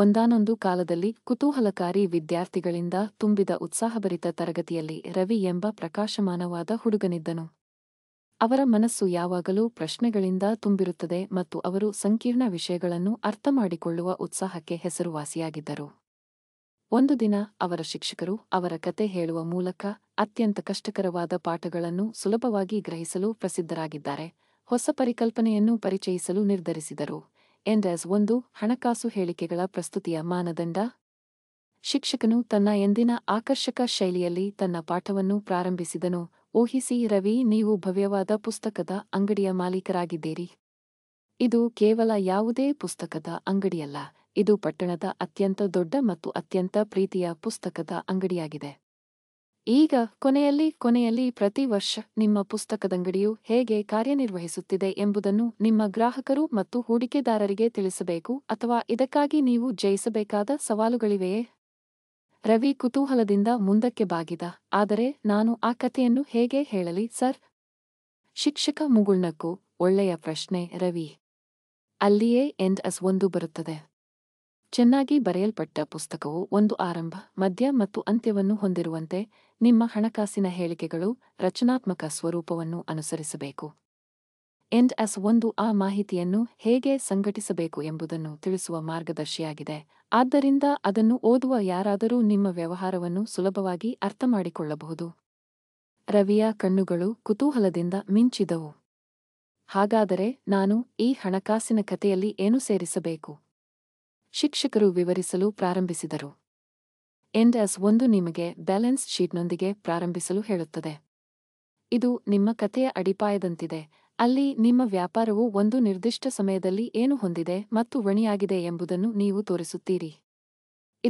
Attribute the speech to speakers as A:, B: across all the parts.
A: ಒಂದಾನೊಂದು ಕಾಲದಲ್ಲಿ ಕುತೂಹಲಕಾರಿ ವಿದ್ಯಾರ್ಥಿಗಳಿಂದ ತುಂಬಿದ ಉತ್ಸಾಹಭರಿತ ತರಗತಿಯಲ್ಲಿ ರವಿ ಎಂಬ ಪ್ರಕಾಶಮಾನವಾದ ಹುಡುಗನಿದ್ದನು ಅವರ ಮನಸ್ಸು ಯಾವಾಗಲೂ ಪ್ರಶ್ನೆಗಳಿಂದ ತುಂಬಿರುತ್ತದೆ ಮತ್ತು ಅವರು ಸಂಕೀರ್ಣ ವಿಷಯಗಳನ್ನು ಅರ್ಥಮಾಡಿಕೊಳ್ಳುವ ಉತ್ಸಾಹಕ್ಕೆ ಹೆಸರುವಾಸಿಯಾಗಿದ್ದರು ಒಂದು ದಿನ ಅವರ ಶಿಕ್ಷಕರು ಅವರ ಕತೆ ಹೇಳುವ ಮೂಲಕ ಅತ್ಯಂತ ಕಷ್ಟಕರವಾದ ಪಾಠಗಳನ್ನು ಸುಲಭವಾಗಿ ಗ್ರಹಿಸಲು ಪ್ರಸಿದ್ಧರಾಗಿದ್ದಾರೆ ಹೊಸ ಪರಿಕಲ್ಪನೆಯನ್ನು ಪರಿಚಯಿಸಲು ನಿರ್ಧರಿಸಿದರು ಎಂಡಸ್ ಒಂದು ಹಣಕಾಸು ಹೇಳಿಕೆಗಳ ಪ್ರಸ್ತುತಿಯ ಮಾನದಂಡ ಶಿಕ್ಷಕನು ತನ್ನ ಎಂದಿನ ಆಕರ್ಷಕ ಶೈಲಿಯಲ್ಲಿ ತನ್ನ ಪಾಠವನ್ನು ಪ್ರಾರಂಭಿಸಿದನು ಊಹಿಸಿ ರವಿ ನೀವು ಭವ್ಯವಾದ ಪುಸ್ತಕದ ಅಂಗಡಿಯ ಮಾಲೀಕರಾಗಿದ್ದೀರಿ ಇದು ಕೇವಲ ಯಾವುದೇ ಪುಸ್ತಕದ ಅಂಗಡಿಯಲ್ಲ ಇದು ಪಟ್ಟಣದ ಅತ್ಯಂತ ದೊಡ್ಡ ಮತ್ತು ಅತ್ಯಂತ ಪ್ರೀತಿಯ ಪುಸ್ತಕದ ಅಂಗಡಿಯಾಗಿದೆ ಈಗ ಕೊನೆಯಲ್ಲಿ ಕೊನೆಯಲ್ಲಿ ಪ್ರತಿ ವರ್ಷ ನಿಮ್ಮ ಪುಸ್ತಕದಂಗಡಿಯು ಹೇಗೆ ಕಾರ್ಯನಿರ್ವಹಿಸುತ್ತಿದೆ ಎಂಬುದನ್ನು ನಿಮ್ಮ ಗ್ರಾಹಕರು ಮತ್ತು ಹೂಡಿಕೆದಾರರಿಗೆ ತಿಳಿಸಬೇಕು ಅಥವಾ ಇದಕ್ಕಾಗಿ ನೀವು ಜಯಿಸಬೇಕಾದ ಸವಾಲುಗಳಿವೆಯೇ ರವಿ ಕುತೂಹಲದಿಂದ ಮುಂದಕ್ಕೆ ಬಾಗಿದ ಆದರೆ ನಾನು ಆ ಕಥೆಯನ್ನು ಹೇಗೆ ಹೇಳಲಿ ಸರ್ ಶಿಕ್ಷಕ ಮುಗುಳ್ನಕ್ಕೂ ಒಳ್ಳೆಯ ಪ್ರಶ್ನೆ ರವಿ ಅಲ್ಲಿಯೇ ಎಂಡ್ ಅಸ್ ಒಂದು ಬರುತ್ತದೆ ಚೆನ್ನಾಗಿ ಬರೆಯಲ್ಪಟ್ಟ ಪುಸ್ತಕವು ಒಂದು ಆರಂಭ ಮಧ್ಯ ಮತ್ತು ಅಂತ್ಯವನ್ನು ಹೊಂದಿರುವಂತೆ ನಿಮ್ಮ ಹಣಕಾಸಿನ ಹೇಳಿಕೆಗಳು ರಚನಾತ್ಮಕ ಸ್ವರೂಪವನ್ನು ಅನುಸರಿಸಬೇಕು ಎಂಡ್ ಅಸ್ ಒಂದು ಆ ಮಾಹಿತಿಯನ್ನು ಹೇಗೆ ಸಂಘಟಿಸಬೇಕು ಎಂಬುದನ್ನು ತಿಳಿಸುವ ಮಾರ್ಗದರ್ಶಿಯಾಗಿದೆ ಆದ್ದರಿಂದ ಅದನ್ನು ಓದುವ ಯಾರಾದರೂ ನಿಮ್ಮ ವ್ಯವಹಾರವನ್ನು ಸುಲಭವಾಗಿ ಅರ್ಥಮಾಡಿಕೊಳ್ಳಬಹುದು ರವಿಯ ಕಣ್ಣುಗಳು ಕುತೂಹಲದಿಂದ ಮಿಂಚಿದವು ಹಾಗಾದರೆ ನಾನು ಈ ಹಣಕಾಸಿನ ಕಥೆಯಲ್ಲಿ ಏನು ಸೇರಿಸಬೇಕು ಶಿಕ್ಷಕರು ವಿವರಿಸಲು ಪ್ರಾರಂಭಿಸಿದರು ಎಂಡಸ್ ಒಂದು ನಿಮಗೆ ಬ್ಯಾಲೆನ್ಸ್ ಶೀಟ್ನೊಂದಿಗೆ ಪ್ರಾರಂಭಿಸಲು ಹೇಳುತ್ತದೆ ಇದು ನಿಮ್ಮ ಕಥೆಯ ಅಡಿಪಾಯದಂತಿದೆ ಅಲ್ಲಿ ನಿಮ್ಮ ವ್ಯಾಪಾರವು ಒಂದು ನಿರ್ದಿಷ್ಟ ಸಮಯದಲ್ಲಿ ಏನು ಹೊಂದಿದೆ ಮತ್ತು ವಣಿಯಾಗಿದೆ ಎಂಬುದನ್ನು ನೀವು ತೋರಿಸುತ್ತೀರಿ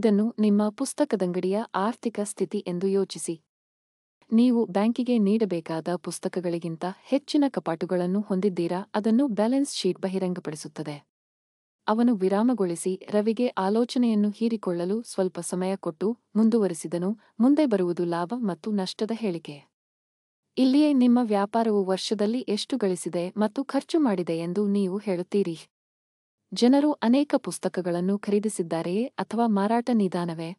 A: ಇದನ್ನು ನಿಮ್ಮ ಪುಸ್ತಕದಂಗಡಿಯ ಆರ್ಥಿಕ ಸ್ಥಿತಿ ಎಂದು ಯೋಚಿಸಿ ನೀವು ಬ್ಯಾಂಕಿಗೆ ನೀಡಬೇಕಾದ ಪುಸ್ತಕಗಳಿಗಿಂತ ಹೆಚ್ಚಿನ ಕಪಾಟುಗಳನ್ನು ಹೊಂದಿದ್ದೀರಾ ಅದನ್ನು ಬ್ಯಾಲೆನ್ಸ್ ಶೀಟ್ ಬಹಿರಂಗಪಡಿಸುತ್ತದೆ ಅವನು ವಿರಾಮಗೊಳಿಸಿ ರವಿಗೆ ಆಲೋಚನೆಯನ್ನು ಹೀರಿಕೊಳ್ಳಲು ಸ್ವಲ್ಪ ಸಮಯ ಕೊಟ್ಟು ಮುಂದುವರಿಸಿದನು ಮುಂದೆ ಬರುವುದು ಲಾಭ ಮತ್ತು ನಷ್ಟದ ಹೇಳಿಕೆ ಇಲ್ಲಿಯೇ ನಿಮ್ಮ ವ್ಯಾಪಾರವು ವರ್ಷದಲ್ಲಿ ಎಷ್ಟು ಗಳಿಸಿದೆ ಮತ್ತು ಖರ್ಚು ಮಾಡಿದೆ ಎಂದು ನೀವು ಹೇಳುತ್ತೀರಿ ಜನರು ಅನೇಕ ಪುಸ್ತಕಗಳನ್ನು ಖರೀದಿಸಿದ್ದಾರೆಯೇ ಅಥವಾ ಮಾರಾಟ ನಿಧಾನವೇ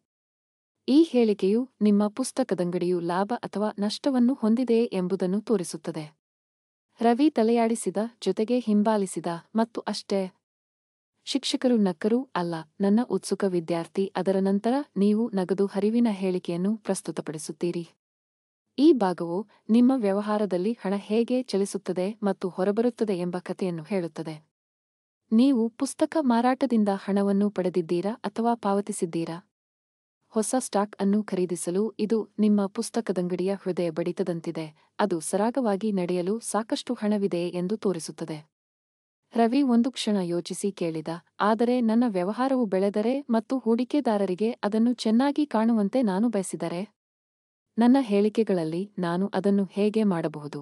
A: ಈ ಹೇಳಿಕೆಯು ನಿಮ್ಮ ಪುಸ್ತಕದಂಗಡಿಯು ಲಾಭ ಅಥವಾ ನಷ್ಟವನ್ನು ಹೊಂದಿದೆಯೇ ಎಂಬುದನ್ನು ತೋರಿಸುತ್ತದೆ ರವಿ ತಲೆಯಾಡಿಸಿದ ಜೊತೆಗೆ ಹಿಂಬಾಲಿಸಿದ ಮತ್ತು ಅಷ್ಟೇ ಶಿಕ್ಷಕರು ನಕ್ಕರೂ ಅಲ್ಲ ನನ್ನ ಉತ್ಸುಕ ವಿದ್ಯಾರ್ಥಿ ಅದರ ನಂತರ ನೀವು ನಗದು ಹರಿವಿನ ಹೇಳಿಕೆಯನ್ನು ಪ್ರಸ್ತುತಪಡಿಸುತ್ತೀರಿ ಈ ಭಾಗವು ನಿಮ್ಮ ವ್ಯವಹಾರದಲ್ಲಿ ಹಣ ಹೇಗೆ ಚಲಿಸುತ್ತದೆ ಮತ್ತು ಹೊರಬರುತ್ತದೆ ಎಂಬ ಕಥೆಯನ್ನು ಹೇಳುತ್ತದೆ ನೀವು ಪುಸ್ತಕ ಮಾರಾಟದಿಂದ ಹಣವನ್ನು ಪಡೆದಿದ್ದೀರಾ ಅಥವಾ ಪಾವತಿಸಿದ್ದೀರಾ ಹೊಸ ಸ್ಟಾಕ್ ಅನ್ನು ಖರೀದಿಸಲು ಇದು ನಿಮ್ಮ ಪುಸ್ತಕದಂಗಡಿಯ ಹೃದಯ ಬಡಿತದಂತಿದೆ ಅದು ಸರಾಗವಾಗಿ ನಡೆಯಲು ಸಾಕಷ್ಟು ಹಣವಿದೆ ಎಂದು ತೋರಿಸುತ್ತದೆ ರವಿ ಒಂದು ಕ್ಷಣ ಯೋಚಿಸಿ ಕೇಳಿದ ಆದರೆ ನನ್ನ ವ್ಯವಹಾರವು ಬೆಳೆದರೆ ಮತ್ತು ಹೂಡಿಕೆದಾರರಿಗೆ ಅದನ್ನು ಚೆನ್ನಾಗಿ ಕಾಣುವಂತೆ ನಾನು ಬಯಸಿದರೆ ನನ್ನ ಹೇಳಿಕೆಗಳಲ್ಲಿ ನಾನು ಅದನ್ನು ಹೇಗೆ ಮಾಡಬಹುದು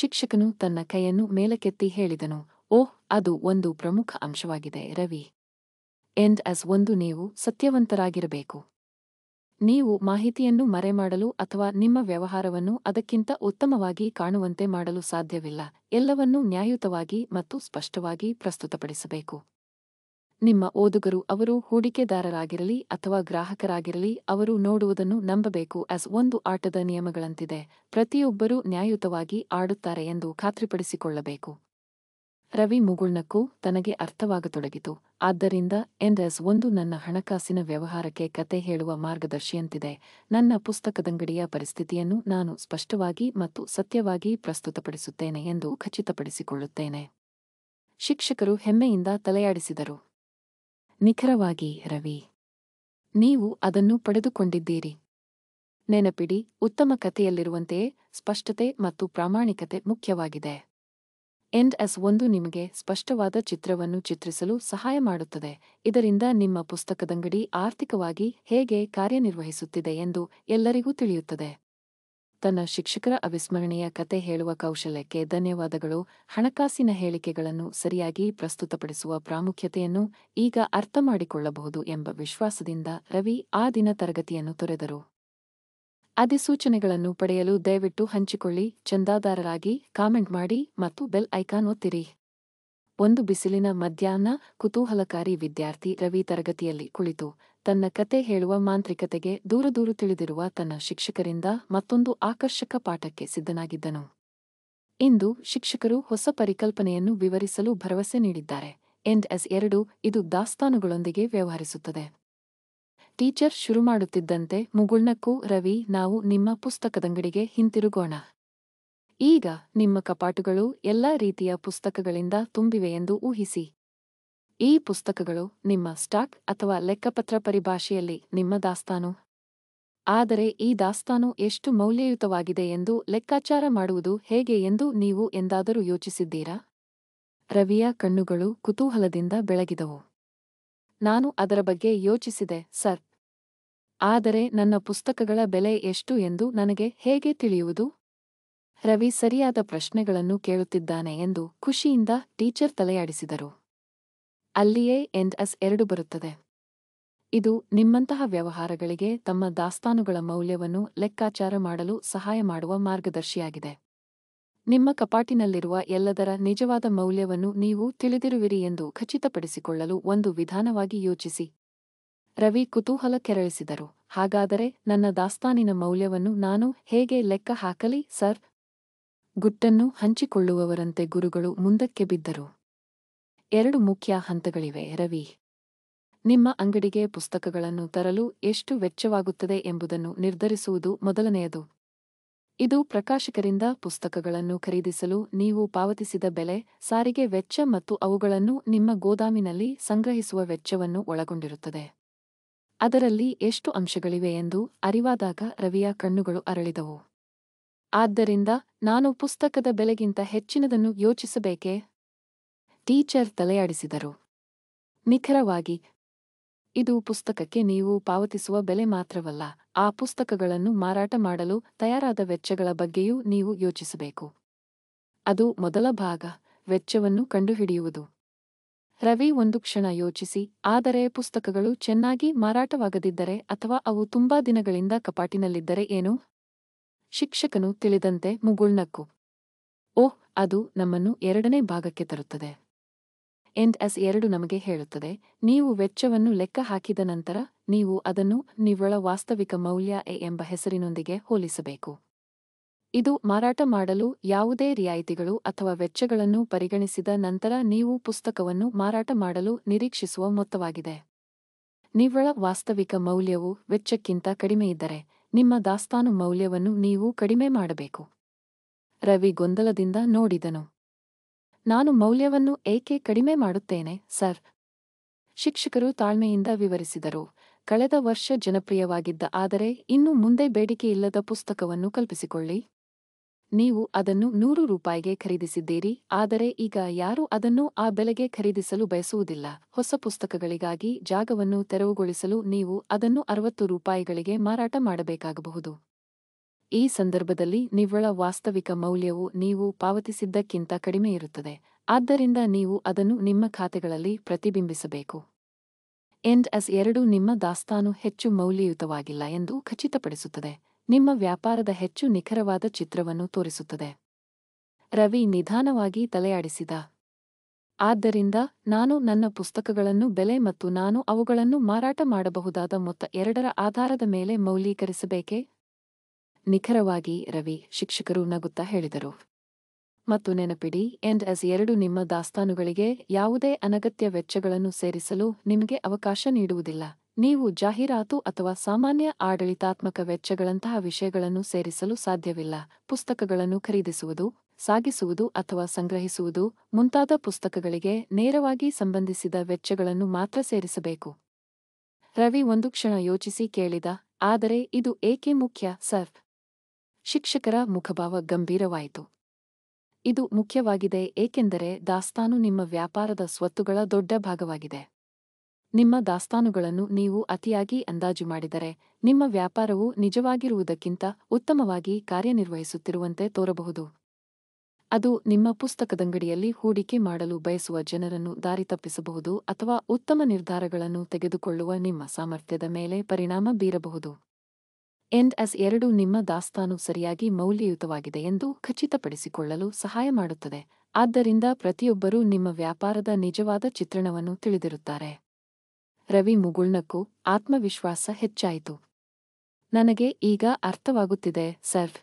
A: ಶಿಕ್ಷಕನು ತನ್ನ ಕೈಯನ್ನು ಮೇಲಕ್ಕೆತ್ತಿ ಹೇಳಿದನು ಓಹ್ ಅದು ಒಂದು ಪ್ರಮುಖ ಅಂಶವಾಗಿದೆ ರವಿ ಎಂಡ್ ಅಸ್ ಒಂದು ನೀವು ಸತ್ಯವಂತರಾಗಿರಬೇಕು ನೀವು ಮಾಹಿತಿಯನ್ನು ಮರೆಮಾಡಲು ಅಥವಾ ನಿಮ್ಮ ವ್ಯವಹಾರವನ್ನು ಅದಕ್ಕಿಂತ ಉತ್ತಮವಾಗಿ ಕಾಣುವಂತೆ ಮಾಡಲು ಸಾಧ್ಯವಿಲ್ಲ ಎಲ್ಲವನ್ನೂ ನ್ಯಾಯಯುತವಾಗಿ ಮತ್ತು ಸ್ಪಷ್ಟವಾಗಿ ಪ್ರಸ್ತುತಪಡಿಸಬೇಕು ನಿಮ್ಮ ಓದುಗರು ಅವರು ಹೂಡಿಕೆದಾರರಾಗಿರಲಿ ಅಥವಾ ಗ್ರಾಹಕರಾಗಿರಲಿ ಅವರು ನೋಡುವುದನ್ನು ನಂಬಬೇಕು ಅಸ್ ಒಂದು ಆಟದ ನಿಯಮಗಳಂತಿದೆ ಪ್ರತಿಯೊಬ್ಬರೂ ನ್ಯಾಯಯುತವಾಗಿ ಆಡುತ್ತಾರೆ ಎಂದು ಖಾತ್ರಿಪಡಿಸಿಕೊಳ್ಳಬೇಕು ರವಿ ಮುಗುಳ್ನಕ್ಕೂ ತನಗೆ ಅರ್ಥವಾಗತೊಡಗಿತು ಆದ್ದರಿಂದ ಎನ್ಎಸ್ ಒಂದು ನನ್ನ ಹಣಕಾಸಿನ ವ್ಯವಹಾರಕ್ಕೆ ಕತೆ ಹೇಳುವ ಮಾರ್ಗದರ್ಶಿಯಂತಿದೆ ನನ್ನ ಪುಸ್ತಕದಂಗಡಿಯ ಪರಿಸ್ಥಿತಿಯನ್ನು ನಾನು ಸ್ಪಷ್ಟವಾಗಿ ಮತ್ತು ಸತ್ಯವಾಗಿ ಪ್ರಸ್ತುತಪಡಿಸುತ್ತೇನೆ ಎಂದು ಖಚಿತಪಡಿಸಿಕೊಳ್ಳುತ್ತೇನೆ ಶಿಕ್ಷಕರು ಹೆಮ್ಮೆಯಿಂದ ತಲೆಯಾಡಿಸಿದರು ನಿಖರವಾಗಿ ರವಿ ನೀವು ಅದನ್ನು ಪಡೆದುಕೊಂಡಿದ್ದೀರಿ ನೆನಪಿಡಿ ಉತ್ತಮ ಕಥೆಯಲ್ಲಿರುವಂತೆಯೇ ಸ್ಪಷ್ಟತೆ ಮತ್ತು ಪ್ರಾಮಾಣಿಕತೆ ಮುಖ್ಯವಾಗಿದೆ ಎಂಡ್ ಎಸ್ ಒಂದು ನಿಮಗೆ ಸ್ಪಷ್ಟವಾದ ಚಿತ್ರವನ್ನು ಚಿತ್ರಿಸಲು ಸಹಾಯ ಮಾಡುತ್ತದೆ ಇದರಿಂದ ನಿಮ್ಮ ಪುಸ್ತಕದಂಗಡಿ ಆರ್ಥಿಕವಾಗಿ ಹೇಗೆ ಕಾರ್ಯನಿರ್ವಹಿಸುತ್ತಿದೆ ಎಂದು ಎಲ್ಲರಿಗೂ ತಿಳಿಯುತ್ತದೆ ತನ್ನ ಶಿಕ್ಷಕರ ಅವಿಸ್ಮರಣೀಯ ಕತೆ ಹೇಳುವ ಕೌಶಲ್ಯಕ್ಕೆ ಧನ್ಯವಾದಗಳು ಹಣಕಾಸಿನ ಹೇಳಿಕೆಗಳನ್ನು ಸರಿಯಾಗಿ ಪ್ರಸ್ತುತಪಡಿಸುವ ಪ್ರಾಮುಖ್ಯತೆಯನ್ನು ಈಗ ಅರ್ಥಮಾಡಿಕೊಳ್ಳಬಹುದು ಎಂಬ ವಿಶ್ವಾಸದಿಂದ ರವಿ ಆ ದಿನ ತರಗತಿಯನ್ನು ತೊರೆದರು ಅಧಿಸೂಚನೆಗಳನ್ನು ಪಡೆಯಲು ದಯವಿಟ್ಟು ಹಂಚಿಕೊಳ್ಳಿ ಚಂದಾದಾರರಾಗಿ ಕಾಮೆಂಟ್ ಮಾಡಿ ಮತ್ತು ಬೆಲ್ ಐಕಾನ್ ಒತ್ತಿರಿ ಒಂದು ಬಿಸಿಲಿನ ಮಧ್ಯಾಹ್ನ ಕುತೂಹಲಕಾರಿ ವಿದ್ಯಾರ್ಥಿ ರವಿ ತರಗತಿಯಲ್ಲಿ ಕುಳಿತು ತನ್ನ ಕತೆ ಹೇಳುವ ಮಾಂತ್ರಿಕತೆಗೆ ದೂರ ದೂರು ತಿಳಿದಿರುವ ತನ್ನ ಶಿಕ್ಷಕರಿಂದ ಮತ್ತೊಂದು ಆಕರ್ಷಕ ಪಾಠಕ್ಕೆ ಸಿದ್ಧನಾಗಿದ್ದನು ಇಂದು ಶಿಕ್ಷಕರು ಹೊಸ ಪರಿಕಲ್ಪನೆಯನ್ನು ವಿವರಿಸಲು ಭರವಸೆ ನೀಡಿದ್ದಾರೆ ಎಂಡ್ ಎಸ್ ಎರಡು ಇದು ದಾಸ್ತಾನುಗಳೊಂದಿಗೆ ವ್ಯವಹರಿಸುತ್ತದೆ ಟೀಚರ್ ಶುರು ಮಾಡುತ್ತಿದ್ದಂತೆ ಮುಗುಳ್ನಕ್ಕೂ ರವಿ ನಾವು ನಿಮ್ಮ ಪುಸ್ತಕದಂಗಡಿಗೆ ಹಿಂತಿರುಗೋಣ ಈಗ ನಿಮ್ಮ ಕಪಾಟುಗಳು ಎಲ್ಲಾ ರೀತಿಯ ಪುಸ್ತಕಗಳಿಂದ ತುಂಬಿವೆಯೆಂದು ಊಹಿಸಿ ಈ ಪುಸ್ತಕಗಳು ನಿಮ್ಮ ಸ್ಟಾಕ್ ಅಥವಾ ಲೆಕ್ಕಪತ್ರ ಪರಿಭಾಷೆಯಲ್ಲಿ ನಿಮ್ಮ ದಾಸ್ತಾನು ಆದರೆ ಈ ದಾಸ್ತಾನು ಎಷ್ಟು ಮೌಲ್ಯಯುತವಾಗಿದೆ ಎಂದು ಲೆಕ್ಕಾಚಾರ ಮಾಡುವುದು ಹೇಗೆ ಎಂದು ನೀವು ಎಂದಾದರೂ ಯೋಚಿಸಿದ್ದೀರಾ ರವಿಯ ಕಣ್ಣುಗಳು ಕುತೂಹಲದಿಂದ ಬೆಳಗಿದವು ನಾನು ಅದರ ಬಗ್ಗೆ ಯೋಚಿಸಿದೆ ಸರ್ ಆದರೆ ನನ್ನ ಪುಸ್ತಕಗಳ ಬೆಲೆ ಎಷ್ಟು ಎಂದು ನನಗೆ ಹೇಗೆ ತಿಳಿಯುವುದು ರವಿ ಸರಿಯಾದ ಪ್ರಶ್ನೆಗಳನ್ನು ಕೇಳುತ್ತಿದ್ದಾನೆ ಎಂದು ಖುಷಿಯಿಂದ ಟೀಚರ್ ತಲೆಯಾಡಿಸಿದರು ಅಲ್ಲಿಯೇ ಎಂಡ್ ಅಸ್ ಎರಡು ಬರುತ್ತದೆ ಇದು ನಿಮ್ಮಂತಹ ವ್ಯವಹಾರಗಳಿಗೆ ತಮ್ಮ ದಾಸ್ತಾನುಗಳ ಮೌಲ್ಯವನ್ನು ಲೆಕ್ಕಾಚಾರ ಮಾಡಲು ಸಹಾಯ ಮಾಡುವ ಮಾರ್ಗದರ್ಶಿಯಾಗಿದೆ ನಿಮ್ಮ ಕಪಾಟಿನಲ್ಲಿರುವ ಎಲ್ಲದರ ನಿಜವಾದ ಮೌಲ್ಯವನ್ನು ನೀವು ತಿಳಿದಿರುವಿರಿ ಎಂದು ಖಚಿತಪಡಿಸಿಕೊಳ್ಳಲು ಒಂದು ವಿಧಾನವಾಗಿ ಯೋಚಿಸಿ ರವಿ ಕುತೂಹಲ ಕೆರಳಿಸಿದರು ಹಾಗಾದರೆ ನನ್ನ ದಾಸ್ತಾನಿನ ಮೌಲ್ಯವನ್ನು ನಾನು ಹೇಗೆ ಲೆಕ್ಕ ಹಾಕಲಿ ಸರ್ ಗುಟ್ಟನ್ನು ಹಂಚಿಕೊಳ್ಳುವವರಂತೆ ಗುರುಗಳು ಮುಂದಕ್ಕೆ ಬಿದ್ದರು ಎರಡು ಮುಖ್ಯ ಹಂತಗಳಿವೆ ರವಿ ನಿಮ್ಮ ಅಂಗಡಿಗೆ ಪುಸ್ತಕಗಳನ್ನು ತರಲು ಎಷ್ಟು ವೆಚ್ಚವಾಗುತ್ತದೆ ಎಂಬುದನ್ನು ನಿರ್ಧರಿಸುವುದು ಮೊದಲನೆಯದು ಇದು ಪ್ರಕಾಶಕರಿಂದ ಪುಸ್ತಕಗಳನ್ನು ಖರೀದಿಸಲು ನೀವು ಪಾವತಿಸಿದ ಬೆಲೆ ಸಾರಿಗೆ ವೆಚ್ಚ ಮತ್ತು ಅವುಗಳನ್ನು ನಿಮ್ಮ ಗೋದಾಮಿನಲ್ಲಿ ಸಂಗ್ರಹಿಸುವ ವೆಚ್ಚವನ್ನು ಒಳಗೊಂಡಿರುತ್ತದೆ ಅದರಲ್ಲಿ ಎಷ್ಟು ಅಂಶಗಳಿವೆ ಎಂದು ಅರಿವಾದಾಗ ರವಿಯ ಕಣ್ಣುಗಳು ಅರಳಿದವು ಆದ್ದರಿಂದ ನಾನು ಪುಸ್ತಕದ ಬೆಲೆಗಿಂತ ಹೆಚ್ಚಿನದನ್ನು ಯೋಚಿಸಬೇಕೆ ಟೀಚರ್ ತಲೆಯಾಡಿಸಿದರು ನಿಖರವಾಗಿ ಇದು ಪುಸ್ತಕಕ್ಕೆ ನೀವು ಪಾವತಿಸುವ ಬೆಲೆ ಮಾತ್ರವಲ್ಲ ಆ ಪುಸ್ತಕಗಳನ್ನು ಮಾರಾಟ ಮಾಡಲು ತಯಾರಾದ ವೆಚ್ಚಗಳ ಬಗ್ಗೆಯೂ ನೀವು ಯೋಚಿಸಬೇಕು ಅದು ಮೊದಲ ಭಾಗ ವೆಚ್ಚವನ್ನು ಕಂಡುಹಿಡಿಯುವುದು ರವಿ ಒಂದು ಕ್ಷಣ ಯೋಚಿಸಿ ಆದರೆ ಪುಸ್ತಕಗಳು ಚೆನ್ನಾಗಿ ಮಾರಾಟವಾಗದಿದ್ದರೆ ಅಥವಾ ಅವು ತುಂಬಾ ದಿನಗಳಿಂದ ಕಪಾಟಿನಲ್ಲಿದ್ದರೆ ಏನು ಶಿಕ್ಷಕನು ತಿಳಿದಂತೆ ಮುಗುಳ್ನಕ್ಕು ಓಹ್ ಅದು ನಮ್ಮನ್ನು ಎರಡನೇ ಭಾಗಕ್ಕೆ ತರುತ್ತದೆ ಎನ್ ಎಸ್ ಎರಡು ನಮಗೆ ಹೇಳುತ್ತದೆ ನೀವು ವೆಚ್ಚವನ್ನು ಲೆಕ್ಕ ಹಾಕಿದ ನಂತರ ನೀವು ಅದನ್ನು ನಿವ್ವಳ ವಾಸ್ತವಿಕ ಮೌಲ್ಯ ಎ ಎಂಬ ಹೆಸರಿನೊಂದಿಗೆ ಹೋಲಿಸಬೇಕು ಇದು ಮಾರಾಟ ಮಾಡಲು ಯಾವುದೇ ರಿಯಾಯಿತಿಗಳು ಅಥವಾ ವೆಚ್ಚಗಳನ್ನು ಪರಿಗಣಿಸಿದ ನಂತರ ನೀವು ಪುಸ್ತಕವನ್ನು ಮಾರಾಟ ಮಾಡಲು ನಿರೀಕ್ಷಿಸುವ ಮೊತ್ತವಾಗಿದೆ ನಿವ್ವಳ ವಾಸ್ತವಿಕ ಮೌಲ್ಯವು ವೆಚ್ಚಕ್ಕಿಂತ ಕಡಿಮೆಯಿದ್ದರೆ ನಿಮ್ಮ ದಾಸ್ತಾನು ಮೌಲ್ಯವನ್ನು ನೀವು ಕಡಿಮೆ ಮಾಡಬೇಕು ರವಿ ಗೊಂದಲದಿಂದ ನೋಡಿದನು ನಾನು ಮೌಲ್ಯವನ್ನು ಏಕೆ ಕಡಿಮೆ ಮಾಡುತ್ತೇನೆ ಸರ್ ಶಿಕ್ಷಕರು ತಾಳ್ಮೆಯಿಂದ ವಿವರಿಸಿದರು ಕಳೆದ ವರ್ಷ ಜನಪ್ರಿಯವಾಗಿದ್ದ ಆದರೆ ಇನ್ನು ಮುಂದೆ ಬೇಡಿಕೆಯಿಲ್ಲದ ಪುಸ್ತಕವನ್ನು ಕಲ್ಪಿಸಿಕೊಳ್ಳಿ ನೀವು ಅದನ್ನು ನೂರು ರೂಪಾಯಿಗೆ ಖರೀದಿಸಿದ್ದೀರಿ ಆದರೆ ಈಗ ಯಾರೂ ಅದನ್ನು ಆ ಬೆಲೆಗೆ ಖರೀದಿಸಲು ಬಯಸುವುದಿಲ್ಲ ಹೊಸ ಪುಸ್ತಕಗಳಿಗಾಗಿ ಜಾಗವನ್ನು ತೆರವುಗೊಳಿಸಲು ನೀವು ಅದನ್ನು ಅರವತ್ತು ರೂಪಾಯಿಗಳಿಗೆ ಮಾರಾಟ ಮಾಡಬೇಕಾಗಬಹುದು ಈ ಸಂದರ್ಭದಲ್ಲಿ ನಿವ್ವಳ ವಾಸ್ತವಿಕ ಮೌಲ್ಯವು ನೀವು ಪಾವತಿಸಿದ್ದಕ್ಕಿಂತ ಕಡಿಮೆ ಇರುತ್ತದೆ ಆದ್ದರಿಂದ ನೀವು ಅದನ್ನು ನಿಮ್ಮ ಖಾತೆಗಳಲ್ಲಿ ಪ್ರತಿಬಿಂಬಿಸಬೇಕು ಎಂಡ್ ಅಸ್ ಎರಡು ನಿಮ್ಮ ದಾಸ್ತಾನು ಹೆಚ್ಚು ಮೌಲ್ಯಯುತವಾಗಿಲ್ಲ ಎಂದು ಖಚಿತಪಡಿಸುತ್ತದೆ ನಿಮ್ಮ ವ್ಯಾಪಾರದ ಹೆಚ್ಚು ನಿಖರವಾದ ಚಿತ್ರವನ್ನು ತೋರಿಸುತ್ತದೆ ರವಿ ನಿಧಾನವಾಗಿ ತಲೆಯಾಡಿಸಿದ ಆದ್ದರಿಂದ ನಾನು ನನ್ನ ಪುಸ್ತಕಗಳನ್ನು ಬೆಲೆ ಮತ್ತು ನಾನು ಅವುಗಳನ್ನು ಮಾರಾಟ ಮಾಡಬಹುದಾದ ಮೊತ್ತ ಎರಡರ ಆಧಾರದ ಮೇಲೆ ಮೌಲ್ಯೀಕರಿಸಬೇಕೇ ನಿಖರವಾಗಿ ರವಿ ಶಿಕ್ಷಕರು ನಗುತ್ತಾ ಹೇಳಿದರು ಮತ್ತು ನೆನಪಿಡಿ ಎಂಡ್ ಅಸ್ ಎರಡು ನಿಮ್ಮ ದಾಸ್ತಾನುಗಳಿಗೆ ಯಾವುದೇ ಅನಗತ್ಯ ವೆಚ್ಚಗಳನ್ನು ಸೇರಿಸಲು ನಿಮಗೆ ಅವಕಾಶ ನೀಡುವುದಿಲ್ಲ ನೀವು ಜಾಹೀರಾತು ಅಥವಾ ಸಾಮಾನ್ಯ ಆಡಳಿತಾತ್ಮಕ ವೆಚ್ಚಗಳಂತಹ ವಿಷಯಗಳನ್ನು ಸೇರಿಸಲು ಸಾಧ್ಯವಿಲ್ಲ ಪುಸ್ತಕಗಳನ್ನು ಖರೀದಿಸುವುದು ಸಾಗಿಸುವುದು ಅಥವಾ ಸಂಗ್ರಹಿಸುವುದು ಮುಂತಾದ ಪುಸ್ತಕಗಳಿಗೆ ನೇರವಾಗಿ ಸಂಬಂಧಿಸಿದ ವೆಚ್ಚಗಳನ್ನು ಮಾತ್ರ ಸೇರಿಸಬೇಕು ರವಿ ಒಂದು ಕ್ಷಣ ಯೋಚಿಸಿ ಕೇಳಿದ ಆದರೆ ಇದು ಏಕೆ ಮುಖ್ಯ ಸರ್ ಶಿಕ್ಷಕರ ಮುಖಭಾವ ಗಂಭೀರವಾಯಿತು ಇದು ಮುಖ್ಯವಾಗಿದೆ ಏಕೆಂದರೆ ದಾಸ್ತಾನು ನಿಮ್ಮ ವ್ಯಾಪಾರದ ಸ್ವತ್ತುಗಳ ದೊಡ್ಡ ಭಾಗವಾಗಿದೆ ನಿಮ್ಮ ದಾಸ್ತಾನುಗಳನ್ನು ನೀವು ಅತಿಯಾಗಿ ಅಂದಾಜು ಮಾಡಿದರೆ ನಿಮ್ಮ ವ್ಯಾಪಾರವು ನಿಜವಾಗಿರುವುದಕ್ಕಿಂತ ಉತ್ತಮವಾಗಿ ಕಾರ್ಯನಿರ್ವಹಿಸುತ್ತಿರುವಂತೆ ತೋರಬಹುದು ಅದು ನಿಮ್ಮ ಪುಸ್ತಕದಂಗಡಿಯಲ್ಲಿ ಹೂಡಿಕೆ ಮಾಡಲು ಬಯಸುವ ಜನರನ್ನು ದಾರಿ ತಪ್ಪಿಸಬಹುದು ಅಥವಾ ಉತ್ತಮ ನಿರ್ಧಾರಗಳನ್ನು ತೆಗೆದುಕೊಳ್ಳುವ ನಿಮ್ಮ ಸಾಮರ್ಥ್ಯದ ಮೇಲೆ ಪರಿಣಾಮ ಬೀರಬಹುದು ಎಂಡ್ ಎಸ್ ಎರಡು ನಿಮ್ಮ ದಾಸ್ತಾನು ಸರಿಯಾಗಿ ಮೌಲ್ಯಯುತವಾಗಿದೆ ಎಂದು ಖಚಿತಪಡಿಸಿಕೊಳ್ಳಲು ಸಹಾಯ ಮಾಡುತ್ತದೆ ಆದ್ದರಿಂದ ಪ್ರತಿಯೊಬ್ಬರೂ ನಿಮ್ಮ ವ್ಯಾಪಾರದ ನಿಜವಾದ ಚಿತ್ರಣವನ್ನು ತಿಳಿದಿರುತ್ತಾರೆ ರವಿ ಮುಗುಳ್ನಕ್ಕೂ ಆತ್ಮವಿಶ್ವಾಸ ಹೆಚ್ಚಾಯಿತು ನನಗೆ ಈಗ ಅರ್ಥವಾಗುತ್ತಿದೆ ಸರ್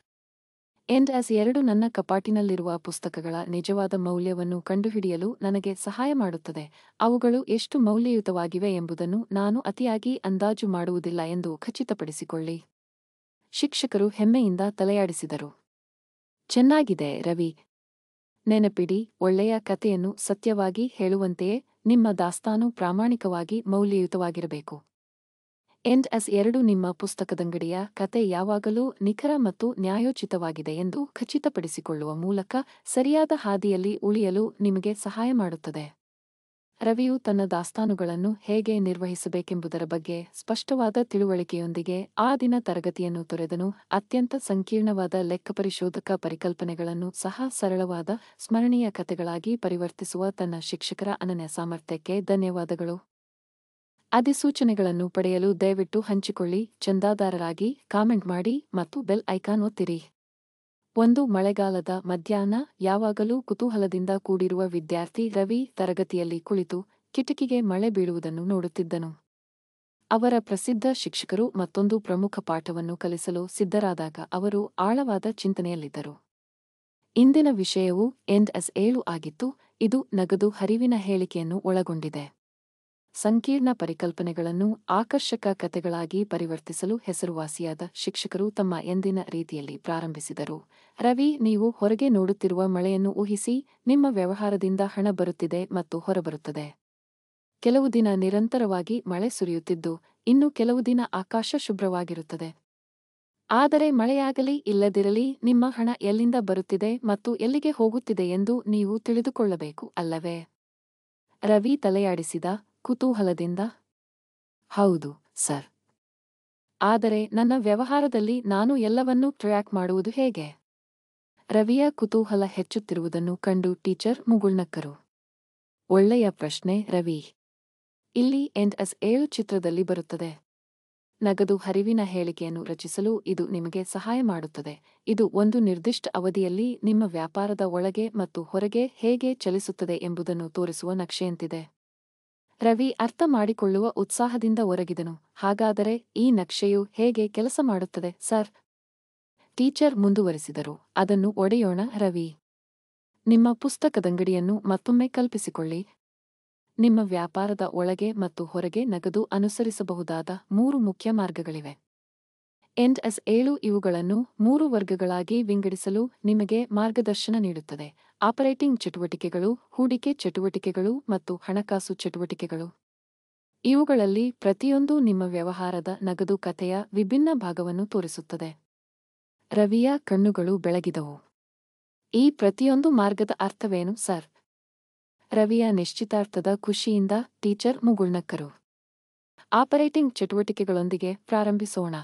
A: ಎಂಡ್ ಅಸ್ ಎರಡು ನನ್ನ ಕಪಾಟಿನಲ್ಲಿರುವ ಪುಸ್ತಕಗಳ ನಿಜವಾದ ಮೌಲ್ಯವನ್ನು ಕಂಡುಹಿಡಿಯಲು ನನಗೆ ಸಹಾಯ ಮಾಡುತ್ತದೆ ಅವುಗಳು ಎಷ್ಟು ಮೌಲ್ಯಯುತವಾಗಿವೆ ಎಂಬುದನ್ನು ನಾನು ಅತಿಯಾಗಿ ಅಂದಾಜು ಮಾಡುವುದಿಲ್ಲ ಎಂದು ಖಚಿತಪಡಿಸಿಕೊಳ್ಳಿ ಶಿಕ್ಷಕರು ಹೆಮ್ಮೆಯಿಂದ ತಲೆಯಾಡಿಸಿದರು ಚೆನ್ನಾಗಿದೆ ರವಿ ನೆನಪಿಡಿ ಒಳ್ಳೆಯ ಕಥೆಯನ್ನು ಸತ್ಯವಾಗಿ ಹೇಳುವಂತೆಯೇ ನಿಮ್ಮ ದಾಸ್ತಾನು ಪ್ರಾಮಾಣಿಕವಾಗಿ ಮೌಲ್ಯಯುತವಾಗಿರಬೇಕು ಎಂಡ್ ಎಸ್ ಎರಡು ನಿಮ್ಮ ಪುಸ್ತಕದಂಗಡಿಯ ಕತೆ ಯಾವಾಗಲೂ ನಿಖರ ಮತ್ತು ನ್ಯಾಯೋಚಿತವಾಗಿದೆ ಎಂದು ಖಚಿತಪಡಿಸಿಕೊಳ್ಳುವ ಮೂಲಕ ಸರಿಯಾದ ಹಾದಿಯಲ್ಲಿ ಉಳಿಯಲು ನಿಮಗೆ ಸಹಾಯ ಮಾಡುತ್ತದೆ ರವಿಯು ತನ್ನ ದಾಸ್ತಾನುಗಳನ್ನು ಹೇಗೆ ನಿರ್ವಹಿಸಬೇಕೆಂಬುದರ ಬಗ್ಗೆ ಸ್ಪಷ್ಟವಾದ ತಿಳುವಳಿಕೆಯೊಂದಿಗೆ ಆ ದಿನ ತರಗತಿಯನ್ನು ತೊರೆದನು ಅತ್ಯಂತ ಸಂಕೀರ್ಣವಾದ ಲೆಕ್ಕಪರಿಶೋಧಕ ಪರಿಕಲ್ಪನೆಗಳನ್ನು ಸಹ ಸರಳವಾದ ಸ್ಮರಣೀಯ ಕಥೆಗಳಾಗಿ ಪರಿವರ್ತಿಸುವ ತನ್ನ ಶಿಕ್ಷಕರ ಅನನ್ಯ ಸಾಮರ್ಥ್ಯಕ್ಕೆ ಧನ್ಯವಾದಗಳು ಅಧಿಸೂಚನೆಗಳನ್ನು ಪಡೆಯಲು ದಯವಿಟ್ಟು ಹಂಚಿಕೊಳ್ಳಿ ಚಂದಾದಾರರಾಗಿ ಕಾಮೆಂಟ್ ಮಾಡಿ ಮತ್ತು ಬೆಲ್ ಐಕಾನ್ ಒತ್ತಿರಿ ಒಂದು ಮಳೆಗಾಲದ ಮಧ್ಯಾಹ್ನ ಯಾವಾಗಲೂ ಕುತೂಹಲದಿಂದ ಕೂಡಿರುವ ವಿದ್ಯಾರ್ಥಿ ರವಿ ತರಗತಿಯಲ್ಲಿ ಕುಳಿತು ಕಿಟಕಿಗೆ ಮಳೆ ಬೀಳುವುದನ್ನು ನೋಡುತ್ತಿದ್ದನು ಅವರ ಪ್ರಸಿದ್ಧ ಶಿಕ್ಷಕರು ಮತ್ತೊಂದು ಪ್ರಮುಖ ಪಾಠವನ್ನು ಕಲಿಸಲು ಸಿದ್ಧರಾದಾಗ ಅವರು ಆಳವಾದ ಚಿಂತನೆಯಲ್ಲಿದ್ದರು ಇಂದಿನ ವಿಷಯವು ಎಂಡ್ ಎಸ್ ಏಳು ಆಗಿತ್ತು ಇದು ನಗದು ಹರಿವಿನ ಹೇಳಿಕೆಯನ್ನು ಒಳಗೊಂಡಿದೆ ಸಂಕೀರ್ಣ ಪರಿಕಲ್ಪನೆಗಳನ್ನು ಆಕರ್ಷಕ ಕಥೆಗಳಾಗಿ ಪರಿವರ್ತಿಸಲು ಹೆಸರುವಾಸಿಯಾದ ಶಿಕ್ಷಕರು ತಮ್ಮ ಎಂದಿನ ರೀತಿಯಲ್ಲಿ ಪ್ರಾರಂಭಿಸಿದರು ರವಿ ನೀವು ಹೊರಗೆ ನೋಡುತ್ತಿರುವ ಮಳೆಯನ್ನು ಊಹಿಸಿ ನಿಮ್ಮ ವ್ಯವಹಾರದಿಂದ ಹಣ ಬರುತ್ತಿದೆ ಮತ್ತು ಹೊರಬರುತ್ತದೆ ಕೆಲವು ದಿನ ನಿರಂತರವಾಗಿ ಮಳೆ ಸುರಿಯುತ್ತಿದ್ದು ಇನ್ನು ಕೆಲವು ದಿನ ಆಕಾಶ ಶುಭ್ರವಾಗಿರುತ್ತದೆ ಆದರೆ ಮಳೆಯಾಗಲಿ ಇಲ್ಲದಿರಲಿ ನಿಮ್ಮ ಹಣ ಎಲ್ಲಿಂದ ಬರುತ್ತಿದೆ ಮತ್ತು ಎಲ್ಲಿಗೆ ಹೋಗುತ್ತಿದೆ ಎಂದು ನೀವು ತಿಳಿದುಕೊಳ್ಳಬೇಕು ಅಲ್ಲವೇ ರವಿ ತಲೆಯಾಡಿಸಿದ ಕುತೂಹಲದಿಂದ ಹೌದು ಸರ್ ಆದರೆ ನನ್ನ ವ್ಯವಹಾರದಲ್ಲಿ ನಾನು ಎಲ್ಲವನ್ನೂ ಟ್ರ್ಯಾಕ್ ಮಾಡುವುದು ಹೇಗೆ ರವಿಯ ಕುತೂಹಲ ಹೆಚ್ಚುತ್ತಿರುವುದನ್ನು ಕಂಡು ಟೀಚರ್ ಮುಗುಳ್ನಕ್ಕರು ಒಳ್ಳೆಯ ಪ್ರಶ್ನೆ ರವಿ ಇಲ್ಲಿ ಎಂಡ್ ಅಸ್ ಏಳು ಚಿತ್ರದಲ್ಲಿ ಬರುತ್ತದೆ ನಗದು ಹರಿವಿನ ಹೇಳಿಕೆಯನ್ನು ರಚಿಸಲು ಇದು ನಿಮಗೆ ಸಹಾಯ ಮಾಡುತ್ತದೆ ಇದು ಒಂದು ನಿರ್ದಿಷ್ಟ ಅವಧಿಯಲ್ಲಿ ನಿಮ್ಮ ವ್ಯಾಪಾರದ ಒಳಗೆ ಮತ್ತು ಹೊರಗೆ ಹೇಗೆ ಚಲಿಸುತ್ತದೆ ಎಂಬುದನ್ನು ತೋರಿಸುವ ನಕ್ಷೆಯಂತಿದೆ ರವಿ ಅರ್ಥ ಮಾಡಿಕೊಳ್ಳುವ ಉತ್ಸಾಹದಿಂದ ಒರಗಿದನು ಹಾಗಾದರೆ ಈ ನಕ್ಷೆಯು ಹೇಗೆ ಕೆಲಸ ಮಾಡುತ್ತದೆ ಸರ್ ಟೀಚರ್ ಮುಂದುವರೆಸಿದರು ಅದನ್ನು ಒಡೆಯೋಣ ರವಿ ನಿಮ್ಮ ಪುಸ್ತಕದಂಗಡಿಯನ್ನು ಮತ್ತೊಮ್ಮೆ ಕಲ್ಪಿಸಿಕೊಳ್ಳಿ ನಿಮ್ಮ ವ್ಯಾಪಾರದ ಒಳಗೆ ಮತ್ತು ಹೊರಗೆ ನಗದು ಅನುಸರಿಸಬಹುದಾದ ಮೂರು ಮುಖ್ಯ ಮಾರ್ಗಗಳಿವೆ ಎಂಡ್ ಏಳು ಇವುಗಳನ್ನು ಮೂರು ವರ್ಗಗಳಾಗಿ ವಿಂಗಡಿಸಲು ನಿಮಗೆ ಮಾರ್ಗದರ್ಶನ ನೀಡುತ್ತದೆ ಆಪರೇಟಿಂಗ್ ಚಟುವಟಿಕೆಗಳು ಹೂಡಿಕೆ ಚಟುವಟಿಕೆಗಳು ಮತ್ತು ಹಣಕಾಸು ಚಟುವಟಿಕೆಗಳು ಇವುಗಳಲ್ಲಿ ಪ್ರತಿಯೊಂದು ನಿಮ್ಮ ವ್ಯವಹಾರದ ನಗದು ಕಥೆಯ ವಿಭಿನ್ನ ಭಾಗವನ್ನು ತೋರಿಸುತ್ತದೆ ರವಿಯ ಕಣ್ಣುಗಳು ಬೆಳಗಿದವು ಈ ಪ್ರತಿಯೊಂದು ಮಾರ್ಗದ ಅರ್ಥವೇನು ಸರ್ ರವಿಯ ನಿಶ್ಚಿತಾರ್ಥದ ಖುಷಿಯಿಂದ ಟೀಚರ್ ಮುಗುಳ್ನಕ್ಕರು ಆಪರೇಟಿಂಗ್ ಚಟುವಟಿಕೆಗಳೊಂದಿಗೆ ಪ್ರಾರಂಭಿಸೋಣ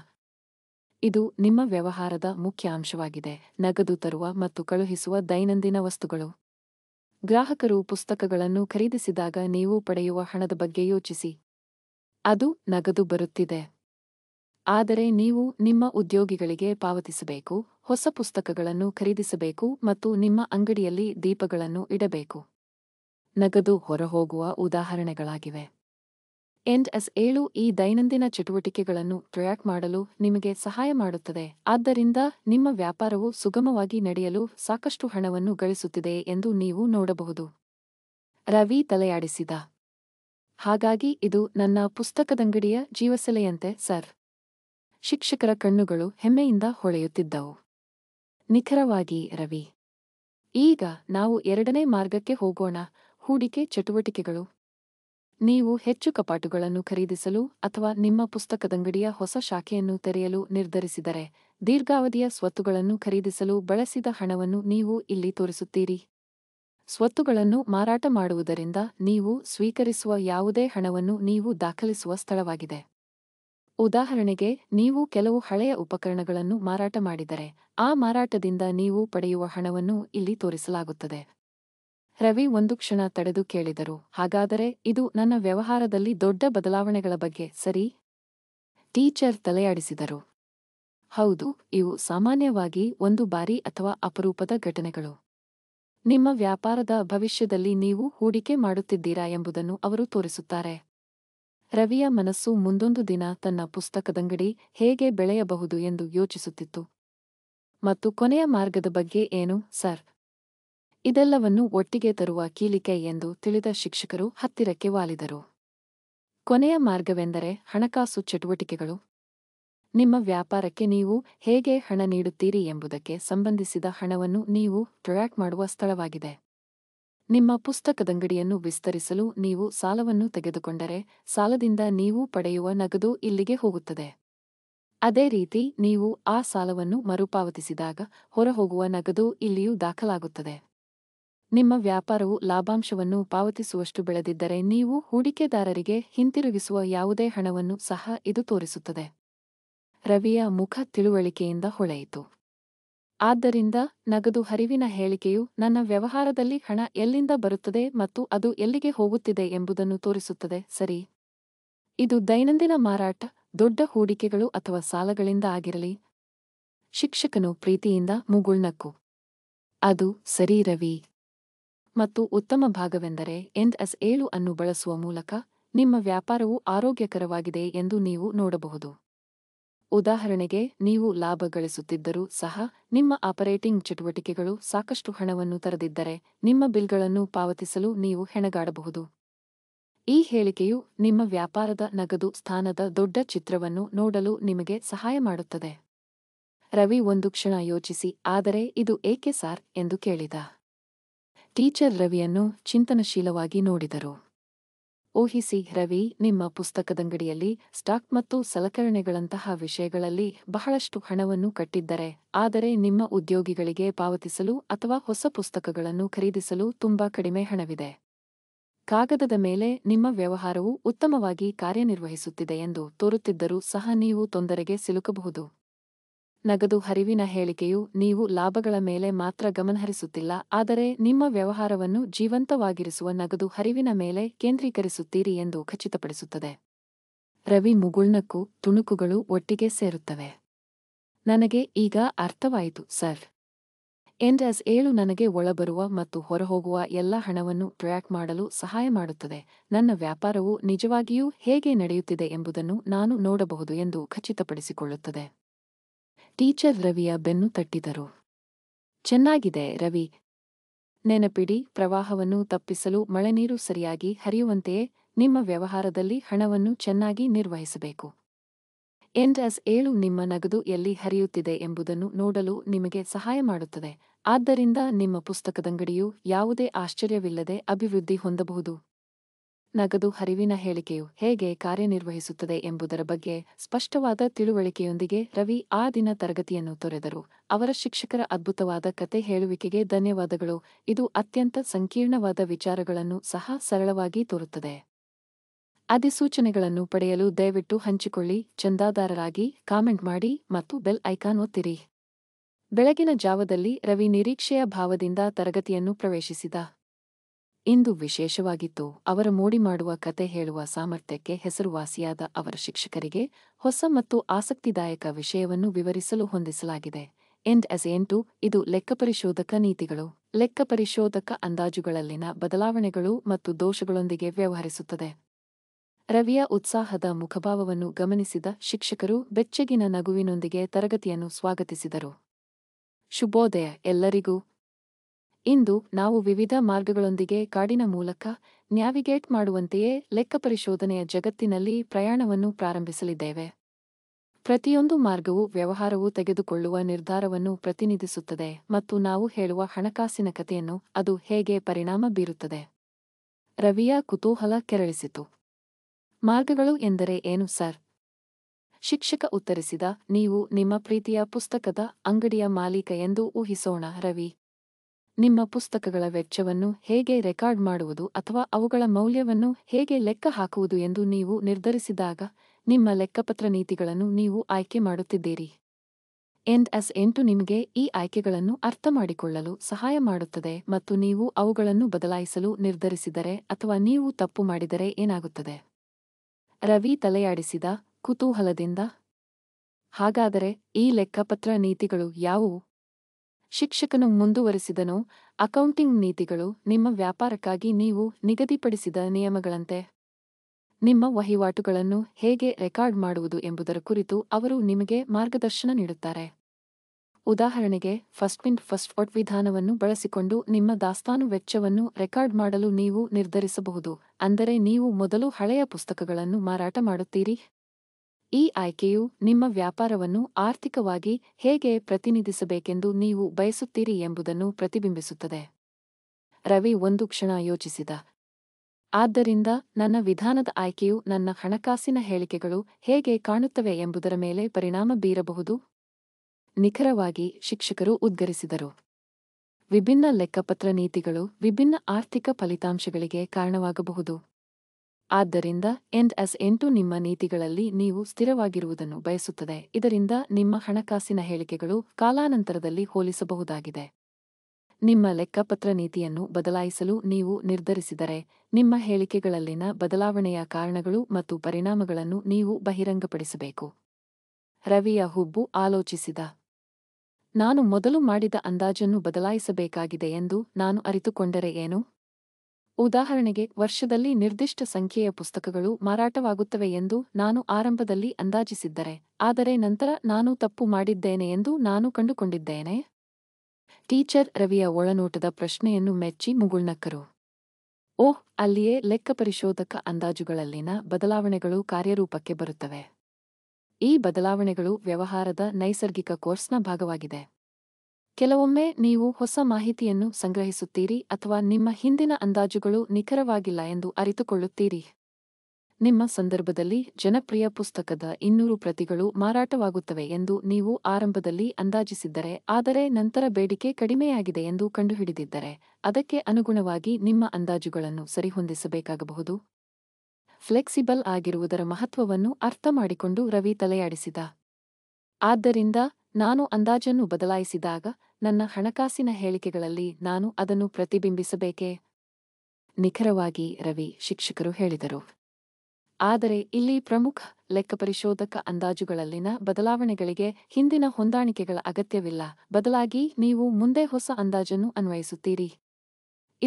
A: ಇದು ನಿಮ್ಮ ವ್ಯವಹಾರದ ಮುಖ್ಯ ಅಂಶವಾಗಿದೆ ನಗದು ತರುವ ಮತ್ತು ಕಳುಹಿಸುವ ದೈನಂದಿನ ವಸ್ತುಗಳು ಗ್ರಾಹಕರು ಪುಸ್ತಕಗಳನ್ನು ಖರೀದಿಸಿದಾಗ ನೀವು ಪಡೆಯುವ ಹಣದ ಬಗ್ಗೆ ಯೋಚಿಸಿ ಅದು ನಗದು ಬರುತ್ತಿದೆ ಆದರೆ ನೀವು ನಿಮ್ಮ ಉದ್ಯೋಗಿಗಳಿಗೆ ಪಾವತಿಸಬೇಕು ಹೊಸ ಪುಸ್ತಕಗಳನ್ನು ಖರೀದಿಸಬೇಕು ಮತ್ತು ನಿಮ್ಮ ಅಂಗಡಿಯಲ್ಲಿ ದೀಪಗಳನ್ನು ಇಡಬೇಕು ನಗದು ಹೊರಹೋಗುವ ಉದಾಹರಣೆಗಳಾಗಿವೆ ಎಂಡ್ ಎಸ್ ಏಳು ಈ ದೈನಂದಿನ ಚಟುವಟಿಕೆಗಳನ್ನು ಟ್ರ್ಯಾಕ್ ಮಾಡಲು ನಿಮಗೆ ಸಹಾಯ ಮಾಡುತ್ತದೆ ಆದ್ದರಿಂದ ನಿಮ್ಮ ವ್ಯಾಪಾರವು ಸುಗಮವಾಗಿ ನಡೆಯಲು ಸಾಕಷ್ಟು ಹಣವನ್ನು ಗಳಿಸುತ್ತಿದೆ ಎಂದು ನೀವು ನೋಡಬಹುದು ರವಿ ತಲೆಯಾಡಿಸಿದ ಹಾಗಾಗಿ ಇದು ನನ್ನ ಪುಸ್ತಕದಂಗಡಿಯ ಜೀವಸೆಲೆಯಂತೆ ಸರ್ ಶಿಕ್ಷಕರ ಕಣ್ಣುಗಳು ಹೆಮ್ಮೆಯಿಂದ ಹೊಳೆಯುತ್ತಿದ್ದವು ನಿಖರವಾಗಿ ರವಿ ಈಗ ನಾವು ಎರಡನೇ ಮಾರ್ಗಕ್ಕೆ ಹೋಗೋಣ ಹೂಡಿಕೆ ಚಟುವಟಿಕೆಗಳು ನೀವು ಹೆಚ್ಚು ಕಪಾಟುಗಳನ್ನು ಖರೀದಿಸಲು ಅಥವಾ ನಿಮ್ಮ ಪುಸ್ತಕದಂಗಡಿಯ ಹೊಸ ಶಾಖೆಯನ್ನು ತೆರೆಯಲು ನಿರ್ಧರಿಸಿದರೆ ದೀರ್ಘಾವಧಿಯ ಸ್ವತ್ತುಗಳನ್ನು ಖರೀದಿಸಲು ಬಳಸಿದ ಹಣವನ್ನು ನೀವು ಇಲ್ಲಿ ತೋರಿಸುತ್ತೀರಿ ಸ್ವತ್ತುಗಳನ್ನು ಮಾರಾಟ ಮಾಡುವುದರಿಂದ ನೀವು ಸ್ವೀಕರಿಸುವ ಯಾವುದೇ ಹಣವನ್ನು ನೀವು ದಾಖಲಿಸುವ ಸ್ಥಳವಾಗಿದೆ ಉದಾಹರಣೆಗೆ ನೀವು ಕೆಲವು ಹಳೆಯ ಉಪಕರಣಗಳನ್ನು ಮಾರಾಟ ಮಾಡಿದರೆ ಆ ಮಾರಾಟದಿಂದ ನೀವು ಪಡೆಯುವ ಹಣವನ್ನು ಇಲ್ಲಿ ತೋರಿಸಲಾಗುತ್ತದೆ ರವಿ ಒಂದು ಕ್ಷಣ ತಡೆದು ಕೇಳಿದರು ಹಾಗಾದರೆ ಇದು ನನ್ನ ವ್ಯವಹಾರದಲ್ಲಿ ದೊಡ್ಡ ಬದಲಾವಣೆಗಳ ಬಗ್ಗೆ ಸರಿ ಟೀಚರ್ ತಲೆಯಾಡಿಸಿದರು ಹೌದು ಇವು ಸಾಮಾನ್ಯವಾಗಿ ಒಂದು ಬಾರಿ ಅಥವಾ ಅಪರೂಪದ ಘಟನೆಗಳು ನಿಮ್ಮ ವ್ಯಾಪಾರದ ಭವಿಷ್ಯದಲ್ಲಿ ನೀವು ಹೂಡಿಕೆ ಮಾಡುತ್ತಿದ್ದೀರಾ ಎಂಬುದನ್ನು ಅವರು ತೋರಿಸುತ್ತಾರೆ ರವಿಯ ಮನಸ್ಸು ಮುಂದೊಂದು ದಿನ ತನ್ನ ಪುಸ್ತಕದಂಗಡಿ ಹೇಗೆ ಬೆಳೆಯಬಹುದು ಎಂದು ಯೋಚಿಸುತ್ತಿತ್ತು ಮತ್ತು ಕೊನೆಯ ಮಾರ್ಗದ ಬಗ್ಗೆ ಏನು ಸರ್ ಇದೆಲ್ಲವನ್ನು ಒಟ್ಟಿಗೆ ತರುವ ಕೀಲಿಕೆ ಎಂದು ತಿಳಿದ ಶಿಕ್ಷಕರು ಹತ್ತಿರಕ್ಕೆ ವಾಲಿದರು ಕೊನೆಯ ಮಾರ್ಗವೆಂದರೆ ಹಣಕಾಸು ಚಟುವಟಿಕೆಗಳು ನಿಮ್ಮ ವ್ಯಾಪಾರಕ್ಕೆ ನೀವು ಹೇಗೆ ಹಣ ನೀಡುತ್ತೀರಿ ಎಂಬುದಕ್ಕೆ ಸಂಬಂಧಿಸಿದ ಹಣವನ್ನು ನೀವು ಟ್ರ್ಯಾಕ್ ಮಾಡುವ ಸ್ಥಳವಾಗಿದೆ ನಿಮ್ಮ ಪುಸ್ತಕದಂಗಡಿಯನ್ನು ವಿಸ್ತರಿಸಲು ನೀವು ಸಾಲವನ್ನು ತೆಗೆದುಕೊಂಡರೆ ಸಾಲದಿಂದ ನೀವು ಪಡೆಯುವ ನಗದು ಇಲ್ಲಿಗೆ ಹೋಗುತ್ತದೆ ಅದೇ ರೀತಿ ನೀವು ಆ ಸಾಲವನ್ನು ಮರುಪಾವತಿಸಿದಾಗ ಹೊರಹೋಗುವ ನಗದು ಇಲ್ಲಿಯೂ ದಾಖಲಾಗುತ್ತದೆ ನಿಮ್ಮ ವ್ಯಾಪಾರವು ಲಾಭಾಂಶವನ್ನು ಪಾವತಿಸುವಷ್ಟು ಬೆಳೆದಿದ್ದರೆ ನೀವು ಹೂಡಿಕೆದಾರರಿಗೆ ಹಿಂತಿರುಗಿಸುವ ಯಾವುದೇ ಹಣವನ್ನು ಸಹ ಇದು ತೋರಿಸುತ್ತದೆ ರವಿಯ ಮುಖ ತಿಳುವಳಿಕೆಯಿಂದ ಹೊಳೆಯಿತು ಆದ್ದರಿಂದ ನಗದು ಹರಿವಿನ ಹೇಳಿಕೆಯು ನನ್ನ ವ್ಯವಹಾರದಲ್ಲಿ ಹಣ ಎಲ್ಲಿಂದ ಬರುತ್ತದೆ ಮತ್ತು ಅದು ಎಲ್ಲಿಗೆ ಹೋಗುತ್ತಿದೆ ಎಂಬುದನ್ನು ತೋರಿಸುತ್ತದೆ ಸರಿ ಇದು ದೈನಂದಿನ ಮಾರಾಟ ದೊಡ್ಡ ಹೂಡಿಕೆಗಳು ಅಥವಾ ಸಾಲಗಳಿಂದ ಆಗಿರಲಿ ಶಿಕ್ಷಕನು ಪ್ರೀತಿಯಿಂದ ಮುಗುಳ್ನಕ್ಕು ಅದು ಸರಿ ರವಿ ಮತ್ತು ಉತ್ತಮ ಭಾಗವೆಂದರೆ ಎಂಡ್ ಎಸ್ ಏಳು ಅನ್ನು ಬಳಸುವ ಮೂಲಕ ನಿಮ್ಮ ವ್ಯಾಪಾರವು ಆರೋಗ್ಯಕರವಾಗಿದೆ ಎಂದು ನೀವು ನೋಡಬಹುದು ಉದಾಹರಣೆಗೆ ನೀವು ಲಾಭ ಗಳಿಸುತ್ತಿದ್ದರೂ ಸಹ ನಿಮ್ಮ ಆಪರೇಟಿಂಗ್ ಚಟುವಟಿಕೆಗಳು ಸಾಕಷ್ಟು ಹಣವನ್ನು ತರದಿದ್ದರೆ ನಿಮ್ಮ ಬಿಲ್ಗಳನ್ನು ಪಾವತಿಸಲು ನೀವು ಹೆಣಗಾಡಬಹುದು ಈ ಹೇಳಿಕೆಯು ನಿಮ್ಮ ವ್ಯಾಪಾರದ ನಗದು ಸ್ಥಾನದ ದೊಡ್ಡ ಚಿತ್ರವನ್ನು ನೋಡಲು ನಿಮಗೆ ಸಹಾಯ ಮಾಡುತ್ತದೆ ರವಿ ಒಂದು ಕ್ಷಣ ಯೋಚಿಸಿ ಆದರೆ ಇದು ಏಕೆ ಸಾರ್ ಎಂದು ಕೇಳಿದ ಟೀಚರ್ ರವಿಯನ್ನು ಚಿಂತನಶೀಲವಾಗಿ ನೋಡಿದರು ಊಹಿಸಿ ರವಿ ನಿಮ್ಮ ಪುಸ್ತಕದಂಗಡಿಯಲ್ಲಿ ಸ್ಟಾಕ್ ಮತ್ತು ಸಲಕರಣೆಗಳಂತಹ ವಿಷಯಗಳಲ್ಲಿ ಬಹಳಷ್ಟು ಹಣವನ್ನು ಕಟ್ಟಿದ್ದರೆ ಆದರೆ ನಿಮ್ಮ ಉದ್ಯೋಗಿಗಳಿಗೆ ಪಾವತಿಸಲು ಅಥವಾ ಹೊಸ ಪುಸ್ತಕಗಳನ್ನು ಖರೀದಿಸಲು ತುಂಬಾ ಕಡಿಮೆ ಹಣವಿದೆ ಕಾಗದದ ಮೇಲೆ ನಿಮ್ಮ ವ್ಯವಹಾರವು ಉತ್ತಮವಾಗಿ ಕಾರ್ಯನಿರ್ವಹಿಸುತ್ತಿದೆ ಎಂದು ತೋರುತ್ತಿದ್ದರೂ ಸಹ ನೀವು ತೊಂದರೆಗೆ ಸಿಲುಕಬಹುದು ನಗದು ಹರಿವಿನ ಹೇಳಿಕೆಯು ನೀವು ಲಾಭಗಳ ಮೇಲೆ ಮಾತ್ರ ಗಮನಹರಿಸುತ್ತಿಲ್ಲ ಆದರೆ ನಿಮ್ಮ ವ್ಯವಹಾರವನ್ನು ಜೀವಂತವಾಗಿರಿಸುವ ನಗದು ಹರಿವಿನ ಮೇಲೆ ಕೇಂದ್ರೀಕರಿಸುತ್ತೀರಿ ಎಂದು ಖಚಿತಪಡಿಸುತ್ತದೆ ರವಿ ಮುಗುಳ್ನಕ್ಕೂ ತುಣುಕುಗಳು ಒಟ್ಟಿಗೆ ಸೇರುತ್ತವೆ ನನಗೆ ಈಗ ಅರ್ಥವಾಯಿತು ಸರ್ ಎಂಡಸ್ ಏಳು ನನಗೆ ಒಳಬರುವ ಮತ್ತು ಹೊರಹೋಗುವ ಎಲ್ಲ ಹಣವನ್ನು ಟ್ರ್ಯಾಕ್ ಮಾಡಲು ಸಹಾಯ ಮಾಡುತ್ತದೆ ನನ್ನ ವ್ಯಾಪಾರವು ನಿಜವಾಗಿಯೂ ಹೇಗೆ ನಡೆಯುತ್ತಿದೆ ಎಂಬುದನ್ನು ನಾನು ನೋಡಬಹುದು ಎಂದು ಖಚಿತಪಡಿಸಿಕೊಳ್ಳುತ್ತದೆ ಟೀಚರ್ ರವಿಯ ಬೆನ್ನು ತಟ್ಟಿದರು ಚೆನ್ನಾಗಿದೆ ರವಿ ನೆನಪಿಡಿ ಪ್ರವಾಹವನ್ನು ತಪ್ಪಿಸಲು ಮಳೆ ನೀರು ಸರಿಯಾಗಿ ಹರಿಯುವಂತೆಯೇ ನಿಮ್ಮ ವ್ಯವಹಾರದಲ್ಲಿ ಹಣವನ್ನು ಚೆನ್ನಾಗಿ ನಿರ್ವಹಿಸಬೇಕು ಎನ್ಎಸ್ ಏಳು ನಿಮ್ಮ ನಗದು ಎಲ್ಲಿ ಹರಿಯುತ್ತಿದೆ ಎಂಬುದನ್ನು ನೋಡಲು ನಿಮಗೆ ಸಹಾಯ ಮಾಡುತ್ತದೆ ಆದ್ದರಿಂದ ನಿಮ್ಮ ಪುಸ್ತಕದಂಗಡಿಯು ಯಾವುದೇ ಆಶ್ಚರ್ಯವಿಲ್ಲದೆ ಅಭಿವೃದ್ಧಿ ಹೊಂದಬಹುದು ನಗದು ಹರಿವಿನ ಹೇಳಿಕೆಯು ಹೇಗೆ ಕಾರ್ಯನಿರ್ವಹಿಸುತ್ತದೆ ಎಂಬುದರ ಬಗ್ಗೆ ಸ್ಪಷ್ಟವಾದ ತಿಳುವಳಿಕೆಯೊಂದಿಗೆ ರವಿ ಆ ದಿನ ತರಗತಿಯನ್ನು ತೊರೆದರು ಅವರ ಶಿಕ್ಷಕರ ಅದ್ಭುತವಾದ ಕತೆ ಹೇಳುವಿಕೆಗೆ ಧನ್ಯವಾದಗಳು ಇದು ಅತ್ಯಂತ ಸಂಕೀರ್ಣವಾದ ವಿಚಾರಗಳನ್ನು ಸಹ ಸರಳವಾಗಿ ತೋರುತ್ತದೆ ಅಧಿಸೂಚನೆಗಳನ್ನು ಪಡೆಯಲು ದಯವಿಟ್ಟು ಹಂಚಿಕೊಳ್ಳಿ ಚಂದಾದಾರರಾಗಿ ಕಾಮೆಂಟ್ ಮಾಡಿ ಮತ್ತು ಬೆಲ್ ಐಕಾನ್ ಒತ್ತಿರಿ ಬೆಳಗಿನ ಜಾವದಲ್ಲಿ ರವಿ ನಿರೀಕ್ಷೆಯ ಭಾವದಿಂದ ತರಗತಿಯನ್ನು ಪ್ರವೇಶಿಸಿದ ಇಂದು ವಿಶೇಷವಾಗಿತ್ತು ಅವರ ಮೋಡಿ ಮಾಡುವ ಕತೆ ಹೇಳುವ ಸಾಮರ್ಥ್ಯಕ್ಕೆ ಹೆಸರುವಾಸಿಯಾದ ಅವರ ಶಿಕ್ಷಕರಿಗೆ ಹೊಸ ಮತ್ತು ಆಸಕ್ತಿದಾಯಕ ವಿಷಯವನ್ನು ವಿವರಿಸಲು ಹೊಂದಿಸಲಾಗಿದೆ ಎಂಡ್ ಎಸ್ ಎಂಟು ಇದು ಲೆಕ್ಕಪರಿಶೋಧಕ ನೀತಿಗಳು ಲೆಕ್ಕಪರಿಶೋಧಕ ಅಂದಾಜುಗಳಲ್ಲಿನ ಬದಲಾವಣೆಗಳು ಮತ್ತು ದೋಷಗಳೊಂದಿಗೆ ವ್ಯವಹರಿಸುತ್ತದೆ ರವಿಯ ಉತ್ಸಾಹದ ಮುಖಭಾವವನ್ನು ಗಮನಿಸಿದ ಶಿಕ್ಷಕರು ಬೆಚ್ಚಗಿನ ನಗುವಿನೊಂದಿಗೆ ತರಗತಿಯನ್ನು ಸ್ವಾಗತಿಸಿದರು ಶುಭೋದಯ ಎಲ್ಲರಿಗೂ ಇಂದು ನಾವು ವಿವಿಧ ಮಾರ್ಗಗಳೊಂದಿಗೆ ಕಾಡಿನ ಮೂಲಕ ನ್ಯಾವಿಗೇಟ್ ಮಾಡುವಂತೆಯೇ ಲೆಕ್ಕಪರಿಶೋಧನೆಯ ಜಗತ್ತಿನಲ್ಲಿ ಪ್ರಯಾಣವನ್ನು ಪ್ರಾರಂಭಿಸಲಿದ್ದೇವೆ ಪ್ರತಿಯೊಂದು ಮಾರ್ಗವು ವ್ಯವಹಾರವು ತೆಗೆದುಕೊಳ್ಳುವ ನಿರ್ಧಾರವನ್ನು ಪ್ರತಿನಿಧಿಸುತ್ತದೆ ಮತ್ತು ನಾವು ಹೇಳುವ ಹಣಕಾಸಿನ ಕಥೆಯನ್ನು ಅದು ಹೇಗೆ ಪರಿಣಾಮ ಬೀರುತ್ತದೆ ರವಿಯ ಕುತೂಹಲ ಕೆರಳಿಸಿತು ಮಾರ್ಗಗಳು ಎಂದರೆ ಏನು ಸರ್ ಶಿಕ್ಷಕ ಉತ್ತರಿಸಿದ ನೀವು ನಿಮ್ಮ ಪ್ರೀತಿಯ ಪುಸ್ತಕದ ಅಂಗಡಿಯ ಮಾಲೀಕ ಎಂದು ಊಹಿಸೋಣ ರವಿ ನಿಮ್ಮ ಪುಸ್ತಕಗಳ ವೆಚ್ಚವನ್ನು ಹೇಗೆ ರೆಕಾರ್ಡ್ ಮಾಡುವುದು ಅಥವಾ ಅವುಗಳ ಮೌಲ್ಯವನ್ನು ಹೇಗೆ ಲೆಕ್ಕ ಹಾಕುವುದು ಎಂದು ನೀವು ನಿರ್ಧರಿಸಿದಾಗ ನಿಮ್ಮ ಲೆಕ್ಕಪತ್ರ ನೀತಿಗಳನ್ನು ನೀವು ಆಯ್ಕೆ ಮಾಡುತ್ತಿದ್ದೀರಿ ಎಂಡ್ ಎಸ್ ಎಂಟು ನಿಮಗೆ ಈ ಆಯ್ಕೆಗಳನ್ನು ಅರ್ಥಮಾಡಿಕೊಳ್ಳಲು ಸಹಾಯ ಮಾಡುತ್ತದೆ ಮತ್ತು ನೀವು ಅವುಗಳನ್ನು ಬದಲಾಯಿಸಲು ನಿರ್ಧರಿಸಿದರೆ ಅಥವಾ ನೀವು ತಪ್ಪು ಮಾಡಿದರೆ ಏನಾಗುತ್ತದೆ ರವಿ ತಲೆಯಾಡಿಸಿದ ಕುತೂಹಲದಿಂದ ಹಾಗಾದರೆ ಈ ಲೆಕ್ಕಪತ್ರ ನೀತಿಗಳು ಯಾವುವು ಶಿಕ್ಷಕನು ಮುಂದುವರಿಸಿದನು ಅಕೌಂಟಿಂಗ್ ನೀತಿಗಳು ನಿಮ್ಮ ವ್ಯಾಪಾರಕ್ಕಾಗಿ ನೀವು ನಿಗದಿಪಡಿಸಿದ ನಿಯಮಗಳಂತೆ ನಿಮ್ಮ ವಹಿವಾಟುಗಳನ್ನು ಹೇಗೆ ರೆಕಾರ್ಡ್ ಮಾಡುವುದು ಎಂಬುದರ ಕುರಿತು ಅವರು ನಿಮಗೆ ಮಾರ್ಗದರ್ಶನ ನೀಡುತ್ತಾರೆ ಉದಾಹರಣೆಗೆ ಫಸ್ಟ್ ಪಿಂಟ್ ಫಸ್ಟ್ ಔಟ್ ವಿಧಾನವನ್ನು ಬಳಸಿಕೊಂಡು ನಿಮ್ಮ ದಾಸ್ತಾನು ವೆಚ್ಚವನ್ನು ರೆಕಾರ್ಡ್ ಮಾಡಲು ನೀವು ನಿರ್ಧರಿಸಬಹುದು ಅಂದರೆ ನೀವು ಮೊದಲು ಹಳೆಯ ಪುಸ್ತಕಗಳನ್ನು ಮಾರಾಟ ಮಾಡುತ್ತೀರಿ ಈ ಆಯ್ಕೆಯು ನಿಮ್ಮ ವ್ಯಾಪಾರವನ್ನು ಆರ್ಥಿಕವಾಗಿ ಹೇಗೆ ಪ್ರತಿನಿಧಿಸಬೇಕೆಂದು ನೀವು ಬಯಸುತ್ತೀರಿ ಎಂಬುದನ್ನು ಪ್ರತಿಬಿಂಬಿಸುತ್ತದೆ ರವಿ ಒಂದು ಕ್ಷಣ ಯೋಚಿಸಿದ ಆದ್ದರಿಂದ ನನ್ನ ವಿಧಾನದ ಆಯ್ಕೆಯು ನನ್ನ ಹಣಕಾಸಿನ ಹೇಳಿಕೆಗಳು ಹೇಗೆ ಕಾಣುತ್ತವೆ ಎಂಬುದರ ಮೇಲೆ ಪರಿಣಾಮ ಬೀರಬಹುದು ನಿಖರವಾಗಿ ಶಿಕ್ಷಕರು ಉದ್ಗರಿಸಿದರು ವಿಭಿನ್ನ ಲೆಕ್ಕಪತ್ರ ನೀತಿಗಳು ವಿಭಿನ್ನ ಆರ್ಥಿಕ ಫಲಿತಾಂಶಗಳಿಗೆ ಕಾರಣವಾಗಬಹುದು ಆದ್ದರಿಂದ ಎಂಡ್ ಎಸ್ ಎಂಟು ನಿಮ್ಮ ನೀತಿಗಳಲ್ಲಿ ನೀವು ಸ್ಥಿರವಾಗಿರುವುದನ್ನು ಬಯಸುತ್ತದೆ ಇದರಿಂದ ನಿಮ್ಮ ಹಣಕಾಸಿನ ಹೇಳಿಕೆಗಳು ಕಾಲಾನಂತರದಲ್ಲಿ ಹೋಲಿಸಬಹುದಾಗಿದೆ ನಿಮ್ಮ ಲೆಕ್ಕಪತ್ರ ನೀತಿಯನ್ನು ಬದಲಾಯಿಸಲು ನೀವು ನಿರ್ಧರಿಸಿದರೆ ನಿಮ್ಮ ಹೇಳಿಕೆಗಳಲ್ಲಿನ ಬದಲಾವಣೆಯ ಕಾರಣಗಳು ಮತ್ತು ಪರಿಣಾಮಗಳನ್ನು ನೀವು ಬಹಿರಂಗಪಡಿಸಬೇಕು ರವಿಯ ಹುಬ್ಬು ಆಲೋಚಿಸಿದ ನಾನು ಮೊದಲು ಮಾಡಿದ ಅಂದಾಜನ್ನು ಬದಲಾಯಿಸಬೇಕಾಗಿದೆ ಎಂದು ನಾನು ಅರಿತುಕೊಂಡರೆ ಏನು ಉದಾಹರಣೆಗೆ ವರ್ಷದಲ್ಲಿ ನಿರ್ದಿಷ್ಟ ಸಂಖ್ಯೆಯ ಪುಸ್ತಕಗಳು ಮಾರಾಟವಾಗುತ್ತವೆ ಎಂದು ನಾನು ಆರಂಭದಲ್ಲಿ ಅಂದಾಜಿಸಿದ್ದರೆ ಆದರೆ ನಂತರ ನಾನು ತಪ್ಪು ಮಾಡಿದ್ದೇನೆ ಎಂದು ನಾನು ಕಂಡುಕೊಂಡಿದ್ದೇನೆ ಟೀಚರ್ ರವಿಯ ಒಳನೋಟದ ಪ್ರಶ್ನೆಯನ್ನು ಮೆಚ್ಚಿ ಮುಗುಳ್ನಕ್ಕರು ಓಹ್ ಅಲ್ಲಿಯೇ ಲೆಕ್ಕಪರಿಶೋಧಕ ಅಂದಾಜುಗಳಲ್ಲಿನ ಬದಲಾವಣೆಗಳು ಕಾರ್ಯರೂಪಕ್ಕೆ ಬರುತ್ತವೆ ಈ ಬದಲಾವಣೆಗಳು ವ್ಯವಹಾರದ ನೈಸರ್ಗಿಕ ಕೋರ್ಸ್ನ ಭಾಗವಾಗಿದೆ ಕೆಲವೊಮ್ಮೆ ನೀವು ಹೊಸ ಮಾಹಿತಿಯನ್ನು ಸಂಗ್ರಹಿಸುತ್ತೀರಿ ಅಥವಾ ನಿಮ್ಮ ಹಿಂದಿನ ಅಂದಾಜುಗಳು ನಿಖರವಾಗಿಲ್ಲ ಎಂದು ಅರಿತುಕೊಳ್ಳುತ್ತೀರಿ ನಿಮ್ಮ ಸಂದರ್ಭದಲ್ಲಿ ಜನಪ್ರಿಯ ಪುಸ್ತಕದ ಇನ್ನೂರು ಪ್ರತಿಗಳು ಮಾರಾಟವಾಗುತ್ತವೆ ಎಂದು ನೀವು ಆರಂಭದಲ್ಲಿ ಅಂದಾಜಿಸಿದ್ದರೆ ಆದರೆ ನಂತರ ಬೇಡಿಕೆ ಕಡಿಮೆಯಾಗಿದೆ ಎಂದು ಕಂಡುಹಿಡಿದಿದ್ದರೆ ಅದಕ್ಕೆ ಅನುಗುಣವಾಗಿ ನಿಮ್ಮ ಅಂದಾಜುಗಳನ್ನು ಸರಿಹೊಂದಿಸಬೇಕಾಗಬಹುದು ಫ್ಲೆಕ್ಸಿಬಲ್ ಆಗಿರುವುದರ ಮಹತ್ವವನ್ನು ಅರ್ಥಮಾಡಿಕೊಂಡು ರವಿ ತಲೆಯಾಡಿಸಿದ ಆದ್ದರಿಂದ ನಾನು ಅಂದಾಜನ್ನು ಬದಲಾಯಿಸಿದಾಗ ನನ್ನ ಹಣಕಾಸಿನ ಹೇಳಿಕೆಗಳಲ್ಲಿ ನಾನು ಅದನ್ನು ಪ್ರತಿಬಿಂಬಿಸಬೇಕೇ ನಿಖರವಾಗಿ ರವಿ ಶಿಕ್ಷಕರು ಹೇಳಿದರು ಆದರೆ ಇಲ್ಲಿ ಪ್ರಮುಖ ಲೆಕ್ಕಪರಿಶೋಧಕ ಅಂದಾಜುಗಳಲ್ಲಿನ ಬದಲಾವಣೆಗಳಿಗೆ ಹಿಂದಿನ ಹೊಂದಾಣಿಕೆಗಳ ಅಗತ್ಯವಿಲ್ಲ ಬದಲಾಗಿ ನೀವು ಮುಂದೆ ಹೊಸ ಅಂದಾಜನ್ನು ಅನ್ವಯಿಸುತ್ತೀರಿ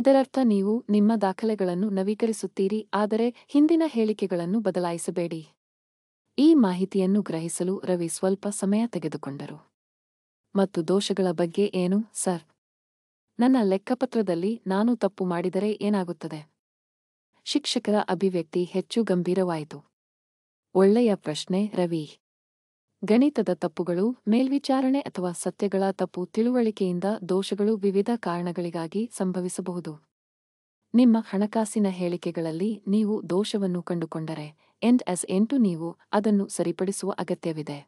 A: ಇದರರ್ಥ ನೀವು ನಿಮ್ಮ ದಾಖಲೆಗಳನ್ನು ನವೀಕರಿಸುತ್ತೀರಿ ಆದರೆ ಹಿಂದಿನ ಹೇಳಿಕೆಗಳನ್ನು ಬದಲಾಯಿಸಬೇಡಿ ಈ ಮಾಹಿತಿಯನ್ನು ಗ್ರಹಿಸಲು ರವಿ ಸ್ವಲ್ಪ ಸಮಯ ತೆಗೆದುಕೊಂಡರು ಮತ್ತು ದೋಷಗಳ ಬಗ್ಗೆ ಏನು ಸರ್ ನನ್ನ ಲೆಕ್ಕಪತ್ರದಲ್ಲಿ ನಾನು ತಪ್ಪು ಮಾಡಿದರೆ ಏನಾಗುತ್ತದೆ ಶಿಕ್ಷಕರ ಅಭಿವ್ಯಕ್ತಿ ಹೆಚ್ಚು ಗಂಭೀರವಾಯಿತು ಒಳ್ಳೆಯ ಪ್ರಶ್ನೆ ರವಿ ಗಣಿತದ ತಪ್ಪುಗಳು ಮೇಲ್ವಿಚಾರಣೆ ಅಥವಾ ಸತ್ಯಗಳ ತಪ್ಪು ತಿಳುವಳಿಕೆಯಿಂದ ದೋಷಗಳು ವಿವಿಧ ಕಾರಣಗಳಿಗಾಗಿ ಸಂಭವಿಸಬಹುದು ನಿಮ್ಮ ಹಣಕಾಸಿನ ಹೇಳಿಕೆಗಳಲ್ಲಿ ನೀವು ದೋಷವನ್ನು ಕಂಡುಕೊಂಡರೆ ಎಂಡ್ ಎಸ್ ಎಂಟು ನೀವು ಅದನ್ನು ಸರಿಪಡಿಸುವ ಅಗತ್ಯವಿದೆ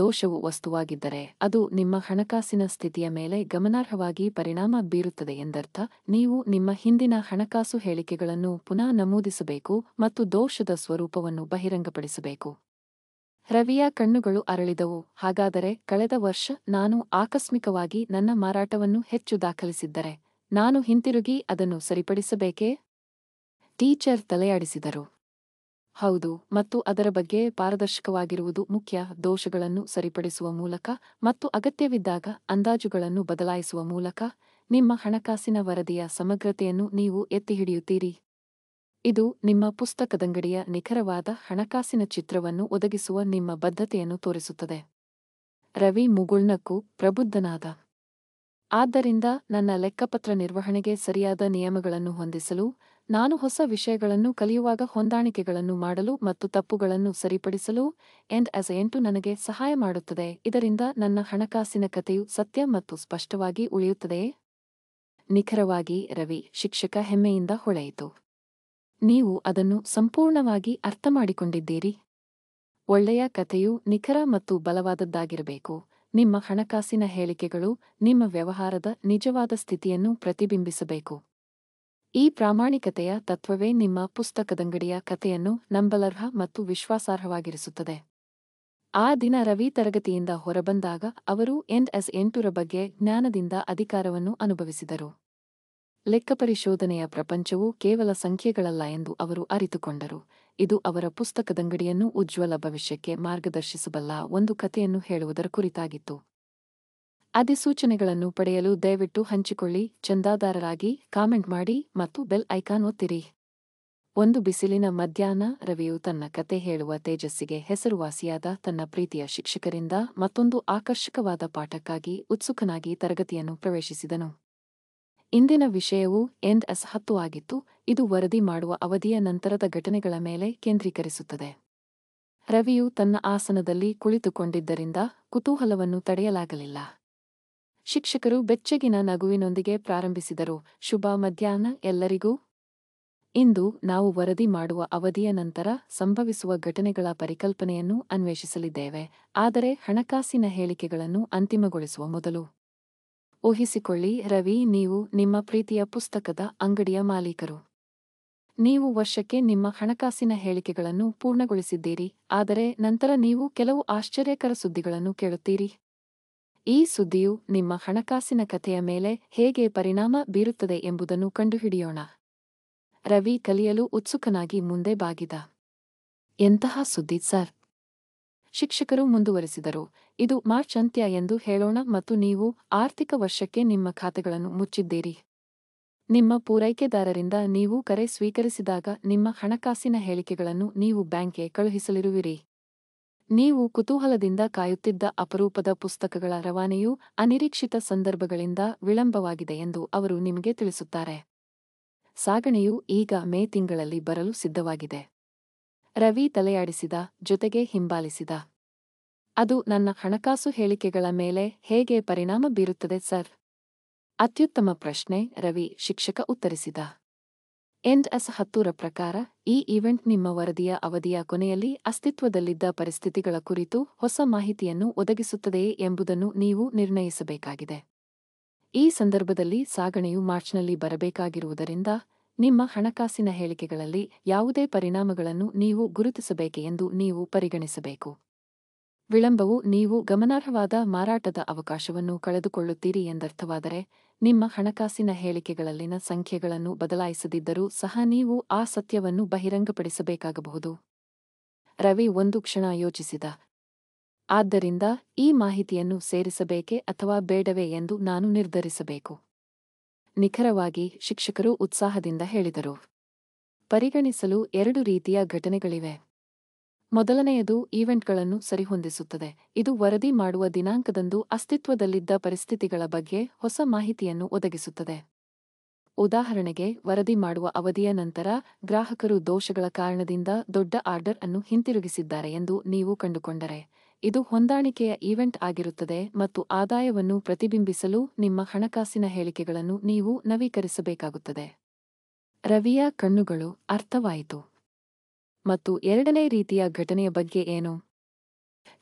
A: ದೋಷವು ವಸ್ತುವಾಗಿದ್ದರೆ ಅದು ನಿಮ್ಮ ಹಣಕಾಸಿನ ಸ್ಥಿತಿಯ ಮೇಲೆ ಗಮನಾರ್ಹವಾಗಿ ಪರಿಣಾಮ ಬೀರುತ್ತದೆ ಎಂದರ್ಥ ನೀವು ನಿಮ್ಮ ಹಿಂದಿನ ಹಣಕಾಸು ಹೇಳಿಕೆಗಳನ್ನು ಪುನಃ ನಮೂದಿಸಬೇಕು ಮತ್ತು ದೋಷದ ಸ್ವರೂಪವನ್ನು ಬಹಿರಂಗಪಡಿಸಬೇಕು ರವಿಯ ಕಣ್ಣುಗಳು ಅರಳಿದವು ಹಾಗಾದರೆ ಕಳೆದ ವರ್ಷ ನಾನು ಆಕಸ್ಮಿಕವಾಗಿ ನನ್ನ ಮಾರಾಟವನ್ನು ಹೆಚ್ಚು ದಾಖಲಿಸಿದ್ದರೆ ನಾನು ಹಿಂತಿರುಗಿ ಅದನ್ನು ಸರಿಪಡಿಸಬೇಕೇ ಟೀಚರ್ ತಲೆಯಾಡಿಸಿದರು ಹೌದು ಮತ್ತು ಅದರ ಬಗ್ಗೆ ಪಾರದರ್ಶಕವಾಗಿರುವುದು ಮುಖ್ಯ ದೋಷಗಳನ್ನು ಸರಿಪಡಿಸುವ ಮೂಲಕ ಮತ್ತು ಅಗತ್ಯವಿದ್ದಾಗ ಅಂದಾಜುಗಳನ್ನು ಬದಲಾಯಿಸುವ ಮೂಲಕ ನಿಮ್ಮ ಹಣಕಾಸಿನ ವರದಿಯ ಸಮಗ್ರತೆಯನ್ನು ನೀವು ಎತ್ತಿಹಿಡಿಯುತ್ತೀರಿ ಇದು ನಿಮ್ಮ ಪುಸ್ತಕದಂಗಡಿಯ ನಿಖರವಾದ ಹಣಕಾಸಿನ ಚಿತ್ರವನ್ನು ಒದಗಿಸುವ ನಿಮ್ಮ ಬದ್ಧತೆಯನ್ನು ತೋರಿಸುತ್ತದೆ ರವಿ ಮುಗುಳ್ನಕ್ಕೂ ಪ್ರಬುದ್ಧನಾದ ಆದ್ದರಿಂದ ನನ್ನ ಲೆಕ್ಕಪತ್ರ ನಿರ್ವಹಣೆಗೆ ಸರಿಯಾದ ನಿಯಮಗಳನ್ನು ಹೊಂದಿಸಲು ನಾನು ಹೊಸ ವಿಷಯಗಳನ್ನು ಕಲಿಯುವಾಗ ಹೊಂದಾಣಿಕೆಗಳನ್ನು ಮಾಡಲು ಮತ್ತು ತಪ್ಪುಗಳನ್ನು ಸರಿಪಡಿಸಲು ಎಂಡ್ ಎಸ್ ಎಂಟು ನನಗೆ ಸಹಾಯ ಮಾಡುತ್ತದೆ ಇದರಿಂದ ನನ್ನ ಹಣಕಾಸಿನ ಕಥೆಯು ಸತ್ಯ ಮತ್ತು ಸ್ಪಷ್ಟವಾಗಿ ಉಳಿಯುತ್ತದೆ ನಿಖರವಾಗಿ ರವಿ ಶಿಕ್ಷಕ ಹೆಮ್ಮೆಯಿಂದ ಹೊಳೆಯಿತು ನೀವು ಅದನ್ನು ಸಂಪೂರ್ಣವಾಗಿ ಅರ್ಥಮಾಡಿಕೊಂಡಿದ್ದೀರಿ ಒಳ್ಳೆಯ ಕಥೆಯು ನಿಖರ ಮತ್ತು ಬಲವಾದದ್ದಾಗಿರಬೇಕು ನಿಮ್ಮ ಹಣಕಾಸಿನ ಹೇಳಿಕೆಗಳು ನಿಮ್ಮ ವ್ಯವಹಾರದ ನಿಜವಾದ ಸ್ಥಿತಿಯನ್ನು ಪ್ರತಿಬಿಂಬಿಸಬೇಕು ಈ ಪ್ರಾಮಾಣಿಕತೆಯ ತತ್ವವೇ ನಿಮ್ಮ ಪುಸ್ತಕದಂಗಡಿಯ ಕಥೆಯನ್ನು ನಂಬಲರ್ಹ ಮತ್ತು ವಿಶ್ವಾಸಾರ್ಹವಾಗಿರಿಸುತ್ತದೆ ಆ ದಿನ ರವಿ ತರಗತಿಯಿಂದ ಹೊರಬಂದಾಗ ಅವರು ಎಸ್ ಎಂಟುರ ಬಗ್ಗೆ ಜ್ಞಾನದಿಂದ ಅಧಿಕಾರವನ್ನು ಅನುಭವಿಸಿದರು ಲೆಕ್ಕಪರಿಶೋಧನೆಯ ಪ್ರಪಂಚವು ಕೇವಲ ಸಂಖ್ಯೆಗಳಲ್ಲ ಎಂದು ಅವರು ಅರಿತುಕೊಂಡರು ಇದು ಅವರ ಪುಸ್ತಕದಂಗಡಿಯನ್ನು ಉಜ್ವಲ ಭವಿಷ್ಯಕ್ಕೆ ಮಾರ್ಗದರ್ಶಿಸಬಲ್ಲ ಒಂದು ಕಥೆಯನ್ನು ಹೇಳುವುದರ ಕುರಿತಾಗಿತ್ತು ಅಧಿಸೂಚನೆಗಳನ್ನು ಪಡೆಯಲು ದಯವಿಟ್ಟು ಹಂಚಿಕೊಳ್ಳಿ ಚಂದಾದಾರರಾಗಿ ಕಾಮೆಂಟ್ ಮಾಡಿ ಮತ್ತು ಬೆಲ್ ಐಕಾನ್ ಒತ್ತಿರಿ ಒಂದು ಬಿಸಿಲಿನ ಮಧ್ಯಾಹ್ನ ರವಿಯು ತನ್ನ ಕತೆ ಹೇಳುವ ತೇಜಸ್ಸಿಗೆ ಹೆಸರುವಾಸಿಯಾದ ತನ್ನ ಪ್ರೀತಿಯ ಶಿಕ್ಷಕರಿಂದ ಮತ್ತೊಂದು ಆಕರ್ಷಕವಾದ ಪಾಠಕ್ಕಾಗಿ ಉತ್ಸುಕನಾಗಿ ತರಗತಿಯನ್ನು ಪ್ರವೇಶಿಸಿದನು ಇಂದಿನ ವಿಷಯವು ಎಂಡ್ ಎಸ್ ಹತ್ತು ಆಗಿತ್ತು ಇದು ವರದಿ ಮಾಡುವ ಅವಧಿಯ ನಂತರದ ಘಟನೆಗಳ ಮೇಲೆ ಕೇಂದ್ರೀಕರಿಸುತ್ತದೆ ರವಿಯು ತನ್ನ ಆಸನದಲ್ಲಿ ಕುಳಿತುಕೊಂಡಿದ್ದರಿಂದ ಕುತೂಹಲವನ್ನು ತಡೆಯಲಾಗಲಿಲ್ಲ ಶಿಕ್ಷಕರು ಬೆಚ್ಚಗಿನ ನಗುವಿನೊಂದಿಗೆ ಪ್ರಾರಂಭಿಸಿದರು ಶುಭ ಮಧ್ಯಾಹ್ನ ಎಲ್ಲರಿಗೂ ಇಂದು ನಾವು ವರದಿ ಮಾಡುವ ಅವಧಿಯ ನಂತರ ಸಂಭವಿಸುವ ಘಟನೆಗಳ ಪರಿಕಲ್ಪನೆಯನ್ನು ಅನ್ವೇಷಿಸಲಿದ್ದೇವೆ ಆದರೆ ಹಣಕಾಸಿನ ಹೇಳಿಕೆಗಳನ್ನು ಅಂತಿಮಗೊಳಿಸುವ ಮೊದಲು ಊಹಿಸಿಕೊಳ್ಳಿ ರವಿ ನೀವು ನಿಮ್ಮ ಪ್ರೀತಿಯ ಪುಸ್ತಕದ ಅಂಗಡಿಯ ಮಾಲೀಕರು ನೀವು ವರ್ಷಕ್ಕೆ ನಿಮ್ಮ ಹಣಕಾಸಿನ ಹೇಳಿಕೆಗಳನ್ನು ಪೂರ್ಣಗೊಳಿಸಿದ್ದೀರಿ ಆದರೆ ನಂತರ ನೀವು ಕೆಲವು ಆಶ್ಚರ್ಯಕರ ಸುದ್ದಿಗಳನ್ನು ಕೇಳುತ್ತೀರಿ ಈ ಸುದ್ದಿಯು ನಿಮ್ಮ ಹಣಕಾಸಿನ ಕಥೆಯ ಮೇಲೆ ಹೇಗೆ ಪರಿಣಾಮ ಬೀರುತ್ತದೆ ಎಂಬುದನ್ನು ಕಂಡುಹಿಡಿಯೋಣ ರವಿ ಕಲಿಯಲು ಉತ್ಸುಕನಾಗಿ ಮುಂದೆ ಬಾಗಿದ ಎಂತಹ ಸುದ್ದಿ ಸರ್ ಶಿಕ್ಷಕರು ಮುಂದುವರೆಸಿದರು ಇದು ಮಾರ್ಚ್ ಅಂತ್ಯ ಎಂದು ಹೇಳೋಣ ಮತ್ತು ನೀವು ಆರ್ಥಿಕ ವರ್ಷಕ್ಕೆ ನಿಮ್ಮ ಖಾತೆಗಳನ್ನು ಮುಚ್ಚಿದ್ದೀರಿ ನಿಮ್ಮ ಪೂರೈಕೆದಾರರಿಂದ ನೀವು ಕರೆ ಸ್ವೀಕರಿಸಿದಾಗ ನಿಮ್ಮ ಹಣಕಾಸಿನ ಹೇಳಿಕೆಗಳನ್ನು ನೀವು ಬ್ಯಾಂಕ್ಗೆ ಕಳುಹಿಸಲಿರುವಿರಿ ನೀವು ಕುತೂಹಲದಿಂದ ಕಾಯುತ್ತಿದ್ದ ಅಪರೂಪದ ಪುಸ್ತಕಗಳ ರವಾನೆಯು ಅನಿರೀಕ್ಷಿತ ಸಂದರ್ಭಗಳಿಂದ ವಿಳಂಬವಾಗಿದೆ ಎಂದು ಅವರು ನಿಮಗೆ ತಿಳಿಸುತ್ತಾರೆ ಸಾಗಣೆಯು ಈಗ ಮೇ ತಿಂಗಳಲ್ಲಿ ಬರಲು ಸಿದ್ಧವಾಗಿದೆ ರವಿ ತಲೆಯಾಡಿಸಿದ ಜೊತೆಗೆ ಹಿಂಬಾಲಿಸಿದ ಅದು ನನ್ನ ಹಣಕಾಸು ಹೇಳಿಕೆಗಳ ಮೇಲೆ ಹೇಗೆ ಪರಿಣಾಮ ಬೀರುತ್ತದೆ ಸರ್ ಅತ್ಯುತ್ತಮ ಪ್ರಶ್ನೆ ರವಿ ಶಿಕ್ಷಕ ಉತ್ತರಿಸಿದ ಎಂಡ್ ಎಸ್ ಹತ್ತೂರ ಪ್ರಕಾರ ಈ ಈವೆಂಟ್ ನಿಮ್ಮ ವರದಿಯ ಅವಧಿಯ ಕೊನೆಯಲ್ಲಿ ಅಸ್ತಿತ್ವದಲ್ಲಿದ್ದ ಪರಿಸ್ಥಿತಿಗಳ ಕುರಿತು ಹೊಸ ಮಾಹಿತಿಯನ್ನು ಒದಗಿಸುತ್ತದೆಯೇ ಎಂಬುದನ್ನು ನೀವು ನಿರ್ಣಯಿಸಬೇಕಾಗಿದೆ ಈ ಸಂದರ್ಭದಲ್ಲಿ ಸಾಗಣೆಯು ಮಾರ್ಚ್ನಲ್ಲಿ ಬರಬೇಕಾಗಿರುವುದರಿಂದ ನಿಮ್ಮ ಹಣಕಾಸಿನ ಹೇಳಿಕೆಗಳಲ್ಲಿ ಯಾವುದೇ ಪರಿಣಾಮಗಳನ್ನು ನೀವು ಗುರುತಿಸಬೇಕೆ ಎಂದು ನೀವು ಪರಿಗಣಿಸಬೇಕು ವಿಳಂಬವು ನೀವು ಗಮನಾರ್ಹವಾದ ಮಾರಾಟದ ಅವಕಾಶವನ್ನು ಕಳೆದುಕೊಳ್ಳುತ್ತೀರಿ ಎಂದರ್ಥವಾದರೆ ನಿಮ್ಮ ಹಣಕಾಸಿನ ಹೇಳಿಕೆಗಳಲ್ಲಿನ ಸಂಖ್ಯೆಗಳನ್ನು ಬದಲಾಯಿಸದಿದ್ದರೂ ಸಹ ನೀವು ಆ ಸತ್ಯವನ್ನು ಬಹಿರಂಗಪಡಿಸಬೇಕಾಗಬಹುದು ರವಿ ಒಂದು ಕ್ಷಣ ಯೋಚಿಸಿದ ಆದ್ದರಿಂದ ಈ ಮಾಹಿತಿಯನ್ನು ಸೇರಿಸಬೇಕೆ ಅಥವಾ ಬೇಡವೇ ಎಂದು ನಾನು ನಿರ್ಧರಿಸಬೇಕು ನಿಖರವಾಗಿ ಶಿಕ್ಷಕರು ಉತ್ಸಾಹದಿಂದ ಹೇಳಿದರು ಪರಿಗಣಿಸಲು ಎರಡು ರೀತಿಯ ಘಟನೆಗಳಿವೆ ಮೊದಲನೆಯದು ಈವೆಂಟ್ಗಳನ್ನು ಸರಿಹೊಂದಿಸುತ್ತದೆ ಇದು ವರದಿ ಮಾಡುವ ದಿನಾಂಕದಂದು ಅಸ್ತಿತ್ವದಲ್ಲಿದ್ದ ಪರಿಸ್ಥಿತಿಗಳ ಬಗ್ಗೆ ಹೊಸ ಮಾಹಿತಿಯನ್ನು ಒದಗಿಸುತ್ತದೆ ಉದಾಹರಣೆಗೆ ವರದಿ ಮಾಡುವ ಅವಧಿಯ ನಂತರ ಗ್ರಾಹಕರು ದೋಷಗಳ ಕಾರಣದಿಂದ ದೊಡ್ಡ ಆರ್ಡರ್ ಅನ್ನು ಹಿಂತಿರುಗಿಸಿದ್ದಾರೆ ಎಂದು ನೀವು ಕಂಡುಕೊಂಡರೆ ಇದು ಹೊಂದಾಣಿಕೆಯ ಈವೆಂಟ್ ಆಗಿರುತ್ತದೆ ಮತ್ತು ಆದಾಯವನ್ನು ಪ್ರತಿಬಿಂಬಿಸಲು ನಿಮ್ಮ ಹಣಕಾಸಿನ ಹೇಳಿಕೆಗಳನ್ನು ನೀವು ನವೀಕರಿಸಬೇಕಾಗುತ್ತದೆ ರವಿಯ ಕಣ್ಣುಗಳು ಅರ್ಥವಾಯಿತು ಮತ್ತು ಎರಡನೇ ರೀತಿಯ ಘಟನೆಯ ಬಗ್ಗೆ ಏನು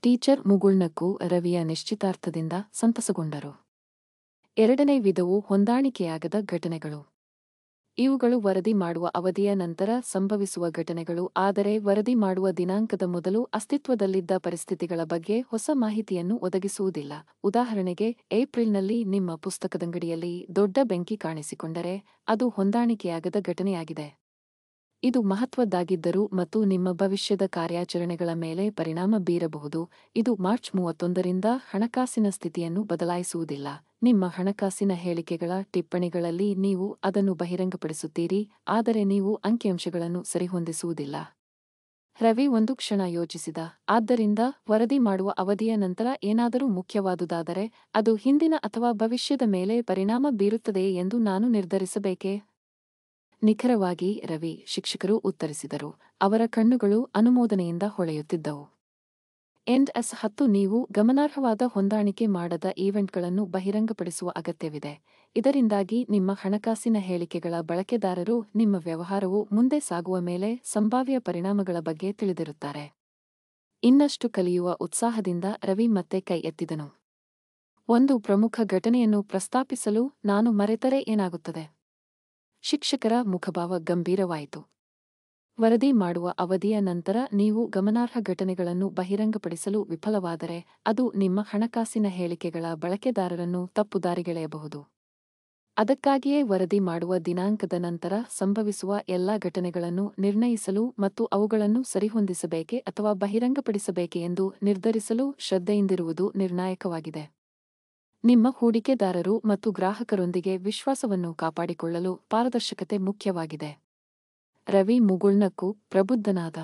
A: ಟೀಚರ್ ಮುಗುಳ್ನಕ್ಕೂ ರವಿಯ ನಿಶ್ಚಿತಾರ್ಥದಿಂದ ಸಂತಸಗೊಂಡರು ಎರಡನೇ ವಿಧವು ಹೊಂದಾಣಿಕೆಯಾಗದ ಘಟನೆಗಳು ಇವುಗಳು ವರದಿ ಮಾಡುವ ಅವಧಿಯ ನಂತರ ಸಂಭವಿಸುವ ಘಟನೆಗಳು ಆದರೆ ವರದಿ ಮಾಡುವ ದಿನಾಂಕದ ಮೊದಲು ಅಸ್ತಿತ್ವದಲ್ಲಿದ್ದ ಪರಿಸ್ಥಿತಿಗಳ ಬಗ್ಗೆ ಹೊಸ ಮಾಹಿತಿಯನ್ನು ಒದಗಿಸುವುದಿಲ್ಲ ಉದಾಹರಣೆಗೆ ಏಪ್ರಿಲ್ನಲ್ಲಿ ನಿಮ್ಮ ಪುಸ್ತಕದಂಗಡಿಯಲ್ಲಿ ದೊಡ್ಡ ಬೆಂಕಿ ಕಾಣಿಸಿಕೊಂಡರೆ ಅದು ಹೊಂದಾಣಿಕೆಯಾಗದ ಘಟನೆಯಾಗಿದೆ ಇದು ಮಹತ್ವದ್ದಾಗಿದ್ದರೂ ಮತ್ತು ನಿಮ್ಮ ಭವಿಷ್ಯದ ಕಾರ್ಯಾಚರಣೆಗಳ ಮೇಲೆ ಪರಿಣಾಮ ಬೀರಬಹುದು ಇದು ಮಾರ್ಚ್ ಮೂವತ್ತೊಂದರಿಂದ ಹಣಕಾಸಿನ ಸ್ಥಿತಿಯನ್ನು ಬದಲಾಯಿಸುವುದಿಲ್ಲ ನಿಮ್ಮ ಹಣಕಾಸಿನ ಹೇಳಿಕೆಗಳ ಟಿಪ್ಪಣಿಗಳಲ್ಲಿ ನೀವು ಅದನ್ನು ಬಹಿರಂಗಪಡಿಸುತ್ತೀರಿ ಆದರೆ ನೀವು ಅಂಕಿಅಂಶಗಳನ್ನು ಸರಿಹೊಂದಿಸುವುದಿಲ್ಲ ರವಿ ಒಂದು ಕ್ಷಣ ಯೋಚಿಸಿದ ಆದ್ದರಿಂದ ವರದಿ ಮಾಡುವ ಅವಧಿಯ ನಂತರ ಏನಾದರೂ ಮುಖ್ಯವಾದುದಾದರೆ ಅದು ಹಿಂದಿನ ಅಥವಾ ಭವಿಷ್ಯದ ಮೇಲೆ ಪರಿಣಾಮ ಬೀರುತ್ತದೆ ಎಂದು ನಾನು ನಿರ್ಧರಿಸಬೇಕೆ ನಿಖರವಾಗಿ ರವಿ ಶಿಕ್ಷಕರು ಉತ್ತರಿಸಿದರು ಅವರ ಕಣ್ಣುಗಳು ಅನುಮೋದನೆಯಿಂದ ಹೊಳೆಯುತ್ತಿದ್ದವು ಎಂಡ್ ಎಸ್ ಹತ್ತು ನೀವು ಗಮನಾರ್ಹವಾದ ಹೊಂದಾಣಿಕೆ ಮಾಡದ ಈವೆಂಟ್ಗಳನ್ನು ಬಹಿರಂಗಪಡಿಸುವ ಅಗತ್ಯವಿದೆ ಇದರಿಂದಾಗಿ ನಿಮ್ಮ ಹಣಕಾಸಿನ ಹೇಳಿಕೆಗಳ ಬಳಕೆದಾರರು ನಿಮ್ಮ ವ್ಯವಹಾರವು ಮುಂದೆ ಸಾಗುವ ಮೇಲೆ ಸಂಭಾವ್ಯ ಪರಿಣಾಮಗಳ ಬಗ್ಗೆ ತಿಳಿದಿರುತ್ತಾರೆ ಇನ್ನಷ್ಟು ಕಲಿಯುವ ಉತ್ಸಾಹದಿಂದ ರವಿ ಮತ್ತೆ ಕೈ ಎತ್ತಿದನು ಒಂದು ಪ್ರಮುಖ ಘಟನೆಯನ್ನು ಪ್ರಸ್ತಾಪಿಸಲು ನಾನು ಮರೆತರೆ ಏನಾಗುತ್ತದೆ ಶಿಕ್ಷಕರ ಮುಖಭಾವ ಗಂಭೀರವಾಯಿತು ವರದಿ ಮಾಡುವ ಅವಧಿಯ ನಂತರ ನೀವು ಗಮನಾರ್ಹ ಘಟನೆಗಳನ್ನು ಬಹಿರಂಗಪಡಿಸಲು ವಿಫಲವಾದರೆ ಅದು ನಿಮ್ಮ ಹಣಕಾಸಿನ ಹೇಳಿಕೆಗಳ ಬಳಕೆದಾರರನ್ನು ತಪ್ಪುದಾರಿಗೆಳೆಯಬಹುದು ಅದಕ್ಕಾಗಿಯೇ ವರದಿ ಮಾಡುವ ದಿನಾಂಕದ ನಂತರ ಸಂಭವಿಸುವ ಎಲ್ಲಾ ಘಟನೆಗಳನ್ನು ನಿರ್ಣಯಿಸಲು ಮತ್ತು ಅವುಗಳನ್ನು ಸರಿಹೊಂದಿಸಬೇಕೆ ಅಥವಾ ಬಹಿರಂಗಪಡಿಸಬೇಕೆ ಎಂದು ನಿರ್ಧರಿಸಲು ಶ್ರದ್ಧೆಯಿಂದಿರುವುದು ನಿರ್ಣಾಯಕವಾಗಿದೆ ನಿಮ್ಮ ಹೂಡಿಕೆದಾರರು ಮತ್ತು ಗ್ರಾಹಕರೊಂದಿಗೆ ವಿಶ್ವಾಸವನ್ನು ಕಾಪಾಡಿಕೊಳ್ಳಲು ಪಾರದರ್ಶಕತೆ ಮುಖ್ಯವಾಗಿದೆ ರವಿ ಮುಗುಳ್ನಕ್ಕೂ ಪ್ರಬುದ್ಧನಾದ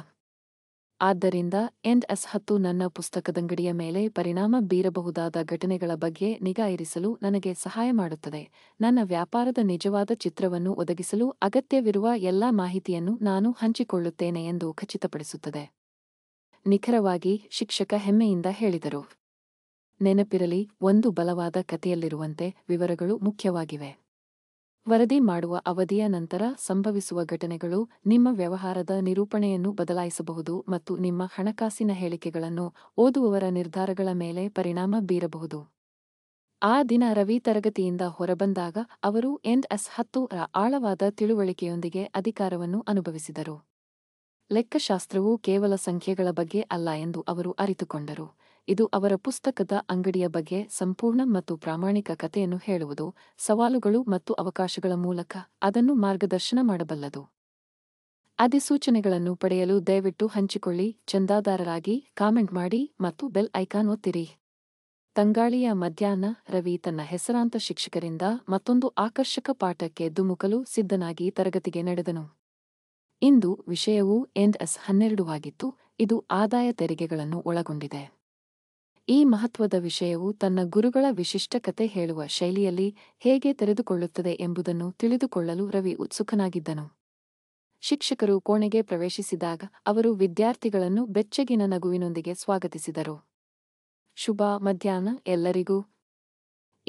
A: ಆದ್ದರಿಂದ ಎಂಡ್ ಎಸ್ ಹತ್ತು ನನ್ನ ಪುಸ್ತಕದಂಗಡಿಯ ಮೇಲೆ ಪರಿಣಾಮ ಬೀರಬಹುದಾದ ಘಟನೆಗಳ ಬಗ್ಗೆ ನಿಗಾ ಇರಿಸಲು ನನಗೆ ಸಹಾಯ ಮಾಡುತ್ತದೆ ನನ್ನ ವ್ಯಾಪಾರದ ನಿಜವಾದ ಚಿತ್ರವನ್ನು ಒದಗಿಸಲು ಅಗತ್ಯವಿರುವ ಎಲ್ಲಾ ಮಾಹಿತಿಯನ್ನು ನಾನು ಹಂಚಿಕೊಳ್ಳುತ್ತೇನೆ ಎಂದು ಖಚಿತಪಡಿಸುತ್ತದೆ ನಿಖರವಾಗಿ ಶಿಕ್ಷಕ ಹೆಮ್ಮೆಯಿಂದ ಹೇಳಿದರು ನೆನಪಿರಲಿ ಒಂದು ಬಲವಾದ ಕಥೆಯಲ್ಲಿರುವಂತೆ ವಿವರಗಳು ಮುಖ್ಯವಾಗಿವೆ ವರದಿ ಮಾಡುವ ಅವಧಿಯ ನಂತರ ಸಂಭವಿಸುವ ಘಟನೆಗಳು ನಿಮ್ಮ ವ್ಯವಹಾರದ ನಿರೂಪಣೆಯನ್ನು ಬದಲಾಯಿಸಬಹುದು ಮತ್ತು ನಿಮ್ಮ ಹಣಕಾಸಿನ ಹೇಳಿಕೆಗಳನ್ನು ಓದುವವರ ನಿರ್ಧಾರಗಳ ಮೇಲೆ ಪರಿಣಾಮ ಬೀರಬಹುದು ಆ ದಿನ ರವಿ ತರಗತಿಯಿಂದ ಹೊರಬಂದಾಗ ಅವರು ಎಂಡ್ ಎಸ್ ಹತ್ತು ರ ಆಳವಾದ ತಿಳುವಳಿಕೆಯೊಂದಿಗೆ ಅಧಿಕಾರವನ್ನು ಅನುಭವಿಸಿದರು ಲೆಕ್ಕಶಾಸ್ತ್ರವು ಕೇವಲ ಸಂಖ್ಯೆಗಳ ಬಗ್ಗೆ ಅಲ್ಲ ಎಂದು ಅವರು ಅರಿತುಕೊಂಡರು ಇದು ಅವರ ಪುಸ್ತಕದ ಅಂಗಡಿಯ ಬಗ್ಗೆ ಸಂಪೂರ್ಣ ಮತ್ತು ಪ್ರಾಮಾಣಿಕ ಕಥೆಯನ್ನು ಹೇಳುವುದು ಸವಾಲುಗಳು ಮತ್ತು ಅವಕಾಶಗಳ ಮೂಲಕ ಅದನ್ನು ಮಾರ್ಗದರ್ಶನ ಮಾಡಬಲ್ಲದು ಅಧಿಸೂಚನೆಗಳನ್ನು ಪಡೆಯಲು ದಯವಿಟ್ಟು ಹಂಚಿಕೊಳ್ಳಿ ಚಂದಾದಾರರಾಗಿ ಕಾಮೆಂಟ್ ಮಾಡಿ ಮತ್ತು ಬೆಲ್ ಐಕಾನ್ ಒತ್ತಿರಿ ತಂಗಾಳಿಯ ಮಧ್ಯಾಹ್ನ ರವಿ ತನ್ನ ಹೆಸರಾಂತ ಶಿಕ್ಷಕರಿಂದ ಮತ್ತೊಂದು ಆಕರ್ಷಕ ಪಾಠಕ್ಕೆ ದುಮುಕಲು ಸಿದ್ಧನಾಗಿ ತರಗತಿಗೆ ನಡೆದನು ಇಂದು ವಿಷಯವು ಎನ್ಎಸ್ ಹನ್ನೆರಡು ಆಗಿತ್ತು ಇದು ಆದಾಯ ತೆರಿಗೆಗಳನ್ನು ಒಳಗೊಂಡಿದೆ ಈ ಮಹತ್ವದ ವಿಷಯವು ತನ್ನ ಗುರುಗಳ ವಿಶಿಷ್ಟ ಕತೆ ಹೇಳುವ ಶೈಲಿಯಲ್ಲಿ ಹೇಗೆ ತೆರೆದುಕೊಳ್ಳುತ್ತದೆ ಎಂಬುದನ್ನು ತಿಳಿದುಕೊಳ್ಳಲು ರವಿ ಉತ್ಸುಕನಾಗಿದ್ದನು ಶಿಕ್ಷಕರು ಕೋಣೆಗೆ ಪ್ರವೇಶಿಸಿದಾಗ ಅವರು ವಿದ್ಯಾರ್ಥಿಗಳನ್ನು ಬೆಚ್ಚಗಿನ ನಗುವಿನೊಂದಿಗೆ ಸ್ವಾಗತಿಸಿದರು ಶುಭ ಮಧ್ಯಾಹ್ನ ಎಲ್ಲರಿಗೂ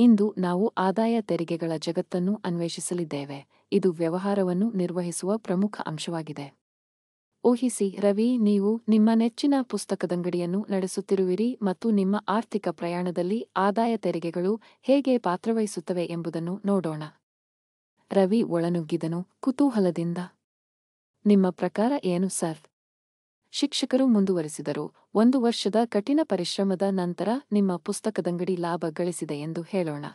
A: ಇಂದು ನಾವು ಆದಾಯ ತೆರಿಗೆಗಳ ಜಗತ್ತನ್ನು ಅನ್ವೇಷಿಸಲಿದ್ದೇವೆ ಇದು ವ್ಯವಹಾರವನ್ನು ನಿರ್ವಹಿಸುವ ಪ್ರಮುಖ ಅಂಶವಾಗಿದೆ ಊಹಿಸಿ ರವಿ ನೀವು ನಿಮ್ಮ ನೆಚ್ಚಿನ ಪುಸ್ತಕದಂಗಡಿಯನ್ನು ನಡೆಸುತ್ತಿರುವಿರಿ ಮತ್ತು ನಿಮ್ಮ ಆರ್ಥಿಕ ಪ್ರಯಾಣದಲ್ಲಿ ಆದಾಯ ತೆರಿಗೆಗಳು ಹೇಗೆ ಪಾತ್ರವಹಿಸುತ್ತವೆ ಎಂಬುದನ್ನು ನೋಡೋಣ ರವಿ ಒಳನುಗ್ಗಿದನು ಕುತೂಹಲದಿಂದ ನಿಮ್ಮ ಪ್ರಕಾರ ಏನು ಸರ್ ಶಿಕ್ಷಕರು ಮುಂದುವರೆಸಿದರು ಒಂದು ವರ್ಷದ ಕಠಿಣ ಪರಿಶ್ರಮದ ನಂತರ ನಿಮ್ಮ ಪುಸ್ತಕದಂಗಡಿ ಲಾಭ ಗಳಿಸಿದೆ ಎಂದು ಹೇಳೋಣ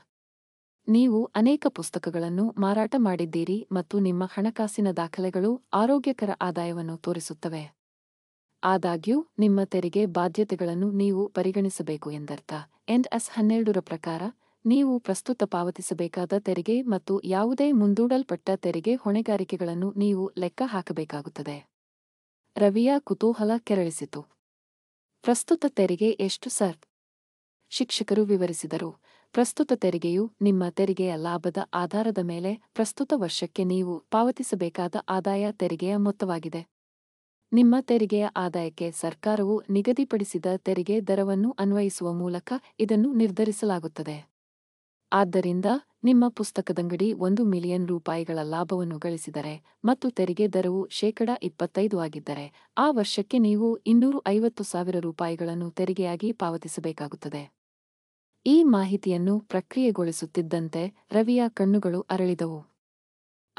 A: ನೀವು ಅನೇಕ ಪುಸ್ತಕಗಳನ್ನು ಮಾರಾಟ ಮಾಡಿದ್ದೀರಿ ಮತ್ತು ನಿಮ್ಮ ಹಣಕಾಸಿನ ದಾಖಲೆಗಳು ಆರೋಗ್ಯಕರ ಆದಾಯವನ್ನು ತೋರಿಸುತ್ತವೆ ಆದಾಗ್ಯೂ ನಿಮ್ಮ ತೆರಿಗೆ ಬಾಧ್ಯತೆಗಳನ್ನು ನೀವು ಪರಿಗಣಿಸಬೇಕು ಎಂದರ್ಥ ಎಂಡ್ ಎಸ್ ಹನ್ನೆರಡರ ಪ್ರಕಾರ ನೀವು ಪ್ರಸ್ತುತ ಪಾವತಿಸಬೇಕಾದ ತೆರಿಗೆ ಮತ್ತು ಯಾವುದೇ ಮುಂದೂಡಲ್ಪಟ್ಟ ತೆರಿಗೆ ಹೊಣೆಗಾರಿಕೆಗಳನ್ನು ನೀವು ಲೆಕ್ಕ ಹಾಕಬೇಕಾಗುತ್ತದೆ ರವಿಯ ಕುತೂಹಲ ಕೆರಳಿಸಿತು ಪ್ರಸ್ತುತ ತೆರಿಗೆ ಎಷ್ಟು ಸರ್ ಶಿಕ್ಷಕರು ವಿವರಿಸಿದರು ಪ್ರಸ್ತುತ ತೆರಿಗೆಯು ನಿಮ್ಮ ತೆರಿಗೆಯ ಲಾಭದ ಆಧಾರದ ಮೇಲೆ ಪ್ರಸ್ತುತ ವರ್ಷಕ್ಕೆ ನೀವು ಪಾವತಿಸಬೇಕಾದ ಆದಾಯ ತೆರಿಗೆಯ ಮೊತ್ತವಾಗಿದೆ ನಿಮ್ಮ ತೆರಿಗೆಯ ಆದಾಯಕ್ಕೆ ಸರ್ಕಾರವು ನಿಗದಿಪಡಿಸಿದ ತೆರಿಗೆ ದರವನ್ನು ಅನ್ವಯಿಸುವ ಮೂಲಕ ಇದನ್ನು ನಿರ್ಧರಿಸಲಾಗುತ್ತದೆ ಆದ್ದರಿಂದ ನಿಮ್ಮ ಪುಸ್ತಕದಂಗಡಿ ಒಂದು ಮಿಲಿಯನ್ ರೂಪಾಯಿಗಳ ಲಾಭವನ್ನು ಗಳಿಸಿದರೆ ಮತ್ತು ತೆರಿಗೆ ದರವು ಶೇಕಡ ಇಪ್ಪತ್ತೈದು ಆಗಿದ್ದರೆ ಆ ವರ್ಷಕ್ಕೆ ನೀವು ಇನ್ನೂರು ಐವತ್ತು ಸಾವಿರ ರೂಪಾಯಿಗಳನ್ನು ತೆರಿಗೆಯಾಗಿ ಪಾವತಿಸಬೇಕಾಗುತ್ತದೆ ಈ ಮಾಹಿತಿಯನ್ನು ಪ್ರಕ್ರಿಯೆಗೊಳಿಸುತ್ತಿದ್ದಂತೆ ರವಿಯ ಕಣ್ಣುಗಳು ಅರಳಿದವು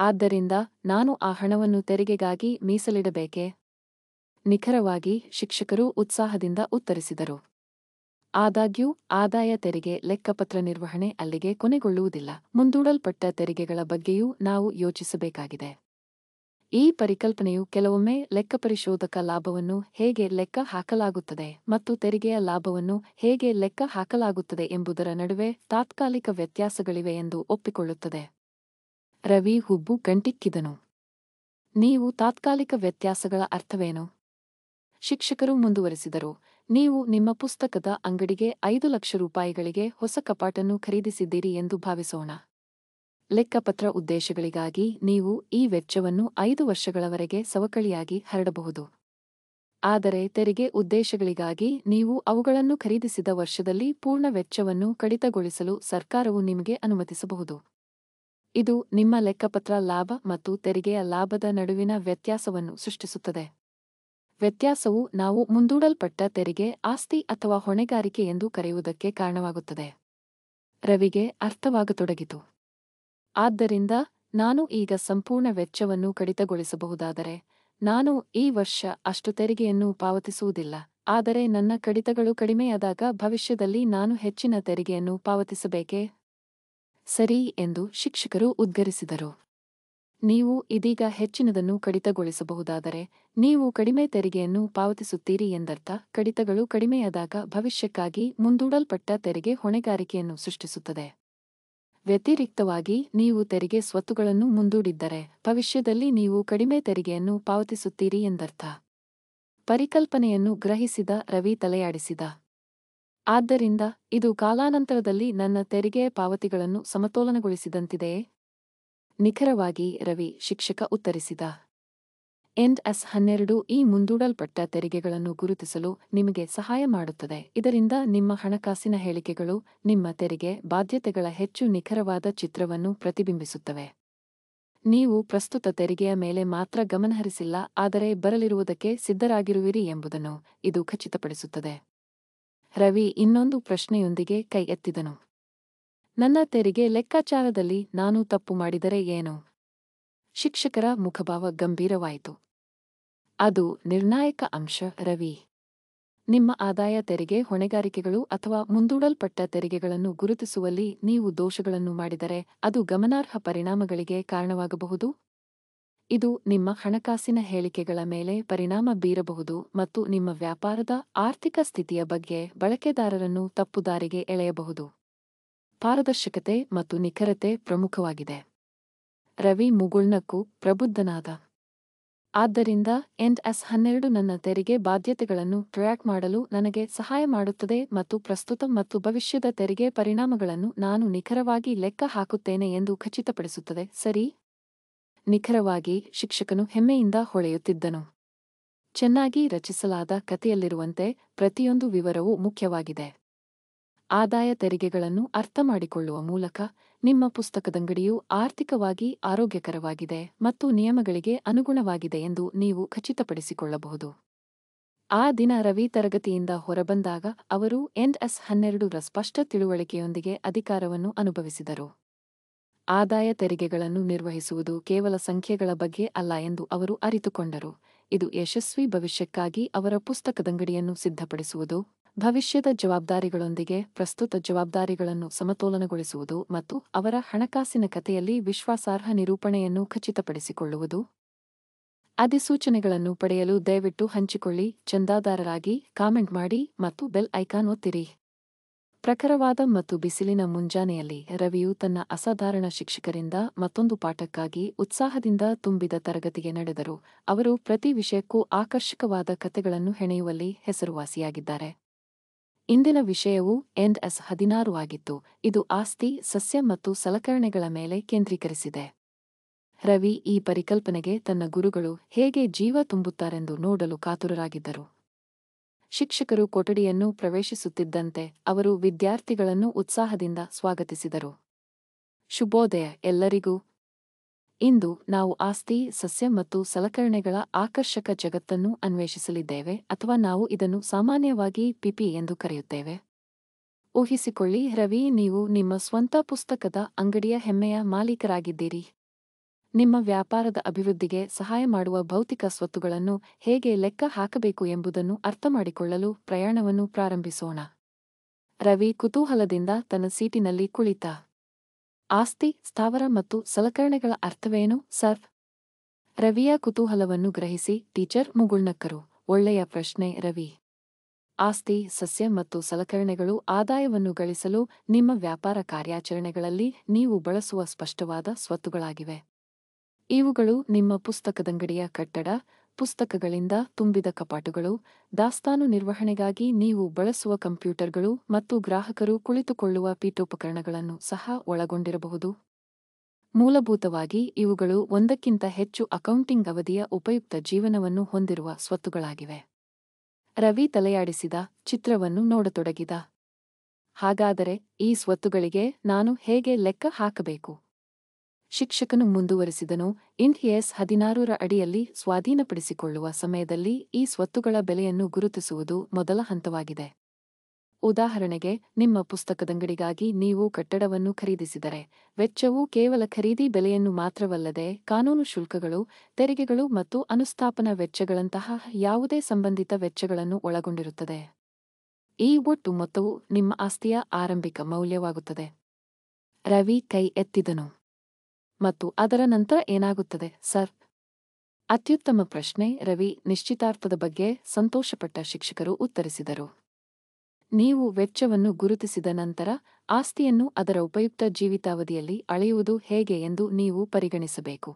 A: ಆದ್ದರಿಂದ ನಾನು ಆ ಹಣವನ್ನು ತೆರಿಗೆಗಾಗಿ ಮೀಸಲಿಡಬೇಕೆ ನಿಖರವಾಗಿ ಶಿಕ್ಷಕರು ಉತ್ಸಾಹದಿಂದ ಉತ್ತರಿಸಿದರು ಆದಾಗ್ಯೂ ಆದಾಯ ತೆರಿಗೆ ಲೆಕ್ಕಪತ್ರ ನಿರ್ವಹಣೆ ಅಲ್ಲಿಗೆ ಕೊನೆಗೊಳ್ಳುವುದಿಲ್ಲ ಮುಂದೂಡಲ್ಪಟ್ಟ ತೆರಿಗೆಗಳ ಬಗ್ಗೆಯೂ ನಾವು ಯೋಚಿಸಬೇಕಾಗಿದೆ ಈ ಪರಿಕಲ್ಪನೆಯು ಕೆಲವೊಮ್ಮೆ ಲೆಕ್ಕಪರಿಶೋಧಕ ಲಾಭವನ್ನು ಹೇಗೆ ಲೆಕ್ಕ ಹಾಕಲಾಗುತ್ತದೆ ಮತ್ತು ತೆರಿಗೆಯ ಲಾಭವನ್ನು ಹೇಗೆ ಲೆಕ್ಕ ಹಾಕಲಾಗುತ್ತದೆ ಎಂಬುದರ ನಡುವೆ ತಾತ್ಕಾಲಿಕ ವ್ಯತ್ಯಾಸಗಳಿವೆ ಎಂದು ಒಪ್ಪಿಕೊಳ್ಳುತ್ತದೆ ರವಿ ಹುಬ್ಬು ಗಂಟಿಕ್ಕಿದನು ನೀವು ತಾತ್ಕಾಲಿಕ ವ್ಯತ್ಯಾಸಗಳ ಅರ್ಥವೇನು ಶಿಕ್ಷಕರು ಮುಂದುವರೆಸಿದರು ನೀವು ನಿಮ್ಮ ಪುಸ್ತಕದ ಅಂಗಡಿಗೆ ಐದು ಲಕ್ಷ ರೂಪಾಯಿಗಳಿಗೆ ಹೊಸ ಕಪಾಟನ್ನು ಖರೀದಿಸಿದ್ದೀರಿ ಎಂದು ಭಾವಿಸೋಣ ಲೆಕ್ಕಪತ್ರ ಉದ್ದೇಶಗಳಿಗಾಗಿ ನೀವು ಈ ವೆಚ್ಚವನ್ನು ಐದು ವರ್ಷಗಳವರೆಗೆ ಸವಕಳಿಯಾಗಿ ಹರಡಬಹುದು ಆದರೆ ತೆರಿಗೆ ಉದ್ದೇಶಗಳಿಗಾಗಿ ನೀವು ಅವುಗಳನ್ನು ಖರೀದಿಸಿದ ವರ್ಷದಲ್ಲಿ ಪೂರ್ಣ ವೆಚ್ಚವನ್ನು ಕಡಿತಗೊಳಿಸಲು ಸರ್ಕಾರವು ನಿಮಗೆ ಅನುಮತಿಸಬಹುದು ಇದು ನಿಮ್ಮ ಲೆಕ್ಕಪತ್ರ ಲಾಭ ಮತ್ತು ತೆರಿಗೆಯ ಲಾಭದ ನಡುವಿನ ವ್ಯತ್ಯಾಸವನ್ನು ಸೃಷ್ಟಿಸುತ್ತದೆ ವ್ಯತ್ಯಾಸವು ನಾವು ಮುಂದೂಡಲ್ಪಟ್ಟ ತೆರಿಗೆ ಆಸ್ತಿ ಅಥವಾ ಹೊಣೆಗಾರಿಕೆ ಎಂದು ಕರೆಯುವುದಕ್ಕೆ ಕಾರಣವಾಗುತ್ತದೆ ರವಿಗೆ ಅರ್ಥವಾಗತೊಡಗಿತು ಆದ್ದರಿಂದ ನಾನು ಈಗ ಸಂಪೂರ್ಣ ವೆಚ್ಚವನ್ನು ಕಡಿತಗೊಳಿಸಬಹುದಾದರೆ ನಾನು ಈ ವರ್ಷ ಅಷ್ಟು ತೆರಿಗೆಯನ್ನು ಪಾವತಿಸುವುದಿಲ್ಲ ಆದರೆ ನನ್ನ ಕಡಿತಗಳು ಕಡಿಮೆಯಾದಾಗ ಭವಿಷ್ಯದಲ್ಲಿ ನಾನು ಹೆಚ್ಚಿನ ತೆರಿಗೆಯನ್ನು ಪಾವತಿಸಬೇಕೇ ಸರಿ ಎಂದು ಶಿಕ್ಷಕರು ಉದ್ಗರಿಸಿದರು ನೀವು ಇದೀಗ ಹೆಚ್ಚಿನದನ್ನು ಕಡಿತಗೊಳಿಸಬಹುದಾದರೆ ನೀವು ಕಡಿಮೆ ತೆರಿಗೆಯನ್ನು ಪಾವತಿಸುತ್ತೀರಿ ಎಂದರ್ಥ ಕಡಿತಗಳು ಕಡಿಮೆಯಾದಾಗ ಭವಿಷ್ಯಕ್ಕಾಗಿ ಮುಂದೂಡಲ್ಪಟ್ಟ ತೆರಿಗೆ ಹೊಣೆಗಾರಿಕೆಯನ್ನು ಸೃಷ್ಟಿಸುತ್ತದೆ ವ್ಯತಿರಿಕ್ತವಾಗಿ ನೀವು ತೆರಿಗೆ ಸ್ವತ್ತುಗಳನ್ನು ಮುಂದೂಡಿದ್ದರೆ ಭವಿಷ್ಯದಲ್ಲಿ ನೀವು ಕಡಿಮೆ ತೆರಿಗೆಯನ್ನು ಪಾವತಿಸುತ್ತೀರಿ ಎಂದರ್ಥ ಪರಿಕಲ್ಪನೆಯನ್ನು ಗ್ರಹಿಸಿದ ರವಿ ತಲೆಯಾಡಿಸಿದ ಆದ್ದರಿಂದ ಇದು ಕಾಲಾನಂತರದಲ್ಲಿ ನನ್ನ ತೆರಿಗೆ ಪಾವತಿಗಳನ್ನು ಸಮತೋಲನಗೊಳಿಸಿದಂತಿದೆಯೇ ನಿಖರವಾಗಿ ರವಿ ಶಿಕ್ಷಕ ಉತ್ತರಿಸಿದ ಎಂಡ್ ಎಸ್ ಹನ್ನೆರಡು ಈ ಮುಂದೂಡಲ್ಪಟ್ಟ ತೆರಿಗೆಗಳನ್ನು ಗುರುತಿಸಲು ನಿಮಗೆ ಸಹಾಯ ಮಾಡುತ್ತದೆ ಇದರಿಂದ ನಿಮ್ಮ ಹಣಕಾಸಿನ ಹೇಳಿಕೆಗಳು ನಿಮ್ಮ ತೆರಿಗೆ ಬಾಧ್ಯತೆಗಳ ಹೆಚ್ಚು ನಿಖರವಾದ ಚಿತ್ರವನ್ನು ಪ್ರತಿಬಿಂಬಿಸುತ್ತವೆ ನೀವು ಪ್ರಸ್ತುತ ತೆರಿಗೆಯ ಮೇಲೆ ಮಾತ್ರ ಗಮನಹರಿಸಿಲ್ಲ ಆದರೆ ಬರಲಿರುವುದಕ್ಕೆ ಸಿದ್ಧರಾಗಿರುವಿರಿ ಎಂಬುದನ್ನು ಇದು ಖಚಿತಪಡಿಸುತ್ತದೆ ರವಿ ಇನ್ನೊಂದು ಪ್ರಶ್ನೆಯೊಂದಿಗೆ ಕೈ ಎತ್ತಿದನು ನನ್ನ ತೆರಿಗೆ ಲೆಕ್ಕಾಚಾರದಲ್ಲಿ ನಾನು ತಪ್ಪು ಮಾಡಿದರೆ ಏನು ಶಿಕ್ಷಕರ ಮುಖಭಾವ ಗಂಭೀರವಾಯಿತು ಅದು ನಿರ್ಣಾಯಕ ಅಂಶ ರವಿ ನಿಮ್ಮ ಆದಾಯ ತೆರಿಗೆ ಹೊಣೆಗಾರಿಕೆಗಳು ಅಥವಾ ಮುಂದೂಡಲ್ಪಟ್ಟ ತೆರಿಗೆಗಳನ್ನು ಗುರುತಿಸುವಲ್ಲಿ ನೀವು ದೋಷಗಳನ್ನು ಮಾಡಿದರೆ ಅದು ಗಮನಾರ್ಹ ಪರಿಣಾಮಗಳಿಗೆ ಕಾರಣವಾಗಬಹುದು ಇದು ನಿಮ್ಮ ಹಣಕಾಸಿನ ಹೇಳಿಕೆಗಳ ಮೇಲೆ ಪರಿಣಾಮ ಬೀರಬಹುದು ಮತ್ತು ನಿಮ್ಮ ವ್ಯಾಪಾರದ ಆರ್ಥಿಕ ಸ್ಥಿತಿಯ ಬಗ್ಗೆ ಬಳಕೆದಾರರನ್ನು ತಪ್ಪುದಾರಿಗೆ ಎಳೆಯಬಹುದು ಪಾರದರ್ಶಕತೆ ಮತ್ತು ನಿಖರತೆ ಪ್ರಮುಖವಾಗಿದೆ ರವಿ ಮುಗುಳ್ನಕ್ಕೂ ಪ್ರಬುದ್ಧನಾದ ಆದ್ದರಿಂದ ಎಂಡ್ ಎಸ್ ಹನ್ನೆರಡು ನನ್ನ ತೆರಿಗೆ ಬಾಧ್ಯತೆಗಳನ್ನು ಟ್ರ್ಯಾಕ್ ಮಾಡಲು ನನಗೆ ಸಹಾಯ ಮಾಡುತ್ತದೆ ಮತ್ತು ಪ್ರಸ್ತುತ ಮತ್ತು ಭವಿಷ್ಯದ ತೆರಿಗೆ ಪರಿಣಾಮಗಳನ್ನು ನಾನು ನಿಖರವಾಗಿ ಲೆಕ್ಕ ಹಾಕುತ್ತೇನೆ ಎಂದು ಖಚಿತಪಡಿಸುತ್ತದೆ ಸರಿ ನಿಖರವಾಗಿ ಶಿಕ್ಷಕನು ಹೆಮ್ಮೆಯಿಂದ ಹೊಳೆಯುತ್ತಿದ್ದನು ಚೆನ್ನಾಗಿ ರಚಿಸಲಾದ ಕಥೆಯಲ್ಲಿರುವಂತೆ ಪ್ರತಿಯೊಂದು ವಿವರವೂ ಮುಖ್ಯವಾಗಿದೆ ಆದಾಯ ತೆರಿಗೆಗಳನ್ನು ಅರ್ಥಮಾಡಿಕೊಳ್ಳುವ ಮೂಲಕ ನಿಮ್ಮ ಪುಸ್ತಕದಂಗಡಿಯು ಆರ್ಥಿಕವಾಗಿ ಆರೋಗ್ಯಕರವಾಗಿದೆ ಮತ್ತು ನಿಯಮಗಳಿಗೆ ಅನುಗುಣವಾಗಿದೆ ಎಂದು ನೀವು ಖಚಿತಪಡಿಸಿಕೊಳ್ಳಬಹುದು ಆ ದಿನ ರವಿ ತರಗತಿಯಿಂದ ಹೊರಬಂದಾಗ ಅವರು ಎನ್ಎಸ್ ಹನ್ನೆರಡರ ಸ್ಪಷ್ಟ ತಿಳುವಳಿಕೆಯೊಂದಿಗೆ ಅಧಿಕಾರವನ್ನು ಅನುಭವಿಸಿದರು ಆದಾಯ ತೆರಿಗೆಗಳನ್ನು ನಿರ್ವಹಿಸುವುದು ಕೇವಲ ಸಂಖ್ಯೆಗಳ ಬಗ್ಗೆ ಅಲ್ಲ ಎಂದು ಅವರು ಅರಿತುಕೊಂಡರು ಇದು ಯಶಸ್ವಿ ಭವಿಷ್ಯಕ್ಕಾಗಿ ಅವರ ಪುಸ್ತಕದಂಗಡಿಯನ್ನು ಸಿದ್ಧಪಡಿಸುವುದು ಭವಿಷ್ಯದ ಜವಾಬ್ದಾರಿಗಳೊಂದಿಗೆ ಪ್ರಸ್ತುತ ಜವಾಬ್ದಾರಿಗಳನ್ನು ಸಮತೋಲನಗೊಳಿಸುವುದು ಮತ್ತು ಅವರ ಹಣಕಾಸಿನ ಕಥೆಯಲ್ಲಿ ವಿಶ್ವಾಸಾರ್ಹ ನಿರೂಪಣೆಯನ್ನು ಖಚಿತಪಡಿಸಿಕೊಳ್ಳುವುದು ಅಧಿಸೂಚನೆಗಳನ್ನು ಪಡೆಯಲು ದಯವಿಟ್ಟು ಹಂಚಿಕೊಳ್ಳಿ ಚಂದಾದಾರರಾಗಿ ಕಾಮೆಂಟ್ ಮಾಡಿ ಮತ್ತು ಬೆಲ್ ಐಕಾನ್ ಒತ್ತಿರಿ ಪ್ರಖರವಾದ ಮತ್ತು ಬಿಸಿಲಿನ ಮುಂಜಾನೆಯಲ್ಲಿ ರವಿಯು ತನ್ನ ಅಸಾಧಾರಣ ಶಿಕ್ಷಕರಿಂದ ಮತ್ತೊಂದು ಪಾಠಕ್ಕಾಗಿ ಉತ್ಸಾಹದಿಂದ ತುಂಬಿದ ತರಗತಿಗೆ ನಡೆದರು ಅವರು ಪ್ರತಿ ವಿಷಯಕ್ಕೂ ಆಕರ್ಷಕವಾದ ಕಥೆಗಳನ್ನು ಹೆಣೆಯುವಲ್ಲಿ ಹೆಸರುವಾಸಿಯಾಗಿದ್ದಾರೆ ಇಂದಿನ ವಿಷಯವು ಎಂಡ್ ಎಸ್ ಹದಿನಾರು ಆಗಿತ್ತು ಇದು ಆಸ್ತಿ ಸಸ್ಯ ಮತ್ತು ಸಲಕರಣೆಗಳ ಮೇಲೆ ಕೇಂದ್ರೀಕರಿಸಿದೆ ರವಿ ಈ ಪರಿಕಲ್ಪನೆಗೆ ತನ್ನ ಗುರುಗಳು ಹೇಗೆ ಜೀವ ತುಂಬುತ್ತಾರೆಂದು ನೋಡಲು ಕಾತುರರಾಗಿದ್ದರು ಶಿಕ್ಷಕರು ಕೊಠಡಿಯನ್ನು ಪ್ರವೇಶಿಸುತ್ತಿದ್ದಂತೆ ಅವರು ವಿದ್ಯಾರ್ಥಿಗಳನ್ನು ಉತ್ಸಾಹದಿಂದ ಸ್ವಾಗತಿಸಿದರು ಶುಭೋದಯ ಎಲ್ಲರಿಗೂ ಇಂದು ನಾವು ಆಸ್ತಿ ಸಸ್ಯ ಮತ್ತು ಸಲಕರಣೆಗಳ ಆಕರ್ಷಕ ಜಗತ್ತನ್ನು ಅನ್ವೇಷಿಸಲಿದ್ದೇವೆ ಅಥವಾ ನಾವು ಇದನ್ನು ಸಾಮಾನ್ಯವಾಗಿ ಪಿಪಿ ಎಂದು ಕರೆಯುತ್ತೇವೆ ಊಹಿಸಿಕೊಳ್ಳಿ ರವಿ ನೀವು ನಿಮ್ಮ ಸ್ವಂತ ಪುಸ್ತಕದ ಅಂಗಡಿಯ ಹೆಮ್ಮೆಯ ಮಾಲೀಕರಾಗಿದ್ದೀರಿ ನಿಮ್ಮ ವ್ಯಾಪಾರದ ಅಭಿವೃದ್ಧಿಗೆ ಸಹಾಯ ಮಾಡುವ ಭೌತಿಕ ಸ್ವತ್ತುಗಳನ್ನು ಹೇಗೆ ಲೆಕ್ಕ ಹಾಕಬೇಕು ಎಂಬುದನ್ನು ಅರ್ಥಮಾಡಿಕೊಳ್ಳಲು ಪ್ರಯಾಣವನ್ನು ಪ್ರಾರಂಭಿಸೋಣ ರವಿ ಕುತೂಹಲದಿಂದ ತನ್ನ ಸೀಟಿನಲ್ಲಿ ಕುಳಿತ ಆಸ್ತಿ ಸ್ಥಾವರ ಮತ್ತು ಸಲಕರಣೆಗಳ ಅರ್ಥವೇನು ಸರ್ ರವಿಯ ಕುತೂಹಲವನ್ನು ಗ್ರಹಿಸಿ ಟೀಚರ್ ಮುಗುಳ್ನಕ್ಕರು ಒಳ್ಳೆಯ ಪ್ರಶ್ನೆ ರವಿ ಆಸ್ತಿ ಸಸ್ಯ ಮತ್ತು ಸಲಕರಣೆಗಳು ಆದಾಯವನ್ನು ಗಳಿಸಲು ನಿಮ್ಮ ವ್ಯಾಪಾರ ಕಾರ್ಯಾಚರಣೆಗಳಲ್ಲಿ ನೀವು ಬಳಸುವ ಸ್ಪಷ್ಟವಾದ ಸ್ವತ್ತುಗಳಾಗಿವೆ ಇವುಗಳು ನಿಮ್ಮ ಪುಸ್ತಕದಂಗಡಿಯ ಕಟ್ಟಡ ಪುಸ್ತಕಗಳಿಂದ ತುಂಬಿದ ಕಪಾಟುಗಳು ದಾಸ್ತಾನು ನಿರ್ವಹಣೆಗಾಗಿ ನೀವು ಬಳಸುವ ಕಂಪ್ಯೂಟರ್ಗಳು ಮತ್ತು ಗ್ರಾಹಕರು ಕುಳಿತುಕೊಳ್ಳುವ ಪೀಠೋಪಕರಣಗಳನ್ನು ಸಹ ಒಳಗೊಂಡಿರಬಹುದು ಮೂಲಭೂತವಾಗಿ ಇವುಗಳು ಒಂದಕ್ಕಿಂತ ಹೆಚ್ಚು ಅಕೌಂಟಿಂಗ್ ಅವಧಿಯ ಉಪಯುಕ್ತ ಜೀವನವನ್ನು ಹೊಂದಿರುವ ಸ್ವತ್ತುಗಳಾಗಿವೆ ರವಿ ತಲೆಯಾಡಿಸಿದ ಚಿತ್ರವನ್ನು ನೋಡತೊಡಗಿದ ಹಾಗಾದರೆ ಈ ಸ್ವತ್ತುಗಳಿಗೆ ನಾನು ಹೇಗೆ ಲೆಕ್ಕ ಹಾಕಬೇಕು ಶಿಕ್ಷಕನು ಮುಂದುವರೆಸಿದನು ಇಂಥಿಯಸ್ ಹದಿನಾರರ ಅಡಿಯಲ್ಲಿ ಸ್ವಾಧೀನಪಡಿಸಿಕೊಳ್ಳುವ ಸಮಯದಲ್ಲಿ ಈ ಸ್ವತ್ತುಗಳ ಬೆಲೆಯನ್ನು ಗುರುತಿಸುವುದು ಮೊದಲ ಹಂತವಾಗಿದೆ ಉದಾಹರಣೆಗೆ ನಿಮ್ಮ ಪುಸ್ತಕದಂಗಡಿಗಾಗಿ ನೀವು ಕಟ್ಟಡವನ್ನು ಖರೀದಿಸಿದರೆ ವೆಚ್ಚವು ಕೇವಲ ಖರೀದಿ ಬೆಲೆಯನ್ನು ಮಾತ್ರವಲ್ಲದೆ ಕಾನೂನು ಶುಲ್ಕಗಳು ತೆರಿಗೆಗಳು ಮತ್ತು ಅನುಸ್ಥಾಪನಾ ವೆಚ್ಚಗಳಂತಹ ಯಾವುದೇ ಸಂಬಂಧಿತ ವೆಚ್ಚಗಳನ್ನು ಒಳಗೊಂಡಿರುತ್ತದೆ ಈ ಒಟ್ಟು ಮೊತ್ತವು ನಿಮ್ಮ ಆಸ್ತಿಯ ಆರಂಭಿಕ ಮೌಲ್ಯವಾಗುತ್ತದೆ ರವಿ ಕೈ ಎತ್ತಿದನು ಮತ್ತು ಅದರ ನಂತರ ಏನಾಗುತ್ತದೆ ಸರ್ ಅತ್ಯುತ್ತಮ ಪ್ರಶ್ನೆ ರವಿ ನಿಶ್ಚಿತಾರ್ಥದ ಬಗ್ಗೆ ಸಂತೋಷಪಟ್ಟ ಶಿಕ್ಷಕರು ಉತ್ತರಿಸಿದರು ನೀವು ವೆಚ್ಚವನ್ನು ಗುರುತಿಸಿದ ನಂತರ ಆಸ್ತಿಯನ್ನು ಅದರ ಉಪಯುಕ್ತ ಜೀವಿತಾವಧಿಯಲ್ಲಿ ಅಳೆಯುವುದು ಹೇಗೆ ಎಂದು ನೀವು ಪರಿಗಣಿಸಬೇಕು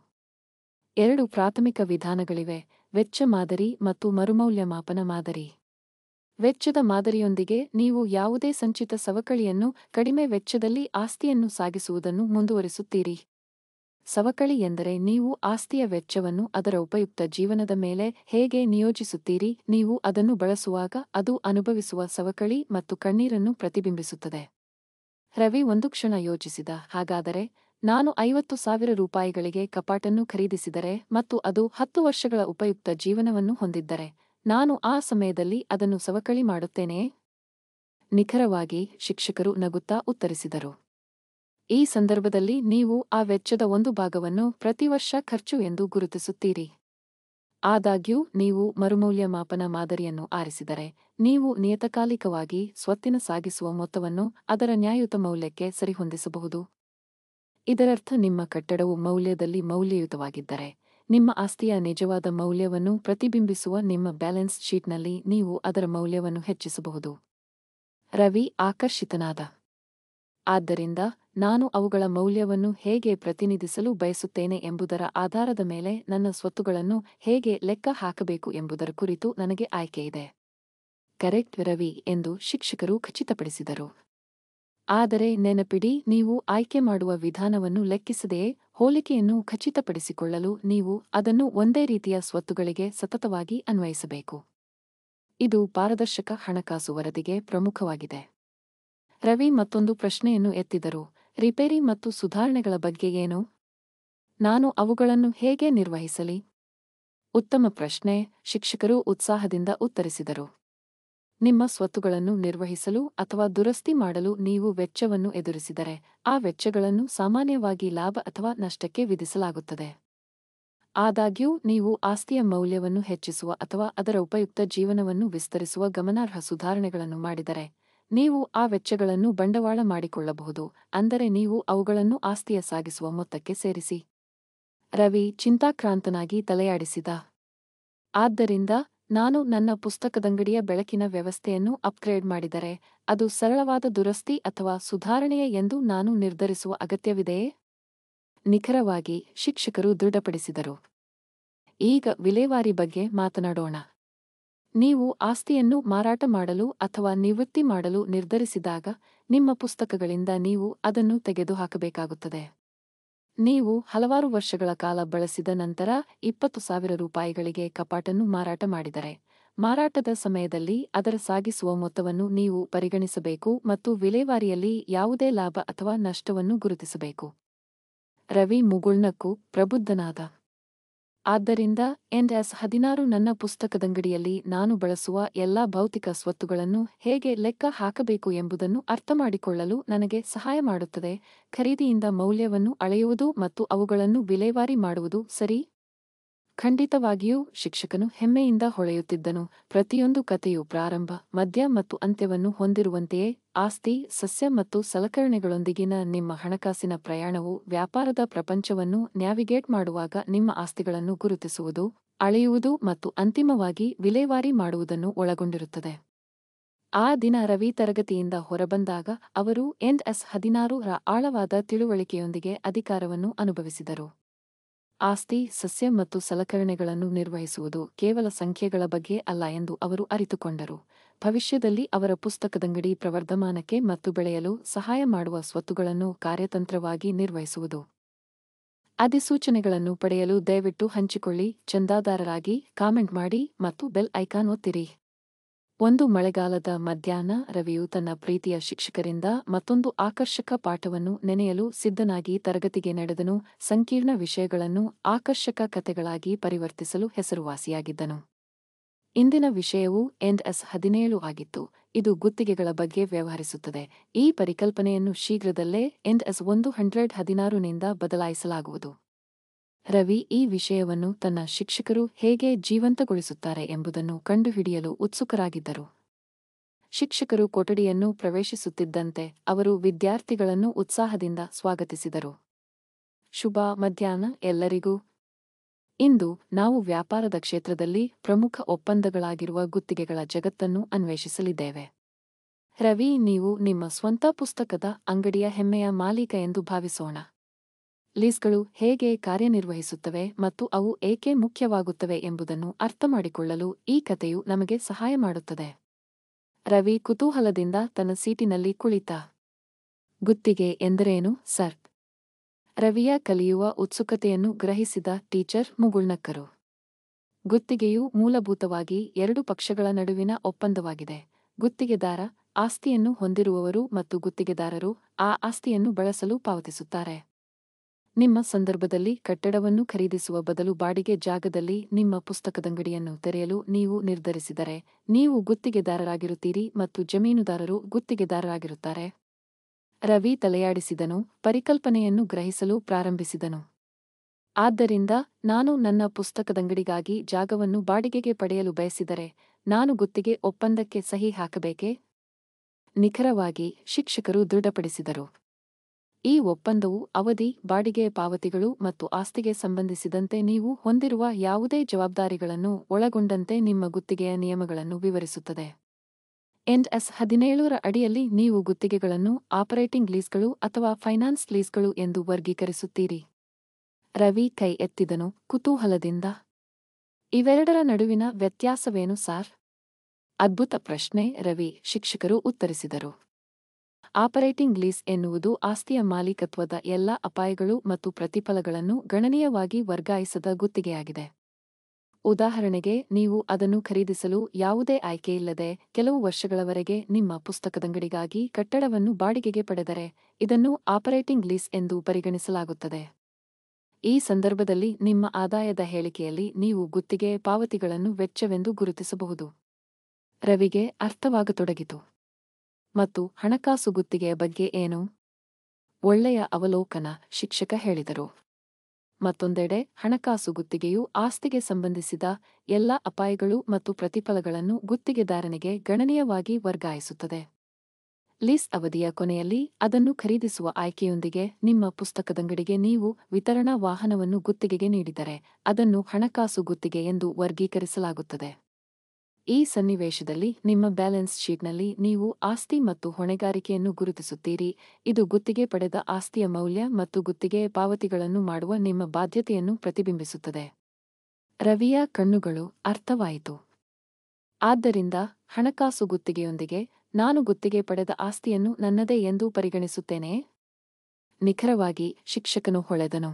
A: ಎರಡು ಪ್ರಾಥಮಿಕ ವಿಧಾನಗಳಿವೆ ವೆಚ್ಚ ಮಾದರಿ ಮತ್ತು ಮರುಮೌಲ್ಯಮಾಪನ ಮಾದರಿ ವೆಚ್ಚದ ಮಾದರಿಯೊಂದಿಗೆ ನೀವು ಯಾವುದೇ ಸಂಚಿತ ಸವಕಳಿಯನ್ನು ಕಡಿಮೆ ವೆಚ್ಚದಲ್ಲಿ ಆಸ್ತಿಯನ್ನು ಸಾಗಿಸುವುದನ್ನು ಮುಂದುವರಿಸುತ್ತೀರಿ ಸವಕಳಿ ಎಂದರೆ ನೀವು ಆಸ್ತಿಯ ವೆಚ್ಚವನ್ನು ಅದರ ಉಪಯುಕ್ತ ಜೀವನದ ಮೇಲೆ ಹೇಗೆ ನಿಯೋಜಿಸುತ್ತೀರಿ ನೀವು ಅದನ್ನು ಬಳಸುವಾಗ ಅದು ಅನುಭವಿಸುವ ಸವಕಳಿ ಮತ್ತು ಕಣ್ಣೀರನ್ನು ಪ್ರತಿಬಿಂಬಿಸುತ್ತದೆ ರವಿ ಒಂದು ಕ್ಷಣ ಯೋಚಿಸಿದ ಹಾಗಾದರೆ ನಾನು ಐವತ್ತು ಸಾವಿರ ರೂಪಾಯಿಗಳಿಗೆ ಕಪಾಟನ್ನು ಖರೀದಿಸಿದರೆ ಮತ್ತು ಅದು ಹತ್ತು ವರ್ಷಗಳ ಉಪಯುಕ್ತ ಜೀವನವನ್ನು ಹೊಂದಿದ್ದರೆ ನಾನು ಆ ಸಮಯದಲ್ಲಿ ಅದನ್ನು ಸವಕಳಿ ಮಾಡುತ್ತೇನೆಯೇ ನಿಖರವಾಗಿ ಶಿಕ್ಷಕರು ನಗುತ್ತಾ ಉತ್ತರಿಸಿದರು ಈ ಸಂದರ್ಭದಲ್ಲಿ ನೀವು ಆ ವೆಚ್ಚದ ಒಂದು ಭಾಗವನ್ನು ಪ್ರತಿವರ್ಷ ಖರ್ಚು ಎಂದು ಗುರುತಿಸುತ್ತೀರಿ ಆದಾಗ್ಯೂ ನೀವು ಮರುಮೌಲ್ಯಮಾಪನ ಮಾದರಿಯನ್ನು ಆರಿಸಿದರೆ ನೀವು ನಿಯತಕಾಲಿಕವಾಗಿ ಸ್ವತ್ತಿನ ಸಾಗಿಸುವ ಮೊತ್ತವನ್ನು ಅದರ ನ್ಯಾಯಯುತ ಮೌಲ್ಯಕ್ಕೆ ಸರಿಹೊಂದಿಸಬಹುದು ಇದರರ್ಥ ನಿಮ್ಮ ಕಟ್ಟಡವು ಮೌಲ್ಯದಲ್ಲಿ ಮೌಲ್ಯಯುತವಾಗಿದ್ದರೆ ನಿಮ್ಮ ಆಸ್ತಿಯ ನಿಜವಾದ ಮೌಲ್ಯವನ್ನು ಪ್ರತಿಬಿಂಬಿಸುವ ನಿಮ್ಮ ಬ್ಯಾಲೆನ್ಸ್ ಶೀಟ್ನಲ್ಲಿ ನೀವು ಅದರ ಮೌಲ್ಯವನ್ನು ಹೆಚ್ಚಿಸಬಹುದು ರವಿ ಆಕರ್ಷಿತನಾದ ಆದ್ದರಿಂದ ನಾನು ಅವುಗಳ ಮೌಲ್ಯವನ್ನು ಹೇಗೆ ಪ್ರತಿನಿಧಿಸಲು ಬಯಸುತ್ತೇನೆ ಎಂಬುದರ ಆಧಾರದ ಮೇಲೆ ನನ್ನ ಸ್ವತ್ತುಗಳನ್ನು ಹೇಗೆ ಲೆಕ್ಕ ಹಾಕಬೇಕು ಎಂಬುದರ ಕುರಿತು ನನಗೆ ಆಯ್ಕೆಯಿದೆ ಕರೆಕ್ಟ್ ರವಿ ಎಂದು ಶಿಕ್ಷಕರು ಖಚಿತಪಡಿಸಿದರು ಆದರೆ ನೆನಪಿಡಿ ನೀವು ಆಯ್ಕೆ ಮಾಡುವ ವಿಧಾನವನ್ನು ಲೆಕ್ಕಿಸದೆಯೇ ಹೋಲಿಕೆಯನ್ನು ಖಚಿತಪಡಿಸಿಕೊಳ್ಳಲು ನೀವು ಅದನ್ನು ಒಂದೇ ರೀತಿಯ ಸ್ವತ್ತುಗಳಿಗೆ ಸತತವಾಗಿ ಅನ್ವಯಿಸಬೇಕು ಇದು ಪಾರದರ್ಶಕ ಹಣಕಾಸು ವರದಿಗೆ ಪ್ರಮುಖವಾಗಿದೆ ರವಿ ಮತ್ತೊಂದು ಪ್ರಶ್ನೆಯನ್ನು ಎತ್ತಿದರು ರಿಪೇರಿ ಮತ್ತು ಸುಧಾರಣೆಗಳ ಬಗ್ಗೆ ಏನು ನಾನು ಅವುಗಳನ್ನು ಹೇಗೆ ನಿರ್ವಹಿಸಲಿ ಉತ್ತಮ ಪ್ರಶ್ನೆ ಶಿಕ್ಷಕರು ಉತ್ಸಾಹದಿಂದ ಉತ್ತರಿಸಿದರು ನಿಮ್ಮ ಸ್ವತ್ತುಗಳನ್ನು ನಿರ್ವಹಿಸಲು ಅಥವಾ ದುರಸ್ತಿ ಮಾಡಲು ನೀವು ವೆಚ್ಚವನ್ನು ಎದುರಿಸಿದರೆ ಆ ವೆಚ್ಚಗಳನ್ನು ಸಾಮಾನ್ಯವಾಗಿ ಲಾಭ ಅಥವಾ ನಷ್ಟಕ್ಕೆ ವಿಧಿಸಲಾಗುತ್ತದೆ ಆದಾಗ್ಯೂ ನೀವು ಆಸ್ತಿಯ ಮೌಲ್ಯವನ್ನು ಹೆಚ್ಚಿಸುವ ಅಥವಾ ಅದರ ಉಪಯುಕ್ತ ಜೀವನವನ್ನು ವಿಸ್ತರಿಸುವ ಗಮನಾರ್ಹ ಸುಧಾರಣೆಗಳನ್ನು ಮಾಡಿದರೆ ನೀವು ಆ ವೆಚ್ಚಗಳನ್ನು ಬಂಡವಾಳ ಮಾಡಿಕೊಳ್ಳಬಹುದು ಅಂದರೆ ನೀವು ಅವುಗಳನ್ನು ಆಸ್ತಿಯ ಸಾಗಿಸುವ ಮೊತ್ತಕ್ಕೆ ಸೇರಿಸಿ ರವಿ ಚಿಂತಾಕ್ರಾಂತನಾಗಿ ತಲೆಯಾಡಿಸಿದ ಆದ್ದರಿಂದ ನಾನು ನನ್ನ ಪುಸ್ತಕದಂಗಡಿಯ ಬೆಳಕಿನ ವ್ಯವಸ್ಥೆಯನ್ನು ಅಪ್ಗ್ರೇಡ್ ಮಾಡಿದರೆ ಅದು ಸರಳವಾದ ದುರಸ್ತಿ ಅಥವಾ ಸುಧಾರಣೆಯ ಎಂದು ನಾನು ನಿರ್ಧರಿಸುವ ಅಗತ್ಯವಿದೆಯೇ ನಿಖರವಾಗಿ ಶಿಕ್ಷಕರು ದೃಢಪಡಿಸಿದರು ಈಗ ವಿಲೇವಾರಿ ಬಗ್ಗೆ ಮಾತನಾಡೋಣ ನೀವು ಆಸ್ತಿಯನ್ನು ಮಾರಾಟ ಮಾಡಲು ಅಥವಾ ನಿವೃತ್ತಿ ಮಾಡಲು ನಿರ್ಧರಿಸಿದಾಗ ನಿಮ್ಮ ಪುಸ್ತಕಗಳಿಂದ ನೀವು ಅದನ್ನು ತೆಗೆದುಹಾಕಬೇಕಾಗುತ್ತದೆ ನೀವು ಹಲವಾರು ವರ್ಷಗಳ ಕಾಲ ಬಳಸಿದ ನಂತರ ಇಪ್ಪತ್ತು ಸಾವಿರ ರೂಪಾಯಿಗಳಿಗೆ ಕಪಾಟನ್ನು ಮಾರಾಟ ಮಾಡಿದರೆ ಮಾರಾಟದ ಸಮಯದಲ್ಲಿ ಅದರ ಸಾಗಿಸುವ ಮೊತ್ತವನ್ನು ನೀವು ಪರಿಗಣಿಸಬೇಕು ಮತ್ತು ವಿಲೇವಾರಿಯಲ್ಲಿ ಯಾವುದೇ ಲಾಭ ಅಥವಾ ನಷ್ಟವನ್ನು ಗುರುತಿಸಬೇಕು ರವಿ ಮುಗುಳ್ನಕ್ಕೂ ಪ್ರಬುದ್ಧನಾದ ಆದ್ದರಿಂದ ಎನ್ಎಸ್ ಹದಿನಾರು ನನ್ನ ಪುಸ್ತಕದಂಗಡಿಯಲ್ಲಿ ನಾನು ಬಳಸುವ ಎಲ್ಲಾ ಭೌತಿಕ ಸ್ವತ್ತುಗಳನ್ನು ಹೇಗೆ ಲೆಕ್ಕ ಹಾಕಬೇಕು ಎಂಬುದನ್ನು ಅರ್ಥಮಾಡಿಕೊಳ್ಳಲು ನನಗೆ ಸಹಾಯ ಮಾಡುತ್ತದೆ ಖರೀದಿಯಿಂದ ಮೌಲ್ಯವನ್ನು ಅಳೆಯುವುದು ಮತ್ತು ಅವುಗಳನ್ನು ವಿಲೇವಾರಿ ಮಾಡುವುದು ಸರಿ ಖಂಡಿತವಾಗಿಯೂ ಶಿಕ್ಷಕನು ಹೆಮ್ಮೆಯಿಂದ ಹೊಳೆಯುತ್ತಿದ್ದನು ಪ್ರತಿಯೊಂದು ಕಥೆಯು ಪ್ರಾರಂಭ ಮಧ್ಯ ಮತ್ತು ಅಂತ್ಯವನ್ನು ಹೊಂದಿರುವಂತೆಯೇ ಆಸ್ತಿ ಸಸ್ಯ ಮತ್ತು ಸಲಕರಣೆಗಳೊಂದಿಗಿನ ನಿಮ್ಮ ಹಣಕಾಸಿನ ಪ್ರಯಾಣವು ವ್ಯಾಪಾರದ ಪ್ರಪಂಚವನ್ನು ನ್ಯಾವಿಗೇಟ್ ಮಾಡುವಾಗ ನಿಮ್ಮ ಆಸ್ತಿಗಳನ್ನು ಗುರುತಿಸುವುದು ಅಳೆಯುವುದು ಮತ್ತು ಅಂತಿಮವಾಗಿ ವಿಲೇವಾರಿ ಮಾಡುವುದನ್ನು ಒಳಗೊಂಡಿರುತ್ತದೆ ಆ ದಿನ ರವಿ ತರಗತಿಯಿಂದ ಹೊರಬಂದಾಗ ಅವರು ಎನ್ಎಸ್ ಹದಿನಾರು ರ ಆಳವಾದ ತಿಳುವಳಿಕೆಯೊಂದಿಗೆ ಅಧಿಕಾರವನ್ನು ಅನುಭವಿಸಿದರು ಆಸ್ತಿ ಸಸ್ಯ ಮತ್ತು ಸಲಕರಣೆಗಳನ್ನು ನಿರ್ವಹಿಸುವುದು ಕೇವಲ ಸಂಖ್ಯೆಗಳ ಬಗ್ಗೆ ಅಲ್ಲ ಎಂದು ಅವರು ಅರಿತುಕೊಂಡರು ಭವಿಷ್ಯದಲ್ಲಿ ಅವರ ಪುಸ್ತಕದಂಗಡಿ ಪ್ರವರ್ಧಮಾನಕ್ಕೆ ಮತ್ತು ಬೆಳೆಯಲು ಸಹಾಯ ಮಾಡುವ ಸ್ವತ್ತುಗಳನ್ನು ಕಾರ್ಯತಂತ್ರವಾಗಿ ನಿರ್ವಹಿಸುವುದು ಅಧಿಸೂಚನೆಗಳನ್ನು ಪಡೆಯಲು ದಯವಿಟ್ಟು ಹಂಚಿಕೊಳ್ಳಿ ಚಂದಾದಾರರಾಗಿ ಕಾಮೆಂಟ್ ಮಾಡಿ ಮತ್ತು ಬೆಲ್ ಐಕಾನ್ ಒತ್ತಿರಿ ಒಂದು ಮಳೆಗಾಲದ ಮಧ್ಯಾಹ್ನ ರವಿಯು ತನ್ನ ಪ್ರೀತಿಯ ಶಿಕ್ಷಕರಿಂದ ಮತ್ತೊಂದು ಆಕರ್ಷಕ ಪಾಠವನ್ನು ನೆನೆಯಲು ಸಿದ್ಧನಾಗಿ ತರಗತಿಗೆ ನಡೆದನು ಸಂಕೀರ್ಣ ವಿಷಯಗಳನ್ನು ಆಕರ್ಷಕ ಕಥೆಗಳಾಗಿ ಪರಿವರ್ತಿಸಲು ಹೆಸರುವಾಸಿಯಾಗಿದ್ದನು ಇಂದಿನ ವಿಷಯವು ಎಂಡ್ ಎಸ್ ಹದಿನೇಳು ಆಗಿತ್ತು ಇದು ಗುತ್ತಿಗೆಗಳ ಬಗ್ಗೆ ವ್ಯವಹರಿಸುತ್ತದೆ ಈ ಪರಿಕಲ್ಪನೆಯನ್ನು ಶೀಘ್ರದಲ್ಲೇ ಎಂಡ್ ಎಸ್ ಒಂದು ಹಂಡ್ರೆಡ್ ಹದಿನಾರುನಿಂದ ಬದಲಾಯಿಸಲಾಗುವುದು ರವಿ ಈ ವಿಷಯವನ್ನು ತನ್ನ ಶಿಕ್ಷಕರು ಹೇಗೆ ಜೀವಂತಗೊಳಿಸುತ್ತಾರೆ ಎಂಬುದನ್ನು ಕಂಡುಹಿಡಿಯಲು ಉತ್ಸುಕರಾಗಿದ್ದರು ಶಿಕ್ಷಕರು ಕೊಠಡಿಯನ್ನು ಪ್ರವೇಶಿಸುತ್ತಿದ್ದಂತೆ ಅವರು ವಿದ್ಯಾರ್ಥಿಗಳನ್ನು ಉತ್ಸಾಹದಿಂದ ಸ್ವಾಗತಿಸಿದರು ಶುಭ ಮಧ್ಯಾಹ್ನ ಎಲ್ಲರಿಗೂ ಇಂದು ನಾವು ವ್ಯಾಪಾರದ ಕ್ಷೇತ್ರದಲ್ಲಿ ಪ್ರಮುಖ ಒಪ್ಪಂದಗಳಾಗಿರುವ ಗುತ್ತಿಗೆಗಳ ಜಗತ್ತನ್ನು ಅನ್ವೇಷಿಸಲಿದ್ದೇವೆ ರವಿ ನೀವು ನಿಮ್ಮ ಸ್ವಂತ ಪುಸ್ತಕದ ಅಂಗಡಿಯ ಹೆಮ್ಮೆಯ ಮಾಲೀಕ ಎಂದು ಭಾವಿಸೋಣ ಲೀಸ್ಗಳು ಹೇಗೆ ಕಾರ್ಯನಿರ್ವಹಿಸುತ್ತವೆ ಮತ್ತು ಅವು ಏಕೆ ಮುಖ್ಯವಾಗುತ್ತವೆ ಎಂಬುದನ್ನು ಅರ್ಥಮಾಡಿಕೊಳ್ಳಲು ಈ ಕಥೆಯು ನಮಗೆ ಸಹಾಯ ಮಾಡುತ್ತದೆ ರವಿ ಕುತೂಹಲದಿಂದ ತನ್ನ ಸೀಟಿನಲ್ಲಿ ಕುಳಿತ ಗುತ್ತಿಗೆ ಎಂದರೇನು ಸರ್ ರವಿಯ ಕಲಿಯುವ ಉತ್ಸುಕತೆಯನ್ನು ಗ್ರಹಿಸಿದ ಟೀಚರ್ ಮುಗುಳ್ನಕ್ಕರು ಗುತ್ತಿಗೆಯು ಮೂಲಭೂತವಾಗಿ ಎರಡು ಪಕ್ಷಗಳ ನಡುವಿನ ಒಪ್ಪಂದವಾಗಿದೆ ಗುತ್ತಿಗೆದಾರ ಆಸ್ತಿಯನ್ನು ಹೊಂದಿರುವವರು ಮತ್ತು ಗುತ್ತಿಗೆದಾರರು ಆ ಆಸ್ತಿಯನ್ನು ಬಳಸಲು ಪಾವತಿಸುತ್ತಾರೆ ನಿಮ್ಮ ಸಂದರ್ಭದಲ್ಲಿ ಕಟ್ಟಡವನ್ನು ಖರೀದಿಸುವ ಬದಲು ಬಾಡಿಗೆ ಜಾಗದಲ್ಲಿ ನಿಮ್ಮ ಪುಸ್ತಕದಂಗಡಿಯನ್ನು ತೆರೆಯಲು ನೀವು ನಿರ್ಧರಿಸಿದರೆ ನೀವು ಗುತ್ತಿಗೆದಾರರಾಗಿರುತ್ತೀರಿ ಮತ್ತು ಜಮೀನುದಾರರು ಗುತ್ತಿಗೆದಾರರಾಗಿರುತ್ತಾರೆ ರವಿ ತಲೆಯಾಡಿಸಿದನು ಪರಿಕಲ್ಪನೆಯನ್ನು ಗ್ರಹಿಸಲು ಪ್ರಾರಂಭಿಸಿದನು ಆದ್ದರಿಂದ ನಾನು ನನ್ನ ಪುಸ್ತಕದಂಗಡಿಗಾಗಿ ಜಾಗವನ್ನು ಬಾಡಿಗೆಗೆ ಪಡೆಯಲು ಬಯಸಿದರೆ ನಾನು ಗುತ್ತಿಗೆ ಒಪ್ಪಂದಕ್ಕೆ ಸಹಿ ಹಾಕಬೇಕೆ ನಿಖರವಾಗಿ ಶಿಕ್ಷಕರು ದೃಢಪಡಿಸಿದರು ಈ ಒಪ್ಪಂದವು ಅವಧಿ ಬಾಡಿಗೆ ಪಾವತಿಗಳು ಮತ್ತು ಆಸ್ತಿಗೆ ಸಂಬಂಧಿಸಿದಂತೆ ನೀವು ಹೊಂದಿರುವ ಯಾವುದೇ ಜವಾಬ್ದಾರಿಗಳನ್ನು ಒಳಗೊಂಡಂತೆ ನಿಮ್ಮ ಗುತ್ತಿಗೆಯ ನಿಯಮಗಳನ್ನು ವಿವರಿಸುತ್ತದೆ ಎಂಡ್ ಎಸ್ ಹದಿನೇಳರ ಅಡಿಯಲ್ಲಿ ನೀವು ಗುತ್ತಿಗೆಗಳನ್ನು ಆಪರೇಟಿಂಗ್ ಲೀಸ್ಗಳು ಅಥವಾ ಫೈನಾನ್ಸ್ ಲೀಸ್ಗಳು ಎಂದು ವರ್ಗೀಕರಿಸುತ್ತೀರಿ ರವಿ ಕೈ ಎತ್ತಿದನು ಕುತೂಹಲದಿಂದ ಇವೆರಡರ ನಡುವಿನ ವ್ಯತ್ಯಾಸವೇನು ಸಾರ್ ಅದ್ಭುತ ಪ್ರಶ್ನೆ ರವಿ ಶಿಕ್ಷಕರು ಉತ್ತರಿಸಿದರು ಆಪರೇಟಿಂಗ್ ಲೀಸ್ ಎನ್ನುವುದು ಆಸ್ತಿಯ ಮಾಲೀಕತ್ವದ ಎಲ್ಲ ಅಪಾಯಗಳು ಮತ್ತು ಪ್ರತಿಫಲಗಳನ್ನು ಗಣನೀಯವಾಗಿ ವರ್ಗಾಯಿಸದ ಗುತ್ತಿಗೆಯಾಗಿದೆ ಉದಾಹರಣೆಗೆ ನೀವು ಅದನ್ನು ಖರೀದಿಸಲು ಯಾವುದೇ ಆಯ್ಕೆಯಿಲ್ಲದೆ ಕೆಲವು ವರ್ಷಗಳವರೆಗೆ ನಿಮ್ಮ ಪುಸ್ತಕದಂಗಡಿಗಾಗಿ ಕಟ್ಟಡವನ್ನು ಬಾಡಿಗೆಗೆ ಪಡೆದರೆ ಇದನ್ನು ಆಪರೇಟಿಂಗ್ ಲೀಸ್ ಎಂದು ಪರಿಗಣಿಸಲಾಗುತ್ತದೆ ಈ ಸಂದರ್ಭದಲ್ಲಿ ನಿಮ್ಮ ಆದಾಯದ ಹೇಳಿಕೆಯಲ್ಲಿ ನೀವು ಗುತ್ತಿಗೆ ಪಾವತಿಗಳನ್ನು ವೆಚ್ಚವೆಂದು ಗುರುತಿಸಬಹುದು ರವಿಗೆ ಅರ್ಥವಾಗತೊಡಗಿತು ಮತ್ತು ಹಣಕಾಸು ಗುತ್ತಿಗೆಯ ಬಗ್ಗೆ ಏನು ಒಳ್ಳೆಯ ಅವಲೋಕನ ಶಿಕ್ಷಕ ಹೇಳಿದರು ಮತ್ತೊಂದೆಡೆ ಹಣಕಾಸು ಗುತ್ತಿಗೆಯು ಆಸ್ತಿಗೆ ಸಂಬಂಧಿಸಿದ ಎಲ್ಲ ಅಪಾಯಗಳು ಮತ್ತು ಪ್ರತಿಫಲಗಳನ್ನು ಗುತ್ತಿಗೆದಾರನಿಗೆ ಗಣನೀಯವಾಗಿ ವರ್ಗಾಯಿಸುತ್ತದೆ ಲೀಸ್ ಅವಧಿಯ ಕೊನೆಯಲ್ಲಿ ಅದನ್ನು ಖರೀದಿಸುವ ಆಯ್ಕೆಯೊಂದಿಗೆ ನಿಮ್ಮ ಪುಸ್ತಕದಂಗಡಿಗೆ ನೀವು ವಿತರಣಾ ವಾಹನವನ್ನು ಗುತ್ತಿಗೆಗೆ ನೀಡಿದರೆ ಅದನ್ನು ಹಣಕಾಸು ಗುತ್ತಿಗೆ ಎಂದು ವರ್ಗೀಕರಿಸಲಾಗುತ್ತದೆ ಈ ಸನ್ನಿವೇಶದಲ್ಲಿ ನಿಮ್ಮ ಬ್ಯಾಲೆನ್ಸ್ ಶೀಟ್ನಲ್ಲಿ ನೀವು ಆಸ್ತಿ ಮತ್ತು ಹೊಣೆಗಾರಿಕೆಯನ್ನು ಗುರುತಿಸುತ್ತೀರಿ ಇದು ಗುತ್ತಿಗೆ ಪಡೆದ ಆಸ್ತಿಯ ಮೌಲ್ಯ ಮತ್ತು ಗುತ್ತಿಗೆ ಪಾವತಿಗಳನ್ನು ಮಾಡುವ ನಿಮ್ಮ ಬಾಧ್ಯತೆಯನ್ನು ಪ್ರತಿಬಿಂಬಿಸುತ್ತದೆ ರವಿಯ ಕಣ್ಣುಗಳು ಅರ್ಥವಾಯಿತು ಆದ್ದರಿಂದ ಹಣಕಾಸು ಗುತ್ತಿಗೆಯೊಂದಿಗೆ ನಾನು ಗುತ್ತಿಗೆ ಪಡೆದ ಆಸ್ತಿಯನ್ನು ನನ್ನದೇ ಎಂದು ಪರಿಗಣಿಸುತ್ತೇನೆ ನಿಖರವಾಗಿ ಶಿಕ್ಷಕನು ಹೊಳೆದನು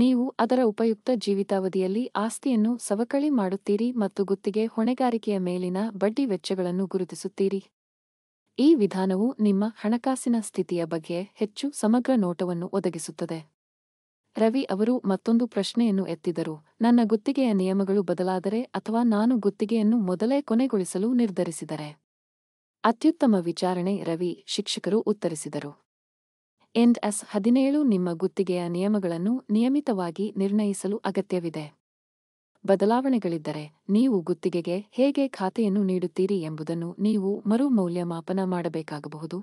A: ನೀವು ಅದರ ಉಪಯುಕ್ತ ಜೀವಿತಾವಧಿಯಲ್ಲಿ ಆಸ್ತಿಯನ್ನು ಸವಕಳಿ ಮಾಡುತ್ತೀರಿ ಮತ್ತು ಗುತ್ತಿಗೆ ಹೊಣೆಗಾರಿಕೆಯ ಮೇಲಿನ ಬಡ್ಡಿ ವೆಚ್ಚಗಳನ್ನು ಗುರುತಿಸುತ್ತೀರಿ ಈ ವಿಧಾನವು ನಿಮ್ಮ ಹಣಕಾಸಿನ ಸ್ಥಿತಿಯ ಬಗ್ಗೆ ಹೆಚ್ಚು ಸಮಗ್ರ ನೋಟವನ್ನು ಒದಗಿಸುತ್ತದೆ ರವಿ ಅವರು ಮತ್ತೊಂದು ಪ್ರಶ್ನೆಯನ್ನು ಎತ್ತಿದರು ನನ್ನ ಗುತ್ತಿಗೆಯ ನಿಯಮಗಳು ಬದಲಾದರೆ ಅಥವಾ ನಾನು ಗುತ್ತಿಗೆಯನ್ನು ಮೊದಲೇ ಕೊನೆಗೊಳಿಸಲು ನಿರ್ಧರಿಸಿದರೆ ಅತ್ಯುತ್ತಮ ವಿಚಾರಣೆ ರವಿ ಶಿಕ್ಷಕರು ಉತ್ತರಿಸಿದರು ಎಂಡ್ ಎಸ್ ಹದಿನೇಳು ನಿಮ್ಮ ಗುತ್ತಿಗೆಯ ನಿಯಮಗಳನ್ನು ನಿಯಮಿತವಾಗಿ ನಿರ್ಣಯಿಸಲು ಅಗತ್ಯವಿದೆ ಬದಲಾವಣೆಗಳಿದ್ದರೆ ನೀವು ಗುತ್ತಿಗೆಗೆ ಹೇಗೆ ಖಾತೆಯನ್ನು ನೀಡುತ್ತೀರಿ ಎಂಬುದನ್ನು ನೀವು ಮರುಮೌಲ್ಯಮಾಪನ ಮಾಡಬೇಕಾಗಬಹುದು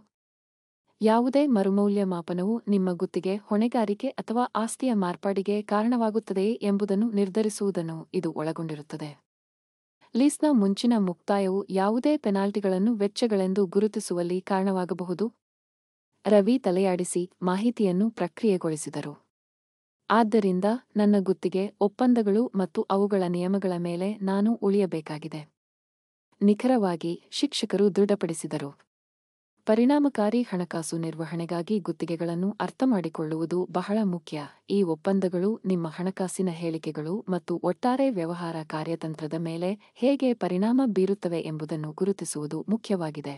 A: ಯಾವುದೇ ಮರುಮೌಲ್ಯಮಾಪನವು ನಿಮ್ಮ ಗುತ್ತಿಗೆ ಹೊಣೆಗಾರಿಕೆ ಅಥವಾ ಆಸ್ತಿಯ ಮಾರ್ಪಾಡಿಗೆ ಕಾರಣವಾಗುತ್ತದೆಯೇ ಎಂಬುದನ್ನು ನಿರ್ಧರಿಸುವುದನ್ನು ಇದು ಒಳಗೊಂಡಿರುತ್ತದೆ ಲೀಸ್ನ ಮುಂಚಿನ ಮುಕ್ತಾಯವು ಯಾವುದೇ ಪೆನಾಲ್ಟಿಗಳನ್ನು ವೆಚ್ಚಗಳೆಂದು ಗುರುತಿಸುವಲ್ಲಿ ಕಾರಣವಾಗಬಹುದು ರವಿ ತಲೆಯಾಡಿಸಿ ಮಾಹಿತಿಯನ್ನು ಪ್ರಕ್ರಿಯೆಗೊಳಿಸಿದರು ಆದ್ದರಿಂದ ನನ್ನ ಗುತ್ತಿಗೆ ಒಪ್ಪಂದಗಳು ಮತ್ತು ಅವುಗಳ ನಿಯಮಗಳ ಮೇಲೆ ನಾನು ಉಳಿಯಬೇಕಾಗಿದೆ ನಿಖರವಾಗಿ ಶಿಕ್ಷಕರು ದೃಢಪಡಿಸಿದರು ಪರಿಣಾಮಕಾರಿ ಹಣಕಾಸು ನಿರ್ವಹಣೆಗಾಗಿ ಗುತ್ತಿಗೆಗಳನ್ನು ಅರ್ಥಮಾಡಿಕೊಳ್ಳುವುದು ಬಹಳ ಮುಖ್ಯ ಈ ಒಪ್ಪಂದಗಳು ನಿಮ್ಮ ಹಣಕಾಸಿನ ಹೇಳಿಕೆಗಳು ಮತ್ತು ಒಟ್ಟಾರೆ ವ್ಯವಹಾರ ಕಾರ್ಯತಂತ್ರದ ಮೇಲೆ ಹೇಗೆ ಪರಿಣಾಮ ಬೀರುತ್ತವೆ ಎಂಬುದನ್ನು ಗುರುತಿಸುವುದು ಮುಖ್ಯವಾಗಿದೆ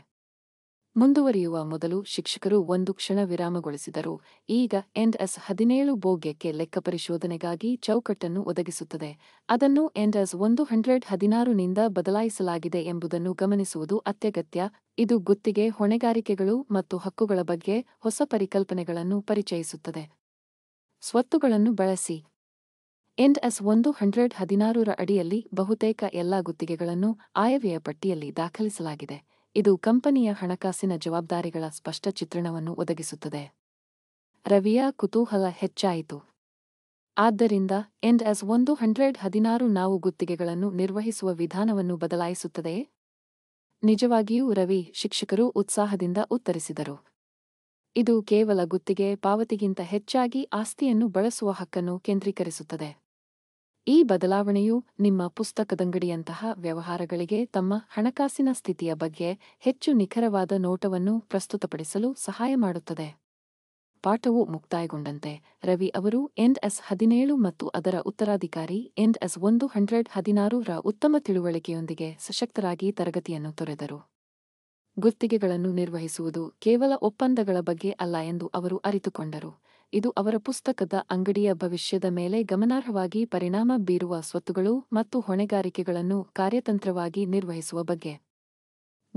A: ಮುಂದುವರಿಯುವ ಮೊದಲು ಶಿಕ್ಷಕರು ಒಂದು ಕ್ಷಣ ವಿರಾಮಗೊಳಿಸಿದರು ಈಗ ಎಂಡ್ ಎಸ್ ಹದಿನೇಳು ಭೋಗ್ಯಕ್ಕೆ ಲೆಕ್ಕ ಪರಿಶೋಧನೆಗಾಗಿ ಚೌಕಟ್ಟನ್ನು ಒದಗಿಸುತ್ತದೆ ಅದನ್ನು ಎಂಡ್ ಎಸ್ ಒಂದು ಹಂಡ್ರೆಡ್ ಹದಿನಾರುನಿಂದ ಬದಲಾಯಿಸಲಾಗಿದೆ ಎಂಬುದನ್ನು ಗಮನಿಸುವುದು ಅತ್ಯಗತ್ಯ ಇದು ಗುತ್ತಿಗೆ ಹೊಣೆಗಾರಿಕೆಗಳು ಮತ್ತು ಹಕ್ಕುಗಳ ಬಗ್ಗೆ ಹೊಸ ಪರಿಕಲ್ಪನೆಗಳನ್ನು ಪರಿಚಯಿಸುತ್ತದೆ ಸ್ವತ್ತುಗಳನ್ನು ಬಳಸಿ ಎಂಡ್ ಎಸ್ ಒಂದು ಹಂಡ್ರೆಡ್ ಹದಿನಾರರ ಅಡಿಯಲ್ಲಿ ಬಹುತೇಕ ಎಲ್ಲಾ ಗುತ್ತಿಗೆಗಳನ್ನು ಆಯವ್ಯಯ ಪಟ್ಟಿಯಲ್ಲಿ ದಾಖಲಿಸಲಾಗಿದೆ ಇದು ಕಂಪನಿಯ ಹಣಕಾಸಿನ ಜವಾಬ್ದಾರಿಗಳ ಸ್ಪಷ್ಟ ಚಿತ್ರಣವನ್ನು ಒದಗಿಸುತ್ತದೆ ರವಿಯ ಕುತೂಹಲ ಹೆಚ್ಚಾಯಿತು ಆದ್ದರಿಂದ ಎಂಡ್ ಎಸ್ ಒಂದು ಹಂಡ್ರೆಡ್ ಹದಿನಾರು ನಾವು ಗುತ್ತಿಗೆಗಳನ್ನು ನಿರ್ವಹಿಸುವ ವಿಧಾನವನ್ನು ಬದಲಾಯಿಸುತ್ತದೆಯೇ ನಿಜವಾಗಿಯೂ ರವಿ ಶಿಕ್ಷಕರು ಉತ್ಸಾಹದಿಂದ ಉತ್ತರಿಸಿದರು ಇದು ಕೇವಲ ಗುತ್ತಿಗೆ ಪಾವತಿಗಿಂತ ಹೆಚ್ಚಾಗಿ ಆಸ್ತಿಯನ್ನು ಬಳಸುವ ಹಕ್ಕನ್ನು ಕೇಂದ್ರೀಕರಿಸುತ್ತದೆ ಈ ಬದಲಾವಣೆಯು ನಿಮ್ಮ ಪುಸ್ತಕದಂಗಡಿಯಂತಹ ವ್ಯವಹಾರಗಳಿಗೆ ತಮ್ಮ ಹಣಕಾಸಿನ ಸ್ಥಿತಿಯ ಬಗ್ಗೆ ಹೆಚ್ಚು ನಿಖರವಾದ ನೋಟವನ್ನು ಪ್ರಸ್ತುತಪಡಿಸಲು ಸಹಾಯ ಮಾಡುತ್ತದೆ ಪಾಠವು ಮುಕ್ತಾಯಗೊಂಡಂತೆ ರವಿ ಅವರು ಎನ್ ಎಸ್ ಹದಿನೇಳು ಮತ್ತು ಅದರ ಉತ್ತರಾಧಿಕಾರಿ ಎನ್ ಎಸ್ ಒಂದು ಹಂಡ್ರೆಡ್ ಹದಿನಾರು ರ ಉತ್ತಮ ತಿಳುವಳಿಕೆಯೊಂದಿಗೆ ಸಶಕ್ತರಾಗಿ ತರಗತಿಯನ್ನು ತೊರೆದರು ಗುತ್ತಿಗೆಗಳನ್ನು ನಿರ್ವಹಿಸುವುದು ಕೇವಲ ಒಪ್ಪಂದಗಳ ಬಗ್ಗೆ ಅಲ್ಲ ಎಂದು ಅವರು ಅರಿತುಕೊಂಡರು ಇದು ಅವರ ಪುಸ್ತಕದ ಅಂಗಡಿಯ ಭವಿಷ್ಯದ ಮೇಲೆ ಗಮನಾರ್ಹವಾಗಿ ಪರಿಣಾಮ ಬೀರುವ ಸ್ವತ್ತುಗಳು ಮತ್ತು ಹೊಣೆಗಾರಿಕೆಗಳನ್ನು ಕಾರ್ಯತಂತ್ರವಾಗಿ ನಿರ್ವಹಿಸುವ ಬಗ್ಗೆ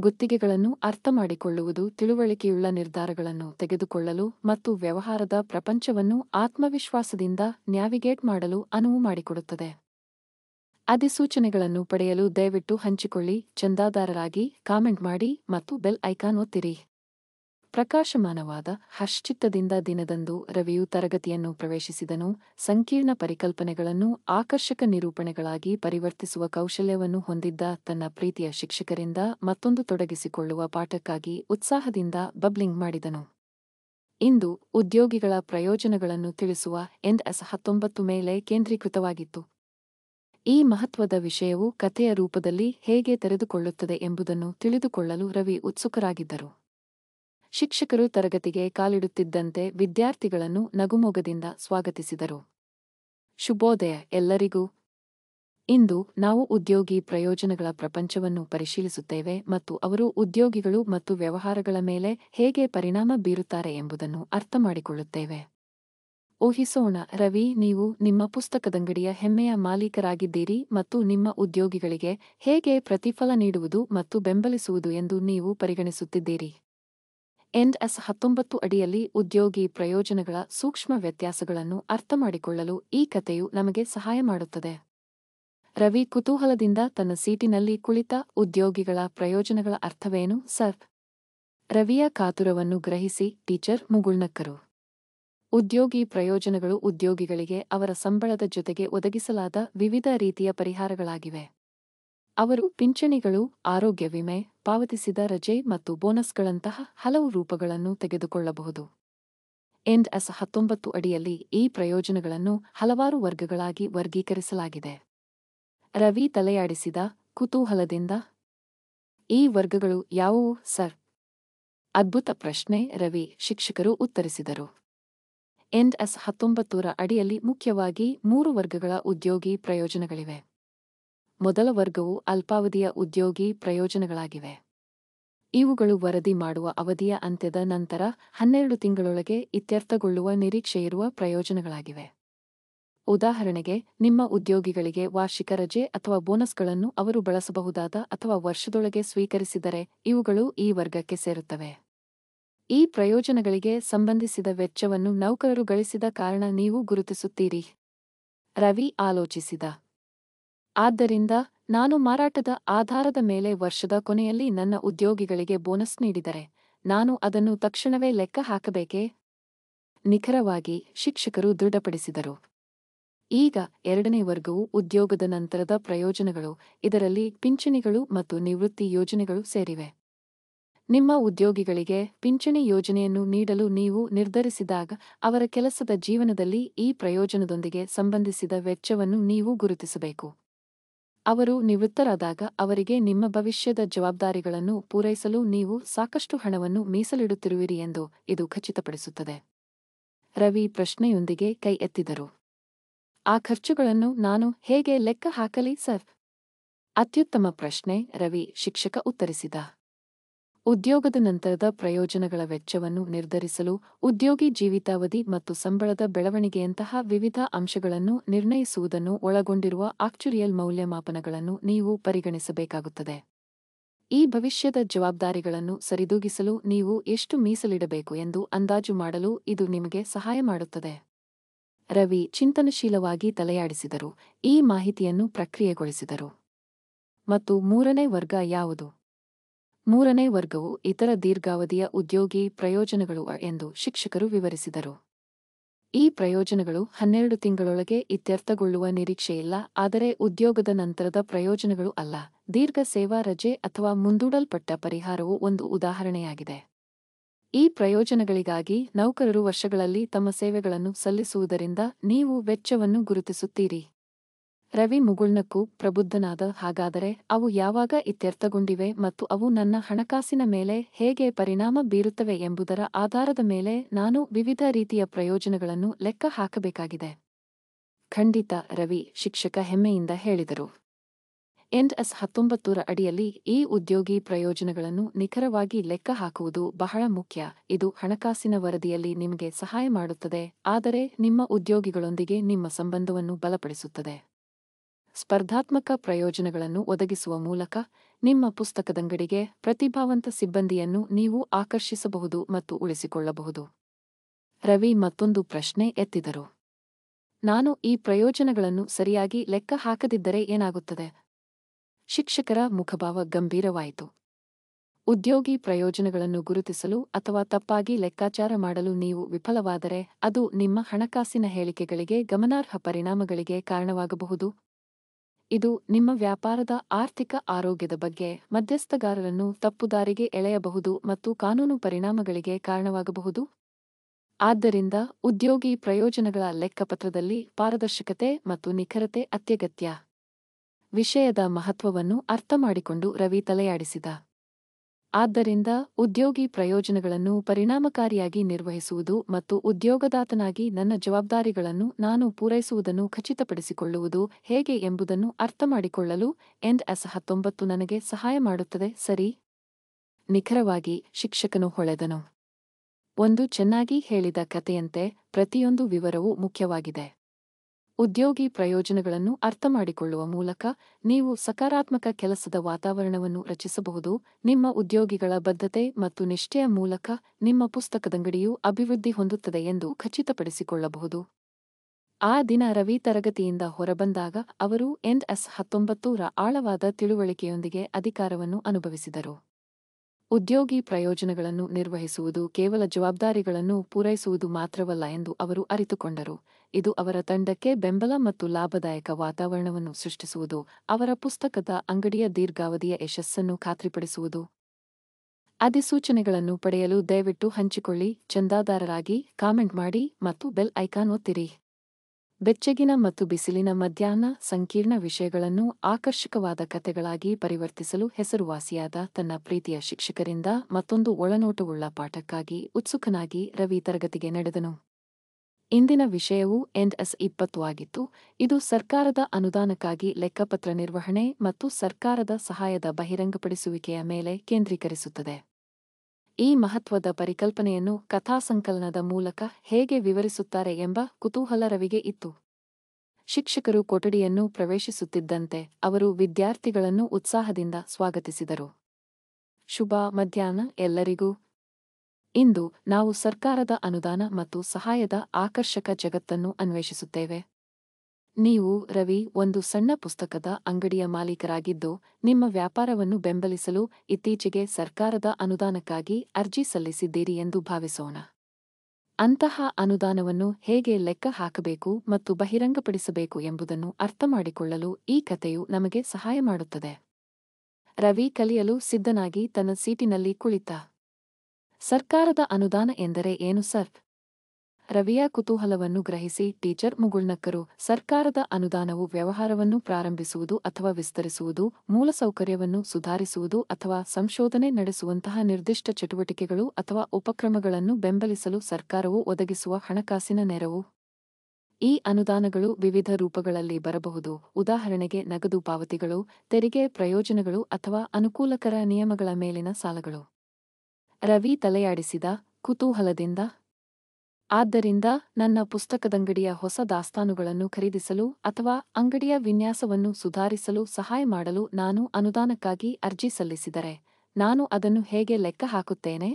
A: ಗುತ್ತಿಗೆಗಳನ್ನು ಅರ್ಥಮಾಡಿಕೊಳ್ಳುವುದು ತಿಳುವಳಿಕೆಯುಳ್ಳ ನಿರ್ಧಾರಗಳನ್ನು ತೆಗೆದುಕೊಳ್ಳಲು ಮತ್ತು ವ್ಯವಹಾರದ ಪ್ರಪಂಚವನ್ನು ಆತ್ಮವಿಶ್ವಾಸದಿಂದ ನ್ಯಾವಿಗೇಟ್ ಮಾಡಲು ಅನುವು ಮಾಡಿಕೊಡುತ್ತದೆ ಅಧಿಸೂಚನೆಗಳನ್ನು ಪಡೆಯಲು ದಯವಿಟ್ಟು ಹಂಚಿಕೊಳ್ಳಿ ಚಂದಾದಾರರಾಗಿ ಕಾಮೆಂಟ್ ಮಾಡಿ ಮತ್ತು ಬೆಲ್ ಐಕಾನ್ ಒತ್ತಿರಿ ಪ್ರಕಾಶಮಾನವಾದ ಹರ್ಷಚಿತ್ತದಿಂದ ದಿನದಂದು ರವಿಯು ತರಗತಿಯನ್ನು ಪ್ರವೇಶಿಸಿದನು ಸಂಕೀರ್ಣ ಪರಿಕಲ್ಪನೆಗಳನ್ನು ಆಕರ್ಷಕ ನಿರೂಪಣೆಗಳಾಗಿ ಪರಿವರ್ತಿಸುವ ಕೌಶಲ್ಯವನ್ನು ಹೊಂದಿದ್ದ ತನ್ನ ಪ್ರೀತಿಯ ಶಿಕ್ಷಕರಿಂದ ಮತ್ತೊಂದು ತೊಡಗಿಸಿಕೊಳ್ಳುವ ಪಾಠಕ್ಕಾಗಿ ಉತ್ಸಾಹದಿಂದ ಬಬ್ಲಿಂಗ್ ಮಾಡಿದನು ಇಂದು ಉದ್ಯೋಗಿಗಳ ಪ್ರಯೋಜನಗಳನ್ನು ತಿಳಿಸುವ ಎನ್ಎಸ್ ಎಸ್ ಹತ್ತೊಂಬತ್ತು ಮೇಲೆ ಕೇಂದ್ರೀಕೃತವಾಗಿತ್ತು ಈ ಮಹತ್ವದ ವಿಷಯವು ಕಥೆಯ ರೂಪದಲ್ಲಿ ಹೇಗೆ ತೆರೆದುಕೊಳ್ಳುತ್ತದೆ ಎಂಬುದನ್ನು ತಿಳಿದುಕೊಳ್ಳಲು ರವಿ ಉತ್ಸುಕರಾಗಿದ್ದರು ಶಿಕ್ಷಕರು ತರಗತಿಗೆ ಕಾಲಿಡುತ್ತಿದ್ದಂತೆ ವಿದ್ಯಾರ್ಥಿಗಳನ್ನು ನಗುಮೊಗದಿಂದ ಸ್ವಾಗತಿಸಿದರು ಶುಭೋದಯ ಎಲ್ಲರಿಗೂ ಇಂದು ನಾವು ಉದ್ಯೋಗಿ ಪ್ರಯೋಜನಗಳ ಪ್ರಪಂಚವನ್ನು ಪರಿಶೀಲಿಸುತ್ತೇವೆ ಮತ್ತು ಅವರು ಉದ್ಯೋಗಿಗಳು ಮತ್ತು ವ್ಯವಹಾರಗಳ ಮೇಲೆ ಹೇಗೆ ಪರಿಣಾಮ ಬೀರುತ್ತಾರೆ ಎಂಬುದನ್ನು ಅರ್ಥಮಾಡಿಕೊಳ್ಳುತ್ತೇವೆ ಊಹಿಸೋಣ ರವಿ ನೀವು ನಿಮ್ಮ ಪುಸ್ತಕದಂಗಡಿಯ ಹೆಮ್ಮೆಯ ಮಾಲೀಕರಾಗಿದ್ದೀರಿ ಮತ್ತು ನಿಮ್ಮ ಉದ್ಯೋಗಿಗಳಿಗೆ ಹೇಗೆ ಪ್ರತಿಫಲ ನೀಡುವುದು ಮತ್ತು ಬೆಂಬಲಿಸುವುದು ಎಂದು ನೀವು ಪರಿಗಣಿಸುತ್ತಿದ್ದೀರಿ ಎಂಡ್ ಎಸ್ ಹತ್ತೊಂಬತ್ತು ಅಡಿಯಲ್ಲಿ ಉದ್ಯೋಗಿ ಪ್ರಯೋಜನಗಳ ಸೂಕ್ಷ್ಮ ವ್ಯತ್ಯಾಸಗಳನ್ನು ಅರ್ಥಮಾಡಿಕೊಳ್ಳಲು ಈ ಕಥೆಯು ನಮಗೆ ಸಹಾಯ ಮಾಡುತ್ತದೆ ರವಿ ಕುತೂಹಲದಿಂದ ತನ್ನ ಸೀಟಿನಲ್ಲಿ ಕುಳಿತ ಉದ್ಯೋಗಿಗಳ ಪ್ರಯೋಜನಗಳ ಅರ್ಥವೇನು ಸರ್ ರವಿಯ ಕಾತುರವನ್ನು ಗ್ರಹಿಸಿ ಟೀಚರ್ ಮುಗುಳ್ನಕ್ಕರು ಉದ್ಯೋಗಿ ಪ್ರಯೋಜನಗಳು ಉದ್ಯೋಗಿಗಳಿಗೆ ಅವರ ಸಂಬಳದ ಜೊತೆಗೆ ಒದಗಿಸಲಾದ ವಿವಿಧ ರೀತಿಯ ಪರಿಹಾರಗಳಾಗಿವೆ ಅವರು ಪಿಂಚಣಿಗಳು ಆರೋಗ್ಯ ವಿಮೆ ಪಾವತಿಸಿದ ರಜೆ ಮತ್ತು ಬೋನಸ್ಗಳಂತಹ ಹಲವು ರೂಪಗಳನ್ನು ತೆಗೆದುಕೊಳ್ಳಬಹುದು ಎಂಡ್ ಎಸ್ ಹತ್ತೊಂಬತ್ತು ಅಡಿಯಲ್ಲಿ ಈ ಪ್ರಯೋಜನಗಳನ್ನು ಹಲವಾರು ವರ್ಗಗಳಾಗಿ ವರ್ಗೀಕರಿಸಲಾಗಿದೆ ರವಿ ತಲೆಯಾಡಿಸಿದ ಕುತೂಹಲದಿಂದ ಈ ವರ್ಗಗಳು ಯಾವುವು ಸರ್ ಅದ್ಭುತ ಪ್ರಶ್ನೆ ರವಿ ಶಿಕ್ಷಕರು ಉತ್ತರಿಸಿದರು ಎಂಡ್ ಎಸ್ ಅಡಿಯಲ್ಲಿ ಮುಖ್ಯವಾಗಿ ಮೂರು ವರ್ಗಗಳ ಉದ್ಯೋಗಿ ಪ್ರಯೋಜನಗಳಿವೆ ಮೊದಲ ವರ್ಗವು ಅಲ್ಪಾವಧಿಯ ಉದ್ಯೋಗಿ ಪ್ರಯೋಜನಗಳಾಗಿವೆ ಇವುಗಳು ವರದಿ ಮಾಡುವ ಅವಧಿಯ ಅಂತ್ಯದ ನಂತರ ಹನ್ನೆರಡು ತಿಂಗಳೊಳಗೆ ಇತ್ಯರ್ಥಗೊಳ್ಳುವ ನಿರೀಕ್ಷೆಯಿರುವ ಪ್ರಯೋಜನಗಳಾಗಿವೆ ಉದಾಹರಣೆಗೆ ನಿಮ್ಮ ಉದ್ಯೋಗಿಗಳಿಗೆ ವಾರ್ಷಿಕ ರಜೆ ಅಥವಾ ಬೋನಸ್ಗಳನ್ನು ಅವರು ಬಳಸಬಹುದಾದ ಅಥವಾ ವರ್ಷದೊಳಗೆ ಸ್ವೀಕರಿಸಿದರೆ ಇವುಗಳು ಈ ವರ್ಗಕ್ಕೆ ಸೇರುತ್ತವೆ ಈ ಪ್ರಯೋಜನಗಳಿಗೆ ಸಂಬಂಧಿಸಿದ ವೆಚ್ಚವನ್ನು ನೌಕರರು ಗಳಿಸಿದ ಕಾರಣ ನೀವು ಗುರುತಿಸುತ್ತೀರಿ ರವಿ ಆಲೋಚಿಸಿದ ಆದ್ದರಿಂದ ನಾನು ಮಾರಾಟದ ಆಧಾರದ ಮೇಲೆ ವರ್ಷದ ಕೊನೆಯಲ್ಲಿ ನನ್ನ ಉದ್ಯೋಗಿಗಳಿಗೆ ಬೋನಸ್ ನೀಡಿದರೆ ನಾನು ಅದನ್ನು ತಕ್ಷಣವೇ ಲೆಕ್ಕ ಹಾಕಬೇಕೇ ನಿಖರವಾಗಿ ಶಿಕ್ಷಕರು ದೃಢಪಡಿಸಿದರು ಈಗ ಎರಡನೇ ವರ್ಗವು ಉದ್ಯೋಗದ ನಂತರದ ಪ್ರಯೋಜನಗಳು ಇದರಲ್ಲಿ ಪಿಂಚಣಿಗಳು ಮತ್ತು ನಿವೃತ್ತಿ ಯೋಜನೆಗಳು ಸೇರಿವೆ ನಿಮ್ಮ ಉದ್ಯೋಗಿಗಳಿಗೆ ಪಿಂಚಣಿ ಯೋಜನೆಯನ್ನು ನೀಡಲು ನೀವು ನಿರ್ಧರಿಸಿದಾಗ ಅವರ ಕೆಲಸದ ಜೀವನದಲ್ಲಿ ಈ ಪ್ರಯೋಜನದೊಂದಿಗೆ ಸಂಬಂಧಿಸಿದ ವೆಚ್ಚವನ್ನು ನೀವು ಗುರುತಿಸಬೇಕು ಅವರು ನಿವೃತ್ತರಾದಾಗ ಅವರಿಗೆ ನಿಮ್ಮ ಭವಿಷ್ಯದ ಜವಾಬ್ದಾರಿಗಳನ್ನು ಪೂರೈಸಲು ನೀವು ಸಾಕಷ್ಟು ಹಣವನ್ನು ಮೀಸಲಿಡುತ್ತಿರುವಿರಿ ಎಂದು ಇದು ಖಚಿತಪಡಿಸುತ್ತದೆ ರವಿ ಪ್ರಶ್ನೆಯೊಂದಿಗೆ ಕೈ ಎತ್ತಿದರು ಆ ಖರ್ಚುಗಳನ್ನು ನಾನು ಹೇಗೆ ಲೆಕ್ಕ ಹಾಕಲಿ ಸರ್ ಅತ್ಯುತ್ತಮ ಪ್ರಶ್ನೆ ರವಿ ಶಿಕ್ಷಕ ಉತ್ತರಿಸಿದ ಉದ್ಯೋಗದ ನಂತರದ ಪ್ರಯೋಜನಗಳ ವೆಚ್ಚವನ್ನು ನಿರ್ಧರಿಸಲು ಉದ್ಯೋಗಿ ಜೀವಿತಾವಧಿ ಮತ್ತು ಸಂಬಳದ ಬೆಳವಣಿಗೆಯಂತಹ ವಿವಿಧ ಅಂಶಗಳನ್ನು ನಿರ್ಣಯಿಸುವುದನ್ನು ಒಳಗೊಂಡಿರುವ ಆಕ್ಚುರಿಯಲ್ ಮೌಲ್ಯಮಾಪನಗಳನ್ನು ನೀವು ಪರಿಗಣಿಸಬೇಕಾಗುತ್ತದೆ ಈ ಭವಿಷ್ಯದ ಜವಾಬ್ದಾರಿಗಳನ್ನು ಸರಿದೂಗಿಸಲು ನೀವು ಎಷ್ಟು ಮೀಸಲಿಡಬೇಕು ಎಂದು ಅಂದಾಜು ಮಾಡಲು ಇದು ನಿಮಗೆ ಸಹಾಯ ಮಾಡುತ್ತದೆ ರವಿ ಚಿಂತನಶೀಲವಾಗಿ ತಲೆಯಾಡಿಸಿದರು ಈ ಮಾಹಿತಿಯನ್ನು ಪ್ರಕ್ರಿಯೆಗೊಳಿಸಿದರು ಮತ್ತು ಮೂರನೇ ವರ್ಗ ಯಾವುದು ಮೂರನೇ ವರ್ಗವು ಇತರ ದೀರ್ಘಾವಧಿಯ ಉದ್ಯೋಗಿ ಪ್ರಯೋಜನಗಳು ಎಂದು ಶಿಕ್ಷಕರು ವಿವರಿಸಿದರು ಈ ಪ್ರಯೋಜನಗಳು ಹನ್ನೆರಡು ತಿಂಗಳೊಳಗೆ ಇತ್ಯರ್ಥಗೊಳ್ಳುವ ನಿರೀಕ್ಷೆಯಿಲ್ಲ ಆದರೆ ಉದ್ಯೋಗದ ನಂತರದ ಪ್ರಯೋಜನಗಳು ಅಲ್ಲ ದೀರ್ಘ ಸೇವಾ ರಜೆ ಅಥವಾ ಮುಂದೂಡಲ್ಪಟ್ಟ ಪರಿಹಾರವು ಒಂದು ಉದಾಹರಣೆಯಾಗಿದೆ ಈ ಪ್ರಯೋಜನಗಳಿಗಾಗಿ ನೌಕರರು ವರ್ಷಗಳಲ್ಲಿ ತಮ್ಮ ಸೇವೆಗಳನ್ನು ಸಲ್ಲಿಸುವುದರಿಂದ ನೀವು ವೆಚ್ಚವನ್ನು ಗುರುತಿಸುತ್ತೀರಿ ರವಿ ಮುಗುಳ್ನಕ್ಕೂ ಪ್ರಬುದ್ಧನಾದ ಹಾಗಾದರೆ ಅವು ಯಾವಾಗ ಇತ್ಯರ್ಥಗೊಂಡಿವೆ ಮತ್ತು ಅವು ನನ್ನ ಹಣಕಾಸಿನ ಮೇಲೆ ಹೇಗೆ ಪರಿಣಾಮ ಬೀರುತ್ತವೆ ಎಂಬುದರ ಆಧಾರದ ಮೇಲೆ ನಾನು ವಿವಿಧ ರೀತಿಯ ಪ್ರಯೋಜನಗಳನ್ನು ಲೆಕ್ಕ ಹಾಕಬೇಕಾಗಿದೆ ಖಂಡಿತ ರವಿ ಶಿಕ್ಷಕ ಹೆಮ್ಮೆಯಿಂದ ಹೇಳಿದರು ಎಂಡ್ ಎಸ್ ಹತ್ತೊಂಬತ್ತರ ಅಡಿಯಲ್ಲಿ ಈ ಉದ್ಯೋಗಿ ಪ್ರಯೋಜನಗಳನ್ನು ನಿಖರವಾಗಿ ಲೆಕ್ಕ ಹಾಕುವುದು ಬಹಳ ಮುಖ್ಯ ಇದು ಹಣಕಾಸಿನ ವರದಿಯಲ್ಲಿ ನಿಮಗೆ ಸಹಾಯ ಮಾಡುತ್ತದೆ ಆದರೆ ನಿಮ್ಮ ಉದ್ಯೋಗಿಗಳೊಂದಿಗೆ ನಿಮ್ಮ ಸಂಬಂಧವನ್ನು ಬಲಪಡಿಸುತ್ತದೆ ಸ್ಪರ್ಧಾತ್ಮಕ ಪ್ರಯೋಜನಗಳನ್ನು ಒದಗಿಸುವ ಮೂಲಕ ನಿಮ್ಮ ಪುಸ್ತಕದಂಗಡಿಗೆ ಪ್ರತಿಭಾವಂತ ಸಿಬ್ಬಂದಿಯನ್ನು ನೀವು ಆಕರ್ಷಿಸಬಹುದು ಮತ್ತು ಉಳಿಸಿಕೊಳ್ಳಬಹುದು ರವಿ ಮತ್ತೊಂದು ಪ್ರಶ್ನೆ ಎತ್ತಿದರು ನಾನು ಈ ಪ್ರಯೋಜನಗಳನ್ನು ಸರಿಯಾಗಿ ಲೆಕ್ಕ ಹಾಕದಿದ್ದರೆ ಏನಾಗುತ್ತದೆ ಶಿಕ್ಷಕರ ಮುಖಭಾವ ಗಂಭೀರವಾಯಿತು ಉದ್ಯೋಗಿ ಪ್ರಯೋಜನಗಳನ್ನು ಗುರುತಿಸಲು ಅಥವಾ ತಪ್ಪಾಗಿ ಲೆಕ್ಕಾಚಾರ ಮಾಡಲು ನೀವು ವಿಫಲವಾದರೆ ಅದು ನಿಮ್ಮ ಹಣಕಾಸಿನ ಹೇಳಿಕೆಗಳಿಗೆ ಗಮನಾರ್ಹ ಪರಿಣಾಮಗಳಿಗೆ ಕಾರಣವಾಗಬಹುದು ಇದು ನಿಮ್ಮ ವ್ಯಾಪಾರದ ಆರ್ಥಿಕ ಆರೋಗ್ಯದ ಬಗ್ಗೆ ಮಧ್ಯಸ್ಥಗಾರರನ್ನು ತಪ್ಪುದಾರಿಗೆ ಎಳೆಯಬಹುದು ಮತ್ತು ಕಾನೂನು ಪರಿಣಾಮಗಳಿಗೆ ಕಾರಣವಾಗಬಹುದು ಆದ್ದರಿಂದ ಉದ್ಯೋಗಿ ಪ್ರಯೋಜನಗಳ ಲೆಕ್ಕಪತ್ರದಲ್ಲಿ ಪಾರದರ್ಶಕತೆ ಮತ್ತು ನಿಖರತೆ ಅತ್ಯಗತ್ಯ ವಿಷಯದ ಮಹತ್ವವನ್ನು ಅರ್ಥಮಾಡಿಕೊಂಡು ರವಿ ತಲೆಯಾಡಿಸಿದ ಆದ್ದರಿಂದ ಉದ್ಯೋಗಿ ಪ್ರಯೋಜನಗಳನ್ನು ಪರಿಣಾಮಕಾರಿಯಾಗಿ ನಿರ್ವಹಿಸುವುದು ಮತ್ತು ಉದ್ಯೋಗದಾತನಾಗಿ ನನ್ನ ಜವಾಬ್ದಾರಿಗಳನ್ನು ನಾನು ಪೂರೈಸುವುದನ್ನು ಖಚಿತಪಡಿಸಿಕೊಳ್ಳುವುದು ಹೇಗೆ ಎಂಬುದನ್ನು ಅರ್ಥಮಾಡಿಕೊಳ್ಳಲು ಎಂಡ್ ಎಸ್ ಹತ್ತೊಂಬತ್ತು ನನಗೆ ಸಹಾಯ ಮಾಡುತ್ತದೆ ಸರಿ ನಿಖರವಾಗಿ ಶಿಕ್ಷಕನು ಹೊಳೆದನು ಒಂದು ಚೆನ್ನಾಗಿ ಹೇಳಿದ ಕಥೆಯಂತೆ ಪ್ರತಿಯೊಂದು ವಿವರವೂ ಮುಖ್ಯವಾಗಿದೆ ಉದ್ಯೋಗಿ ಪ್ರಯೋಜನಗಳನ್ನು ಅರ್ಥಮಾಡಿಕೊಳ್ಳುವ ಮೂಲಕ ನೀವು ಸಕಾರಾತ್ಮಕ ಕೆಲಸದ ವಾತಾವರಣವನ್ನು ರಚಿಸಬಹುದು ನಿಮ್ಮ ಉದ್ಯೋಗಿಗಳ ಬದ್ಧತೆ ಮತ್ತು ನಿಷ್ಠೆಯ ಮೂಲಕ ನಿಮ್ಮ ಪುಸ್ತಕದಂಗಡಿಯು ಅಭಿವೃದ್ಧಿ ಹೊಂದುತ್ತದೆ ಎಂದು ಖಚಿತಪಡಿಸಿಕೊಳ್ಳಬಹುದು ಆ ದಿನ ರವಿ ತರಗತಿಯಿಂದ ಹೊರಬಂದಾಗ ಅವರು ಎನ್ಎಸ್ ಎಸ್ ಆಳವಾದ ತಿಳುವಳಿಕೆಯೊಂದಿಗೆ ಅಧಿಕಾರವನ್ನು ಅನುಭವಿಸಿದರು ಉದ್ಯೋಗಿ ಪ್ರಯೋಜನಗಳನ್ನು ನಿರ್ವಹಿಸುವುದು ಕೇವಲ ಜವಾಬ್ದಾರಿಗಳನ್ನು ಪೂರೈಸುವುದು ಮಾತ್ರವಲ್ಲ ಎಂದು ಅವರು ಅರಿತುಕೊಂಡರು ಇದು ಅವರ ತಂಡಕ್ಕೆ ಬೆಂಬಲ ಮತ್ತು ಲಾಭದಾಯಕ ವಾತಾವರಣವನ್ನು ಸೃಷ್ಟಿಸುವುದು ಅವರ ಪುಸ್ತಕದ ಅಂಗಡಿಯ ದೀರ್ಘಾವಧಿಯ ಯಶಸ್ಸನ್ನು ಖಾತ್ರಿಪಡಿಸುವುದು ಅಧಿಸೂಚನೆಗಳನ್ನು ಪಡೆಯಲು ದಯವಿಟ್ಟು ಹಂಚಿಕೊಳ್ಳಿ ಚಂದಾದಾರರಾಗಿ ಕಾಮೆಂಟ್ ಮಾಡಿ ಮತ್ತು ಬೆಲ್ ಐಕಾನ್ ಒತ್ತಿರಿ ಬೆಚ್ಚಗಿನ ಮತ್ತು ಬಿಸಿಲಿನ ಮಧ್ಯಾಹ್ನ ಸಂಕೀರ್ಣ ವಿಷಯಗಳನ್ನು ಆಕರ್ಷಕವಾದ ಕಥೆಗಳಾಗಿ ಪರಿವರ್ತಿಸಲು ಹೆಸರುವಾಸಿಯಾದ ತನ್ನ ಪ್ರೀತಿಯ ಶಿಕ್ಷಕರಿಂದ ಮತ್ತೊಂದು ಒಳನೋಟವುಳ್ಳ ಪಾಠಕ್ಕಾಗಿ ಉತ್ಸುಕನಾಗಿ ರವಿ ತರಗತಿಗೆ ನಡೆದನು ಇಂದಿನ ವಿಷಯವು ಎನ್ಎಸ್ ಇಪ್ಪತ್ತು ಆಗಿತ್ತು ಇದು ಸರ್ಕಾರದ ಅನುದಾನಕ್ಕಾಗಿ ಲೆಕ್ಕಪತ್ರ ನಿರ್ವಹಣೆ ಮತ್ತು ಸರ್ಕಾರದ ಸಹಾಯದ ಬಹಿರಂಗಪಡಿಸುವಿಕೆಯ ಮೇಲೆ ಕೇಂದ್ರೀಕರಿಸುತ್ತದೆ ಈ ಮಹತ್ವದ ಪರಿಕಲ್ಪನೆಯನ್ನು ಕಥಾಸಂಕಲನದ ಮೂಲಕ ಹೇಗೆ ವಿವರಿಸುತ್ತಾರೆ ಎಂಬ ಕುತೂಹಲ ರವಿಗೆ ಇತ್ತು ಶಿಕ್ಷಕರು ಕೊಠಡಿಯನ್ನು ಪ್ರವೇಶಿಸುತ್ತಿದ್ದಂತೆ ಅವರು ವಿದ್ಯಾರ್ಥಿಗಳನ್ನು ಉತ್ಸಾಹದಿಂದ ಸ್ವಾಗತಿಸಿದರು ಶುಭ ಮಧ್ಯಾಹ್ನ ಎಲ್ಲರಿಗೂ ಇಂದು ನಾವು ಸರ್ಕಾರದ ಅನುದಾನ ಮತ್ತು ಸಹಾಯದ ಆಕರ್ಷಕ ಜಗತ್ತನ್ನು ಅನ್ವೇಷಿಸುತ್ತೇವೆ ನೀವು ರವಿ ಒಂದು ಸಣ್ಣ ಪುಸ್ತಕದ ಅಂಗಡಿಯ ಮಾಲೀಕರಾಗಿದ್ದು ನಿಮ್ಮ ವ್ಯಾಪಾರವನ್ನು ಬೆಂಬಲಿಸಲು ಇತ್ತೀಚೆಗೆ ಸರ್ಕಾರದ ಅನುದಾನಕ್ಕಾಗಿ ಅರ್ಜಿ ಸಲ್ಲಿಸಿದ್ದೀರಿ ಎಂದು ಭಾವಿಸೋಣ ಅಂತಹ ಅನುದಾನವನ್ನು ಹೇಗೆ ಲೆಕ್ಕ ಹಾಕಬೇಕು ಮತ್ತು ಬಹಿರಂಗಪಡಿಸಬೇಕು ಎಂಬುದನ್ನು ಅರ್ಥಮಾಡಿಕೊಳ್ಳಲು ಈ ಕಥೆಯು ನಮಗೆ ಸಹಾಯ ಮಾಡುತ್ತದೆ ರವಿ ಕಲಿಯಲು ಸಿದ್ಧನಾಗಿ ತನ್ನ ಸೀಟಿನಲ್ಲಿ ಕುಳಿತ ಸರ್ಕಾರದ ಅನುದಾನ ಎಂದರೆ ಏನು ಸರ್ ರವಿಯ ಕುತೂಹಲವನ್ನು ಗ್ರಹಿಸಿ ಟೀಚರ್ ಮುಗುಳ್ನಕ್ಕರು ಸರ್ಕಾರದ ಅನುದಾನವು ವ್ಯವಹಾರವನ್ನು ಪ್ರಾರಂಭಿಸುವುದು ಅಥವಾ ವಿಸ್ತರಿಸುವುದು ಮೂಲಸೌಕರ್ಯವನ್ನು ಸುಧಾರಿಸುವುದು ಅಥವಾ ಸಂಶೋಧನೆ ನಡೆಸುವಂತಹ ನಿರ್ದಿಷ್ಟ ಚಟುವಟಿಕೆಗಳು ಅಥವಾ ಉಪಕ್ರಮಗಳನ್ನು ಬೆಂಬಲಿಸಲು ಸರ್ಕಾರವು ಒದಗಿಸುವ ಹಣಕಾಸಿನ ನೆರವು ಈ ಅನುದಾನಗಳು ವಿವಿಧ ರೂಪಗಳಲ್ಲಿ ಬರಬಹುದು ಉದಾಹರಣೆಗೆ ನಗದು ಪಾವತಿಗಳು ತೆರಿಗೆ ಪ್ರಯೋಜನಗಳು ಅಥವಾ ಅನುಕೂಲಕರ ನಿಯಮಗಳ ಮೇಲಿನ ಸಾಲಗಳು ರವಿ ತಲೆಯಾಡಿಸಿದ ಕುತೂಹಲದಿಂದ ಆದ್ದರಿಂದ ನನ್ನ ಪುಸ್ತಕದಂಗಡಿಯ ಹೊಸ ದಾಸ್ತಾನುಗಳನ್ನು ಖರೀದಿಸಲು ಅಥವಾ ಅಂಗಡಿಯ ವಿನ್ಯಾಸವನ್ನು ಸುಧಾರಿಸಲು ಸಹಾಯ ಮಾಡಲು ನಾನು ಅನುದಾನಕ್ಕಾಗಿ ಅರ್ಜಿ ಸಲ್ಲಿಸಿದರೆ ನಾನು ಅದನ್ನು ಹೇಗೆ ಲೆಕ್ಕ ಹಾಕುತ್ತೇನೆ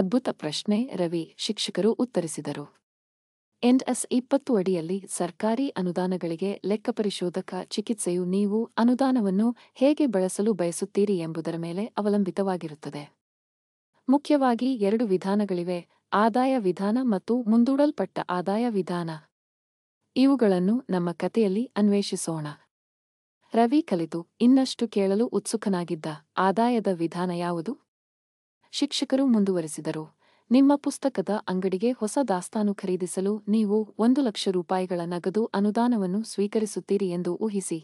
A: ಅದ್ಭುತ ಪ್ರಶ್ನೆ ರವಿ ಶಿಕ್ಷಕರು ಉತ್ತರಿಸಿದರು ಎನ್ಎಸ್ ಇಪ್ಪತ್ತು ಅಡಿಯಲ್ಲಿ ಸರ್ಕಾರಿ ಅನುದಾನಗಳಿಗೆ ಲೆಕ್ಕಪರಿಶೋಧಕ ಚಿಕಿತ್ಸೆಯು ನೀವು ಅನುದಾನವನ್ನು ಹೇಗೆ ಬಳಸಲು ಬಯಸುತ್ತೀರಿ ಎಂಬುದರ ಮೇಲೆ ಅವಲಂಬಿತವಾಗಿರುತ್ತದೆ ಮುಖ್ಯವಾಗಿ ಎರಡು ವಿಧಾನಗಳಿವೆ ಆದಾಯ ವಿಧಾನ ಮತ್ತು ಮುಂದೂಡಲ್ಪಟ್ಟ ಆದಾಯ ವಿಧಾನ ಇವುಗಳನ್ನು ನಮ್ಮ ಕಥೆಯಲ್ಲಿ ಅನ್ವೇಷಿಸೋಣ ರವಿ ಕಲಿತು ಇನ್ನಷ್ಟು ಕೇಳಲು ಉತ್ಸುಕನಾಗಿದ್ದ ಆದಾಯದ ವಿಧಾನ ಯಾವುದು ಶಿಕ್ಷಕರು ಮುಂದುವರೆಸಿದರು ನಿಮ್ಮ ಪುಸ್ತಕದ ಅಂಗಡಿಗೆ ಹೊಸ ದಾಸ್ತಾನು ಖರೀದಿಸಲು ನೀವು ಒಂದು ಲಕ್ಷ ರೂಪಾಯಿಗಳ ನಗದು ಅನುದಾನವನ್ನು ಸ್ವೀಕರಿಸುತ್ತೀರಿ ಎಂದು ಊಹಿಸಿ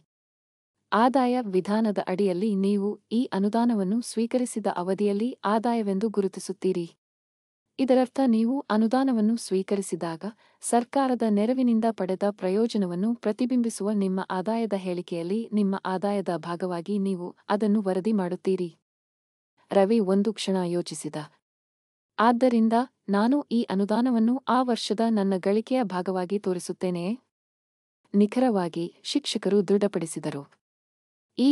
A: ಆದಾಯ ವಿಧಾನದ ಅಡಿಯಲ್ಲಿ ನೀವು ಈ ಅನುದಾನವನ್ನು ಸ್ವೀಕರಿಸಿದ ಅವಧಿಯಲ್ಲಿ ಆದಾಯವೆಂದು ಗುರುತಿಸುತ್ತೀರಿ ಇದರರ್ಥ ನೀವು ಅನುದಾನವನ್ನು ಸ್ವೀಕರಿಸಿದಾಗ ಸರ್ಕಾರದ ನೆರವಿನಿಂದ ಪಡೆದ ಪ್ರಯೋಜನವನ್ನು ಪ್ರತಿಬಿಂಬಿಸುವ ನಿಮ್ಮ ಆದಾಯದ ಹೇಳಿಕೆಯಲ್ಲಿ ನಿಮ್ಮ ಆದಾಯದ ಭಾಗವಾಗಿ ನೀವು ಅದನ್ನು ವರದಿ ಮಾಡುತ್ತೀರಿ ರವಿ ಒಂದು ಕ್ಷಣ ಯೋಚಿಸಿದ ಆದ್ದರಿಂದ ನಾನು ಈ ಅನುದಾನವನ್ನು ಆ ವರ್ಷದ ನನ್ನ ಗಳಿಕೆಯ ಭಾಗವಾಗಿ ತೋರಿಸುತ್ತೇನೆಯೇ ನಿಖರವಾಗಿ ಶಿಕ್ಷಕರು ದೃಢಪಡಿಸಿದರು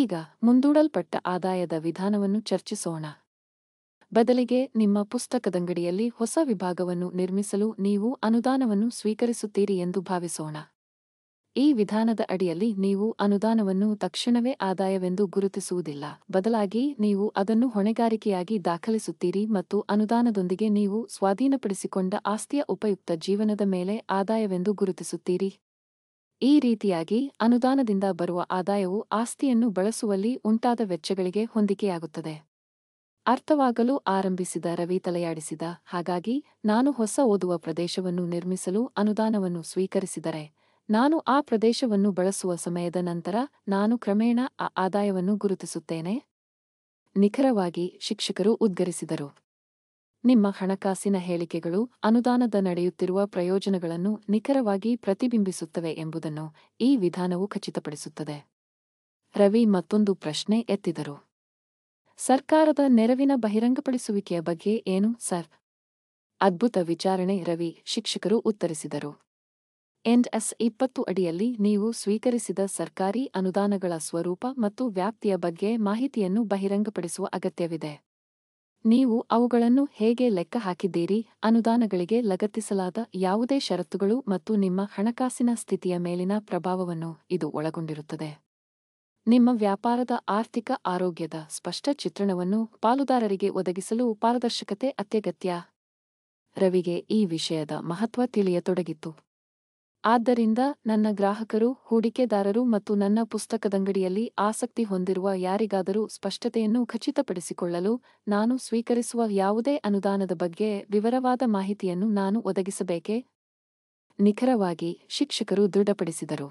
A: ಈಗ ಮುಂದೂಡಲ್ಪಟ್ಟ ಆದಾಯದ ವಿಧಾನವನ್ನು ಚರ್ಚಿಸೋಣ ಬದಲಿಗೆ ನಿಮ್ಮ ಪುಸ್ತಕದಂಗಡಿಯಲ್ಲಿ ಹೊಸ ವಿಭಾಗವನ್ನು ನಿರ್ಮಿಸಲು ನೀವು ಅನುದಾನವನ್ನು ಸ್ವೀಕರಿಸುತ್ತೀರಿ ಎಂದು ಭಾವಿಸೋಣ ಈ ವಿಧಾನದ ಅಡಿಯಲ್ಲಿ ನೀವು ಅನುದಾನವನ್ನು ತಕ್ಷಣವೇ ಆದಾಯವೆಂದು ಗುರುತಿಸುವುದಿಲ್ಲ ಬದಲಾಗಿ ನೀವು ಅದನ್ನು ಹೊಣೆಗಾರಿಕೆಯಾಗಿ ದಾಖಲಿಸುತ್ತೀರಿ ಮತ್ತು ಅನುದಾನದೊಂದಿಗೆ ನೀವು ಸ್ವಾಧೀನಪಡಿಸಿಕೊಂಡ ಆಸ್ತಿಯ ಉಪಯುಕ್ತ ಜೀವನದ ಮೇಲೆ ಆದಾಯವೆಂದು ಗುರುತಿಸುತ್ತೀರಿ ಈ ರೀತಿಯಾಗಿ ಅನುದಾನದಿಂದ ಬರುವ ಆದಾಯವು ಆಸ್ತಿಯನ್ನು ಬಳಸುವಲ್ಲಿ ಉಂಟಾದ ವೆಚ್ಚಗಳಿಗೆ ಹೊಂದಿಕೆಯಾಗುತ್ತದೆ ಅರ್ಥವಾಗಲು ಆರಂಭಿಸಿದ ರವಿ ತಲೆಯಾಡಿಸಿದ ಹಾಗಾಗಿ ನಾನು ಹೊಸ ಓದುವ ಪ್ರದೇಶವನ್ನು ನಿರ್ಮಿಸಲು ಅನುದಾನವನ್ನು ಸ್ವೀಕರಿಸಿದರೆ ನಾನು ಆ ಪ್ರದೇಶವನ್ನು ಬಳಸುವ ಸಮಯದ ನಂತರ ನಾನು ಕ್ರಮೇಣ ಆ ಆದಾಯವನ್ನು ಗುರುತಿಸುತ್ತೇನೆ ನಿಖರವಾಗಿ ಶಿಕ್ಷಕರು ಉದ್ಗರಿಸಿದರು ನಿಮ್ಮ ಹಣಕಾಸಿನ ಹೇಳಿಕೆಗಳು ಅನುದಾನದ ನಡೆಯುತ್ತಿರುವ ಪ್ರಯೋಜನಗಳನ್ನು ನಿಖರವಾಗಿ ಪ್ರತಿಬಿಂಬಿಸುತ್ತವೆ ಎಂಬುದನ್ನು ಈ ವಿಧಾನವು ಖಚಿತಪಡಿಸುತ್ತದೆ ರವಿ ಮತ್ತೊಂದು ಪ್ರಶ್ನೆ ಎತ್ತಿದರು ಸರ್ಕಾರದ ನೆರವಿನ ಬಹಿರಂಗಪಡಿಸುವಿಕೆಯ ಬಗ್ಗೆ ಏನು ಸರ್ ಅದ್ಭುತ ವಿಚಾರಣೆ ರವಿ ಶಿಕ್ಷಕರು ಉತ್ತರಿಸಿದರು ಎನ್ಎಸ್ ಇಪ್ಪತ್ತು ಅಡಿಯಲ್ಲಿ ನೀವು ಸ್ವೀಕರಿಸಿದ ಸರ್ಕಾರಿ ಅನುದಾನಗಳ ಸ್ವರೂಪ ಮತ್ತು ವ್ಯಾಪ್ತಿಯ ಬಗ್ಗೆ ಮಾಹಿತಿಯನ್ನು ಬಹಿರಂಗಪಡಿಸುವ ಅಗತ್ಯವಿದೆ ನೀವು ಅವುಗಳನ್ನು ಹೇಗೆ ಲೆಕ್ಕ ಹಾಕಿದ್ದೀರಿ ಅನುದಾನಗಳಿಗೆ ಲಗತ್ತಿಸಲಾದ ಯಾವುದೇ ಷರತ್ತುಗಳು ಮತ್ತು ನಿಮ್ಮ ಹಣಕಾಸಿನ ಸ್ಥಿತಿಯ ಮೇಲಿನ ಪ್ರಭಾವವನ್ನು ಇದು ಒಳಗೊಂಡಿರುತ್ತದೆ ನಿಮ್ಮ ವ್ಯಾಪಾರದ ಆರ್ಥಿಕ ಆರೋಗ್ಯದ ಸ್ಪಷ್ಟ ಚಿತ್ರಣವನ್ನು ಪಾಲುದಾರರಿಗೆ ಒದಗಿಸಲು ಪಾರದರ್ಶಕತೆ ಅತ್ಯಗತ್ಯ ರವಿಗೆ ಈ ವಿಷಯದ ಮಹತ್ವ ತಿಳಿಯತೊಡಗಿತ್ತು ಆದ್ದರಿಂದ ನನ್ನ ಗ್ರಾಹಕರು ಹೂಡಿಕೆದಾರರು ಮತ್ತು ನನ್ನ ಪುಸ್ತಕದಂಗಡಿಯಲ್ಲಿ ಆಸಕ್ತಿ ಹೊಂದಿರುವ ಯಾರಿಗಾದರೂ ಸ್ಪಷ್ಟತೆಯನ್ನು ಖಚಿತಪಡಿಸಿಕೊಳ್ಳಲು ನಾನು ಸ್ವೀಕರಿಸುವ ಯಾವುದೇ ಅನುದಾನದ ಬಗ್ಗೆ ವಿವರವಾದ ಮಾಹಿತಿಯನ್ನು ನಾನು ಒದಗಿಸಬೇಕೆ ನಿಖರವಾಗಿ ಶಿಕ್ಷಕರು ದೃಢಪಡಿಸಿದರು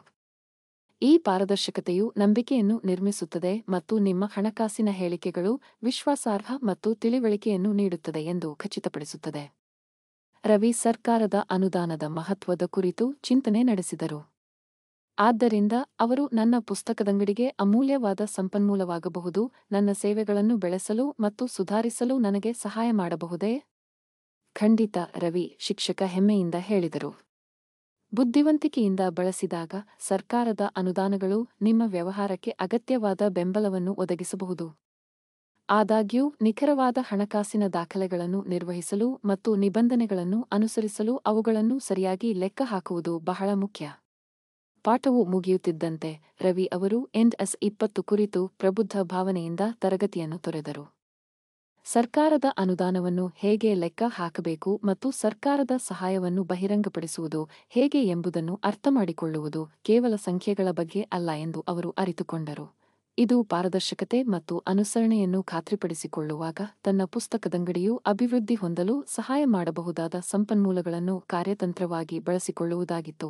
A: ಈ ಪಾರದರ್ಶಕತೆಯು ನಂಬಿಕೆಯನ್ನು ನಿರ್ಮಿಸುತ್ತದೆ ಮತ್ತು ನಿಮ್ಮ ಹಣಕಾಸಿನ ಹೇಳಿಕೆಗಳು ವಿಶ್ವಾಸಾರ್ಹ ಮತ್ತು ತಿಳಿವಳಿಕೆಯನ್ನು ನೀಡುತ್ತದೆ ಎಂದು ಖಚಿತಪಡಿಸುತ್ತದೆ ರವಿ ಸರ್ಕಾರದ ಅನುದಾನದ ಮಹತ್ವದ ಕುರಿತು ಚಿಂತನೆ ನಡೆಸಿದರು ಆದ್ದರಿಂದ ಅವರು ನನ್ನ ಪುಸ್ತಕದಂಗಡಿಗೆ ಅಮೂಲ್ಯವಾದ ಸಂಪನ್ಮೂಲವಾಗಬಹುದು ನನ್ನ ಸೇವೆಗಳನ್ನು ಬೆಳೆಸಲು ಮತ್ತು ಸುಧಾರಿಸಲು ನನಗೆ ಸಹಾಯ ಮಾಡಬಹುದೇ ಖಂಡಿತ ರವಿ ಶಿಕ್ಷಕ ಹೆಮ್ಮೆಯಿಂದ ಹೇಳಿದರು ಬುದ್ಧಿವಂತಿಕೆಯಿಂದ ಬಳಸಿದಾಗ ಸರ್ಕಾರದ ಅನುದಾನಗಳು ನಿಮ್ಮ ವ್ಯವಹಾರಕ್ಕೆ ಅಗತ್ಯವಾದ ಬೆಂಬಲವನ್ನು ಒದಗಿಸಬಹುದು ಆದಾಗ್ಯೂ ನಿಖರವಾದ ಹಣಕಾಸಿನ ದಾಖಲೆಗಳನ್ನು ನಿರ್ವಹಿಸಲು ಮತ್ತು ನಿಬಂಧನೆಗಳನ್ನು ಅನುಸರಿಸಲು ಅವುಗಳನ್ನು ಸರಿಯಾಗಿ ಲೆಕ್ಕ ಹಾಕುವುದು ಬಹಳ ಮುಖ್ಯ ಪಾಠವು ಮುಗಿಯುತ್ತಿದ್ದಂತೆ ರವಿ ಅವರು ಎನ್ಎಸ್ ಇಪ್ಪತ್ತು ಕುರಿತು ಪ್ರಬುದ್ಧ ಭಾವನೆಯಿಂದ ತರಗತಿಯನ್ನು ತೊರೆದರು ಸರ್ಕಾರದ ಅನುದಾನವನ್ನು ಹೇಗೆ ಲೆಕ್ಕ ಹಾಕಬೇಕು ಮತ್ತು ಸರ್ಕಾರದ ಸಹಾಯವನ್ನು ಬಹಿರಂಗಪಡಿಸುವುದು ಹೇಗೆ ಎಂಬುದನ್ನು ಅರ್ಥಮಾಡಿಕೊಳ್ಳುವುದು ಕೇವಲ ಸಂಖ್ಯೆಗಳ ಬಗ್ಗೆ ಅಲ್ಲ ಎಂದು ಅವರು ಅರಿತುಕೊಂಡರು ಇದು ಪಾರದರ್ಶಕತೆ ಮತ್ತು ಅನುಸರಣೆಯನ್ನು ಖಾತ್ರಿಪಡಿಸಿಕೊಳ್ಳುವಾಗ ತನ್ನ ಪುಸ್ತಕದಂಗಡಿಯು ಅಭಿವೃದ್ಧಿ ಹೊಂದಲು ಸಹಾಯ ಮಾಡಬಹುದಾದ ಸಂಪನ್ಮೂಲಗಳನ್ನು ಕಾರ್ಯತಂತ್ರವಾಗಿ ಬಳಸಿಕೊಳ್ಳುವುದಾಗಿತ್ತು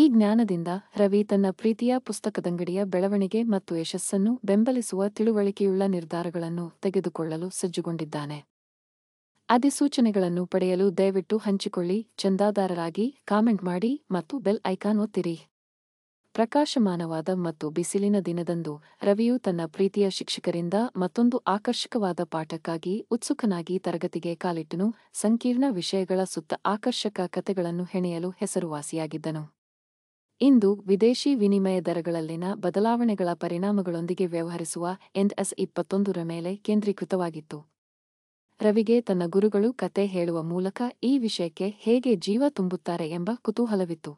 A: ಈ ಜ್ಞಾನದಿಂದ ರವಿ ತನ್ನ ಪ್ರೀತಿಯ ಪುಸ್ತಕದಂಗಡಿಯ ಬೆಳವಣಿಗೆ ಮತ್ತು ಯಶಸ್ಸನ್ನು ಬೆಂಬಲಿಸುವ ತಿಳುವಳಿಕೆಯುಳ್ಳ ನಿರ್ಧಾರಗಳನ್ನು ತೆಗೆದುಕೊಳ್ಳಲು ಸಜ್ಜುಗೊಂಡಿದ್ದಾನೆ ಅಧಿಸೂಚನೆಗಳನ್ನು ಪಡೆಯಲು ದಯವಿಟ್ಟು ಹಂಚಿಕೊಳ್ಳಿ ಚಂದಾದಾರರಾಗಿ ಕಾಮೆಂಟ್ ಮಾಡಿ ಮತ್ತು ಬೆಲ್ ಐಕಾನ್ ಒತ್ತಿರಿ ಪ್ರಕಾಶಮಾನವಾದ ಮತ್ತು ಬಿಸಿಲಿನ ದಿನದಂದು ರವಿಯು ತನ್ನ ಪ್ರೀತಿಯ ಶಿಕ್ಷಕರಿಂದ ಮತ್ತೊಂದು ಆಕರ್ಷಕವಾದ ಪಾಠಕ್ಕಾಗಿ ಉತ್ಸುಕನಾಗಿ ತರಗತಿಗೆ ಕಾಲಿಟ್ಟನು ಸಂಕೀರ್ಣ ವಿಷಯಗಳ ಸುತ್ತ ಆಕರ್ಷಕ ಕಥೆಗಳನ್ನು ಹೆಣೆಯಲು ಹೆಸರುವಾಸಿಯಾಗಿದ್ದನು ಇಂದು ವಿದೇಶಿ ವಿನಿಮಯ ದರಗಳಲ್ಲಿನ ಬದಲಾವಣೆಗಳ ಪರಿಣಾಮಗಳೊಂದಿಗೆ ವ್ಯವಹರಿಸುವ ಎನ್ಎಸ್ ಇಪ್ಪತ್ತೊಂದರ ಮೇಲೆ ಕೇಂದ್ರೀಕೃತವಾಗಿತ್ತು ರವಿಗೆ ತನ್ನ ಗುರುಗಳು ಕತೆ ಹೇಳುವ ಮೂಲಕ ಈ ವಿಷಯಕ್ಕೆ ಹೇಗೆ ಜೀವ ತುಂಬುತ್ತಾರೆ ಎಂಬ ಕುತೂಹಲವಿತ್ತು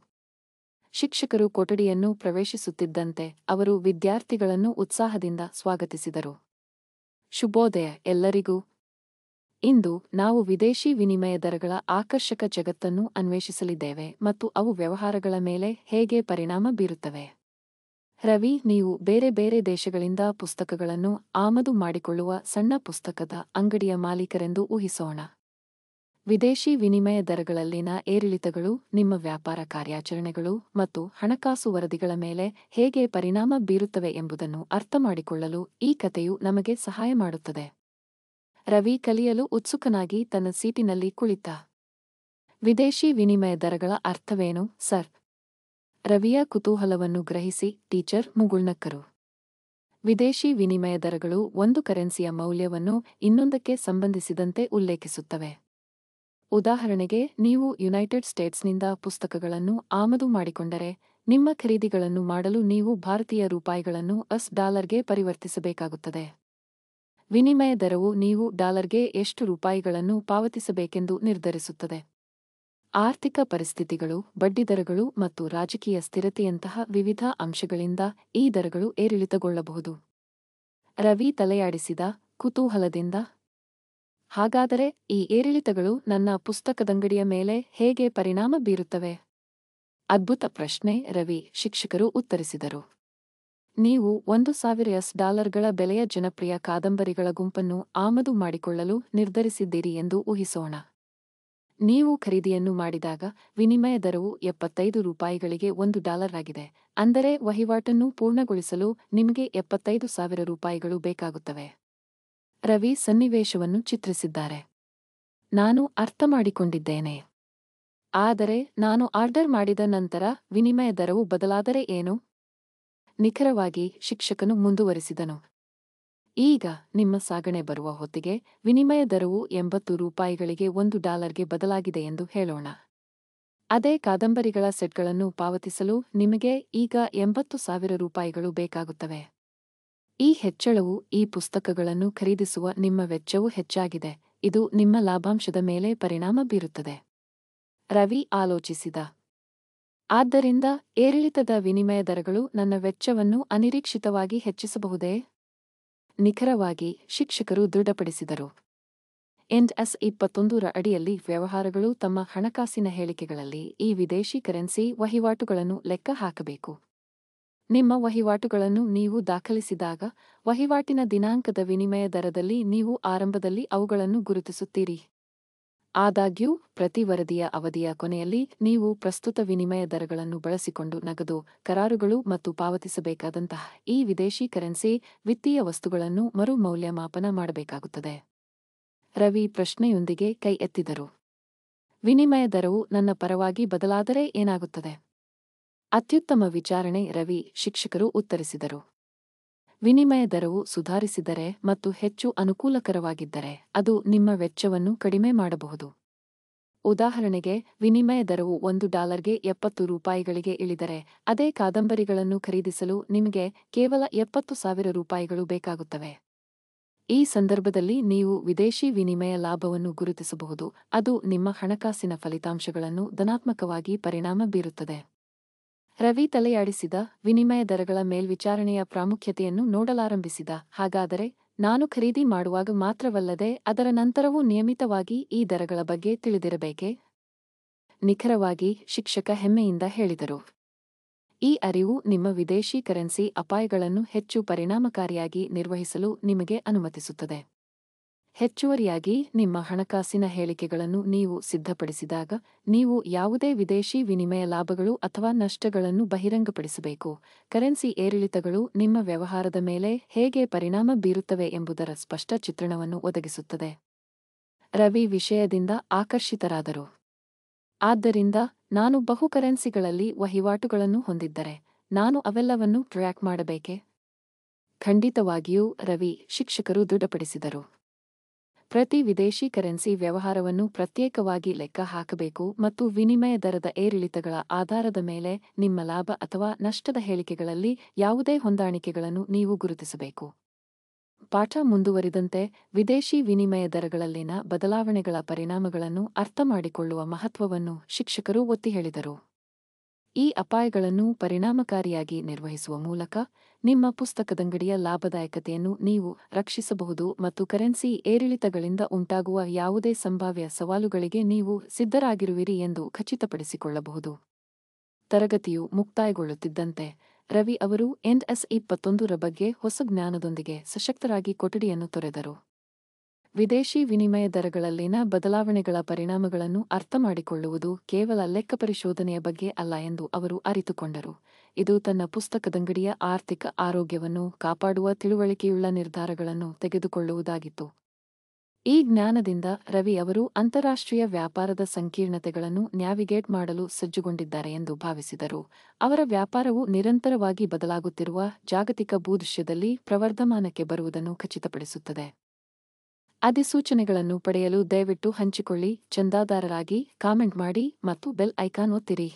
A: ಶಿಕ್ಷಕರು ಕೊಠಡಿಯನ್ನು ಪ್ರವೇಶಿಸುತ್ತಿದ್ದಂತೆ ಅವರು ವಿದ್ಯಾರ್ಥಿಗಳನ್ನು ಉತ್ಸಾಹದಿಂದ ಸ್ವಾಗತಿಸಿದರು ಶುಭೋದಯ ಎಲ್ಲರಿಗೂ ಇಂದು ನಾವು ವಿದೇಶಿ ವಿನಿಮಯ ದರಗಳ ಆಕರ್ಷಕ ಜಗತ್ತನ್ನು ಅನ್ವೇಷಿಸಲಿದ್ದೇವೆ ಮತ್ತು ಅವು ವ್ಯವಹಾರಗಳ ಮೇಲೆ ಹೇಗೆ ಪರಿಣಾಮ ಬೀರುತ್ತವೆ ರವಿ ನೀವು ಬೇರೆ ಬೇರೆ ದೇಶಗಳಿಂದ ಪುಸ್ತಕಗಳನ್ನು ಆಮದು ಮಾಡಿಕೊಳ್ಳುವ ಸಣ್ಣ ಪುಸ್ತಕದ ಅಂಗಡಿಯ ಮಾಲೀಕರೆಂದು ಊಹಿಸೋಣ ವಿದೇಶಿ ವಿನಿಮಯ ದರಗಳಲ್ಲಿನ ಏರಿಳಿತಗಳು ನಿಮ್ಮ ವ್ಯಾಪಾರ ಕಾರ್ಯಾಚರಣೆಗಳು ಮತ್ತು ಹಣಕಾಸು ವರದಿಗಳ ಮೇಲೆ ಹೇಗೆ ಪರಿಣಾಮ ಬೀರುತ್ತವೆ ಎಂಬುದನ್ನು ಅರ್ಥಮಾಡಿಕೊಳ್ಳಲು ಈ ಕಥೆಯು ನಮಗೆ ಸಹಾಯ ಮಾಡುತ್ತದೆ ರವಿ ಕಲಿಯಲು ಉತ್ಸುಕನಾಗಿ ತನ್ನ ಸೀಟಿನಲ್ಲಿ ಕುಳಿತ ವಿದೇಶಿ ವಿನಿಮಯ ದರಗಳ ಅರ್ಥವೇನು ಸರ್ ರವಿಯ ಕುತೂಹಲವನ್ನು ಗ್ರಹಿಸಿ ಟೀಚರ್ ಮುಗುಳ್ನಕ್ಕರು ವಿದೇಶಿ ವಿನಿಮಯ ದರಗಳು ಒಂದು ಕರೆನ್ಸಿಯ ಮೌಲ್ಯವನ್ನು ಇನ್ನೊಂದಕ್ಕೆ ಸಂಬಂಧಿಸಿದಂತೆ ಉಲ್ಲೇಖಿಸುತ್ತವೆ ಉದಾಹರಣೆಗೆ ನೀವು ಯುನೈಟೆಡ್ ಸ್ಟೇಟ್ಸ್ನಿಂದ ಪುಸ್ತಕಗಳನ್ನು ಆಮದು ಮಾಡಿಕೊಂಡರೆ ನಿಮ್ಮ ಖರೀದಿಗಳನ್ನು ಮಾಡಲು ನೀವು ಭಾರತೀಯ ರೂಪಾಯಿಗಳನ್ನು ಅಸ್ ಡಾಲರ್ಗೆ ಪರಿವರ್ತಿಸಬೇಕಾಗುತ್ತದೆ ವಿನಿಮಯ ದರವು ನೀವು ಡಾಲರ್ಗೆ ಎಷ್ಟು ರೂಪಾಯಿಗಳನ್ನು ಪಾವತಿಸಬೇಕೆಂದು ನಿರ್ಧರಿಸುತ್ತದೆ ಆರ್ಥಿಕ ಪರಿಸ್ಥಿತಿಗಳು ಬಡ್ಡಿದರಗಳು ಮತ್ತು ರಾಜಕೀಯ ಸ್ಥಿರತೆಯಂತಹ ವಿವಿಧ ಅಂಶಗಳಿಂದ ಈ ದರಗಳು ಏರಿಳಿತಗೊಳ್ಳಬಹುದು ರವಿ ತಲೆಯಾಡಿಸಿದ ಕುತೂಹಲದಿಂದ ಹಾಗಾದರೆ ಈ ಏರಿಳಿತಗಳು ನನ್ನ ಪುಸ್ತಕದಂಗಡಿಯ ಮೇಲೆ ಹೇಗೆ ಪರಿಣಾಮ ಬೀರುತ್ತವೆ ಅದ್ಭುತ ಪ್ರಶ್ನೆ ರವಿ ಶಿಕ್ಷಕರು ಉತ್ತರಿಸಿದರು ನೀವು ಒಂದು ಸಾವಿರ ಎಸ್ ಡಾಲರ್ಗಳ ಬೆಲೆಯ ಜನಪ್ರಿಯ ಕಾದಂಬರಿಗಳ ಗುಂಪನ್ನು ಆಮದು ಮಾಡಿಕೊಳ್ಳಲು ನಿರ್ಧರಿಸಿದ್ದೀರಿ ಎಂದು ಊಹಿಸೋಣ ನೀವು ಖರೀದಿಯನ್ನು ಮಾಡಿದಾಗ ವಿನಿಮಯ ದರವು ಎಪ್ಪತ್ತೈದು ರೂಪಾಯಿಗಳಿಗೆ ಒಂದು ಡಾಲರ್ ಆಗಿದೆ ಅಂದರೆ ವಹಿವಾಟನ್ನು ಪೂರ್ಣಗೊಳಿಸಲು ನಿಮಗೆ ಎಪ್ಪತ್ತೈದು ಸಾವಿರ ರೂಪಾಯಿಗಳು ಬೇಕಾಗುತ್ತವೆ ರವಿ ಸನ್ನಿವೇಶವನ್ನು ಚಿತ್ರಿಸಿದ್ದಾರೆ ನಾನು ಅರ್ಥ ಮಾಡಿಕೊಂಡಿದ್ದೇನೆ ಆದರೆ ನಾನು ಆರ್ಡರ್ ಮಾಡಿದ ನಂತರ ವಿನಿಮಯ ದರವು ಬದಲಾದರೆ ಏನು ನಿಖರವಾಗಿ ಶಿಕ್ಷಕನು ಮುಂದುವರಿಸಿದನು ಈಗ ನಿಮ್ಮ ಸಾಗಣೆ ಬರುವ ಹೊತ್ತಿಗೆ ವಿನಿಮಯ ದರವು ಎಂಬತ್ತು ರೂಪಾಯಿಗಳಿಗೆ ಒಂದು ಡಾಲರ್ಗೆ ಬದಲಾಗಿದೆ ಎಂದು ಹೇಳೋಣ ಅದೇ ಕಾದಂಬರಿಗಳ ಸೆಟ್ಗಳನ್ನು ಪಾವತಿಸಲು ನಿಮಗೆ ಈಗ ಎಂಬತ್ತು ಸಾವಿರ ರೂಪಾಯಿಗಳು ಬೇಕಾಗುತ್ತವೆ ಈ ಹೆಚ್ಚಳವು ಈ ಪುಸ್ತಕಗಳನ್ನು ಖರೀದಿಸುವ ನಿಮ್ಮ ವೆಚ್ಚವು ಹೆಚ್ಚಾಗಿದೆ ಇದು ನಿಮ್ಮ ಲಾಭಾಂಶದ ಮೇಲೆ ಪರಿಣಾಮ ಬೀರುತ್ತದೆ ರವಿ ಆಲೋಚಿಸಿದ ಆದ್ದರಿಂದ ಏರಿಳಿತದ ವಿನಿಮಯ ದರಗಳು ನನ್ನ ವೆಚ್ಚವನ್ನು ಅನಿರೀಕ್ಷಿತವಾಗಿ ಹೆಚ್ಚಿಸಬಹುದೇ ನಿಖರವಾಗಿ ಶಿಕ್ಷಕರು ದೃಢಪಡಿಸಿದರು ಎನ್ಎಸ್ ಎಸ್ ಇಪ್ಪತ್ತೊಂದರ ಅಡಿಯಲ್ಲಿ ವ್ಯವಹಾರಗಳು ತಮ್ಮ ಹಣಕಾಸಿನ ಹೇಳಿಕೆಗಳಲ್ಲಿ ಈ ವಿದೇಶಿ ಕರೆನ್ಸಿ ವಹಿವಾಟುಗಳನ್ನು ಲೆಕ್ಕ ಹಾಕಬೇಕು ನಿಮ್ಮ ವಹಿವಾಟುಗಳನ್ನು ನೀವು ದಾಖಲಿಸಿದಾಗ ವಹಿವಾಟಿನ ದಿನಾಂಕದ ವಿನಿಮಯ ದರದಲ್ಲಿ ನೀವು ಆರಂಭದಲ್ಲಿ ಅವುಗಳನ್ನು ಗುರುತಿಸುತ್ತೀರಿ ಆದಾಗ್ಯೂ ಪ್ರತಿ ವರದಿಯ ಅವಧಿಯ ಕೊನೆಯಲ್ಲಿ ನೀವು ಪ್ರಸ್ತುತ ವಿನಿಮಯ ದರಗಳನ್ನು ಬಳಸಿಕೊಂಡು ನಗದು ಕರಾರುಗಳು ಮತ್ತು ಪಾವತಿಸಬೇಕಾದಂತಹ ಈ ವಿದೇಶಿ ಕರೆನ್ಸಿ ವಿತ್ತೀಯ ವಸ್ತುಗಳನ್ನು ಮರು ಮೌಲ್ಯಮಾಪನ ಮಾಡಬೇಕಾಗುತ್ತದೆ ರವಿ ಪ್ರಶ್ನೆಯೊಂದಿಗೆ ಕೈ ಎತ್ತಿದರು ವಿನಿಮಯ ದರವು ನನ್ನ ಪರವಾಗಿ ಬದಲಾದರೆ ಏನಾಗುತ್ತದೆ ಅತ್ಯುತ್ತಮ ವಿಚಾರಣೆ ರವಿ ಶಿಕ್ಷಕರು ಉತ್ತರಿಸಿದರು ವಿನಿಮಯ ದರವು ಸುಧಾರಿಸಿದರೆ ಮತ್ತು ಹೆಚ್ಚು ಅನುಕೂಲಕರವಾಗಿದ್ದರೆ ಅದು ನಿಮ್ಮ ವೆಚ್ಚವನ್ನು ಕಡಿಮೆ ಮಾಡಬಹುದು ಉದಾಹರಣೆಗೆ ವಿನಿಮಯ ದರವು ಒಂದು ಡಾಲರ್ಗೆ ಎಪ್ಪತ್ತು ರೂಪಾಯಿಗಳಿಗೆ ಇಳಿದರೆ ಅದೇ ಕಾದಂಬರಿಗಳನ್ನು ಖರೀದಿಸಲು ನಿಮಗೆ ಕೇವಲ ಎಪ್ಪತ್ತು ಸಾವಿರ ರೂಪಾಯಿಗಳು ಬೇಕಾಗುತ್ತವೆ ಈ ಸಂದರ್ಭದಲ್ಲಿ ನೀವು ವಿದೇಶಿ ವಿನಿಮಯ ಲಾಭವನ್ನು ಗುರುತಿಸಬಹುದು ಅದು ನಿಮ್ಮ ಹಣಕಾಸಿನ ಫಲಿತಾಂಶಗಳನ್ನು ಧನಾತ್ಮಕವಾಗಿ ಪರಿಣಾಮ ಬೀರುತ್ತದೆ ರವಿ ತಲೆಯಾಡಿಸಿದ ವಿನಿಮಯ ದರಗಳ ಮೇಲ್ವಿಚಾರಣೆಯ ಪ್ರಾಮುಖ್ಯತೆಯನ್ನು ನೋಡಲಾರಂಭಿಸಿದ ಹಾಗಾದರೆ ನಾನು ಖರೀದಿ ಮಾಡುವಾಗ ಮಾತ್ರವಲ್ಲದೆ ಅದರ ನಂತರವೂ ನಿಯಮಿತವಾಗಿ ಈ ದರಗಳ ಬಗ್ಗೆ ತಿಳಿದಿರಬೇಕೆ ನಿಖರವಾಗಿ ಶಿಕ್ಷಕ ಹೆಮ್ಮೆಯಿಂದ ಹೇಳಿದರು ಈ ಅರಿವು ನಿಮ್ಮ ವಿದೇಶಿ ಕರೆನ್ಸಿ ಅಪಾಯಗಳನ್ನು ಹೆಚ್ಚು ಪರಿಣಾಮಕಾರಿಯಾಗಿ ನಿರ್ವಹಿಸಲು ನಿಮಗೆ ಅನುಮತಿಸುತ್ತದೆ ಹೆಚ್ಚುವರಿಯಾಗಿ ನಿಮ್ಮ ಹಣಕಾಸಿನ ಹೇಳಿಕೆಗಳನ್ನು ನೀವು ಸಿದ್ಧಪಡಿಸಿದಾಗ ನೀವು ಯಾವುದೇ ವಿದೇಶಿ ವಿನಿಮಯ ಲಾಭಗಳು ಅಥವಾ ನಷ್ಟಗಳನ್ನು ಬಹಿರಂಗಪಡಿಸಬೇಕು ಕರೆನ್ಸಿ ಏರಿಳಿತಗಳು ನಿಮ್ಮ ವ್ಯವಹಾರದ ಮೇಲೆ ಹೇಗೆ ಪರಿಣಾಮ ಬೀರುತ್ತವೆ ಎಂಬುದರ ಸ್ಪಷ್ಟ ಚಿತ್ರಣವನ್ನು ಒದಗಿಸುತ್ತದೆ ರವಿ ವಿಷಯದಿಂದ ಆಕರ್ಷಿತರಾದರು ಆದ್ದರಿಂದ ನಾನು ಬಹು ಕರೆನ್ಸಿಗಳಲ್ಲಿ ವಹಿವಾಟುಗಳನ್ನು ಹೊಂದಿದ್ದರೆ ನಾನು ಅವೆಲ್ಲವನ್ನು ಟ್ರ್ಯಾಕ್ ಮಾಡಬೇಕೆ ಖಂಡಿತವಾಗಿಯೂ ರವಿ ಶಿಕ್ಷಕರು ದೃಢಪಡಿಸಿದರು ಪ್ರತಿ ವಿದೇಶಿ ಕರೆನ್ಸಿ ವ್ಯವಹಾರವನ್ನು ಪ್ರತ್ಯೇಕವಾಗಿ ಲೆಕ್ಕ ಹಾಕಬೇಕು ಮತ್ತು ವಿನಿಮಯ ದರದ ಏರಿಳಿತಗಳ ಆಧಾರದ ಮೇಲೆ ನಿಮ್ಮ ಲಾಭ ಅಥವಾ ನಷ್ಟದ ಹೇಳಿಕೆಗಳಲ್ಲಿ ಯಾವುದೇ ಹೊಂದಾಣಿಕೆಗಳನ್ನು ನೀವು ಗುರುತಿಸಬೇಕು ಪಾಠ ಮುಂದುವರಿದಂತೆ ವಿದೇಶಿ ವಿನಿಮಯ ದರಗಳಲ್ಲಿನ ಬದಲಾವಣೆಗಳ ಪರಿಣಾಮಗಳನ್ನು ಅರ್ಥಮಾಡಿಕೊಳ್ಳುವ ಮಹತ್ವವನ್ನು ಶಿಕ್ಷಕರು ಒತ್ತಿ ಹೇಳಿದರು ಈ ಅಪಾಯಗಳನ್ನು ಪರಿಣಾಮಕಾರಿಯಾಗಿ ನಿರ್ವಹಿಸುವ ಮೂಲಕ ನಿಮ್ಮ ಪುಸ್ತಕದಂಗಡಿಯ ಲಾಭದಾಯಕತೆಯನ್ನು ನೀವು ರಕ್ಷಿಸಬಹುದು ಮತ್ತು ಕರೆನ್ಸಿ ಏರಿಳಿತಗಳಿಂದ ಉಂಟಾಗುವ ಯಾವುದೇ ಸಂಭಾವ್ಯ ಸವಾಲುಗಳಿಗೆ ನೀವು ಸಿದ್ಧರಾಗಿರುವಿರಿ ಎಂದು ಖಚಿತಪಡಿಸಿಕೊಳ್ಳಬಹುದು ತರಗತಿಯು ಮುಕ್ತಾಯಗೊಳ್ಳುತ್ತಿದ್ದಂತೆ ರವಿ ಅವರು ಎನ್ಎಸ್ ಇಪ್ಪತ್ತೊಂದರ ಬಗ್ಗೆ ಹೊಸ ಜ್ಞಾನದೊಂದಿಗೆ ಸಶಕ್ತರಾಗಿ ಕೊಠಡಿಯನ್ನು ತೊರೆದರು ವಿದೇಶಿ ವಿನಿಮಯ ದರಗಳಲ್ಲಿನ ಬದಲಾವಣೆಗಳ ಪರಿಣಾಮಗಳನ್ನು ಅರ್ಥಮಾಡಿಕೊಳ್ಳುವುದು ಕೇವಲ ಲೆಕ್ಕ ಪರಿಶೋಧನೆಯ ಬಗ್ಗೆ ಅಲ್ಲ ಎಂದು ಅವರು ಅರಿತುಕೊಂಡರು ಇದು ತನ್ನ ಪುಸ್ತಕದಂಗಡಿಯ ಆರ್ಥಿಕ ಆರೋಗ್ಯವನ್ನು ಕಾಪಾಡುವ ತಿಳುವಳಿಕೆಯುಳ್ಳ ನಿರ್ಧಾರಗಳನ್ನು ತೆಗೆದುಕೊಳ್ಳುವುದಾಗಿತ್ತು ಈ ಜ್ಞಾನದಿಂದ ರವಿ ಅವರು ಅಂತಾರಾಷ್ಟ್ರೀಯ ವ್ಯಾಪಾರದ ಸಂಕೀರ್ಣತೆಗಳನ್ನು ನ್ಯಾವಿಗೇಟ್ ಮಾಡಲು ಸಜ್ಜುಗೊಂಡಿದ್ದಾರೆ ಎಂದು ಭಾವಿಸಿದರು ಅವರ ವ್ಯಾಪಾರವು ನಿರಂತರವಾಗಿ ಬದಲಾಗುತ್ತಿರುವ ಜಾಗತಿಕ ಭೂದೃಶ್ಯದಲ್ಲಿ ಪ್ರವರ್ಧಮಾನಕ್ಕೆ ಬರುವುದನ್ನು ಖಚಿತಪಡಿಸುತ್ತದೆ ಅಧಿಸೂಚನೆಗಳನ್ನು ಪಡೆಯಲು ದಯವಿಟ್ಟು ಹಂಚಿಕೊಳ್ಳಿ ಚಂದಾದಾರರಾಗಿ ಕಾಮೆಂಟ್ ಮಾಡಿ ಮತ್ತು ಬೆಲ್ ಐಕಾನ್ ಒತ್ತಿರಿ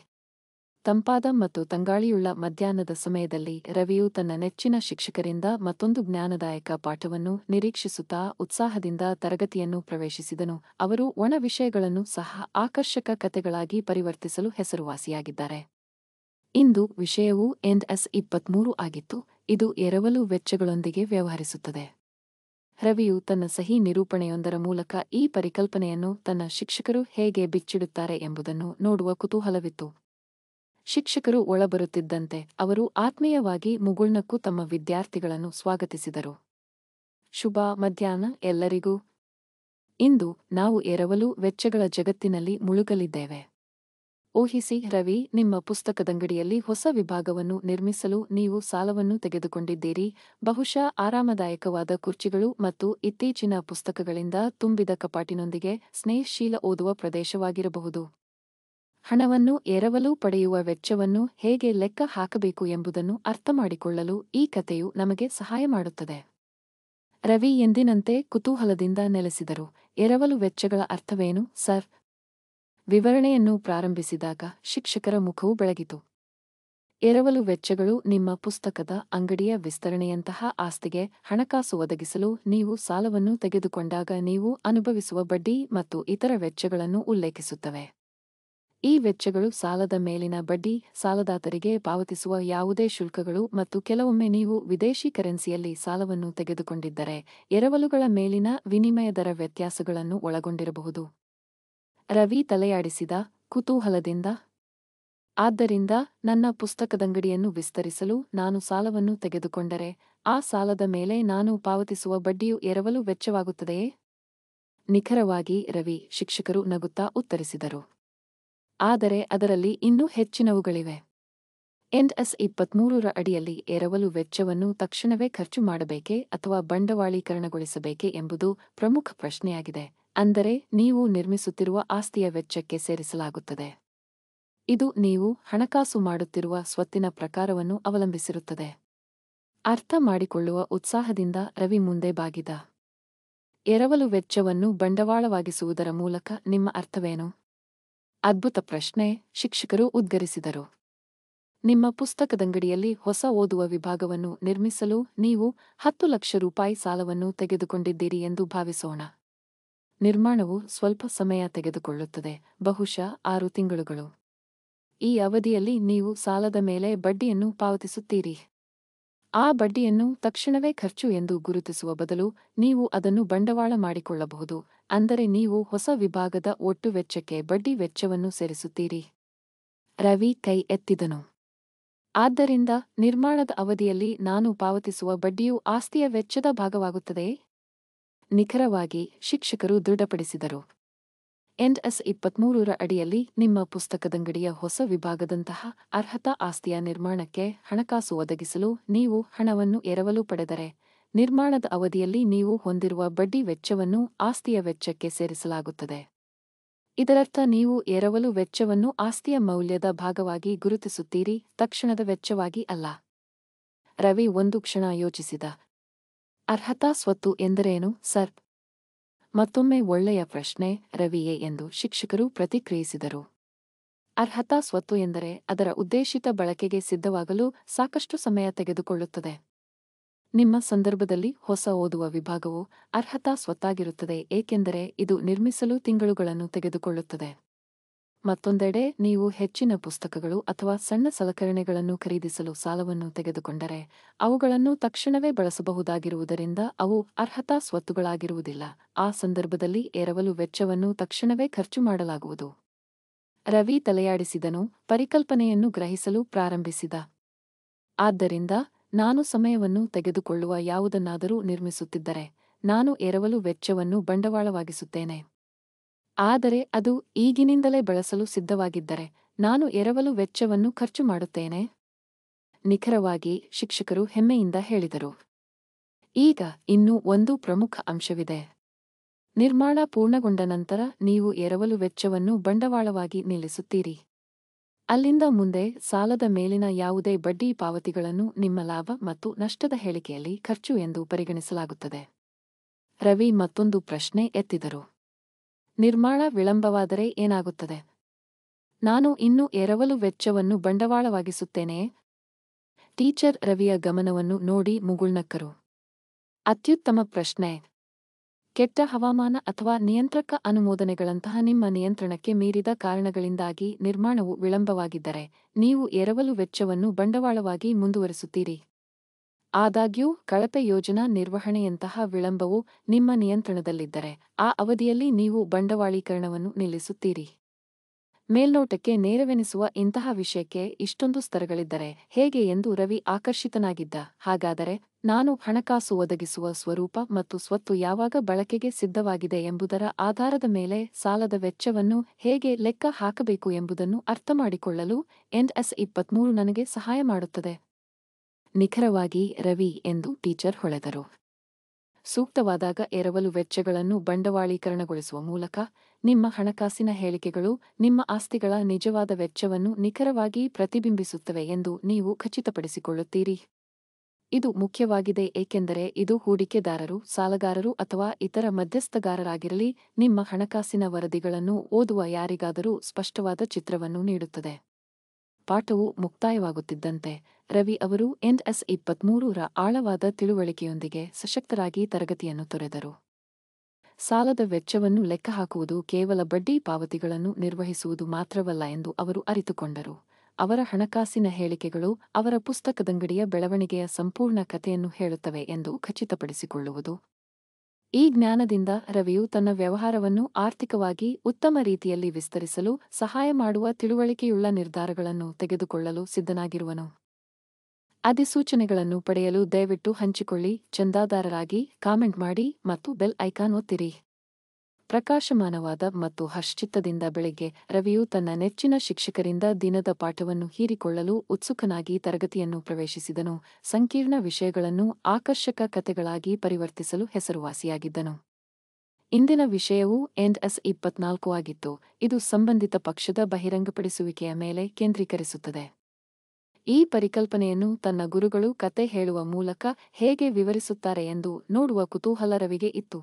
A: ತಂಪಾದ ಮತ್ತು ತಂಗಾಳಿಯುಳ್ಳ ಮಧ್ಯಾಹ್ನದ ಸಮಯದಲ್ಲಿ ರವಿಯು ತನ್ನ ನೆಚ್ಚಿನ ಶಿಕ್ಷಕರಿಂದ ಮತ್ತೊಂದು ಜ್ಞಾನದಾಯಕ ಪಾಠವನ್ನು ನಿರೀಕ್ಷಿಸುತ್ತಾ ಉತ್ಸಾಹದಿಂದ ತರಗತಿಯನ್ನು ಪ್ರವೇಶಿಸಿದನು ಅವರು ಒಣ ವಿಷಯಗಳನ್ನು ಸಹ ಆಕರ್ಷಕ ಕಥೆಗಳಾಗಿ ಪರಿವರ್ತಿಸಲು ಹೆಸರುವಾಸಿಯಾಗಿದ್ದಾರೆ ಇಂದು ವಿಷಯವು ಎನ್ಎಸ್ ಇಪ್ಪತ್ಮೂರು ಆಗಿತ್ತು ಇದು ಎರವಲು ವೆಚ್ಚಗಳೊಂದಿಗೆ ವ್ಯವಹರಿಸುತ್ತದೆ ರವಿಯು ತನ್ನ ಸಹಿ ನಿರೂಪಣೆಯೊಂದರ ಮೂಲಕ ಈ ಪರಿಕಲ್ಪನೆಯನ್ನು ತನ್ನ ಶಿಕ್ಷಕರು ಹೇಗೆ ಬಿಚ್ಚಿಡುತ್ತಾರೆ ಎಂಬುದನ್ನು ನೋಡುವ ಕುತೂಹಲವಿತ್ತು ಶಿಕ್ಷಕರು ಒಳಬರುತ್ತಿದ್ದಂತೆ ಅವರು ಆತ್ಮೀಯವಾಗಿ ಮುಗುಳ್ನಕ್ಕೂ ತಮ್ಮ ವಿದ್ಯಾರ್ಥಿಗಳನ್ನು ಸ್ವಾಗತಿಸಿದರು ಶುಭ ಮಧ್ಯಾಹ್ನ ಎಲ್ಲರಿಗೂ ಇಂದು ನಾವು ಎರವಲು ವೆಚ್ಚಗಳ ಜಗತ್ತಿನಲ್ಲಿ ಮುಳುಗಲಿದ್ದೇವೆ ಊಹಿಸಿ ರವಿ ನಿಮ್ಮ ಪುಸ್ತಕದಂಗಡಿಯಲ್ಲಿ ಹೊಸ ವಿಭಾಗವನ್ನು ನಿರ್ಮಿಸಲು ನೀವು ಸಾಲವನ್ನು ತೆಗೆದುಕೊಂಡಿದ್ದೀರಿ ಬಹುಶಃ ಆರಾಮದಾಯಕವಾದ ಕುರ್ಚಿಗಳು ಮತ್ತು ಇತ್ತೀಚಿನ ಪುಸ್ತಕಗಳಿಂದ ತುಂಬಿದ ಕಪಾಟಿನೊಂದಿಗೆ ಸ್ನೇಹಶೀಲ ಓದುವ ಪ್ರದೇಶವಾಗಿರಬಹುದು ಹಣವನ್ನು ಎರವಲು ಪಡೆಯುವ ವೆಚ್ಚವನ್ನು ಹೇಗೆ ಲೆಕ್ಕ ಹಾಕಬೇಕು ಎಂಬುದನ್ನು ಅರ್ಥಮಾಡಿಕೊಳ್ಳಲು ಈ ಕಥೆಯು ನಮಗೆ ಸಹಾಯ ಮಾಡುತ್ತದೆ ರವಿ ಎಂದಿನಂತೆ ಕುತೂಹಲದಿಂದ ನೆಲೆಸಿದರು ಎರವಲು ವೆಚ್ಚಗಳ ಅರ್ಥವೇನು ಸರ್ ವಿವರಣೆಯನ್ನು ಪ್ರಾರಂಭಿಸಿದಾಗ ಶಿಕ್ಷಕರ ಮುಖವು ಬೆಳಗಿತು ಎರವಲು ವೆಚ್ಚಗಳು ನಿಮ್ಮ ಪುಸ್ತಕದ ಅಂಗಡಿಯ ವಿಸ್ತರಣೆಯಂತಹ ಆಸ್ತಿಗೆ ಹಣಕಾಸು ಒದಗಿಸಲು ನೀವು ಸಾಲವನ್ನು ತೆಗೆದುಕೊಂಡಾಗ ನೀವು ಅನುಭವಿಸುವ ಬಡ್ಡಿ ಮತ್ತು ಇತರ ವೆಚ್ಚಗಳನ್ನು ಉಲ್ಲೇಖಿಸುತ್ತವೆ ಈ ವೆಚ್ಚಗಳು ಸಾಲದ ಮೇಲಿನ ಬಡ್ಡಿ ಸಾಲದಾತರಿಗೆ ಪಾವತಿಸುವ ಯಾವುದೇ ಶುಲ್ಕಗಳು ಮತ್ತು ಕೆಲವೊಮ್ಮೆ ನೀವು ವಿದೇಶಿ ಕರೆನ್ಸಿಯಲ್ಲಿ ಸಾಲವನ್ನು ತೆಗೆದುಕೊಂಡಿದ್ದರೆ ಎರವಲುಗಳ ಮೇಲಿನ ವಿನಿಮಯ ದರ ವ್ಯತ್ಯಾಸಗಳನ್ನು ಒಳಗೊಂಡಿರಬಹುದು ರವಿ ತಲೆಯಾಡಿಸಿದ ಕುತೂಹಲದಿಂದ ಆದ್ದರಿಂದ ನನ್ನ ಪುಸ್ತಕದಂಗಡಿಯನ್ನು ವಿಸ್ತರಿಸಲು ನಾನು ಸಾಲವನ್ನು ತೆಗೆದುಕೊಂಡರೆ ಆ ಸಾಲದ ಮೇಲೆ ನಾನು ಪಾವತಿಸುವ ಬಡ್ಡಿಯು ಎರವಲು ವೆಚ್ಚವಾಗುತ್ತದೆಯೇ ನಿಖರವಾಗಿ ರವಿ ಶಿಕ್ಷಕರು ನಗುತ್ತಾ ಉತ್ತರಿಸಿದರು ಆದರೆ ಅದರಲ್ಲಿ ಇನ್ನೂ ಹೆಚ್ಚಿನವುಗಳಿವೆ ಎನ್ಎಸ್ ಇಪ್ಪತ್ಮೂರರ ಅಡಿಯಲ್ಲಿ ಎರವಲು ವೆಚ್ಚವನ್ನು ತಕ್ಷಣವೇ ಖರ್ಚು ಮಾಡಬೇಕೇ ಅಥವಾ ಬಂಡವಾಳೀಕರಣಗೊಳಿಸಬೇಕೆ ಎಂಬುದು ಪ್ರಮುಖ ಪ್ರಶ್ನೆಯಾಗಿದೆ ಅಂದರೆ ನೀವು ನಿರ್ಮಿಸುತ್ತಿರುವ ಆಸ್ತಿಯ ವೆಚ್ಚಕ್ಕೆ ಸೇರಿಸಲಾಗುತ್ತದೆ ಇದು ನೀವು ಹಣಕಾಸು ಮಾಡುತ್ತಿರುವ ಸ್ವತ್ತಿನ ಪ್ರಕಾರವನ್ನು ಅವಲಂಬಿಸಿರುತ್ತದೆ ಅರ್ಥ ಮಾಡಿಕೊಳ್ಳುವ ಉತ್ಸಾಹದಿಂದ ರವಿ ಮುಂದೆ ಬಾಗಿದ ಎರವಲು ವೆಚ್ಚವನ್ನು ಬಂಡವಾಳವಾಗಿಸುವುದರ ಮೂಲಕ ನಿಮ್ಮ ಅರ್ಥವೇನು ಅದ್ಭುತ ಪ್ರಶ್ನೆ ಶಿಕ್ಷಕರು ಉದ್ಗರಿಸಿದರು ನಿಮ್ಮ ಪುಸ್ತಕದಂಗಡಿಯಲ್ಲಿ ಹೊಸ ಓದುವ ವಿಭಾಗವನ್ನು ನಿರ್ಮಿಸಲು ನೀವು ಹತ್ತು ಲಕ್ಷ ರೂಪಾಯಿ ಸಾಲವನ್ನು ತೆಗೆದುಕೊಂಡಿದ್ದೀರಿ ಎಂದು ಭಾವಿಸೋಣ ನಿರ್ಮಾಣವು ಸ್ವಲ್ಪ ಸಮಯ ತೆಗೆದುಕೊಳ್ಳುತ್ತದೆ ಬಹುಶಃ ಆರು ತಿಂಗಳುಗಳು ಈ ಅವಧಿಯಲ್ಲಿ ನೀವು ಸಾಲದ ಮೇಲೆ ಬಡ್ಡಿಯನ್ನು ಪಾವತಿಸುತ್ತೀರಿ ಆ ಬಡ್ಡಿಯನ್ನು ತಕ್ಷಣವೇ ಖರ್ಚು ಎಂದು ಗುರುತಿಸುವ ಬದಲು ನೀವು ಅದನ್ನು ಬಂಡವಾಳ ಮಾಡಿಕೊಳ್ಳಬಹುದು ಅಂದರೆ ನೀವು ಹೊಸ ವಿಭಾಗದ ಒಟ್ಟು ವೆಚ್ಚಕ್ಕೆ ಬಡ್ಡಿ ವೆಚ್ಚವನ್ನು ಸೇರಿಸುತ್ತೀರಿ ರವಿ ಕೈ ಎತ್ತಿದನು ಆದ್ದರಿಂದ ನಿರ್ಮಾಣದ ಅವಧಿಯಲ್ಲಿ ನಾನು ಪಾವತಿಸುವ ಬಡ್ಡಿಯು ಆಸ್ತಿಯ ವೆಚ್ಚದ ಭಾಗವಾಗುತ್ತದೆಯೇ ನಿಖರವಾಗಿ ಶಿಕ್ಷಕರು ದೃಢಪಡಿಸಿದರು ಎನ್ಎಸ್ ಇಪ್ಪತ್ಮೂರರ ಅಡಿಯಲ್ಲಿ ನಿಮ್ಮ ಪುಸ್ತಕದಂಗಡಿಯ ಹೊಸ ವಿಭಾಗದಂತಹ ಅರ್ಹತಾ ಆಸ್ತಿಯ ನಿರ್ಮಾಣಕ್ಕೆ ಹಣಕಾಸು ಒದಗಿಸಲು ನೀವು ಹಣವನ್ನು ಎರವಲು ಪಡೆದರೆ ನಿರ್ಮಾಣದ ಅವಧಿಯಲ್ಲಿ ನೀವು ಹೊಂದಿರುವ ಬಡ್ಡಿ ವೆಚ್ಚವನ್ನು ಆಸ್ತಿಯ ವೆಚ್ಚಕ್ಕೆ ಸೇರಿಸಲಾಗುತ್ತದೆ ಇದರರ್ಥ ನೀವು ಎರವಲು ವೆಚ್ಚವನ್ನು ಆಸ್ತಿಯ ಮೌಲ್ಯದ ಭಾಗವಾಗಿ ಗುರುತಿಸುತ್ತೀರಿ ತಕ್ಷಣದ ವೆಚ್ಚವಾಗಿ ಅಲ್ಲ ರವಿ ಒಂದು ಕ್ಷಣ ಯೋಚಿಸಿದ ಅರ್ಹತಾ ಸ್ವತ್ತು ಎಂದರೇನು ಸರ್ ಮತ್ತೊಮ್ಮೆ ಒಳ್ಳೆಯ ಪ್ರಶ್ನೆ ರವಿಯೇ ಎಂದು ಶಿಕ್ಷಕರು ಪ್ರತಿಕ್ರಿಯಿಸಿದರು ಅರ್ಹತಾ ಸ್ವತ್ತು ಎಂದರೆ ಅದರ ಉದ್ದೇಶಿತ ಬಳಕೆಗೆ ಸಿದ್ಧವಾಗಲು ಸಾಕಷ್ಟು ಸಮಯ ತೆಗೆದುಕೊಳ್ಳುತ್ತದೆ ನಿಮ್ಮ ಸಂದರ್ಭದಲ್ಲಿ ಹೊಸ ಓದುವ ವಿಭಾಗವು ಅರ್ಹತಾ ಸ್ವತ್ತಾಗಿರುತ್ತದೆ ಏಕೆಂದರೆ ಇದು ನಿರ್ಮಿಸಲು ತಿಂಗಳುಗಳನ್ನು ತೆಗೆದುಕೊಳ್ಳುತ್ತದೆ ಮತ್ತೊಂದೆಡೆ ನೀವು ಹೆಚ್ಚಿನ ಪುಸ್ತಕಗಳು ಅಥವಾ ಸಣ್ಣ ಸಲಕರಣೆಗಳನ್ನು ಖರೀದಿಸಲು ಸಾಲವನ್ನು ತೆಗೆದುಕೊಂಡರೆ ಅವುಗಳನ್ನು ತಕ್ಷಣವೇ ಬಳಸಬಹುದಾಗಿರುವುದರಿಂದ ಅವು ಅರ್ಹತಾ ಸ್ವತ್ತುಗಳಾಗಿರುವುದಿಲ್ಲ ಆ ಸಂದರ್ಭದಲ್ಲಿ ಎರವಲು ವೆಚ್ಚವನ್ನು ತಕ್ಷಣವೇ ಖರ್ಚು ಮಾಡಲಾಗುವುದು ರವಿ ತಲೆಯಾಡಿಸಿದನು ಪರಿಕಲ್ಪನೆಯನ್ನು ಗ್ರಹಿಸಲು ಪ್ರಾರಂಭಿಸಿದ ಆದ್ದರಿಂದ ನಾನು ಸಮಯವನ್ನು ತೆಗೆದುಕೊಳ್ಳುವ ಯಾವುದನ್ನಾದರೂ ನಿರ್ಮಿಸುತ್ತಿದ್ದರೆ ನಾನು ಎರವಲು ವೆಚ್ಚವನ್ನು ಬಂಡವಾಳವಾಗಿಸುತ್ತೇನೆ ಆದರೆ ಅದು ಈಗಿನಿಂದಲೇ ಬಳಸಲು ಸಿದ್ಧವಾಗಿದ್ದರೆ ನಾನು ಎರವಲು ವೆಚ್ಚವನ್ನು ಖರ್ಚು ಮಾಡುತ್ತೇನೆ ನಿಖರವಾಗಿ ಶಿಕ್ಷಕರು ಹೆಮ್ಮೆಯಿಂದ ಹೇಳಿದರು ಈಗ ಇನ್ನೂ ಒಂದು ಪ್ರಮುಖ ಅಂಶವಿದೆ ನಿರ್ಮಾಣ ಪೂರ್ಣಗೊಂಡ ನಂತರ ನೀವು ಎರವಲು ವೆಚ್ಚವನ್ನು ಬಂಡವಾಳವಾಗಿ ನಿಲ್ಲಿಸುತ್ತೀರಿ ಅಲ್ಲಿಂದ ಮುಂದೆ ಸಾಲದ ಮೇಲಿನ ಯಾವುದೇ ಬಡ್ಡಿ ಪಾವತಿಗಳನ್ನು ನಿಮ್ಮ ಲಾಭ ಮತ್ತು ನಷ್ಟದ ಹೇಳಿಕೆಯಲ್ಲಿ ಖರ್ಚು ಎಂದು ಪರಿಗಣಿಸಲಾಗುತ್ತದೆ ರವಿ ಮತ್ತೊಂದು ಪ್ರಶ್ನೆ ಎತ್ತಿದರು ನಿರ್ಮಾಣ ವಿಳಂಬವಾದರೆ ಏನಾಗುತ್ತದೆ ನಾನು ಇನ್ನೂ ಎರವಲು ವೆಚ್ಚವನ್ನು ಬಂಡವಾಳವಾಗಿಸುತ್ತೇನೆ ಟೀಚರ್ ರವಿಯ ಗಮನವನ್ನು ನೋಡಿ ಮುಗುಳ್ನಕ್ಕರು ಅತ್ಯುತ್ತಮ ಪ್ರಶ್ನೆ ಕೆಟ್ಟ ಹವಾಮಾನ ಅಥವಾ ನಿಯಂತ್ರಕ ಅನುಮೋದನೆಗಳಂತಹ ನಿಮ್ಮ ನಿಯಂತ್ರಣಕ್ಕೆ ಮೀರಿದ ಕಾರಣಗಳಿಂದಾಗಿ ನಿರ್ಮಾಣವು ವಿಳಂಬವಾಗಿದ್ದರೆ ನೀವು ಎರವಲು ವೆಚ್ಚವನ್ನು ಬಂಡವಾಳವಾಗಿ ಮುಂದುವರಿಸುತ್ತೀರಿ ಆದಾಗ್ಯೂ ಕಳಪೆ ಯೋಜನಾ ನಿರ್ವಹಣೆಯಂತಹ ವಿಳಂಬವು ನಿಮ್ಮ ನಿಯಂತ್ರಣದಲ್ಲಿದ್ದರೆ ಆ ಅವಧಿಯಲ್ಲಿ ನೀವು ಬಂಡವಾಳೀಕರಣವನ್ನು ನಿಲ್ಲಿಸುತ್ತೀರಿ ಮೇಲ್ನೋಟಕ್ಕೆ ನೇರವೆನಿಸುವ ಇಂತಹ ವಿಷಯಕ್ಕೆ ಇಷ್ಟೊಂದು ಸ್ತರಗಳಿದ್ದರೆ ಹೇಗೆ ಎಂದು ರವಿ ಆಕರ್ಷಿತನಾಗಿದ್ದ ಹಾಗಾದರೆ ನಾನು ಹಣಕಾಸು ಒದಗಿಸುವ ಸ್ವರೂಪ ಮತ್ತು ಸ್ವತ್ತು ಯಾವಾಗ ಬಳಕೆಗೆ ಸಿದ್ಧವಾಗಿದೆ ಎಂಬುದರ ಆಧಾರದ ಮೇಲೆ ಸಾಲದ ವೆಚ್ಚವನ್ನು ಹೇಗೆ ಲೆಕ್ಕ ಹಾಕಬೇಕು ಎಂಬುದನ್ನು ಅರ್ಥಮಾಡಿಕೊಳ್ಳಲು ಎನ್ಎಸ್ ಇಪ್ಪತ್ಮೂರು ನನಗೆ ಸಹಾಯ ಮಾಡುತ್ತದೆ ನಿಖರವಾಗಿ ರವಿ ಎಂದು ಟೀಚರ್ ಹೊಳೆದರು ಸೂಕ್ತವಾದಾಗ ಎರವಲು ವೆಚ್ಚಗಳನ್ನು ಬಂಡವಾಳೀಕರಣಗೊಳಿಸುವ ಮೂಲಕ ನಿಮ್ಮ ಹಣಕಾಸಿನ ಹೇಳಿಕೆಗಳು ನಿಮ್ಮ ಆಸ್ತಿಗಳ ನಿಜವಾದ ವೆಚ್ಚವನ್ನು ನಿಖರವಾಗಿ ಪ್ರತಿಬಿಂಬಿಸುತ್ತವೆ ಎಂದು ನೀವು ಖಚಿತಪಡಿಸಿಕೊಳ್ಳುತ್ತೀರಿ ಇದು ಮುಖ್ಯವಾಗಿದೆ ಏಕೆಂದರೆ ಇದು ಹೂಡಿಕೆದಾರರು ಸಾಲಗಾರರು ಅಥವಾ ಇತರ ಮಧ್ಯಸ್ಥಗಾರರಾಗಿರಲಿ ನಿಮ್ಮ ಹಣಕಾಸಿನ ವರದಿಗಳನ್ನು ಓದುವ ಯಾರಿಗಾದರೂ ಸ್ಪಷ್ಟವಾದ ಚಿತ್ರವನ್ನು ನೀಡುತ್ತದೆ ಪಾಠವು ಮುಕ್ತಾಯವಾಗುತ್ತಿದ್ದಂತೆ ರವಿ ಅವರು ಎನ್ಎಸ್ ಇಪ್ಪತ್ಮೂರರ ಆಳವಾದ ತಿಳುವಳಿಕೆಯೊಂದಿಗೆ ಸಶಕ್ತರಾಗಿ ತರಗತಿಯನ್ನು ತೊರೆದರು ಸಾಲದ ವೆಚ್ಚವನ್ನು ಲೆಕ್ಕಹಾಕುವುದು ಕೇವಲ ಬಡ್ಡಿ ಪಾವತಿಗಳನ್ನು ನಿರ್ವಹಿಸುವುದು ಮಾತ್ರವಲ್ಲ ಎಂದು ಅವರು ಅರಿತುಕೊಂಡರು ಅವರ ಹಣಕಾಸಿನ ಹೇಳಿಕೆಗಳು ಅವರ ಪುಸ್ತಕದಂಗಡಿಯ ಬೆಳವಣಿಗೆಯ ಸಂಪೂರ್ಣ ಕಥೆಯನ್ನು ಹೇಳುತ್ತವೆ ಎಂದು ಖಚಿತಪಡಿಸಿಕೊಳ್ಳುವುದು ಈ ಜ್ಞಾನದಿಂದ ರವಿಯು ತನ್ನ ವ್ಯವಹಾರವನ್ನು ಆರ್ಥಿಕವಾಗಿ ಉತ್ತಮ ರೀತಿಯಲ್ಲಿ ವಿಸ್ತರಿಸಲು ಸಹಾಯ ಮಾಡುವ ತಿಳುವಳಿಕೆಯುಳ್ಳ ನಿರ್ಧಾರಗಳನ್ನು ತೆಗೆದುಕೊಳ್ಳಲು ಸಿದ್ಧನಾಗಿರುವನು ಅಧಿಸೂಚನೆಗಳನ್ನು ಪಡೆಯಲು ದಯವಿಟ್ಟು ಹಂಚಿಕೊಳ್ಳಿ ಚಂದಾದಾರರಾಗಿ ಕಾಮೆಂಟ್ ಮಾಡಿ ಮತ್ತು ಬೆಲ್ ಐಕಾನ್ ಒತ್ತಿರಿ ಪ್ರಕಾಶಮಾನವಾದ ಮತ್ತು ಹರ್ಷಚಿತ್ತದಿಂದ ಬೆಳಗ್ಗೆ ರವಿಯು ತನ್ನ ನೆಚ್ಚಿನ ಶಿಕ್ಷಕರಿಂದ ದಿನದ ಪಾಠವನ್ನು ಹೀರಿಕೊಳ್ಳಲು ಉತ್ಸುಕನಾಗಿ ತರಗತಿಯನ್ನು ಪ್ರವೇಶಿಸಿದನು ಸಂಕೀರ್ಣ ವಿಷಯಗಳನ್ನು ಆಕರ್ಷಕ ಕಥೆಗಳಾಗಿ ಪರಿವರ್ತಿಸಲು ಹೆಸರುವಾಸಿಯಾಗಿದ್ದನು ಇಂದಿನ ವಿಷಯವು ಎನ್ಎಸ್ ಇಪ್ಪತ್ನಾಲ್ಕು ಆಗಿತ್ತು ಇದು ಸಂಬಂಧಿತ ಪಕ್ಷದ ಬಹಿರಂಗಪಡಿಸುವಿಕೆಯ ಮೇಲೆ ಕೇಂದ್ರೀಕರಿಸುತ್ತದೆ ಈ ಪರಿಕಲ್ಪನೆಯನ್ನು ತನ್ನ ಗುರುಗಳು ಕತೆ ಹೇಳುವ ಮೂಲಕ ಹೇಗೆ ವಿವರಿಸುತ್ತಾರೆ ಎಂದು ನೋಡುವ ಕುತೂಹಲರವಿಗೆ ಇತ್ತು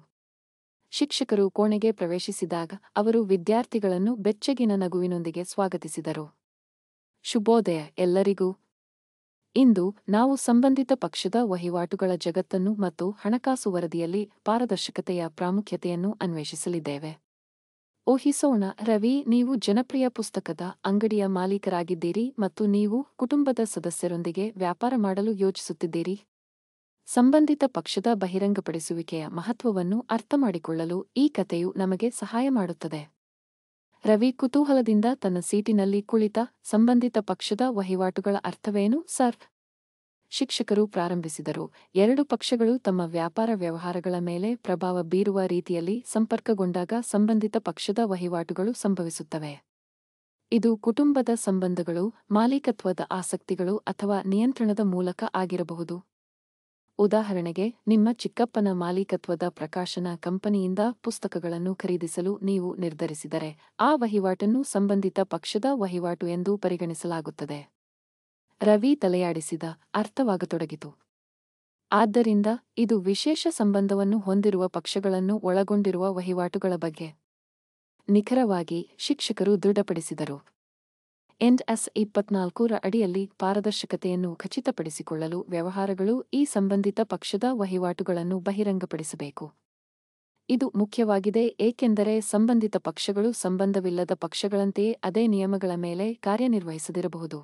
A: ಶಿಕ್ಷಕರು ಕೋಣೆಗೆ ಪ್ರವೇಶಿಸಿದಾಗ ಅವರು ವಿದ್ಯಾರ್ಥಿಗಳನ್ನು ಬೆಚ್ಚಗಿನ ನಗುವಿನೊಂದಿಗೆ ಸ್ವಾಗತಿಸಿದರು ಶುಭೋದಯ ಎಲ್ಲರಿಗೂ ಇಂದು ನಾವು ಸಂಬಂಧಿತ ಪಕ್ಷದ ವಹಿವಾಟುಗಳ ಜಗತ್ತನ್ನು ಮತ್ತು ಹಣಕಾಸು ವರದಿಯಲ್ಲಿ ಪಾರದರ್ಶಕತೆಯ ಪ್ರಾಮುಖ್ಯತೆಯನ್ನು ಅನ್ವೇಷಿಸಲಿದ್ದೇವೆ ಊಹಿಸೋಣ ರವಿ ನೀವು ಜನಪ್ರಿಯ ಪುಸ್ತಕದ ಅಂಗಡಿಯ ಮಾಲೀಕರಾಗಿದ್ದೀರಿ ಮತ್ತು ನೀವು ಕುಟುಂಬದ ಸದಸ್ಯರೊಂದಿಗೆ ವ್ಯಾಪಾರ ಮಾಡಲು ಯೋಚಿಸುತ್ತಿದ್ದೀರಿ ಸಂಬಂಧಿತ ಪಕ್ಷದ ಬಹಿರಂಗಪಡಿಸುವಿಕೆಯ ಮಹತ್ವವನ್ನು ಅರ್ಥಮಾಡಿಕೊಳ್ಳಲು ಈ ಕಥೆಯು ನಮಗೆ ಸಹಾಯ ಮಾಡುತ್ತದೆ ರವಿ ಕುತೂಹಲದಿಂದ ತನ್ನ ಸೀಟಿನಲ್ಲಿ ಕುಳಿತ ಸಂಬಂಧಿತ ಪಕ್ಷದ ವಹಿವಾಟುಗಳ ಅರ್ಥವೇನು ಸರ್ ಶಿಕ್ಷಕರು ಪ್ರಾರಂಭಿಸಿದರು ಎರಡು ಪಕ್ಷಗಳು ತಮ್ಮ ವ್ಯಾಪಾರ ವ್ಯವಹಾರಗಳ ಮೇಲೆ ಪ್ರಭಾವ ಬೀರುವ ರೀತಿಯಲ್ಲಿ ಸಂಪರ್ಕಗೊಂಡಾಗ ಸಂಬಂಧಿತ ಪಕ್ಷದ ವಹಿವಾಟುಗಳು ಸಂಭವಿಸುತ್ತವೆ ಇದು ಕುಟುಂಬದ ಸಂಬಂಧಗಳು ಮಾಲೀಕತ್ವದ ಆಸಕ್ತಿಗಳು ಅಥವಾ ನಿಯಂತ್ರಣದ ಮೂಲಕ ಆಗಿರಬಹುದು ಉದಾಹರಣೆಗೆ ನಿಮ್ಮ ಚಿಕ್ಕಪ್ಪನ ಮಾಲೀಕತ್ವದ ಪ್ರಕಾಶನ ಕಂಪನಿಯಿಂದ ಪುಸ್ತಕಗಳನ್ನು ಖರೀದಿಸಲು ನೀವು ನಿರ್ಧರಿಸಿದರೆ ಆ ವಹಿವಾಟನ್ನು ಸಂಬಂಧಿತ ಪಕ್ಷದ ವಹಿವಾಟು ಎಂದು ಪರಿಗಣಿಸಲಾಗುತ್ತದೆ ರವಿ ತಲೆಯಾಡಿಸಿದ ಅರ್ಥವಾಗತೊಡಗಿತು ಆದ್ದರಿಂದ ಇದು ವಿಶೇಷ ಸಂಬಂಧವನ್ನು ಹೊಂದಿರುವ ಪಕ್ಷಗಳನ್ನು ಒಳಗೊಂಡಿರುವ ವಹಿವಾಟುಗಳ ಬಗ್ಗೆ ನಿಖರವಾಗಿ ಶಿಕ್ಷಕರು ದೃಢಪಡಿಸಿದರು ಎನ್ಎಸ್ ಇಪ್ಪತ್ನಾಲ್ಕೂರ ಅಡಿಯಲ್ಲಿ ಪಾರದರ್ಶಕತೆಯನ್ನು ಖಚಿತಪಡಿಸಿಕೊಳ್ಳಲು ವ್ಯವಹಾರಗಳು ಈ ಸಂಬಂಧಿತ ಪಕ್ಷದ ವಹಿವಾಟುಗಳನ್ನು ಬಹಿರಂಗಪಡಿಸಬೇಕು ಇದು ಮುಖ್ಯವಾಗಿದೆ ಏಕೆಂದರೆ ಸಂಬಂಧಿತ ಪಕ್ಷಗಳು ಸಂಬಂಧವಿಲ್ಲದ ಪಕ್ಷಗಳಂತೆಯೇ ಅದೇ ನಿಯಮಗಳ ಮೇಲೆ ಕಾರ್ಯನಿರ್ವಹಿಸದಿರಬಹುದು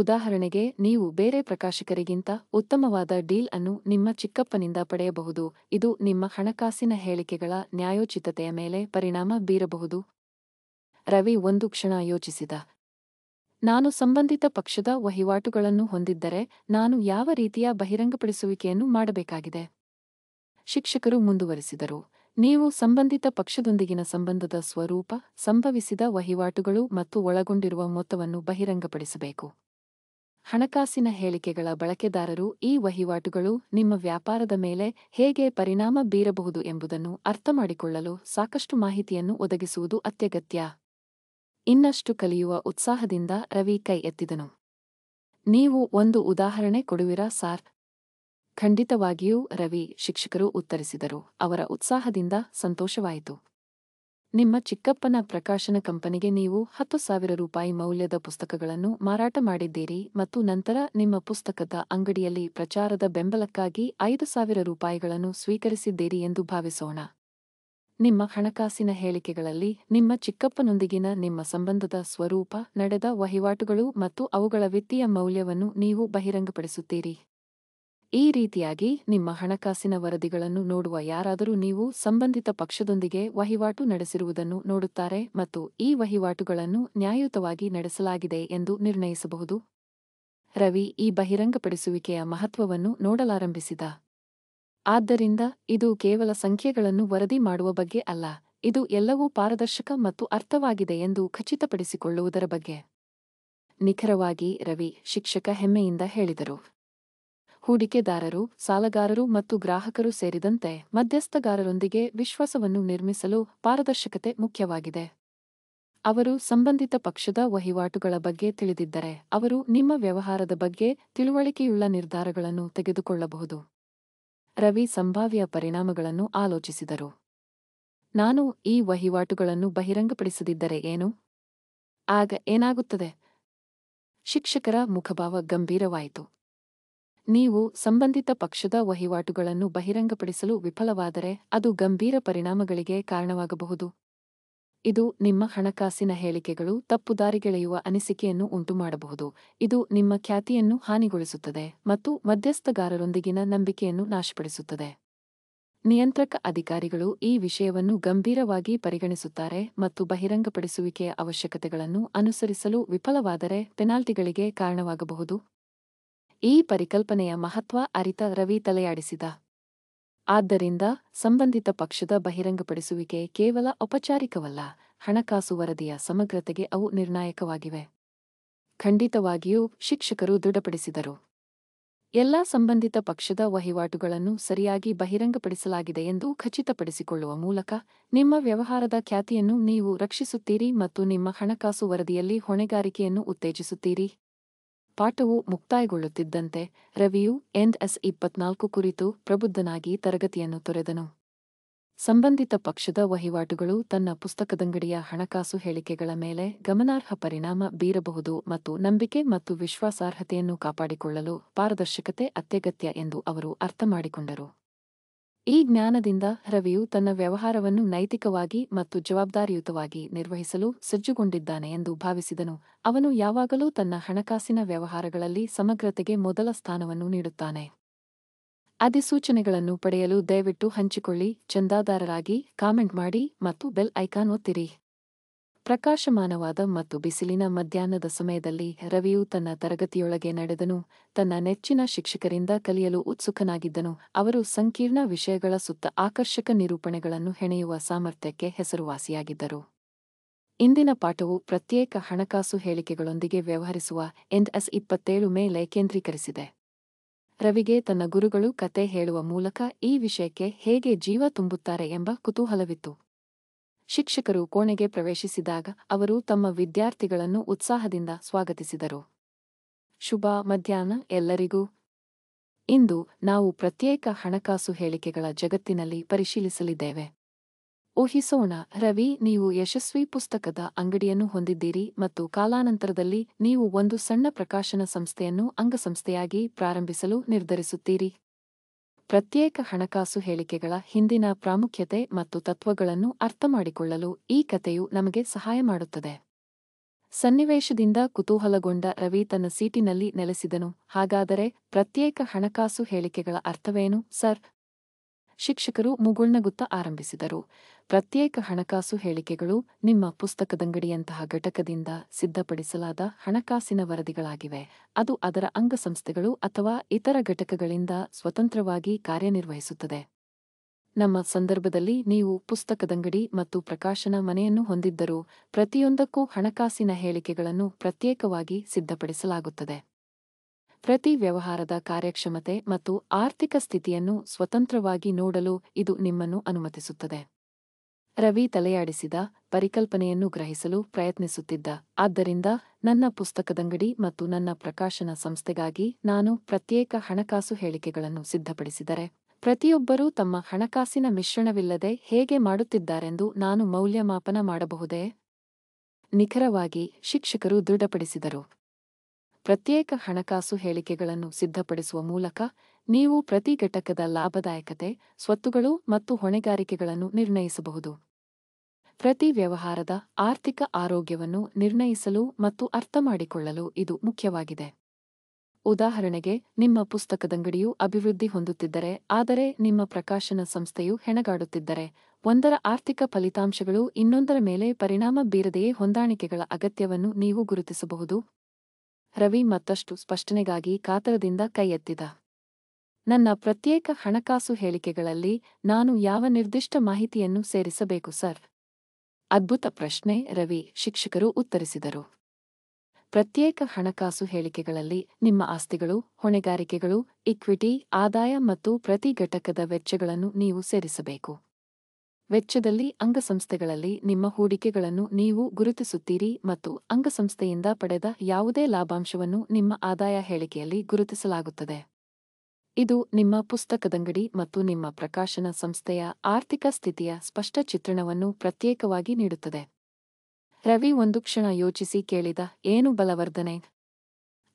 A: ಉದಾಹರಣೆಗೆ ನೀವು ಬೇರೆ ಪ್ರಕಾಶಕರಿಗಿಂತ ಉತ್ತಮವಾದ ಡೀಲ್ ಅನ್ನು ನಿಮ್ಮ ಚಿಕ್ಕಪ್ಪನಿಂದ ಪಡೆಯಬಹುದು ಇದು ನಿಮ್ಮ ಹಣಕಾಸಿನ ಹೇಳಿಕೆಗಳ ನ್ಯಾಯೋಚಿತತೆಯ ಮೇಲೆ ಪರಿಣಾಮ ಬೀರಬಹುದು ರವಿ ಒಂದು ಕ್ಷಣ ಯೋಚಿಸಿದ ನಾನು ಸಂಬಂಧಿತ ಪಕ್ಷದ ವಹಿವಾಟುಗಳನ್ನು ಹೊಂದಿದ್ದರೆ ನಾನು ಯಾವ ರೀತಿಯ ಬಹಿರಂಗಪಡಿಸುವಿಕೆಯನ್ನು ಮಾಡಬೇಕಾಗಿದೆ ಶಿಕ್ಷಕರು ಮುಂದುವರೆಸಿದರು ನೀವು ಸಂಬಂಧಿತ ಪಕ್ಷದೊಂದಿಗಿನ ಸಂಬಂಧದ ಸ್ವರೂಪ ಸಂಭವಿಸಿದ ವಹಿವಾಟುಗಳು ಮತ್ತು ಒಳಗೊಂಡಿರುವ ಮೊತ್ತವನ್ನು ಬಹಿರಂಗಪಡಿಸಬೇಕು ಹಣಕಾಸಿನ ಹೇಳಿಕೆಗಳ ಬಳಕೆದಾರರು ಈ ವಹಿವಾಟುಗಳು ನಿಮ್ಮ ವ್ಯಾಪಾರದ ಮೇಲೆ ಹೇಗೆ ಪರಿಣಾಮ ಬೀರಬಹುದು ಎಂಬುದನ್ನು ಅರ್ಥಮಾಡಿಕೊಳ್ಳಲು ಸಾಕಷ್ಟು ಮಾಹಿತಿಯನ್ನು ಒದಗಿಸುವುದು ಅತ್ಯಗತ್ಯ ಇನ್ನಷ್ಟು ಕಲಿಯುವ ಉತ್ಸಾಹದಿಂದ ರವಿ ಕೈ ಎತ್ತಿದನು ನೀವು ಒಂದು ಉದಾಹರಣೆ ಕೊಡುವಿರಾ ಸಾರ್ ಖಂಡಿತವಾಗಿಯೂ ರವಿ ಶಿಕ್ಷಕರು ಉತ್ತರಿಸಿದರು ಅವರ ಉತ್ಸಾಹದಿಂದ ಸಂತೋಷವಾಯಿತು ನಿಮ್ಮ ಚಿಕ್ಕಪ್ಪನ ಪ್ರಕಾಶನ ಕಂಪನಿಗೆ ನೀವು ಹತ್ತು ಸಾವಿರ ರೂಪಾಯಿ ಮೌಲ್ಯದ ಪುಸ್ತಕಗಳನ್ನು ಮಾರಾಟ ಮಾಡಿದ್ದೀರಿ ಮತ್ತು ನಂತರ ನಿಮ್ಮ ಪುಸ್ತಕದ ಅಂಗಡಿಯಲ್ಲಿ ಪ್ರಚಾರದ ಬೆಂಬಲಕ್ಕಾಗಿ ಐದು ಸಾವಿರ ರೂಪಾಯಿಗಳನ್ನು ಸ್ವೀಕರಿಸಿದ್ದೀರಿ ಎಂದು ಭಾವಿಸೋಣ ನಿಮ್ಮ ಹಣಕಾಸಿನ ಹೇಳಿಕೆಗಳಲ್ಲಿ ನಿಮ್ಮ ಚಿಕ್ಕಪ್ಪನೊಂದಿಗಿನ ನಿಮ್ಮ ಸಂಬಂಧದ ಸ್ವರೂಪ ನಡೆದ ವಹಿವಾಟುಗಳು ಮತ್ತು ಅವುಗಳ ವಿತ್ತೀಯ ಮೌಲ್ಯವನ್ನು ನೀವು ಬಹಿರಂಗಪಡಿಸುತ್ತೀರಿ ಈ ರೀತಿಯಾಗಿ ನಿಮ್ಮ ಹಣಕಾಸಿನ ವರದಿಗಳನ್ನು ನೋಡುವ ಯಾರಾದರೂ ನೀವು ಸಂಬಂಧಿತ ಪಕ್ಷದೊಂದಿಗೆ ವಹಿವಾಟು ನಡೆಸಿರುವುದನ್ನು ನೋಡುತ್ತಾರೆ ಮತ್ತು ಈ ವಹಿವಾಟುಗಳನ್ನು ನ್ಯಾಯಯುತವಾಗಿ ನಡೆಸಲಾಗಿದೆ ಎಂದು ನಿರ್ಣಯಿಸಬಹುದು ರವಿ ಈ ಬಹಿರಂಗಪಡಿಸುವಿಕೆಯ ಮಹತ್ವವನ್ನು ನೋಡಲಾರಂಭಿಸಿದ ಆದ್ದರಿಂದ ಇದು ಕೇವಲ ಸಂಖ್ಯೆಗಳನ್ನು ವರದಿ ಮಾಡುವ ಬಗ್ಗೆ ಅಲ್ಲ ಇದು ಎಲ್ಲವೂ ಪಾರದರ್ಶಕ ಮತ್ತು ಅರ್ಥವಾಗಿದೆ ಎಂದು ಖಚಿತಪಡಿಸಿಕೊಳ್ಳುವುದರ ಬಗ್ಗೆ ನಿಖರವಾಗಿ ರವಿ ಶಿಕ್ಷಕ ಹೆಮ್ಮೆಯಿಂದ ಹೇಳಿದರು ಹೂಡಿಕೆದಾರರು ಸಾಲಗಾರರು ಮತ್ತು ಗ್ರಾಹಕರು ಸೇರಿದಂತೆ ಮಧ್ಯಸ್ಥಗಾರರೊಂದಿಗೆ ವಿಶ್ವಾಸವನ್ನು ನಿರ್ಮಿಸಲು ಪಾರದರ್ಶಕತೆ ಮುಖ್ಯವಾಗಿದೆ ಅವರು ಸಂಬಂಧಿತ ಪಕ್ಷದ ವಹಿವಾಟುಗಳ ಬಗ್ಗೆ ತಿಳಿದಿದ್ದರೆ ಅವರು ನಿಮ್ಮ ವ್ಯವಹಾರದ ಬಗ್ಗೆ ತಿಳುವಳಿಕೆಯುಳ್ಳ ನಿರ್ಧಾರಗಳನ್ನು ತೆಗೆದುಕೊಳ್ಳಬಹುದು ರವಿ ಸಂಭಾವ್ಯ ಪರಿಣಾಮಗಳನ್ನು ಆಲೋಚಿಸಿದರು ನಾನು ಈ ವಹಿವಾಟುಗಳನ್ನು ಬಹಿರಂಗಪಡಿಸದಿದ್ದರೆ ಏನು ಆಗ ಏನಾಗುತ್ತದೆ ಶಿಕ್ಷಕರ ಮುಖಭಾವ ಗಂಭೀರವಾಯಿತು ನೀವು ಸಂಬಂಧಿತ ಪಕ್ಷದ ವಹಿವಾಟುಗಳನ್ನು ಬಹಿರಂಗಪಡಿಸಲು ವಿಫಲವಾದರೆ ಅದು ಗಂಭೀರ ಪರಿಣಾಮಗಳಿಗೆ ಕಾರಣವಾಗಬಹುದು ಇದು ನಿಮ್ಮ ಹಣಕಾಸಿನ ಹೇಳಿಕೆಗಳು ತಪ್ಪುದಾರಿಗೆಳೆಯುವ ಅನಿಸಿಕೆಯನ್ನು ಉಂಟುಮಾಡಬಹುದು ಇದು ನಿಮ್ಮ ಖ್ಯಾತಿಯನ್ನು ಹಾನಿಗೊಳಿಸುತ್ತದೆ ಮತ್ತು ಮಧ್ಯಸ್ಥಗಾರರೊಂದಿಗಿನ ನಂಬಿಕೆಯನ್ನು ನಾಶಪಡಿಸುತ್ತದೆ ನಿಯಂತ್ರಕ ಅಧಿಕಾರಿಗಳು ಈ ವಿಷಯವನ್ನು ಗಂಭೀರವಾಗಿ ಪರಿಗಣಿಸುತ್ತಾರೆ ಮತ್ತು ಬಹಿರಂಗಪಡಿಸುವಿಕೆಯ ಅವಶ್ಯಕತೆಗಳನ್ನು ಅನುಸರಿಸಲು ವಿಫಲವಾದರೆ ಪೆನಾಲ್ಟಿಗಳಿಗೆ ಕಾರಣವಾಗಬಹುದು ಈ ಪರಿಕಲ್ಪನೆಯ ಮಹತ್ವ ಅರಿತ ರವಿ ತಲೆಯಾಡಿಸಿದ ಆದ್ದರಿಂದ ಸಂಬಂಧಿತ ಪಕ್ಷದ ಬಹಿರಂಗಪಡಿಸುವಿಕೆ ಕೇವಲ ಔಪಚಾರಿಕವಲ್ಲ ಹಣಕಾಸು ವರದಿಯ ಸಮಗ್ರತೆಗೆ ಅವು ನಿರ್ಣಾಯಕವಾಗಿವೆ ಖಂಡಿತವಾಗಿಯೂ ಶಿಕ್ಷಕರು ದೃಢಪಡಿಸಿದರು ಎಲ್ಲಾ ಸಂಬಂಧಿತ ಪಕ್ಷದ ವಹಿವಾಟುಗಳನ್ನು ಸರಿಯಾಗಿ ಬಹಿರಂಗಪಡಿಸಲಾಗಿದೆ ಎಂದು ಖಚಿತಪಡಿಸಿಕೊಳ್ಳುವ ಮೂಲಕ ನಿಮ್ಮ ವ್ಯವಹಾರದ ಖ್ಯಾತಿಯನ್ನು ನೀವು ರಕ್ಷಿಸುತ್ತೀರಿ ಮತ್ತು ನಿಮ್ಮ ಹಣಕಾಸು ವರದಿಯಲ್ಲಿ ಹೊಣೆಗಾರಿಕೆಯನ್ನು ಉತ್ತೇಜಿಸುತ್ತೀರಿ ಪಾಠವು ಮುಕ್ತಾಯಗೊಳ್ಳುತ್ತಿದ್ದಂತೆ ರವಿಯು ಎಸ್ ಇಪ್ಪತ್ನಾಲ್ಕು ಕುರಿತು ಪ್ರಬುದ್ಧನಾಗಿ ತರಗತಿಯನ್ನು ತೊರೆದನು ಸಂಬಂಧಿತ ಪಕ್ಷದ ವಹಿವಾಟುಗಳು ತನ್ನ ಪುಸ್ತಕದಂಗಡಿಯ ಹಣಕಾಸು ಹೇಳಿಕೆಗಳ ಮೇಲೆ ಗಮನಾರ್ಹ ಪರಿಣಾಮ ಬೀರಬಹುದು ಮತ್ತು ನಂಬಿಕೆ ಮತ್ತು ವಿಶ್ವಾಸಾರ್ಹತೆಯನ್ನು ಕಾಪಾಡಿಕೊಳ್ಳಲು ಪಾರದರ್ಶಕತೆ ಅತ್ಯಗತ್ಯ ಎಂದು ಅವರು ಅರ್ಥಮಾಡಿಕೊಂಡರು ಈ ಜ್ಞಾನದಿಂದ ರವಿಯು ತನ್ನ ವ್ಯವಹಾರವನ್ನು ನೈತಿಕವಾಗಿ ಮತ್ತು ಜವಾಬ್ದಾರಿಯುತವಾಗಿ ನಿರ್ವಹಿಸಲು ಸಜ್ಜುಗೊಂಡಿದ್ದಾನೆ ಎಂದು ಭಾವಿಸಿದನು ಅವನು ಯಾವಾಗಲೂ ತನ್ನ ಹಣಕಾಸಿನ ವ್ಯವಹಾರಗಳಲ್ಲಿ ಸಮಗ್ರತೆಗೆ ಮೊದಲ ಸ್ಥಾನವನ್ನು ನೀಡುತ್ತಾನೆ ಅಧಿಸೂಚನೆಗಳನ್ನು ಪಡೆಯಲು ದಯವಿಟ್ಟು ಹಂಚಿಕೊಳ್ಳಿ ಚಂದಾದಾರರಾಗಿ ಕಾಮೆಂಟ್ ಮಾಡಿ ಮತ್ತು ಬೆಲ್ ಐಕಾನ್ ಒತ್ತಿರಿ ಪ್ರಕಾಶಮಾನವಾದ ಮತ್ತು ಬಿಸಿಲಿನ ಮಧ್ಯಾಹ್ನದ ಸಮಯದಲ್ಲಿ ರವಿಯು ತನ್ನ ತರಗತಿಯೊಳಗೆ ನಡೆದನು ತನ್ನ ನೆಚ್ಚಿನ ಶಿಕ್ಷಕರಿಂದ ಕಲಿಯಲು ಉತ್ಸುಕನಾಗಿದ್ದನು ಅವರು ಸಂಕೀರ್ಣ ವಿಷಯಗಳ ಸುತ್ತ ಆಕರ್ಷಕ ನಿರೂಪಣೆಗಳನ್ನು ಹೆಣೆಯುವ ಸಾಮರ್ಥ್ಯಕ್ಕೆ ಹೆಸರುವಾಸಿಯಾಗಿದ್ದರು ಇಂದಿನ ಪಾಠವು ಪ್ರತ್ಯೇಕ ಹಣಕಾಸು ಹೇಳಿಕೆಗಳೊಂದಿಗೆ ವ್ಯವಹರಿಸುವ ಎನ್ಎಸ್ ಇಪ್ಪತ್ತೇಳು ಮೇಲೆ ಕೇಂದ್ರೀಕರಿಸಿದೆ ರವಿಗೆ ತನ್ನ ಗುರುಗಳು ಕತೆ ಹೇಳುವ ಮೂಲಕ ಈ ವಿಷಯಕ್ಕೆ ಹೇಗೆ ಜೀವ ತುಂಬುತ್ತಾರೆ ಎಂಬ ಕುತೂಹಲವಿತ್ತು ಶಿಕ್ಷಕರು ಕೋಣೆಗೆ ಪ್ರವೇಶಿಸಿದಾಗ ಅವರು ತಮ್ಮ ವಿದ್ಯಾರ್ಥಿಗಳನ್ನು ಉತ್ಸಾಹದಿಂದ ಸ್ವಾಗತಿಸಿದರು ಶುಭ ಮಧ್ಯಾಹ್ನ ಎಲ್ಲರಿಗೂ ಇಂದು ನಾವು ಪ್ರತ್ಯೇಕ ಹಣಕಾಸು ಹೇಳಿಕೆಗಳ ಜಗತ್ತಿನಲ್ಲಿ ಪರಿಶೀಲಿಸಲಿದ್ದೇವೆ ಊಹಿಸೋಣ ರವಿ ನೀವು ಯಶಸ್ವಿ ಪುಸ್ತಕದ ಅಂಗಡಿಯನ್ನು ಹೊಂದಿದ್ದೀರಿ ಮತ್ತು ಕಾಲಾನಂತರದಲ್ಲಿ ನೀವು ಒಂದು ಸಣ್ಣ ಪ್ರಕಾಶನ ಸಂಸ್ಥೆಯನ್ನು ಅಂಗಸಂಸ್ಥೆಯಾಗಿ ಪ್ರಾರಂಭಿಸಲು ನಿರ್ಧರಿಸುತ್ತೀರಿ ಪ್ರತ್ಯೇಕ ಹಣಕಾಸು ಹೇಳಿಕೆಗಳ ಹಿಂದಿನ ಪ್ರಾಮುಖ್ಯತೆ ಮತ್ತು ತತ್ವಗಳನ್ನು ಅರ್ಥಮಾಡಿಕೊಳ್ಳಲು ಈ ಕಥೆಯು ನಮಗೆ ಸಹಾಯ ಮಾಡುತ್ತದೆ ಸನ್ನಿವೇಶದಿಂದ ಕುತೂಹಲಗೊಂಡ ರವಿ ತನ್ನ ಸೀಟಿನಲ್ಲಿ ನೆಲೆಸಿದನು ಹಾಗಾದರೆ ಪ್ರತ್ಯೇಕ ಹಣಕಾಸು ಹೇಳಿಕೆಗಳ ಅರ್ಥವೇನು ಸರ್ ಶಿಕ್ಷಕರು ಮುಗುಳ್ನಗುತ್ತ ಆರಂಭಿಸಿದರು ಪ್ರತ್ಯೇಕ ಹಣಕಾಸು ಹೇಳಿಕೆಗಳು ನಿಮ್ಮ ಪುಸ್ತಕದಂಗಡಿಯಂತಹ ಘಟಕದಿಂದ ಸಿದ್ಧಪಡಿಸಲಾದ ಹಣಕಾಸಿನ ವರದಿಗಳಾಗಿವೆ ಅದು ಅದರ ಅಂಗಸಂಸ್ಥೆಗಳು ಅಥವಾ ಇತರ ಘಟಕಗಳಿಂದ ಸ್ವತಂತ್ರವಾಗಿ ಕಾರ್ಯನಿರ್ವಹಿಸುತ್ತದೆ ನಮ್ಮ ಸಂದರ್ಭದಲ್ಲಿ ನೀವು ಪುಸ್ತಕದಂಗಡಿ ಮತ್ತು ಪ್ರಕಾಶನ ಮನೆಯನ್ನು ಹೊಂದಿದ್ದರೂ ಪ್ರತಿಯೊಂದಕ್ಕೂ ಹಣಕಾಸಿನ ಹೇಳಿಕೆಗಳನ್ನು ಪ್ರತ್ಯೇಕವಾಗಿ ಸಿದ್ಧಪಡಿಸಲಾಗುತ್ತದೆ ಪ್ರತಿ ವ್ಯವಹಾರದ ಕಾರ್ಯಕ್ಷಮತೆ ಮತ್ತು ಆರ್ಥಿಕ ಸ್ಥಿತಿಯನ್ನು ಸ್ವತಂತ್ರವಾಗಿ ನೋಡಲು ಇದು ನಿಮ್ಮನ್ನು ಅನುಮತಿಸುತ್ತದೆ ರವಿ ತಲೆಯಾಡಿಸಿದ ಪರಿಕಲ್ಪನೆಯನ್ನು ಗ್ರಹಿಸಲು ಪ್ರಯತ್ನಿಸುತ್ತಿದ್ದ ಆದ್ದರಿಂದ ನನ್ನ ಪುಸ್ತಕದಂಗಡಿ ಮತ್ತು ನನ್ನ ಪ್ರಕಾಶನ ಸಂಸ್ಥೆಗಾಗಿ ನಾನು ಪ್ರತ್ಯೇಕ ಹಣಕಾಸು ಹೇಳಿಕೆಗಳನ್ನು ಸಿದ್ಧಪಡಿಸಿದರೆ ಪ್ರತಿಯೊಬ್ಬರೂ ತಮ್ಮ ಹಣಕಾಸಿನ ಮಿಶ್ರಣವಿಲ್ಲದೆ ಹೇಗೆ ಮಾಡುತ್ತಿದ್ದಾರೆಂದು ನಾನು ಮೌಲ್ಯಮಾಪನ ಮಾಡಬಹುದೇ ನಿಖರವಾಗಿ ಶಿಕ್ಷಕರು ದೃಢಪಡಿಸಿದರು ಪ್ರತ್ಯೇಕ ಹಣಕಾಸು ಹೇಳಿಕೆಗಳನ್ನು ಸಿದ್ಧಪಡಿಸುವ ಮೂಲಕ ನೀವು ಪ್ರತಿ ಘಟಕದ ಲಾಭದಾಯಕತೆ ಸ್ವತ್ತುಗಳು ಮತ್ತು ಹೊಣೆಗಾರಿಕೆಗಳನ್ನು ನಿರ್ಣಯಿಸಬಹುದು ಪ್ರತಿ ವ್ಯವಹಾರದ ಆರ್ಥಿಕ ಆರೋಗ್ಯವನ್ನು ನಿರ್ಣಯಿಸಲು ಮತ್ತು ಅರ್ಥಮಾಡಿಕೊಳ್ಳಲು ಇದು ಮುಖ್ಯವಾಗಿದೆ ಉದಾಹರಣೆಗೆ ನಿಮ್ಮ ಪುಸ್ತಕದಂಗಡಿಯು ಅಭಿವೃದ್ಧಿ ಹೊಂದುತ್ತಿದ್ದರೆ ಆದರೆ ನಿಮ್ಮ ಪ್ರಕಾಶನ ಸಂಸ್ಥೆಯು ಹೆಣಗಾಡುತ್ತಿದ್ದರೆ ಒಂದರ ಆರ್ಥಿಕ ಫಲಿತಾಂಶಗಳು ಇನ್ನೊಂದರ ಮೇಲೆ ಪರಿಣಾಮ ಬೀರದೆಯೇ ಹೊಂದಾಣಿಕೆಗಳ ಅಗತ್ಯವನ್ನು ನೀವು ಗುರುತಿಸಬಹುದು ರವಿ ಮತ್ತಷ್ಟು ಸ್ಪಷ್ಟನೆಗಾಗಿ ಕಾತರದಿಂದ ಕೈ ಎತ್ತಿದ ನನ್ನ ಪ್ರತ್ಯೇಕ ಹಣಕಾಸು ಹೇಳಿಕೆಗಳಲ್ಲಿ ನಾನು ಯಾವ ನಿರ್ದಿಷ್ಟ ಮಾಹಿತಿಯನ್ನು ಸೇರಿಸಬೇಕು ಸರ್ ಅದ್ಭುತ ಪ್ರಶ್ನೆ ರವಿ ಶಿಕ್ಷಕರು ಉತ್ತರಿಸಿದರು ಪ್ರತ್ಯೇಕ ಹಣಕಾಸು ಹೇಳಿಕೆಗಳಲ್ಲಿ ನಿಮ್ಮ ಆಸ್ತಿಗಳು ಹೊಣೆಗಾರಿಕೆಗಳು ಇಕ್ವಿಟಿ ಆದಾಯ ಮತ್ತು ಪ್ರತಿ ಘಟಕದ ವೆಚ್ಚಗಳನ್ನು ನೀವು ಸೇರಿಸಬೇಕು ವೆಚ್ಚದಲ್ಲಿ ಅಂಗಸಂಸ್ಥೆಗಳಲ್ಲಿ ನಿಮ್ಮ ಹೂಡಿಕೆಗಳನ್ನು ನೀವು ಗುರುತಿಸುತ್ತೀರಿ ಮತ್ತು ಅಂಗಸಂಸ್ಥೆಯಿಂದ ಪಡೆದ ಯಾವುದೇ ಲಾಭಾಂಶವನ್ನು ನಿಮ್ಮ ಆದಾಯ ಹೇಳಿಕೆಯಲ್ಲಿ ಗುರುತಿಸಲಾಗುತ್ತದೆ ಇದು ನಿಮ್ಮ ಪುಸ್ತಕದಂಗಡಿ ಮತ್ತು ನಿಮ್ಮ ಪ್ರಕಾಶನ ಸಂಸ್ಥೆಯ ಆರ್ಥಿಕ ಸ್ಥಿತಿಯ ಸ್ಪಷ್ಟ ಚಿತ್ರಣವನ್ನು ಪ್ರತ್ಯೇಕವಾಗಿ ನೀಡುತ್ತದೆ ರವಿ ಒಂದು ಕ್ಷಣ ಯೋಚಿಸಿ ಕೇಳಿದ ಏನು ಬಲವರ್ಧನೆ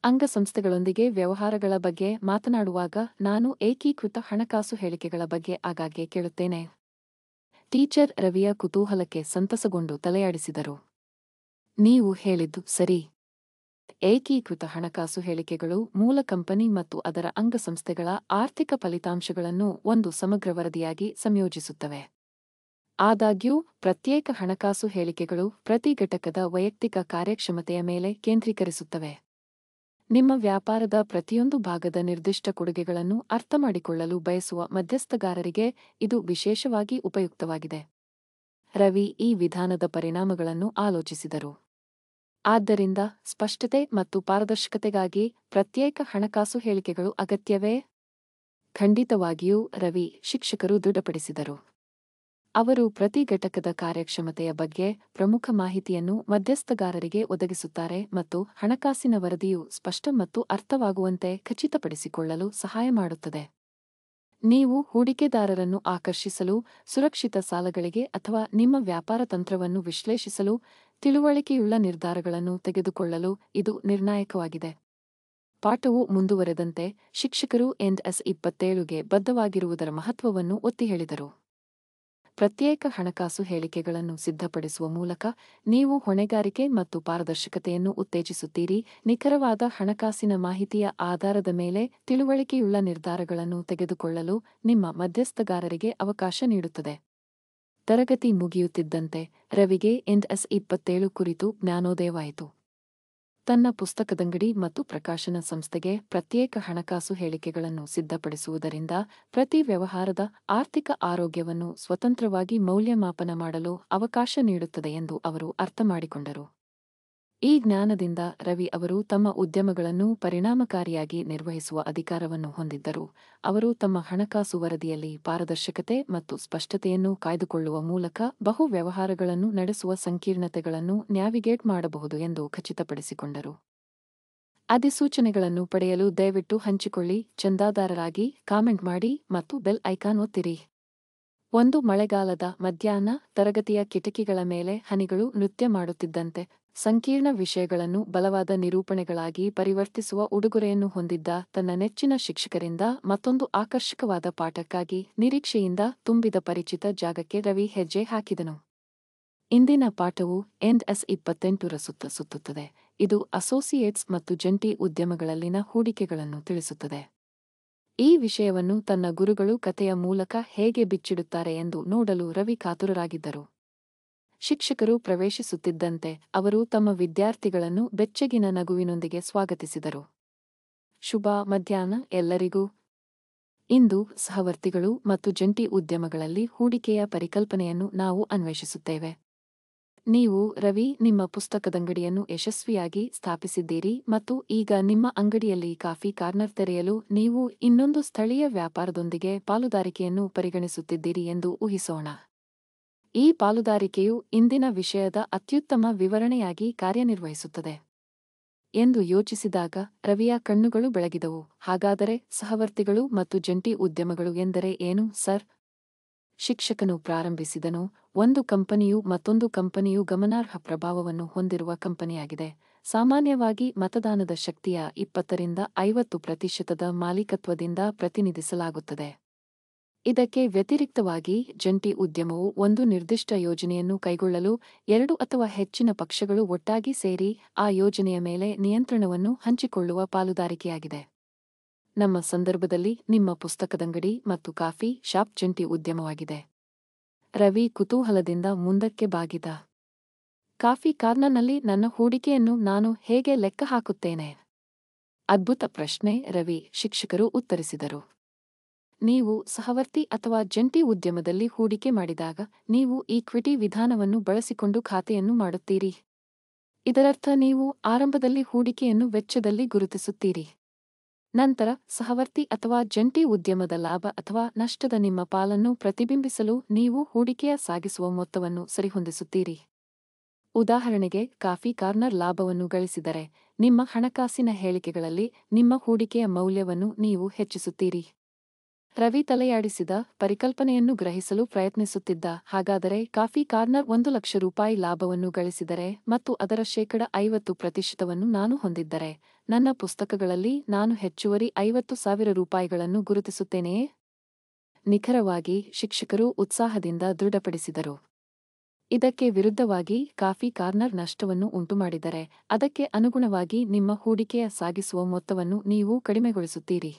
A: ಅಂಗಸಂಸ್ಥೆಗಳೊಂದಿಗೆ ವ್ಯವಹಾರಗಳ ಬಗ್ಗೆ ಮಾತನಾಡುವಾಗ ನಾನು ಏಕೀಕೃತ ಹಣಕಾಸು ಹೇಳಿಕೆಗಳ ಬಗ್ಗೆ ಆಗಾಗ್ಗೆ ಕೇಳುತ್ತೇನೆ ಟೀಚರ್ ರವಿಯ ಕುತೂಹಲಕ್ಕೆ ಸಂತಸಗೊಂಡು ತಲೆಯಾಡಿಸಿದರು ನೀವು ಹೇಳಿದ್ದು ಸರಿ ಏಕೀಕೃತ ಹಣಕಾಸು ಹೇಳಿಕೆಗಳು ಮೂಲ ಕಂಪನಿ ಮತ್ತು ಅದರ ಅಂಗಸಂಸ್ಥೆಗಳ ಆರ್ಥಿಕ ಫಲಿತಾಂಶಗಳನ್ನು ಒಂದು ಸಮಗ್ರ ವರದಿಯಾಗಿ ಸಂಯೋಜಿಸುತ್ತವೆ ಆದಾಗ್ಯೂ ಪ್ರತ್ಯೇಕ ಹಣಕಾಸು ಹೇಳಿಕೆಗಳು ಪ್ರತಿ ಘಟಕದ ವೈಯಕ್ತಿಕ ಕಾರ್ಯಕ್ಷಮತೆಯ ಮೇಲೆ ಕೇಂದ್ರೀಕರಿಸುತ್ತವೆ ನಿಮ್ಮ ವ್ಯಾಪಾರದ ಪ್ರತಿಯೊಂದು ಭಾಗದ ನಿರ್ದಿಷ್ಟ ಕೊಡುಗೆಗಳನ್ನು ಅರ್ಥಮಾಡಿಕೊಳ್ಳಲು ಬಯಸುವ ಮಧ್ಯಸ್ಥಗಾರರಿಗೆ ಇದು ವಿಶೇಷವಾಗಿ ಉಪಯುಕ್ತವಾಗಿದೆ ರವಿ ಈ ವಿಧಾನದ ಪರಿಣಾಮಗಳನ್ನು ಆಲೋಚಿಸಿದರು ಆದ್ದರಿಂದ ಸ್ಪಷ್ಟತೆ ಮತ್ತು ಪಾರದರ್ಶಕತೆಗಾಗಿ ಪ್ರತ್ಯೇಕ ಹಣಕಾಸು ಹೇಳಿಕೆಗಳು ಅಗತ್ಯವೇ ಖಂಡಿತವಾಗಿಯೂ ರವಿ ಶಿಕ್ಷಕರು ದೃಢಪಡಿಸಿದರು ಅವರು ಪ್ರತಿ ಘಟಕದ ಕಾರ್ಯಕ್ಷಮತೆಯ ಬಗ್ಗೆ ಪ್ರಮುಖ ಮಾಹಿತಿಯನ್ನು ಮಧ್ಯಸ್ಥಗಾರರಿಗೆ ಒದಗಿಸುತ್ತಾರೆ ಮತ್ತು ಹಣಕಾಸಿನ ವರದಿಯು ಸ್ಪಷ್ಟ ಮತ್ತು ಅರ್ಥವಾಗುವಂತೆ ಖಚಿತಪಡಿಸಿಕೊಳ್ಳಲು ಸಹಾಯ ಮಾಡುತ್ತದೆ ನೀವು ಹೂಡಿಕೆದಾರರನ್ನು ಆಕರ್ಷಿಸಲು ಸುರಕ್ಷಿತ ಸಾಲಗಳಿಗೆ ಅಥವಾ ನಿಮ್ಮ ವ್ಯಾಪಾರ ತಂತ್ರವನ್ನು ವಿಶ್ಲೇಷಿಸಲು ತಿಳುವಳಿಕೆಯುಳ್ಳ ನಿರ್ಧಾರಗಳನ್ನು ತೆಗೆದುಕೊಳ್ಳಲು ಇದು ನಿರ್ಣಾಯಕವಾಗಿದೆ ಪಾಠವು ಮುಂದುವರೆದಂತೆ ಶಿಕ್ಷಕರು ಎನ್ಎಸ್ ಇಪ್ಪತ್ತೇಳುಗೆ ಬದ್ಧವಾಗಿರುವುದರ ಮಹತ್ವವನ್ನು ಒತ್ತಿ ಹೇಳಿದರು ಪ್ರತ್ಯೇಕ ಹಣಕಾಸು ಹೇಳಿಕೆಗಳನ್ನು ಸಿದ್ಧಪಡಿಸುವ ಮೂಲಕ ನೀವು ಹೊಣೆಗಾರಿಕೆ ಮತ್ತು ಪಾರದರ್ಶಕತೆಯನ್ನು ಉತ್ತೇಜಿಸುತ್ತೀರಿ ನಿಖರವಾದ ಹಣಕಾಸಿನ ಮಾಹಿತಿಯ ಆಧಾರದ ಮೇಲೆ ತಿಳುವಳಿಕೆಯುಳ್ಳ ನಿರ್ಧಾರಗಳನ್ನು ತೆಗೆದುಕೊಳ್ಳಲು ನಿಮ್ಮ ಮಧ್ಯಸ್ಥಗಾರರಿಗೆ ಅವಕಾಶ ನೀಡುತ್ತದೆ ತರಗತಿ ಮುಗಿಯುತ್ತಿದ್ದಂತೆ ರವಿಗೆ ಎಸ್ ಇಪ್ಪತ್ತೇಳು ಕುರಿತು ಜ್ಞಾನೋದಯವಾಯಿತು ತನ್ನ ಪುಸ್ತಕದಂಗಡಿ ಮತ್ತು ಪ್ರಕಾಶನ ಸಂಸ್ಥೆಗೆ ಪ್ರತ್ಯೇಕ ಹಣಕಾಸು ಹೇಳಿಕೆಗಳನ್ನು ಸಿದ್ಧಪಡಿಸುವುದರಿಂದ ಪ್ರತಿ ವ್ಯವಹಾರದ ಆರ್ಥಿಕ ಆರೋಗ್ಯವನ್ನು ಸ್ವತಂತ್ರವಾಗಿ ಮೌಲ್ಯಮಾಪನ ಮಾಡಲು ಅವಕಾಶ ನೀಡುತ್ತದೆ ಎಂದು ಅವರು ಅರ್ಥಮಾಡಿಕೊಂಡರು ಈ ಜ್ಞಾನದಿಂದ ರವಿ ಅವರು ತಮ್ಮ ಉದ್ಯಮಗಳನ್ನು ಪರಿಣಾಮಕಾರಿಯಾಗಿ ನಿರ್ವಹಿಸುವ ಅಧಿಕಾರವನ್ನು ಹೊಂದಿದ್ದರು ಅವರು ತಮ್ಮ ಹಣಕಾಸು ವರದಿಯಲ್ಲಿ ಪಾರದರ್ಶಕತೆ ಮತ್ತು ಸ್ಪಷ್ಟತೆಯನ್ನು ಕಾಯ್ದುಕೊಳ್ಳುವ ಮೂಲಕ ಬಹು ವ್ಯವಹಾರಗಳನ್ನು ನಡೆಸುವ ಸಂಕೀರ್ಣತೆಗಳನ್ನು ನ್ಯಾವಿಗೇಟ್ ಮಾಡಬಹುದು ಎಂದು ಖಚಿತಪಡಿಸಿಕೊಂಡರು ಅಧಿಸೂಚನೆಗಳನ್ನು ಪಡೆಯಲು ದಯವಿಟ್ಟು ಹಂಚಿಕೊಳ್ಳಿ ಚಂದಾದಾರರಾಗಿ ಕಾಮೆಂಟ್ ಮಾಡಿ ಮತ್ತು ಬೆಲ್ ಐಕಾನ್ ಒತ್ತಿರಿ ಒಂದು ಮಳೆಗಾಲದ ಮಧ್ಯಾಹ್ನ ತರಗತಿಯ ಕಿಟಕಿಗಳ ಮೇಲೆ ಹನಿಗಳು ನೃತ್ಯ ಮಾಡುತ್ತಿದ್ದಂತೆ ಸಂಕೀರ್ಣ ವಿಷಯಗಳನ್ನು ಬಲವಾದ ನಿರೂಪಣೆಗಳಾಗಿ ಪರಿವರ್ತಿಸುವ ಉಡುಗೊರೆಯನ್ನು ಹೊಂದಿದ್ದ ತನ್ನ ನೆಚ್ಚಿನ ಶಿಕ್ಷಕರಿಂದ ಮತ್ತೊಂದು ಆಕರ್ಷಕವಾದ ಪಾಠಕ್ಕಾಗಿ ನಿರೀಕ್ಷೆಯಿಂದ ತುಂಬಿದ ಪರಿಚಿತ ಜಾಗಕ್ಕೆ ರವಿ ಹೆಜ್ಜೆ ಹಾಕಿದನು ಇಂದಿನ ಪಾಠವು ಎನ್ಎಸ್ ಎಸ್ ರಸುತ್ತ ಸುತ್ತ ಸುತ್ತುತ್ತದೆ ಇದು ಅಸೋಸಿಯೇಟ್ಸ್ ಮತ್ತು ಜಂಟಿ ಉದ್ಯಮಗಳಲ್ಲಿನ ಹೂಡಿಕೆಗಳನ್ನು ತಿಳಿಸುತ್ತದೆ ಈ ವಿಷಯವನ್ನು ತನ್ನ ಗುರುಗಳು ಕಥೆಯ ಮೂಲಕ ಹೇಗೆ ಬಿಚ್ಚಿಡುತ್ತಾರೆ ಎಂದು ನೋಡಲು ರವಿ ಕಾತುರರಾಗಿದ್ದರು ಶಿಕ್ಷಕರು ಪ್ರವೇಶಿಸುತ್ತಿದ್ದಂತೆ ಅವರು ತಮ್ಮ ವಿದ್ಯಾರ್ಥಿಗಳನ್ನು ಬೆಚ್ಚಗಿನ ನಗುವಿನೊಂದಿಗೆ ಸ್ವಾಗತಿಸಿದರು ಶುಭ ಮಧ್ಯಾಹ್ನ ಎಲ್ಲರಿಗೂ ಇಂದು ಸಹವರ್ತಿಗಳು ಮತ್ತು ಜಂಟಿ ಉದ್ಯಮಗಳಲ್ಲಿ ಹೂಡಿಕೆಯ ಪರಿಕಲ್ಪನೆಯನ್ನು ನಾವು ಅನ್ವೇಷಿಸುತ್ತೇವೆ ನೀವು ರವಿ ನಿಮ್ಮ ಪುಸ್ತಕದಂಗಡಿಯನ್ನು ಯಶಸ್ವಿಯಾಗಿ ಸ್ಥಾಪಿಸಿದ್ದೀರಿ ಮತ್ತು ಈಗ ನಿಮ್ಮ ಅಂಗಡಿಯಲ್ಲಿ ಕಾಫಿ ಕಾರ್ನರ್ ತೆರೆಯಲು ನೀವು ಇನ್ನೊಂದು ಸ್ಥಳೀಯ ವ್ಯಾಪಾರದೊಂದಿಗೆ ಪಾಲುದಾರಿಕೆಯನ್ನು ಪರಿಗಣಿಸುತ್ತಿದ್ದೀರಿ ಎಂದು ಊಹಿಸೋಣ ಈ ಪಾಲುದಾರಿಕೆಯು ಇಂದಿನ ವಿಷಯದ ಅತ್ಯುತ್ತಮ ವಿವರಣೆಯಾಗಿ ಕಾರ್ಯನಿರ್ವಹಿಸುತ್ತದೆ ಎಂದು ಯೋಚಿಸಿದಾಗ ರವಿಯ ಕಣ್ಣುಗಳು ಬೆಳಗಿದವು ಹಾಗಾದರೆ ಸಹವರ್ತಿಗಳು ಮತ್ತು ಜಂಟಿ ಉದ್ಯಮಗಳು ಎಂದರೆ ಏನು ಸರ್ ಶಿಕ್ಷಕನು ಪ್ರಾರಂಭಿಸಿದನು ಒಂದು ಕಂಪನಿಯು ಮತ್ತೊಂದು ಕಂಪನಿಯು ಗಮನಾರ್ಹ ಪ್ರಭಾವವನ್ನು ಹೊಂದಿರುವ ಕಂಪನಿಯಾಗಿದೆ ಸಾಮಾನ್ಯವಾಗಿ ಮತದಾನದ ಶಕ್ತಿಯ ಇಪ್ಪತ್ತರಿಂದ ಐವತ್ತು ಪ್ರತಿಶತದ ಮಾಲೀಕತ್ವದಿಂದ ಪ್ರತಿನಿಧಿಸಲಾಗುತ್ತದೆ ಇದಕ್ಕೆ ವ್ಯತಿರಿಕ್ತವಾಗಿ ಜಂಟಿ ಉದ್ಯಮವು ಒಂದು ನಿರ್ದಿಷ್ಟ ಯೋಜನೆಯನ್ನು ಕೈಗೊಳ್ಳಲು ಎರಡು ಅಥವಾ ಹೆಚ್ಚಿನ ಪಕ್ಷಗಳು ಒಟ್ಟಾಗಿ ಸೇರಿ ಆ ಯೋಜನೆಯ ಮೇಲೆ ನಿಯಂತ್ರಣವನ್ನು ಹಂಚಿಕೊಳ್ಳುವ ಪಾಲುದಾರಿಕೆಯಾಗಿದೆ ನಮ್ಮ ಸಂದರ್ಭದಲ್ಲಿ ನಿಮ್ಮ ಪುಸ್ತಕದಂಗಡಿ ಮತ್ತು ಕಾಫಿ ಶಾಪ್ ಜಂಟಿ ಉದ್ಯಮವಾಗಿದೆ ರವಿ ಕುತೂಹಲದಿಂದ ಮುಂದಕ್ಕೆ ಬಾಗಿದ ಕಾಫಿ ಕಾರ್ನರ್ನಲ್ಲಿ ನನ್ನ ಹೂಡಿಕೆಯನ್ನು ನಾನು ಹೇಗೆ ಲೆಕ್ಕ ಹಾಕುತ್ತೇನೆ ಅದ್ಭುತ ಪ್ರಶ್ನೆ ರವಿ ಶಿಕ್ಷಕರು ಉತ್ತರಿಸಿದರು ನೀವು ಸಹವರ್ತಿ ಅಥವಾ ಜಂಟಿ ಉದ್ಯಮದಲ್ಲಿ ಹೂಡಿಕೆ ಮಾಡಿದಾಗ ನೀವು ಈಕ್ವಿಟಿ ವಿಧಾನವನ್ನು ಬಳಸಿಕೊಂಡು ಖಾತೆಯನ್ನು ಮಾಡುತ್ತೀರಿ ಇದರರ್ಥ ನೀವು ಆರಂಭದಲ್ಲಿ ಹೂಡಿಕೆಯನ್ನು ವೆಚ್ಚದಲ್ಲಿ ಗುರುತಿಸುತ್ತೀರಿ ನಂತರ ಸಹವರ್ತಿ ಅಥವಾ ಜಂಟಿ ಉದ್ಯಮದ ಲಾಭ ಅಥವಾ ನಷ್ಟದ ನಿಮ್ಮ ಪಾಲನ್ನು ಪ್ರತಿಬಿಂಬಿಸಲು ನೀವು ಹೂಡಿಕೆಯ ಸಾಗಿಸುವ ಮೊತ್ತವನ್ನು ಸರಿಹೊಂದಿಸುತ್ತೀರಿ ಉದಾಹರಣೆಗೆ ಕಾಫಿ ಕಾರ್ನರ್ ಲಾಭವನ್ನು ಗಳಿಸಿದರೆ ನಿಮ್ಮ ಹಣಕಾಸಿನ ಹೇಳಿಕೆಗಳಲ್ಲಿ ನಿಮ್ಮ ಹೂಡಿಕೆಯ ಮೌಲ್ಯವನ್ನು ನೀವು ಹೆಚ್ಚಿಸುತ್ತೀರಿ ರವಿ ತಲೆಯಾಡಿಸಿದ ಪರಿಕಲ್ಪನೆಯನ್ನು ಗ್ರಹಿಸಲು ಪ್ರಯತ್ನಿಸುತ್ತಿದ್ದ ಹಾಗಾದರೆ ಕಾಫಿ ಕಾರ್ನರ್ ಒಂದು ಲಕ್ಷ ರೂಪಾಯಿ ಲಾಭವನ್ನು ಗಳಿಸಿದರೆ ಮತ್ತು ಅದರ ಶೇಕಡ ಐವತ್ತು ಪ್ರತಿಶತವನ್ನು ನಾನು ಹೊಂದಿದ್ದರೆ ನನ್ನ ಪುಸ್ತಕಗಳಲ್ಲಿ ನಾನು ಹೆಚ್ಚುವರಿ ಐವತ್ತು ಸಾವಿರ ರೂಪಾಯಿಗಳನ್ನು ಗುರುತಿಸುತ್ತೇನೆಯೇ ನಿಖರವಾಗಿ ಶಿಕ್ಷಕರು ಉತ್ಸಾಹದಿಂದ ದೃಢಪಡಿಸಿದರು ಇದಕ್ಕೆ ವಿರುದ್ಧವಾಗಿ ಕಾಫಿ ಕಾರ್ನರ್ ನಷ್ಟವನ್ನು ಉಂಟುಮಾಡಿದರೆ ಅದಕ್ಕೆ ಅನುಗುಣವಾಗಿ ನಿಮ್ಮ ಹೂಡಿಕೆಯ ಸಾಗಿಸುವ ಮೊತ್ತವನ್ನು ನೀವು ಕಡಿಮೆಗೊಳಿಸುತ್ತೀರಿ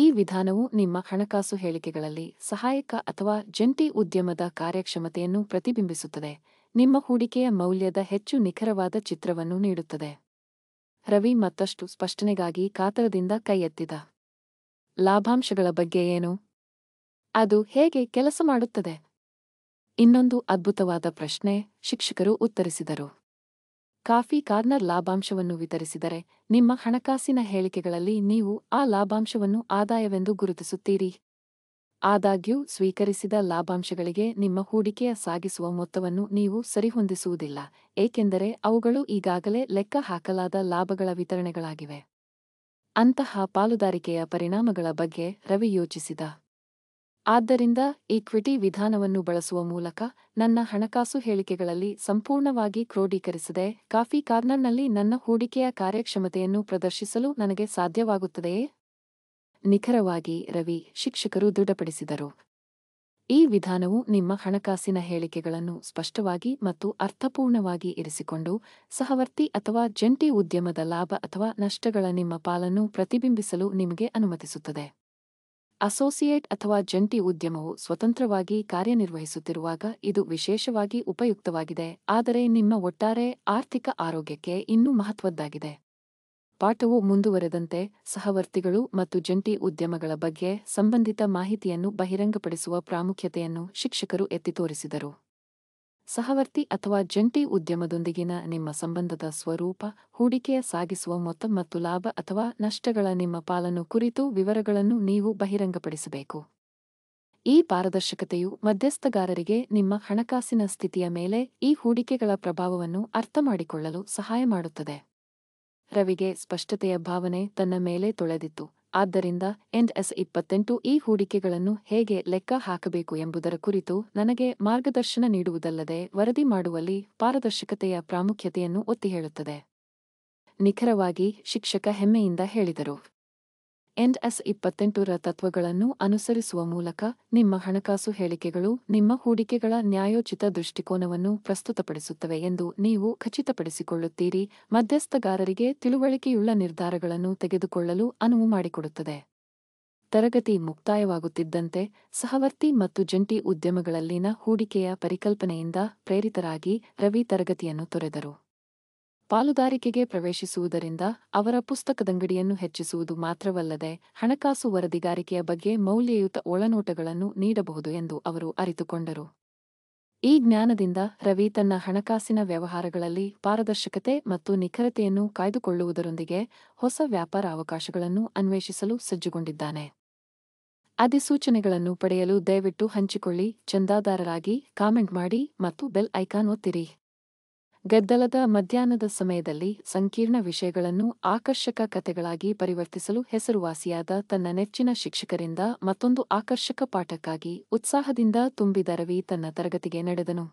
A: ಈ ವಿಧಾನವು ನಿಮ್ಮ ಹಣಕಾಸು ಹೇಳಿಕೆಗಳಲ್ಲಿ ಸಹಾಯಕ ಅಥವಾ ಜಂಟಿ ಉದ್ಯಮದ ಕಾರ್ಯಕ್ಷಮತೆಯನ್ನು ಪ್ರತಿಬಿಂಬಿಸುತ್ತದೆ ನಿಮ್ಮ ಹೂಡಿಕೆಯ ಮೌಲ್ಯದ ಹೆಚ್ಚು ನಿಖರವಾದ ಚಿತ್ರವನ್ನು ನೀಡುತ್ತದೆ ರವಿ ಮತ್ತಷ್ಟು ಸ್ಪಷ್ಟನೆಗಾಗಿ ಕಾತರದಿಂದ ಕೈ ಎತ್ತಿದ ಲಾಭಾಂಶಗಳ ಬಗ್ಗೆ ಏನು ಅದು ಹೇಗೆ ಕೆಲಸ ಮಾಡುತ್ತದೆ ಇನ್ನೊಂದು ಅದ್ಭುತವಾದ ಪ್ರಶ್ನೆ ಶಿಕ್ಷಕರು ಉತ್ತರಿಸಿದರು ಕಾಫಿ ಕಾರ್ನರ್ ಲಾಭಾಂಶವನ್ನು ವಿತರಿಸಿದರೆ ನಿಮ್ಮ ಹಣಕಾಸಿನ ಹೇಳಿಕೆಗಳಲ್ಲಿ ನೀವು ಆ ಲಾಭಾಂಶವನ್ನು ಆದಾಯವೆಂದು ಗುರುತಿಸುತ್ತೀರಿ ಆದಾಗ್ಯೂ ಸ್ವೀಕರಿಸಿದ ಲಾಭಾಂಶಗಳಿಗೆ ನಿಮ್ಮ ಹೂಡಿಕೆಯ ಸಾಗಿಸುವ ಮೊತ್ತವನ್ನು ನೀವು ಸರಿಹೊಂದಿಸುವುದಿಲ್ಲ ಏಕೆಂದರೆ ಅವುಗಳು ಈಗಾಗಲೇ ಲೆಕ್ಕ ಹಾಕಲಾದ ಲಾಭಗಳ ವಿತರಣೆಗಳಾಗಿವೆ ಅಂತಹ ಪಾಲುದಾರಿಕೆಯ ಪರಿಣಾಮಗಳ ಬಗ್ಗೆ ರವಿ ಯೋಚಿಸಿದ ಆದ್ದರಿಂದ ಈಕ್ವಿಟಿ ವಿಧಾನವನ್ನು ಬಳಸುವ ಮೂಲಕ ನನ್ನ ಹಣಕಾಸು ಹೇಳಿಕೆಗಳಲ್ಲಿ ಸಂಪೂರ್ಣವಾಗಿ ಕ್ರೋಢೀಕರಿಸದೆ ಕಾಫಿ ಕಾರ್ನರ್ನಲ್ಲಿ ನನ್ನ ಹೂಡಿಕೆಯ ಕಾರ್ಯಕ್ಷಮತೆಯನ್ನು ಪ್ರದರ್ಶಿಸಲು ನನಗೆ ಸಾಧ್ಯವಾಗುತ್ತದೆಯೇ ನಿಖರವಾಗಿ ರವಿ ಶಿಕ್ಷಕರು ದೃಢಪಡಿಸಿದರು ಈ ವಿಧಾನವು ನಿಮ್ಮ ಹಣಕಾಸಿನ ಹೇಳಿಕೆಗಳನ್ನು ಸ್ಪಷ್ಟವಾಗಿ ಮತ್ತು ಅರ್ಥಪೂರ್ಣವಾಗಿ ಇರಿಸಿಕೊಂಡು ಸಹವರ್ತಿ ಅಥವಾ ಜಂಟಿ ಉದ್ಯಮದ ಲಾಭ ಅಥವಾ ನಷ್ಟಗಳ ನಿಮ್ಮ ಪಾಲನ್ನು ಪ್ರತಿಬಿಂಬಿಸಲು ನಿಮಗೆ ಅನುಮತಿಸುತ್ತದೆ ಅಸೋಸಿಯೇಟ್ ಅಥವಾ ಜಂಟಿ ಉದ್ಯಮವು ಸ್ವತಂತ್ರವಾಗಿ ಕಾರ್ಯನಿರ್ವಹಿಸುತ್ತಿರುವಾಗ ಇದು ವಿಶೇಷವಾಗಿ ಉಪಯುಕ್ತವಾಗಿದೆ ಆದರೆ ನಿಮ್ಮ ಒಟ್ಟಾರೆ ಆರ್ಥಿಕ ಆರೋಗ್ಯಕ್ಕೆ ಇನ್ನೂ ಮಹತ್ವದ್ದಾಗಿದೆ ಪಾಠವು ಮುಂದುವರೆದಂತೆ ಸಹವರ್ತಿಗಳು ಮತ್ತು ಜಂಟಿ ಉದ್ಯಮಗಳ ಬಗ್ಗೆ ಸಂಬಂಧಿತ ಮಾಹಿತಿಯನ್ನು ಬಹಿರಂಗಪಡಿಸುವ ಪ್ರಾಮುಖ್ಯತೆಯನ್ನು ಶಿಕ್ಷಕರು ಎತ್ತಿ ತೋರಿಸಿದರು ಸಹವರ್ತಿ ಅಥವಾ ಜಂಟಿ ಉದ್ಯಮದೊಂದಿಗಿನ ನಿಮ್ಮ ಸಂಬಂಧದ ಸ್ವರೂಪ ಹೂಡಿಕೆಯ ಸಾಗಿಸುವ ಮೊತ್ತ ಮತ್ತು ಲಾಭ ಅಥವಾ ನಷ್ಟಗಳ ನಿಮ್ಮ ಪಾಲನ್ನು ಕುರಿತು ವಿವರಗಳನ್ನು ನೀವು ಬಹಿರಂಗಪಡಿಸಬೇಕು ಈ ಪಾರದರ್ಶಕತೆಯು ಮಧ್ಯಸ್ಥಗಾರರಿಗೆ ನಿಮ್ಮ ಹಣಕಾಸಿನ ಸ್ಥಿತಿಯ ಮೇಲೆ ಈ ಹೂಡಿಕೆಗಳ ಪ್ರಭಾವವನ್ನು ಅರ್ಥಮಾಡಿಕೊಳ್ಳಲು ಸಹಾಯ ಮಾಡುತ್ತದೆ ರವಿಗೆ ಸ್ಪಷ್ಟತೆಯ ಭಾವನೆ ತನ್ನ ಮೇಲೆ ತೊಳೆದಿತ್ತು ಆದ್ದರಿಂದ ಎನ್ಎಸ್ ಇಪ್ಪತ್ತೆಂಟು ಈ ಹೂಡಿಕೆಗಳನ್ನು ಹೇಗೆ ಲೆಕ್ಕ ಹಾಕಬೇಕು ಎಂಬುದರ ಕುರಿತು ನನಗೆ ಮಾರ್ಗದರ್ಶನ ನೀಡುವುದಲ್ಲದೆ ವರದಿ ಮಾಡುವಲ್ಲಿ ಪಾರದರ್ಶಕತೆಯ ಪ್ರಾಮುಖ್ಯತೆಯನ್ನು ಒತ್ತಿ ಹೇಳುತ್ತದೆ ನಿಖರವಾಗಿ ಶಿಕ್ಷಕ ಹೆಮ್ಮೆಯಿಂದ ಹೇಳಿದರು ಎನ್ ಎಸ್ ಇಪ್ಪತ್ತೆಂಟರ ತತ್ವಗಳನ್ನು ಅನುಸರಿಸುವ ಮೂಲಕ ನಿಮ್ಮ ಹಣಕಾಸು ಹೇಳಿಕೆಗಳು ನಿಮ್ಮ ಹೂಡಿಕೆಗಳ ನ್ಯಾಯೋಚಿತ ದೃಷ್ಟಿಕೋನವನ್ನು ಪ್ರಸ್ತುತಪಡಿಸುತ್ತವೆ ಎಂದು ನೀವು ಖಚಿತಪಡಿಸಿಕೊಳ್ಳುತ್ತೀರಿ ಮಧ್ಯಸ್ಥಗಾರರಿಗೆ ತಿಳುವಳಿಕೆಯುಳ್ಳ ನಿರ್ಧಾರಗಳನ್ನು ತೆಗೆದುಕೊಳ್ಳಲು ಅನುವು ಮಾಡಿಕೊಡುತ್ತದೆ ತರಗತಿ ಮುಕ್ತಾಯವಾಗುತ್ತಿದ್ದಂತೆ ಸಹವರ್ತಿ ಮತ್ತು ಜಂಟಿ ಉದ್ಯಮಗಳಲ್ಲಿನ ಹೂಡಿಕೆಯ ಪರಿಕಲ್ಪನೆಯಿಂದ ಪ್ರೇರಿತರಾಗಿ ರವಿ ತರಗತಿಯನ್ನು ತೊರೆದರು ಪಾಲುದಾರಿಕೆಗೆ ಪ್ರವೇಶಿಸುವುದರಿಂದ ಅವರ ಪುಸ್ತಕದಂಗಡಿಯನ್ನು ಹೆಚ್ಚಿಸುವುದು ಮಾತ್ರವಲ್ಲದೆ ಹಣಕಾಸು ವರದಿಗಾರಿಕೆಯ ಬಗ್ಗೆ ಮೌಲ್ಯಯುತ ಒಳನೋಟಗಳನ್ನು ನೀಡಬಹುದು ಎಂದು ಅವರು ಅರಿತುಕೊಂಡರು ಈ ಜ್ಞಾನದಿಂದ ರವಿ ತನ್ನ ಹಣಕಾಸಿನ ವ್ಯವಹಾರಗಳಲ್ಲಿ ಪಾರದರ್ಶಕತೆ ಮತ್ತು ನಿಖರತೆಯನ್ನು ಕಾಯ್ದುಕೊಳ್ಳುವುದರೊಂದಿಗೆ ಹೊಸ ವ್ಯಾಪಾರ ಅವಕಾಶಗಳನ್ನು ಅನ್ವೇಷಿಸಲು ಸಜ್ಜುಗೊಂಡಿದ್ದಾನೆ ಅಧಿಸೂಚನೆಗಳನ್ನು ಪಡೆಯಲು ದಯವಿಟ್ಟು ಹಂಚಿಕೊಳ್ಳಿ ಚಂದಾದಾರರಾಗಿ ಕಾಮೆಂಟ್ ಮಾಡಿ ಮತ್ತು ಬೆಲ್ ಐಕಾನ್ ಒತ್ತಿರಿ ಗದ್ದಲದ ಮಧ್ಯಾಹ್ನದ ಸಮಯದಲ್ಲಿ ಸಂಕೀರ್ಣ ವಿಷಯಗಳನ್ನು ಆಕರ್ಷಕ ಕಥೆಗಳಾಗಿ ಪರಿವರ್ತಿಸಲು ಹೆಸರುವಾಸಿಯಾದ ತನ್ನ ನೆಚ್ಚಿನ ಶಿಕ್ಷಕರಿಂದ ಮತ್ತೊಂದು ಆಕರ್ಷಕ ಪಾಠಕ್ಕಾಗಿ ಉತ್ಸಾಹದಿಂದ ತುಂಬಿದ ರವಿ ತನ್ನ ತರಗತಿಗೆ ನಡೆದನು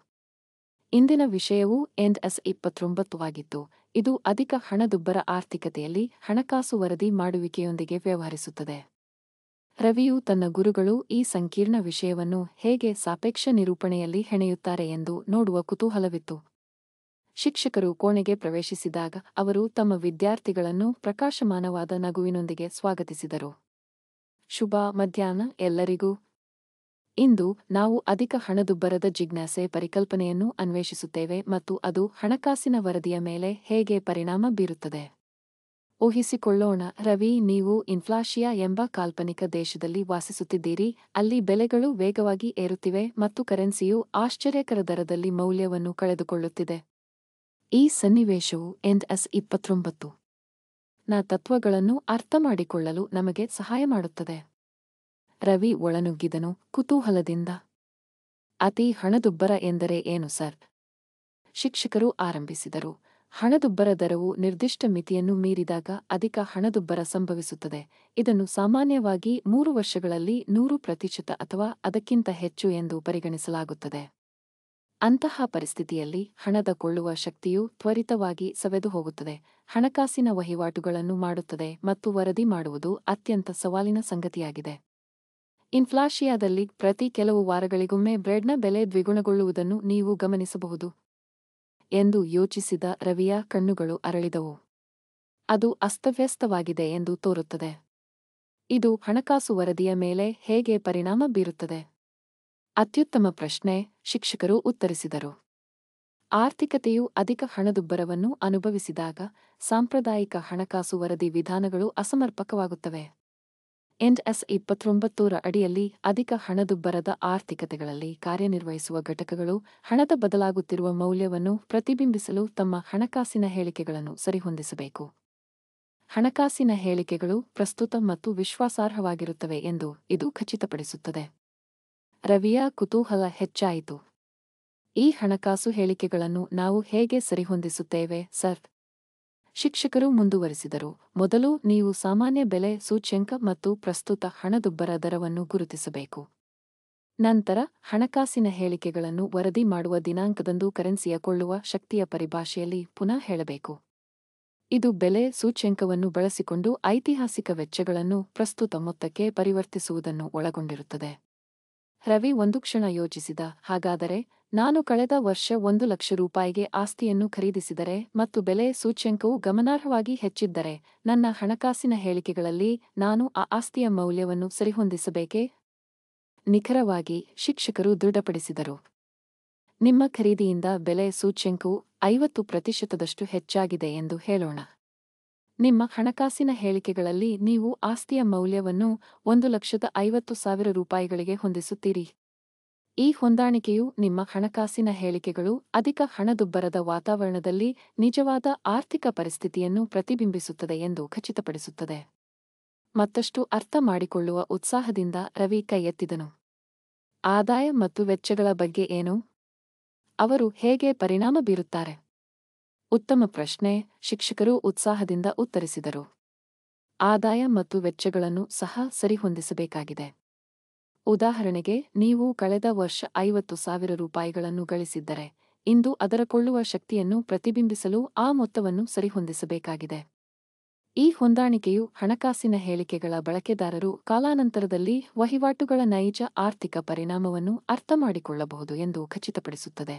A: ಇಂದಿನ ವಿಷಯವು ಎಂಡ್ ಎಸ್ ಇಪ್ಪತ್ತೊಂಬತ್ತು ಆಗಿತ್ತು ಇದು ಅಧಿಕ ಹಣದುಬ್ಬರ ಆರ್ಥಿಕತೆಯಲ್ಲಿ ಹಣಕಾಸು ವರದಿ ಮಾಡುವಿಕೆಯೊಂದಿಗೆ ವ್ಯವಹರಿಸುತ್ತದೆ ರವಿಯು ತನ್ನ ಗುರುಗಳು ಈ ಸಂಕೀರ್ಣ ವಿಷಯವನ್ನು ಹೇಗೆ ಸಾಪೇಕ್ಷ ನಿರೂಪಣೆಯಲ್ಲಿ ಹೆಣೆಯುತ್ತಾರೆ ಎಂದು ನೋಡುವ ಕುತೂಹಲವಿತ್ತು ಶಿಕ್ಷಕರು ಕೋಣೆಗೆ ಪ್ರವೇಶಿಸಿದಾಗ ಅವರು ತಮ್ಮ ವಿದ್ಯಾರ್ಥಿಗಳನ್ನು ಪ್ರಕಾಶಮಾನವಾದ ನಗುವಿನೊಂದಿಗೆ ಸ್ವಾಗತಿಸಿದರು ಶುಭ ಮಧ್ಯಾಹ್ನ ಎಲ್ಲರಿಗೂ ಇಂದು ನಾವು ಅಧಿಕ ಹಣದುಬ್ಬರದ ಜಿಜ್ಞಾಸೆ ಪರಿಕಲ್ಪನೆಯನ್ನು ಅನ್ವೇಷಿಸುತ್ತೇವೆ ಮತ್ತು ಅದು ಹಣಕಾಸಿನ ವರದಿಯ ಮೇಲೆ ಹೇಗೆ ಪರಿಣಾಮ ಬೀರುತ್ತದೆ ಊಹಿಸಿಕೊಳ್ಳೋಣ ರವಿ ನೀವು ಇನ್ಫ್ಲಾಷಿಯಾ ಎಂಬ ಕಾಲ್ಪನಿಕ ದೇಶದಲ್ಲಿ ವಾಸಿಸುತ್ತಿದ್ದೀರಿ ಅಲ್ಲಿ ಬೆಲೆಗಳು ವೇಗವಾಗಿ ಏರುತ್ತಿವೆ ಮತ್ತು ಕರೆನ್ಸಿಯು ಆಶ್ಚರ್ಯಕರ ದರದಲ್ಲಿ ಮೌಲ್ಯವನ್ನು ಕಳೆದುಕೊಳ್ಳುತ್ತಿದೆ ಈ ಸನ್ನಿವೇಶವು ಎಂಡ್ ಎಸ್ ಇಪ್ಪತ್ತೊಂಬತ್ತು ನ ತತ್ವಗಳನ್ನು ಅರ್ಥಮಾಡಿಕೊಳ್ಳಲು ನಮಗೆ ಸಹಾಯ ಮಾಡುತ್ತದೆ ರವಿ ಒಳನುಗ್ಗಿದನು ಕುತೂಹಲದಿಂದ ಅತಿ ಹಣದುಬ್ಬರ ಎಂದರೆ ಏನು ಸರ್ ಶಿಕ್ಷಕರು ಆರಂಭಿಸಿದರು ಹಣದುಬ್ಬರ ದರವು ನಿರ್ದಿಷ್ಟ ಮಿತಿಯನ್ನು ಮೀರಿದಾಗ ಅಧಿಕ ಹಣದುಬ್ಬರ ಸಂಭವಿಸುತ್ತದೆ ಇದನ್ನು ಸಾಮಾನ್ಯವಾಗಿ ಮೂರು ವರ್ಷಗಳಲ್ಲಿ ನೂರು ಪ್ರತಿಶತ ಅಥವಾ ಅದಕ್ಕಿಂತ ಹೆಚ್ಚು ಎಂದು ಪರಿಗಣಿಸಲಾಗುತ್ತದೆ ಅಂತಹ ಪರಿಸ್ಥಿತಿಯಲ್ಲಿ ಹಣದ ಕೊಳ್ಳುವ ಶಕ್ತಿಯು ತ್ವರಿತವಾಗಿ ಸವೆದು ಹೋಗುತ್ತದೆ ಹಣಕಾಸಿನ ವಹಿವಾಟುಗಳನ್ನು ಮಾಡುತ್ತದೆ ಮತ್ತು ವರದಿ ಮಾಡುವುದು ಅತ್ಯಂತ ಸವಾಲಿನ ಸಂಗತಿಯಾಗಿದೆ ಇನ್ಫ್ಲಾಷಿಯಾದಲ್ಲಿ ಪ್ರತಿ ಕೆಲವು ವಾರಗಳಿಗೊಮ್ಮೆ ಬ್ರೆಡ್ನ ಬೆಲೆ ದ್ವಿಗುಣಗೊಳ್ಳುವುದನ್ನು ನೀವು ಗಮನಿಸಬಹುದು ಎಂದು ಯೋಚಿಸಿದ ರವಿಯ ಕಣ್ಣುಗಳು ಅರಳಿದವು ಅದು ಅಸ್ತವ್ಯಸ್ತವಾಗಿದೆ ಎಂದು ತೋರುತ್ತದೆ ಇದು ಹಣಕಾಸು ವರದಿಯ ಮೇಲೆ ಹೇಗೆ ಪರಿಣಾಮ ಬೀರುತ್ತದೆ ಅತ್ಯುತ್ತಮ ಪ್ರಶ್ನೆ ಶಿಕ್ಷಕರು ಉತ್ತರಿಸಿದರು ಆರ್ಥಿಕತೆಯು ಅಧಿಕ ಹಣದುಬ್ಬರವನ್ನು ಅನುಭವಿಸಿದಾಗ ಸಾಂಪ್ರದಾಯಿಕ ಹಣಕಾಸು ವರದಿ ವಿಧಾನಗಳು ಅಸಮರ್ಪಕವಾಗುತ್ತವೆ ಎಂಡ್ ಎಸ್ ಇಪ್ಪತ್ತೊಂಬತ್ತರ ಅಡಿಯಲ್ಲಿ ಅಧಿಕ ಹಣದುಬ್ಬರದ ಆರ್ಥಿಕತೆಗಳಲ್ಲಿ ಕಾರ್ಯನಿರ್ವಹಿಸುವ ಘಟಕಗಳು ಹಣದ ಬದಲಾಗುತ್ತಿರುವ ಮೌಲ್ಯವನ್ನು ಪ್ರತಿಬಿಂಬಿಸಲು ತಮ್ಮ ಹಣಕಾಸಿನ ಹೇಳಿಕೆಗಳನ್ನು ಸರಿಹೊಂದಿಸಬೇಕು ಹಣಕಾಸಿನ ಹೇಳಿಕೆಗಳು ಪ್ರಸ್ತುತ ಮತ್ತು ವಿಶ್ವಾಸಾರ್ಹವಾಗಿರುತ್ತವೆ ಎಂದು ಇದು ಖಚಿತಪಡಿಸುತ್ತದೆ ರವಿಯ ಕುತೂಹಲ ಹೆಚ್ಚಾಯಿತು ಈ ಹಣಕಾಸು ಹೇಳಿಕೆಗಳನ್ನು ನಾವು ಹೇಗೆ ಸರಿಹೊಂದಿಸುತ್ತೇವೆ ಸರ್ ಶಿಕ್ಷಕರು ಮುಂದುವರಿಸಿದರು ಮೊದಲು ನೀವು ಸಾಮಾನ್ಯ ಬೆಲೆ ಸೂಚ್ಯಂಕ ಮತ್ತು ಪ್ರಸ್ತುತ ಹಣದುಬ್ಬರ ದರವನ್ನು ಗುರುತಿಸಬೇಕು ನಂತರ ಹಣಕಾಸಿನ ಹೇಳಿಕೆಗಳನ್ನು ವರದಿ ಮಾಡುವ ದಿನಾಂಕದಂದು ಕರೆನ್ಸಿಯ ಕೊಳ್ಳುವ ಶಕ್ತಿಯ ಪರಿಭಾಷೆಯಲ್ಲಿ ಪುನಃ ಹೇಳಬೇಕು ಇದು ಬೆಲೆ ಸೂಚ್ಯಂಕವನ್ನು ಬಳಸಿಕೊಂಡು ಐತಿಹಾಸಿಕ ವೆಚ್ಚಗಳನ್ನು ಪ್ರಸ್ತುತ ಮೊತ್ತಕ್ಕೆ ಪರಿವರ್ತಿಸುವುದನ್ನು ಒಳಗೊಂಡಿರುತ್ತದೆ ರವಿ ಒಂದು ಕ್ಷಣ ಯೋಚಿಸಿದ ಹಾಗಾದರೆ ನಾನು ಕಳೆದ ವರ್ಷ ಒಂದು ಲಕ್ಷ ರೂಪಾಯಿಗೆ ಆಸ್ತಿಯನ್ನು ಖರೀದಿಸಿದರೆ ಮತ್ತು ಬೆಲೆ ಸೂಚ್ಯಂಕವು ಗಮನಾರ್ಹವಾಗಿ ಹೆಚ್ಚಿದ್ದರೆ ನನ್ನ ಹಣಕಾಸಿನ ಹೇಳಿಕೆಗಳಲ್ಲಿ ನಾನು ಆ ಆಸ್ತಿಯ ಮೌಲ್ಯವನ್ನು ಸರಿಹೊಂದಿಸಬೇಕೇ ನಿಖರವಾಗಿ ಶಿಕ್ಷಕರು ದೃಢಪಡಿಸಿದರು ನಿಮ್ಮ ಖರೀದಿಯಿಂದ ಬೆಲೆ ಸೂಚ್ಯಂಕವು ಐವತ್ತು ಪ್ರತಿಶತದಷ್ಟು ಹೆಚ್ಚಾಗಿದೆ ಎಂದು ಹೇಳೋಣ ನಿಮ್ಮ ಹಣಕಾಸಿನ ಹೇಳಿಕೆಗಳಲ್ಲಿ ನೀವು ಆಸ್ತಿಯ ಮೌಲ್ಯವನ್ನು ಒಂದು ಲಕ್ಷದ ಐವತ್ತು ಸಾವಿರ ರೂಪಾಯಿಗಳಿಗೆ ಹೊಂದಿಸುತ್ತೀರಿ ಈ ಹೊಂದಾಣಿಕೆಯು ನಿಮ್ಮ ಹಣಕಾಸಿನ ಹೇಳಿಕೆಗಳು ಅಧಿಕ ಹಣದುಬ್ಬರದ ವಾತಾವರಣದಲ್ಲಿ ನಿಜವಾದ ಆರ್ಥಿಕ ಪರಿಸ್ಥಿತಿಯನ್ನು ಪ್ರತಿಬಿಂಬಿಸುತ್ತದೆ ಎಂದು ಖಚಿತಪಡಿಸುತ್ತದೆ ಮತ್ತಷ್ಟು ಅರ್ಥ ಮಾಡಿಕೊಳ್ಳುವ ಉತ್ಸಾಹದಿಂದ ರವಿ ಕೈ ಎತ್ತಿದನು ಆದಾಯ ಮತ್ತು ವೆಚ್ಚಗಳ ಬಗ್ಗೆ ಏನು ಅವರು ಹೇಗೆ ಪರಿಣಾಮ ಬೀರುತ್ತಾರೆ ಉತ್ತಮ ಪ್ರಶ್ನೆ ಶಿಕ್ಷಕರು ಉತ್ಸಾಹದಿಂದ ಉತ್ತರಿಸಿದರು ಆದಾಯ ಮತ್ತು ವೆಚ್ಚಗಳನ್ನು ಸಹ ಸರಿಹೊಂದಿಸಬೇಕಾಗಿದೆ ಉದಾಹರಣೆಗೆ ನೀವು ಕಳೆದ ವರ್ಷ ಐವತ್ತು ಸಾವಿರ ರೂಪಾಯಿಗಳನ್ನು ಗಳಿಸಿದ್ದರೆ ಇಂದು ಅದರ ಕೊಳ್ಳುವ ಶಕ್ತಿಯನ್ನು ಪ್ರತಿಬಿಂಬಿಸಲು ಆ ಮೊತ್ತವನ್ನು ಸರಿಹೊಂದಿಸಬೇಕಾಗಿದೆ ಈ ಹೊಂದಾಣಿಕೆಯು ಹಣಕಾಸಿನ ಹೇಳಿಕೆಗಳ ಬಳಕೆದಾರರು ಕಾಲಾನಂತರದಲ್ಲಿ ವಹಿವಾಟುಗಳ ನೈಜ ಆರ್ಥಿಕ ಪರಿಣಾಮವನ್ನು ಅರ್ಥಮಾಡಿಕೊಳ್ಳಬಹುದು ಎಂದು ಖಚಿತಪಡಿಸುತ್ತದೆ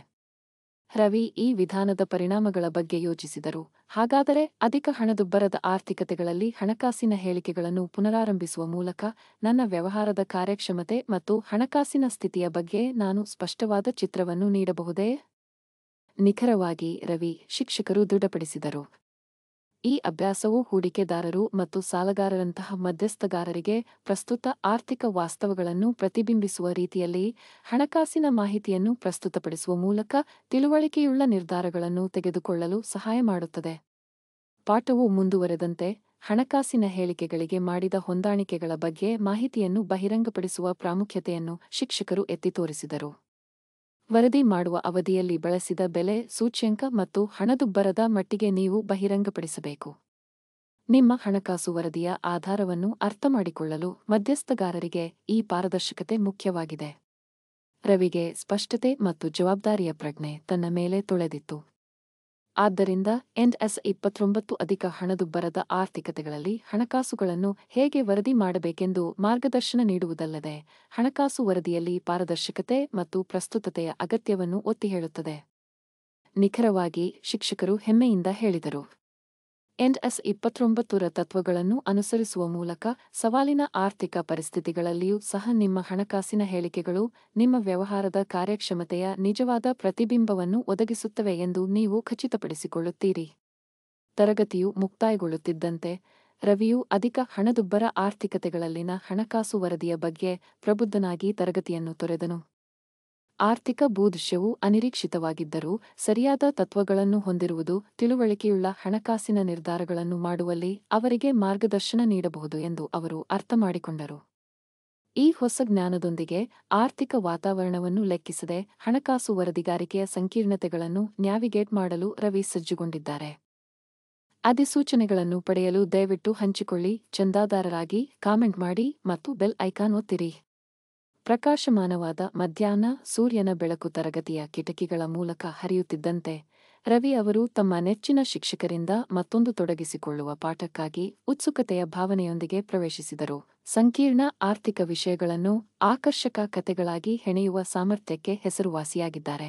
A: ರವಿ ಈ ವಿಧಾನದ ಪರಿಣಾಮಗಳ ಬಗ್ಗೆ ಯೋಚಿಸಿದರು ಹಾಗಾದರೆ ಅಧಿಕ ಹಣದುಬ್ಬರದ ಆರ್ಥಿಕತೆಗಳಲ್ಲಿ ಹಣಕಾಸಿನ ಹೇಳಿಕೆಗಳನ್ನು ಪುನರಾರಂಭಿಸುವ ಮೂಲಕ ನನ್ನ ವ್ಯವಹಾರದ ಕಾರ್ಯಕ್ಷಮತೆ ಮತ್ತು ಹಣಕಾಸಿನ ಸ್ಥಿತಿಯ ಬಗ್ಗೆ ನಾನು ಸ್ಪಷ್ಟವಾದ ಚಿತ್ರವನ್ನು ನೀಡಬಹುದೇ ನಿಖರವಾಗಿ ರವಿ ಶಿಕ್ಷಕರು ದೃಢಪಡಿಸಿದರು ಈ ಅಭ್ಯಾಸವು ಹೂಡಿಕೆದಾರರು ಮತ್ತು ಸಾಲಗಾರರಂತಹ ಮಧ್ಯಸ್ಥಗಾರರಿಗೆ ಪ್ರಸ್ತುತ ಆರ್ಥಿಕ ವಾಸ್ತವಗಳನ್ನು ಪ್ರತಿಬಿಂಬಿಸುವ ರೀತಿಯಲ್ಲಿ ಹಣಕಾಸಿನ ಮಾಹಿತಿಯನ್ನು ಪ್ರಸ್ತುತಪಡಿಸುವ ಮೂಲಕ ತಿಳುವಳಿಕೆಯುಳ್ಳ ನಿರ್ಧಾರಗಳನ್ನು ತೆಗೆದುಕೊಳ್ಳಲು ಸಹಾಯ ಮಾಡುತ್ತದೆ ಪಾಠವು ಮುಂದುವರೆದಂತೆ ಹಣಕಾಸಿನ ಹೇಳಿಕೆಗಳಿಗೆ ಮಾಡಿದ ಹೊಂದಾಣಿಕೆಗಳ ಬಗ್ಗೆ ಮಾಹಿತಿಯನ್ನು ಬಹಿರಂಗಪಡಿಸುವ ಪ್ರಾಮುಖ್ಯತೆಯನ್ನು ಶಿಕ್ಷಕರು ಎತ್ತಿ ತೋರಿಸಿದರು ವರದಿ ಮಾಡುವ ಅವಧಿಯಲ್ಲಿ ಬಳಸಿದ ಬೆಲೆ ಸೂಚ್ಯಂಕ ಮತ್ತು ಹಣದುಬ್ಬರದ ಮಟ್ಟಿಗೆ ನೀವು ಬಹಿರಂಗಪಡಿಸಬೇಕು ನಿಮ್ಮ ಹಣಕಾಸು ವರದಿಯ ಆಧಾರವನ್ನು ಅರ್ಥಮಾಡಿಕೊಳ್ಳಲು ಮಧ್ಯಸ್ಥಗಾರರಿಗೆ ಈ ಪಾರದರ್ಶಕತೆ ಮುಖ್ಯವಾಗಿದೆ ರವಿಗೆ ಸ್ಪಷ್ಟತೆ ಮತ್ತು ಜವಾಬ್ದಾರಿಯ ಪ್ರಜ್ಞೆ ತನ್ನ ಮೇಲೆ ತೊಳೆದಿತ್ತು ಆದ್ದರಿಂದ ಎನ್ಎಸ್ ಇಪ್ಪತ್ತೊಂಬತ್ತು ಅಧಿಕ ಹಣದುಬ್ಬರದ ಆರ್ಥಿಕತೆಗಳಲ್ಲಿ ಹಣಕಾಸುಗಳನ್ನು ಹೇಗೆ ವರದಿ ಮಾಡಬೇಕೆಂದು ಮಾರ್ಗದರ್ಶನ ನೀಡುವುದಲ್ಲದೆ ಹಣಕಾಸು ವರದಿಯಲ್ಲಿ ಪಾರದರ್ಶಕತೆ ಮತ್ತು ಪ್ರಸ್ತುತತೆಯ ಅಗತ್ಯವನ್ನು ಹೇಳುತ್ತದೆ ನಿಖರವಾಗಿ ಶಿಕ್ಷಕರು ಹೆಮ್ಮೆಯಿಂದ ಹೇಳಿದರು ಎನ್ಎಸ್ ಇಪ್ಪತ್ತೊಂಬತ್ತರ ತತ್ವಗಳನ್ನು ಅನುಸರಿಸುವ ಮೂಲಕ ಸವಾಲಿನ ಆರ್ಥಿಕ ಪರಿಸ್ಥಿತಿಗಳಲ್ಲಿಯೂ ಸಹ ನಿಮ್ಮ ಹಣಕಾಸಿನ ಹೇಳಿಕೆಗಳು ನಿಮ್ಮ ವ್ಯವಹಾರದ ಕಾರ್ಯಕ್ಷಮತೆಯ ನಿಜವಾದ ಪ್ರತಿಬಿಂಬವನ್ನು ಒದಗಿಸುತ್ತವೆ ಎಂದು ನೀವು ಖಚಿತಪಡಿಸಿಕೊಳ್ಳುತ್ತೀರಿ ತರಗತಿಯು ಮುಕ್ತಾಯಗೊಳ್ಳುತ್ತಿದ್ದಂತೆ ರವಿಯು ಅಧಿಕ ಹಣದುಬ್ಬರ ಆರ್ಥಿಕತೆಗಳಲ್ಲಿನ ಹಣಕಾಸು ವರದಿಯ ಬಗ್ಗೆ ಪ್ರಬುದ್ಧನಾಗಿ ತರಗತಿಯನ್ನು ತೊರೆದನು ಆರ್ಥಿಕ ಭೂದೃಶ್ಯವು ಅನಿರೀಕ್ಷಿತವಾಗಿದ್ದರೂ ಸರಿಯಾದ ತತ್ವಗಳನ್ನು ಹೊಂದಿರುವುದು ತಿಳುವಳಿಕೆಯುಳ್ಳ ಹಣಕಾಸಿನ ನಿರ್ಧಾರಗಳನ್ನು ಮಾಡುವಲ್ಲಿ ಅವರಿಗೆ ಮಾರ್ಗದರ್ಶನ ನೀಡಬಹುದು ಎಂದು ಅವರು ಅರ್ಥಮಾಡಿಕೊಂಡರು ಈ ಹೊಸ ಜ್ಞಾನದೊಂದಿಗೆ ಆರ್ಥಿಕ ವಾತಾವರಣವನ್ನು ಲೆಕ್ಕಿಸದೆ ಹಣಕಾಸು ವರದಿಗಾರಿಕೆಯ ಸಂಕೀರ್ಣತೆಗಳನ್ನು ನ್ಯಾವಿಗೇಟ್ ಮಾಡಲು ರವಿ ಸಜ್ಜುಗೊಂಡಿದ್ದಾರೆ ಅಧಿಸೂಚನೆಗಳನ್ನು ಪಡೆಯಲು ದಯವಿಟ್ಟು ಹಂಚಿಕೊಳ್ಳಿ ಚಂದಾದಾರರಾಗಿ ಕಾಮೆಂಟ್ ಮಾಡಿ ಮತ್ತು ಬೆಲ್ ಐಕಾನ್ ಒತ್ತಿರಿ ಪ್ರಕಾಶಮಾನವಾದ ಮಧ್ಯಾಹ್ನ ಸೂರ್ಯನ ಬೆಳಕು ತರಗತಿಯ ಕಿಟಕಿಗಳ ಮೂಲಕ ಹರಿಯುತ್ತಿದ್ದಂತೆ ರವಿ ಅವರು ತಮ್ಮ ನೆಚ್ಚಿನ ಶಿಕ್ಷಕರಿಂದ ಮತ್ತೊಂದು ತೊಡಗಿಸಿಕೊಳ್ಳುವ ಪಾಠಕ್ಕಾಗಿ ಉತ್ಸುಕತೆಯ ಭಾವನೆಯೊಂದಿಗೆ ಪ್ರವೇಶಿಸಿದರು ಸಂಕೀರ್ಣ ಆರ್ಥಿಕ ವಿಷಯಗಳನ್ನು ಆಕರ್ಷಕ ಕತೆಗಳಾಗಿ ಹೆಣೆಯುವ ಸಾಮರ್ಥ್ಯಕ್ಕೆ ಹೆಸರುವಾಸಿಯಾಗಿದ್ದಾರೆ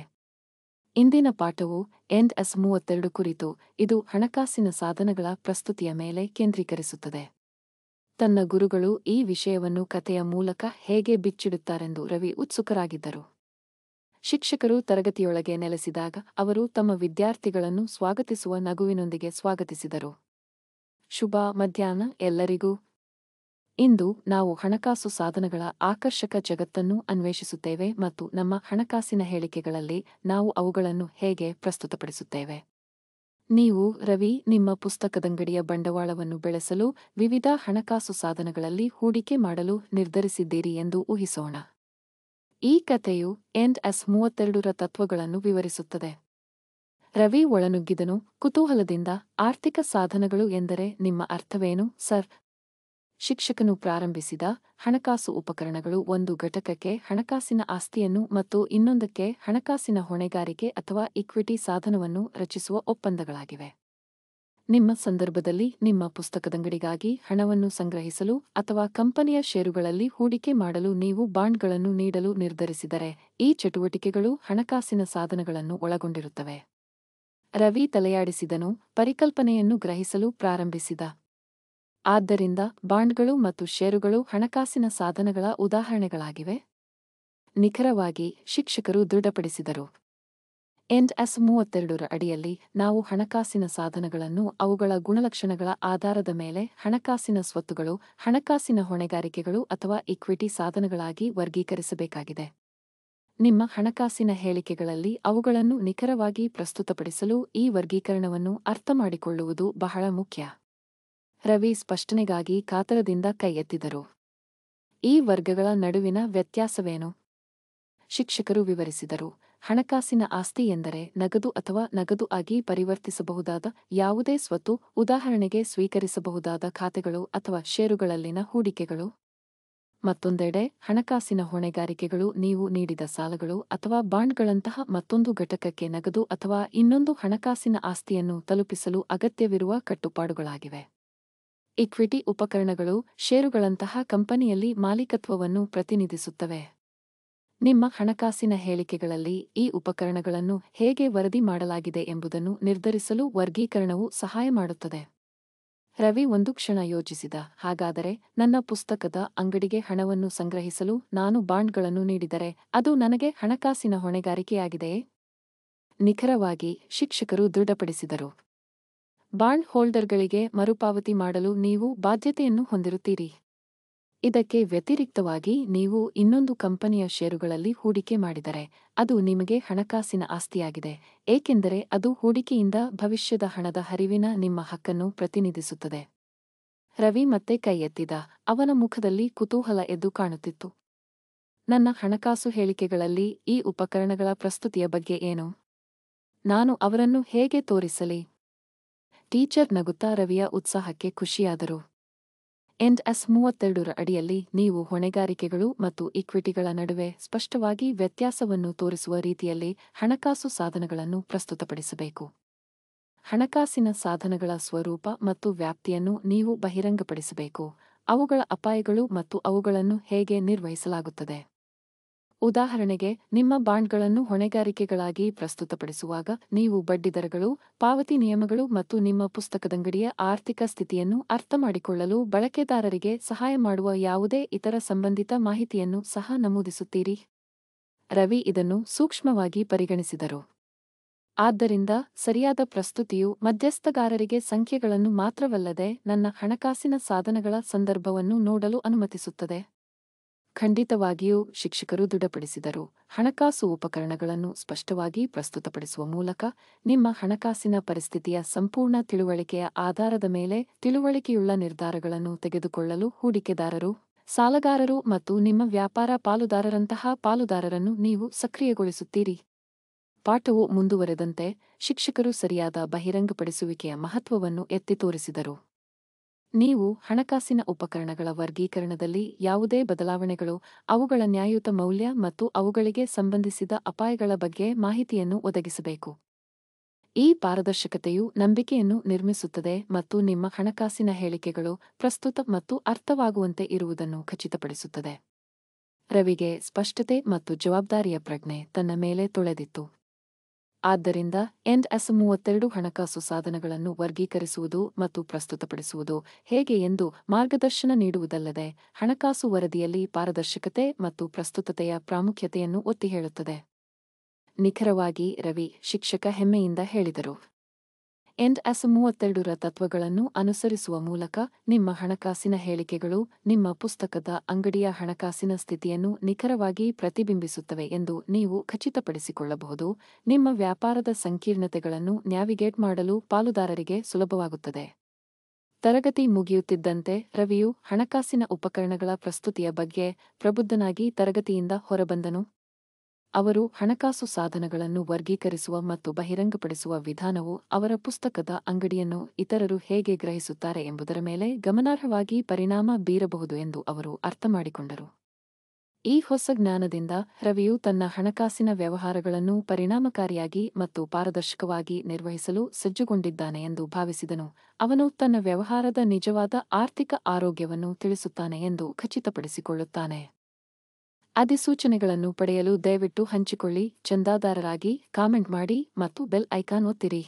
A: ಇಂದಿನ ಪಾಠವು ಎನ್ಎಸ್ ಮೂವತ್ತೆರಡು ಕುರಿತು ಇದು ಹಣಕಾಸಿನ ಸಾಧನಗಳ ಪ್ರಸ್ತುತಿಯ ಮೇಲೆ ಕೇಂದ್ರೀಕರಿಸುತ್ತದೆ ತನ್ನ ಗುರುಗಳು ಈ ವಿಷಯವನ್ನು ಕಥೆಯ ಮೂಲಕ ಹೇಗೆ ಬಿಚ್ಚಿಡುತ್ತಾರೆಂದು ರವಿ ಉತ್ಸುಕರಾಗಿದ್ದರು ಶಿಕ್ಷಕರು ತರಗತಿಯೊಳಗೆ ನೆಲೆಸಿದಾಗ ಅವರು ತಮ್ಮ ವಿದ್ಯಾರ್ಥಿಗಳನ್ನು ಸ್ವಾಗತಿಸುವ ನಗುವಿನೊಂದಿಗೆ ಸ್ವಾಗತಿಸಿದರು ಶುಭ ಮಧ್ಯಾಹ್ನ ಎಲ್ಲರಿಗೂ ಇಂದು ನಾವು ಹಣಕಾಸು ಸಾಧನಗಳ ಆಕರ್ಷಕ ಜಗತ್ತನ್ನು ಅನ್ವೇಷಿಸುತ್ತೇವೆ ಮತ್ತು ನಮ್ಮ ಹಣಕಾಸಿನ ಹೇಳಿಕೆಗಳಲ್ಲಿ ನಾವು ಅವುಗಳನ್ನು ಹೇಗೆ ಪ್ರಸ್ತುತಪಡಿಸುತ್ತೇವೆ ನೀವು ರವಿ ನಿಮ್ಮ ಪುಸ್ತಕದಂಗಡಿಯ ಬಂಡವಾಳವನ್ನು ಬೆಳೆಸಲು ವಿವಿಧ ಹಣಕಾಸು ಸಾಧನಗಳಲ್ಲಿ ಹೂಡಿಕೆ ಮಾಡಲು ನಿರ್ಧರಿಸಿದ್ದೀರಿ ಎಂದು ಊಹಿಸೋಣ ಈ ಕಥೆಯು ಎಂಡ್ ಎಸ್ ಮೂವತ್ತೆರಡರ ತತ್ವಗಳನ್ನು ವಿವರಿಸುತ್ತದೆ ರವಿ ಒಳನುಗ್ಗಿದನು ಕುತೂಹಲದಿಂದ ಆರ್ಥಿಕ ಸಾಧನಗಳು ಎಂದರೆ ನಿಮ್ಮ ಅರ್ಥವೇನು ಸರ್ ಶಿಕ್ಷಕನು ಪ್ರಾರಂಭಿಸಿದ ಹಣಕಾಸು ಉಪಕರಣಗಳು ಒಂದು ಘಟಕಕ್ಕೆ ಹಣಕಾಸಿನ ಆಸ್ತಿಯನ್ನು ಮತ್ತು ಇನ್ನೊಂದಕ್ಕೆ ಹಣಕಾಸಿನ ಹೊಣೆಗಾರಿಕೆ ಅಥವಾ ಇಕ್ವಿಟಿ ಸಾಧನವನ್ನು ರಚಿಸುವ ಒಪ್ಪಂದಗಳಾಗಿವೆ ನಿಮ್ಮ ಸಂದರ್ಭದಲ್ಲಿ ನಿಮ್ಮ ಪುಸ್ತಕದಂಗಡಿಗಾಗಿ ಹಣವನ್ನು ಸಂಗ್ರಹಿಸಲು ಅಥವಾ ಕಂಪನಿಯ ಷೇರುಗಳಲ್ಲಿ ಹೂಡಿಕೆ ಮಾಡಲು ನೀವು ಬಾಂಡ್ಗಳನ್ನು ನೀಡಲು ನಿರ್ಧರಿಸಿದರೆ ಈ ಚಟುವಟಿಕೆಗಳು ಹಣಕಾಸಿನ ಸಾಧನಗಳನ್ನು ಒಳಗೊಂಡಿರುತ್ತವೆ ರವಿ ತಲೆಯಾಡಿಸಿದನು ಪರಿಕಲ್ಪನೆಯನ್ನು ಗ್ರಹಿಸಲು ಪ್ರಾರಂಭಿಸಿದ ಆದ್ದರಿಂದ ಬಾಂಡ್ಗಳು ಮತ್ತು ಷೇರುಗಳು ಹಣಕಾಸಿನ ಸಾಧನಗಳ ಉದಾಹರಣೆಗಳಾಗಿವೆ ನಿಖರವಾಗಿ ಶಿಕ್ಷಕರು ದೃಢಪಡಿಸಿದರು ಎಂಡ್ ಎಸ್ ಮೂವತ್ತೆರಡರ ಅಡಿಯಲ್ಲಿ ನಾವು ಹಣಕಾಸಿನ ಸಾಧನಗಳನ್ನು ಅವುಗಳ ಗುಣಲಕ್ಷಣಗಳ ಆಧಾರದ ಮೇಲೆ ಹಣಕಾಸಿನ ಸ್ವತ್ತುಗಳು ಹಣಕಾಸಿನ ಹೊಣೆಗಾರಿಕೆಗಳು ಅಥವಾ ಇಕ್ವಿಟಿ ಸಾಧನಗಳಾಗಿ ವರ್ಗೀಕರಿಸಬೇಕಾಗಿದೆ ನಿಮ್ಮ ಹಣಕಾಸಿನ ಹೇಳಿಕೆಗಳಲ್ಲಿ ಅವುಗಳನ್ನು ನಿಖರವಾಗಿ ಪ್ರಸ್ತುತಪಡಿಸಲು ಈ ವರ್ಗೀಕರಣವನ್ನು ಅರ್ಥಮಾಡಿಕೊಳ್ಳುವುದು ಬಹಳ ಮುಖ್ಯ ರವಿ ಸ್ಪಷ್ಟನೆಗಾಗಿ ಕಾತರದಿಂದ ಕೈ ಎತ್ತಿದರು ಈ ವರ್ಗಗಳ ನಡುವಿನ ವ್ಯತ್ಯಾಸವೇನು ಶಿಕ್ಷಕರು ವಿವರಿಸಿದರು ಹಣಕಾಸಿನ ಆಸ್ತಿ ಎಂದರೆ ನಗದು ಅಥವಾ ನಗದು ಆಗಿ ಪರಿವರ್ತಿಸಬಹುದಾದ ಯಾವುದೇ ಸ್ವತ್ತು ಉದಾಹರಣೆಗೆ ಸ್ವೀಕರಿಸಬಹುದಾದ ಖಾತೆಗಳು ಅಥವಾ ಷೇರುಗಳಲ್ಲಿನ ಹೂಡಿಕೆಗಳು ಮತ್ತೊಂದೆಡೆ ಹಣಕಾಸಿನ ಹೊಣೆಗಾರಿಕೆಗಳು ನೀವು ನೀಡಿದ ಸಾಲಗಳು ಅಥವಾ ಬಾಂಡ್ಗಳಂತಹ ಮತ್ತೊಂದು ಘಟಕಕ್ಕೆ ನಗದು ಅಥವಾ ಇನ್ನೊಂದು ಹಣಕಾಸಿನ ಆಸ್ತಿಯನ್ನು ತಲುಪಿಸಲು ಅಗತ್ಯವಿರುವ ಕಟ್ಟುಪಾಡುಗಳಾಗಿವೆ ಇಕ್ವಿಟಿ ಉಪಕರಣಗಳು ಷೇರುಗಳಂತಹ ಕಂಪನಿಯಲ್ಲಿ ಮಾಲೀಕತ್ವವನ್ನು ಪ್ರತಿನಿಧಿಸುತ್ತವೆ ನಿಮ್ಮ ಹಣಕಾಸಿನ ಹೇಳಿಕೆಗಳಲ್ಲಿ ಈ ಉಪಕರಣಗಳನ್ನು ಹೇಗೆ ವರದಿ ಮಾಡಲಾಗಿದೆ ಎಂಬುದನ್ನು ನಿರ್ಧರಿಸಲು ವರ್ಗೀಕರಣವು ಸಹಾಯ ಮಾಡುತ್ತದೆ ರವಿ ಒಂದು ಕ್ಷಣ ಯೋಚಿಸಿದ ಹಾಗಾದರೆ ನನ್ನ ಪುಸ್ತಕದ ಅಂಗಡಿಗೆ ಹಣವನ್ನು ಸಂಗ್ರಹಿಸಲು ನಾನು ಬಾಂಡ್ಗಳನ್ನು ನೀಡಿದರೆ ಅದು ನನಗೆ ಹಣಕಾಸಿನ ಹೊಣೆಗಾರಿಕೆಯಾಗಿದೆಯೇ ನಿಖರವಾಗಿ ಶಿಕ್ಷಕರು ದೃಢಪಡಿಸಿದರು ಬಾಂಡ್ ಹೋಲ್ಡರ್ಗಳಿಗೆ ಮರುಪಾವತಿ ಮಾಡಲು ನೀವು ಬಾಧ್ಯತೆಯನ್ನು ಹೊಂದಿರುತ್ತೀರಿ ಇದಕ್ಕೆ ವ್ಯತಿರಿಕ್ತವಾಗಿ ನೀವು ಇನ್ನೊಂದು ಕಂಪನಿಯ ಷೇರುಗಳಲ್ಲಿ ಹೂಡಿಕೆ ಮಾಡಿದರೆ ಅದು ನಿಮಗೆ ಹಣಕಾಸಿನ ಆಸ್ತಿಯಾಗಿದೆ ಏಕೆಂದರೆ ಅದು ಹೂಡಿಕೆಯಿಂದ ಭವಿಷ್ಯದ ಹಣದ ಹರಿವಿನ ನಿಮ್ಮ ಹಕ್ಕನ್ನು ಪ್ರತಿನಿಧಿಸುತ್ತದೆ ರವಿ ಮತ್ತೆ ಕೈ ಎತ್ತಿದ ಅವನ ಮುಖದಲ್ಲಿ ಕುತೂಹಲ ಎದ್ದು ಕಾಣುತ್ತಿತ್ತು ನನ್ನ ಹಣಕಾಸು ಹೇಳಿಕೆಗಳಲ್ಲಿ ಈ ಉಪಕರಣಗಳ ಪ್ರಸ್ತುತಿಯ ಬಗ್ಗೆ ಏನು ನಾನು ಅವರನ್ನು ಹೇಗೆ ತೋರಿಸಲಿ ಟೀಚರ್ ನಗುತ್ತಾ ರವಿಯ ಉತ್ಸಾಹಕ್ಕೆ ಖುಷಿಯಾದರು ಎಂಡ್ ಎಸ್ ಮೂವತ್ತೆರಡರ ಅಡಿಯಲ್ಲಿ ನೀವು ಹೊಣೆಗಾರಿಕೆಗಳು ಮತ್ತು ಇಕ್ವಿಟಿಗಳ ನಡುವೆ ಸ್ಪಷ್ಟವಾಗಿ ವ್ಯತ್ಯಾಸವನ್ನು ತೋರಿಸುವ ರೀತಿಯಲ್ಲಿ ಹಣಕಾಸು ಸಾಧನಗಳನ್ನು ಪ್ರಸ್ತುತಪಡಿಸಬೇಕು ಹಣಕಾಸಿನ ಸಾಧನಗಳ ಸ್ವರೂಪ ಮತ್ತು ವ್ಯಾಪ್ತಿಯನ್ನು ನೀವು ಬಹಿರಂಗಪಡಿಸಬೇಕು ಅವುಗಳ ಅಪಾಯಗಳು ಮತ್ತು ಅವುಗಳನ್ನು ಹೇಗೆ ನಿರ್ವಹಿಸಲಾಗುತ್ತದೆ ಉದಾಹರಣೆಗೆ ನಿಮ್ಮ ಬಾಂಡ್ಗಳನ್ನು ಹೊಣೆಗಾರಿಕೆಗಳಾಗಿ ಪ್ರಸ್ತುತಪಡಿಸುವಾಗ ನೀವು ಬಡ್ಡಿದರಗಳು ಪಾವತಿ ನಿಯಮಗಳು ಮತ್ತು ನಿಮ್ಮ ಪುಸ್ತಕದಂಗಡಿಯ ಆರ್ಥಿಕ ಸ್ಥಿತಿಯನ್ನು ಅರ್ಥಮಾಡಿಕೊಳ್ಳಲು ಬಳಕೆದಾರರಿಗೆ ಸಹಾಯ ಮಾಡುವ ಯಾವುದೇ ಇತರ ಸಂಬಂಧಿತ ಮಾಹಿತಿಯನ್ನು ಸಹ ನಮೂದಿಸುತ್ತೀರಿ ರವಿ ಇದನ್ನು ಸೂಕ್ಷ್ಮವಾಗಿ ಪರಿಗಣಿಸಿದರು ಆದ್ದರಿಂದ ಸರಿಯಾದ ಪ್ರಸ್ತುತಿಯು ಮಧ್ಯಸ್ಥಗಾರರಿಗೆ ಸಂಖ್ಯೆಗಳನ್ನು ಮಾತ್ರವಲ್ಲದೆ ನನ್ನ ಹಣಕಾಸಿನ ಸಾಧನಗಳ ಸಂದರ್ಭವನ್ನು ನೋಡಲು ಅನುಮತಿಸುತ್ತದೆ ಖಂಡಿತವಾಗಿಯೂ ಶಿಕ್ಷಕರು ದೃಢಪಡಿಸಿದರು ಹಣಕಾಸು ಉಪಕರಣಗಳನ್ನು ಸ್ಪಷ್ಟವಾಗಿ ಪ್ರಸ್ತುತಪಡಿಸುವ ಮೂಲಕ ನಿಮ್ಮ ಹಣಕಾಸಿನ ಪರಿಸ್ಥಿತಿಯ ಸಂಪೂರ್ಣ ತಿಳುವಳಿಕೆಯ ಆಧಾರದ ಮೇಲೆ ತಿಳುವಳಿಕೆಯುಳ್ಳ ನಿರ್ಧಾರಗಳನ್ನು ತೆಗೆದುಕೊಳ್ಳಲು ಹೂಡಿಕೆದಾರರು ಸಾಲಗಾರರು ಮತ್ತು ನಿಮ್ಮ ವ್ಯಾಪಾರ ಪಾಲುದಾರರಂತಹ ಪಾಲುದಾರರನ್ನು ನೀವು ಸಕ್ರಿಯಗೊಳಿಸುತ್ತೀರಿ ಪಾಠವು ಮುಂದುವರೆದಂತೆ ಶಿಕ್ಷಕರು ಸರಿಯಾದ ಬಹಿರಂಗಪಡಿಸುವಿಕೆಯ ಮಹತ್ವವನ್ನು ಎತ್ತಿ ತೋರಿಸಿದರು ನೀವು ಹಣಕಾಸಿನ ಉಪಕರಣಗಳ ವರ್ಗೀಕರಣದಲ್ಲಿ ಯಾವುದೇ ಬದಲಾವಣೆಗಳು ಅವುಗಳ ನ್ಯಾಯಯುತ ಮೌಲ್ಯ ಮತ್ತು ಅವುಗಳಿಗೆ ಸಂಬಂಧಿಸಿದ ಅಪಾಯಗಳ ಬಗ್ಗೆ ಮಾಹಿತಿಯನ್ನು ಒದಗಿಸಬೇಕು ಈ ಪಾರದರ್ಶಕತೆಯು ನಂಬಿಕೆಯನ್ನು ನಿರ್ಮಿಸುತ್ತದೆ ಮತ್ತು ನಿಮ್ಮ ಹಣಕಾಸಿನ ಹೇಳಿಕೆಗಳು ಪ್ರಸ್ತುತ ಮತ್ತು ಅರ್ಥವಾಗುವಂತೆ ಇರುವುದನ್ನು ಖಚಿತಪಡಿಸುತ್ತದೆ ರವಿಗೆ ಸ್ಪಷ್ಟತೆ ಮತ್ತು ಜವಾಬ್ದಾರಿಯ ಪ್ರಜ್ಞೆ ತನ್ನ ಮೇಲೆ ತೊಳೆದಿತ್ತು ಆದ್ದರಿಂದ ಎನ್ಎಸ್ ಮೂವತ್ತೆರಡು ಹಣಕಾಸು ಸಾಧನಗಳನ್ನು ವರ್ಗೀಕರಿಸುವುದು ಮತ್ತು ಪ್ರಸ್ತುತಪಡಿಸುವುದು ಹೇಗೆ ಎಂದು ಮಾರ್ಗದರ್ಶನ ನೀಡುವುದಲ್ಲದೆ ಹಣಕಾಸು ವರದಿಯಲ್ಲಿ ಪಾರದರ್ಶಕತೆ ಮತ್ತು ಪ್ರಸ್ತುತತೆಯ ಪ್ರಾಮುಖ್ಯತೆಯನ್ನು ಒತ್ತಿ ಹೇಳುತ್ತದೆ ನಿಖರವಾಗಿ ರವಿ ಶಿಕ್ಷಕ ಹೆಮ್ಮೆಯಿಂದ ಹೇಳಿದರು ಎಂಡ್ ಎಸ್ ಮೂವತ್ತೆರಡರ ತತ್ವಗಳನ್ನು ಅನುಸರಿಸುವ ಮೂಲಕ ನಿಮ್ಮ ಹಣಕಾಸಿನ ಹೇಳಿಕೆಗಳು ನಿಮ್ಮ ಪುಸ್ತಕದ ಅಂಗಡಿಯ ಹಣಕಾಸಿನ ಸ್ಥಿತಿಯನ್ನು ನಿಖರವಾಗಿ ಪ್ರತಿಬಿಂಬಿಸುತ್ತವೆ ಎಂದು ನೀವು ಖಚಿತಪಡಿಸಿಕೊಳ್ಳಬಹುದು ನಿಮ್ಮ ವ್ಯಾಪಾರದ ಸಂಕೀರ್ಣತೆಗಳನ್ನು ನ್ಯಾವಿಗೇಟ್ ಮಾಡಲು ಪಾಲುದಾರರಿಗೆ ಸುಲಭವಾಗುತ್ತದೆ ತರಗತಿ ಮುಗಿಯುತ್ತಿದ್ದಂತೆ ರವಿಯು ಹಣಕಾಸಿನ ಉಪಕರಣಗಳ ಪ್ರಸ್ತುತಿಯ ಬಗ್ಗೆ ಪ್ರಬುದ್ಧನಾಗಿ ತರಗತಿಯಿಂದ ಹೊರಬಂದನು ಅವರು ಹಣಕಾಸು ಸಾಧನಗಳನ್ನು ವರ್ಗೀಕರಿಸುವ ಮತ್ತು ಬಹಿರಂಗಪಡಿಸುವ ವಿಧಾನವು ಅವರ ಪುಸ್ತಕದ ಅಂಗಡಿಯನ್ನು ಇತರರು ಹೇಗೆ ಗ್ರಹಿಸುತ್ತಾರೆ ಎಂಬುದರ ಮೇಲೆ ಗಮನಾರ್ಹವಾಗಿ ಪರಿಣಾಮ ಬೀರಬಹುದು ಎಂದು ಅವರು ಅರ್ಥಮಾಡಿಕೊಂಡರು ಈ ಹೊಸ ಜ್ಞಾನದಿಂದ ರವಿಯು ತನ್ನ ಹಣಕಾಸಿನ ವ್ಯವಹಾರಗಳನ್ನು ಪರಿಣಾಮಕಾರಿಯಾಗಿ ಮತ್ತು ಪಾರದರ್ಶಕವಾಗಿ ನಿರ್ವಹಿಸಲು ಸಜ್ಜುಗೊಂಡಿದ್ದಾನೆ ಎಂದು ಭಾವಿಸಿದನು ಅವನು ತನ್ನ ವ್ಯವಹಾರದ ನಿಜವಾದ ಆರ್ಥಿಕ ಆರೋಗ್ಯವನ್ನು ತಿಳಿಸುತ್ತಾನೆ ಎಂದು ಖಚಿತಪಡಿಸಿಕೊಳ್ಳುತ್ತಾನೆ ಅಧಿಸೂಚನೆಗಳನ್ನು ಪಡೆಯಲು ದಯವಿಟ್ಟು ಹಂಚಿಕೊಳ್ಳಿ ಚಂದಾದಾರರಾಗಿ ಕಾಮೆಂಟ್ ಮಾಡಿ ಮತ್ತು ಬೆಲ್ ಐಕಾನ್ ಒತ್ತಿರಿ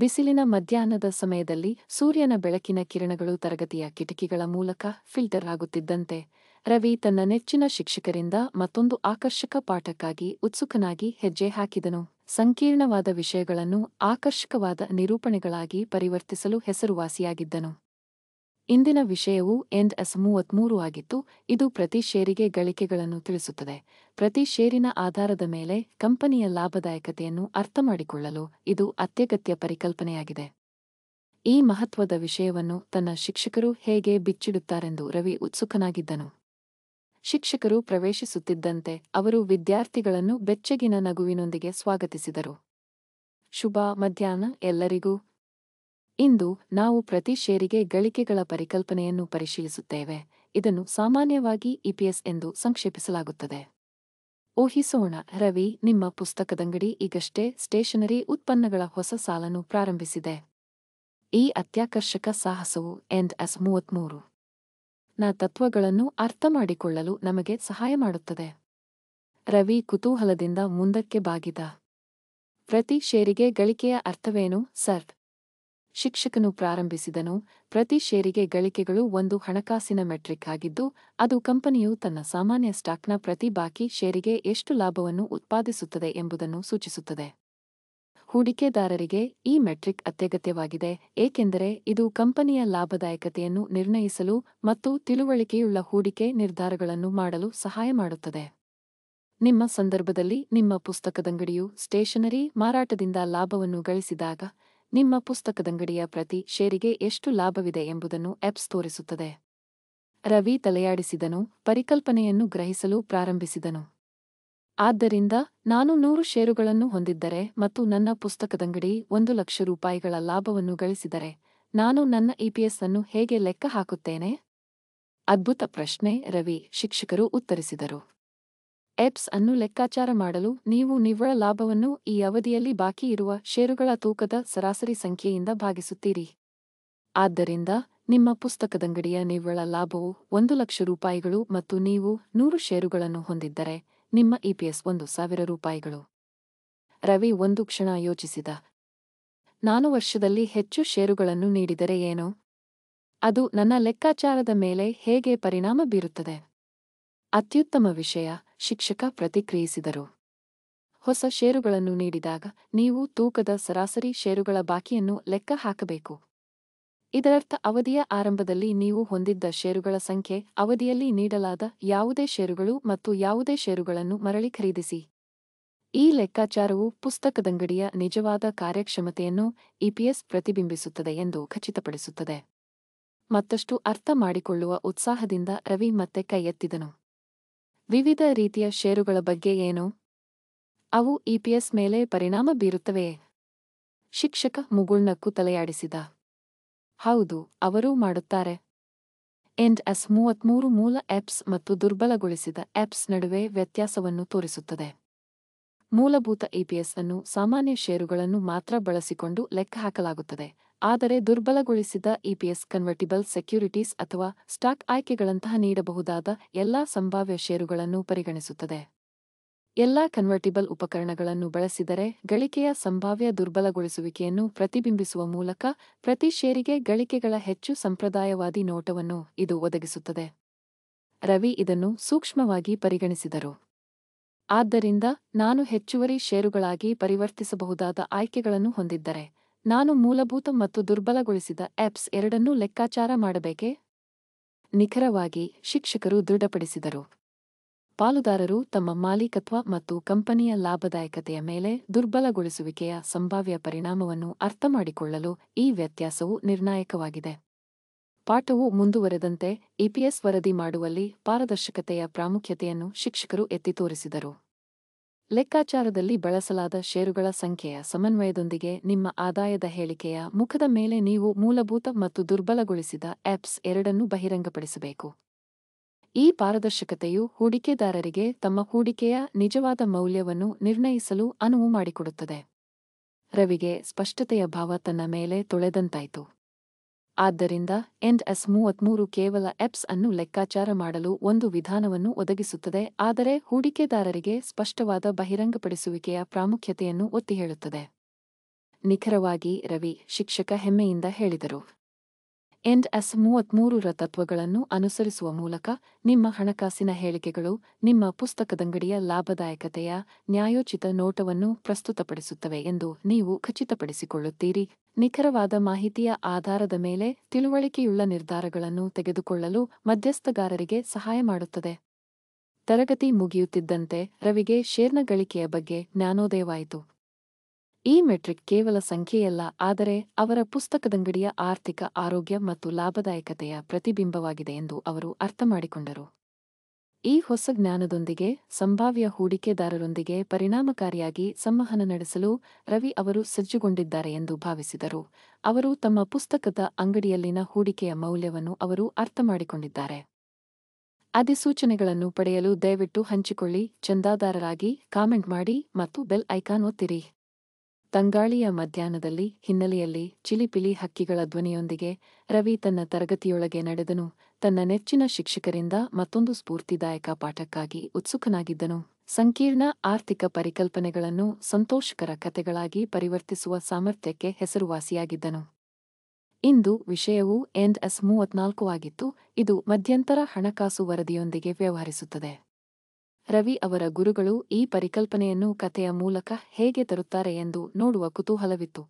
A: ಬಿಸಿಲಿನ ಮಧ್ಯಾಹ್ನದ ಸಮಯದಲ್ಲಿ ಸೂರ್ಯನ ಬೆಳಕಿನ ಕಿರಣಗಳು ತರಗತಿಯ ಕಿಟಕಿಗಳ ಮೂಲಕ ಫಿಲ್ಟರ್ ಆಗುತ್ತಿದ್ದಂತೆ ರವಿ ತನ್ನ ನೆಚ್ಚಿನ ಶಿಕ್ಷಕರಿಂದ ಮತ್ತೊಂದು ಆಕರ್ಷಕ ಪಾಠಕ್ಕಾಗಿ ಉತ್ಸುಕನಾಗಿ ಹೆಜ್ಜೆ ಹಾಕಿದನು ಸಂಕೀರ್ಣವಾದ ವಿಷಯಗಳನ್ನು ಆಕರ್ಷಕವಾದ ನಿರೂಪಣೆಗಳಾಗಿ ಪರಿವರ್ತಿಸಲು ಹೆಸರುವಾಸಿಯಾಗಿದ್ದನು ಇಂದಿನ ವಿಷಯವು ಎಂಡ್ ಎಸ್ ಮೂವತ್ಮೂರು ಆಗಿತ್ತು ಇದು ಪ್ರತಿ ಷೇರಿಗೆ ಗಳಿಕೆಗಳನ್ನು ತಿಳಿಸುತ್ತದೆ ಪ್ರತಿ ಷೇರಿನ ಆಧಾರದ ಮೇಲೆ ಕಂಪನಿಯ ಲಾಭದಾಯಕತೆಯನ್ನು ಅರ್ಥಮಾಡಿಕೊಳ್ಳಲು ಇದು ಅತ್ಯಗತ್ಯ ಪರಿಕಲ್ಪನೆಯಾಗಿದೆ ಈ ಮಹತ್ವದ ವಿಷಯವನ್ನು ತನ್ನ ಶಿಕ್ಷಕರು ಹೇಗೆ ಬಿಚ್ಚಿಡುತ್ತಾರೆಂದು ರವಿ ಉತ್ಸುಕನಾಗಿದ್ದನು ಶಿಕ್ಷಕರು ಪ್ರವೇಶಿಸುತ್ತಿದ್ದಂತೆ ಅವರು ವಿದ್ಯಾರ್ಥಿಗಳನ್ನು ಬೆಚ್ಚಗಿನ ನಗುವಿನೊಂದಿಗೆ ಸ್ವಾಗತಿಸಿದರು ಶುಭ ಮಧ್ಯಾಹ್ನ ಎಲ್ಲರಿಗೂ ಇಂದು ನಾವು ಪ್ರತಿ ಷೇರಿಗೆ ಗಳಿಕೆಗಳ ಪರಿಕಲ್ಪನೆಯನ್ನು ಪರಿಶೀಲಿಸುತ್ತೇವೆ ಇದನ್ನು ಸಾಮಾನ್ಯವಾಗಿ ಇಪಿಎಸ್ ಎಂದು ಸಂಕ್ಷೇಪಿಸಲಾಗುತ್ತದೆ ಊಹಿಸೋಣ ರವಿ ನಿಮ್ಮ ಪುಸ್ತಕದಂಗಡಿ ಈಗಷ್ಟೇ ಸ್ಟೇಷನರಿ ಉತ್ಪನ್ನಗಳ ಹೊಸ ಸಾಲನ್ನು ಪ್ರಾರಂಭಿಸಿದೆ ಈ ಅತ್ಯಾಕರ್ಷಕ ಸಾಹಸವು ಎಂಡ್ ಎಸ್ ಮೂವತ್ಮೂರು ನ ತತ್ವಗಳನ್ನು ಅರ್ಥಮಾಡಿಕೊಳ್ಳಲು ನಮಗೆ ಸಹಾಯ ಮಾಡುತ್ತದೆ ರವಿ ಕುತೂಹಲದಿಂದ ಮುಂದಕ್ಕೆ ಬಾಗಿದ ಪ್ರತಿ ಷೇರಿಗೆ ಗಳಿಕೆಯ ಅರ್ಥವೇನು ಸರ್ ಶಿಕ್ಷಕನು ಪ್ರಾರಂಭಿಸಿದನು ಪ್ರತಿ ಷೇರಿಗೆ ಗಳಿಕೆಗಳು ಒಂದು ಹಣಕಾಸಿನ ಮೆಟ್ರಿಕ್ ಆಗಿದ್ದು ಅದು ಕಂಪನಿಯು ತನ್ನ ಸಾಮಾನ್ಯ ಸ್ಟಾಕ್ನ ಪ್ರತಿ ಬಾಕಿ ಷೇರಿಗೆ ಎಷ್ಟು ಲಾಭವನ್ನು ಉತ್ಪಾದಿಸುತ್ತದೆ ಎಂಬುದನ್ನು ಸೂಚಿಸುತ್ತದೆ ಹೂಡಿಕೆದಾರರಿಗೆ ಈ ಮೆಟ್ರಿಕ್ ಅತ್ಯಗತ್ಯವಾಗಿದೆ ಏಕೆಂದರೆ ಇದು ಕಂಪನಿಯ ಲಾಭದಾಯಕತೆಯನ್ನು ನಿರ್ಣಯಿಸಲು ಮತ್ತು ತಿಳುವಳಿಕೆಯುಳ್ಳ ಹೂಡಿಕೆ ನಿರ್ಧಾರಗಳನ್ನು ಮಾಡಲು ಸಹಾಯ ಮಾಡುತ್ತದೆ ನಿಮ್ಮ ಸಂದರ್ಭದಲ್ಲಿ ನಿಮ್ಮ ಪುಸ್ತಕದಂಗಡಿಯು ಸ್ಟೇಷನರಿ ಮಾರಾಟದಿಂದ ಲಾಭವನ್ನು ಗಳಿಸಿದಾಗ ನಿಮ್ಮ ಪುಸ್ತಕದಂಗಡಿಯ ಪ್ರತಿ ಷೇರಿಗೆ ಎಷ್ಟು ಲಾಭವಿದೆ ಎಂಬುದನ್ನು ಆಪ್ಸ್ ತೋರಿಸುತ್ತದೆ ರವಿ ತಲೆಯಾಡಿಸಿದನು ಪರಿಕಲ್ಪನೆಯನ್ನು ಗ್ರಹಿಸಲು ಪ್ರಾರಂಭಿಸಿದನು ಆದ್ದರಿಂದ ನಾನು ನೂರು ಷೇರುಗಳನ್ನು ಹೊಂದಿದ್ದರೆ ಮತ್ತು ನನ್ನ ಪುಸ್ತಕದಂಗಡಿ ಒಂದು ಲಕ್ಷ ರೂಪಾಯಿಗಳ ಲಾಭವನ್ನು ಗಳಿಸಿದರೆ ನಾನು ನನ್ನ ಇಪಿಎಸ್ ಅನ್ನು ಹೇಗೆ ಲೆಕ್ಕ ಹಾಕುತ್ತೇನೆ ಅದ್ಭುತ ಪ್ರಶ್ನೆ ರವಿ ಶಿಕ್ಷಕರು ಉತ್ತರಿಸಿದರು ಎಪ್ಸ್ ಅನ್ನು ಲೆಕ್ಕಾಚಾರ ಮಾಡಲು ನೀವು ನಿವ್ವಳ ಲಾಭವನ್ನು ಈ ಅವಧಿಯಲ್ಲಿ ಬಾಕಿ ಇರುವ ಷೇರುಗಳ ತೂಕದ ಸರಾಸರಿ ಸಂಖ್ಯೆಯಿಂದ ಭಾಗಿಸುತ್ತೀರಿ ಆದ್ದರಿಂದ ನಿಮ್ಮ ಪುಸ್ತಕದಂಗಡಿಯ ನಿವ್ವಳ ಲಾಭವು ಒಂದು ಲಕ್ಷ ರೂಪಾಯಿಗಳು ಮತ್ತು ನೀವು ನೂರು ಷೇರುಗಳನ್ನು ಹೊಂದಿದ್ದರೆ ನಿಮ್ಮ ಇಪಿಎಸ್ ಒಂದು ಸಾವಿರ ರೂಪಾಯಿಗಳು ರವಿ ಒಂದು ಕ್ಷಣ ಯೋಚಿಸಿದ ನಾನು ವರ್ಷದಲ್ಲಿ ಹೆಚ್ಚು ಷೇರುಗಳನ್ನು ನೀಡಿದರೆ ಏನು ಅದು ನನ್ನ ಲೆಕ್ಕಾಚಾರದ ಮೇಲೆ ಹೇಗೆ ಪರಿಣಾಮ ಬೀರುತ್ತದೆ ಅತ್ಯುತ್ತಮ ವಿಷಯ ಶಿಕ್ಷಕ ಪ್ರತಿಕ್ರಿಯಿಸಿದರು ಹೊಸ ಷೇರುಗಳನ್ನು ನೀಡಿದಾಗ ನೀವು ತೂಕದ ಸರಾಸರಿ ಷೇರುಗಳ ಬಾಕಿಯನ್ನು ಲೆಕ್ಕ ಹಾಕಬೇಕು ಇದರರ್ಥ ಅವಧಿಯ ಆರಂಭದಲ್ಲಿ ನೀವು ಹೊಂದಿದ್ದ ಷೇರುಗಳ ಸಂಖ್ಯೆ ಅವಧಿಯಲ್ಲಿ ನೀಡಲಾದ ಯಾವುದೇ ಷೇರುಗಳು ಮತ್ತು ಯಾವುದೇ ಷೇರುಗಳನ್ನು ಮರಳಿ ಖರೀದಿಸಿ ಈ ಲೆಕ್ಕಾಚಾರವು ಪುಸ್ತಕದಂಗಡಿಯ ನಿಜವಾದ ಕಾರ್ಯಕ್ಷಮತೆಯನ್ನು ಇಪಿಎಸ್ ಪ್ರತಿಬಿಂಬಿಸುತ್ತದೆ ಎಂದು ಖಚಿತಪಡಿಸುತ್ತದೆ ಮತ್ತಷ್ಟು ಅರ್ಥ ಮಾಡಿಕೊಳ್ಳುವ ಉತ್ಸಾಹದಿಂದ ರವಿ ಮತ್ತೆ ಕೈ ಎತ್ತಿದನು ವಿವಿಧ ರೀತಿಯ ಷೇರುಗಳ ಬಗ್ಗೆ ಏನು ಅವು ಇಪಿಎಸ್ ಮೇಲೆ ಪರಿಣಾಮ ಬೀರುತ್ತವೆಯೇ ಶಿಕ್ಷಕ ಮುಗುಳ್ನಕ್ಕು ತಲೆಯಾಡಿಸಿದ ಹೌದು ಅವರೂ ಮಾಡುತ್ತಾರೆ ಎಂಡ್ ಎಸ್ ಮೂವತ್ಮೂರು ಮೂಲ ಆಪ್ಸ್ ಮತ್ತು ದುರ್ಬಲಗೊಳಿಸಿದ ಆಪ್ಸ್ ನಡುವೆ ವ್ಯತ್ಯಾಸವನ್ನು ತೋರಿಸುತ್ತದೆ ಮೂಲಭೂತ ಇಪಿಎಸ್ ಅನ್ನು ಸಾಮಾನ್ಯ ಷೇರುಗಳನ್ನು ಮಾತ್ರ ಬಳಸಿಕೊಂಡು ಲೆಕ್ಕಹಾಕಲಾಗುತ್ತದೆ ಆದರೆ ದುರ್ಬಲಗೊಳಿಸಿದ ಇಪಿಎಸ್ ಕನ್ವರ್ಟಿಬಲ್ ಸೆಕ್ಯುರಿಟೀಸ್ ಅಥವಾ ಸ್ಟಾಕ್ ಆಯ್ಕೆಗಳಂತಹ ನೀಡಬಹುದಾದ ಎಲ್ಲಾ ಸಂಭಾವ್ಯ ಷೇರುಗಳನ್ನು ಪರಿಗಣಿಸುತ್ತದೆ ಎಲ್ಲಾ ಕನ್ವರ್ಟಿಬಲ್ ಉಪಕರಣಗಳನ್ನು ಬಳಸಿದರೆ ಗಳಿಕೆಯ ಸಂಭಾವ್ಯ ದುರ್ಬಲಗೊಳಿಸುವಿಕೆಯನ್ನು ಪ್ರತಿಬಿಂಬಿಸುವ ಮೂಲಕ ಪ್ರತಿ ಷೇರಿಗೆ ಗಳಿಕೆಗಳ ಹೆಚ್ಚು ಸಂಪ್ರದಾಯವಾದಿ ನೋಟವನ್ನು ಇದು ಒದಗಿಸುತ್ತದೆ ರವಿ ಇದನ್ನು ಸೂಕ್ಷ್ಮವಾಗಿ ಪರಿಗಣಿಸಿದರು ಆದ್ದರಿಂದ ನಾನು ಹೆಚ್ಚುವರಿ ಷೇರುಗಳಾಗಿ ಪರಿವರ್ತಿಸಬಹುದಾದ ಆಯ್ಕೆಗಳನ್ನು ಹೊಂದಿದ್ದರೆ ನಾನು ಮೂಲಭೂತ ಮತ್ತು ದುರ್ಬಲಗೊಳಿಸಿದ ಆಪ್ಸ್ ಎರಡನ್ನೂ ಲೆಕ್ಕಾಚಾರ ಮಾಡಬೇಕೆ ನಿಖರವಾಗಿ ಶಿಕ್ಷಕರು ದೃಢಪಡಿಸಿದರು ಪಾಲುದಾರರು ತಮ್ಮ ಮಾಲೀಕತ್ವ ಮತ್ತು ಕಂಪನಿಯ ಲಾಭದಾಯಕತೆಯ ಮೇಲೆ ದುರ್ಬಲಗೊಳಿಸುವಿಕೆಯ ಸಂಭಾವ್ಯ ಪರಿಣಾಮವನ್ನು ಅರ್ಥಮಾಡಿಕೊಳ್ಳಲು ಈ ವ್ಯತ್ಯಾಸವು ನಿರ್ಣಾಯಕವಾಗಿದೆ ಪಾಠವು ಮುಂದುವರೆದಂತೆ ಇಪಿಎಸ್ ವರದಿ ಮಾಡುವಲ್ಲಿ ಪಾರದರ್ಶಕತೆಯ ಪ್ರಾಮುಖ್ಯತೆಯನ್ನು ಶಿಕ್ಷಕರು ಎತ್ತಿ ತೋರಿಸಿದರು ಲೆಕ್ಕಾಚಾರದಲ್ಲಿ ಬಳಸಲಾದ ಷೇರುಗಳ ಸಂಖ್ಯೆಯ ಸಮನ್ವಯದೊಂದಿಗೆ ನಿಮ್ಮ ಆದಾಯದ ಹೇಳಿಕೆಯ ಮುಖದ ಮೇಲೆ ನೀವು ಮೂಲಭೂತ ಮತ್ತು ದುರ್ಬಲಗೊಳಿಸಿದ ಆಪ್ಸ್ ಎರಡನ್ನೂ ಬಹಿರಂಗಪಡಿಸಬೇಕು ಈ ಪಾರದರ್ಶಕತೆಯು ಹೂಡಿಕೆದಾರರಿಗೆ ತಮ್ಮ ಹೂಡಿಕೆಯ ನಿಜವಾದ ಮೌಲ್ಯವನ್ನು ನಿರ್ಣಯಿಸಲು ಅನುವು ಮಾಡಿಕೊಡುತ್ತದೆ ರವಿಗೆ ಸ್ಪಷ್ಟತೆಯ ಭಾವ ತನ್ನ ಮೇಲೆ ತೊಳೆದಂತಾಯಿತು ಆದ್ದರಿಂದ ಎಂಡ್ ಎಸ್ ಮೂವತ್ಮೂರು ಕೇವಲ ಎಪ್ಸ್ ಅನ್ನು ಲೆಕ್ಕಾಚಾರ ಮಾಡಲು ಒಂದು ವಿಧಾನವನ್ನು ಒದಗಿಸುತ್ತದೆ ಆದರೆ ಹೂಡಿಕೆದಾರರಿಗೆ ಸ್ಪಷ್ಟವಾದ ಬಹಿರಂಗಪಡಿಸುವಿಕೆಯ ಪ್ರಾಮುಖ್ಯತೆಯನ್ನು ಒತ್ತಿ ಹೇಳುತ್ತದೆ ನಿಖರವಾಗಿ ರವಿ ಶಿಕ್ಷಕ ಹೆಮ್ಮೆಯಿಂದ ಹೇಳಿದರು ಎಂಡ್ ಎಸ್ ಮೂವತ್ಮೂರರ ತತ್ವಗಳನ್ನು ಅನುಸರಿಸುವ ಮೂಲಕ ನಿಮ್ಮ ಹಣಕಾಸಿನ ಹೇಳಿಕೆಗಳು ನಿಮ್ಮ ಪುಸ್ತಕದಂಗಡಿಯ ಲಾಭದಾಯಕತೆಯ ನ್ಯಾಯೋಚಿತ ನೋಟವನ್ನು ಪ್ರಸ್ತುತಪಡಿಸುತ್ತವೆ ಎಂದು ನೀವು ಖಚಿತಪಡಿಸಿಕೊಳ್ಳುತ್ತೀರಿ ನಿಖರವಾದ ಮಾಹಿತಿಯ ಆಧಾರದ ಮೇಲೆ ತಿಳುವಳಿಕೆಯುಳ್ಳ ನಿರ್ಧಾರಗಳನ್ನು ತೆಗೆದುಕೊಳ್ಳಲು ಮಧ್ಯಸ್ಥಗಾರರಿಗೆ ಸಹಾಯ ಮಾಡುತ್ತದೆ ತರಗತಿ ಮುಗಿಯುತ್ತಿದ್ದಂತೆ ರವಿಗೆ ಶೇರ್ನ ಗಳಿಕೆಯ ಬಗ್ಗೆ ಜ್ಞಾನೋದಯವಾಯಿತು ಈ ಮೆಟ್ರಿಕ್ ಕೇವಲ ಸಂಖ್ಯೆಯಲ್ಲ ಆದರೆ ಅವರ ಪುಸ್ತಕದಂಗಡಿಯ ಆರ್ಥಿಕ ಆರೋಗ್ಯ ಮತ್ತು ಲಾಭದಾಯಕತೆಯ ಪ್ರತಿಬಿಂಬವಾಗಿದೆ ಎಂದು ಅವರು ಮಾಡಿಕೊಂಡರು ಈ ಹೊಸ ಜ್ಞಾನದೊಂದಿಗೆ ಸಂಭಾವ್ಯ ಹೂಡಿಕೆದಾರರೊಂದಿಗೆ ಪರಿಣಾಮಕಾರಿಯಾಗಿ ಸಂವಹನ ನಡೆಸಲು ರವಿ ಅವರು ಸಜ್ಜುಗೊಂಡಿದ್ದಾರೆ ಎಂದು ಭಾವಿಸಿದರು ಅವರು ತಮ್ಮ ಪುಸ್ತಕದ ಅಂಗಡಿಯಲ್ಲಿನ ಹೂಡಿಕೆಯ ಮೌಲ್ಯವನ್ನು ಅವರು ಅರ್ಥಮಾಡಿಕೊಂಡಿದ್ದಾರೆ ಅಧಿಸೂಚನೆಗಳನ್ನು ಪಡೆಯಲು ದಯವಿಟ್ಟು ಹಂಚಿಕೊಳ್ಳಿ ಚಂದಾದಾರರಾಗಿ ಕಾಮೆಂಟ್ ಮಾಡಿ ಮತ್ತು ಬೆಲ್ ಐಕಾನ್ ಒತ್ತಿರಿ ತಂಗಾಳಿಯ ಮಧ್ಯಾಹ್ನದಲ್ಲಿ ಹಿನ್ನೆಲೆಯಲ್ಲಿ ಚಿಲಿಪಿಲಿ ಹಕ್ಕಿಗಳ ಧ್ವನಿಯೊಂದಿಗೆ ರವಿ ತನ್ನ ತರಗತಿಯೊಳಗೆ ನಡೆದನು ತನ್ನ ನೆಚ್ಚಿನ ಶಿಕ್ಷಕರಿಂದ ಮತ್ತೊಂದು ಸ್ಫೂರ್ತಿದಾಯಕ ಪಾಠಕ್ಕಾಗಿ ಉತ್ಸುಕನಾಗಿದ್ದನು ಸಂಕೀರ್ಣ ಆರ್ಥಿಕ ಪರಿಕಲ್ಪನೆಗಳನ್ನು ಸಂತೋಷಕರ ಕಥೆಗಳಾಗಿ ಪರಿವರ್ತಿಸುವ ಸಾಮರ್ಥ್ಯಕ್ಕೆ ಹೆಸರುವಾಸಿಯಾಗಿದ್ದನು ಇಂದು ವಿಷಯವು ಎಸ್ ಮೂವತ್ನಾಲ್ಕು ಆಗಿತ್ತು ಇದು ಮಧ್ಯಂತರ ಹಣಕಾಸು ವರದಿಯೊಂದಿಗೆ ವ್ಯವಹರಿಸುತ್ತದೆ ರವಿ ಅವರ ಗುರುಗಳು ಈ ಪರಿಕಲ್ಪನೆಯನ್ನು ಕಥೆಯ ಮೂಲಕ ಹೇಗೆ ತರುತ್ತಾರೆ ಎಂದು ನೋಡುವ ಕುತೂಹಲವಿತ್ತು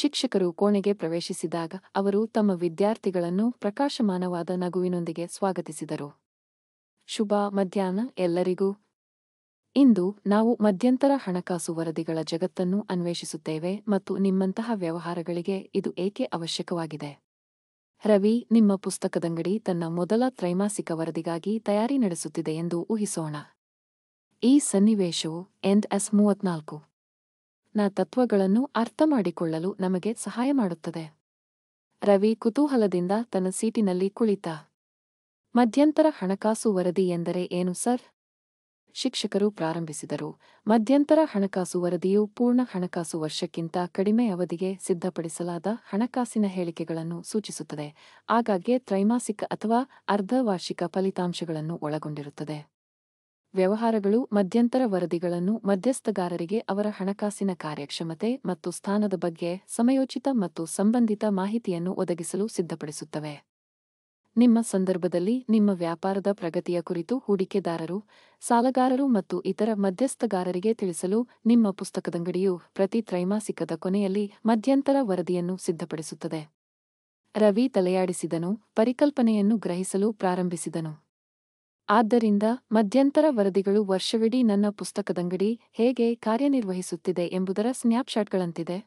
A: ಶಿಕ್ಷಕರು ಕೋಣೆಗೆ ಪ್ರವೇಶಿಸಿದಾಗ ಅವರು ತಮ್ಮ ವಿದ್ಯಾರ್ಥಿಗಳನ್ನು ಪ್ರಕಾಶಮಾನವಾದ ನಗುವಿನೊಂದಿಗೆ ಸ್ವಾಗತಿಸಿದರು ಶುಭ ಮಧ್ಯಾಹ್ನ ಎಲ್ಲರಿಗೂ ಇಂದು ನಾವು ಮಧ್ಯಂತರ ಹಣಕಾಸು ವರದಿಗಳ ಜಗತ್ತನ್ನು ಅನ್ವೇಷಿಸುತ್ತೇವೆ ಮತ್ತು ನಿಮ್ಮಂತಹ ವ್ಯವಹಾರಗಳಿಗೆ ಇದು ಏಕೆ ಅವಶ್ಯಕವಾಗಿದೆ ರವಿ ನಿಮ್ಮ ಪುಸ್ತಕದಂಗಡಿ ತನ್ನ ಮೊದಲ ತ್ರೈಮಾಸಿಕ ವರದಿಗಾಗಿ ತಯಾರಿ ನಡೆಸುತ್ತಿದೆ ಎಂದು ಊಹಿಸೋಣ ಈ ಸನ್ನಿವೇಶವು ಎಂಡ್ ಎಸ್ ಮೂವತ್ನಾಲ್ಕು ನ ತತ್ವಗಳನ್ನು ಅರ್ಥ ಮಾಡಿಕೊಳ್ಳಲು ನಮಗೆ ಸಹಾಯ ಮಾಡುತ್ತದೆ ರವಿ ಕುತೂಹಲದಿಂದ ತನ್ನ ಸೀಟಿನಲ್ಲಿ ಕುಳಿತ ಮಧ್ಯಂತರ ಹಣಕಾಸು ವರದಿ ಎಂದರೆ ಏನು ಸರ್ ಶಿಕ್ಷಕರು ಪ್ರಾರಂಭಿಸಿದರು ಮಧ್ಯಂತರ ಹಣಕಾಸು ವರದಿಯು ಪೂರ್ಣ ಹಣಕಾಸು ವರ್ಷಕ್ಕಿಂತ ಕಡಿಮೆ ಅವಧಿಗೆ ಸಿದ್ಧಪಡಿಸಲಾದ ಹಣಕಾಸಿನ ಹೇಳಿಕೆಗಳನ್ನು ಸೂಚಿಸುತ್ತದೆ ಆಗಾಗ್ಗೆ ತ್ರೈಮಾಸಿಕ ಅಥವಾ ಅರ್ಧವಾರ್ಷಿಕ ಫಲಿತಾಂಶಗಳನ್ನು ಒಳಗೊಂಡಿರುತ್ತದೆ ವ್ಯವಹಾರಗಳು ಮಧ್ಯಂತರ ವರದಿಗಳನ್ನು ಮಧ್ಯಸ್ಥಗಾರರಿಗೆ ಅವರ ಹಣಕಾಸಿನ ಕಾರ್ಯಕ್ಷಮತೆ ಮತ್ತು ಸ್ಥಾನದ ಬಗ್ಗೆ ಸಮಯೋಚಿತ ಮತ್ತು ಸಂಬಂಧಿತ ಮಾಹಿತಿಯನ್ನು ಒದಗಿಸಲು ಸಿದ್ಧಪಡಿಸುತ್ತವೆ ನಿಮ್ಮ ಸಂದರ್ಭದಲ್ಲಿ ನಿಮ್ಮ ವ್ಯಾಪಾರದ ಪ್ರಗತಿಯ ಕುರಿತು ಹೂಡಿಕೆದಾರರು ಸಾಲಗಾರರು ಮತ್ತು ಇತರ ಮಧ್ಯಸ್ಥಗಾರರಿಗೆ ತಿಳಿಸಲು ನಿಮ್ಮ ಪುಸ್ತಕದಂಗಡಿಯು ಪ್ರತಿ ತ್ರೈಮಾಸಿಕದ ಕೊನೆಯಲ್ಲಿ ಮಧ್ಯಂತರ ವರದಿಯನ್ನು ಸಿದ್ಧಪಡಿಸುತ್ತದೆ ರವಿ ತಲೆಯಾಡಿಸಿದನು ಪರಿಕಲ್ಪನೆಯನ್ನು ಗ್ರಹಿಸಲು ಪ್ರಾರಂಭಿಸಿದನು ಆದ್ದರಿಂದ ಮಧ್ಯಂತರ ವರದಿಗಳು ವರ್ಷವಿಡೀ ನನ್ನ ಪುಸ್ತಕದಂಗಡಿ ಹೇಗೆ ಕಾರ್ಯನಿರ್ವಹಿಸುತ್ತಿದೆ ಎಂಬುದರ ಸ್ನ್ಯಾಪ್ಶಾಟ್ಗಳಂತಿದೆ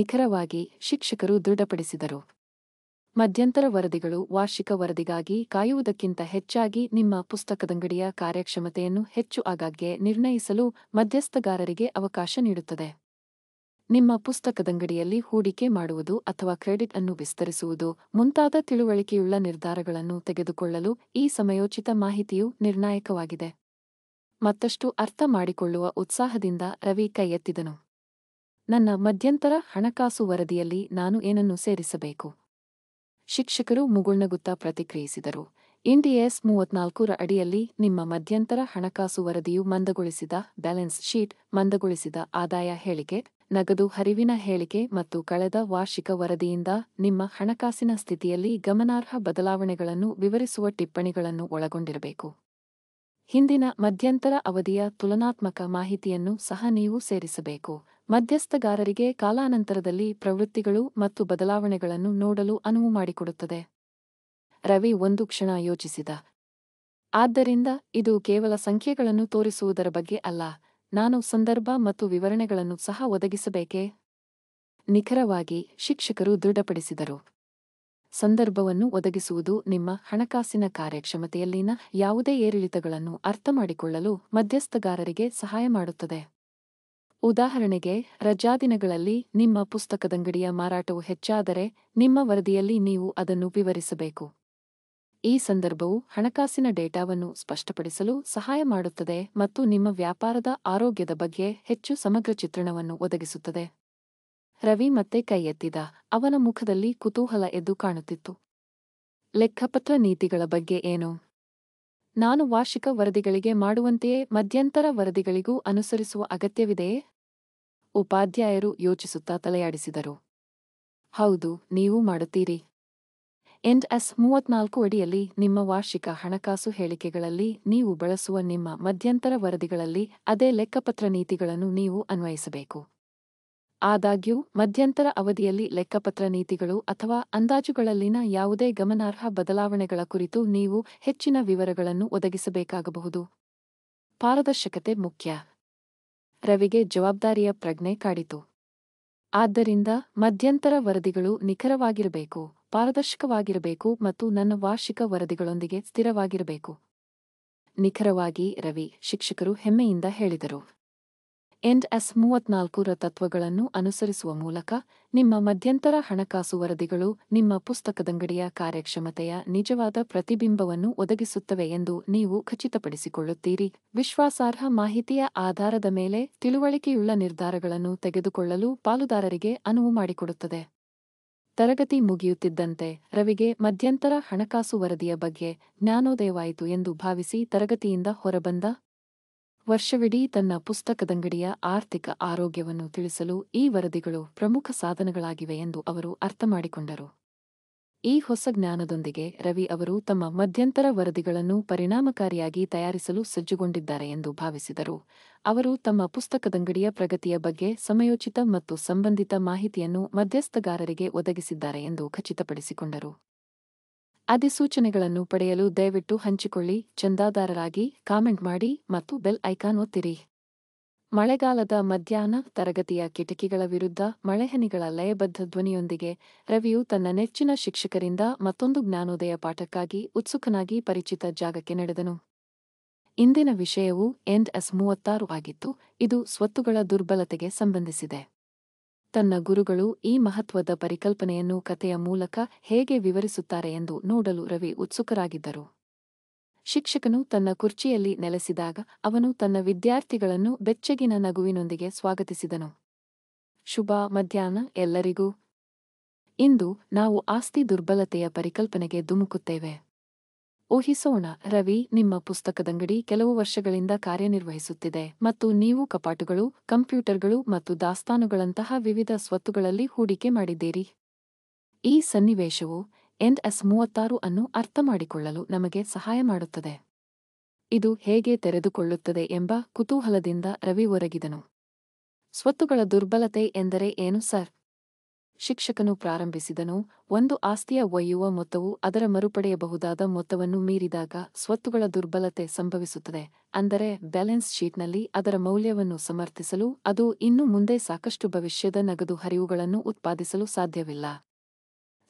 A: ನಿಖರವಾಗಿ ಶಿಕ್ಷಕರು ದೃಢಪಡಿಸಿದರು ಮಧ್ಯಂತರ ವರದಿಗಳು ವಾರ್ಷಿಕ ವರದಿಗಾಗಿ ಕಾಯುವುದಕ್ಕಿಂತ ಹೆಚ್ಚಾಗಿ ನಿಮ್ಮ ಪುಸ್ತಕದಂಗಡಿಯ ಕಾರ್ಯಕ್ಷಮತೆಯನ್ನು ಹೆಚ್ಚು ಆಗಾಗ್ಗೆ ನಿರ್ಣಯಿಸಲು ಮಧ್ಯಸ್ಥಗಾರರಿಗೆ ಅವಕಾಶ ನೀಡುತ್ತದೆ ನಿಮ್ಮ ಪುಸ್ತಕದಂಗಡಿಯಲ್ಲಿ ಹೂಡಿಕೆ ಮಾಡುವುದು ಅಥವಾ ಕ್ರೆಡಿಟ್ ಅನ್ನು ವಿಸ್ತರಿಸುವುದು ಮುಂತಾದ ತಿಳುವಳಿಕೆಯುಳ್ಳ ನಿರ್ಧಾರಗಳನ್ನು ತೆಗೆದುಕೊಳ್ಳಲು ಈ ಸಮಯೋಚಿತ ಮಾಹಿತಿಯು ನಿರ್ಣಾಯಕವಾಗಿದೆ ಮತ್ತಷ್ಟು ಅರ್ಥ ಮಾಡಿಕೊಳ್ಳುವ ಉತ್ಸಾಹದಿಂದ ರವಿ ಕೈ ಎತ್ತಿದನು ನನ್ನ ಮಧ್ಯಂತರ ಹಣಕಾಸು ವರದಿಯಲ್ಲಿ ನಾನು ಏನನ್ನು ಸೇರಿಸಬೇಕು ಶಿಕ್ಷಕರು ಮುಗುಳ್ನಗುತ್ತಾ ಪ್ರತಿಕ್ರಿಯಿಸಿದರು ಇಂಡಿಎಸ್ ಮೂವತ್ನಾಲ್ಕರ ಅಡಿಯಲ್ಲಿ ನಿಮ್ಮ ಮಧ್ಯಂತರ ಹಣಕಾಸು ವರದಿಯು ಮಂದಗೊಳಿಸಿದ ಬ್ಯಾಲೆನ್ಸ್ ಶೀಟ್ ಮಂದಗೊಳಿಸಿದ ಆದಾಯ ಹೇಳಿಕೆ ನಗದು ಹರಿವಿನ ಹೇಳಿಕೆ ಮತ್ತು ಕಳೆದ ವಾರ್ಷಿಕ ವರದಿಯಿಂದ ನಿಮ್ಮ ಹಣಕಾಸಿನ ಸ್ಥಿತಿಯಲ್ಲಿ ಗಮನಾರ್ಹ ಬದಲಾವಣೆಗಳನ್ನು ವಿವರಿಸುವ ಟಿಪ್ಪಣಿಗಳನ್ನು ಒಳಗೊಂಡಿರಬೇಕು ಹಿಂದಿನ ಮಧ್ಯಂತರ ಅವಧಿಯ ತುಲನಾತ್ಮಕ ಮಾಹಿತಿಯನ್ನು ಸಹ ನೀವು ಸೇರಿಸಬೇಕು ಮಧ್ಯಸ್ಥಗಾರರಿಗೆ ಕಾಲಾನಂತರದಲ್ಲಿ ಪ್ರವೃತ್ತಿಗಳು ಮತ್ತು ಬದಲಾವಣೆಗಳನ್ನು ನೋಡಲು ಅನುವು ಮಾಡಿಕೊಡುತ್ತದೆ ರವಿ ಒಂದು ಕ್ಷಣ ಯೋಚಿಸಿದ ಆದ್ದರಿಂದ ಇದು ಕೇವಲ ಸಂಖ್ಯೆಗಳನ್ನು ತೋರಿಸುವುದರ ಬಗ್ಗೆ ಅಲ್ಲ ನಾನು ಸಂದರ್ಭ ಮತ್ತು ವಿವರಣೆಗಳನ್ನು ಸಹ ಒದಗಿಸಬೇಕೆ ನಿಖರವಾಗಿ ಶಿಕ್ಷಕರು ದೃಢಪಡಿಸಿದರು ಸಂದರ್ಭವನ್ನು ಒದಗಿಸುವುದು ನಿಮ್ಮ ಹಣಕಾಸಿನ ಕಾರ್ಯಕ್ಷಮತೆಯಲ್ಲಿನ ಯಾವುದೇ ಏರಿಳಿತಗಳನ್ನು ಅರ್ಥಮಾಡಿಕೊಳ್ಳಲು ಮಧ್ಯಸ್ಥಗಾರರಿಗೆ ಸಹಾಯ ಮಾಡುತ್ತದೆ ಉದಾಹರಣೆಗೆ ರಜಾದಿನಗಳಲ್ಲಿ ನಿಮ್ಮ ಪುಸ್ತಕದಂಗಡಿಯ ಮಾರಾಟವು ಹೆಚ್ಚಾದರೆ ನಿಮ್ಮ ವರದಿಯಲ್ಲಿ ನೀವು ಅದನ್ನು ವಿವರಿಸಬೇಕು ಈ ಸಂದರ್ಭವು ಹಣಕಾಸಿನ ಡೇಟಾವನ್ನು ಸ್ಪಷ್ಟಪಡಿಸಲು ಸಹಾಯ ಮಾಡುತ್ತದೆ ಮತ್ತು ನಿಮ್ಮ ವ್ಯಾಪಾರದ ಆರೋಗ್ಯದ ಬಗ್ಗೆ ಹೆಚ್ಚು ಸಮಗ್ರ ಚಿತ್ರಣವನ್ನು ಒದಗಿಸುತ್ತದೆ ರವಿ ಮತ್ತೆ ಕೈ ಎತ್ತಿದ ಅವನ ಮುಖದಲ್ಲಿ ಕುತೂಹಲ ಎದ್ದು ಕಾಣುತ್ತಿತ್ತು ಲೆಕ್ಕಪತ್ರ ನೀತಿಗಳ ಬಗ್ಗೆ ಏನು ನಾನು ವಾರ್ಷಿಕ ವರದಿಗಳಿಗೆ ಮಾಡುವಂತೆಯೇ ಮಧ್ಯಂತರ ವರದಿಗಳಿಗೂ ಅನುಸರಿಸುವ ಅಗತ್ಯವಿದೆಯೇ ಉಪಾಧ್ಯಾಯರು ಯೋಚಿಸುತ್ತಾ ತಲೆಯಾಡಿಸಿದರು ಹೌದು ನೀವು ಮಾಡುತ್ತೀರಿ ಎಂಡ್ ಎಸ್ ಮೂವತ್ನಾಲ್ಕು ಅಡಿಯಲ್ಲಿ ನಿಮ್ಮ ವಾರ್ಷಿಕ ಹಣಕಾಸು ಹೇಳಿಕೆಗಳಲ್ಲಿ ನೀವು ಬಳಸುವ ನಿಮ್ಮ ಮಧ್ಯಂತರ ವರದಿಗಳಲ್ಲಿ ಅದೇ ಲೆಕ್ಕಪತ್ರ ನೀತಿಗಳನ್ನು ನೀವು ಅನ್ವಯಿಸಬೇಕು ಆದಾಗ್ಯೂ ಮಧ್ಯಂತರ ಅವಧಿಯಲ್ಲಿ ಲೆಕ್ಕಪತ್ರ ನೀತಿಗಳು ಅಥವಾ ಅಂದಾಜುಗಳಲ್ಲಿನ ಯಾವುದೇ ಗಮನಾರ್ಹ ಬದಲಾವಣೆಗಳ ಕುರಿತು ನೀವು ಹೆಚ್ಚಿನ ವಿವರಗಳನ್ನು ಒದಗಿಸಬೇಕಾಗಬಹುದು ಪಾರದರ್ಶಕತೆ ಮುಖ್ಯ ರವಿಗೆ ಜವಾಬ್ದಾರಿಯ ಪ್ರಜ್ಞೆ ಕಾಡಿತು ಆದ್ದರಿಂದ ಮಧ್ಯಂತರ ವರದಿಗಳು ನಿಖರವಾಗಿರಬೇಕು ಪಾರದರ್ಶಕವಾಗಿರಬೇಕು ಮತ್ತು ನನ್ನ ವಾರ್ಷಿಕ ವರದಿಗಳೊಂದಿಗೆ ಸ್ಥಿರವಾಗಿರಬೇಕು ನಿಖರವಾಗಿ ರವಿ ಶಿಕ್ಷಕರು ಹೆಮ್ಮೆಯಿಂದ ಹೇಳಿದರು ಎಂಡ್ ಎಸ್ ಮೂವತ್ನಾಲ್ಕುರ ತತ್ವಗಳನ್ನು ಅನುಸರಿಸುವ ಮೂಲಕ ನಿಮ್ಮ ಮಧ್ಯಂತರ ಹಣಕಾಸು ವರದಿಗಳು ನಿಮ್ಮ ಪುಸ್ತಕದಂಗಡಿಯ ಕಾರ್ಯಕ್ಷಮತೆಯ ನಿಜವಾದ ಪ್ರತಿಬಿಂಬವನ್ನು ಒದಗಿಸುತ್ತವೆ ಎಂದು ನೀವು ಖಚಿತಪಡಿಸಿಕೊಳ್ಳುತ್ತೀರಿ ವಿಶ್ವಾಸಾರ್ಹ ಮಾಹಿತಿಯ ಆಧಾರದ ಮೇಲೆ ತಿಳುವಳಿಕೆಯುಳ್ಳ ನಿರ್ಧಾರಗಳನ್ನು ತೆಗೆದುಕೊಳ್ಳಲು ಪಾಲುದಾರರಿಗೆ ಅನುವು ಮಾಡಿಕೊಡುತ್ತದೆ ತರಗತಿ ಮುಗಿಯುತ್ತಿದ್ದಂತೆ ರವಿಗೆ ಮಧ್ಯಂತರ ಹಣಕಾಸು ವರದಿಯ ಬಗ್ಗೆ ಜ್ಞಾನೋದಯವಾಯಿತು ಎಂದು ಭಾವಿಸಿ ತರಗತಿಯಿಂದ ಹೊರಬಂದ ವರ್ಷವಿಡೀ ತನ್ನ ಪುಸ್ತಕದಂಗಡಿಯ ಆರ್ಥಿಕ ಆರೋಗ್ಯವನ್ನು ತಿಳಿಸಲು ಈ ವರದಿಗಳು ಪ್ರಮುಖ ಸಾಧನಗಳಾಗಿವೆ ಎಂದು ಅವರು ಅರ್ಥಮಾಡಿಕೊಂಡರು ಈ ಹೊಸ ಜ್ಞಾನದೊಂದಿಗೆ ರವಿ ಅವರು ತಮ್ಮ ಮಧ್ಯಂತರ ವರದಿಗಳನ್ನು ಪರಿಣಾಮಕಾರಿಯಾಗಿ ತಯಾರಿಸಲು ಸಜ್ಜುಗೊಂಡಿದ್ದಾರೆ ಎಂದು ಭಾವಿಸಿದರು ಅವರು ತಮ್ಮ ಪುಸ್ತಕದಂಗಡಿಯ ಪ್ರಗತಿಯ ಬಗ್ಗೆ ಸಮಯೋಚಿತ ಮತ್ತು ಸಂಬಂಧಿತ ಮಾಹಿತಿಯನ್ನು ಮಧ್ಯಸ್ಥಗಾರರಿಗೆ ಒದಗಿಸಿದ್ದಾರೆ ಎಂದು ಖಚಿತಪಡಿಸಿಕೊಂಡರು ಅಧಿಸೂಚನೆಗಳನ್ನು ಪಡೆಯಲು ದಯವಿಟ್ಟು ಹಂಚಿಕೊಳ್ಳಿ ಚಂದಾದಾರರಾಗಿ ಕಾಮೆಂಟ್ ಮಾಡಿ ಮತ್ತು ಬೆಲ್ ಐಕಾನ್ ಒತ್ತಿರಿ ಮಳೆಗಾಲದ ಮಧ್ಯಾಹ್ನ ತರಗತಿಯ ಕಿಟಕಿಗಳ ವಿರುದ್ಧ ಮಳೆಹನಿಗಳ ಲಯಬದ್ಧ ಧ್ವನಿಯೊಂದಿಗೆ ರವಿಯು ತನ್ನ ನೆಚ್ಚಿನ ಶಿಕ್ಷಕರಿಂದ ಮತ್ತೊಂದು ಜ್ಞಾನೋದಯ ಪಾಠಕ್ಕಾಗಿ ಉತ್ಸುಕನಾಗಿ ಪರಿಚಿತ ಜಾಗಕ್ಕೆ ನಡೆದನು ಇಂದಿನ ವಿಷಯವು ಎಂಡ್ ಎಸ್ ಮೂವತ್ತಾರು ಆಗಿತ್ತು ಇದು ಸ್ವತ್ತುಗಳ ದುರ್ಬಲತೆಗೆ ಸಂಬಂಧಿಸಿದೆ ತನ್ನ ಗುರುಗಳು ಈ ಮಹತ್ವದ ಪರಿಕಲ್ಪನೆಯನ್ನು ಕಥೆಯ ಮೂಲಕ ಹೇಗೆ ವಿವರಿಸುತ್ತಾರೆ ಎಂದು ನೋಡಲು ರವಿ ಉತ್ಸುಕರಾಗಿದ್ದರು ಶಿಕ್ಷಕನು ತನ್ನ ಕುರ್ಚಿಯಲ್ಲಿ ನೆಲೆಸಿದಾಗ ಅವನು ತನ್ನ ವಿದ್ಯಾರ್ಥಿಗಳನ್ನು ಬೆಚ್ಚಗಿನ ನಗುವಿನೊಂದಿಗೆ ಸ್ವಾಗತಿಸಿದನು ಶುಭ ಮಧ್ಯಾಹ್ನ ಎಲ್ಲರಿಗೂ ಇಂದು ನಾವು ಆಸ್ತಿ ದುರ್ಬಲತೆಯ ಪರಿಕಲ್ಪನೆಗೆ ಧುಮುಕುತ್ತೇವೆ ಊಹಿಸೋಣ ರವಿ ನಿಮ್ಮ ಪುಸ್ತಕದಂಗಡಿ ಕೆಲವು ವರ್ಷಗಳಿಂದ ಕಾರ್ಯನಿರ್ವಹಿಸುತ್ತಿದೆ ಮತ್ತು ನೀವು ಕಪಾಟುಗಳು ಕಂಪ್ಯೂಟರ್ಗಳು ಮತ್ತು ದಾಸ್ತಾನುಗಳಂತಹ ವಿವಿಧ ಸ್ವತ್ತುಗಳಲ್ಲಿ ಹೂಡಿಕೆ ಮಾಡಿದ್ದೀರಿ ಈ ಸನ್ನಿವೇಶವು ಎನ್ ಎಸ್ ಮೂವತ್ತಾರು ಅನ್ನು ಅರ್ಥಮಾಡಿಕೊಳ್ಳಲು ನಮಗೆ ಸಹಾಯ ಮಾಡುತ್ತದೆ ಇದು ಹೇಗೆ ತೆರೆದುಕೊಳ್ಳುತ್ತದೆ ಎಂಬ ಕುತೂಹಲದಿಂದ ರವಿ ಒರಗಿದನು ಸ್ವತ್ತುಗಳ ದುರ್ಬಲತೆ ಎಂದರೆ ಏನು ಸರ್ ಶಿಕ್ಷಕನು ಪ್ರಾರಂಭಿಸಿದನು ಒಂದು ಆಸ್ತಿಯ ಒಯ್ಯುವ ಮೊತ್ತವು ಅದರ ಮರುಪಡೆಯಬಹುದಾದ ಮೊತ್ತವನ್ನು ಮೀರಿದಾಗ ಸ್ವತ್ತುಗಳ ದುರ್ಬಲತೆ ಸಂಭವಿಸುತ್ತದೆ ಅಂದರೆ ಬ್ಯಾಲೆನ್ಸ್ ಶೀಟ್ನಲ್ಲಿ ಅದರ ಮೌಲ್ಯವನ್ನು ಸಮರ್ಥಿಸಲು ಅದು ಇನ್ನು ಮುಂದೆ ಸಾಕಷ್ಟು ಭವಿಷ್ಯದ ನಗದು ಹರಿವುಗಳನ್ನು ಉತ್ಪಾದಿಸಲು ಸಾಧ್ಯವಿಲ್ಲ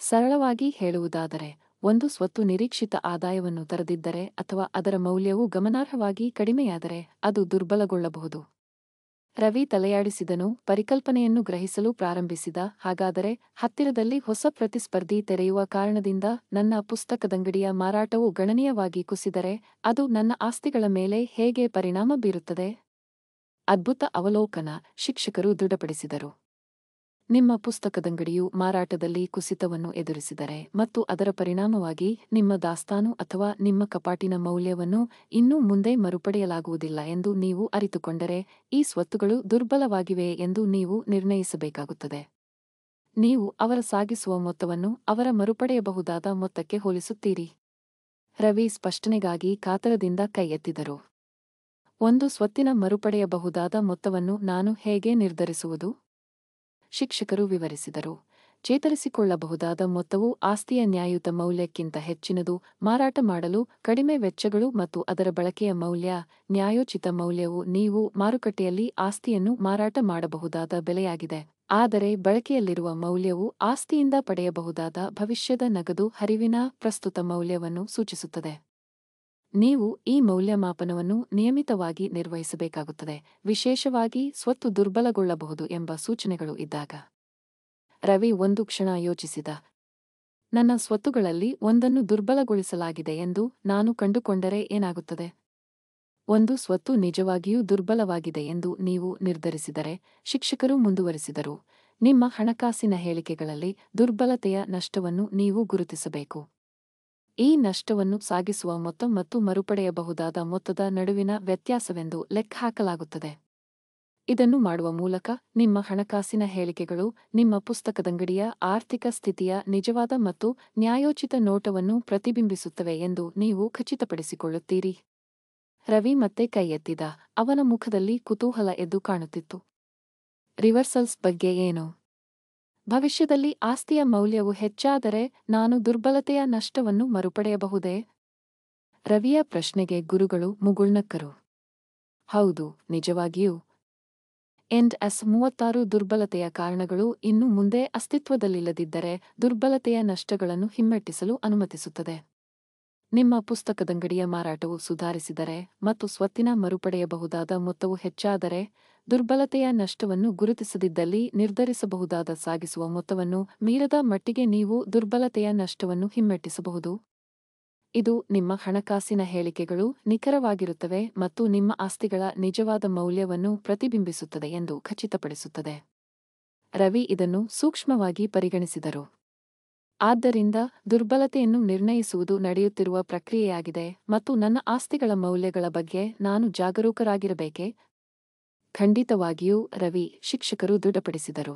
A: ಸರಳವಾಗಿ ಹೇಳುವುದಾದರೆ ಒಂದು ಸ್ವತ್ತು ನಿರೀಕ್ಷಿತ ಆದಾಯವನ್ನು ತರದಿದ್ದರೆ ಅಥವಾ ಅದರ ಮೌಲ್ಯವು ಗಮನಾರ್ಹವಾಗಿ ಕಡಿಮೆಯಾದರೆ ಅದು ದುರ್ಬಲಗೊಳ್ಳಬಹುದು ರವಿ ತಲೆಯಾಡಿಸಿದನು ಪರಿಕಲ್ಪನೆಯನ್ನು ಗ್ರಹಿಸಲು ಪ್ರಾರಂಭಿಸಿದ ಹಾಗಾದರೆ ಹತ್ತಿರದಲ್ಲಿ ಹೊಸ ಪ್ರತಿಸ್ಪರ್ಧಿ ತೆರೆಯುವ ಕಾರಣದಿಂದ ನನ್ನ ಪುಸ್ತಕದಂಗಡಿಯ ಮಾರಾಟವು ಗಣನೀಯವಾಗಿ ಕುಸಿದರೆ ಅದು ನನ್ನ ಆಸ್ತಿಗಳ ಮೇಲೆ ಹೇಗೆ ಪರಿಣಾಮ ಬೀರುತ್ತದೆ ಅದ್ಭುತ ಅವಲೋಕನ ಶಿಕ್ಷಕರು ದೃಢಪಡಿಸಿದರು ನಿಮ್ಮ ಪುಸ್ತಕದಂಗಡಿಯು ಮಾರಾಟದಲ್ಲಿ ಕುಸಿತವನ್ನು ಎದುರಿಸಿದರೆ ಮತ್ತು ಅದರ ಪರಿಣಾಮವಾಗಿ ನಿಮ್ಮ ದಾಸ್ತಾನು ಅಥವಾ ನಿಮ್ಮ ಕಪಾಟಿನ ಮೌಲ್ಯವನ್ನು ಇನ್ನೂ ಮುಂದೆ ಮರುಪಡೆಯಲಾಗುವುದಿಲ್ಲ ಎಂದು ನೀವು ಅರಿತುಕೊಂಡರೆ ಈ ಸ್ವತ್ತುಗಳು ದುರ್ಬಲವಾಗಿವೆ ಎಂದು ನೀವು ನಿರ್ಣಯಿಸಬೇಕಾಗುತ್ತದೆ ನೀವು ಅವರ ಸಾಗಿಸುವ ಮೊತ್ತವನ್ನು ಅವರ ಮರುಪಡೆಯಬಹುದಾದ ಮೊತ್ತಕ್ಕೆ ಹೋಲಿಸುತ್ತೀರಿ ರವಿ ಸ್ಪಷ್ಟನೆಗಾಗಿ ಕಾತರದಿಂದ ಕೈ ಎತ್ತಿದರು ಒಂದು ಸ್ವತ್ತಿನ ಮರುಪಡೆಯಬಹುದಾದ ಮೊತ್ತವನ್ನು ನಾನು ಹೇಗೆ ನಿರ್ಧರಿಸುವುದು ಶಿಕ್ಷಕರು ವಿವರಿಸಿದರು ಚೇತರಿಸಿಕೊಳ್ಳಬಹುದಾದ ಮೊತ್ತವು ಆಸ್ತಿಯ ನ್ಯಾಯಯುತ ಮೌಲ್ಯಕ್ಕಿಂತ ಹೆಚ್ಚಿನದು ಮಾರಾಟ ಮಾಡಲು ಕಡಿಮೆ ವೆಚ್ಚಗಳು ಮತ್ತು ಅದರ ಬಳಕೆಯ ಮೌಲ್ಯ ನ್ಯಾಯೋಚಿತ ಮೌಲ್ಯವು ನೀವು ಮಾರುಕಟ್ಟೆಯಲ್ಲಿ ಆಸ್ತಿಯನ್ನು ಮಾರಾಟ ಮಾಡಬಹುದಾದ ಬೆಲೆಯಾಗಿದೆ ಆದರೆ ಬಳಕೆಯಲ್ಲಿರುವ ಮೌಲ್ಯವು ಆಸ್ತಿಯಿಂದ ಪಡೆಯಬಹುದಾದ ಭವಿಷ್ಯದ ನಗದು ಹರಿವಿನ ಪ್ರಸ್ತುತ ಮೌಲ್ಯವನ್ನು ಸೂಚಿಸುತ್ತದೆ ನೀವು ಈ ಮೌಲ್ಯಮಾಪನವನ್ನು ನಿಯಮಿತವಾಗಿ ನಿರ್ವಹಿಸಬೇಕಾಗುತ್ತದೆ ವಿಶೇಷವಾಗಿ ಸ್ವತ್ತು ದುರ್ಬಲಗೊಳ್ಳಬಹುದು ಎಂಬ ಸೂಚನೆಗಳು ಇದ್ದಾಗ ರವಿ ಒಂದು ಕ್ಷಣ ಯೋಚಿಸಿದ ನನ್ನ ಸ್ವತ್ತುಗಳಲ್ಲಿ ಒಂದನ್ನು ದುರ್ಬಲಗೊಳಿಸಲಾಗಿದೆ ಎಂದು ನಾನು ಕಂಡುಕೊಂಡರೆ ಏನಾಗುತ್ತದೆ ಒಂದು ಸ್ವತ್ತು ನಿಜವಾಗಿಯೂ ದುರ್ಬಲವಾಗಿದೆ ಎಂದು ನೀವು ನಿರ್ಧರಿಸಿದರೆ ಶಿಕ್ಷಕರು ಮುಂದುವರಿಸಿದರು ನಿಮ್ಮ ಹಣಕಾಸಿನ ಹೇಳಿಕೆಗಳಲ್ಲಿ ದುರ್ಬಲತೆಯ ನಷ್ಟವನ್ನು ನೀವು ಗುರುತಿಸಬೇಕು ಈ ನಷ್ಟವನ್ನು ಸಾಗಿಸುವ ಮೊತ್ತ ಮತ್ತು ಮರುಪಡೆಯಬಹುದಾದ ಮೊತ್ತದ ನಡುವಿನ ವ್ಯತ್ಯಾಸವೆಂದು ಲೆಕ್ಕಹಾಕಲಾಗುತ್ತದೆ ಇದನ್ನು ಮಾಡುವ ಮೂಲಕ ನಿಮ್ಮ ಹಣಕಾಸಿನ ಹೇಳಿಕೆಗಳು ನಿಮ್ಮ ಪುಸ್ತಕದಂಗಡಿಯ ಆರ್ಥಿಕ ಸ್ಥಿತಿಯ ನಿಜವಾದ ಮತ್ತು ನ್ಯಾಯೋಚಿತ ನೋಟವನ್ನು ಪ್ರತಿಬಿಂಬಿಸುತ್ತವೆ ಎಂದು ನೀವು ಖಚಿತಪಡಿಸಿಕೊಳ್ಳುತ್ತೀರಿ ರವಿ ಮತ್ತೆ ಕೈ ಎತ್ತಿದ ಅವನ ಮುಖದಲ್ಲಿ ಕುತೂಹಲ ಎದ್ದು ಕಾಣುತ್ತಿತ್ತು ರಿವರ್ಸಲ್ಸ್ ಬಗ್ಗೆ ಏನು ಭವಿಷ್ಯದಲ್ಲಿ ಆಸ್ತಿಯ ಮೌಲ್ಯವು ಹೆಚ್ಚಾದರೆ ನಾನು ದುರ್ಬಲತೆಯ ನಷ್ಟವನ್ನು ಮರುಪಡೆಯಬಹುದೇ ರವಿಯ ಪ್ರಶ್ನೆಗೆ ಗುರುಗಳು ಮುಗುಳ್ನಕ್ಕರು ಹೌದು ನಿಜವಾಗಿಯೂ ಎಂಡ್ ಎಸ್ ಮೂವತ್ತಾರು ದುರ್ಬಲತೆಯ ಕಾರಣಗಳು ಇನ್ನು ಮುಂದೆ ಅಸ್ತಿತ್ವದಲ್ಲಿಲ್ಲದಿದ್ದರೆ ದುರ್ಬಲತೆಯ ನಷ್ಟಗಳನ್ನು ಹಿಮ್ಮೆಟ್ಟಿಸಲು ಅನುಮತಿಸುತ್ತದೆ ನಿಮ್ಮ ಪುಸ್ತಕದಂಗಡಿಯ ಮಾರಾಟವು ಸುಧಾರಿಸಿದರೆ ಮತ್ತು ಸ್ವತ್ತಿನ ಮರುಪಡೆಯಬಹುದಾದ ಮೊತ್ತವು ಹೆಚ್ಚಾದರೆ ದುರ್ಬಲತೆಯ ನಷ್ಟವನ್ನು ಗುರುತಿಸದಿದ್ದಲ್ಲಿ ನಿರ್ಧರಿಸಬಹುದಾದ ಸಾಗಿಸುವ ಮೊತ್ತವನ್ನು ಮೀರದ ಮಟ್ಟಿಗೆ ನೀವು ದುರ್ಬಲತೆಯ ನಷ್ಟವನ್ನು ಹಿಮ್ಮೆಟ್ಟಿಸಬಹುದು ಇದು ನಿಮ್ಮ ಹಣಕಾಸಿನ ಹೇಳಿಕೆಗಳು ನಿಖರವಾಗಿರುತ್ತವೆ ಮತ್ತು ನಿಮ್ಮ ಆಸ್ತಿಗಳ ನಿಜವಾದ ಮೌಲ್ಯವನ್ನು ಪ್ರತಿಬಿಂಬಿಸುತ್ತದೆ ಎಂದು ಖಚಿತಪಡಿಸುತ್ತದೆ ರವಿ ಇದನ್ನು ಸೂಕ್ಷ್ಮವಾಗಿ ಪರಿಗಣಿಸಿದರು ಆದ್ದರಿಂದ ದುರ್ಬಲತೆಯನ್ನು ನಿರ್ಣಯಿಸುವುದು ನಡೆಯುತ್ತಿರುವ ಪ್ರಕ್ರಿಯೆಯಾಗಿದೆ ಮತ್ತು ನನ್ನ ಆಸ್ತಿಗಳ ಮೌಲ್ಯಗಳ ಬಗ್ಗೆ ನಾನು ಜಾಗರೂಕರಾಗಿರಬೇಕೆ ಖಂಡಿತವಾಗಿಯೂ ರವಿ ಶಿಕ್ಷಕರು ದೃಢಪಡಿಸಿದರು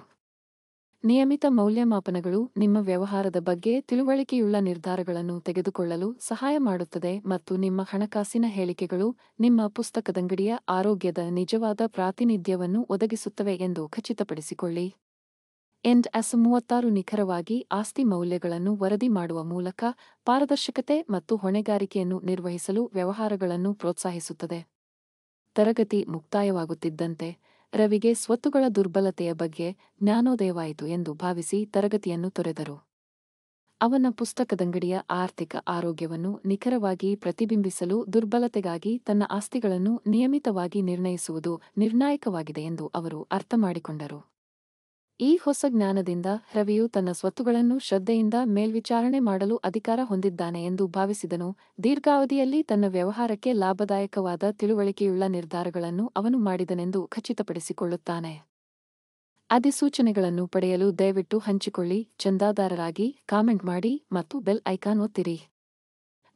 A: ನಿಯಮಿತ ಮೌಲ್ಯಮಾಪನಗಳು ನಿಮ್ಮ ವ್ಯವಹಾರದ ಬಗ್ಗೆ ತಿಳುವಳಿಕೆಯುಳ್ಳ ನಿರ್ಧಾರಗಳನ್ನು ತೆಗೆದುಕೊಳ್ಳಲು ಸಹಾಯ ಮಾಡುತ್ತದೆ ಮತ್ತು ನಿಮ್ಮ ಹಣಕಾಸಿನ ಹೇಳಿಕೆಗಳು ನಿಮ್ಮ ಪುಸ್ತಕದಂಗಡಿಯ ಆರೋಗ್ಯದ ನಿಜವಾದ ಪ್ರಾತಿನಿಧ್ಯವನ್ನು ಒದಗಿಸುತ್ತವೆ ಎಂದು ಖಚಿತಪಡಿಸಿಕೊಳ್ಳಿ ಎಂಡ್ ಎಸ್ ಮೂವತ್ತಾರು ನಿಖರವಾಗಿ ಆಸ್ತಿ ಮೌಲ್ಯಗಳನ್ನು ವರದಿ ಮಾಡುವ ಮೂಲಕ ಪಾರದರ್ಶಕತೆ ಮತ್ತು ಹೊಣೆಗಾರಿಕೆಯನ್ನು ನಿರ್ವಹಿಸಲು ವ್ಯವಹಾರಗಳನ್ನು ಪ್ರೋತ್ಸಾಹಿಸುತ್ತದೆ ತರಗತಿ ಮುಕ್ತಾಯವಾಗುತ್ತಿದ್ದಂತೆ ರವಿಗೆ ಸ್ವತ್ತುಗಳ ದುರ್ಬಲತೆಯ ಬಗ್ಗೆ ಜ್ಞಾನೋದಯವಾಯಿತು ಎಂದು ಭಾವಿಸಿ ತರಗತಿಯನ್ನು ತೊರೆದರು ಅವನ ಪುಸ್ತಕದಂಗಡಿಯ ಆರ್ಥಿಕ ಆರೋಗ್ಯವನ್ನು ನಿಖರವಾಗಿ ಪ್ರತಿಬಿಂಬಿಸಲು ದುರ್ಬಲತೆಗಾಗಿ ತನ್ನ ಆಸ್ತಿಗಳನ್ನು ನಿಯಮಿತವಾಗಿ ನಿರ್ಣಯಿಸುವುದು ನಿರ್ಣಾಯಕವಾಗಿದೆ ಎಂದು ಅವರು ಅರ್ಥಮಾಡಿಕೊಂಡರು ಈ ಹೊಸ ಜ್ಞಾನದಿಂದ ರವಿಯು ತನ್ನ ಸ್ವತ್ತುಗಳನ್ನು ಶ್ರದ್ಧೆಯಿಂದ ಮೇಲ್ವಿಚಾರಣೆ ಮಾಡಲು ಅಧಿಕಾರ ಹೊಂದಿದ್ದಾನೆ ಎಂದು ಭಾವಿಸಿದನು ದೀರ್ಘಾವಧಿಯಲ್ಲಿ ತನ್ನ ವ್ಯವಹಾರಕ್ಕೆ ಲಾಭದಾಯಕವಾದ ತಿಳುವಳಿಕೆಯುಳ್ಳ ನಿರ್ಧಾರಗಳನ್ನು ಅವನು ಮಾಡಿದನೆಂದು ಖಚಿತಪಡಿಸಿಕೊಳ್ಳುತ್ತಾನೆ ಅಧಿಸೂಚನೆಗಳನ್ನು ಪಡೆಯಲು ದಯವಿಟ್ಟು ಹಂಚಿಕೊಳ್ಳಿ ಚಂದಾದಾರರಾಗಿ ಕಾಮೆಂಟ್ ಮಾಡಿ ಮತ್ತು ಬೆಲ್ ಐಕಾನ್ ಒತ್ತಿರಿ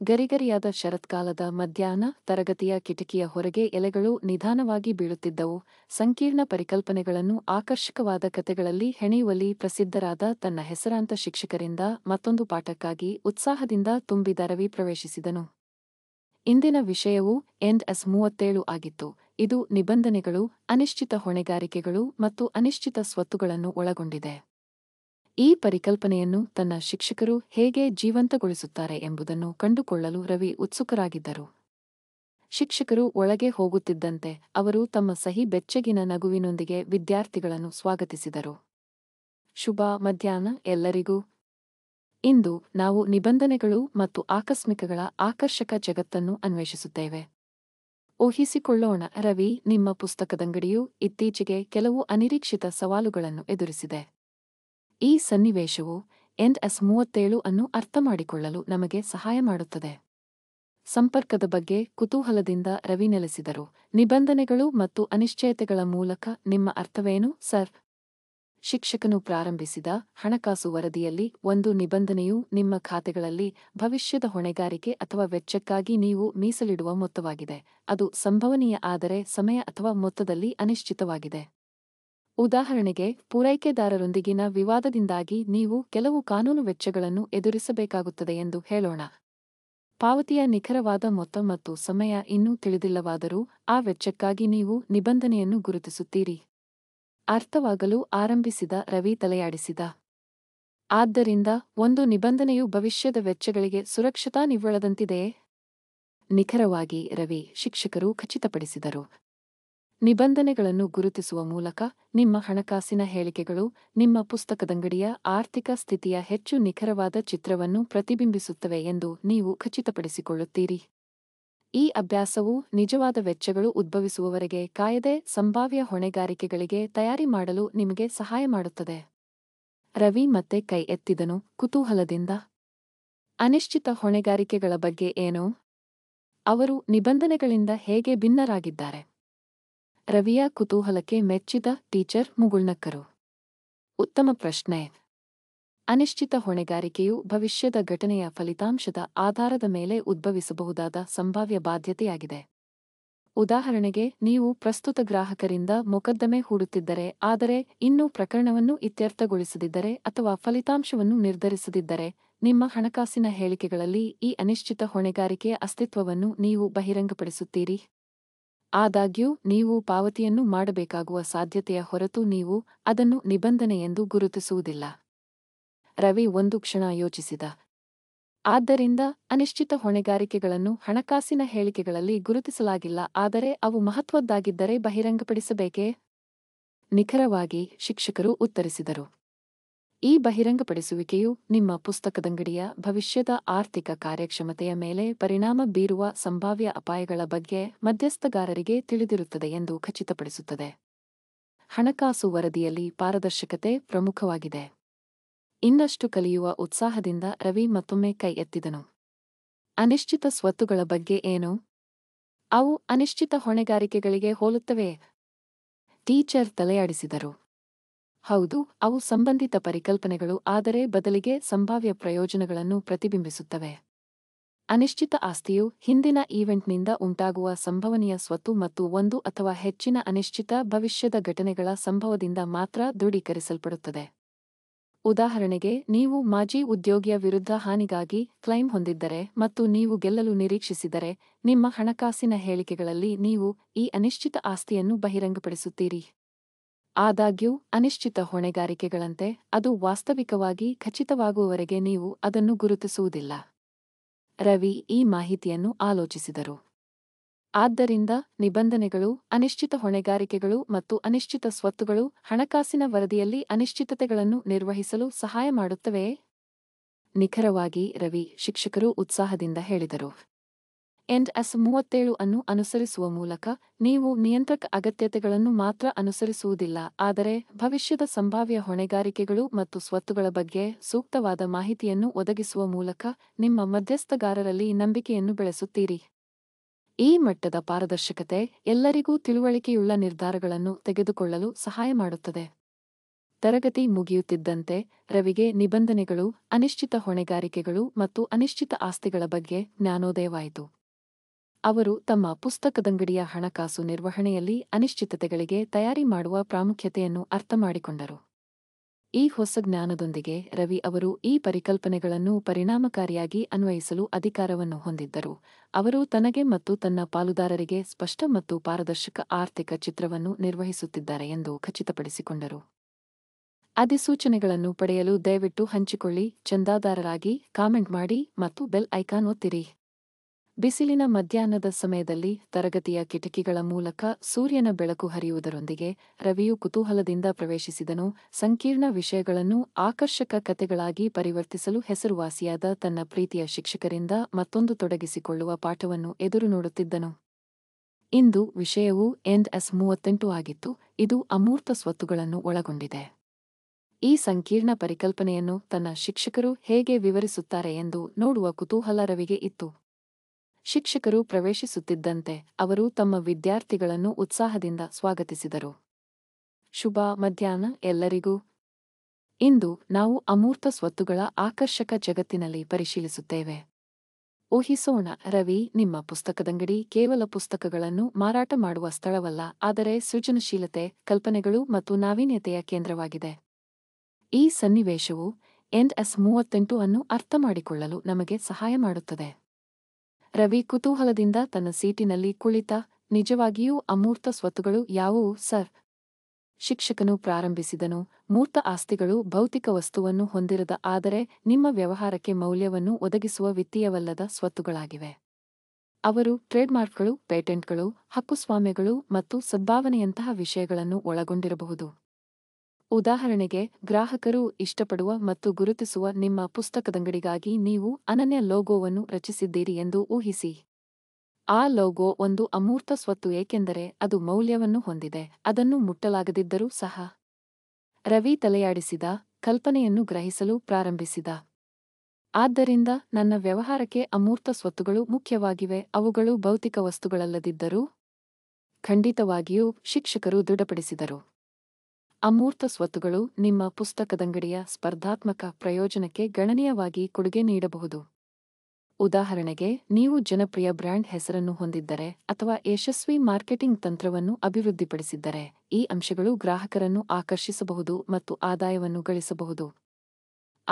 A: ಗರಿಗರಿಯಾದ ಶರತ್ಕಾಲದ ಮಧ್ಯಾಹ್ನ ತರಗತಿಯ ಕಿಟಕಿಯ ಹೊರಗೆ ಎಲೆಗಳು ನಿಧಾನವಾಗಿ ಬೀಳುತ್ತಿದ್ದವು ಸಂಕೀರ್ಣ ಪರಿಕಲ್ಪನೆಗಳನ್ನು ಆಕರ್ಷಕವಾದ ಕಥೆಗಳಲ್ಲಿ ಹೆಣೆಯುವಲ್ಲಿ ಪ್ರಸಿದ್ಧರಾದ ತನ್ನ ಹೆಸರಾಂತ ಶಿಕ್ಷಕರಿಂದ ಮತ್ತೊಂದು ಪಾಠಕ್ಕಾಗಿ ಉತ್ಸಾಹದಿಂದ ತುಂಬಿದ ರವಿ ಪ್ರವೇಶಿಸಿದನು ಇಂದಿನ ವಿಷಯವು ಎಂಡ್ ಎಸ್ ಮೂವತ್ತೇಳು ಆಗಿತ್ತು ಇದು ನಿಬಂಧನೆಗಳು ಅನಿಶ್ಚಿತ ಹೊಣೆಗಾರಿಕೆಗಳು ಮತ್ತು ಅನಿಶ್ಚಿತ ಸ್ವತ್ತುಗಳನ್ನು ಒಳಗೊಂಡಿದೆ ಈ ಪರಿಕಲ್ಪನೆಯನ್ನು ತನ್ನ ಶಿಕ್ಷಕರು ಹೇಗೆ ಜೀವಂತಗೊಳಿಸುತ್ತಾರೆ ಎಂಬುದನ್ನು ಕಂಡುಕೊಳ್ಳಲು ರವಿ ಉತ್ಸುಕರಾಗಿದ್ದರು ಶಿಕ್ಷಕರು ಒಳಗೆ ಹೋಗುತ್ತಿದ್ದಂತೆ ಅವರು ತಮ್ಮ ಸಹಿ ಬೆಚ್ಚಗಿನ ನಗುವಿನೊಂದಿಗೆ ವಿದ್ಯಾರ್ಥಿಗಳನ್ನು ಸ್ವಾಗತಿಸಿದರು ಶುಭ ಮಧ್ಯಾಹ್ನ ಎಲ್ಲರಿಗೂ ಇಂದು ನಾವು ನಿಬಂಧನೆಗಳು ಮತ್ತು ಆಕಸ್ಮಿಕಗಳ ಆಕರ್ಷಕ ಜಗತ್ತನ್ನು ಅನ್ವೇಷಿಸುತ್ತೇವೆ ಊಹಿಸಿಕೊಳ್ಳೋಣ ರವಿ ನಿಮ್ಮ ಪುಸ್ತಕದಂಗಡಿಯು ಇತ್ತೀಚೆಗೆ ಕೆಲವು ಅನಿರೀಕ್ಷಿತ ಸವಾಲುಗಳನ್ನು ಎದುರಿಸಿದೆ ಈ ಸನ್ನಿವೇಶವು ಎನ್ ಎಸ್ ಮೂವತ್ತೇಳು ಅನ್ನು ಅರ್ಥಮಾಡಿಕೊಳ್ಳಲು ನಮಗೆ ಸಹಾಯ ಮಾಡುತ್ತದೆ ಸಂಪರ್ಕದ ಬಗ್ಗೆ ಕುತೂಹಲದಿಂದ ರವಿ ನೆಲೆಸಿದರು ನಿಬಂಧನೆಗಳು ಮತ್ತು ಅನಿಶ್ಚಯತೆಗಳ ಮೂಲಕ ನಿಮ್ಮ ಅರ್ಥವೇನು ಸರ್ ಶಿಕ್ಷಕನು ಪ್ರಾರಂಭಿಸಿದ ಹಣಕಾಸು ವರದಿಯಲ್ಲಿ ಒಂದು ನಿಬಂಧನೆಯು ನಿಮ್ಮ ಖಾತೆಗಳಲ್ಲಿ ಭವಿಷ್ಯದ ಹೊಣೆಗಾರಿಕೆ ಅಥವಾ ವೆಚ್ಚಕ್ಕಾಗಿ ನೀವು ಮೀಸಲಿಡುವ ಮೊತ್ತವಾಗಿದೆ ಅದು ಸಂಭವನೀಯ ಆದರೆ ಸಮಯ ಅಥವಾ ಮೊತ್ತದಲ್ಲಿ ಅನಿಶ್ಚಿತವಾಗಿದೆ ಉದಾಹರಣೆಗೆ ಪೂರೈಕೆದಾರರೊಂದಿಗಿನ ವಿವಾದದಿಂದಾಗಿ ನೀವು ಕೆಲವು ಕಾನೂನು ವೆಚ್ಚಗಳನ್ನು ಎದುರಿಸಬೇಕಾಗುತ್ತದೆ ಎಂದು ಹೇಳೋಣ ಪಾವತಿಯ ನಿಖರವಾದ ಮೊತ್ತ ಮತ್ತು ಸಮಯ ಇನ್ನೂ ತಿಳಿದಿಲ್ಲವಾದರೂ ಆ ವೆಚ್ಚಕ್ಕಾಗಿ ನೀವು ನಿಬಂಧನೆಯನ್ನು ಗುರುತಿಸುತ್ತೀರಿ ಅರ್ಥವಾಗಲು ಆರಂಭಿಸಿದ ರವಿ ತಲೆಯಾಡಿಸಿದ ಆದ್ದರಿಂದ ಒಂದು ನಿಬಂಧನೆಯು ಭವಿಷ್ಯದ ವೆಚ್ಚಗಳಿಗೆ ಸುರಕ್ಷತಾ ನಿವ್ವಳದಂತಿದೆಯೇ ನಿಖರವಾಗಿ ರವಿ ಶಿಕ್ಷಕರು ಖಚಿತಪಡಿಸಿದರು ನಿಬಂಧನೆಗಳನ್ನು ಗುರುತಿಸುವ ಮೂಲಕ ನಿಮ್ಮ ಹಣಕಾಸಿನ ಹೇಳಿಕೆಗಳು ನಿಮ್ಮ ಪುಸ್ತಕದಂಗಡಿಯ ಆರ್ಥಿಕ ಸ್ಥಿತಿಯ ಹೆಚ್ಚು ನಿಖರವಾದ ಚಿತ್ರವನ್ನು ಪ್ರತಿಬಿಂಬಿಸುತ್ತವೆ ಎಂದು ನೀವು ಖಚಿತಪಡಿಸಿಕೊಳ್ಳುತ್ತೀರಿ ಈ ಅಭ್ಯಾಸವು ನಿಜವಾದ ವೆಚ್ಚಗಳು ಉದ್ಭವಿಸುವವರೆಗೆ ಕಾಯದೆ ಸಂಭಾವ್ಯ ಹೊಣೆಗಾರಿಕೆಗಳಿಗೆ ತಯಾರಿ ಮಾಡಲು ನಿಮಗೆ ಸಹಾಯ ಮಾಡುತ್ತದೆ ರವಿ ಮತ್ತೆ ಕೈ ಎತ್ತಿದನು ಕುತೂಹಲದಿಂದ ಅನಿಶ್ಚಿತ ಹೊಣೆಗಾರಿಕೆಗಳ ಬಗ್ಗೆ ಏನು ಅವರು ನಿಬಂಧನೆಗಳಿಂದ ಹೇಗೆ ಭಿನ್ನರಾಗಿದ್ದಾರೆ ರವಿಯ ಕುತೂಹಲಕ್ಕೆ ಮೆಚ್ಚಿದ ಟೀಚರ್ ಮುಗುಳ್ನಕ್ಕರು ಉತ್ತಮ ಪ್ರಶ್ನೆ ಅನಿಶ್ಚಿತ ಹೊಣೆಗಾರಿಕೆಯು ಭವಿಷ್ಯದ ಘಟನೆಯ ಫಲಿತಾಂಶದ ಆಧಾರದ ಮೇಲೆ ಉದ್ಭವಿಸಬಹುದಾದ ಸಂಭಾವ್ಯ ಬಾಧ್ಯತೆಯಾಗಿದೆ ಉದಾಹರಣೆಗೆ ನೀವು ಪ್ರಸ್ತುತ ಗ್ರಾಹಕರಿಂದ ಮೊಕದ್ದಮೆ ಹೂಡುತ್ತಿದ್ದರೆ ಆದರೆ ಇನ್ನೂ ಪ್ರಕರಣವನ್ನು ಇತ್ಯರ್ಥಗೊಳಿಸದಿದ್ದರೆ ಅಥವಾ ಫಲಿತಾಂಶವನ್ನು ನಿರ್ಧರಿಸದಿದ್ದರೆ ನಿಮ್ಮ ಹಣಕಾಸಿನ ಹೇಳಿಕೆಗಳಲ್ಲಿ ಈ ಅನಿಶ್ಚಿತ ಹೊಣೆಗಾರಿಕೆಯ ಅಸ್ತಿತ್ವವನ್ನು ನೀವು ಬಹಿರಂಗಪಡಿಸುತ್ತೀರಿ ಆದಾಗ್ಯೂ ನೀವು ಪಾವತಿಯನ್ನು ಮಾಡಬೇಕಾಗುವ ಸಾಧ್ಯತೆಯ ಹೊರತು ನೀವು ಅದನ್ನು ನಿಬಂಧನೆ ಎಂದು ಗುರುತಿಸುವುದಿಲ್ಲ ರವಿ ಒಂದು ಕ್ಷಣ ಯೋಚಿಸಿದ ಆದ್ದರಿಂದ ಅನಿಶ್ಚಿತ ಹೊಣೆಗಾರಿಕೆಗಳನ್ನು ಹಣಕಾಸಿನ ಹೇಳಿಕೆಗಳಲ್ಲಿ ಗುರುತಿಸಲಾಗಿಲ್ಲ ಆದರೆ ಅವು ಮಹತ್ವದ್ದಾಗಿದ್ದರೆ ಬಹಿರಂಗಪಡಿಸಬೇಕೇ ನಿಖರವಾಗಿ ಶಿಕ್ಷಕರು ಉತ್ತರಿಸಿದರು ಈ ಬಹಿರಂಗಪಡಿಸುವಿಕೆಯು ನಿಮ್ಮ ಪುಸ್ತಕದಂಗಡಿಯ ಭವಿಷ್ಯದ ಆರ್ಥಿಕ ಕಾರ್ಯಕ್ಷಮತೆಯ ಮೇಲೆ ಪರಿಣಾಮ ಬೀರುವ ಸಂಭಾವ್ಯ ಅಪಾಯಗಳ ಬಗ್ಗೆ ಮಧ್ಯಸ್ಥಗಾರರಿಗೆ ತಿಳಿದಿರುತ್ತದೆ ಎಂದು ಖಚಿತಪಡಿಸುತ್ತದೆ ಹಣಕಾಸು ವರದಿಯಲ್ಲಿ ಪಾರದರ್ಶಕತೆ ಪ್ರಮುಖವಾಗಿದೆ ಇನ್ನಷ್ಟು ಕಲಿಯುವ ಉತ್ಸಾಹದಿಂದ ರವಿ ಮತ್ತೊಮ್ಮೆ ಕೈ ಎತ್ತಿದನು ಅನಿಶ್ಚಿತ ಸ್ವತ್ತುಗಳ ಬಗ್ಗೆ ಏನು ಅವು ಅನಿಶ್ಚಿತ ಹೊಣೆಗಾರಿಕೆಗಳಿಗೆ ಹೋಲುತ್ತವೆ ಟೀಚರ್ ತಲೆಯಾಡಿಸಿದರು ಹೌದು ಅವು ಸಂಬಂಧಿತ ಪರಿಕಲ್ಪನೆಗಳು ಆದರೆ ಬದಲಿಗೆ ಸಂಭಾವ್ಯ ಪ್ರಯೋಜನಗಳನ್ನು ಪ್ರತಿಬಿಂಬಿಸುತ್ತವೆ ಅನಿಶ್ಚಿತ ಆಸ್ತಿಯು ಹಿಂದಿನ ಈವೆಂಟ್ನಿಂದ ಉಂಟಾಗುವ ಸಂಭವನೀಯ ಸ್ವತ್ತು ಮತ್ತು ಒಂದು ಅಥವಾ ಹೆಚ್ಚಿನ ಅನಿಶ್ಚಿತ ಭವಿಷ್ಯದ ಘಟನೆಗಳ ಸಂಭವದಿಂದ ಮಾತ್ರ ದೃಢೀಕರಿಸಲ್ಪಡುತ್ತದೆ ಉದಾಹರಣೆಗೆ ನೀವು ಮಾಜಿ ಉದ್ಯೋಗಿಯ ವಿರುದ್ಧ ಹಾನಿಗಾಗಿ ಕ್ಲೈಮ್ ಹೊಂದಿದ್ದರೆ ಮತ್ತು ನೀವು ಗೆಲ್ಲಲು ನಿರೀಕ್ಷಿಸಿದರೆ ನಿಮ್ಮ ಹಣಕಾಸಿನ ಹೇಳಿಕೆಗಳಲ್ಲಿ ನೀವು ಈ ಅನಿಶ್ಚಿತ ಆಸ್ತಿಯನ್ನು ಬಹಿರಂಗಪಡಿಸುತ್ತೀರಿ ಆದಾಗ್ಯೂ ಅನಿಶ್ಚಿತ ಹೊಣೆಗಾರಿಕೆಗಳಂತೆ ಅದು ವಾಸ್ತವಿಕವಾಗಿ ಖಚಿತವಾಗುವವರೆಗೆ ನೀವು ಅದನ್ನು ಗುರುತಿಸುವುದಿಲ್ಲ ರವಿ ಈ ಮಾಹಿತಿಯನ್ನು ಆಲೋಚಿಸಿದರು ಆದ್ದರಿಂದ ನಿಬಂಧನೆಗಳು ಅನಿಶ್ಚಿತ ಹೊಣೆಗಾರಿಕೆಗಳು ಮತ್ತು ಅನಿಶ್ಚಿತ ಸ್ವತ್ತುಗಳು ಹಣಕಾಸಿನ ವರದಿಯಲ್ಲಿ ಅನಿಶ್ಚಿತತೆಗಳನ್ನು ನಿರ್ವಹಿಸಲು ಸಹಾಯ ಮಾಡುತ್ತವೆಯೇ ನಿಖರವಾಗಿ ರವಿ ಶಿಕ್ಷಕರು ಉತ್ಸಾಹದಿಂದ ಹೇಳಿದರು ಎಂಡ್ ಎಸ್ ಮೂವತ್ತೇಳು ಅನ್ನು ಅನುಸರಿಸುವ ಮೂಲಕ ನೀವು ನಿಯಂತ್ರಕ ಅಗತ್ಯತೆಗಳನ್ನು ಮಾತ್ರ ಅನುಸರಿಸುವುದಿಲ್ಲ ಆದರೆ ಭವಿಷ್ಯದ ಸಂಭಾವ್ಯ ಹೊಣೆಗಾರಿಕೆಗಳು ಮತ್ತು ಸ್ವತ್ತುಗಳ ಬಗ್ಗೆ ಸೂಕ್ತವಾದ ಮಾಹಿತಿಯನ್ನು ಒದಗಿಸುವ ಮೂಲಕ ನಿಮ್ಮ ಮಧ್ಯಸ್ಥಗಾರರಲ್ಲಿ ನಂಬಿಕೆಯನ್ನು ಬೆಳೆಸುತ್ತೀರಿ ಈ ಮಟ್ಟದ ಪಾರದರ್ಶಕತೆ ಎಲ್ಲರಿಗೂ ತಿಳುವಳಿಕೆಯುಳ್ಳ ನಿರ್ಧಾರಗಳನ್ನು ತೆಗೆದುಕೊಳ್ಳಲು ಸಹಾಯ ಮಾಡುತ್ತದೆ ತರಗತಿ ಮುಗಿಯುತ್ತಿದ್ದಂತೆ ರವಿಗೆ ನಿಬಂಧನೆಗಳು ಅನಿಶ್ಚಿತ ಹೊಣೆಗಾರಿಕೆಗಳು ಮತ್ತು ಅನಿಶ್ಚಿತ ಆಸ್ತಿಗಳ ಬಗ್ಗೆ ಜ್ಞಾನೋದಯವಾಯಿತು ಅವರು ತಮ್ಮ ಪುಸ್ತಕದಂಗಡಿಯ ಹಣಕಾಸು ನಿರ್ವಹಣೆಯಲ್ಲಿ ಅನಿಶ್ಚಿತತೆಗಳಿಗೆ ತಯಾರಿ ಮಾಡುವ ಪ್ರಾಮುಖ್ಯತೆಯನ್ನು ಅರ್ಥಮಾಡಿಕೊಂಡರು ಈ ಹೊಸ ಜ್ಞಾನದೊಂದಿಗೆ ರವಿ ಅವರು ಈ ಪರಿಕಲ್ಪನೆಗಳನ್ನು ಪರಿಣಾಮಕಾರಿಯಾಗಿ ಅನ್ವಯಿಸಲು ಅಧಿಕಾರವನ್ನು ಹೊಂದಿದ್ದರು ಅವರು ತನಗೆ ಮತ್ತು ತನ್ನ ಪಾಲುದಾರರಿಗೆ ಸ್ಪಷ್ಟ ಮತ್ತು ಪಾರದರ್ಶಕ ಆರ್ಥಿಕ ಚಿತ್ರವನ್ನು ನಿರ್ವಹಿಸುತ್ತಿದ್ದಾರೆ ಎಂದು ಖಚಿತಪಡಿಸಿಕೊಂಡರು ಅಧಿಸೂಚನೆಗಳನ್ನು ಪಡೆಯಲು ದಯವಿಟ್ಟು ಹಂಚಿಕೊಳ್ಳಿ ಚಂದಾದಾರರಾಗಿ ಕಾಮೆಂಟ್ ಮಾಡಿ ಮತ್ತು ಬೆಲ್ ಐಕಾನ್ ಒತ್ತಿರಿ ಬಿಸಿಲಿನ ಮಧ್ಯಾಹ್ನದ ಸಮಯದಲ್ಲಿ ತರಗತಿಯ ಕಿಟಕಿಗಳ ಮೂಲಕ ಸೂರ್ಯನ ಬೆಳಕು ಹರಿಯುವುದರೊಂದಿಗೆ ರವಿಯು ಕುತೂಹಲದಿಂದ ಪ್ರವೇಶಿಸಿದನು ಸಂಕೀರ್ಣ ವಿಷಯಗಳನ್ನು ಆಕರ್ಷಕ ಕಥೆಗಳಾಗಿ ಪರಿವರ್ತಿಸಲು ಹೆಸರುವಾಸಿಯಾದ ತನ್ನ ಪ್ರೀತಿಯ ಶಿಕ್ಷಕರಿಂದ ಮತ್ತೊಂದು ತೊಡಗಿಸಿಕೊಳ್ಳುವ ಪಾಠವನ್ನು ಎದುರು ನೋಡುತ್ತಿದ್ದನು ಇಂದು ವಿಷಯವು ಎಂಡ್ ಎಸ್ ಮೂವತ್ತೆಂಟು ಆಗಿತ್ತು ಇದು ಅಮೂರ್ತ ಸ್ವತ್ತುಗಳನ್ನು ಒಳಗೊಂಡಿದೆ ಈ ಸಂಕೀರ್ಣ ಪರಿಕಲ್ಪನೆಯನ್ನು ತನ್ನ ಶಿಕ್ಷಕರು ಹೇಗೆ ವಿವರಿಸುತ್ತಾರೆ ಎಂದು ನೋಡುವ ಕುತೂಹಲ ರವಿಗೆ ಇತ್ತು ಶಿಕ್ಷಕರು ಪ್ರವೇಶಿಸುತ್ತಿದ್ದಂತೆ ಅವರು ತಮ್ಮ ವಿದ್ಯಾರ್ಥಿಗಳನ್ನು ಉತ್ಸಾಹದಿಂದ ಸ್ವಾಗತಿಸಿದರು ಶುಭ ಮಧ್ಯಾಹ್ನ ಎಲ್ಲರಿಗೂ ಇಂದು ನಾವು ಅಮೂರ್ತ ಸ್ವತ್ತುಗಳ ಆಕರ್ಷಕ ಜಗತ್ತಿನಲ್ಲಿ ಪರಿಶೀಲಿಸುತ್ತೇವೆ ಊಹಿಸೋಣ ರವಿ ನಿಮ್ಮ ಪುಸ್ತಕದಂಗಡಿ ಕೇವಲ ಪುಸ್ತಕಗಳನ್ನು ಮಾರಾಟ ಮಾಡುವ ಸ್ಥಳವಲ್ಲ ಆದರೆ ಸೃಜನಶೀಲತೆ ಕಲ್ಪನೆಗಳು ಮತ್ತು ನಾವೀನ್ಯತೆಯ ಕೇಂದ್ರವಾಗಿದೆ ಈ ಸನ್ನಿವೇಶವು ಎನ್ಎಸ್ ಎಸ್ ಮೂವತ್ತೆಂಟು ಅನ್ನು ಅರ್ಥಮಾಡಿಕೊಳ್ಳಲು ನಮಗೆ ಸಹಾಯ ಮಾಡುತ್ತದೆ ರವಿ ಕುತೂಹಲದಿಂದ ತನ್ನ ಸೀಟಿನಲ್ಲಿ ಕುಳಿತ ನಿಜವಾಗಿಯೂ ಅಮೂರ್ತ ಸ್ವತ್ತುಗಳು ಯಾವುವು ಸರ್ ಶಿಕ್ಷಕನು ಪ್ರಾರಂಭಿಸಿದನು ಮೂರ್ತ ಆಸ್ತಿಗಳು ಭೌತಿಕ ವಸ್ತುವನ್ನು ಹೊಂದಿರದ ಆದರೆ ನಿಮ್ಮ ವ್ಯವಹಾರಕ್ಕೆ ಮೌಲ್ಯವನ್ನು ಒದಗಿಸುವ ವಿತ್ತೀಯವಲ್ಲದ ಸ್ವತ್ತುಗಳಾಗಿವೆ ಅವರು ಟ್ರೇಡ್ಮಾರ್ಕ್ಗಳು ಪೇಟೆಂಟ್ಗಳು ಹಕ್ಕುಸ್ವಾಮ್ಯಗಳು ಮತ್ತು ಸದ್ಭಾವನೆಯಂತಹ ವಿಷಯಗಳನ್ನು ಒಳಗೊಂಡಿರಬಹುದು ಉದಾಹರಣೆಗೆ ಗ್ರಾಹಕರು ಇಷ್ಟಪಡುವ ಮತ್ತು ಗುರುತಿಸುವ ನಿಮ್ಮ ಪುಸ್ತಕದಂಗಡಿಗಾಗಿ ನೀವು ಅನನ್ಯ ಲೋಗೋವನ್ನು ರಚಿಸಿದ್ದೀರಿ ಎಂದು ಊಹಿಸಿ ಆ ಲೋಗೋ ಒಂದು ಅಮೂರ್ತ ಸ್ವತ್ತು ಏಕೆಂದರೆ ಅದು ಮೌಲ್ಯವನ್ನು ಹೊಂದಿದೆ ಅದನ್ನು ಮುಟ್ಟಲಾಗದಿದ್ದರೂ ಸಹ ರವಿ ತಲೆಯಾಡಿಸಿದ ಕಲ್ಪನೆಯನ್ನು ಗ್ರಹಿಸಲು ಪ್ರಾರಂಭಿಸಿದ ಆದ್ದರಿಂದ ನನ್ನ ವ್ಯವಹಾರಕ್ಕೆ ಅಮೂರ್ತ ಸ್ವತ್ತುಗಳು ಮುಖ್ಯವಾಗಿವೆ ಅವುಗಳು ಭೌತಿಕ ವಸ್ತುಗಳಲ್ಲದಿದ್ದರೂ ಖಂಡಿತವಾಗಿಯೂ ಶಿಕ್ಷಕರು ದೃಢಪಡಿಸಿದರು ಅಮೂರ್ತ ಸ್ವತ್ತುಗಳು ನಿಮ್ಮ ಪುಸ್ತಕದಂಗಡಿಯ ಸ್ಪರ್ಧಾತ್ಮಕ ಪ್ರಯೋಜನಕ್ಕೆ ಗಣನೀಯವಾಗಿ ಕೊಡುಗೆ ನೀಡಬಹುದು ಉದಾಹರಣೆಗೆ ನೀವು ಜನಪ್ರಿಯ ಬ್ರ್ಯಾಂಡ್ ಹೆಸರನ್ನು ಹೊಂದಿದ್ದರೆ ಅಥವಾ ಯಶಸ್ವಿ ಮಾರ್ಕೆಟಿಂಗ್ ತಂತ್ರವನ್ನು ಅಭಿವೃದ್ಧಿಪಡಿಸಿದ್ದರೆ ಈ ಅಂಶಗಳು ಗ್ರಾಹಕರನ್ನು ಆಕರ್ಷಿಸಬಹುದು ಮತ್ತು ಆದಾಯವನ್ನು ಗಳಿಸಬಹುದು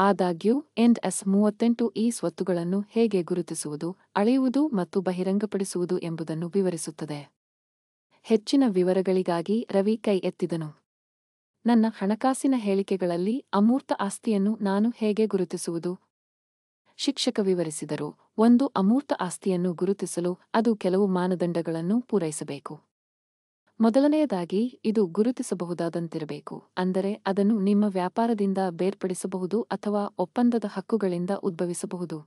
A: ಆದಾಗ್ಯೂ ಎಂಡ್ ಎಸ್ ಮೂವತ್ತೆಂಟು ಈ ಸ್ವತ್ತುಗಳನ್ನು ಹೇಗೆ ಗುರುತಿಸುವುದು ಅಳೆಯುವುದು ಮತ್ತು ಬಹಿರಂಗಪಡಿಸುವುದು ಎಂಬುದನ್ನು ವಿವರಿಸುತ್ತದೆ ಹೆಚ್ಚಿನ ವಿವರಗಳಿಗಾಗಿ ರವಿ ಕೈ ಎತ್ತಿದನು ನನ್ನ ಹಣಕಾಸಿನ ಹೇಳಿಕೆಗಳಲ್ಲಿ ಅಮೂರ್ತ ಆಸ್ತಿಯನ್ನು ನಾನು ಹೇಗೆ ಗುರುತಿಸುವುದು ಶಿಕ್ಷಕ ವಿವರಿಸಿದರು ಒಂದು ಅಮೂರ್ತ ಆಸ್ತಿಯನ್ನು ಗುರುತಿಸಲು ಅದು ಕೆಲವು ಮಾನದಂಡಗಳನ್ನು ಪೂರೈಸಬೇಕು ಮೊದಲನೆಯದಾಗಿ ಇದು ಗುರುತಿಸಬಹುದಾದಂತಿರಬೇಕು ಅಂದರೆ ಅದನ್ನು ನಿಮ್ಮ ವ್ಯಾಪಾರದಿಂದ ಬೇರ್ಪಡಿಸಬಹುದು ಅಥವಾ ಒಪ್ಪಂದದ ಹಕ್ಕುಗಳಿಂದ ಉದ್ಭವಿಸಬಹುದು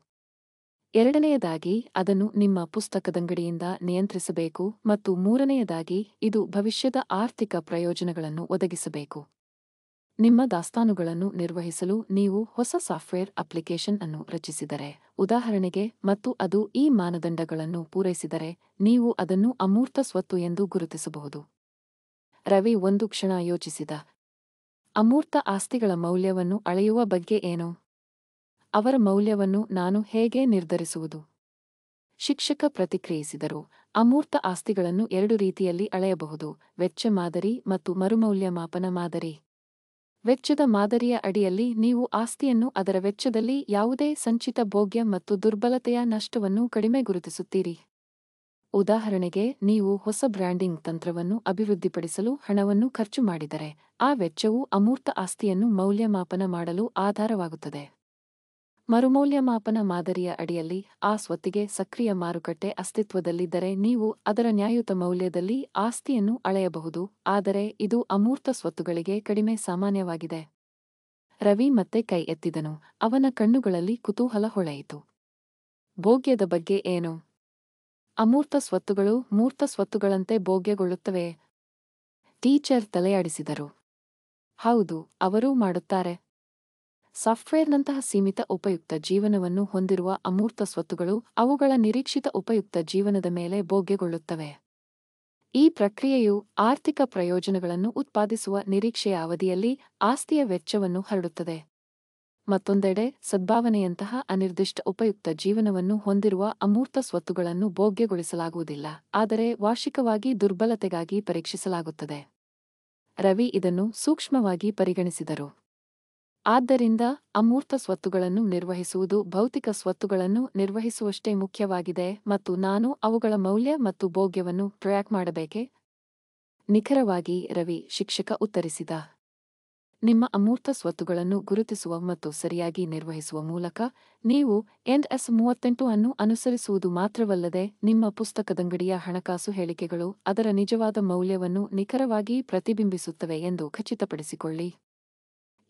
A: ಎರಡನೆಯದಾಗಿ ಅದನ್ನು ನಿಮ್ಮ ಪುಸ್ತಕದಂಗಡಿಯಿಂದ ನಿಯಂತ್ರಿಸಬೇಕು ಮತ್ತು ಮೂರನೆಯದಾಗಿ ಇದು ಭವಿಷ್ಯದ ಆರ್ಥಿಕ ಪ್ರಯೋಜನಗಳನ್ನು ಒದಗಿಸಬೇಕು ನಿಮ್ಮ ದಾಸ್ತಾನುಗಳನ್ನು ನಿರ್ವಹಿಸಲು ನೀವು ಹೊಸ ಸಾಫ್ಟ್ವೇರ್ ಅಪ್ಲಿಕೇಶನ್ ಅನ್ನು ರಚಿಸಿದರೆ ಉದಾಹರಣೆಗೆ ಮತ್ತು ಅದು ಈ ಮಾನದಂಡಗಳನ್ನು ಪೂರೈಸಿದರೆ ನೀವು ಅದನ್ನು ಅಮೂರ್ತ ಸ್ವತ್ತು ಎಂದು ಗುರುತಿಸಬಹುದು ರವಿ ಒಂದು ಕ್ಷಣ ಯೋಚಿಸಿದ ಅಮೂರ್ತ ಆಸ್ತಿಗಳ ಮೌಲ್ಯವನ್ನು ಅಳೆಯುವ ಬಗ್ಗೆ ಏನು ಅವರ ಮೌಲ್ಯವನ್ನು ನಾನು ಹೇಗೆ ನಿರ್ಧರಿಸುವುದು ಶಿಕ್ಷಕ ಪ್ರತಿಕ್ರಿಯಿಸಿದರು ಅಮೂರ್ತ ಆಸ್ತಿಗಳನ್ನು ಎರಡು ರೀತಿಯಲ್ಲಿ ಅಳೆಯಬಹುದು ವೆಚ್ಚ ಮಾದರಿ ಮತ್ತು ಮರುಮೌಲ್ಯಮಾಪನ ಮಾದರಿ ವೆಚ್ಚದ ಮಾದರಿಯ ಅಡಿಯಲ್ಲಿ ನೀವು ಆಸ್ತಿಯನ್ನು ಅದರ ವೆಚ್ಚದಲ್ಲಿ ಯಾವುದೇ ಸಂಚಿತ ಭೋಗ್ಯ ಮತ್ತು ದುರ್ಬಲತೆಯ ನಷ್ಟವನ್ನು ಕಡಿಮೆ ಗುರುತಿಸುತ್ತೀರಿ ಉದಾಹರಣೆಗೆ ನೀವು ಹೊಸ ಬ್ರ್ಯಾಂಡಿಂಗ್ ತಂತ್ರವನ್ನು ಅಭಿವೃದ್ಧಿಪಡಿಸಲು ಹಣವನ್ನು ಖರ್ಚು ಮಾಡಿದರೆ ಆ ವೆಚ್ಚವು ಅಮೂರ್ತ ಆಸ್ತಿಯನ್ನು ಮೌಲ್ಯಮಾಪನ ಮಾಡಲು ಆಧಾರವಾಗುತ್ತದೆ ಮರುಮೌಲ್ಯಮಾಪನ ಮಾದರಿಯ ಅಡಿಯಲ್ಲಿ ಆ ಸ್ವತ್ತಿಗೆ ಸಕ್ರಿಯ ಮಾರುಕಟ್ಟೆ ಅಸ್ತಿತ್ವದಲ್ಲಿದ್ದರೆ ನೀವು ಅದರ ನ್ಯಾಯಯುತ ಮೌಲ್ಯದಲ್ಲಿ ಆಸ್ತಿಯನ್ನು ಅಳೆಯಬಹುದು ಆದರೆ ಇದು ಅಮೂರ್ತ ಸ್ವತ್ತುಗಳಿಗೆ ಕಡಿಮೆ ಸಾಮಾನ್ಯವಾಗಿದೆ ರವಿ ಮತ್ತೆ ಕೈ ಎತ್ತಿದನು ಅವನ ಕಣ್ಣುಗಳಲ್ಲಿ ಕುತೂಹಲ ಹೊಳೆಯಿತು ಭೋಗ್ಯದ ಬಗ್ಗೆ ಏನು ಅಮೂರ್ತ ಸ್ವತ್ತುಗಳು ಮೂರ್ತ ಸ್ವತ್ತುಗಳಂತೆ ಭೋಗ್ಯಗೊಳ್ಳುತ್ತವೆ ಟೀಚರ್ ತಲೆಯಾಡಿಸಿದರು ಹೌದು ಅವರೂ ಮಾಡುತ್ತಾರೆ ಸಾಫ್ಟ್ವೇರ್ನಂತಹ ಸೀಮಿತ ಉಪಯುಕ್ತ ಜೀವನವನ್ನು ಹೊಂದಿರುವ ಅಮೂರ್ತ ಸ್ವತ್ತುಗಳು ಅವುಗಳ ನಿರೀಕ್ಷಿತ ಉಪಯುಕ್ತ ಜೀವನದ ಮೇಲೆ ಭೋಗ್ಯಗೊಳ್ಳುತ್ತವೆ ಈ ಪ್ರಕ್ರಿಯೆಯು ಆರ್ಥಿಕ ಪ್ರಯೋಜನಗಳನ್ನು ಉತ್ಪಾದಿಸುವ ನಿರೀಕ್ಷೆಯ ಅವಧಿಯಲ್ಲಿ ಆಸ್ತಿಯ ವೆಚ್ಚವನ್ನು ಹರಡುತ್ತದೆ ಮತ್ತೊಂದೆಡೆ ಸದ್ಭಾವನೆಯಂತಹ ಅನಿರ್ದಿಷ್ಟ ಉಪಯುಕ್ತ ಜೀವನವನ್ನು ಹೊಂದಿರುವ ಅಮೂರ್ತ ಸ್ವತ್ತುಗಳನ್ನು ಭೋಗ್ಯಗೊಳಿಸಲಾಗುವುದಿಲ್ಲ ಆದರೆ ವಾರ್ಷಿಕವಾಗಿ ದುರ್ಬಲತೆಗಾಗಿ ಪರೀಕ್ಷಿಸಲಾಗುತ್ತದೆ ರವಿ ಇದನ್ನು ಸೂಕ್ಷ್ಮವಾಗಿ ಪರಿಗಣಿಸಿದರು ಆದ್ದರಿಂದ ಅಮೂರ್ತ ಸ್ವತ್ತುಗಳನ್ನು ನಿರ್ವಹಿಸುವುದು ಭೌತಿಕ ಸ್ವತ್ತುಗಳನ್ನು ನಿರ್ವಹಿಸುವಷ್ಟೇ ಮುಖ್ಯವಾಗಿದೆ ಮತ್ತು ನಾನು ಅವುಗಳ ಮೌಲ್ಯ ಮತ್ತು ಭೋಗ್ಯವನ್ನು ಟ್ರ್ಯಾಕ್ ಮಾಡಬೇಕೆ ನಿಖರವಾಗಿ ರವಿ ಶಿಕ್ಷಕ ಉತ್ತರಿಸಿದ ನಿಮ್ಮ ಅಮೂರ್ತ ಸ್ವತ್ತುಗಳನ್ನು ಗುರುತಿಸುವ ಮತ್ತು ಸರಿಯಾಗಿ ನಿರ್ವಹಿಸುವ ಮೂಲಕ ನೀವು ಎನ್ಎಸ್ ಮೂವತ್ತೆಂಟು ಅನ್ನು ಅನುಸರಿಸುವುದು ಮಾತ್ರವಲ್ಲದೆ ನಿಮ್ಮ ಪುಸ್ತಕದಂಗಡಿಯ ಹಣಕಾಸು ಹೇಳಿಕೆಗಳು ಅದರ ನಿಜವಾದ ಮೌಲ್ಯವನ್ನು ನಿಖರವಾಗಿ ಪ್ರತಿಬಿಂಬಿಸುತ್ತವೆ ಎಂದು ಖಚಿತಪಡಿಸಿಕೊಳ್ಳಿ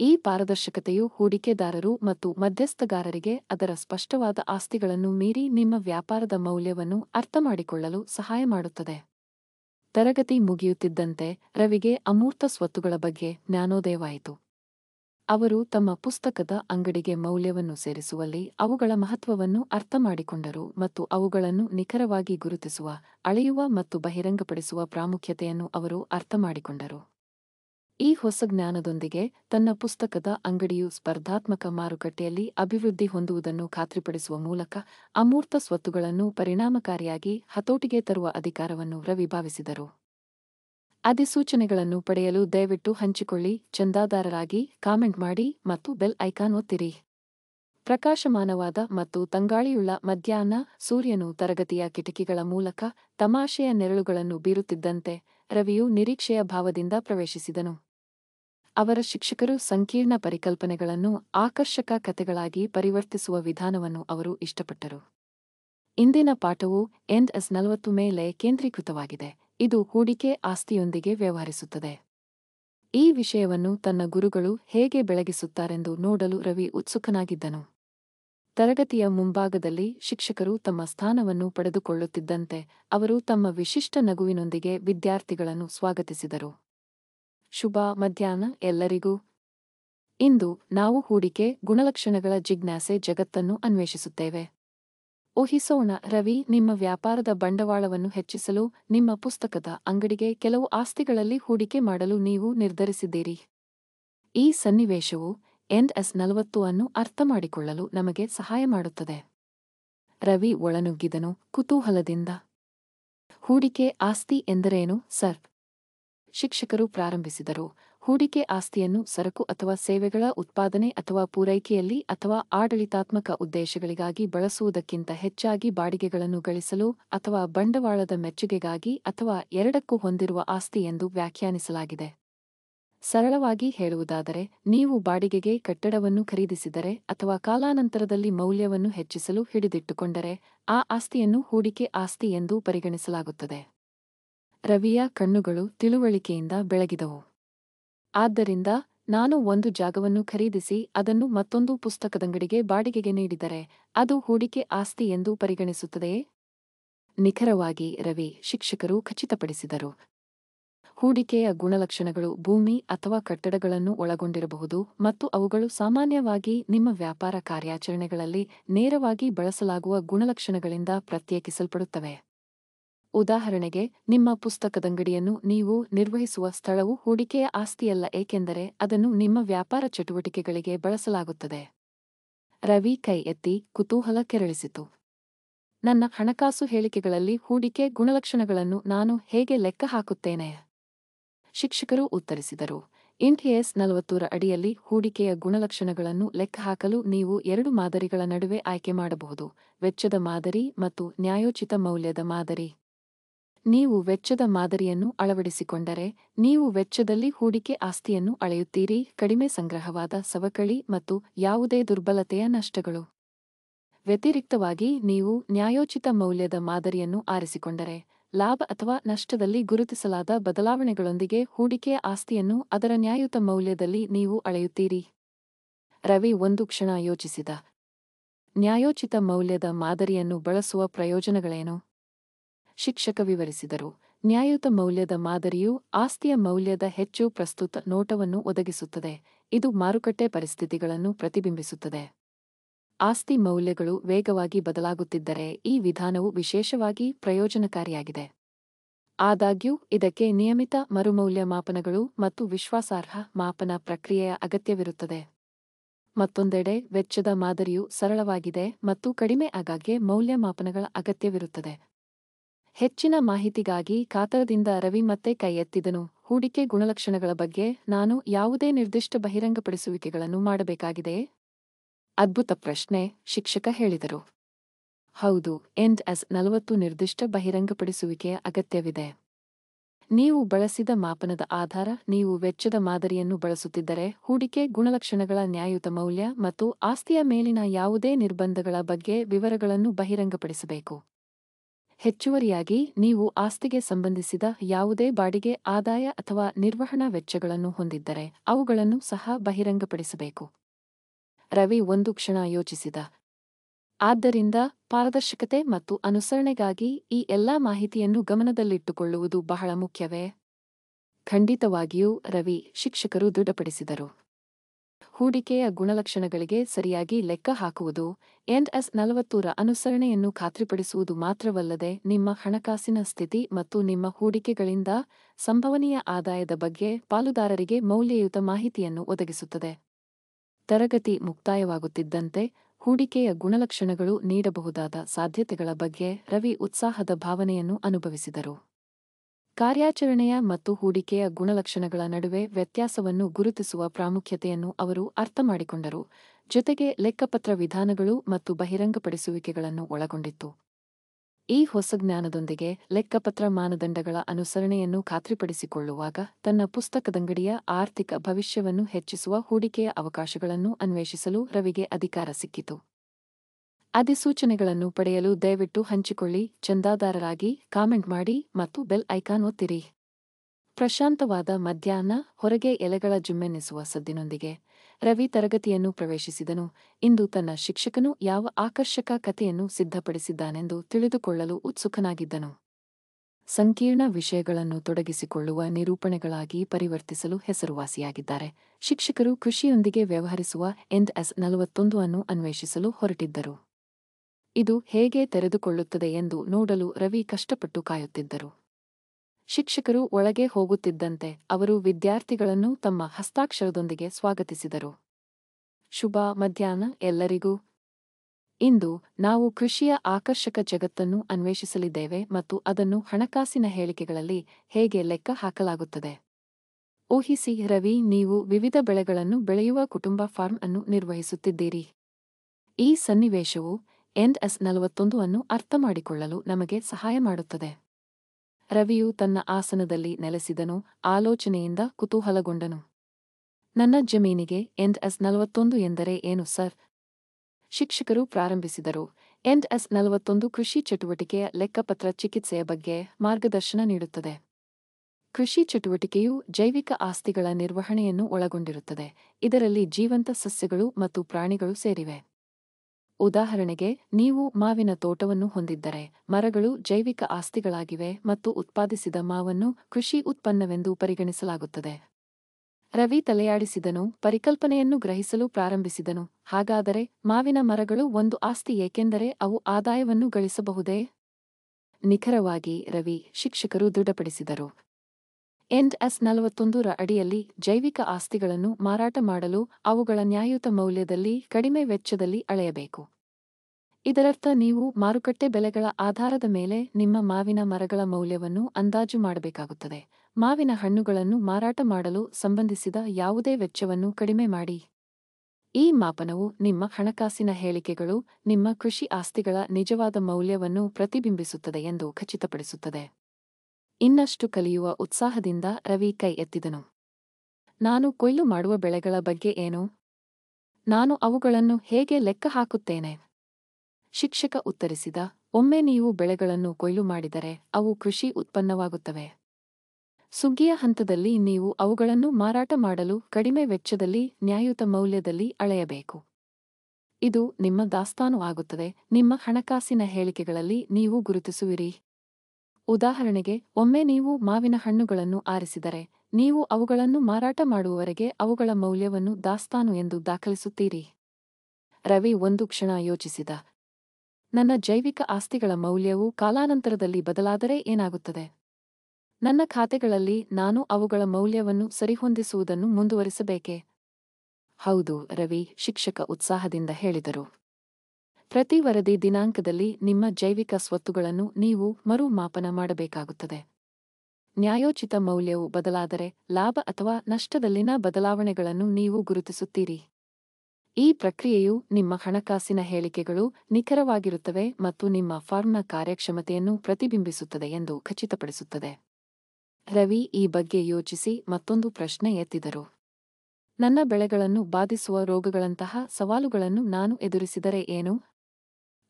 A: ಈ ಪಾರದರ್ಶಕತೆಯು ಹೂಡಿಕೆದಾರರು ಮತ್ತು ಮಧ್ಯಸ್ಥಗಾರರಿಗೆ ಅದರ ಸ್ಪಷ್ಟವಾದ ಆಸ್ತಿಗಳನ್ನು ಮೀರಿ ನಿಮ್ಮ ವ್ಯಾಪಾರದ ಮೌಲ್ಯವನ್ನು ಅರ್ಥಮಾಡಿಕೊಳ್ಳಲು ಸಹಾಯ ಮಾಡುತ್ತದೆ ತರಗತಿ ಮುಗಿಯುತ್ತಿದ್ದಂತೆ ರವಿಗೆ ಅಮೂರ್ತ ಸ್ವತ್ತುಗಳ ಬಗ್ಗೆ ಜ್ಞಾನೋದಯವಾಯಿತು ಅವರು ತಮ್ಮ ಪುಸ್ತಕದ ಅಂಗಡಿಗೆ ಮೌಲ್ಯವನ್ನು ಸೇರಿಸುವಲ್ಲಿ ಅವುಗಳ ಮಹತ್ವವನ್ನು ಅರ್ಥಮಾಡಿಕೊಂಡರು ಮತ್ತು ಅವುಗಳನ್ನು ನಿಖರವಾಗಿ ಗುರುತಿಸುವ ಅಳೆಯುವ ಮತ್ತು ಬಹಿರಂಗಪಡಿಸುವ ಪ್ರಾಮುಖ್ಯತೆಯನ್ನು ಅವರು ಅರ್ಥಮಾಡಿಕೊಂಡರು ಈ ಹೊಸ ಜ್ಞಾನದೊಂದಿಗೆ ತನ್ನ ಪುಸ್ತಕದ ಅಂಗಡಿಯು ಸ್ಪರ್ಧಾತ್ಮಕ ಮಾರುಕಟ್ಟೆಯಲ್ಲಿ ಅಭಿವೃದ್ಧಿ ಹೊಂದುವುದನ್ನು ಖಾತ್ರಿಪಡಿಸುವ ಮೂಲಕ ಅಮೂರ್ತ ಸ್ವತ್ತುಗಳನ್ನು ಪರಿಣಾಮಕಾರಿಯಾಗಿ ಹತೋಟಿಗೆ ತರುವ ಅಧಿಕಾರವನ್ನು ರವಿ ಭಾವಿಸಿದರು ಅಧಿಸೂಚನೆಗಳನ್ನು ಪಡೆಯಲು ದಯವಿಟ್ಟು ಹಂಚಿಕೊಳ್ಳಿ ಚಂದಾದಾರರಾಗಿ ಕಾಮೆಂಟ್ ಮಾಡಿ ಮತ್ತು ಬೆಲ್ ಐಕಾನ್ ಒತ್ತಿರಿ ಪ್ರಕಾಶಮಾನವಾದ ಮತ್ತು ತಂಗಾಳಿಯುಳ್ಳ ಮಧ್ಯಾಹ್ನ ಸೂರ್ಯನು ತರಗತಿಯ ಕಿಟಕಿಗಳ ಮೂಲಕ ತಮಾಷೆಯ ನೆರಳುಗಳನ್ನು ಬೀರುತ್ತಿದ್ದಂತೆ ರವಿಯು ನಿರೀಕ್ಷೆಯ ಭಾವದಿಂದ ಪ್ರವೇಶಿಸಿದನು ಅವರ ಶಿಕ್ಷಕರು ಸಂಕೀರ್ಣ ಪರಿಕಲ್ಪನೆಗಳನ್ನು ಆಕರ್ಷಕ ಕಥೆಗಳಾಗಿ ಪರಿವರ್ತಿಸುವ ವಿಧಾನವನ್ನು ಅವರು ಇಷ್ಟಪಟ್ಟರು ಇಂದಿನ ಪಾಠವು ಎಂಡ್ ಎಸ್ ನಲವತ್ತು ಮೇಲೆ ಕೇಂದ್ರೀಕೃತವಾಗಿದೆ ಇದು ಹೂಡಿಕೆ ಆಸ್ತಿಯೊಂದಿಗೆ ವ್ಯವಹರಿಸುತ್ತದೆ ಈ ವಿಷಯವನ್ನು ತನ್ನ ಗುರುಗಳು ಹೇಗೆ ಬೆಳಗಿಸುತ್ತಾರೆಂದು ನೋಡಲು ರವಿ ಉತ್ಸುಕನಾಗಿದ್ದನು ತರಗತಿಯ ಮುಂಭಾಗದಲ್ಲಿ ಶಿಕ್ಷಕರು ತಮ್ಮ ಸ್ಥಾನವನ್ನು ಪಡೆದುಕೊಳ್ಳುತ್ತಿದ್ದಂತೆ ಅವರು ತಮ್ಮ ವಿಶಿಷ್ಟ ನಗುವಿನೊಂದಿಗೆ ವಿದ್ಯಾರ್ಥಿಗಳನ್ನು ಸ್ವಾಗತಿಸಿದರು ಶುಭ ಮಧ್ಯಾಹ್ನ ಎಲ್ಲರಿಗೂ ಇಂದು ನಾವು ಹೂಡಿಕೆ ಗುಣಲಕ್ಷಣಗಳ ಜಿಜ್ಞಾಸೆ ಜಗತ್ತನ್ನು ಅನ್ವೇಷಿಸುತ್ತೇವೆ ಊಹಿಸೋಣ ರವಿ ನಿಮ್ಮ ವ್ಯಾಪಾರದ ಬಂಡವಾಳವನ್ನು ಹೆಚ್ಚಿಸಲು ನಿಮ್ಮ ಪುಸ್ತಕದ ಅಂಗಡಿಗೆ ಕೆಲವು ಆಸ್ತಿಗಳಲ್ಲಿ ಹೂಡಿಕೆ ಮಾಡಲು ನೀವು ನಿರ್ಧರಿಸಿದ್ದೀರಿ ಈ ಸನ್ನಿವೇಶವು ಎನ್ಎಸ್ ಎಸ್ ನಲವತ್ತು ಅನ್ನು ಅರ್ಥಮಾಡಿಕೊಳ್ಳಲು ನಮಗೆ ಸಹಾಯ ಮಾಡುತ್ತದೆ ರವಿ ಒಳನುಗ್ಗಿದನು ಕುತೂಹಲದಿಂದ ಹೂಡಿಕೆ ಆಸ್ತಿ ಎಂದರೇನು ಸರ್ ಶಿಕ್ಷಕರು ಪ್ರಾರಂಭಿಸಿದರು ಹೂಡಿಕೆ ಆಸ್ತಿಯನ್ನು ಸರಕು ಅಥವಾ ಸೇವೆಗಳ ಉತ್ಪಾದನೆ ಅಥವಾ ಪೂರೈಕೆಯಲ್ಲಿ ಅಥವಾ ಆಡಳಿತಾತ್ಮಕ ಉದ್ದೇಶಗಳಿಗಾಗಿ ಬಳಸುವುದಕ್ಕಿಂತ ಹೆಚ್ಚಾಗಿ ಬಾಡಿಗೆಗಳನ್ನು ಗಳಿಸಲು ಅಥವಾ ಬಂಡವಾಳದ ಮೆಚ್ಚುಗೆಗಾಗಿ ಅಥವಾ ಎರಡಕ್ಕೂ ಹೊಂದಿರುವ ಆಸ್ತಿ ಎಂದು ವ್ಯಾಖ್ಯಾನಿಸಲಾಗಿದೆ ಸರಳವಾಗಿ ಹೇಳುವುದಾದರೆ ನೀವು ಬಾಡಿಗೆಗೆ ಕಟ್ಟಡವನ್ನು ಖರೀದಿಸಿದರೆ ಅಥವಾ ಕಾಲಾನಂತರದಲ್ಲಿ ಮೌಲ್ಯವನ್ನು ಹೆಚ್ಚಿಸಲು ಹಿಡಿದಿಟ್ಟುಕೊಂಡರೆ ಆ ಆಸ್ತಿಯನ್ನು ಹೂಡಿಕೆ ಆಸ್ತಿ ಎಂದು ಪರಿಗಣಿಸಲಾಗುತ್ತದೆ ರವಿಯ ಕಣ್ಣುಗಳು ತಿಳುವಳಿಕೆಯಿಂದ ಬೆಳಗಿದವು ಆದ್ದರಿಂದ ನಾನು ಒಂದು ಜಾಗವನ್ನು ಖರೀದಿಸಿ ಅದನ್ನು ಮತ್ತೊಂದು ಪುಸ್ತಕದಂಗಡಿಗೆ ಬಾಡಿಗೆಗೆ ನೀಡಿದರೆ ಅದು ಹೂಡಿಕೆ ಆಸ್ತಿ ಎಂದು ಪರಿಗಣಿಸುತ್ತದೆಯೇ ನಿಖರವಾಗಿ ರವಿ ಶಿಕ್ಷಕರು ಖಚಿತಪಡಿಸಿದರು ಹೂಡಿಕೆಯ ಗುಣಲಕ್ಷಣಗಳು ಭೂಮಿ ಅಥವಾ ಕಟ್ಟಡಗಳನ್ನು ಒಳಗೊಂಡಿರಬಹುದು ಮತ್ತು ಅವುಗಳು ಸಾಮಾನ್ಯವಾಗಿ ನಿಮ್ಮ ವ್ಯಾಪಾರ ಕಾರ್ಯಾಚರಣೆಗಳಲ್ಲಿ ನೇರವಾಗಿ ಬಳಸಲಾಗುವ ಗುಣಲಕ್ಷಣಗಳಿಂದ ಪ್ರತ್ಯೇಕಿಸಲ್ಪಡುತ್ತವೆ ಉದಾಹರಣೆಗೆ ನಿಮ್ಮ ಪುಸ್ತಕದಂಗಡಿಯನ್ನು ನೀವು ನಿರ್ವಹಿಸುವ ಸ್ಥಳವು ಹೂಡಿಕೆಯ ಆಸ್ತಿಯಲ್ಲ ಏಕೆಂದರೆ ಅದನ್ನು ನಿಮ್ಮ ವ್ಯಾಪಾರ ಚಟುವಟಿಕೆಗಳಿಗೆ ಬಳಸಲಾಗುತ್ತದೆ ರವಿ ಕೈ ಎತ್ತಿ ಕುತೂಹಲ ಕೆರಳಿಸಿತು ನನ್ನ ಹಣಕಾಸು ಹೇಳಿಕೆಗಳಲ್ಲಿ ಹೂಡಿಕೆ ಗುಣಲಕ್ಷಣಗಳನ್ನು ನಾನು ಹೇಗೆ ಲೆಕ್ಕ ಹಾಕುತ್ತೇನೆ ಶಿಕ್ಷಕರು ಉತ್ತರಿಸಿದರು ಇಂಟಿಎಸ್ ನಲವತ್ತೂರ ಅಡಿಯಲ್ಲಿ ಹೂಡಿಕೆಯ ಗುಣಲಕ್ಷಣಗಳನ್ನು ಲೆಕ್ಕಹಾಕಲು ನೀವು ಎರಡು ಮಾದರಿಗಳ ನಡುವೆ ಆಯ್ಕೆ ಮಾಡಬಹುದು ವೆಚ್ಚದ ಮಾದರಿ ಮತ್ತು ನ್ಯಾಯೋಚಿತ ಮೌಲ್ಯದ ಮಾದರಿ ನೀವು ವೆಚ್ಚದ ಮಾದರಿಯನ್ನು ಅಳವಡಿಸಿಕೊಂಡರೆ ನೀವು ವೆಚ್ಚದಲ್ಲಿ ಹೂಡಿಕೆ ಆಸ್ತಿಯನ್ನು ಅಳೆಯುತ್ತೀರಿ ಕಡಿಮೆ ಸಂಗ್ರಹವಾದ ಸವಕಳಿ ಮತ್ತು ಯಾವುದೇ ದುರ್ಬಲತೆಯ ನಷ್ಟಗಳು ವ್ಯತಿರಿಕ್ತವಾಗಿ ನೀವು ನ್ಯಾಯೋಚಿತ ಮೌಲ್ಯದ ಮಾದರಿಯನ್ನು ಆರಿಸಿಕೊಂಡರೆ ಲಾಭ ಅಥವಾ ನಷ್ಟದಲ್ಲಿ ಗುರುತಿಸಲಾದ ಬದಲಾವಣೆಗಳೊಂದಿಗೆ ಹೂಡಿಕೆಯ ಆಸ್ತಿಯನ್ನು ಅದರ ನ್ಯಾಯಯುತ ಮೌಲ್ಯದಲ್ಲಿ ನೀವು ಅಳೆಯುತ್ತೀರಿ ರವಿ ಒಂದು ಕ್ಷಣ ಯೋಚಿಸಿದ ನ್ಯಾಯೋಚಿತ ಮೌಲ್ಯದ ಮಾದರಿಯನ್ನು ಬಳಸುವ ಪ್ರಯೋಜನಗಳೇನು ಶಿಕ್ಷಕ ವಿವರಿಸಿದರು ನ್ಯಾಯಯುತ ಮೌಲ್ಯದ ಮಾದರಿಯು ಆಸ್ತಿಯ ಮೌಲ್ಯದ ಹೆಚ್ಚು ಪ್ರಸ್ತುತ ನೋಟವನ್ನು ಒದಗಿಸುತ್ತದೆ ಇದು ಮಾರುಕಟ್ಟೆ ಪರಿಸ್ಥಿತಿಗಳನ್ನು ಪ್ರತಿಬಿಂಬಿಸುತ್ತದೆ ಆಸ್ತಿ ಮೌಲ್ಯಗಳು ವೇಗವಾಗಿ ಬದಲಾಗುತ್ತಿದ್ದರೆ ಈ ವಿಧಾನವು ವಿಶೇಷವಾಗಿ ಪ್ರಯೋಜನಕಾರಿಯಾಗಿದೆ ಆದಾಗ್ಯೂ ಇದಕ್ಕೆ ನಿಯಮಿತ ಮರುಮೌಲ್ಯಮಾಪನಗಳು ಮತ್ತು ವಿಶ್ವಾಸಾರ್ಹ ಮಾಪನ ಪ್ರಕ್ರಿಯೆಯ ಅಗತ್ಯವಿರುತ್ತದೆ ಮತ್ತೊಂದೆಡೆ ವೆಚ್ಚದ ಮಾದರಿಯು ಸರಳವಾಗಿದೆ ಮತ್ತು ಕಡಿಮೆ ಆಗಾಗ್ಗೆ ಮೌಲ್ಯಮಾಪನಗಳ ಅಗತ್ಯವಿರುತ್ತದೆ ಹೆಚ್ಚಿನ ಮಾಹಿತಿಗಾಗಿ ಕಾತರದಿಂದ ರವಿ ಮತ್ತೆ ಕೈ ಎತ್ತಿದನು ಹೂಡಿಕೆ ಗುಣಲಕ್ಷಣಗಳ ಬಗ್ಗೆ ನಾನು ಯಾವುದೇ ನಿರ್ದಿಷ್ಟ ಬಹಿರಂಗಪಡಿಸುವಿಕೆಗಳನ್ನು ಮಾಡಬೇಕಾಗಿದೆ ಅದ್ಭುತ ಪ್ರಶ್ನೆ ಶಿಕ್ಷಕ ಹೇಳಿದರು ಹೌದು ಎಂಡ್ ಎಸ್ ನಲವತ್ತು ನಿರ್ದಿಷ್ಟ ಬಹಿರಂಗಪಡಿಸುವಿಕೆಯ ಅಗತ್ಯವಿದೆ ನೀವು ಬಳಸಿದ ಮಾಪನದ ಆಧಾರ ನೀವು ವೆಚ್ಚದ ಮಾದರಿಯನ್ನು ಬಳಸುತ್ತಿದ್ದರೆ ಹೂಡಿಕೆ ಗುಣಲಕ್ಷಣಗಳ ನ್ಯಾಯಯುತ ಮೌಲ್ಯ ಮತ್ತು ಆಸ್ತಿಯ ಮೇಲಿನ ಯಾವುದೇ ನಿರ್ಬಂಧಗಳ ಬಗ್ಗೆ ವಿವರಗಳನ್ನು ಬಹಿರಂಗಪಡಿಸಬೇಕು ಹೆಚ್ಚುವರಿಯಾಗಿ ನೀವು ಆಸ್ತಿಗೆ ಸಂಬಂಧಿಸಿದ ಯಾವುದೇ ಬಾಡಿಗೆ ಆದಾಯ ಅಥವಾ ನಿರ್ವಹಣಾ ವೆಚ್ಚಗಳನ್ನು ಹೊಂದಿದ್ದರೆ ಅವುಗಳನ್ನು ಸಹ ಬಹಿರಂಗಪಡಿಸಬೇಕು ರವಿ ಒಂದು ಕ್ಷಣ ಯೋಚಿಸಿದ ಆದ್ದರಿಂದ ಪಾರದರ್ಶಕತೆ ಮತ್ತು ಅನುಸರಣೆಗಾಗಿ ಈ ಎಲ್ಲಾ ಮಾಹಿತಿಯನ್ನು ಗಮನದಲ್ಲಿಟ್ಟುಕೊಳ್ಳುವುದು ಬಹಳ ಮುಖ್ಯವೇ ಖಂಡಿತವಾಗಿಯೂ ರವಿ ಶಿಕ್ಷಕರು ದೃಢಪಡಿಸಿದರು ಹೂಡಿಕೆಯ ಗುಣಲಕ್ಷಣಗಳಿಗೆ ಸರಿಯಾಗಿ ಲೆಕ್ಕ ಹಾಕುವುದು ಎನ್ಎಸ್ ನಲವತ್ತೂರ ಅನುಸರಣೆಯನ್ನು ಖಾತ್ರಿಪಡಿಸುವುದು ಮಾತ್ರವಲ್ಲದೆ ನಿಮ್ಮ ಹಣಕಾಸಿನ ಸ್ಥಿತಿ ಮತ್ತು ನಿಮ್ಮ ಹೂಡಿಕೆಗಳಿಂದ ಸಂಭವನೀಯ ಆದಾಯದ ಬಗ್ಗೆ ಪಾಲುದಾರರಿಗೆ ಮೌಲ್ಯಯುತ ಮಾಹಿತಿಯನ್ನು ಒದಗಿಸುತ್ತದೆ ತರಗತಿ ಮುಕ್ತಾಯವಾಗುತ್ತಿದ್ದಂತೆ ಹೂಡಿಕೆಯ ಗುಣಲಕ್ಷಣಗಳು ನೀಡಬಹುದಾದ ಸಾಧ್ಯತೆಗಳ ಬಗ್ಗೆ ರವಿ ಉತ್ಸಾಹದ ಭಾವನೆಯನ್ನು ಅನುಭವಿಸಿದರು ಕಾರ್ಯಾಚರಣೆಯ ಮತ್ತು ಹೂಡಿಕೆಯ ಗುಣಲಕ್ಷಣಗಳ ನಡುವೆ ವ್ಯತ್ಯಾಸವನ್ನು ಗುರುತಿಸುವ ಪ್ರಾಮುಖ್ಯತೆಯನ್ನು ಅವರು ಅರ್ಥಮಾಡಿಕೊಂಡರು ಜೊತೆಗೆ ಲೆಕ್ಕಪತ್ರ ವಿಧಾನಗಳು ಮತ್ತು ಬಹಿರಂಗಪಡಿಸುವಿಕೆಗಳನ್ನು ಒಳಗೊಂಡಿತ್ತು ಈ ಹೊಸ ಜ್ಞಾನದೊಂದಿಗೆ ಲೆಕ್ಕಪತ್ರ ಮಾನದಂಡಗಳ ಅನುಸರಣೆಯನ್ನು ಖಾತ್ರಿಪಡಿಸಿಕೊಳ್ಳುವಾಗ ತನ್ನ ಪುಸ್ತಕದಂಗಡಿಯ ಆರ್ಥಿಕ ಭವಿಷ್ಯವನ್ನು ಹೆಚ್ಚಿಸುವ ಹೂಡಿಕೆಯ ಅವಕಾಶಗಳನ್ನು ಅನ್ವೇಷಿಸಲು ರವಿಗೆ ಅಧಿಕಾರ ಸಿಕ್ಕಿತು ಅಧಿಸೂಚನೆಗಳನ್ನು ಪಡೆಯಲು ದಯವಿಟ್ಟು ಹಂಚಿಕೊಳ್ಳಿ ಚಂದಾದಾರರಾಗಿ ಕಾಮೆಂಟ್ ಮಾಡಿ ಮತ್ತು ಬೆಲ್ ಐಕಾನ್ ಒತ್ತಿರಿ ಪ್ರಶಾಂತವಾದ ಮಧ್ಯಾಹ್ನ ಹೊರಗೆ ಎಲೆಗಳ ಜುಮ್ಮೆನ್ನಿಸುವ ಸದ್ದಿನೊಂದಿಗೆ ರವಿ ತರಗತಿಯನ್ನು ಪ್ರವೇಶಿಸಿದನು ಇಂದು ತನ್ನ ಶಿಕ್ಷಕನು ಯಾವ ಆಕರ್ಷಕ ಕಥೆಯನ್ನು ಸಿದ್ಧಪಡಿಸಿದ್ದಾನೆಂದು ತಿಳಿದುಕೊಳ್ಳಲು ಉತ್ಸುಕನಾಗಿದ್ದನು ಸಂಕೀರ್ಣ ವಿಷಯಗಳನ್ನು ತೊಡಗಿಸಿಕೊಳ್ಳುವ ನಿರೂಪಣೆಗಳಾಗಿ ಪರಿವರ್ತಿಸಲು ಹೆಸರುವಾಸಿಯಾಗಿದ್ದಾರೆ ಶಿಕ್ಷಕರು ಕೃಷಿಯೊಂದಿಗೆ ವ್ಯವಹರಿಸುವ ಎಂಡ್ ಎಸ್ ನಲವತ್ತೊಂದು ಅನ್ನು ಅನ್ವೇಷಿಸಲು ಹೊರಟಿದ್ದರು ಇದು ಹೇಗೆ ತೆರೆದುಕೊಳ್ಳುತ್ತದೆ ಎಂದು ನೋಡಲು ರವಿ ಕಷ್ಟಪಟ್ಟು ಕಾಯುತ್ತಿದ್ದರು ಶಿಕ್ಷಕರು ಒಳಗೆ ಹೋಗುತ್ತಿದ್ದಂತೆ ಅವರು ವಿದ್ಯಾರ್ಥಿಗಳನ್ನು ತಮ್ಮ ಹಸ್ತಾಕ್ಷರದೊಂದಿಗೆ ಸ್ವಾಗತಿಸಿದರು ಶುಭ ಮಧ್ಯಾಹ್ನ ಎಲ್ಲರಿಗೂ ಇಂದು ನಾವು ಕೃಷಿಯ ಆಕರ್ಷಕ ಜಗತ್ತನ್ನು ಅನ್ವೇಷಿಸಲಿದ್ದೇವೆ ಮತ್ತು ಅದನ್ನು ಹಣಕಾಸಿನ ಹೇಳಿಕೆಗಳಲ್ಲಿ ಹೇಗೆ ಲೆಕ್ಕ ಹಾಕಲಾಗುತ್ತದೆ ಊಹಿಸಿ ರವಿ ನೀವು ವಿವಿಧ ಬೆಳೆಗಳನ್ನು ಬೆಳೆಯುವ ಕುಟುಂಬ ಫಾರ್ಮ್ ಅನ್ನು ನಿರ್ವಹಿಸುತ್ತಿದ್ದೀರಿ ಈ ಸನ್ನಿವೇಶವು ಎನ್ ಎಸ್ ನಲವತ್ತೊಂದು ಅನ್ನು ಅರ್ಥಮಾಡಿಕೊಳ್ಳಲು ನಮಗೆ ಸಹಾಯ ಮಾಡುತ್ತದೆ ರವಿಯು ತನ್ನ ಆಸನದಲ್ಲಿ ನೆಲೆಸಿದನು ಆಲೋಚನೆಯಿಂದ ಕುತೂಹಲಗೊಂಡನು ನನ್ನ ಜಮೀನಿಗೆ ಎಂಡ್ ಎಸ್ ನಲವತ್ತೊಂದು ಎಂದರೆ ಏನು ಸರ್ ಶಿಕ್ಷಕರು ಪ್ರಾರಂಭಿಸಿದರು ಎಂಡ್ ಎಸ್ ನಲವತ್ತೊಂದು ಕೃಷಿ ಚಟುವಟಿಕೆಯ ಲೆಕ್ಕಪತ್ರ ಚಿಕಿತ್ಸೆಯ ಬಗ್ಗೆ ಮಾರ್ಗದರ್ಶನ ನೀಡುತ್ತದೆ ಕೃಷಿ ಚಟುವಟಿಕೆಯು ಜೈವಿಕ ಆಸ್ತಿಗಳ ನಿರ್ವಹಣೆಯನ್ನು ಒಳಗೊಂಡಿರುತ್ತದೆ ಇದರಲ್ಲಿ ಜೀವಂತ ಸಸ್ಯಗಳು ಮತ್ತು ಪ್ರಾಣಿಗಳು ಸೇರಿವೆ ಉದಾಹರಣೆಗೆ ನೀವು ಮಾವಿನ ತೋಟವನ್ನು ಹೊಂದಿದ್ದರೆ ಮರಗಳು ಜೈವಿಕ ಆಸ್ತಿಗಳಾಗಿವೆ ಮತ್ತು ಉತ್ಪಾದಿಸಿದ ಮಾವನ್ನು ಕೃಷಿ ಉತ್ಪನ್ನವೆಂದು ಪರಿಗಣಿಸಲಾಗುತ್ತದೆ ರವಿ ತಲೆಯಾಡಿಸಿದನು ಪರಿಕಲ್ಪನೆಯನ್ನು ಗ್ರಹಿಸಲು ಪ್ರಾರಂಭಿಸಿದನು ಹಾಗಾದರೆ ಮಾವಿನ ಮರಗಳು ಒಂದು ಆಸ್ತಿ ಏಕೆಂದರೆ ಅವು ಆದಾಯವನ್ನು ಗಳಿಸಬಹುದೇ ನಿಖರವಾಗಿ ರವಿ ಶಿಕ್ಷಕರು ದೃಢಪಡಿಸಿದರು ಎನ್ಎಸ್ ನಲವತ್ತೊಂದರ ಅಡಿಯಲ್ಲಿ ಜೈವಿಕ ಆಸ್ತಿಗಳನ್ನು ಮಾರಾಟ ಮಾಡಲು ಅವುಗಳ ನ್ಯಾಯಯುತ ಮೌಲ್ಯದಲ್ಲಿ ಕಡಿಮೆ ವೆಚ್ಚದಲ್ಲಿ ಅಳೆಯಬೇಕು ಇದರರ್ಥ ನೀವು ಮಾರುಕಟ್ಟೆ ಬೆಲೆಗಳ ಆಧಾರದ ಮೇಲೆ ನಿಮ್ಮ ಮಾವಿನ ಮರಗಳ ಮೌಲ್ಯವನ್ನು ಅಂದಾಜು ಮಾಡಬೇಕಾಗುತ್ತದೆ ಮಾವಿನ ಹಣ್ಣುಗಳನ್ನು ಮಾರಾಟ ಮಾಡಲು ಸಂಬಂಧಿಸಿದ ಯಾವುದೇ ವೆಚ್ಚವನ್ನು ಕಡಿಮೆ ಮಾಡಿ ಈ ಮಾಪನವು ನಿಮ್ಮ ಹಣಕಾಸಿನ ಹೇಳಿಕೆಗಳು ನಿಮ್ಮ ಕೃಷಿ ಆಸ್ತಿಗಳ ನಿಜವಾದ ಮೌಲ್ಯವನ್ನು ಪ್ರತಿಬಿಂಬಿಸುತ್ತದೆ ಎಂದು ಖಚಿತಪಡಿಸುತ್ತದೆ ಇನ್ನಷ್ಟು ಕಲಿಯುವ ಉತ್ಸಾಹದಿಂದ ರವಿ ಕೈ ಎತ್ತಿದನು ನಾನು ಕೊಯ್ಲು ಮಾಡುವ ಬೆಳೆಗಳ ಬಗ್ಗೆ ಏನು ನಾನು ಅವುಗಳನ್ನು ಹೇಗೆ ಲೆಕ್ಕ ಹಾಕುತ್ತೇನೆ ಶಿಕ್ಷಕ ಉತ್ತರಿಸಿದ ಒಮ್ಮೆ ನೀವು ಬೆಳೆಗಳನ್ನು ಕೊಯ್ಲು ಮಾಡಿದರೆ ಅವು ಕೃಷಿ ಉತ್ಪನ್ನವಾಗುತ್ತವೆ ಸುಗ್ಗಿಯ ಹಂತದಲ್ಲಿ ನೀವು ಅವುಗಳನ್ನು ಮಾರಾಟ ಮಾಡಲು ಕಡಿಮೆ ವೆಚ್ಚದಲ್ಲಿ ನ್ಯಾಯಯುತ ಮೌಲ್ಯದಲ್ಲಿ ಅಳೆಯಬೇಕು ಇದು ನಿಮ್ಮ ದಾಸ್ತಾನು ಆಗುತ್ತದೆ ನಿಮ್ಮ ಹಣಕಾಸಿನ ಹೇಳಿಕೆಗಳಲ್ಲಿ ನೀವು ಗುರುತಿಸುವಿರಿ ಉದಾಹರಣೆಗೆ ಒಮ್ಮೆ ನೀವು ಮಾವಿನ ಹಣ್ಣುಗಳನ್ನು ಆರಿಸಿದರೆ ನೀವು ಅವುಗಳನ್ನು ಮಾರಾಟ ಮಾಡುವವರೆಗೆ ಅವುಗಳ ಮೌಲ್ಯವನ್ನು ದಾಸ್ತಾನು ಎಂದು ದಾಖಲಿಸುತ್ತೀರಿ ರವಿ ಒಂದು ಕ್ಷಣ ಯೋಚಿಸಿದ ನನ್ನ ಜೈವಿಕ ಆಸ್ತಿಗಳ ಮೌಲ್ಯವು ಕಾಲಾನಂತರದಲ್ಲಿ ಬದಲಾದರೆ ಏನಾಗುತ್ತದೆ ನನ್ನ ಖಾತೆಗಳಲ್ಲಿ ನಾನು ಅವುಗಳ ಮೌಲ್ಯವನ್ನು ಸರಿಹೊಂದಿಸುವುದನ್ನು ಮುಂದುವರಿಸಬೇಕೆ ಹೌದು ರವಿ ಶಿಕ್ಷಕ ಉತ್ಸಾಹದಿಂದ ಹೇಳಿದರು ಪ್ರತಿ ವರದಿ ದಿನಾಂಕದಲ್ಲಿ ನಿಮ್ಮ ಜೈವಿಕ ಸ್ವತ್ತುಗಳನ್ನು ನೀವು ಮರುಮಾಪನ ಮಾಡಬೇಕಾಗುತ್ತದೆ ನ್ಯಾಯೋಚಿತ ಮೌಲ್ಯವು ಬದಲಾದರೆ ಲಾಭ ಅಥವಾ ನಷ್ಟದಲ್ಲಿನ ಬದಲಾವಣೆಗಳನ್ನು ನೀವು ಗುರುತಿಸುತ್ತೀರಿ ಈ ಪ್ರಕ್ರಿಯೆಯು ನಿಮ್ಮ ಹಣಕಾಸಿನ ಹೇಳಿಕೆಗಳು ನಿಖರವಾಗಿರುತ್ತವೆ ಮತ್ತು ನಿಮ್ಮ ಫಾರ್ಮ್ನ ಕಾರ್ಯಕ್ಷಮತೆಯನ್ನು ಪ್ರತಿಬಿಂಬಿಸುತ್ತದೆ ಎಂದು ಖಚಿತಪಡಿಸುತ್ತದೆ ರವಿ ಈ ಬಗ್ಗೆ ಯೋಚಿಸಿ ಮತ್ತೊಂದು ಪ್ರಶ್ನೆ ಎತ್ತಿದರು ನನ್ನ ಬೆಳೆಗಳನ್ನು ಬಾಧಿಸುವ ರೋಗಗಳಂತಹ ಸವಾಲುಗಳನ್ನು ನಾನು ಎದುರಿಸಿದರೆ ಏನು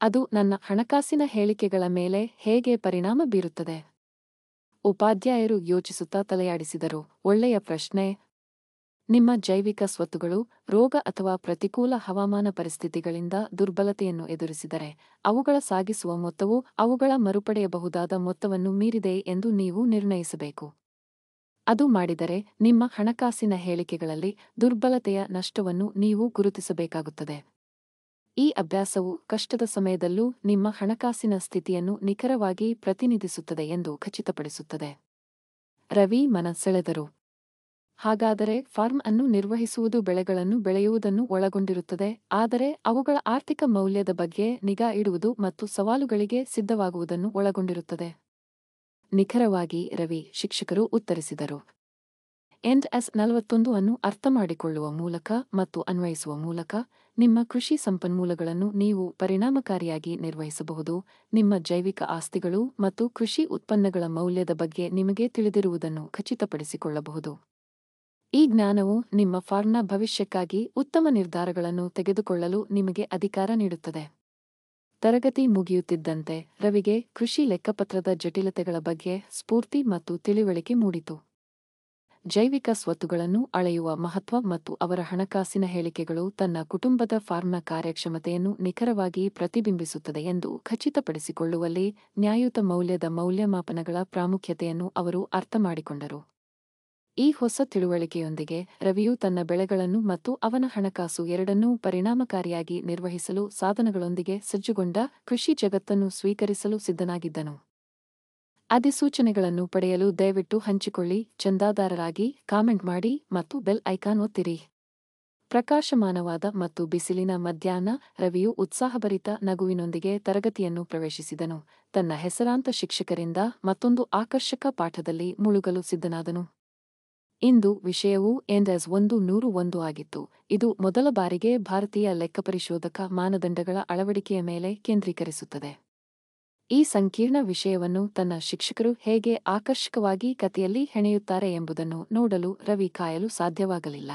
A: ಅದು ನನ್ನ ಹಣಕಾಸಿನ ಹೇಳಿಕೆಗಳ ಮೇಲೆ ಹೇಗೆ ಪರಿಣಾಮ ಬೀರುತ್ತದೆ ಉಪಾಧ್ಯಾಯರು ಯೋಚಿಸುತ್ತಾ ತಲೆಯಾಡಿಸಿದರು ಒಳ್ಳೆಯ ಪ್ರಶ್ನೆ ನಿಮ್ಮ ಜೈವಿಕ ಸ್ವತ್ತುಗಳು ರೋಗ ಅಥವಾ ಪ್ರತಿಕೂಲ ಹವಾಮಾನ ಪರಿಸ್ಥಿತಿಗಳಿಂದ ದುರ್ಬಲತೆಯನ್ನು ಎದುರಿಸಿದರೆ ಅವುಗಳ ಸಾಗಿಸುವ ಮೊತ್ತವು ಅವುಗಳ ಮರುಪಡೆಯಬಹುದಾದ ಮೊತ್ತವನ್ನು ಮೀರಿದೆ ಎಂದು ನೀವು ನಿರ್ಣಯಿಸಬೇಕು ಅದು ಮಾಡಿದರೆ ನಿಮ್ಮ ಹಣಕಾಸಿನ ಹೇಳಿಕೆಗಳಲ್ಲಿ ದುರ್ಬಲತೆಯ ನಷ್ಟವನ್ನು ನೀವು ಗುರುತಿಸಬೇಕಾಗುತ್ತದೆ ಈ ಅಭ್ಯಾಸವು ಕಷ್ಟದ ಸಮಯದಲ್ಲೂ ನಿಮ್ಮ ಹಣಕಾಸಿನ ಸ್ಥಿತಿಯನ್ನು ನಿಖರವಾಗಿ ಪ್ರತಿನಿಧಿಸುತ್ತದೆ ಎಂದು ಖಚಿತಪಡಿಸುತ್ತದೆ ರವಿ ಮನಸೆಳೆದರು ಹಾಗಾದರೆ ಫಾರ್ಮ್ ಅನ್ನು ನಿರ್ವಹಿಸುವುದು ಬೆಳೆಗಳನ್ನು ಬೆಳೆಯುವುದನ್ನು ಒಳಗೊಂಡಿರುತ್ತದೆ ಆದರೆ ಅವುಗಳ ಆರ್ಥಿಕ ಮೌಲ್ಯದ ಬಗ್ಗೆ ನಿಗಾ ಇಡುವುದು ಮತ್ತು ಸವಾಲುಗಳಿಗೆ ಸಿದ್ಧವಾಗುವುದನ್ನು ಒಳಗೊಂಡಿರುತ್ತದೆ ನಿಖರವಾಗಿ ರವಿ ಶಿಕ್ಷಕರು ಉತ್ತರಿಸಿದರು ಎನ್ಎಸ್ ಎಸ್ ನಲವತ್ತೊಂದು ಅನ್ನು ಅರ್ಥಮಾಡಿಕೊಳ್ಳುವ ಮೂಲಕ ಮತ್ತು ಅನ್ವಯಿಸುವ ಮೂಲಕ ನಿಮ್ಮ ಕೃಷಿ ಸಂಪನ್ಮೂಲಗಳನ್ನು ನೀವು ಪರಿಣಾಮಕಾರಿಯಾಗಿ ನಿರ್ವಹಿಸಬಹುದು ನಿಮ್ಮ ಜೈವಿಕ ಆಸ್ತಿಗಳು ಮತ್ತು ಕೃಷಿ ಉತ್ಪನ್ನಗಳ ಮೌಲ್ಯದ ಬಗ್ಗೆ ನಿಮಗೆ ತಿಳಿದಿರುವುದನ್ನು ಖಚಿತಪಡಿಸಿಕೊಳ್ಳಬಹುದು ಈ ಜ್ಞಾನವು ನಿಮ್ಮ ಫಾರ್ಮ್ನ ಭವಿಷ್ಯಕ್ಕಾಗಿ ಉತ್ತಮ ನಿರ್ಧಾರಗಳನ್ನು ತೆಗೆದುಕೊಳ್ಳಲು ನಿಮಗೆ ಅಧಿಕಾರ ನೀಡುತ್ತದೆ ತರಗತಿ ಮುಗಿಯುತ್ತಿದ್ದಂತೆ ರವಿಗೆ ಕೃಷಿ ಲೆಕ್ಕಪತ್ರದ ಜಟಿಲತೆಗಳ ಬಗ್ಗೆ ಸ್ಫೂರ್ತಿ ಮತ್ತು ತಿಳಿವಳಿಕೆ ಮೂಡಿತು ಜೈವಿಕ ಸ್ವತ್ತುಗಳನ್ನು ಅಳೆಯುವ ಮಹತ್ವ ಮತ್ತು ಅವರ ಹಣಕಾಸಿನ ಹೇಳಿಕೆಗಳು ತನ್ನ ಕುಟುಂಬದ ಫಾರ್ಮ್ನ ಕಾರ್ಯಕ್ಷಮತೆಯನ್ನು ನಿಖರವಾಗಿ ಪ್ರತಿಬಿಂಬಿಸುತ್ತದೆ ಎಂದು ಖಚಿತಪಡಿಸಿಕೊಳ್ಳುವಲ್ಲಿ ನ್ಯಾಯಯುತ ಮೌಲ್ಯದ ಮೌಲ್ಯಮಾಪನಗಳ ಪ್ರಾಮುಖ್ಯತೆಯನ್ನು ಅವರು ಅರ್ಥಮಾಡಿಕೊಂಡರು ಈ ಹೊಸ ತಿಳುವಳಿಕೆಯೊಂದಿಗೆ ರವಿಯು ತನ್ನ ಬೆಳೆಗಳನ್ನು ಮತ್ತು ಅವನ ಹಣಕಾಸು ಎರಡನ್ನೂ ಪರಿಣಾಮಕಾರಿಯಾಗಿ ನಿರ್ವಹಿಸಲು ಸಾಧನಗಳೊಂದಿಗೆ ಸಜ್ಜುಗೊಂಡ ಕೃಷಿ ಜಗತ್ತನ್ನು ಸ್ವೀಕರಿಸಲು ಸಿದ್ಧನಾಗಿದ್ದನು ಅಧಿಸೂಚನೆಗಳನ್ನು ಪಡೆಯಲು ದಯವಿಟ್ಟು ಹಂಚಿಕೊಳ್ಳಿ ಚಂದಾದಾರರಾಗಿ ಕಾಮೆಂಟ್ ಮಾಡಿ ಮತ್ತು ಬೆಲ್ ಐಕಾನ್ ಒತ್ತಿರಿ ಪ್ರಕಾಶಮಾನವಾದ ಮತ್ತು ಬಿಸಿಲಿನ ಮಧ್ಯಾಹ್ನ ರವಿಯು ಉತ್ಸಾಹಭರಿತ ನಗುವಿನೊಂದಿಗೆ ತರಗತಿಯನ್ನು ಪ್ರವೇಶಿಸಿದನು ತನ್ನ ಹೆಸರಾಂತ ಶಿಕ್ಷಕರಿಂದ ಮತ್ತೊಂದು ಆಕರ್ಷಕ ಪಾಠದಲ್ಲಿ ಮುಳುಗಲು ಸಿದ್ಧನಾದನು ಇಂದು ವಿಷಯವು ಎಂಡಸ್ ಒಂದು ನೂರು ಒಂದು ಆಗಿತ್ತು ಇದು ಮೊದಲ ಬಾರಿಗೆ ಭಾರತೀಯ ಲೆಕ್ಕಪರಿಶೋಧಕ ಮಾನದಂಡಗಳ ಅಳವಡಿಕೆಯ ಮೇಲೆ ಕೇಂದ್ರೀಕರಿಸುತ್ತದೆ ಈ ಸಂಕೀರ್ಣ ವಿಷಯವನ್ನು ತನ್ನ ಶಿಕ್ಷಕರು ಹೇಗೆ ಆಕರ್ಷಕವಾಗಿ ಕಥೆಯಲ್ಲಿ ಹೆಣೆಯುತ್ತಾರೆ ಎಂಬುದನ್ನು ನೋಡಲು ರವಿ ಕಾಯಲು ಸಾಧ್ಯವಾಗಲಿಲ್ಲ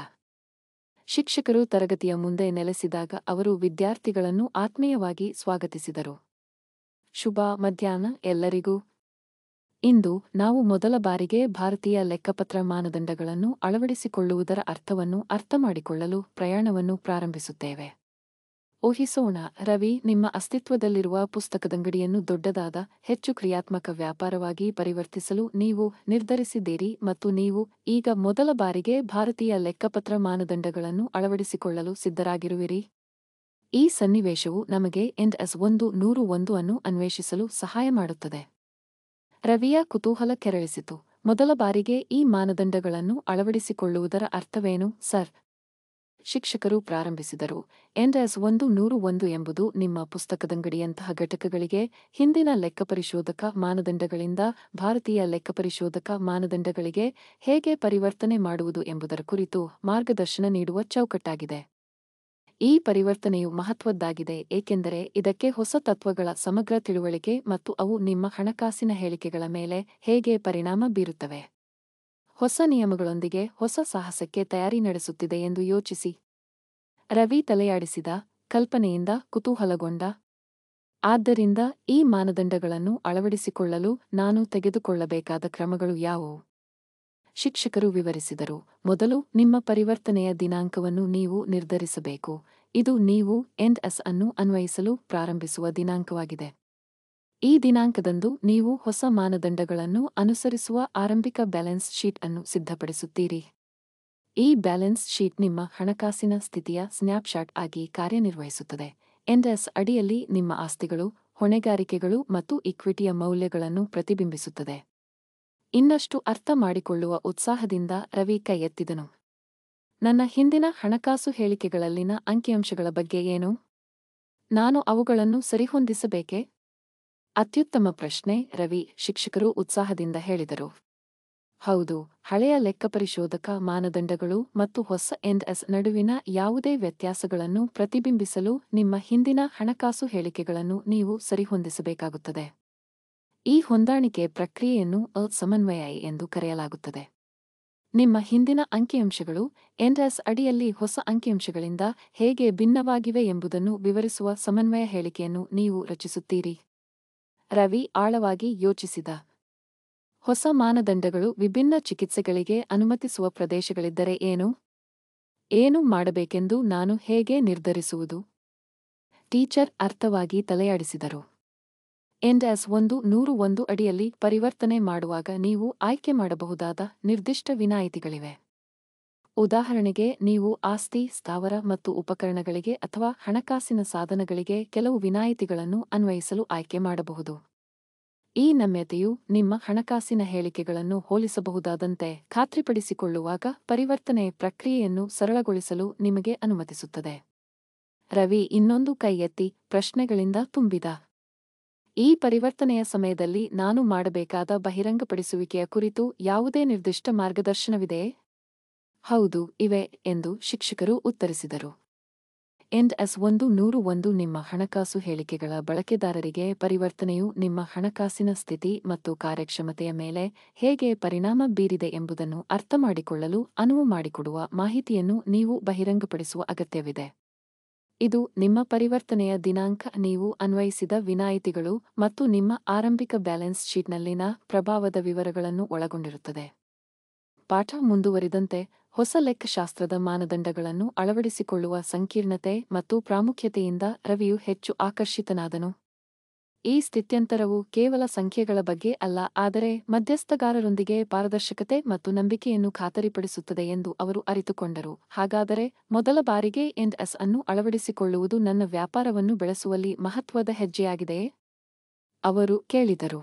A: ಶಿಕ್ಷಕರು ತರಗತಿಯ ಮುಂದೆ ನೆಲೆಸಿದಾಗ ಅವರು ವಿದ್ಯಾರ್ಥಿಗಳನ್ನು ಆತ್ಮೀಯವಾಗಿ ಸ್ವಾಗತಿಸಿದರು ಶುಭ ಮಧ್ಯಾಹ್ನ ಎಲ್ಲರಿಗೂ ಇಂದು ನಾವು ಮೊದಲ ಬಾರಿಗೆ ಭಾರತೀಯ ಲೆಕ್ಕಪತ್ರ ಮಾನದಂಡಗಳನ್ನು ಅಳವಡಿಸಿಕೊಳ್ಳುವುದರ ಅರ್ಥವನ್ನು ಅರ್ಥಮಾಡಿಕೊಳ್ಳಲು ಪ್ರಯಾಣವನ್ನು ಪ್ರಾರಂಭಿಸುತ್ತೇವೆ ಊಹಿಸೋಣ ರವಿ ನಿಮ್ಮ ಅಸ್ತಿತ್ವದಲ್ಲಿರುವ ಪುಸ್ತಕದಂಗಡಿಯನ್ನು ದೊಡ್ಡದಾದ ಹೆಚ್ಚು ಕ್ರಿಯಾತ್ಮಕ ವ್ಯಾಪಾರವಾಗಿ ಪರಿವರ್ತಿಸಲು ನೀವು ನಿರ್ಧರಿಸಿದ್ದೀರಿ ಮತ್ತು ನೀವು ಈಗ ಮೊದಲ ಬಾರಿಗೆ ಭಾರತೀಯ ಲೆಕ್ಕಪತ್ರ ಮಾನದಂಡಗಳನ್ನು ಅಳವಡಿಸಿಕೊಳ್ಳಲು ಸಿದ್ಧರಾಗಿರುವಿರಿ ಈ ಸನ್ನಿವೇಶವು ನಮಗೆ ಎಂಡ್ ಎಸ್ ಒಂದು ನೂರು ಒಂದು ಅನ್ನು ಅನ್ವೇಷಿಸಲು ಸಹಾಯ ಮಾಡುತ್ತದೆ ರವಿಯ ಕುತೂಹಲ ಕೆರಳಿಸಿತು ಮೊದಲ ಬಾರಿಗೆ ಈ ಮಾನದಂಡಗಳನ್ನು ಅಳವಡಿಸಿಕೊಳ್ಳುವುದರ ಅರ್ಥವೇನು ಸರ್ ಶಿಕ್ಷಕರು ಪ್ರಾರಂಭಿಸಿದರು ಎಂಡ್ ಒಂದು ನೂರು ಒಂದು ಎಂಬುದು ನಿಮ್ಮ ಪುಸ್ತಕದಂಗಡಿಯಂತಹ ಘಟಕಗಳಿಗೆ ಹಿಂದಿನ ಲೆಕ್ಕಪರಿಶೋಧಕ ಮಾನದಂಡಗಳಿಂದ ಭಾರತೀಯ ಲೆಕ್ಕಪರಿಶೋಧಕ ಮಾನದಂಡಗಳಿಗೆ ಹೇಗೆ ಪರಿವರ್ತನೆ ಮಾಡುವುದು ಎಂಬುದರ ಕುರಿತು ಮಾರ್ಗದರ್ಶನ ನೀಡುವ ಚೌಕಟ್ಟಾಗಿದೆ ಈ ಪರಿವರ್ತನೆಯು ಮಹತ್ವದ್ದಾಗಿದೆ ಏಕೆಂದರೆ ಇದಕ್ಕೆ ಹೊಸ ತತ್ವಗಳ ಸಮಗ್ರ ತಿಳುವಳಿಕೆ ಮತ್ತು ಅವು ನಿಮ್ಮ ಹಣಕಾಸಿನ ಹೇಳಿಕೆಗಳ ಮೇಲೆ ಹೇಗೆ ಪರಿಣಾಮ ಬೀರುತ್ತವೆ ಹೊಸ ನಿಯಮಗಳೊಂದಿಗೆ ಹೊಸ ಸಾಹಸಕ್ಕೆ ತಯಾರಿ ನಡೆಸುತ್ತಿದೆ ಎಂದು ಯೋಚಿಸಿ ರವಿ ತಲೆಯಾಡಿಸಿದ ಕಲ್ಪನೆಯಿಂದ ಕುತೂಹಲಗೊಂಡ ಆದ್ದರಿಂದ ಈ ಮಾನದಂಡಗಳನ್ನು ಅಳವಡಿಸಿಕೊಳ್ಳಲು ನಾನು ತೆಗೆದುಕೊಳ್ಳಬೇಕಾದ ಕ್ರಮಗಳು ಯಾವುವು ಶಿಕ್ಷಕರು ವಿವರಿಸಿದರು ಮೊದಲು ನಿಮ್ಮ ಪರಿವರ್ತನೆಯ ದಿನಾಂಕವನ್ನು ನೀವು ನಿರ್ಧರಿಸಬೇಕು ಇದು ನೀವು ಎನ್ಎಸ್ ಅನ್ನು ಅನ್ವಯಿಸಲು ಪ್ರಾರಂಭಿಸುವ ದಿನಾಂಕವಾಗಿದೆ ಈ ದಿನಾಂಕದಂದು ನೀವು ಹೊಸ ಮಾನದಂಡಗಳನ್ನು ಅನುಸರಿಸುವ ಆರಂಭಿಕ ಬ್ಯಾಲೆನ್ಸ್ ಶೀಟ್ ಅನ್ನು ಸಿದ್ಧಪಡಿಸುತ್ತೀರಿ ಈ ಬ್ಯಾಲೆನ್ಸ್ ಶೀಟ್ ನಿಮ್ಮ ಹಣಕಾಸಿನ ಸ್ಥಿತಿಯ ಸ್ನ್ಯಾಪ್ಶಾಟ್ ಆಗಿ ಕಾರ್ಯನಿರ್ವಹಿಸುತ್ತದೆ ಎನ್ಎಸ್ ಅಡಿಯಲ್ಲಿ ನಿಮ್ಮ ಆಸ್ತಿಗಳು ಹೊಣೆಗಾರಿಕೆಗಳು ಮತ್ತು ಇಕ್ವಿಟಿಯ ಮೌಲ್ಯಗಳನ್ನು ಪ್ರತಿಬಿಂಬಿಸುತ್ತದೆ ಇನ್ನಷ್ಟು ಅರ್ಥ ಮಾಡಿಕೊಳ್ಳುವ ಉತ್ಸಾಹದಿಂದ ರವಿ ಕೈ ಎತ್ತಿದನು ನನ್ನ ಹಿಂದಿನ ಹಣಕಾಸು ಹೇಳಿಕೆಗಳಲ್ಲಿನ ಅಂಕಿಅಂಶಗಳ ಬಗ್ಗೆ ಏನು ನಾನು ಅವುಗಳನ್ನು ಸರಿಹೊಂದಿಸಬೇಕೆ ಅತ್ಯುತ್ತಮ ಪ್ರಶ್ನೆ ರವಿ ಶಿಕ್ಷಕರು ಉತ್ಸಾಹದಿಂದ ಹೇಳಿದರು ಹೌದು ಹಳೆಯ ಲೆಕ್ಕಪರಿಶೋಧಕ ಮಾನದಂಡಗಳು ಮತ್ತು ಹೊಸ ಎನ್ಎಸ್ ನಡುವಿನ ಯಾವುದೇ ವ್ಯತ್ಯಾಸಗಳನ್ನು ಪ್ರತಿಬಿಂಬಿಸಲು ನಿಮ್ಮ ಹಿಂದಿನ ಹಣಕಾಸು ಹೇಳಿಕೆಗಳನ್ನು ನೀವು ಸರಿಹೊಂದಿಸಬೇಕಾಗುತ್ತದೆ ಈ ಹೊಂದಾಣಿಕೆ ಪ್ರಕ್ರಿಯೆಯನ್ನು ಅಸಮನ್ವಯ ಎಂದು ಕರೆಯಲಾಗುತ್ತದೆ ನಿಮ್ಮ ಹಿಂದಿನ ಅಂಕಿಅಂಶಗಳು ಎನ್ಎಸ್ ಅಡಿಯಲ್ಲಿ ಹೊಸ ಅಂಕಿಅಂಶಗಳಿಂದ ಹೇಗೆ ಭಿನ್ನವಾಗಿವೆ ಎಂಬುದನ್ನು ವಿವರಿಸುವ ಸಮನ್ವಯ ಹೇಳಿಕೆಯನ್ನು ನೀವು ರಚಿಸುತ್ತೀರಿ ರವಿ ಆಳವಾಗಿ ಯೋಚಿಸಿದ ಹೊಸ ಮಾನದಂಡಗಳು ವಿಭಿನ್ನ ಚಿಕಿತ್ಸೆಗಳಿಗೆ ಅನುಮತಿಸುವ ಪ್ರದೇಶಗಳಿದ್ದರೆ ಏನು ಏನು ಮಾಡಬೇಕೆಂದು ನಾನು ಹೇಗೆ ನಿರ್ಧರಿಸುವುದು ಟೀಚರ್ ಅರ್ಥವಾಗಿ ತಲೆಯಾಡಿಸಿದರು ಎಂಡ್ ಒಂದು ನೂರು ಒಂದು ಅಡಿಯಲ್ಲಿ ಪರಿವರ್ತನೆ ಮಾಡುವಾಗ ನೀವು ಆಯ್ಕೆ ಮಾಡಬಹುದಾದ ನಿರ್ದಿಷ್ಟ ವಿನಾಯಿತಿಗಳಿವೆ ಉದಾಹರಣೆಗೆ ನೀವು ಆಸ್ತಿ ಸ್ಥಾವರ ಮತ್ತು ಉಪಕರಣಗಳಿಗೆ ಅಥವಾ ಹಣಕಾಸಿನ ಸಾಧನಗಳಿಗೆ ಕೆಲವು ವಿನಾಯಿತಿಗಳನ್ನು ಅನ್ವಯಿಸಲು ಆಯ್ಕೆ ಮಾಡಬಹುದು ಈ ನಮ್ಯತೆಯು ನಿಮ್ಮ ಹಣಕಾಸಿನ ಹೇಳಿಕೆಗಳನ್ನು ಹೋಲಿಸಬಹುದಾದಂತೆ ಖಾತ್ರಿಪಡಿಸಿಕೊಳ್ಳುವಾಗ ಪರಿವರ್ತನೆ ಪ್ರಕ್ರಿಯೆಯನ್ನು ಸರಳಗೊಳಿಸಲು ನಿಮಗೆ ಅನುಮತಿಸುತ್ತದೆ ರವಿ ಇನ್ನೊಂದು ಕೈ ಎತ್ತಿ ಪ್ರಶ್ನೆಗಳಿಂದ ತುಂಬಿದ ಈ ಪರಿವರ್ತನೆಯ ಸಮಯದಲ್ಲಿ ನಾನು ಮಾಡಬೇಕಾದ ಬಹಿರಂಗಪಡಿಸುವಿಕೆಯ ಕುರಿತು ಯಾವುದೇ ನಿರ್ದಿಷ್ಟ ಮಾರ್ಗದರ್ಶನವಿದೆಯೇ ಹೌದು ಇವೆ ಎಂದು ಶಿಕ್ಷಕರು ಉತ್ತರಿಸಿದರು ಎಂಡ್ ಎಸ್ ಒಂದು ನೂರು ಒಂದು ನಿಮ್ಮ ಹಣಕಾಸು ಹೇಳಿಕೆಗಳ ಬಳಕೆದಾರರಿಗೆ ಪರಿವರ್ತನೆಯು ನಿಮ್ಮ ಹಣಕಾಸಿನ ಸ್ಥಿತಿ ಮತ್ತು ಕಾರ್ಯಕ್ಷಮತೆಯ ಮೇಲೆ ಹೇಗೆ ಪರಿಣಾಮ ಬೀರಿದೆ ಎಂಬುದನ್ನು ಅರ್ಥಮಾಡಿಕೊಳ್ಳಲು ಅನುವು ಮಾಡಿಕೊಡುವ ಮಾಹಿತಿಯನ್ನು ನೀವು ಬಹಿರಂಗಪಡಿಸುವ ಅಗತ್ಯವಿದೆ ಇದು ನಿಮ್ಮ ಪರಿವರ್ತನೆಯ ದಿನಾಂಕ ನೀವು ಅನ್ವಯಿಸಿದ ವಿನಾಯಿತಿಗಳು ಮತ್ತು ನಿಮ್ಮ ಆರಂಭಿಕ ಬ್ಯಾಲೆನ್ಸ್ ಶೀಟ್ನಲ್ಲಿನ ಪ್ರಭಾವದ ವಿವರಗಳನ್ನು ಒಳಗೊಂಡಿರುತ್ತದೆ ಪಾಠ ಮುಂದುವರಿದಂತೆ ಹೊಸ ಲೆಕ್ಕಶಾಸ್ತ್ರದ ಮಾನದಂಡಗಳನ್ನು ಅಳವಡಿಸಿಕೊಳ್ಳುವ ಸಂಕೀರ್ಣತೆ ಮತ್ತು ಪ್ರಾಮುಖ್ಯತೆಯಿಂದ ರವಿಯು ಹೆಚ್ಚು ಆಕರ್ಷಿತನಾದನು ಈ ಸ್ಥಿತ್ಯಂತರವು ಕೇವಲ ಸಂಖ್ಯೆಗಳ ಬಗ್ಗೆ ಅಲ್ಲ ಆದರೆ ಮಧ್ಯಸ್ಥಗಾರರೊಂದಿಗೆ ಪಾರದರ್ಶಕತೆ ಮತ್ತು ನಂಬಿಕೆಯನ್ನು ಖಾತರಿಪಡಿಸುತ್ತದೆ ಎಂದು ಅವರು ಅರಿತುಕೊಂಡರು ಹಾಗಾದರೆ ಮೊದಲ ಬಾರಿಗೆ ಎಂಡ್ ಎಸ್ ಅನ್ನು ಅಳವಡಿಸಿಕೊಳ್ಳುವುದು ನನ್ನ ವ್ಯಾಪಾರವನ್ನು ಬೆಳೆಸುವಲ್ಲಿ ಮಹತ್ವದ ಹೆಜ್ಜೆಯಾಗಿದೆಯೇ ಅವರು ಕೇಳಿದರು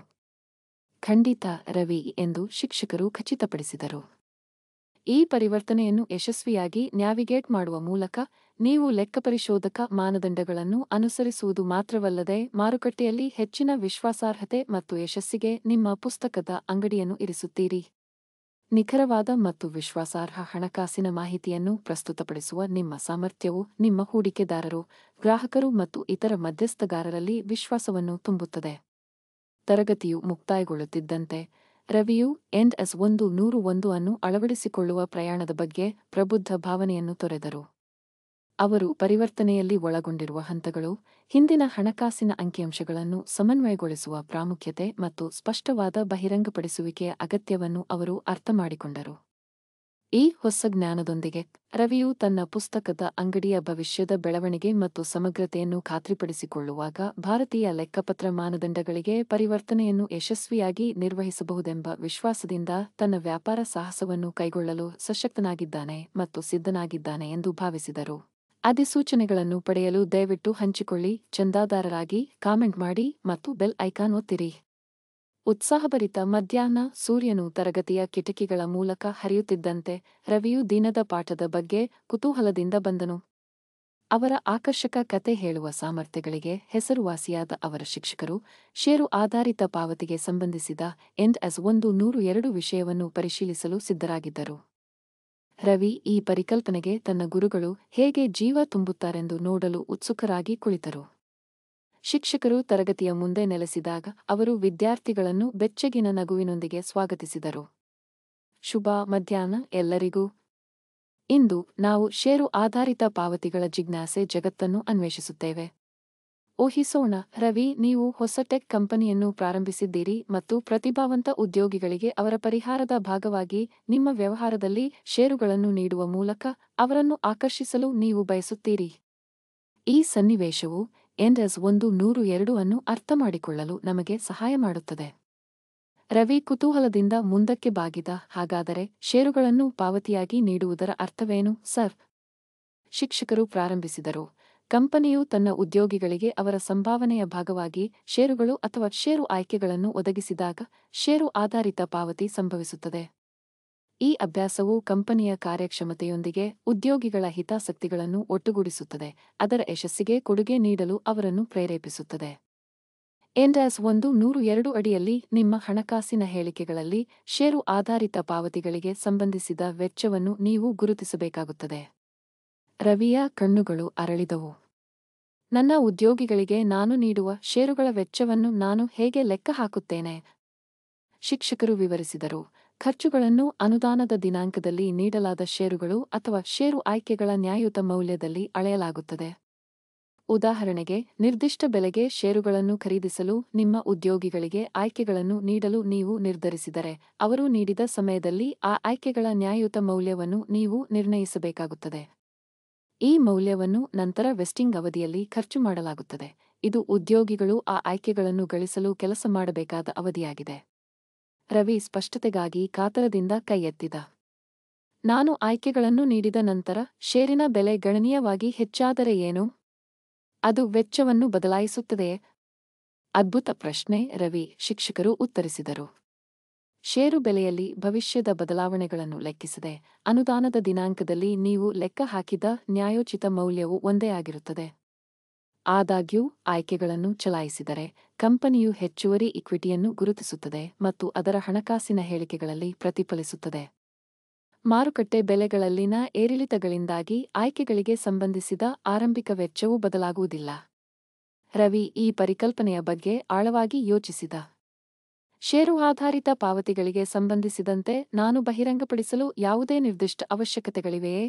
A: ಖಂಡಿತ ರವಿ ಎಂದು ಶಿಕ್ಷಕರು ಖಚಿತಪಡಿಸಿದರು ಈ ಪರಿವರ್ತನೆಯನ್ನು ಯಶಸ್ವಿಯಾಗಿ ನ್ಯಾವಿಗೇಟ್ ಮಾಡುವ ಮೂಲಕ ನೀವು ಲೆಕ್ಕಪರಿಶೋಧಕ ಮಾನದಂಡಗಳನ್ನು ಅನುಸರಿಸುವುದು ಮಾತ್ರವಲ್ಲದೆ ಮಾರುಕಟ್ಟೆಯಲ್ಲಿ ಹೆಚ್ಚಿನ ವಿಶ್ವಾಸಾರ್ಹತೆ ಮತ್ತು ಯಶಸ್ಸಿಗೆ ನಿಮ್ಮ ಪುಸ್ತಕದ ಅಂಗಡಿಯನ್ನು ಇರಿಸುತ್ತೀರಿ ನಿಖರವಾದ ಮತ್ತು ವಿಶ್ವಾಸಾರ್ಹ ಹಣಕಾಸಿನ ಮಾಹಿತಿಯನ್ನು ಪ್ರಸ್ತುತಪಡಿಸುವ ನಿಮ್ಮ ಸಾಮರ್ಥ್ಯವು ನಿಮ್ಮ ಹೂಡಿಕೆದಾರರು ಗ್ರಾಹಕರು ಮತ್ತು ಇತರ ಮಧ್ಯಸ್ಥಗಾರರಲ್ಲಿ ವಿಶ್ವಾಸವನ್ನು ತುಂಬುತ್ತದೆ ತರಗತಿಯು ಮುಕ್ತಾಯಗೊಳ್ಳುತ್ತಿದ್ದಂತೆ ರವಿಯು ಎಂಡ್ ಎಸ್ ಒಂದು ನೂರು ಒಂದು ಅನ್ನು ಅಳವಡಿಸಿಕೊಳ್ಳುವ ಪ್ರಯಾಣದ ಬಗ್ಗೆ ಪ್ರಬುದ್ಧ ಭಾವನೆಯನ್ನು ತೊರೆದರು ಅವರು ಪರಿವರ್ತನೆಯಲ್ಲಿ ಒಳಗೊಂಡಿರುವ ಹಂತಗಳು ಹಿಂದಿನ ಹಣಕಾಸಿನ ಅಂಕಿಅಂಶಗಳನ್ನು ಸಮನ್ವಯಗೊಳಿಸುವ ಪ್ರಾಮುಖ್ಯತೆ ಮತ್ತು ಸ್ಪಷ್ಟವಾದ ಬಹಿರಂಗಪಡಿಸುವಿಕೆಯ ಅಗತ್ಯವನ್ನು ಅವರು ಅರ್ಥಮಾಡಿಕೊಂಡರು ಈ ಹೊಸ ಜ್ಞಾನದೊಂದಿಗೆ ರವಿಯು ತನ್ನ ಪುಸ್ತಕದ ಅಂಗಡಿಯ ಭವಿಷ್ಯದ ಬೆಳವಣಿಗೆ ಮತ್ತು ಸಮಗ್ರತೆಯನ್ನು ಖಾತ್ರಿಪಡಿಸಿಕೊಳ್ಳುವಾಗ ಭಾರತೀಯ ಲೆಕ್ಕಪತ್ರ ಮಾನದಂಡಗಳಿಗೆ ಪರಿವರ್ತನೆಯನ್ನು ಯಶಸ್ವಿಯಾಗಿ ನಿರ್ವಹಿಸಬಹುದೆಂಬ ವಿಶ್ವಾಸದಿಂದ ತನ್ನ ವ್ಯಾಪಾರ ಸಾಹಸವನ್ನು ಕೈಗೊಳ್ಳಲು ಸಶಕ್ತನಾಗಿದ್ದಾನೆ ಮತ್ತು ಸಿದ್ಧನಾಗಿದ್ದಾನೆ ಎಂದು ಭಾವಿಸಿದರು ಅಧಿಸೂಚನೆಗಳನ್ನು ಪಡೆಯಲು ದಯವಿಟ್ಟು ಹಂಚಿಕೊಳ್ಳಿ ಚಂದಾದಾರರಾಗಿ ಕಾಮೆಂಟ್ ಮಾಡಿ ಮತ್ತು ಬೆಲ್ ಐಕಾನ್ ಒತ್ತಿರಿ ಉತ್ಸಾಹಭರಿತ ಮಧ್ಯಾಹ್ನ ಸೂರ್ಯನು ತರಗತಿಯ ಕಿಟಕಿಗಳ ಮೂಲಕ ಹರಿಯುತ್ತಿದ್ದಂತೆ ರವಿಯು ದಿನದ ಪಾಠದ ಬಗ್ಗೆ ಕುತೂಹಲದಿಂದ ಬಂದನು ಅವರ ಆಕರ್ಷಕ ಕತೆ ಹೇಳುವ ಸಾಮರ್ಥ್ಯಗಳಿಗೆ ಹೆಸರುವಾಸಿಯಾದ ಅವರ ಶಿಕ್ಷಕರು ಷೇರು ಆಧಾರಿತ ಪಾವತಿಗೆ ಸಂಬಂಧಿಸಿದ ಎಂಡ್ ಎಸ್ ಒಂದು ನೂರು ಎರಡು ವಿಷಯವನ್ನು ಪರಿಶೀಲಿಸಲು ಸಿದ್ಧರಾಗಿದ್ದರು ರವಿ ಈ ಪರಿಕಲ್ಪನೆಗೆ ತನ್ನ ಗುರುಗಳು ಹೇಗೆ ಜೀವ ತುಂಬುತ್ತಾರೆಂದು ನೋಡಲು ಉತ್ಸುಕರಾಗಿ ಕುಳಿತರು ಶಿಕ್ಷಕರು ತರಗತಿಯ ಮುಂದೆ ನೆಲೆಸಿದಾಗ ಅವರು ವಿದ್ಯಾರ್ಥಿಗಳನ್ನು ಬೆಚ್ಚಗಿನ ನಗುವಿನೊಂದಿಗೆ ಸ್ವಾಗತಿಸಿದರು ಶುಭ ಮಧ್ಯಾಹ್ನ ಎಲ್ಲರಿಗೂ ಇಂದು ನಾವು ಷೇರು ಆಧಾರಿತ ಪಾವತಿಗಳ ಜಿಜ್ಞಾಸೆ ಜಗತ್ತನ್ನು ಅನ್ವೇಷಿಸುತ್ತೇವೆ ಊಹಿಸೋಣ ರವಿ ನೀವು ಹೊಸ ಟೆಕ್ ಕಂಪನಿಯನ್ನು ಪ್ರಾರಂಭಿಸಿದ್ದೀರಿ ಮತ್ತು ಪ್ರತಿಭಾವಂತ ಉದ್ಯೋಗಿಗಳಿಗೆ ಅವರ ಪರಿಹಾರದ ಭಾಗವಾಗಿ ನಿಮ್ಮ ವ್ಯವಹಾರದಲ್ಲಿ ಷೇರುಗಳನ್ನು ನೀಡುವ ಮೂಲಕ ಅವರನ್ನು ಆಕರ್ಷಿಸಲು ನೀವು ಬಯಸುತ್ತೀರಿ ಈ ಸನ್ನಿವೇಶವು ಎಂಡಸ್ ಒಂದು ನೂರು ಎರಡು ಅನ್ನು ಮಾಡಿಕೊಳ್ಳಲು ನಮಗೆ ಸಹಾಯ ಮಾಡುತ್ತದೆ ರವಿ ಕುತೂಹಲದಿಂದ ಮುಂದಕ್ಕೆ ಬಾಗಿದ ಹಾಗಾದರೆ ಷೇರುಗಳನ್ನು ಪಾವತಿಯಾಗಿ ನೀಡುವುದರ ಅರ್ಥವೇನು ಸರ್ ಶಿಕ್ಷಕರು ಪ್ರಾರಂಭಿಸಿದರು ಕಂಪನಿಯು ತನ್ನ ಉದ್ಯೋಗಿಗಳಿಗೆ ಅವರ ಸಂಭಾವನೆಯ ಭಾಗವಾಗಿ ಷೇರುಗಳು ಅಥವಾ ಷೇರು ಆಯ್ಕೆಗಳನ್ನು ಒದಗಿಸಿದಾಗ ಷೇರು ಆಧಾರಿತ ಪಾವತಿ ಸಂಭವಿಸುತ್ತದೆ ಈ ಅಭ್ಯಾಸವು ಕಂಪನಿಯ ಕಾರ್ಯಕ್ಷಮತೆಯೊಂದಿಗೆ ಉದ್ಯೋಗಿಗಳ ಹಿತಾಸಕ್ತಿಗಳನ್ನು ಒಟ್ಟುಗೂಡಿಸುತ್ತದೆ ಅದರ ಯಶಸ್ಸಿಗೆ ಕೊಡುಗೆ ನೀಡಲು ಅವರನ್ನು ಪ್ರೇರೇಪಿಸುತ್ತದೆ ಎಂಡಾಸ್ ಒಂದು ನೂರು ಎರಡು ಅಡಿಯಲ್ಲಿ ನಿಮ್ಮ ಹಣಕಾಸಿನ ಹೇಳಿಕೆಗಳಲ್ಲಿ ಷೇರು ಆಧಾರಿತ ಪಾವತಿಗಳಿಗೆ ಸಂಬಂಧಿಸಿದ ವೆಚ್ಚವನ್ನು ನೀವು ಗುರುತಿಸಬೇಕಾಗುತ್ತದೆ ರವಿಯ ಕಣ್ಣುಗಳು ಅರಳಿದವು ನನ್ನ ಉದ್ಯೋಗಿಗಳಿಗೆ ನಾನು ನೀಡುವ ಷೇರುಗಳ ವೆಚ್ಚವನ್ನು ನಾನು ಹೇಗೆ ಲೆಕ್ಕ ಹಾಕುತ್ತೇನೆ ಶಿಕ್ಷಕರು ವಿವರಿಸಿದರು ಖರ್ಚುಗಳನ್ನು ಅನುದಾನದ ದಿನಾಂಕದಲ್ಲಿ ನೀಡಲಾದ ಷೇರುಗಳು ಅಥವಾ ಷೇರು ಆಯ್ಕೆಗಳ ನ್ಯಾಯಯುತ ಮೌಲ್ಯದಲ್ಲಿ ಅಳೆಯಲಾಗುತ್ತದೆ ಉದಾಹರಣೆಗೆ ನಿರ್ದಿಷ್ಟ ಬೆಲೆಗೆ ಷೇರುಗಳನ್ನು ಖರೀದಿಸಲು ನಿಮ್ಮ ಉದ್ಯೋಗಿಗಳಿಗೆ ಆಯ್ಕೆಗಳನ್ನು ನೀಡಲು ನೀವು ನಿರ್ಧರಿಸಿದರೆ ಅವರು ನೀಡಿದ ಸಮಯದಲ್ಲಿ ಆ ಆಯ್ಕೆಗಳ ನ್ಯಾಯಯುತ ಮೌಲ್ಯವನ್ನು ನೀವು ನಿರ್ಣಯಿಸಬೇಕಾಗುತ್ತದೆ ಈ ಮೌಲ್ಯವನ್ನು ನಂತರ ವೆಸ್ಟಿಂಗ್ ಅವಧಿಯಲ್ಲಿ ಖರ್ಚು ಮಾಡಲಾಗುತ್ತದೆ ಇದು ಉದ್ಯೋಗಿಗಳು ಆ ಆಯ್ಕೆಗಳನ್ನು ಗಳಿಸಲು ಕೆಲಸ ಮಾಡಬೇಕಾದ ಅವಧಿಯಾಗಿದೆ ರವಿ ಸ್ಪಷ್ಟತೆಗಾಗಿ ಕಾತರದಿಂದ ಕೈಯೆತ್ತಿದ ನಾನು ಆಯ್ಕೆಗಳನ್ನು ನೀಡಿದ ನಂತರ ಷೇರಿನ ಬೆಲೆ ಗಣನೀಯವಾಗಿ ಹೆಚ್ಚಾದರೆ ಏನು ಅದು ವೆಚ್ಚವನ್ನು ಬದಲಾಯಿಸುತ್ತದೆಯೇ ಅದ್ಭುತ ಪ್ರಶ್ನೆ ರವಿ ಶಿಕ್ಷಕರು ಉತ್ತರಿಸಿದರು ಷೇರು ಬೆಲೆಯಲ್ಲಿ ಭವಿಷ್ಯದ ಬದಲಾವಣೆಗಳನ್ನು ಲೆಕ್ಕಿಸದೆ ಅನುದಾನದ ದಿನಾಂಕದಲ್ಲಿ ನೀವು ಲೆಕ್ಕ ಹಾಕಿದ ನ್ಯಾಯೋಚಿತ ಮೌಲ್ಯವು ಒಂದೇ ಆಗಿರುತ್ತದೆ ಆದಾಗ್ಯೂ ಆಯ್ಕೆಗಳನ್ನು ಚಲಾಯಿಸಿದರೆ ಕಂಪನಿಯು ಹೆಚ್ಚುವರಿ ಇಕ್ವಿಟಿಯನ್ನು ಗುರುತಿಸುತ್ತದೆ ಮತ್ತು ಅದರ ಹಣಕಾಸಿನ ಹೇಳಿಕೆಗಳಲ್ಲಿ ಪ್ರತಿಫಲಿಸುತ್ತದೆ ಮಾರುಕಟ್ಟೆ ಬೆಲೆಗಳಲ್ಲಿನ ಏರಿಳಿತಗಳಿಂದಾಗಿ ಆಯ್ಕೆಗಳಿಗೆ ಸಂಬಂಧಿಸಿದ ಆರಂಭಿಕ ವೆಚ್ಚವೂ ಬದಲಾಗುವುದಿಲ್ಲ ರವಿ ಈ ಪರಿಕಲ್ಪನೆಯ ಬಗ್ಗೆ ಆಳವಾಗಿ ಯೋಚಿಸಿದ ಷೇರು ಆಧಾರಿತ ಪಾವತಿಗಳಿಗೆ ಸಂಬಂಧಿಸಿದಂತೆ ನಾನು ಬಹಿರಂಗಪಡಿಸಲು ಯಾವುದೇ ನಿರ್ದಿಷ್ಟ ಅವಶ್ಯಕತೆಗಳಿವೆಯೇ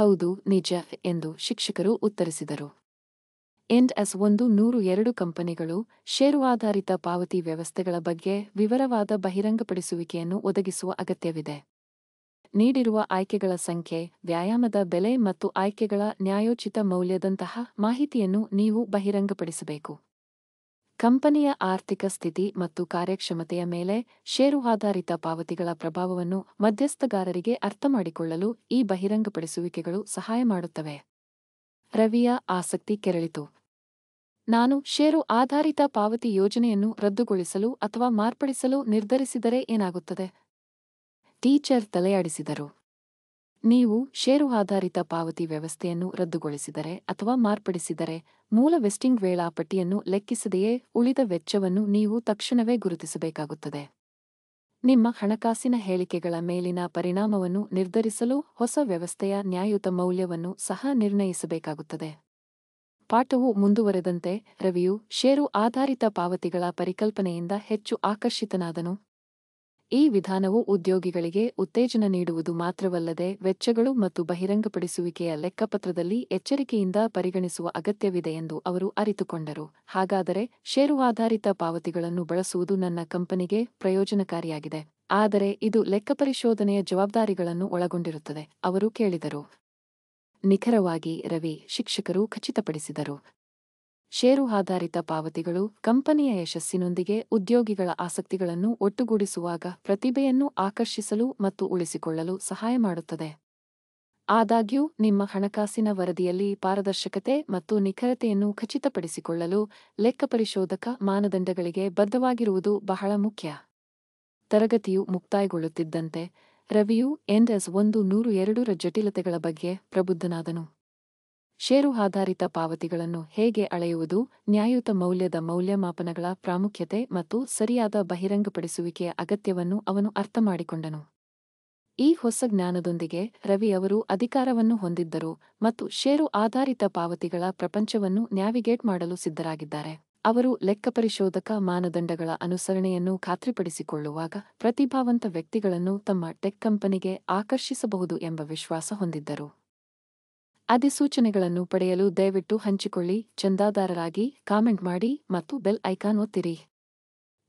A: ಹೌದು ನಿಜ ಎಂದು ಶಿಕ್ಷಕರು ಉತ್ತರಿಸಿದರು ಎಂಡ್ ಎಸ್ ಒಂದು ನೂರು ಎರಡು ಕಂಪನಿಗಳು ಷೇರು ಆಧಾರಿತ ಪಾವತಿ ವ್ಯವಸ್ಥೆಗಳ ಬಗ್ಗೆ ವಿವರವಾದ ಬಹಿರಂಗಪಡಿಸುವಿಕೆಯನ್ನು ಒದಗಿಸುವ ಅಗತ್ಯವಿದೆ ನೀಡಿರುವ ಆಯ್ಕೆಗಳ ಸಂಖ್ಯೆ ವ್ಯಾಯಾಮದ ಬೆಲೆ ಮತ್ತು ಆಯ್ಕೆಗಳ ನ್ಯಾಯೋಚಿತ ಮೌಲ್ಯದಂತಹ ಮಾಹಿತಿಯನ್ನು ನೀವು ಬಹಿರಂಗಪಡಿಸಬೇಕು ಕಂಪನಿಯ ಆರ್ಥಿಕ ಸ್ಥಿತಿ ಮತ್ತು ಕಾರ್ಯಕ್ಷಮತೆಯ ಮೇಲೆ ಷೇರು ಆಧಾರಿತ ಪಾವತಿಗಳ ಪ್ರಭಾವವನ್ನು ಮಧ್ಯಸ್ಥಗಾರರಿಗೆ ಅರ್ಥಮಾಡಿಕೊಳ್ಳಲು ಈ ಬಹಿರಂಗಪಡಿಸುವಿಕೆಗಳು ಸಹಾಯ ಮಾಡುತ್ತವೆ ರವಿಯ ಆಸಕ್ತಿ ಕೆರಳಿತು ನಾನು ಷೇರು ಆಧಾರಿತ ಪಾವತಿ ಯೋಜನೆಯನ್ನು ರದ್ದುಗೊಳಿಸಲು ಅಥವಾ ಮಾರ್ಪಡಿಸಲು ನಿರ್ಧರಿಸಿದರೆ ಏನಾಗುತ್ತದೆ ಟೀಚರ್ ತಲೆಯಾಡಿಸಿದರು ನೀವು ಷೇರು ಆಧಾರಿತ ಪಾವತಿ ವ್ಯವಸ್ಥೆಯನ್ನು ರದ್ದುಗೊಳಿಸಿದರೆ ಅಥವಾ ಮಾರ್ಪಡಿಸಿದರೆ ಮೂಲ ವೆಸ್ಟಿಂಗ್ ವೇಳಾಪಟ್ಟಿಯನ್ನು ಲೆಕ್ಕಿಸದೆಯೇ ಉಳಿದ ವೆಚ್ಚವನ್ನು ನೀವು ತಕ್ಷಣವೇ ಗುರುತಿಸಬೇಕಾಗುತ್ತದೆ ನಿಮ್ಮ ಹಣಕಾಸಿನ ಹೇಳಿಕೆಗಳ ಮೇಲಿನ ಪರಿಣಾಮವನ್ನು ನಿರ್ಧರಿಸಲು ಹೊಸ ವ್ಯವಸ್ಥೆಯ ನ್ಯಾಯಯುತ ಮೌಲ್ಯವನ್ನು ಸಹ ನಿರ್ಣಯಿಸಬೇಕಾಗುತ್ತದೆ ಪಾಠವು ಮುಂದುವರೆದಂತೆ ರವಿಯು ಷೇರು ಆಧಾರಿತ ಪಾವತಿಗಳ ಪರಿಕಲ್ಪನೆಯಿಂದ ಹೆಚ್ಚು ಆಕರ್ಷಿತನಾದನು ಈ ವಿಧಾನವು ಉದ್ಯೋಗಿಗಳಿಗೆ ಉತ್ತೇಜನ ನೀಡುವುದು ಮಾತ್ರವಲ್ಲದೆ ವೆಚ್ಚಗಳು ಮತ್ತು ಬಹಿರಂಗಪಡಿಸುವಿಕೆಯ ಲೆಕ್ಕಪತ್ರದಲ್ಲಿ ಎಚ್ಚರಿಕೆಯಿಂದ ಪರಿಗಣಿಸುವ ಅಗತ್ಯವಿದೆ ಎಂದು ಅವರು ಅರಿತುಕೊಂಡರು ಹಾಗಾದರೆ ಷೇರು ಆಧಾರಿತ ಪಾವತಿಗಳನ್ನು ಬಳಸುವುದು ನನ್ನ ಕಂಪನಿಗೆ ಪ್ರಯೋಜನಕಾರಿಯಾಗಿದೆ ಆದರೆ ಇದು ಲೆಕ್ಕಪರಿಶೋಧನೆಯ ಜವಾಬ್ದಾರಿಗಳನ್ನು ಒಳಗೊಂಡಿರುತ್ತದೆ ಅವರು ಕೇಳಿದರು ನಿಖರವಾಗಿ ರವಿ ಶಿಕ್ಷಕರು ಖಚಿತಪಡಿಸಿದರು ಷೇರು ಆಧಾರಿತ ಪಾವತಿಗಳು ಕಂಪನಿಯ ಯಶಸ್ಸಿನೊಂದಿಗೆ ಉದ್ಯೋಗಿಗಳ ಆಸಕ್ತಿಗಳನ್ನು ಒಟ್ಟುಗೂಡಿಸುವಾಗ ಪ್ರತಿಭೆಯನ್ನು ಆಕರ್ಷಿಸಲು ಮತ್ತು ಉಳಿಸಿಕೊಳ್ಳಲು ಸಹಾಯ ಮಾಡುತ್ತದೆ ಆದಾಗ್ಯೂ ನಿಮ್ಮ ಹಣಕಾಸಿನ ವರದಿಯಲ್ಲಿ ಪಾರದರ್ಶಕತೆ ಮತ್ತು ನಿಖರತೆಯನ್ನು ಖಚಿತಪಡಿಸಿಕೊಳ್ಳಲು ಲೆಕ್ಕಪರಿಶೋಧಕ ಮಾನದಂಡಗಳಿಗೆ ಬದ್ಧವಾಗಿರುವುದು ಬಹಳ ಮುಖ್ಯ ತರಗತಿಯು ಮುಕ್ತಾಯಗೊಳ್ಳುತ್ತಿದ್ದಂತೆ ರವಿಯು ಎಸ್ ಒಂದು ನೂರು ಎರಡರ ಜಟಿಲತೆಗಳ ಬಗ್ಗೆ ಪ್ರಬುದ್ಧನಾದನು ಷೇರು ಆಧಾರಿತ ಪಾವತಿಗಳನ್ನು ಹೇಗೆ ಅಳೆಯುವುದು ನ್ಯಾಯಯುತ ಮೌಲ್ಯದ ಮೌಲ್ಯಮಾಪನಗಳ ಪ್ರಾಮುಖ್ಯತೆ ಮತ್ತು ಸರಿಯಾದ ಬಹಿರಂಗಪಡಿಸುವಿಕೆಯ ಅಗತ್ಯವನ್ನು ಅವನು ಅರ್ಥಮಾಡಿಕೊಂಡನು ಈ ಹೊಸ ಜ್ಞಾನದೊಂದಿಗೆ ರವಿ ಅವರು ಅಧಿಕಾರವನ್ನು ಹೊಂದಿದ್ದರು ಮತ್ತು ಷೇರು ಆಧಾರಿತ ಪಾವತಿಗಳ ಪ್ರಪಂಚವನ್ನು ನ್ಯಾವಿಗೇಟ್ ಮಾಡಲು ಸಿದ್ಧರಾಗಿದ್ದಾರೆ ಅವರು ಲೆಕ್ಕಪರಿಶೋಧಕ ಮಾನದಂಡಗಳ ಅನುಸರಣೆಯನ್ನು ಖಾತ್ರಿಪಡಿಸಿಕೊಳ್ಳುವಾಗ ಪ್ರತಿಭಾವಂತ ವ್ಯಕ್ತಿಗಳನ್ನು ತಮ್ಮ ಟೆಕ್ ಕಂಪನಿಗೆ ಆಕರ್ಷಿಸಬಹುದು ಎಂಬ ವಿಶ್ವಾಸ ಹೊಂದಿದ್ದರು ಅಧಿಸೂಚನೆಗಳನ್ನು ಪಡೆಯಲು ದಯವಿಟ್ಟು ಹಂಚಿಕೊಳ್ಳಿ ಚಂದಾದಾರರಾಗಿ ಕಾಮೆಂಟ್ ಮಾಡಿ ಮತ್ತು ಬೆಲ್ ಐಕಾನ್ ಒತ್ತಿರಿ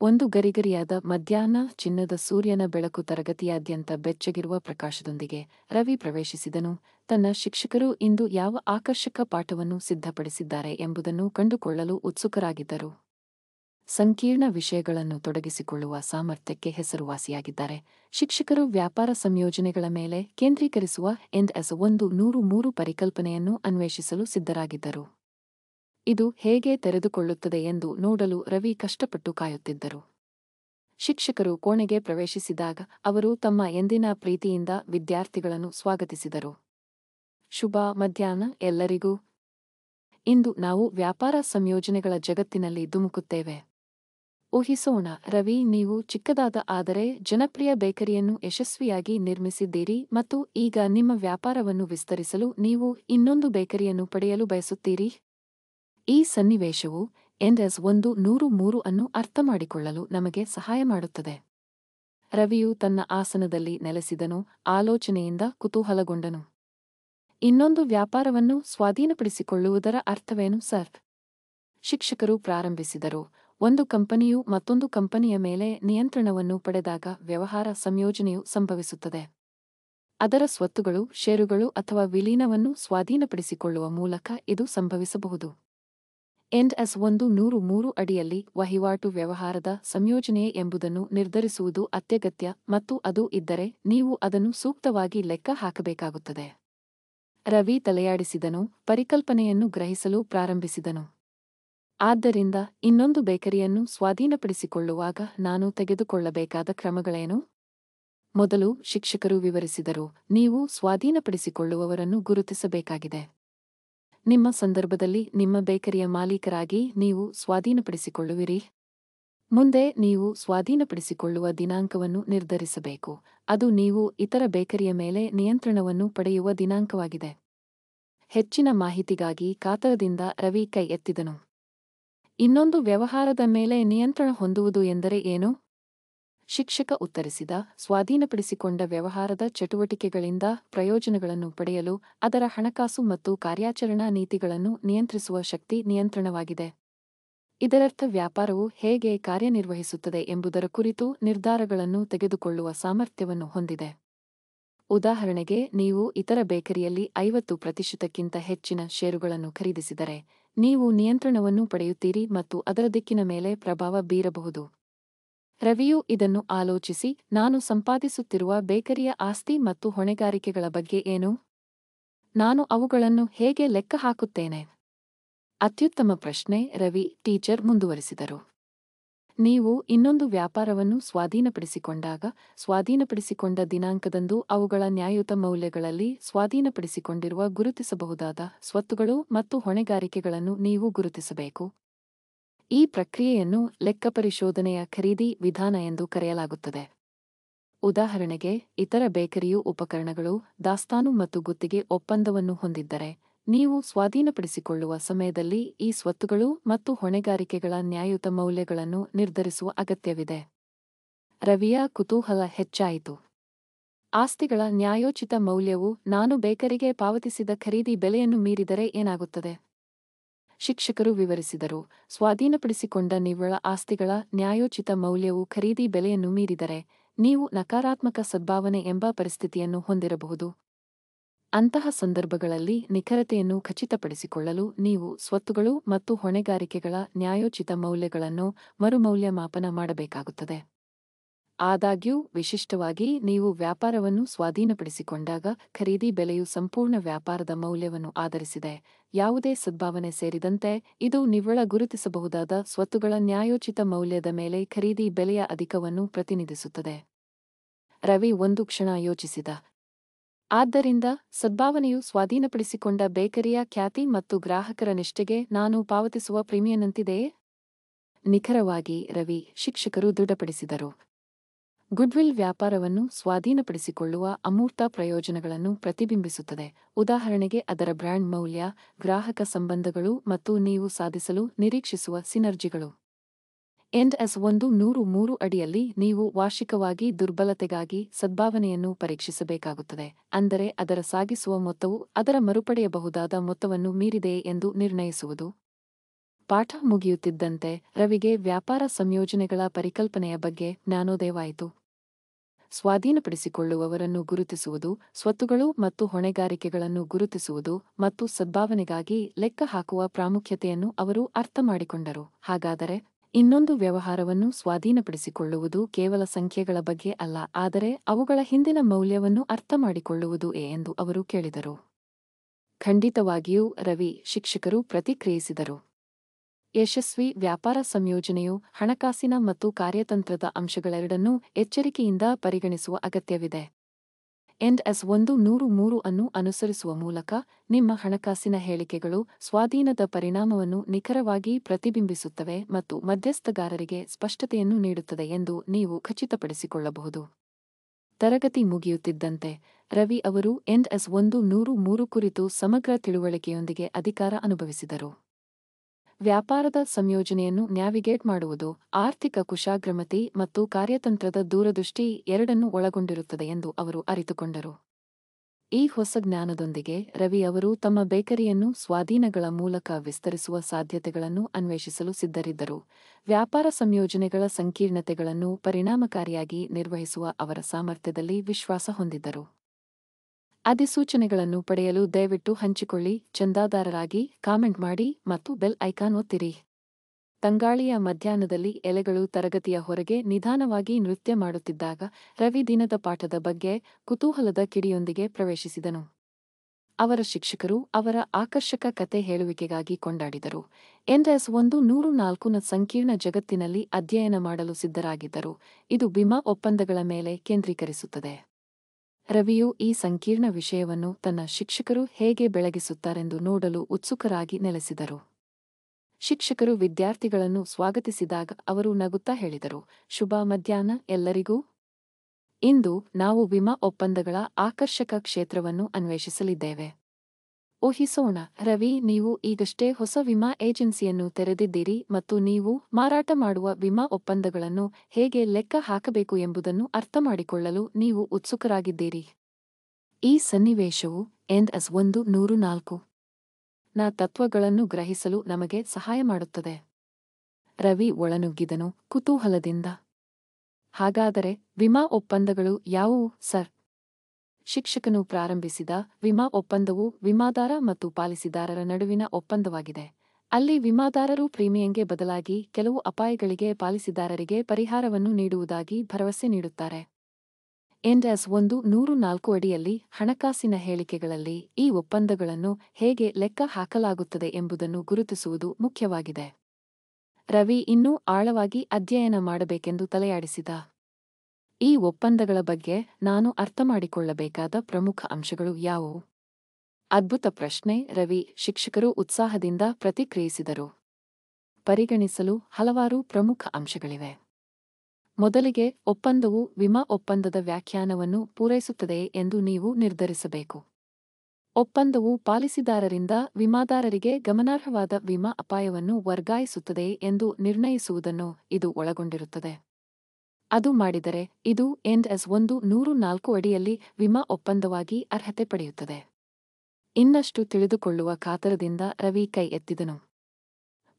A: ಒಂದು ಗರಿಗರಿಯಾದ ಮಧ್ಯಾಹ್ನ ಚಿನ್ನದ ಸೂರ್ಯನ ಬೆಳಕು ತರಗತಿಯಾದ್ಯಂತ ಬೆಚ್ಚಗಿರುವ ಪ್ರಕಾಶದೊಂದಿಗೆ ರವಿ ಪ್ರವೇಶಿಸಿದನು ತನ್ನ ಶಿಕ್ಷಕರು ಇಂದು ಯಾವ ಆಕರ್ಷಕ ಪಾಠವನ್ನು ಸಿದ್ಧಪಡಿಸಿದ್ದಾರೆ ಎಂಬುದನ್ನು ಕಂಡುಕೊಳ್ಳಲು ಉತ್ಸುಕರಾಗಿದ್ದರು ಸಂಕೀರ್ಣ ವಿಷಯಗಳನ್ನು ತೊಡಗಿಸಿಕೊಳ್ಳುವ ಸಾಮರ್ಥ್ಯಕ್ಕೆ ಹೆಸರುವಾಸಿಯಾಗಿದ್ದಾರೆ ಶಿಕ್ಷಕರು ವ್ಯಾಪಾರ ಸಂಯೋಜನೆಗಳ ಮೇಲೆ ಕೇಂದ್ರೀಕರಿಸುವ ಎಸ್ ಒಂದು ನೂರು ಮೂರು ಪರಿಕಲ್ಪನೆಯನ್ನು ಅನ್ವೇಷಿಸಲು ಸಿದ್ಧರಾಗಿದ್ದರು ಇದು ಹೇಗೆ ತೆರೆದುಕೊಳ್ಳುತ್ತದೆ ಎಂದು ನೋಡಲು ರವಿ ಕಷ್ಟಪಟ್ಟು ಕಾಯುತ್ತಿದ್ದರು ಶಿಕ್ಷಕರು ಕೋಣೆಗೆ ಪ್ರವೇಶಿಸಿದಾಗ ಅವರು ತಮ್ಮ ಎಂದಿನ ಪ್ರೀತಿಯಿಂದ ವಿದ್ಯಾರ್ಥಿಗಳನ್ನು ಸ್ವಾಗತಿಸಿದರು ಶುಭ ಮಧ್ಯಾಹ್ನ ಎಲ್ಲರಿಗೂ ಇಂದು ನಾವು ವ್ಯಾಪಾರ ಸಂಯೋಜನೆಗಳ ಜಗತ್ತಿನಲ್ಲಿ ಧುಮುಕುತ್ತೇವೆ ಊಹಿಸೋಣ ರವಿ ನೀವು ಚಿಕ್ಕದಾದ ಆದರೆ ಜನಪ್ರಿಯ ಬೇಕರಿಯನ್ನು ಯಶಸ್ವಿಯಾಗಿ ನಿರ್ಮಿಸಿದ್ದೀರಿ ಮತ್ತು ಈಗ ನಿಮ್ಮ ವ್ಯಾಪಾರವನ್ನು ವಿಸ್ತರಿಸಲು ನೀವು ಇನ್ನೊಂದು ಬೇಕರಿಯನ್ನು ಪಡೆಯಲು ಬಯಸುತ್ತೀರಿ ಈ ಸನ್ನಿವೇಶವು ಎನ್ಎಸ್ ಒಂದು ನೂರು ಮೂರು ಅನ್ನು ಅರ್ಥಮಾಡಿಕೊಳ್ಳಲು ನಮಗೆ ಸಹಾಯ ಮಾಡುತ್ತದೆ ರವಿಯು ತನ್ನ ಆಸನದಲ್ಲಿ ನೆಲೆಸಿದನು ಆಲೋಚನೆಯಿಂದ ಕುತೂಹಲಗೊಂಡನು ಇನ್ನೊಂದು ವ್ಯಾಪಾರವನ್ನು ಸ್ವಾಧೀನಪಡಿಸಿಕೊಳ್ಳುವುದರ ಅರ್ಥವೇನು ಸರ್ ಶಿಕ್ಷಕರು ಪ್ರಾರಂಭಿಸಿದರು ಒಂದು ಕಂಪನಿಯು ಮತ್ತೊಂದು ಕಂಪನಿಯ ಮೇಲೆ ನಿಯಂತ್ರಣವನ್ನು ಪಡೆದಾಗ ವ್ಯವಹಾರ ಸಂಯೋಜನೆಯು ಸಂಭವಿಸುತ್ತದೆ ಅದರ ಸ್ವತ್ತುಗಳು ಷೇರುಗಳು ಅಥವಾ ವಿಲೀನವನ್ನು ಸ್ವಾಧೀನಪಡಿಸಿಕೊಳ್ಳುವ ಮೂಲಕ ಇದು ಸಂಭವಿಸಬಹುದು ಎಂಡ್ ಎಸ್ ಒಂದು ನೂರು ಮೂರು ಅಡಿಯಲ್ಲಿ ವಹಿವಾಟು ವ್ಯವಹಾರದ ಸಂಯೋಜನೆಯೇ ಎಂಬುದನ್ನು ನಿರ್ಧರಿಸುವುದು ಅತ್ಯಗತ್ಯ ಮತ್ತು ಅದು ಇದ್ದರೆ ನೀವು ಅದನ್ನು ಸೂಕ್ತವಾಗಿ ಲೆಕ್ಕ ಹಾಕಬೇಕಾಗುತ್ತದೆ ರವಿ ತಲೆಯಾಡಿಸಿದನು ಪರಿಕಲ್ಪನೆಯನ್ನು ಗ್ರಹಿಸಲು ಪ್ರಾರಂಭಿಸಿದನು ಆದ್ದರಿಂದ ಇನ್ನೊಂದು ಬೇಕರಿಯನ್ನು ಸ್ವಾಧೀನಪಡಿಸಿಕೊಳ್ಳುವಾಗ ನಾನು ತೆಗೆದುಕೊಳ್ಳಬೇಕಾದ ಕ್ರಮಗಳೇನು ಮೊದಲು ಶಿಕ್ಷಕರು ವಿವರಿಸಿದರು ನೀವು ಸ್ವಾಧೀನಪಡಿಸಿಕೊಳ್ಳುವವರನ್ನು ಗುರುತಿಸಬೇಕಾಗಿದೆ ನಿಮ್ಮ ಸಂದರ್ಭದಲ್ಲಿ ನಿಮ್ಮ ಬೇಕರಿಯ ಮಾಲೀಕರಾಗಿ ನೀವು ಸ್ವಾಧೀನಪಡಿಸಿಕೊಳ್ಳುವಿರಿ ಮುಂದೆ ನೀವು ಸ್ವಾಧೀನಪಡಿಸಿಕೊಳ್ಳುವ ದಿನಾಂಕವನ್ನು ನಿರ್ಧರಿಸಬೇಕು ಅದು ನೀವು ಇತರ ಬೇಕರಿಯ ಮೇಲೆ ನಿಯಂತ್ರಣವನ್ನು ಪಡೆಯುವ ದಿನಾಂಕವಾಗಿದೆ ಹೆಚ್ಚಿನ ಮಾಹಿತಿಗಾಗಿ ಕಾತರದಿಂದ ರವಿ ಕೈ ಎತ್ತಿದನು ಇನ್ನೊಂದು ವ್ಯವಹಾರದ ಮೇಲೆ ನಿಯಂತ್ರಣ ಹೊಂದುವುದು ಎಂದರೆ ಏನು ಶಿಕ್ಷಕ ಉತ್ತರಿಸಿದ ಸ್ವಾಧೀನಪಡಿಸಿಕೊಂಡ ವ್ಯವಹಾರದ ಚಟುವಟಿಕೆಗಳಿಂದ ಪ್ರಯೋಜನಗಳನ್ನು ಪಡೆಯಲು ಅದರ ಹಣಕಾಸು ಮತ್ತು ಕಾರ್ಯಾಚರಣಾ ನೀತಿಗಳನ್ನು ನಿಯಂತ್ರಿಸುವ ಶಕ್ತಿ ನಿಯಂತ್ರಣವಾಗಿದೆ ಇದರರ್ಥ ವ್ಯಾಪಾರವು ಹೇಗೆ ಕಾರ್ಯನಿರ್ವಹಿಸುತ್ತದೆ ಎಂಬುದರ ಕುರಿತು ನಿರ್ಧಾರಗಳನ್ನು ತೆಗೆದುಕೊಳ್ಳುವ ಸಾಮರ್ಥ್ಯವನ್ನು ಹೊಂದಿದೆ ಉದಾಹರಣೆಗೆ ನೀವು ಇತರ ಬೇಕರಿಯಲ್ಲಿ ಐವತ್ತು ಪ್ರತಿಶತಕ್ಕಿಂತ ಹೆಚ್ಚಿನ ಷೇರುಗಳನ್ನು ಖರೀದಿಸಿದರೆ ನೀವು ನಿಯಂತ್ರಣವನ್ನು ಪಡೆಯುತ್ತೀರಿ ಮತ್ತು ಅದರ ದಿಕ್ಕಿನ ಮೇಲೆ ಪ್ರಭಾವ ಬೀರಬಹುದು ರವಿಯು ಇದನ್ನು ಆಲೋಚಿಸಿ ನಾನು ಸಂಪಾದಿಸುತ್ತಿರುವ ಬೇಕರಿಯ ಆಸ್ತಿ ಮತ್ತು ಹೊಣೆಗಾರಿಕೆಗಳ ಬಗ್ಗೆ ಏನು ನಾನು ಅವುಗಳನ್ನು ಹೇಗೆ ಲೆಕ್ಕ ಹಾಕುತ್ತೇನೆ ಅತ್ಯುತ್ತಮ ಪ್ರಶ್ನೆ ರವಿ ಟೀಚರ್ ಮುಂದುವರಿಸಿದರು ನೀವು ಇನ್ನೊಂದು ವ್ಯಾಪಾರವನ್ನು ಸ್ವಾಧೀನಪಡಿಸಿಕೊಂಡಾಗ ಸ್ವಾಧೀನಪಡಿಸಿಕೊಂಡ ದಿನಾಂಕದಂದು ಅವುಗಳ ನ್ಯಾಯಯುತ ಮೌಲ್ಯಗಳಲ್ಲಿ ಸ್ವಾಧೀನಪಡಿಸಿಕೊಂಡಿರುವ ಗುರುತಿಸಬಹುದಾದ ಸ್ವತ್ತುಗಳು ಮತ್ತು ಹೊಣೆಗಾರಿಕೆಗಳನ್ನು ನೀವು ಗುರುತಿಸಬೇಕು ಈ ಪ್ರಕ್ರಿಯೆಯನ್ನು ಲೆಕ್ಕಪರಿಶೋಧನೆಯ ಖರೀದಿ ವಿಧಾನ ಎಂದು ಕರೆಯಲಾಗುತ್ತದೆ ಉದಾಹರಣೆಗೆ ಇತರ ಬೇಕರಿಯು ಉಪಕರಣಗಳು ದಾಸ್ತಾನು ಮತ್ತು ಗುತ್ತಿಗೆ ಒಪ್ಪಂದವನ್ನು ಹೊಂದಿದ್ದರೆ ನೀವು ಸ್ವಾಧೀನಪಡಿಸಿಕೊಳ್ಳುವ ಸಮಯದಲ್ಲಿ ಈ ಸ್ವತ್ತುಗಳು ಮತ್ತು ಹೊಣೆಗಾರಿಕೆಗಳ ನ್ಯಾಯಯುತ ಮೌಲ್ಯಗಳನ್ನು ನಿರ್ಧರಿಸುವ ಅಗತ್ಯವಿದೆ ರವಿಯ ಕುತೂಹಲ ಹೆಚ್ಚಾಯಿತು ಆಸ್ತಿಗಳ ನ್ಯಾಯೋಚಿತ ಮೌಲ್ಯವು ನಾನು ಬೇಕರಿಗೆ ಪಾವತಿಸಿದ ಖರೀದಿ ಬೆಲೆಯನ್ನು ಮೀರಿದರೆ ಏನಾಗುತ್ತದೆ ಶಿಕ್ಷಕರು ವಿವರಿಸಿದರು ಸ್ವಾಧೀನಪಡಿಸಿಕೊಂಡ ನಿವ್ವಳ ಆಸ್ತಿಗಳ ನ್ಯಾಯೋಚಿತ ಮೌಲ್ಯವು ಖರೀದಿ ಬೆಲೆಯನ್ನು ಮೀರಿದರೆ ನೀವು ನಕಾರಾತ್ಮಕ ಸದ್ಭಾವನೆ ಎಂಬ ಪರಿಸ್ಥಿತಿಯನ್ನು ಹೊಂದಿರಬಹುದು ಅಂತಹ ಸಂದರ್ಭಗಳಲ್ಲಿ ನಿಖರತೆಯನ್ನು ಖಚಿತಪಡಿಸಿಕೊಳ್ಳಲು ನೀವು ಸ್ವತ್ತುಗಳು ಮತ್ತು ಹೊಣೆಗಾರಿಕೆಗಳ ನ್ಯಾಯೋಚಿತ ಮೌಲ್ಯಗಳನ್ನು ಮರುಮೌಲ್ಯಮಾಪನ ಮಾಡಬೇಕಾಗುತ್ತದೆ ಆದಾಗ್ಯೂ ವಿಶಿಷ್ಟವಾಗಿ ನೀವು ವ್ಯಾಪಾರವನ್ನು ಸ್ವಾಧೀನಪಡಿಸಿಕೊಂಡಾಗ ಖರೀದಿ ಬೆಲೆಯು ಸಂಪೂರ್ಣ ವ್ಯಾಪಾರದ ಮೌಲ್ಯವನ್ನು ಆಧರಿಸಿದೆ ಯಾವುದೇ ಸದ್ಭಾವನೆ ಸೇರಿದಂತೆ ಇದು ನಿವ್ವಳ ಗುರುತಿಸಬಹುದಾದ ಸ್ವತ್ತುಗಳ ನ್ಯಾಯೋಚಿತ ಮೌಲ್ಯದ ಮೇಲೆ ಖರೀದಿ ಬೆಲೆಯ ಅಧಿಕವನ್ನು ಪ್ರತಿನಿಧಿಸುತ್ತದೆ ರವಿ ಒಂದು ಕ್ಷಣ ಯೋಚಿಸಿದ ಆದ್ದರಿಂದ ಸದ್ಭಾವನೆಯು ಸ್ವಾಧೀನಪಡಿಸಿಕೊಂಡ ಬೇಕರಿಯ ಖ್ಯಾತಿ ಮತ್ತು ಗ್ರಾಹಕರ ನಿಷ್ಠೆಗೆ ನಾನು ಪಾವತಿಸುವ ಪ್ರೀಮಿಯನ್ನಂತಿದೆಯೇ ನಿಖರವಾಗಿ ರವಿ ಶಿಕ್ಷಕರು ದೃಢಪಡಿಸಿದರು ಗುಡ್ವಿಲ್ ವ್ಯಾಪಾರವನ್ನು ಸ್ವಾಧೀನಪಡಿಸಿಕೊಳ್ಳುವ ಅಮೂರ್ತ ಪ್ರಯೋಜನಗಳನ್ನು ಪ್ರತಿಬಿಂಬಿಸುತ್ತದೆ ಉದಾಹರಣೆಗೆ ಅದರ ಬ್ರ್ಯಾಂಡ್ ಮೌಲ್ಯ ಗ್ರಾಹಕ ಸಂಬಂಧಗಳು ಮತ್ತು ನೀವು ಸಾಧಿಸಲು ನಿರೀಕ್ಷಿಸುವ ಸಿನರ್ಜಿಗಳು ಎಂಡ್ ಎಸ್ ಒಂದು ನೂರು ಮೂರು ಅಡಿಯಲ್ಲಿ ನೀವು ವಾರ್ಷಿಕವಾಗಿ ದುರ್ಬಲತೆಗಾಗಿ ಸದ್ಭಾವನೆಯನ್ನು ಪರೀಕ್ಷಿಸಬೇಕಾಗುತ್ತದೆ ಅಂದರೆ ಅದರ ಸಾಗಿಸುವ ಮೊತ್ತವು ಅದರ ಮರುಪಡೆಯಬಹುದಾದ ಮೊತ್ತವನ್ನು ಮೀರಿದೆ ಎಂದು ನಿರ್ಣಯಿಸುವುದು ಪಾಠ ಮುಗಿಯುತ್ತಿದ್ದಂತೆ ರವಿಗೆ ವ್ಯಾಪಾರ ಸಂಯೋಜನೆಗಳ ಪರಿಕಲ್ಪನೆಯ ಬಗ್ಗೆ ಜ್ಞಾನೋದಯವಾಯಿತು ಸ್ವಾಧೀನಪಡಿಸಿಕೊಳ್ಳುವವರನ್ನು ಗುರುತಿಸುವುದು ಸ್ವತ್ತುಗಳು ಮತ್ತು ಹೊಣೆಗಾರಿಕೆಗಳನ್ನು ಗುರುತಿಸುವುದು ಮತ್ತು ಸದ್ಭಾವನೆಗಾಗಿ ಲೆಕ್ಕ ಹಾಕುವ ಪ್ರಾಮುಖ್ಯತೆಯನ್ನು ಅವರು ಅರ್ಥಮಾಡಿಕೊಂಡರು ಹಾಗಾದರೆ ಇನ್ನೊಂದು ವ್ಯವಹಾರವನ್ನು ಸ್ವಾಧೀನಪಡಿಸಿಕೊಳ್ಳುವುದು ಕೇವಲ ಸಂಖ್ಯೆಗಳ ಬಗ್ಗೆ ಅಲ್ಲ ಆದರೆ ಅವುಗಳ ಹಿಂದಿನ ಮೌಲ್ಯವನ್ನು ಅರ್ಥಮಾಡಿಕೊಳ್ಳುವುದು ಎಂದು ಅವರು ಕೇಳಿದರು ಖಂಡಿತವಾಗಿಯೂ ರವಿ ಶಿಕ್ಷಕರು ಪ್ರತಿಕ್ರಿಯಿಸಿದರು ಯಶಸ್ವಿ ವ್ಯಾಪಾರ ಸಂಯೋಜನೆಯು ಹಣಕಾಸಿನ ಮತ್ತು ಕಾರ್ಯತಂತ್ರದ ಅಂಶಗಳೆರಡನ್ನೂ ಎಚ್ಚರಿಕೆಯಿಂದ ಪರಿಗಣಿಸುವ ಅಗತ್ಯವಿದೆ ಎಂಡ್ ಎಸ್ ಒಂದು ನೂರು ಮೂರು ಅನ್ನು ಅನುಸರಿಸುವ ಮೂಲಕ ನಿಮ್ಮ ಹಣಕಾಸಿನ ಹೇಳಿಕೆಗಳು ಸ್ವಾಧೀನದ ಪರಿಣಾಮವನ್ನು ನಿಖರವಾಗಿ ಪ್ರತಿಬಿಂಬಿಸುತ್ತವೆ ಮತ್ತು ಮಧ್ಯಸ್ಥಗಾರರಿಗೆ ಸ್ಪಷ್ಟತೆಯನ್ನು ನೀಡುತ್ತದೆ ಎಂದು ನೀವು ಖಚಿತಪಡಿಸಿಕೊಳ್ಳಬಹುದು ತರಗತಿ ಮುಗಿಯುತ್ತಿದ್ದಂತೆ ರವಿ ಅವರು ಎಂಡ್ ಎಸ್ ಒಂದು ನೂರು ಮೂರು ಕುರಿತು ಸಮಗ್ರ ತಿಳುವಳಿಕೆಯೊಂದಿಗೆ ಅಧಿಕಾರ ಅನುಭವಿಸಿದರು ವ್ಯಾಪಾರದ ಸಂಯೋಜನೆಯನ್ನು ನ್ಯಾವಿಗೇಟ್ ಮಾಡುವುದು ಆರ್ಥಿಕ ಕುಶಾಗ್ರಮತೆ ಮತ್ತು ಕಾರ್ಯತಂತ್ರದ ದೂರದೃಷ್ಟಿ ಎರಡನ್ನೂ ಒಳಗೊಂಡಿರುತ್ತದೆ ಎಂದು ಅವರು ಅರಿತುಕೊಂಡರು ಈ ಹೊಸ ಜ್ಞಾನದೊಂದಿಗೆ ರವಿ ಅವರು ತಮ್ಮ ಬೇಕರಿಯನ್ನು ಸ್ವಾಧೀನಗಳ ಮೂಲಕ ವಿಸ್ತರಿಸುವ ಸಾಧ್ಯತೆಗಳನ್ನು ಅನ್ವೇಷಿಸಲು ಸಿದ್ಧರಿದ್ದರು ವ್ಯಾಪಾರ ಸಂಯೋಜನೆಗಳ ಸಂಕೀರ್ಣತೆಗಳನ್ನು ಪರಿಣಾಮಕಾರಿಯಾಗಿ ನಿರ್ವಹಿಸುವ ಅವರ ಸಾಮರ್ಥ್ಯದಲ್ಲಿ ವಿಶ್ವಾಸ ಹೊಂದಿದ್ದರು ಅಧಿಸೂಚನೆಗಳನ್ನು ಪಡೆಯಲು ದಯವಿಟ್ಟು ಹಂಚಿಕೊಳ್ಳಿ ಚಂದಾದಾರರಾಗಿ ಕಾಮೆಂಟ್ ಮಾಡಿ ಮತ್ತು ಬೆಲ್ ಐಕಾನ್ ಒತ್ತಿರಿ ತಂಗಾಳಿಯ ಮಧ್ಯಾಹ್ನದಲ್ಲಿ ಎಲೆಗಳು ತರಗತಿಯ ಹೊರಗೆ ನಿಧಾನವಾಗಿ ನೃತ್ಯ ಮಾಡುತ್ತಿದ್ದಾಗ ರವಿ ದಿನದ ಪಾಠದ ಬಗ್ಗೆ ಕುತೂಹಲದ ಕಿಡಿಯೊಂದಿಗೆ ಪ್ರವೇಶಿಸಿದನು ಅವರ ಶಿಕ್ಷಕರು ಅವರ ಆಕರ್ಷಕ ಕತೆ ಹೇಳುವಿಕೆಗಾಗಿ ಕೊಂಡಾಡಿದರು ಎನ್ಎಸ್ ಒಂದು ನೂರು ನಾಲ್ಕುನ ಸಂಕೀರ್ಣ ಜಗತ್ತಿನಲ್ಲಿ ಅಧ್ಯಯನ ಮಾಡಲು ಸಿದ್ಧರಾಗಿದ್ದರು ಇದು ಬಿಮಾ ಒಪ್ಪಂದಗಳ ಮೇಲೆ ಕೇಂದ್ರೀಕರಿಸುತ್ತದೆ ರವಿಯು ಈ ಸಂಕೀರ್ಣ ವಿಷಯವನ್ನು ತನ್ನ ಶಿಕ್ಷಕರು ಹೇಗೆ ಬೆಳಗಿಸುತ್ತಾರೆಂದು ನೋಡಲು ಉತ್ಸುಕರಾಗಿ ನೆಲೆಸಿದರು ಶಿಕ್ಷಕರು ವಿದ್ಯಾರ್ಥಿಗಳನ್ನು ಸ್ವಾಗತಿಸಿದಾಗ ಅವರು ನಗುತ್ತಾ ಹೇಳಿದರು ಶುಭ ಮಧ್ಯಾಹ್ನ ಎಲ್ಲರಿಗೂ ಇಂದು ನಾವು ವಿಮಾ ಒಪ್ಪಂದಗಳ ಆಕರ್ಷಕ ಕ್ಷೇತ್ರವನ್ನು ಅನ್ವೇಷಿಸಲಿದ್ದೇವೆ ಊಹಿಸೋಣ ರವಿ ನೀವು ಈಗಷ್ಟೇ ಹೊಸ ವಿಮಾ ಏಜೆನ್ಸಿಯನ್ನು ತೆರೆದಿದ್ದೀರಿ ಮತ್ತು ನೀವು ಮಾರಾಟ ಮಾಡುವ ವಿಮಾ ಒಪ್ಪಂದಗಳನ್ನು ಹೇಗೆ ಲೆಕ್ಕ ಹಾಕಬೇಕು ಎಂಬುದನ್ನು ಅರ್ಥಮಾಡಿಕೊಳ್ಳಲು ನೀವು ಉತ್ಸುಕರಾಗಿದ್ದೀರಿ ಈ ಸನ್ನಿವೇಶವು ಎಂದ್ ಎಸ್ ಒಂದು ನೂರು ನಾಲ್ಕು ನ ತತ್ವಗಳನ್ನು ಗ್ರಹಿಸಲು ನಮಗೆ ಸಹಾಯ ಮಾಡುತ್ತದೆ ರವಿ ಒಳನುಗ್ಗಿದನು ಕುತೂಹಲದಿಂದ ಹಾಗಾದರೆ ವಿಮಾ ಒಪ್ಪಂದಗಳು ಯಾವುವು ಸರ್ ಶಿಕ್ಷಕನು ಪ್ರಾರಂಭಿಸಿದ ವಿಮಾ ಒಪ್ಪಂದವು ವಿಮಾದಾರ ಮತ್ತು ಪಾಲಿಸಿದಾರರ ನಡುವಿನ ಒಪ್ಪಂದವಾಗಿದೆ ಅಲ್ಲಿ ವಿಮಾದಾರರು ಪ್ರೀಮಿಯಂಗೆ ಬದಲಾಗಿ ಕೆಲವು ಅಪಾಯಗಳಿಗೆ ಪಾಲಿಸಿದಾರರಿಗೆ ಪರಿಹಾರವನ್ನು ನೀಡುವುದಾಗಿ ಭರವಸೆ ನೀಡುತ್ತಾರೆ ಎಂಡಸ್ ಒಂದು ನೂರು ನಾಲ್ಕು ಅಡಿಯಲ್ಲಿ ಹಣಕಾಸಿನ ಹೇಳಿಕೆಗಳಲ್ಲಿ ಈ ಒಪ್ಪಂದಗಳನ್ನು ಹೇಗೆ ಲೆಕ್ಕ ಹಾಕಲಾಗುತ್ತದೆ ಎಂಬುದನ್ನು ಗುರುತಿಸುವುದು ಮುಖ್ಯವಾಗಿದೆ ರವಿ ಇನ್ನೂ ಆಳವಾಗಿ ಅಧ್ಯಯನ ಮಾಡಬೇಕೆಂದು ತಲೆಯಾಡಿಸಿದ ಈ ಒಪ್ಪಂದಗಳ ಬಗ್ಗೆ ನಾನು ಅರ್ಥಮಾಡಿಕೊಳ್ಳಬೇಕಾದ ಪ್ರಮುಖ ಅಂಶಗಳು ಯಾವುವು ಅದ್ಭುತ ಪ್ರಶ್ನೆ ರವಿ ಶಿಕ್ಷಕರು ಉತ್ಸಾಹದಿಂದ ಪ್ರತಿಕ್ರಿಯಿಸಿದರು ಪರಿಗಣಿಸಲು ಹಲವಾರು ಪ್ರಮುಖ ಅಂಶಗಳಿವೆ ಮೊದಲಿಗೆ ಒಪ್ಪಂದವು ವಿಮಾ ಒಪ್ಪಂದದ ವ್ಯಾಖ್ಯಾನವನ್ನು ಪೂರೈಸುತ್ತದೆ ಎಂದು ನೀವು ನಿರ್ಧರಿಸಬೇಕು ಒಪ್ಪಂದವು ಪಾಲಿಸಿದಾರರಿಂದ ವಿಮಾದಾರರಿಗೆ ಗಮನಾರ್ಹವಾದ ವಿಮಾ ಅಪಾಯವನ್ನು ವರ್ಗಾಯಿಸುತ್ತದೆ ಎಂದು ನಿರ್ಣಯಿಸುವುದನ್ನು ಇದು ಒಳಗೊಂಡಿರುತ್ತದೆ ಅದು ಮಾಡಿದರೆ ಇದು ಎಂಡ್ ಎಸ್ ಒಂದು ನೂರು ನಾಲ್ಕು ಅಡಿಯಲ್ಲಿ ವಿಮಾ ಒಪ್ಪಂದವಾಗಿ ಅರ್ಹತೆ ಪಡೆಯುತ್ತದೆ ಇನ್ನಷ್ಟು ತಿಳಿದುಕೊಳ್ಳುವ ಕಾತರದಿಂದ ರವಿ ಕೈ ಎತ್ತಿದನು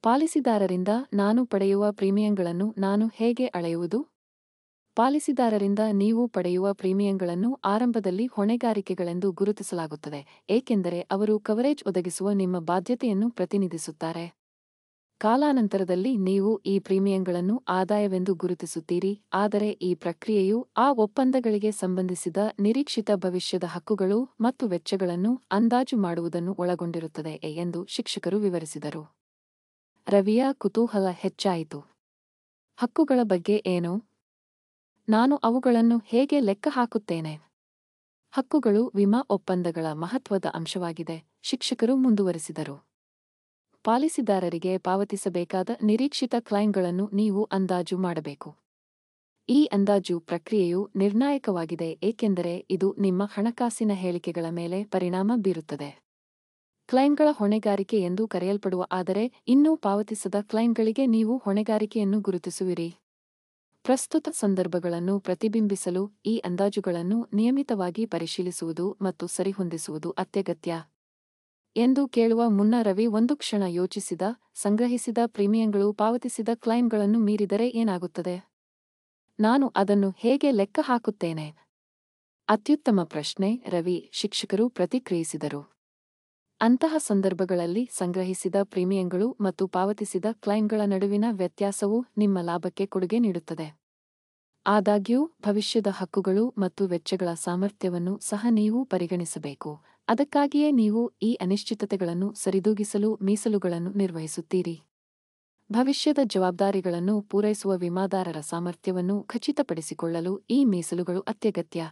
A: ಪಾಲಿಸಿದಾರರಿಂದ ನಾನು ಪಡೆಯುವ ಪ್ರೀಮಿಯಂಗಳನ್ನು ನಾನು ಹೇಗೆ ಅಳೆಯುವುದು ಪಾಲಿಸಿದಾರರಿಂದ ನೀವು ಪಡೆಯುವ ಪ್ರೀಮಿಯಂಗಳನ್ನು ಆರಂಭದಲ್ಲಿ ಹೊಣೆಗಾರಿಕೆಗಳೆಂದು ಗುರುತಿಸಲಾಗುತ್ತದೆ ಏಕೆಂದರೆ ಅವರು ಕವರೇಜ್ ಒದಗಿಸುವ ನಿಮ್ಮ ಬಾಧ್ಯತೆಯನ್ನು ಪ್ರತಿನಿಧಿಸುತ್ತಾರೆ ಕಾಲಾನಂತರದಲ್ಲಿ ನೀವು ಈ ಪ್ರೀಮಿಯಂಗಳನ್ನು ಆದಾಯವೆಂದು ಗುರುತಿಸುತ್ತೀರಿ ಆದರೆ ಈ ಪ್ರಕ್ರಿಯೆಯು ಆ ಒಪ್ಪಂದಗಳಿಗೆ ಸಂಬಂಧಿಸಿದ ನಿರೀಕ್ಷಿತ ಭವಿಷ್ಯದ ಹಕ್ಕುಗಳು ಮತ್ತು ವೆಚ್ಚಗಳನ್ನು ಅಂದಾಜು ಮಾಡುವುದನ್ನು ಒಳಗೊಂಡಿರುತ್ತದೆ ಎಂದು ಶಿಕ್ಷಕರು ವಿವರಿಸಿದರು ರವಿಯ ಕುತೂಹಲ ಹೆಚ್ಚಾಯಿತು ಹಕ್ಕುಗಳ ಬಗ್ಗೆ ಏನು ನಾನು ಅವುಗಳನ್ನು ಹೇಗೆ ಲೆಕ್ಕ ಹಾಕುತ್ತೇನೆ ಹಕ್ಕುಗಳು ವಿಮಾ ಒಪ್ಪಂದಗಳ ಮಹತ್ವದ ಅಂಶವಾಗಿದೆ ಶಿಕ್ಷಕರು ಮುಂದುವರೆಸಿದರು ಪಾಲಿಸಿದಾರರಿಗೆ ಪಾವತಿಸಬೇಕಾದ ನಿರೀಕ್ಷಿತ ಕ್ಲೈಮ್ಗಳನ್ನು ನೀವು ಅಂದಾಜು ಮಾಡಬೇಕು ಈ ಅಂದಾಜು ಪ್ರಕ್ರಿಯೆಯು ನಿರ್ಣಾಯಕವಾಗಿದೆ ಏಕೆಂದರೆ ಇದು ನಿಮ್ಮ ಹಣಕಾಸಿನ ಹೇಳಿಕೆಗಳ ಮೇಲೆ ಪರಿಣಾಮ ಬೀರುತ್ತದೆ ಕ್ಲೈಮ್ಗಳ ಹೊಣೆಗಾರಿಕೆ ಎಂದು ಕರೆಯಲ್ಪಡುವ ಆದರೆ ಇನ್ನೂ ಪಾವತಿಸದ ಕ್ಲೈಮ್ಗಳಿಗೆ ನೀವು ಹೊಣೆಗಾರಿಕೆಯನ್ನು ಗುರುತಿಸುವಿರಿ ಪ್ರಸ್ತುತ ಸಂದರ್ಭಗಳನ್ನು ಪ್ರತಿಬಿಂಬಿಸಲು ಈ ಅಂದಾಜುಗಳನ್ನು ನಿಯಮಿತವಾಗಿ ಪರಿಶೀಲಿಸುವುದು ಮತ್ತು ಸರಿಹೊಂದಿಸುವುದು ಅತ್ಯಗತ್ಯ ಎಂದು ಕೇಳುವ ಮುನ್ನ ರವಿ ಒಂದು ಕ್ಷಣ ಯೋಚಿಸಿದ ಸಂಗ್ರಹಿಸಿದ ಪ್ರೀಮಿಯಂಗಳು ಪಾವತಿಸಿದ ಕ್ಲೈಮ್ಗಳನ್ನು ಮೀರಿದರೆ ಏನಾಗುತ್ತದೆ ನಾನು ಅದನ್ನು ಹೇಗೆ ಲೆಕ್ಕ ಹಾಕುತ್ತೇನೆ ಅತ್ಯುತ್ತಮ ಪ್ರಶ್ನೆ ರವಿ ಶಿಕ್ಷಕರು ಪ್ರತಿಕ್ರಿಯಿಸಿದರು ಅಂತಹ ಸಂದರ್ಭಗಳಲ್ಲಿ ಸಂಗ್ರಹಿಸಿದ ಪ್ರೀಮಿಯಂಗಳು ಮತ್ತು ಪಾವತಿಸಿದ ಕ್ಲೈಮ್ಗಳ ನಡುವಿನ ವ್ಯತ್ಯಾಸವು ನಿಮ್ಮ ಲಾಭಕ್ಕೆ ಕೊಡುಗೆ ನೀಡುತ್ತದೆ ಆದಾಗ್ಯೂ ಭವಿಷ್ಯದ ಹಕ್ಕುಗಳು ಮತ್ತು ವೆಚ್ಚಗಳ ಸಾಮರ್ಥ್ಯವನ್ನು ಸಹ ನೀವು ಪರಿಗಣಿಸಬೇಕು ಅದಕ್ಕಾಗಿಯೇ ನೀವು ಈ ಅನಿಶ್ಚಿತತೆಗಳನ್ನು ಸರಿದೂಗಿಸಲು ಮೀಸಲುಗಳನ್ನು ನಿರ್ವಹಿಸುತ್ತೀರಿ ಭವಿಷ್ಯದ ಜವಾಬ್ದಾರಿಗಳನ್ನು ಪೂರೈಸುವ ವಿಮಾದಾರರ ಸಾಮರ್ಥ್ಯವನ್ನು ಖಚಿತಪಡಿಸಿಕೊಳ್ಳಲು ಈ ಮೀಸಲುಗಳು ಅತ್ಯಗತ್ಯ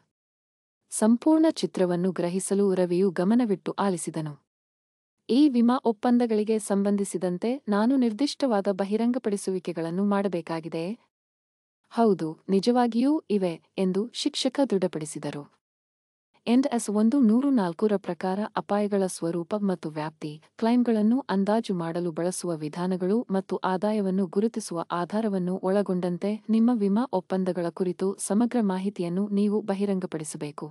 A: ಸಂಪೂರ್ಣ ಚಿತ್ರವನ್ನು ಗ್ರಹಿಸಲು ರವಿಯು ಗಮನವಿಟ್ಟು ಆಲಿಸಿದನು ಈ ವಿಮಾ ಒಪ್ಪಂದಗಳಿಗೆ ಸಂಬಂಧಿಸಿದಂತೆ ನಾನು ನಿರ್ದಿಷ್ಟವಾದ ಬಹಿರಂಗಪಡಿಸುವಿಕೆಗಳನ್ನು ಮಾಡಬೇಕಾಗಿದೆ ಹೌದು ನಿಜವಾಗಿಯೂ ಇವೆ ಎಂದು ಶಿಕ್ಷಕ ದೃಢಪಡಿಸಿದರು ಎಂಡ್ ಎಸ್ ಒಂದು ನೂರು ನಾಲ್ಕರ ಪ್ರಕಾರ ಅಪಾಯಗಳ ಸ್ವರೂಪ ಮತ್ತು ವ್ಯಾಪ್ತಿ ಕ್ಲೈಮ್ಗಳನ್ನು ಅಂದಾಜು ಮಾಡಲು ಬಳಸುವ ವಿಧಾನಗಳು ಮತ್ತು ಆದಾಯವನ್ನು ಗುರುತಿಸುವ ಆಧಾರವನ್ನು ಒಳಗೊಂಡಂತೆ ನಿಮ್ಮ ವಿಮಾ ಒಪ್ಪಂದಗಳ ಕುರಿತು ಸಮಗ್ರ ಮಾಹಿತಿಯನ್ನು ನೀವು ಬಹಿರಂಗಪಡಿಸಬೇಕು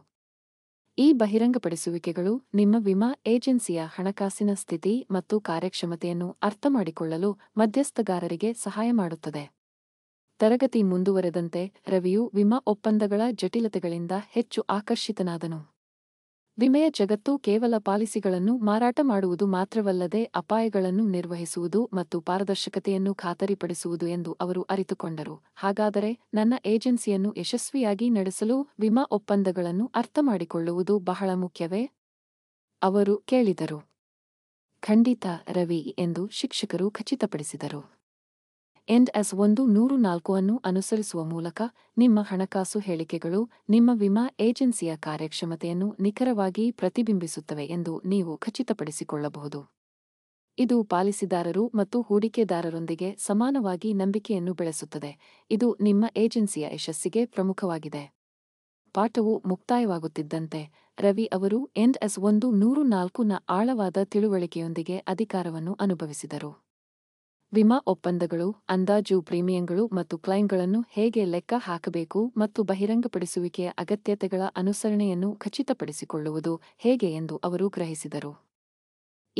A: ಈ ಬಹಿರಂಗಪಡಿಸುವಿಕೆಗಳು ನಿಮ್ಮ ವಿಮಾ ಏಜೆನ್ಸಿಯ ಹಣಕಾಸಿನ ಸ್ಥಿತಿ ಮತ್ತು ಕಾರ್ಯಕ್ಷಮತೆಯನ್ನು ಅರ್ಥಮಾಡಿಕೊಳ್ಳಲು ಮಧ್ಯಸ್ಥಗಾರರಿಗೆ ಸಹಾಯ ಮಾಡುತ್ತದೆ ತರಗತಿ ಮುಂದುವರೆದಂತೆ ರವಿಯು ವಿಮಾ ಒಪ್ಪಂದಗಳ ಜಟಿಲತೆಗಳಿಂದ ಹೆಚ್ಚು ಆಕರ್ಷಿತನಾದನು ವಿಮೆಯ ಜಗತ್ತು ಕೇವಲ ಪಾಲಿಸಿಗಳನ್ನು ಮಾರಾಟ ಮಾಡುವುದು ಮಾತ್ರವಲ್ಲದೆ ಅಪಾಯಗಳನ್ನು ನಿರ್ವಹಿಸುವುದು ಮತ್ತು ಪಾರದರ್ಶಕತೆಯನ್ನು ಖಾತರಿಪಡಿಸುವುದು ಎಂದು ಅವರು ಅರಿತುಕೊಂಡರು ಹಾಗಾದರೆ ನನ್ನ ಏಜೆನ್ಸಿಯನ್ನು ಯಶಸ್ವಿಯಾಗಿ ನಡೆಸಲು ವಿಮಾ ಒಪ್ಪಂದಗಳನ್ನು ಅರ್ಥಮಾಡಿಕೊಳ್ಳುವುದು ಬಹಳ ಮುಖ್ಯವೇ ಅವರು ಕೇಳಿದರು ಖಂಡಿತ ರವಿ ಎಂದು ಶಿಕ್ಷಕರು ಖಚಿತಪಡಿಸಿದರು ಎಂಡ್ ಎಸ್ ಒಂದು ನೂರು ನಾಲ್ಕು ಅನ್ನು ಅನುಸರಿಸುವ ಮೂಲಕ ನಿಮ್ಮ ಹಣಕಾಸು ಹೇಳಿಕೆಗಳು ನಿಮ್ಮ ವಿಮಾ ಏಜೆನ್ಸಿಯ ಕಾರ್ಯಕ್ಷಮತೆಯನ್ನು ನಿಖರವಾಗಿ ಪ್ರತಿಬಿಂಬಿಸುತ್ತವೆ ಎಂದು ನೀವು ಖಚಿತಪಡಿಸಿಕೊಳ್ಳಬಹುದು ಇದು ಪಾಲಿಸಿದಾರರು ಮತ್ತು ಹೂಡಿಕೆದಾರರೊಂದಿಗೆ ಸಮಾನವಾಗಿ ನಂಬಿಕೆಯನ್ನು ಬೆಳೆಸುತ್ತದೆ ಇದು ನಿಮ್ಮ ಏಜೆನ್ಸಿಯ ಯಶಸ್ಸಿಗೆ ಪ್ರಮುಖವಾಗಿದೆ ಪಾಠವು ಮುಕ್ತಾಯವಾಗುತ್ತಿದ್ದಂತೆ ರವಿ ಅವರು ಎನ್ಎಸ್ ಒಂದು ನೂರು ನಾಲ್ಕುನ ನ ಆಳವಾದ ತಿಳುವಳಿಕೆಯೊಂದಿಗೆ ಅಧಿಕಾರವನ್ನು ಅನುಭವಿಸಿದರು ವಿಮಾ ಒಪ್ಪಂದಗಳು ಅಂದಾಜು ಪ್ರೀಮಿಯಂಗಳು ಮತ್ತು ಕ್ಲೈಮ್ಗಳನ್ನು ಹೇಗೆ ಲೆಕ್ಕ ಹಾಕಬೇಕು ಮತ್ತು ಬಹಿರಂಗಪಡಿಸುವಿಕೆಯ ಅಗತ್ಯತೆಗಳ ಅನುಸರಣೆಯನ್ನು ಖಚಿತಪಡಿಸಿಕೊಳ್ಳುವುದು ಹೇಗೆ ಎಂದು ಅವರು ಗ್ರಹಿಸಿದರು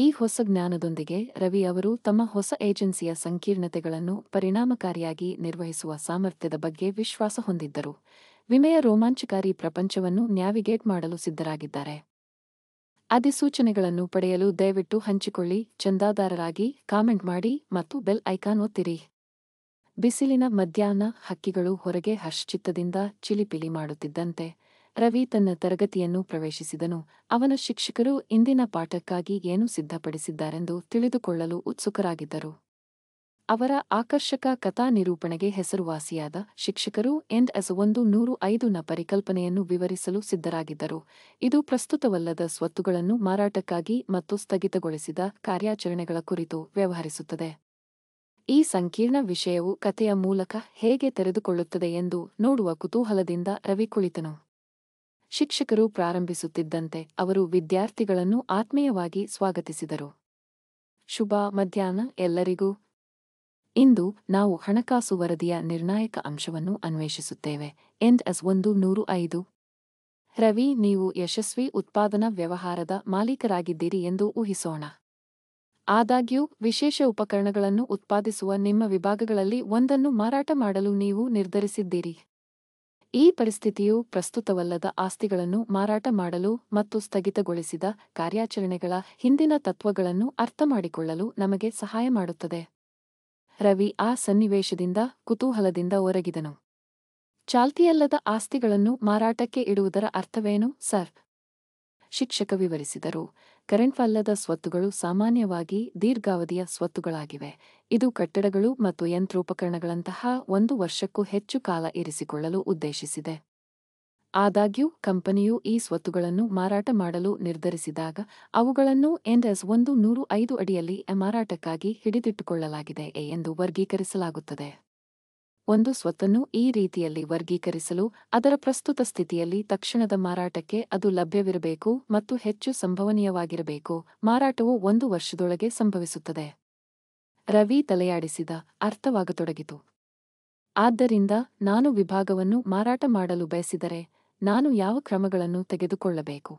A: ಈ ಹೊಸ ಜ್ಞಾನದೊಂದಿಗೆ ರವಿ ಅವರು ತಮ್ಮ ಹೊಸ ಏಜೆನ್ಸಿಯ ಸಂಕೀರ್ಣತೆಗಳನ್ನು ಪರಿಣಾಮಕಾರಿಯಾಗಿ ನಿರ್ವಹಿಸುವ ಸಾಮರ್ಥ್ಯದ ಬಗ್ಗೆ ವಿಶ್ವಾಸ ಹೊಂದಿದ್ದರು ವಿಮೆಯ ರೋಮಾಂಚಕಾರಿ ಪ್ರಪಂಚವನ್ನು ನ್ಯಾವಿಗೇಟ್ ಮಾಡಲು ಸಿದ್ಧರಾಗಿದ್ದಾರೆ ಅಧಿಸೂಚನೆಗಳನ್ನು ಪಡೆಯಲು ದಯವಿಟ್ಟು ಹಂಚಿಕೊಳ್ಳಿ ಚಂದಾದಾರರಾಗಿ ಕಾಮೆಂಟ್ ಮಾಡಿ ಮತ್ತು ಬೆಲ್ ಐಕಾನ್ ಒತ್ತಿರಿ ಬಿಸಿಲಿನ ಮಧ್ಯಾಹ್ನ ಹಕ್ಕಿಗಳು ಹೊರಗೆ ಹರ್ಷಚಿತ್ತದಿಂದ ಚಿಲಿಪಿಲಿ ಮಾಡುತ್ತಿದ್ದಂತೆ ರವಿ ತನ್ನ ತರಗತಿಯನ್ನು ಪ್ರವೇಶಿಸಿದನು ಅವನ ಶಿಕ್ಷಕರು ಇಂದಿನ ಪಾಠಕ್ಕಾಗಿ ಏನು ಸಿದ್ಧಪಡಿಸಿದ್ದಾರೆಂದು ತಿಳಿದುಕೊಳ್ಳಲು ಉತ್ಸುಕರಾಗಿದ್ದರು ಅವರ ಆಕರ್ಷಕ ಕಥಾ ನಿರೂಪಣೆಗೆ ಹೆಸರುವಾಸಿಯಾದ ಶಿಕ್ಷಕರು ಎಂಡ್ ಎಸ್ ಒಂದು ನೂರು ಐದು ನ ಪರಿಕಲ್ಪನೆಯನ್ನು ವಿವರಿಸಲು ಸಿದ್ಧರಾಗಿದ್ದರು ಇದು ಪ್ರಸ್ತುತವಲ್ಲದ ಸ್ವತ್ತುಗಳನ್ನು ಮಾರಾಟಕ್ಕಾಗಿ ಮತ್ತು ಸ್ಥಗಿತಗೊಳಿಸಿದ ಕಾರ್ಯಾಚರಣೆಗಳ ಕುರಿತು ವ್ಯವಹರಿಸುತ್ತದೆ ಈ ಸಂಕೀರ್ಣ ವಿಷಯವು ಕಥೆಯ ಮೂಲಕ ಹೇಗೆ ತೆರೆದುಕೊಳ್ಳುತ್ತದೆ ಎಂದು ನೋಡುವ ಕುತೂಹಲದಿಂದ ರವಿ ಕುಳಿತನು ಶಿಕ್ಷಕರು ಪ್ರಾರಂಭಿಸುತ್ತಿದ್ದಂತೆ ಅವರು ವಿದ್ಯಾರ್ಥಿಗಳನ್ನು ಆತ್ಮೀಯವಾಗಿ ಸ್ವಾಗತಿಸಿದರು ಶುಭ ಮಧ್ಯಾಹ್ನ ಎಲ್ಲರಿಗೂ ಇಂದು ನಾವು ಹಣಕಾಸು ವರದಿಯ ನಿರ್ಣಾಯಕ ಅಂಶವನ್ನು ಅನ್ವೇಷಿಸುತ್ತೇವೆ ಎಂಡ್ ಎಸ್ ಒಂದು ನೂರು ಐದು ರವಿ ನೀವು ಯಶಸ್ವಿ ಉತ್ಪಾದನಾ ವ್ಯವಹಾರದ ಮಾಲೀಕರಾಗಿದ್ದೀರಿ ಎಂದು ಊಹಿಸೋಣ ಆದಾಗ್ಯೂ ವಿಶೇಷ ಉಪಕರಣಗಳನ್ನು ಉತ್ಪಾದಿಸುವ ನಿಮ್ಮ ವಿಭಾಗಗಳಲ್ಲಿ ಒಂದನ್ನು ಮಾರಾಟ ಮಾಡಲು ನೀವು ನಿರ್ಧರಿಸಿದ್ದೀರಿ ಈ ಪರಿಸ್ಥಿತಿಯು ಪ್ರಸ್ತುತವಲ್ಲದ ಆಸ್ತಿಗಳನ್ನು ಮಾರಾಟ ಮಾಡಲು ಮತ್ತು ಸ್ಥಗಿತಗೊಳಿಸಿದ ಕಾರ್ಯಾಚರಣೆಗಳ ಹಿಂದಿನ ತತ್ವಗಳನ್ನು ಅರ್ಥಮಾಡಿಕೊಳ್ಳಲು ನಮಗೆ ಸಹಾಯ ಮಾಡುತ್ತದೆ ರವಿ ಆ ಸನ್ನಿವೇಶದಿಂದ ಕುತೂಹಲದಿಂದ ಒರಗಿದನು ಚಾಲ್ತಿಯಲ್ಲದ ಆಸ್ತಿಗಳನ್ನು ಮಾರಾಟಕ್ಕೆ ಇಡುವುದರ ಅರ್ಥವೇನು ಸರ್ ಶಿಕ್ಷಕ ವಿವರಿಸಿದರು ಕರೆಂಟ್ವಲ್ಲದ ಸ್ವತ್ತುಗಳು ಸಾಮಾನ್ಯವಾಗಿ ದೀರ್ಘಾವಧಿಯ ಸ್ವತ್ತುಗಳಾಗಿವೆ ಇದು ಕಟ್ಟಡಗಳು ಮತ್ತು ಯಂತ್ರೋಪಕರಣಗಳಂತಹ ಒಂದು ವರ್ಷಕ್ಕೂ ಹೆಚ್ಚು ಕಾಲ ಇರಿಸಿಕೊಳ್ಳಲು ಉದ್ದೇಶಿಸಿದೆ ಆದಾಗ್ಯೂ ಕಂಪನಿಯು ಈ ಸ್ವತ್ತುಗಳನ್ನು ಮಾರಾಟ ಮಾಡಲು ನಿರ್ಧರಿಸಿದಾಗ ಅವುಗಳನ್ನು ಎನ್ಎಸ್ ಒಂದು ನೂರು ಐದು ಅಡಿಯಲ್ಲಿ ಮಾರಾಟಕ್ಕಾಗಿ ಹಿಡಿದಿಟ್ಟುಕೊಳ್ಳಲಾಗಿದೆ ಎಂದು ವರ್ಗೀಕರಿಸಲಾಗುತ್ತದೆ ಒಂದು ಸ್ವತ್ತನ್ನು ಈ ರೀತಿಯಲ್ಲಿ ವರ್ಗೀಕರಿಸಲು ಅದರ ಪ್ರಸ್ತುತ ಸ್ಥಿತಿಯಲ್ಲಿ ತಕ್ಷಣದ ಮಾರಾಟಕ್ಕೆ ಅದು ಲಭ್ಯವಿರಬೇಕು ಮತ್ತು ಹೆಚ್ಚು ಸಂಭವನೀಯವಾಗಿರಬೇಕು ಮಾರಾಟವು ಒಂದು ವರ್ಷದೊಳಗೆ ಸಂಭವಿಸುತ್ತದೆ ರವಿ ತಲೆಯಾಡಿಸಿದ ಅರ್ಥವಾಗತೊಡಗಿತು ಆದ್ದರಿಂದ ನಾನು ವಿಭಾಗವನ್ನು ಮಾರಾಟ ಮಾಡಲು ಬಯಸಿದರೆ ನಾನು ಯಾವ ಕ್ರಮಗಳನ್ನು ತೆಗೆದುಕೊಳ್ಳಬೇಕು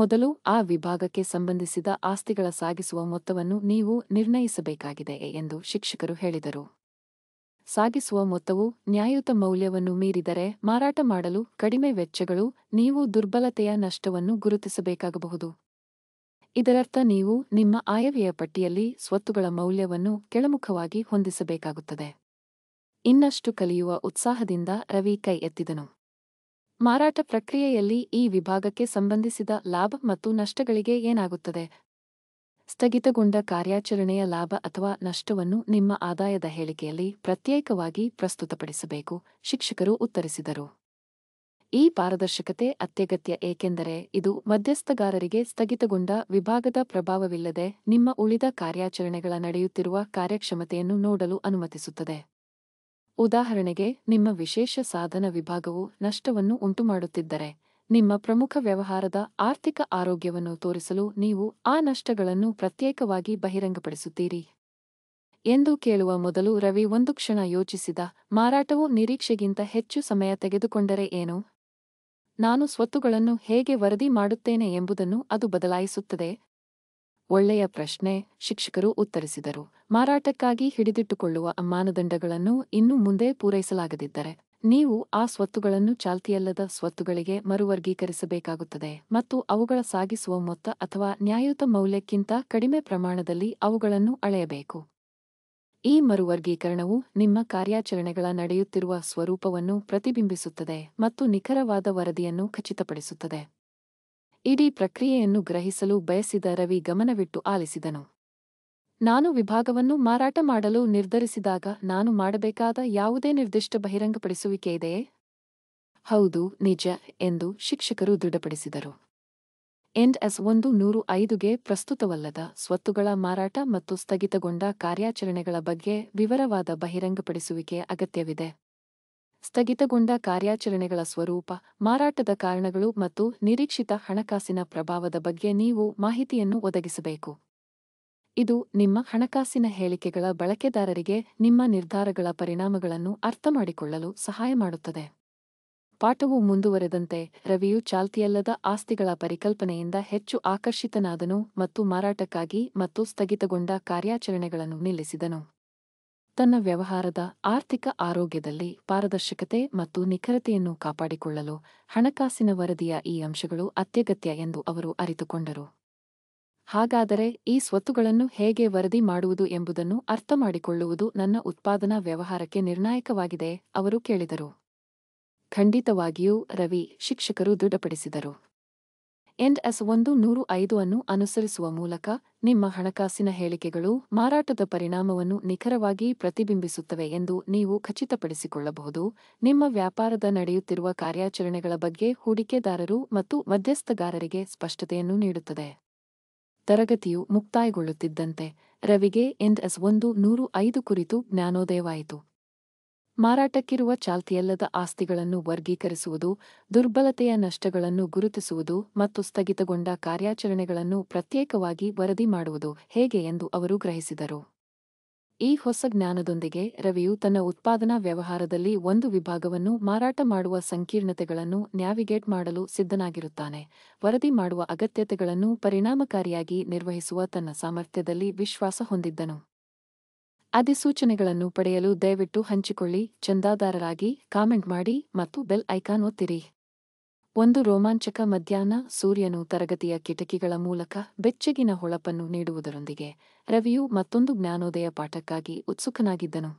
A: ಮೊದಲು ಆ ವಿಭಾಗಕ್ಕೆ ಸಂಬಂಧಿಸಿದ ಆಸ್ತಿಗಳ ಸಾಗಿಸುವ ಮೊತ್ತವನ್ನು ನೀವು ನಿರ್ಣಯಿಸಬೇಕಾಗಿದೆ ಎಂದು ಶಿಕ್ಷಕರು ಹೇಳಿದರು ಸಾಗಿಸುವ ಮೊತ್ತವು ನ್ಯಾಯಯುತ ಮೌಲ್ಯವನ್ನು ಮೀರಿದರೆ ಮಾರಾಟ ಮಾಡಲು ಕಡಿಮೆ ವೆಚ್ಚಗಳು ನೀವು ದುರ್ಬಲತೆಯ ನಷ್ಟವನ್ನು ಗುರುತಿಸಬೇಕಾಗಬಹುದು ಇದರರ್ಥ ನೀವು ನಿಮ್ಮ ಆಯವ್ಯಯ ಪಟ್ಟಿಯಲ್ಲಿ ಸ್ವತ್ತುಗಳ ಮೌಲ್ಯವನ್ನು ಕೆಳಮುಖವಾಗಿ ಹೊಂದಿಸಬೇಕಾಗುತ್ತದೆ ಇನ್ನಷ್ಟು ಕಲಿಯುವ ಉತ್ಸಾಹದಿಂದ ರವಿ ಕೈ ಎತ್ತಿದನು ಮಾರಾಟ ಪ್ರಕ್ರಿಯೆಯಲ್ಲಿ ಈ ವಿಭಾಗಕ್ಕೆ ಸಂಬಂಧಿಸಿದ ಲಾಭ ಮತ್ತು ನಷ್ಟಗಳಿಗೆ ಏನಾಗುತ್ತದೆ ಸ್ಥಗಿತಗೊಂಡ ಕಾರ್ಯಾಚರಣೆಯ ಲಾಭ ಅಥವಾ ನಷ್ಟವನ್ನು ನಿಮ್ಮ ಆದಾಯದ ಹೇಳಿಕೆಯಲ್ಲಿ ಪ್ರತ್ಯೇಕವಾಗಿ ಪ್ರಸ್ತುತಪಡಿಸಬೇಕು ಶಿಕ್ಷಕರು ಉತ್ತರಿಸಿದರು ಈ ಪಾರದರ್ಶಕತೆ ಅತ್ಯಗತ್ಯ ಏಕೆಂದರೆ ಇದು ಮಧ್ಯಸ್ಥಗಾರರಿಗೆ ಸ್ಥಗಿತಗೊಂಡ ವಿಭಾಗದ ಪ್ರಭಾವವಿಲ್ಲದೆ ನಿಮ್ಮ ಉಳಿದ ಕಾರ್ಯಾಚರಣೆಗಳ ನಡೆಯುತ್ತಿರುವ ಕಾರ್ಯಕ್ಷಮತೆಯನ್ನು ನೋಡಲು ಅನುಮತಿಸುತ್ತದೆ ಉದಾಹರಣೆಗೆ ನಿಮ್ಮ ವಿಶೇಷ ಸಾಧನ ವಿಭಾಗವು ನಷ್ಟವನ್ನು ಉಂಟುಮಾಡುತ್ತಿದ್ದರೆ ನಿಮ್ಮ ಪ್ರಮುಖ ವ್ಯವಹಾರದ ಆರ್ಥಿಕ ಆರೋಗ್ಯವನ್ನು ತೋರಿಸಲು ನೀವು ಆ ನಷ್ಟಗಳನ್ನು ಪ್ರತ್ಯೇಕವಾಗಿ ಬಹಿರಂಗಪಡಿಸುತ್ತೀರಿ ಎಂದು ಕೇಳುವ ಮೊದಲು ರವಿ ಒಂದು ಕ್ಷಣ ಯೋಚಿಸಿದ ಮಾರಾಟವು ನಿರೀಕ್ಷೆಗಿಂತ ಹೆಚ್ಚು ಸಮಯ ತೆಗೆದುಕೊಂಡರೆ ಏನು ನಾನು ಸ್ವತ್ತುಗಳನ್ನು ಹೇಗೆ ವರದಿ ಮಾಡುತ್ತೇನೆ ಎಂಬುದನ್ನು ಅದು ಬದಲಾಯಿಸುತ್ತದೆ ಒಳ್ಳೆಯ ಪ್ರಶ್ನೆ ಶಿಕ್ಷಕರು ಉತ್ತರಿಸಿದರು ಮಾರಾಟಕ್ಕಾಗಿ ಹಿಡಿದಿಟ್ಟುಕೊಳ್ಳುವ ಮಾನದಂಡಗಳನ್ನು ಇನ್ನು ಮುಂದೆ ಪೂರೈಸಲಾಗದಿದ್ದರೆ ನೀವು ಆ ಸ್ವತ್ತುಗಳನ್ನು ಚಾಲ್ತಿಯಲ್ಲದ ಸ್ವತ್ತುಗಳಿಗೆ ಮರುವರ್ಗೀಕರಿಸಬೇಕಾಗುತ್ತದೆ ಮತ್ತು ಅವುಗಳ ಸಾಗಿಸುವ ಮೊತ್ತ ಅಥವಾ ನ್ಯಾಯಯುತ ಮೌಲ್ಯಕ್ಕಿಂತ ಕಡಿಮೆ ಪ್ರಮಾಣದಲ್ಲಿ ಅವುಗಳನ್ನು ಅಳೆಯಬೇಕು ಈ ಮರುವರ್ಗೀಕರಣವು ನಿಮ್ಮ ಕಾರ್ಯಾಚರಣೆಗಳ ನಡೆಯುತ್ತಿರುವ ಸ್ವರೂಪವನ್ನು ಪ್ರತಿಬಿಂಬಿಸುತ್ತದೆ ಮತ್ತು ನಿಖರವಾದ ವರದಿಯನ್ನು ಖಚಿತಪಡಿಸುತ್ತದೆ ಇಡೀ ಪ್ರಕ್ರಿಯೆಯನ್ನು ಗ್ರಹಿಸಲು ಬಯಸಿದ ರವಿ ಗಮನವಿಟ್ಟು ಆಲಿಸಿದನು ನಾನು ವಿಭಾಗವನ್ನು ಮಾರಾಟ ಮಾಡಲು ನಿರ್ಧರಿಸಿದಾಗ ನಾನು ಮಾಡಬೇಕಾದ ಯಾವುದೇ ನಿರ್ದಿಷ್ಟ ಬಹಿರಂಗಪಡಿಸುವಿಕೆ ಇದೆಯೇ ಹೌದು ನಿಜ ಎಂದು ಶಿಕ್ಷಕರು ದೃಢಪಡಿಸಿದರು ಎಂಡ್ ಎಸ್ ಒಂದು ನೂರು ಐದುಗೆ ಪ್ರಸ್ತುತವಲ್ಲದ ಸ್ವತ್ತುಗಳ ಮಾರಾಟ ಮತ್ತು ಸ್ಥಗಿತಗೊಂಡ ಕಾರ್ಯಾಚರಣೆಗಳ ಬಗ್ಗೆ ವಿವರವಾದ ಬಹಿರಂಗಪಡಿಸುವಿಕೆ ಅಗತ್ಯವಿದೆ ಸ್ಥಗಿತಗೊಂಡ ಕಾರ್ಯಾಚರಣೆಗಳ ಸ್ವರೂಪ ಮಾರಾಟದ ಕಾರಣಗಳು ಮತ್ತು ನಿರೀಕ್ಷಿತ ಹಣಕಾಸಿನ ಪ್ರಭಾವದ ಬಗ್ಗೆ ನೀವು ಮಾಹಿತಿಯನ್ನು ಒದಗಿಸಬೇಕು ಇದು ನಿಮ್ಮ ಹಣಕಾಸಿನ ಹೇಳಿಕೆಗಳ ಬಳಕೆದಾರರಿಗೆ ನಿಮ್ಮ ನಿರ್ಧಾರಗಳ ಪರಿಣಾಮಗಳನ್ನು ಅರ್ಥಮಾಡಿಕೊಳ್ಳಲು ಸಹಾಯ ಮಾಡುತ್ತದೆ ಪಾಠವು ಮುಂದುವರೆದಂತೆ ರವಿಯು ಚಾಲ್ತಿಯಲ್ಲದ ಆಸ್ತಿಗಳ ಪರಿಕಲ್ಪನೆಯಿಂದ ಹೆಚ್ಚು ಆಕರ್ಷಿತನಾದನು ಮತ್ತು ಮಾರಾಟಕ್ಕಾಗಿ ಮತ್ತು ಸ್ಥಗಿತಗೊಂಡ ಕಾರ್ಯಾಚರಣೆಗಳನ್ನು ನಿಲ್ಲಿಸಿದನು ತನ್ನ ವ್ಯವಹಾರದ ಆರ್ಥಿಕ ಆರೋಗ್ಯದಲ್ಲಿ ಪಾರದರ್ಶಕತೆ ಮತ್ತು ನಿಖರತೆಯನ್ನು ಕಾಪಾಡಿಕೊಳ್ಳಲು ಹಣಕಾಸಿನ ವರದಿಯ ಈ ಅಂಶಗಳು ಅತ್ಯಗತ್ಯ ಎಂದು ಅವರು ಅರಿತುಕೊಂಡರು ಹಾಗಾದರೆ ಈ ಸ್ವತ್ತುಗಳನ್ನು ಹೇಗೆ ವರದಿ ಮಾಡುವುದು ಎಂಬುದನ್ನು ಅರ್ಥಮಾಡಿಕೊಳ್ಳುವುದು ನನ್ನ ಉತ್ಪಾದನಾ ವ್ಯವಹಾರಕ್ಕೆ ನಿರ್ಣಾಯಕವಾಗಿದೆ ಅವರು ಕೇಳಿದರು ಖಂಡಿತವಾಗಿಯೂ ರವಿ ಶಿಕ್ಷಕರು ದೃಢಪಡಿಸಿದರು ಎಂಡ್ ಎಸ್ ಒಂದು ನೂರು ಐದು ಅನ್ನು ಅನುಸರಿಸುವ ಮೂಲಕ ನಿಮ್ಮ ಹಣಕಾಸಿನ ಹೇಳಿಕೆಗಳು ಮಾರಾಟದ ಪರಿಣಾಮವನ್ನು ನಿಖರವಾಗಿ ಪ್ರತಿಬಿಂಬಿಸುತ್ತವೆ ಎಂದು ನೀವು ಖಚಿತಪಡಿಸಿಕೊಳ್ಳಬಹುದು ನಿಮ್ಮ ವ್ಯಾಪಾರದ ನಡೆಯುತ್ತಿರುವ ಕಾರ್ಯಾಚರಣೆಗಳ ಬಗ್ಗೆ ಹೂಡಿಕೆದಾರರು ಮತ್ತು ಮಧ್ಯಸ್ಥಗಾರರಿಗೆ ಸ್ಪಷ್ಟತೆಯನ್ನು ನೀಡುತ್ತದೆ ತರಗತಿಯು ಮುಕ್ತಾಯಗೊಳ್ಳುತ್ತಿದ್ದಂತೆ ರವಿಗೆ ಎಂಡ್ ಎಸ್ ಒಂದು ನೂರು ಐದು ಕುರಿತು ಜ್ಞಾನೋದಯವಾಯಿತು ಮಾರಾಟಕ್ಕಿರುವ ಚಾಲ್ತಿಯಲ್ಲದ ಆಸ್ತಿಗಳನ್ನು ವರ್ಗೀಕರಿಸುವುದು ದುರ್ಬಲತೆಯ ನಷ್ಟಗಳನ್ನು ಗುರುತಿಸುವುದು ಮತ್ತು ಸ್ಥಗಿತಗೊಂಡ ಕಾರ್ಯಾಚರಣೆಗಳನ್ನು ಪ್ರತ್ಯೇಕವಾಗಿ ವರದಿ ಮಾಡುವುದು ಹೇಗೆ ಎಂದು ಅವರು ಗ್ರಹಿಸಿದರು ಈ ಹೊಸ ಜ್ಞಾನದೊಂದಿಗೆ ರವಿಯು ತನ್ನ ಉತ್ಪಾದನಾ ವ್ಯವಹಾರದಲ್ಲಿ ಒಂದು ವಿಭಾಗವನ್ನು ಮಾರಾಟ ಮಾಡುವ ಸಂಕೀರ್ಣತೆಗಳನ್ನು ನ್ಯಾವಿಗೇಟ್ ಮಾಡಲು ಸಿದ್ಧನಾಗಿರುತ್ತಾನೆ ವರದಿ ಮಾಡುವ ಅಗತ್ಯತೆಗಳನ್ನು ಪರಿಣಾಮಕಾರಿಯಾಗಿ ನಿರ್ವಹಿಸುವ ತನ್ನ ಸಾಮರ್ಥ್ಯದಲ್ಲಿ ವಿಶ್ವಾಸ ಹೊಂದಿದ್ದನು ಅಧಿಸೂಚನೆಗಳನ್ನು ಪಡೆಯಲು ದಯವಿಟ್ಟು ಹಂಚಿಕೊಳ್ಳಿ ಚಂದಾದಾರರಾಗಿ ಕಾಮೆಂಟ್ ಮಾಡಿ ಮತ್ತು ಬೆಲ್ ಐಕಾನ್ ಒತ್ತಿರಿ ಒಂದು ರೋಮಾಂಚಕ ಮಧ್ಯಾಹ್ನ ಸೂರ್ಯನು ತರಗತಿಯ ಕಿಟಕಿಗಳ ಮೂಲಕ ಬೆಚ್ಚಗಿನ ಹೊಳಪನ್ನು ನೀಡುವುದರೊಂದಿಗೆ ರವಿಯು ಮತ್ತೊಂದು ಜ್ಞಾನೋದಯ ಪಾಠಕ್ಕಾಗಿ ಉತ್ಸುಕನಾಗಿದ್ದನು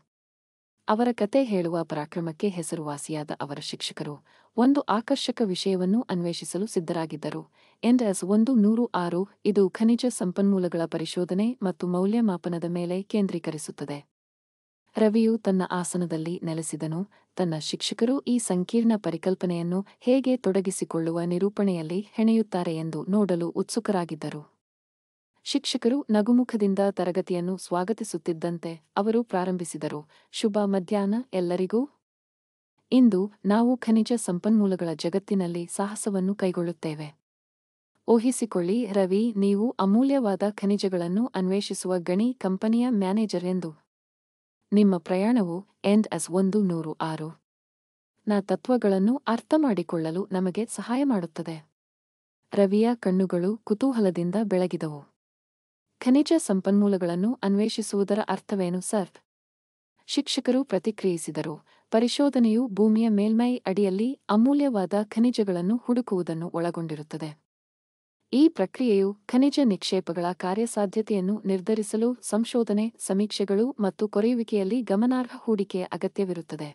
A: ಅವರ ಕತೆ ಹೇಳುವ ಪರಾಕ್ರಮಕ್ಕೆ ಹೆಸರುವಾಸಿಯಾದ ಅವರ ಶಿಕ್ಷಕರು ಒಂದು ಆಕರ್ಷಕ ವಿಷಯವನ್ನು ಅನ್ವೇಷಿಸಲು ಸಿದ್ಧರಾಗಿದ್ದರು ಎನ್ಎಸ್ ಒಂದು ನೂರು ಆರು ಇದು ಖನಿಜ ಸಂಪನ್ಮೂಲಗಳ ಪರಿಶೋಧನೆ ಮತ್ತು ಮೌಲ್ಯಮಾಪನದ ಮೇಲೆ ಕೇಂದ್ರೀಕರಿಸುತ್ತದೆ ರವಿಯು ತನ್ನ ಆಸನದಲ್ಲಿ ನೆಲೆಸಿದನು ತನ್ನ ಶಿಕ್ಷಕರು ಈ ಸಂಕೀರ್ಣ ಪರಿಕಲ್ಪನೆಯನ್ನು ಹೇಗೆ ತೊಡಗಿಸಿಕೊಳ್ಳುವ ನಿರೂಪಣೆಯಲ್ಲಿ ಹೆಣೆಯುತ್ತಾರೆ ಎಂದು ನೋಡಲು ಉತ್ಸುಕರಾಗಿದ್ದರು ಶಿಕ್ಷಕರು ನಗುಮುಖದಿಂದ ತರಗತಿಯನ್ನು ಸ್ವಾಗತಿಸುತ್ತಿದ್ದಂತೆ ಅವರು ಪ್ರಾರಂಭಿಸಿದರು ಶುಭ ಮಧ್ಯಾಹ್ನ ಎಲ್ಲರಿಗೂ ಇಂದು ನಾವು ಖನಿಜ ಸಂಪನ್ಮೂಲಗಳ ಜಗತ್ತಿನಲ್ಲಿ ಸಾಹಸವನ್ನು ಕೈಗೊಳ್ಳುತ್ತೇವೆ ಊಹಿಸಿಕೊಳ್ಳಿ ರವಿ ನೀವು ಅಮೂಲ್ಯವಾದ ಖನಿಜಗಳನ್ನು ಅನ್ವೇಷಿಸುವ ಗಣಿ ಕಂಪನಿಯ ಮ್ಯಾನೇಜರ್ ಎಂದು ನಿಮ್ಮ ಪ್ರಯಾಣವು ಎಂಡ್ ಅಸ್ ಒಂದು ನೂರು ಆರು ನ ತತ್ವಗಳನ್ನು ಅರ್ಥ ಮಾಡಿಕೊಳ್ಳಲು ನಮಗೆ ಸಹಾಯ ಮಾಡುತ್ತದೆ ರವಿಯ ಕಣ್ಣುಗಳು ಕುತೂಹಲದಿಂದ ಬೆಳಗಿದವು ಖನಿಜ ಸಂಪನ್ಮೂಲಗಳನ್ನು ಅನ್ವೇಷಿಸುವುದರ ಅರ್ಥವೇನು ಸರ್ ಶಿಕ್ಷಕರು ಪ್ರತಿಕ್ರಿಯಿಸಿದರು ಪರಿಶೋಧನೆಯು ಭೂಮಿಯ ಮೇಲ್ಮೈ ಅಡಿಯಲ್ಲಿ ಅಮೂಲ್ಯವಾದ ಖನಿಜಗಳನ್ನು ಹುಡುಕುವುದನ್ನು ಒಳಗೊಂಡಿರುತ್ತದೆ ಈ ಪ್ರಕ್ರಿಯೆಯು ಖನಿಜ ನಿಕ್ಷೇಪಗಳ ಕಾರ್ಯಸಾಧ್ಯತೆಯನ್ನು ನಿರ್ಧರಿಸಲು ಸಂಶೋಧನೆ ಸಮೀಕ್ಷೆಗಳು ಮತ್ತು ಕೊರೆಯುವಿಕೆಯಲ್ಲಿ ಗಮನಾರ್ಹ ಹೂಡಿಕೆಯ ಅಗತ್ಯವಿರುತ್ತದೆ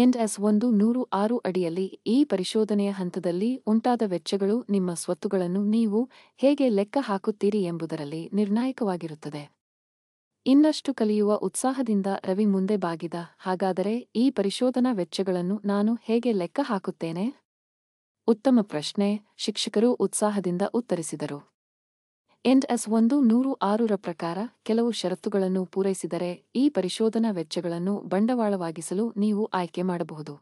A: ಎಂಡ್ ಎಸ್ ಒಂದು ನೂರು ಆರು ಅಡಿಯಲ್ಲಿ ಈ ಪರಿಶೋಧನೆಯ ಹಂತದಲ್ಲಿ ಉಂಟಾದ ವೆಚ್ಚಗಳು ನಿಮ್ಮ ಸ್ವತ್ತುಗಳನ್ನು ನೀವು ಹೇಗೆ ಲೆಕ್ಕ ಹಾಕುತ್ತೀರಿ ಎಂಬುದರಲ್ಲಿ ನಿರ್ಣಾಯಕವಾಗಿರುತ್ತದೆ ಇನ್ನಷ್ಟು ಕಲಿಯುವ ಉತ್ಸಾಹದಿಂದ ರವಿ ಮುಂದೆ ಬಾಗಿದ ಹಾಗಾದರೆ ಈ ಪರಿಶೋಧನಾ ವೆಚ್ಚಗಳನ್ನು ನಾನು ಹೇಗೆ ಲೆಕ್ಕ ಹಾಕುತ್ತೇನೆ ಉತ್ತಮ ಪ್ರಶ್ನೆ ಶಿಕ್ಷಕರು ಉತ್ಸಾಹದಿಂದ ಉತ್ತರಿಸಿದರು ಎಂಡ್ ಎಸ್ ಒಂದು ನೂರು ಆರರ ಪ್ರಕಾರ ಕೆಲವು ಷರತ್ತುಗಳನ್ನು ಪೂರೈಸಿದರೆ ಈ ಪರಿಶೋಧನಾ ವೆಚ್ಚಗಳನ್ನು ಬಂಡವಾಳವಾಗಿಸಲು ನೀವು ಆಯ್ಕೆ ಮಾಡಬಹುದು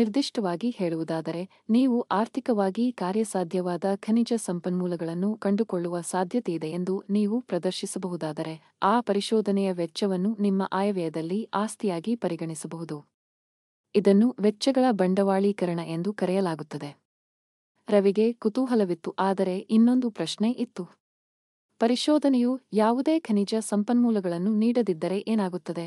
A: ನಿರ್ದಿಷ್ಟವಾಗಿ ಹೇಳುವುದಾದರೆ ನೀವು ಆರ್ಥಿಕವಾಗಿ ಕಾರ್ಯಸಾಧ್ಯವಾದ ಖನಿಜ ಸಂಪನ್ಮೂಲಗಳನ್ನು ಕಂಡುಕೊಳ್ಳುವ ಸಾಧ್ಯತೆಯಿದೆ ಎಂದು ನೀವು ಪ್ರದರ್ಶಿಸಬಹುದಾದರೆ ಆ ಪರಿಶೋಧನೆಯ ವೆಚ್ಚವನ್ನು ನಿಮ್ಮ ಆಯವ್ಯಯದಲ್ಲಿ ಆಸ್ತಿಯಾಗಿ ಪರಿಗಣಿಸಬಹುದು ಇದನ್ನು ವೆಚ್ಚಗಳ ಬಂಡವಾಳೀಕರಣ ಎಂದು ಕರೆಯಲಾಗುತ್ತದೆ ರವಿಗೆ ಕುತೂಹಲವಿತ್ತು ಆದರೆ ಇನ್ನೊಂದು ಪ್ರಶ್ನೆ ಇತ್ತು ಪರಿಶೋಧನೆಯು ಯಾವುದೇ ಖನಿಜ ಸಂಪನ್ಮೂಲಗಳನ್ನು ನೀಡದಿದ್ದರೆ ಏನಾಗುತ್ತದೆ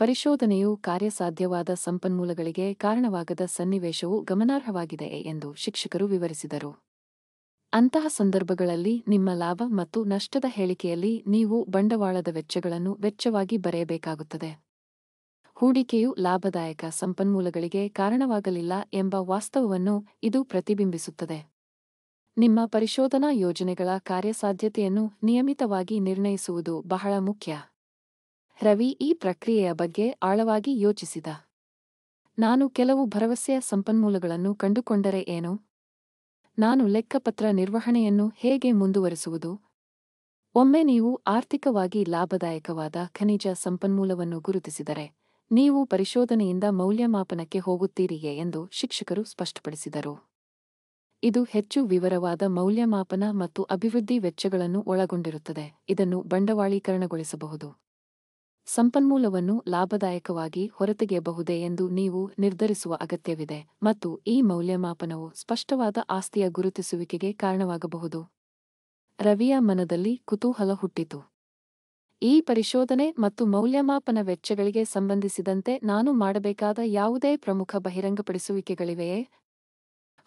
A: ಪರಿಶೋಧನೆಯು ಕಾರ್ಯಸಾಧ್ಯವಾದ ಸಂಪನ್ಮೂಲಗಳಿಗೆ ಕಾರಣವಾಗದ ಸನ್ನಿವೇಶವು ಗಮನಾರ್ಹವಾಗಿದೆ ಎಂದು ಶಿಕ್ಷಕರು ವಿವರಿಸಿದರು ಅಂತಹ ಸಂದರ್ಭಗಳಲ್ಲಿ ನಿಮ್ಮ ಲಾಭ ಮತ್ತು ನಷ್ಟದ ಹೇಳಿಕೆಯಲ್ಲಿ ನೀವು ಬಂಡವಾಳದ ವೆಚ್ಚಗಳನ್ನು ವೆಚ್ಚವಾಗಿ ಬರೆಯಬೇಕಾಗುತ್ತದೆ ಹೂಡಿಕೆಯು ಲಾಭದಾಯಕ ಸಂಪನ್ಮೂಲಗಳಿಗೆ ಕಾರಣವಾಗಲಿಲ್ಲ ಎಂಬ ವಾಸ್ತವವನ್ನು ಇದು ಪ್ರತಿಬಿಂಬಿಸುತ್ತದೆ ನಿಮ್ಮ ಪರಿಶೋಧನಾ ಯೋಜನೆಗಳ ಕಾರ್ಯಸಾಧ್ಯತೆಯನ್ನು ನಿಯಮಿತವಾಗಿ ನಿರ್ಣಯಿಸುವುದು ಬಹಳ ಮುಖ್ಯ ರವಿ ಈ ಪ್ರಕ್ರಿಯೆಯ ಬಗ್ಗೆ ಆಳವಾಗಿ ಯೋಚಿಸಿದ ನಾನು ಕೆಲವು ಭರವಸೆಯ ಸಂಪನ್ಮೂಲಗಳನ್ನು ಕಂಡುಕೊಂಡರೆ ಏನು ನಾನು ಲೆಕ್ಕಪತ್ರ ನಿರ್ವಹಣೆಯನ್ನು ಹೇಗೆ ಮುಂದುವರಿಸುವುದು ಒಮ್ಮೆ ನೀವು ಆರ್ಥಿಕವಾಗಿ ಲಾಭದಾಯಕವಾದ ಖನಿಜ ಸಂಪನ್ಮೂಲವನ್ನು ಗುರುತಿಸಿದರೆ ನೀವು ಪರಿಶೋಧನೆಯಿಂದ ಮೌಲ್ಯಮಾಪನಕ್ಕೆ ಹೋಗುತ್ತೀರಿಯೇ ಎಂದು ಶಿಕ್ಷಕರು ಸ್ಪಷ್ಟಪಡಿಸಿದರು ಇದು ಹೆಚ್ಚು ವಿವರವಾದ ಮೌಲ್ಯಮಾಪನ ಮತ್ತು ಅಭಿವೃದ್ಧಿ ವೆಚ್ಚಗಳನ್ನು ಒಳಗೊಂಡಿರುತ್ತದೆ ಇದನ್ನು ಬಂಡವಾಳೀಕರಣಗೊಳಿಸಬಹುದು ಸಂಪನ್ಮೂಲವನ್ನು ಲಾಭದಾಯಕವಾಗಿ ಹೊರತೆಗೆಯಬಹುದೇ ಎಂದು ನೀವು ನಿರ್ಧರಿಸುವ ಅಗತ್ಯವಿದೆ ಮತ್ತು ಈ ಮೌಲ್ಯಮಾಪನವು ಸ್ಪಷ್ಟವಾದ ಆಸ್ತಿಯ ಗುರುತಿಸುವಿಕೆಗೆ ಕಾರಣವಾಗಬಹುದು ರವಿಯ ಮನದಲ್ಲಿ ಕುತೂಹಲ ಹುಟ್ಟಿತು ಈ ಪರಿಶೋಧನೆ ಮತ್ತು ಮೌಲ್ಯಮಾಪನ ವೆಚ್ಚಗಳಿಗೆ ಸಂಬಂಧಿಸಿದಂತೆ ನಾನು ಮಾಡಬೇಕಾದ ಯಾವುದೇ ಪ್ರಮುಖ ಬಹಿರಂಗಪಡಿಸುವಿಕೆಗಳಿವೆಯೇ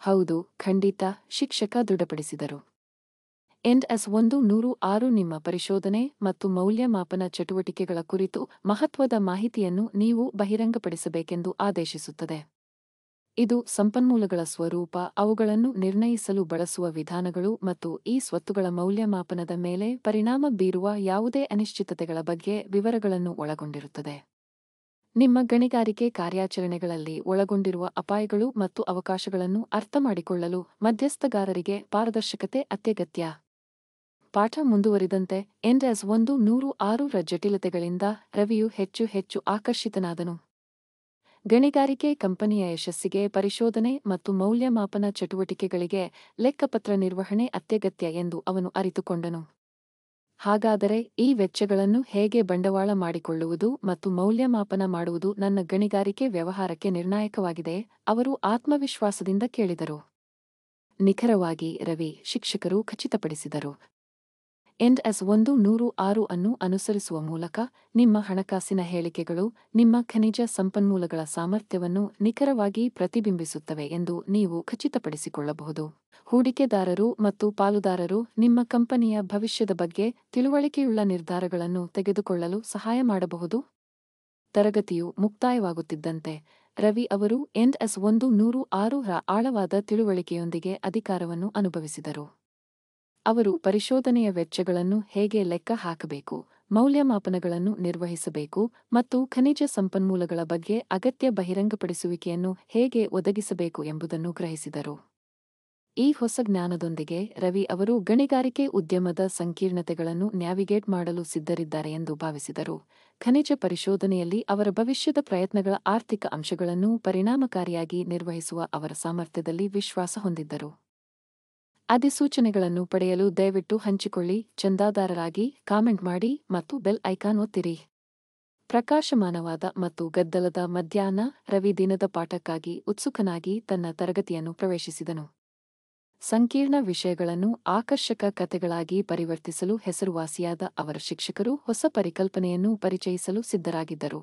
A: ಹೌದು ಖಂಡಿತ ಶಿಕ್ಷಕ ದೃಢಪಡಿಸಿದರು ಎಂಡ್ ಎಸ್ ಒಂದು ನೂರು ಆರು ನಿಮ್ಮ ಪರಿಶೋಧನೆ ಮತ್ತು ಮೌಲ್ಯಮಾಪನ ಚಟುವಟಿಕೆಗಳ ಕುರಿತು ಮಹತ್ವದ ಮಾಹಿತಿಯನ್ನು ನೀವು ಬಹಿರಂಗಪಡಿಸಬೇಕೆಂದು ಆದೇಶಿಸುತ್ತದೆ ಇದು ಸಂಪನ್ಮೂಲಗಳ ಸ್ವರೂಪ ಅವುಗಳನ್ನು ನಿರ್ಣಯಿಸಲು ಬಳಸುವ ವಿಧಾನಗಳು ಮತ್ತು ಈ ಸ್ವತ್ತುಗಳ ಮೌಲ್ಯಮಾಪನದ ಮೇಲೆ ಪರಿಣಾಮ ಬೀರುವ ಯಾವುದೇ ಅನಿಶ್ಚಿತತೆಗಳ ಬಗ್ಗೆ ವಿವರಗಳನ್ನು ಒಳಗೊಂಡಿರುತ್ತದೆ ನಿಮ್ಮ ಗಣಿಗಾರಿಕೆ ಕಾರ್ಯಾಚರಣೆಗಳಲ್ಲಿ ಒಳಗೊಂಡಿರುವ ಅಪಾಯಗಳು ಮತ್ತು ಅವಕಾಶಗಳನ್ನು ಅರ್ಥಮಾಡಿಕೊಳ್ಳಲು ಮಧ್ಯಸ್ಥಗಾರರಿಗೆ ಪಾರದರ್ಶಕತೆ ಅತ್ಯಗತ್ಯ ಪಾಠ ಮುಂದುವರಿದಂತೆ ಎನ್ಎಸ್ ಒಂದು ನೂರು ಆರು ರ ಜಟಿಲತೆಗಳಿಂದ ರವಿಯು ಹೆಚ್ಚು ಹೆಚ್ಚು ಆಕರ್ಷಿತನಾದನು ಗಣಿಗಾರಿಕೆ ಕಂಪನಿಯ ಯಶಸ್ಸಿಗೆ ಪರಿಶೋಧನೆ ಮತ್ತು ಮೌಲ್ಯಮಾಪನ ಚಟುವಟಿಕೆಗಳಿಗೆ ಲೆಕ್ಕಪತ್ರ ನಿರ್ವಹಣೆ ಅತ್ಯಗತ್ಯ ಎಂದು ಅವನು ಅರಿತುಕೊಂಡನು ಹಾಗಾದರೆ ಈ ವೆಚ್ಚಗಳನ್ನು ಹೇಗೆ ಬಂಡವಾಳ ಮಾಡಿಕೊಳ್ಳುವುದು ಮತ್ತು ಮೌಲ್ಯಮಾಪನ ಮಾಡುವುದು ನನ್ನ ಗಣಿಗಾರಿಕೆ ವ್ಯವಹಾರಕ್ಕೆ ನಿರ್ಣಾಯಕವಾಗಿದೆ ಅವರು ಆತ್ಮವಿಶ್ವಾಸದಿಂದ ಕೇಳಿದರು ನಿಖರವಾಗಿ ರವಿ ಶಿಕ್ಷಕರು ಖಚಿತಪಡಿಸಿದರು ಎಂಡ್ ಎಸ್ ಒಂದು ನೂರು ಆರು ಅನ್ನು ಅನುಸರಿಸುವ ಮೂಲಕ ನಿಮ್ಮ ಹಣಕಾಸಿನ ಹೇಳಿಕೆಗಳು ನಿಮ್ಮ ಖನಿಜ ಸಂಪನ್ಮೂಲಗಳ ಸಾಮರ್ಥ್ಯವನ್ನು ನಿಖರವಾಗಿ ಪ್ರತಿಬಿಂಬಿಸುತ್ತವೆ ಎಂದು ನೀವು ಖಚಿತಪಡಿಸಿಕೊಳ್ಳಬಹುದು ಹೂಡಿಕೆದಾರರು ಮತ್ತು ಪಾಲುದಾರರು ನಿಮ್ಮ ಕಂಪನಿಯ ಭವಿಷ್ಯದ ಬಗ್ಗೆ ತಿಳುವಳಿಕೆಯುಳ್ಳ ನಿರ್ಧಾರಗಳನ್ನು ತೆಗೆದುಕೊಳ್ಳಲು ಸಹಾಯ ಮಾಡಬಹುದು ತರಗತಿಯು ಮುಕ್ತಾಯವಾಗುತ್ತಿದ್ದಂತೆ ರವಿ ಅವರು ಎನ್ಎಸ್ ಎಸ್ ಒಂದು ನೂರು ಆರು ರ ಆಳವಾದ ತಿಳುವಳಿಕೆಯೊಂದಿಗೆ ಅಧಿಕಾರವನ್ನು ಅನುಭವಿಸಿದರು ಅವರು ಪರಿಶೋಧನೆಯ ವೆಚ್ಚಗಳನ್ನು ಹೇಗೆ ಲೆಕ್ಕ ಹಾಕಬೇಕು ಮೌಲ್ಯಮಾಪನಗಳನ್ನು ನಿರ್ವಹಿಸಬೇಕು ಮತ್ತು ಖನಿಜ ಸಂಪನ್ಮೂಲಗಳ ಬಗ್ಗೆ ಅಗತ್ಯ ಬಹಿರಂಗಪಡಿಸುವಿಕೆಯನ್ನು ಹೇಗೆ ಒದಗಿಸಬೇಕು ಎಂಬುದನ್ನು ಗ್ರಹಿಸಿದರು ಈ ಹೊಸ ಜ್ಞಾನದೊಂದಿಗೆ ರವಿ ಅವರು ಗಣಿಗಾರಿಕೆ ಉದ್ಯಮದ ಸಂಕೀರ್ಣತೆಗಳನ್ನು ನ್ಯಾವಿಗೇಟ್ ಮಾಡಲು ಸಿದ್ಧರಿದ್ದಾರೆ ಎಂದು ಭಾವಿಸಿದರು ಖನಿಜ ಪರಿಶೋಧನೆಯಲ್ಲಿ ಅವರ ಭವಿಷ್ಯದ ಪ್ರಯತ್ನಗಳ ಆರ್ಥಿಕ ಅಂಶಗಳನ್ನು ಪರಿಣಾಮಕಾರಿಯಾಗಿ ನಿರ್ವಹಿಸುವ ಅವರ ಸಾಮರ್ಥ್ಯದಲ್ಲಿ ವಿಶ್ವಾಸ ಹೊಂದಿದ್ದರು ಅಧಿಸೂಚನೆಗಳನ್ನು ಪಡೆಯಲು ದಯವಿಟ್ಟು ಹಂಚಿಕೊಳ್ಳಿ ಚಂದಾದಾರರಾಗಿ ಕಾಮೆಂಟ್ ಮಾಡಿ ಮತ್ತು ಬೆಲ್ ಐಕಾನ್ ಒತ್ತಿರಿ ಪ್ರಕಾಶಮಾನವಾದ ಮತ್ತು ಗದ್ದಲದ ಮಧ್ಯಾಹ್ನ ರವಿ ದಿನದ ಪಾಠಕ್ಕಾಗಿ ಉತ್ಸುಕನಾಗಿ ತನ್ನ ತರಗತಿಯನ್ನು ಪ್ರವೇಶಿಸಿದನು ಸಂಕೀರ್ಣ ವಿಷಯಗಳನ್ನು ಆಕರ್ಷಕ ಕಥೆಗಳಾಗಿ ಪರಿವರ್ತಿಸಲು ಹೆಸರುವಾಸಿಯಾದ ಅವರ ಶಿಕ್ಷಕರು ಹೊಸ ಪರಿಕಲ್ಪನೆಯನ್ನು ಪರಿಚಯಿಸಲು ಸಿದ್ಧರಾಗಿದ್ದರು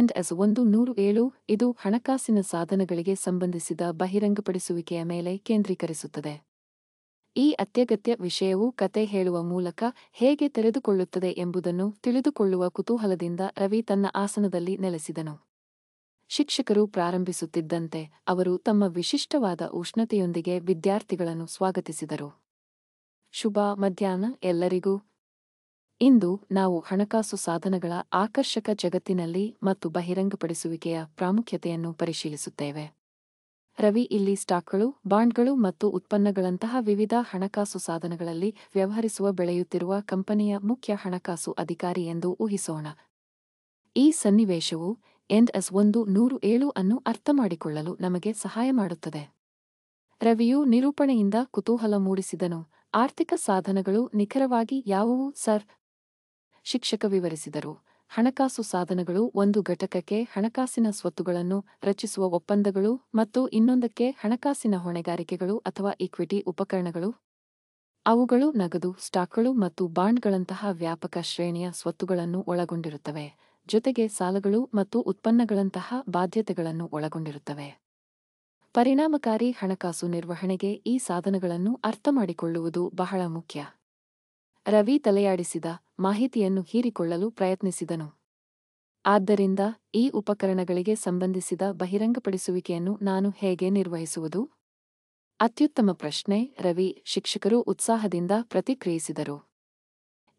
A: ಎಂಡ್ ಎಸ್ ಒಂದು ನೂರು ಏಳು ಇದು ಹಣಕಾಸಿನ ಸಾಧನಗಳಿಗೆ ಸಂಬಂಧಿಸಿದ ಬಹಿರಂಗಪಡಿಸುವಿಕೆಯ ಮೇಲೆ ಕೇಂದ್ರೀಕರಿಸುತ್ತದೆ ಈ ಅತ್ಯಗತ್ಯ ವಿಷಯವು ಕತೆ ಹೇಳುವ ಮೂಲಕ ಹೇಗೆ ತೆರೆದುಕೊಳ್ಳುತ್ತದೆ ಎಂಬುದನ್ನು ತಿಳಿದುಕೊಳ್ಳುವ ಕುತೂಹಲದಿಂದ ರವಿ ತನ್ನ ಆಸನದಲ್ಲಿ ನೆಲೆಸಿದನು ಶಿಕ್ಷಕರು ಪ್ರಾರಂಭಿಸುತ್ತಿದ್ದಂತೆ ಅವರು ತಮ್ಮ ವಿಶಿಷ್ಟವಾದ ಉಷ್ಣತೆಯೊಂದಿಗೆ ವಿದ್ಯಾರ್ಥಿಗಳನ್ನು ಸ್ವಾಗತಿಸಿದರು ಶುಭ ಮಧ್ಯಾಹ್ನ ಎಲ್ಲರಿಗೂ ಇಂದು ನಾವು ಹಣಕಾಸು ಸಾಧನಗಳ ಆಕರ್ಷಕ ಜಗತ್ತಿನಲ್ಲಿ ಮತ್ತು ಬಹಿರಂಗಪಡಿಸುವಿಕೆಯ ಪ್ರಾಮುಖ್ಯತೆಯನ್ನು ಪರಿಶೀಲಿಸುತ್ತೇವೆ ರವಿ ಇಲ್ಲಿ ಸ್ಟಾಕ್ಗಳು ಬಾಂಡ್ಗಳು ಮತ್ತು ಉತ್ಪನ್ನಗಳಂತಹ ವಿವಿಧ ಹಣಕಾಸು ಸಾಧನಗಳಲ್ಲಿ ವ್ಯವಹರಿಸುವ ಬೆಳೆಯುತ್ತಿರುವ ಕಂಪನಿಯ ಮುಖ್ಯ ಹಣಕಾಸು ಅಧಿಕಾರಿ ಎಂದು ಊಹಿಸೋಣ ಈ ಸನ್ನಿವೇಶವು ಎನ್ಎಸ್ ಒಂದು ನೂರು ಏಳು ಅನ್ನು ಅರ್ಥಮಾಡಿಕೊಳ್ಳಲು ನಮಗೆ ಸಹಾಯ ಮಾಡುತ್ತದೆ ರವಿಯು ನಿರೂಪಣೆಯಿಂದ ಕುತೂಹಲ ಮೂಡಿಸಿದನು ಆರ್ಥಿಕ ಸಾಧನಗಳು ನಿಖರವಾಗಿ ಯಾವುವು ಸರ್ ಶಿಕ್ಷಕ ವಿವರಿಸಿದರು ಹಣಕಾಸು ಸಾಧನಗಳು ಒಂದು ಘಟಕಕ್ಕೆ ಹಣಕಾಸಿನ ಸ್ವತ್ತುಗಳನ್ನು ರಚಿಸುವ ಒಪ್ಪಂದಗಳು ಮತ್ತು ಇನ್ನೊಂದಕ್ಕೆ ಹಣಕಾಸಿನ ಹೊಣೆಗಾರಿಕೆಗಳು ಅಥವಾ ಈಕ್ವಿಟಿ ಉಪಕರಣಗಳು ಅವುಗಳು ನಗದು ಸ್ಟಾಕ್ಗಳು ಮತ್ತು ಬಾಂಡ್ಗಳಂತಹ ವ್ಯಾಪಕ ಶ್ರೇಣಿಯ ಸ್ವತ್ತುಗಳನ್ನು ಒಳಗೊಂಡಿರುತ್ತವೆ ಜೊತೆಗೆ ಸಾಲಗಳು ಮತ್ತು ಉತ್ಪನ್ನಗಳಂತಹ ಬಾಧ್ಯತೆಗಳನ್ನು ಒಳಗೊಂಡಿರುತ್ತವೆ ಪರಿಣಾಮಕಾರಿ ಹಣಕಾಸು ನಿರ್ವಹಣೆಗೆ ಈ ಸಾಧನಗಳನ್ನು ಅರ್ಥಮಾಡಿಕೊಳ್ಳುವುದು ಬಹಳ ಮುಖ್ಯ ರವಿ ತಲೆಯಾಡಿಸಿದ ಮಾಹಿತಿಯನ್ನು ಹೀರಿಕೊಳ್ಳಲು ಪ್ರಯತ್ನಿಸಿದನು ಆದ್ದರಿಂದ ಈ ಉಪಕರಣಗಳಿಗೆ ಸಂಬಂಧಿಸಿದ ಬಹಿರಂಗಪಡಿಸುವಿಕೆಯನ್ನು ನಾನು ಹೇಗೆ ನಿರ್ವಹಿಸುವುದು ಅತ್ಯುತ್ತಮ ಪ್ರಶ್ನೆ ರವಿ ಶಿಕ್ಷಕರು ಉತ್ಸಾಹದಿಂದ ಪ್ರತಿಕ್ರಿಯಿಸಿದರು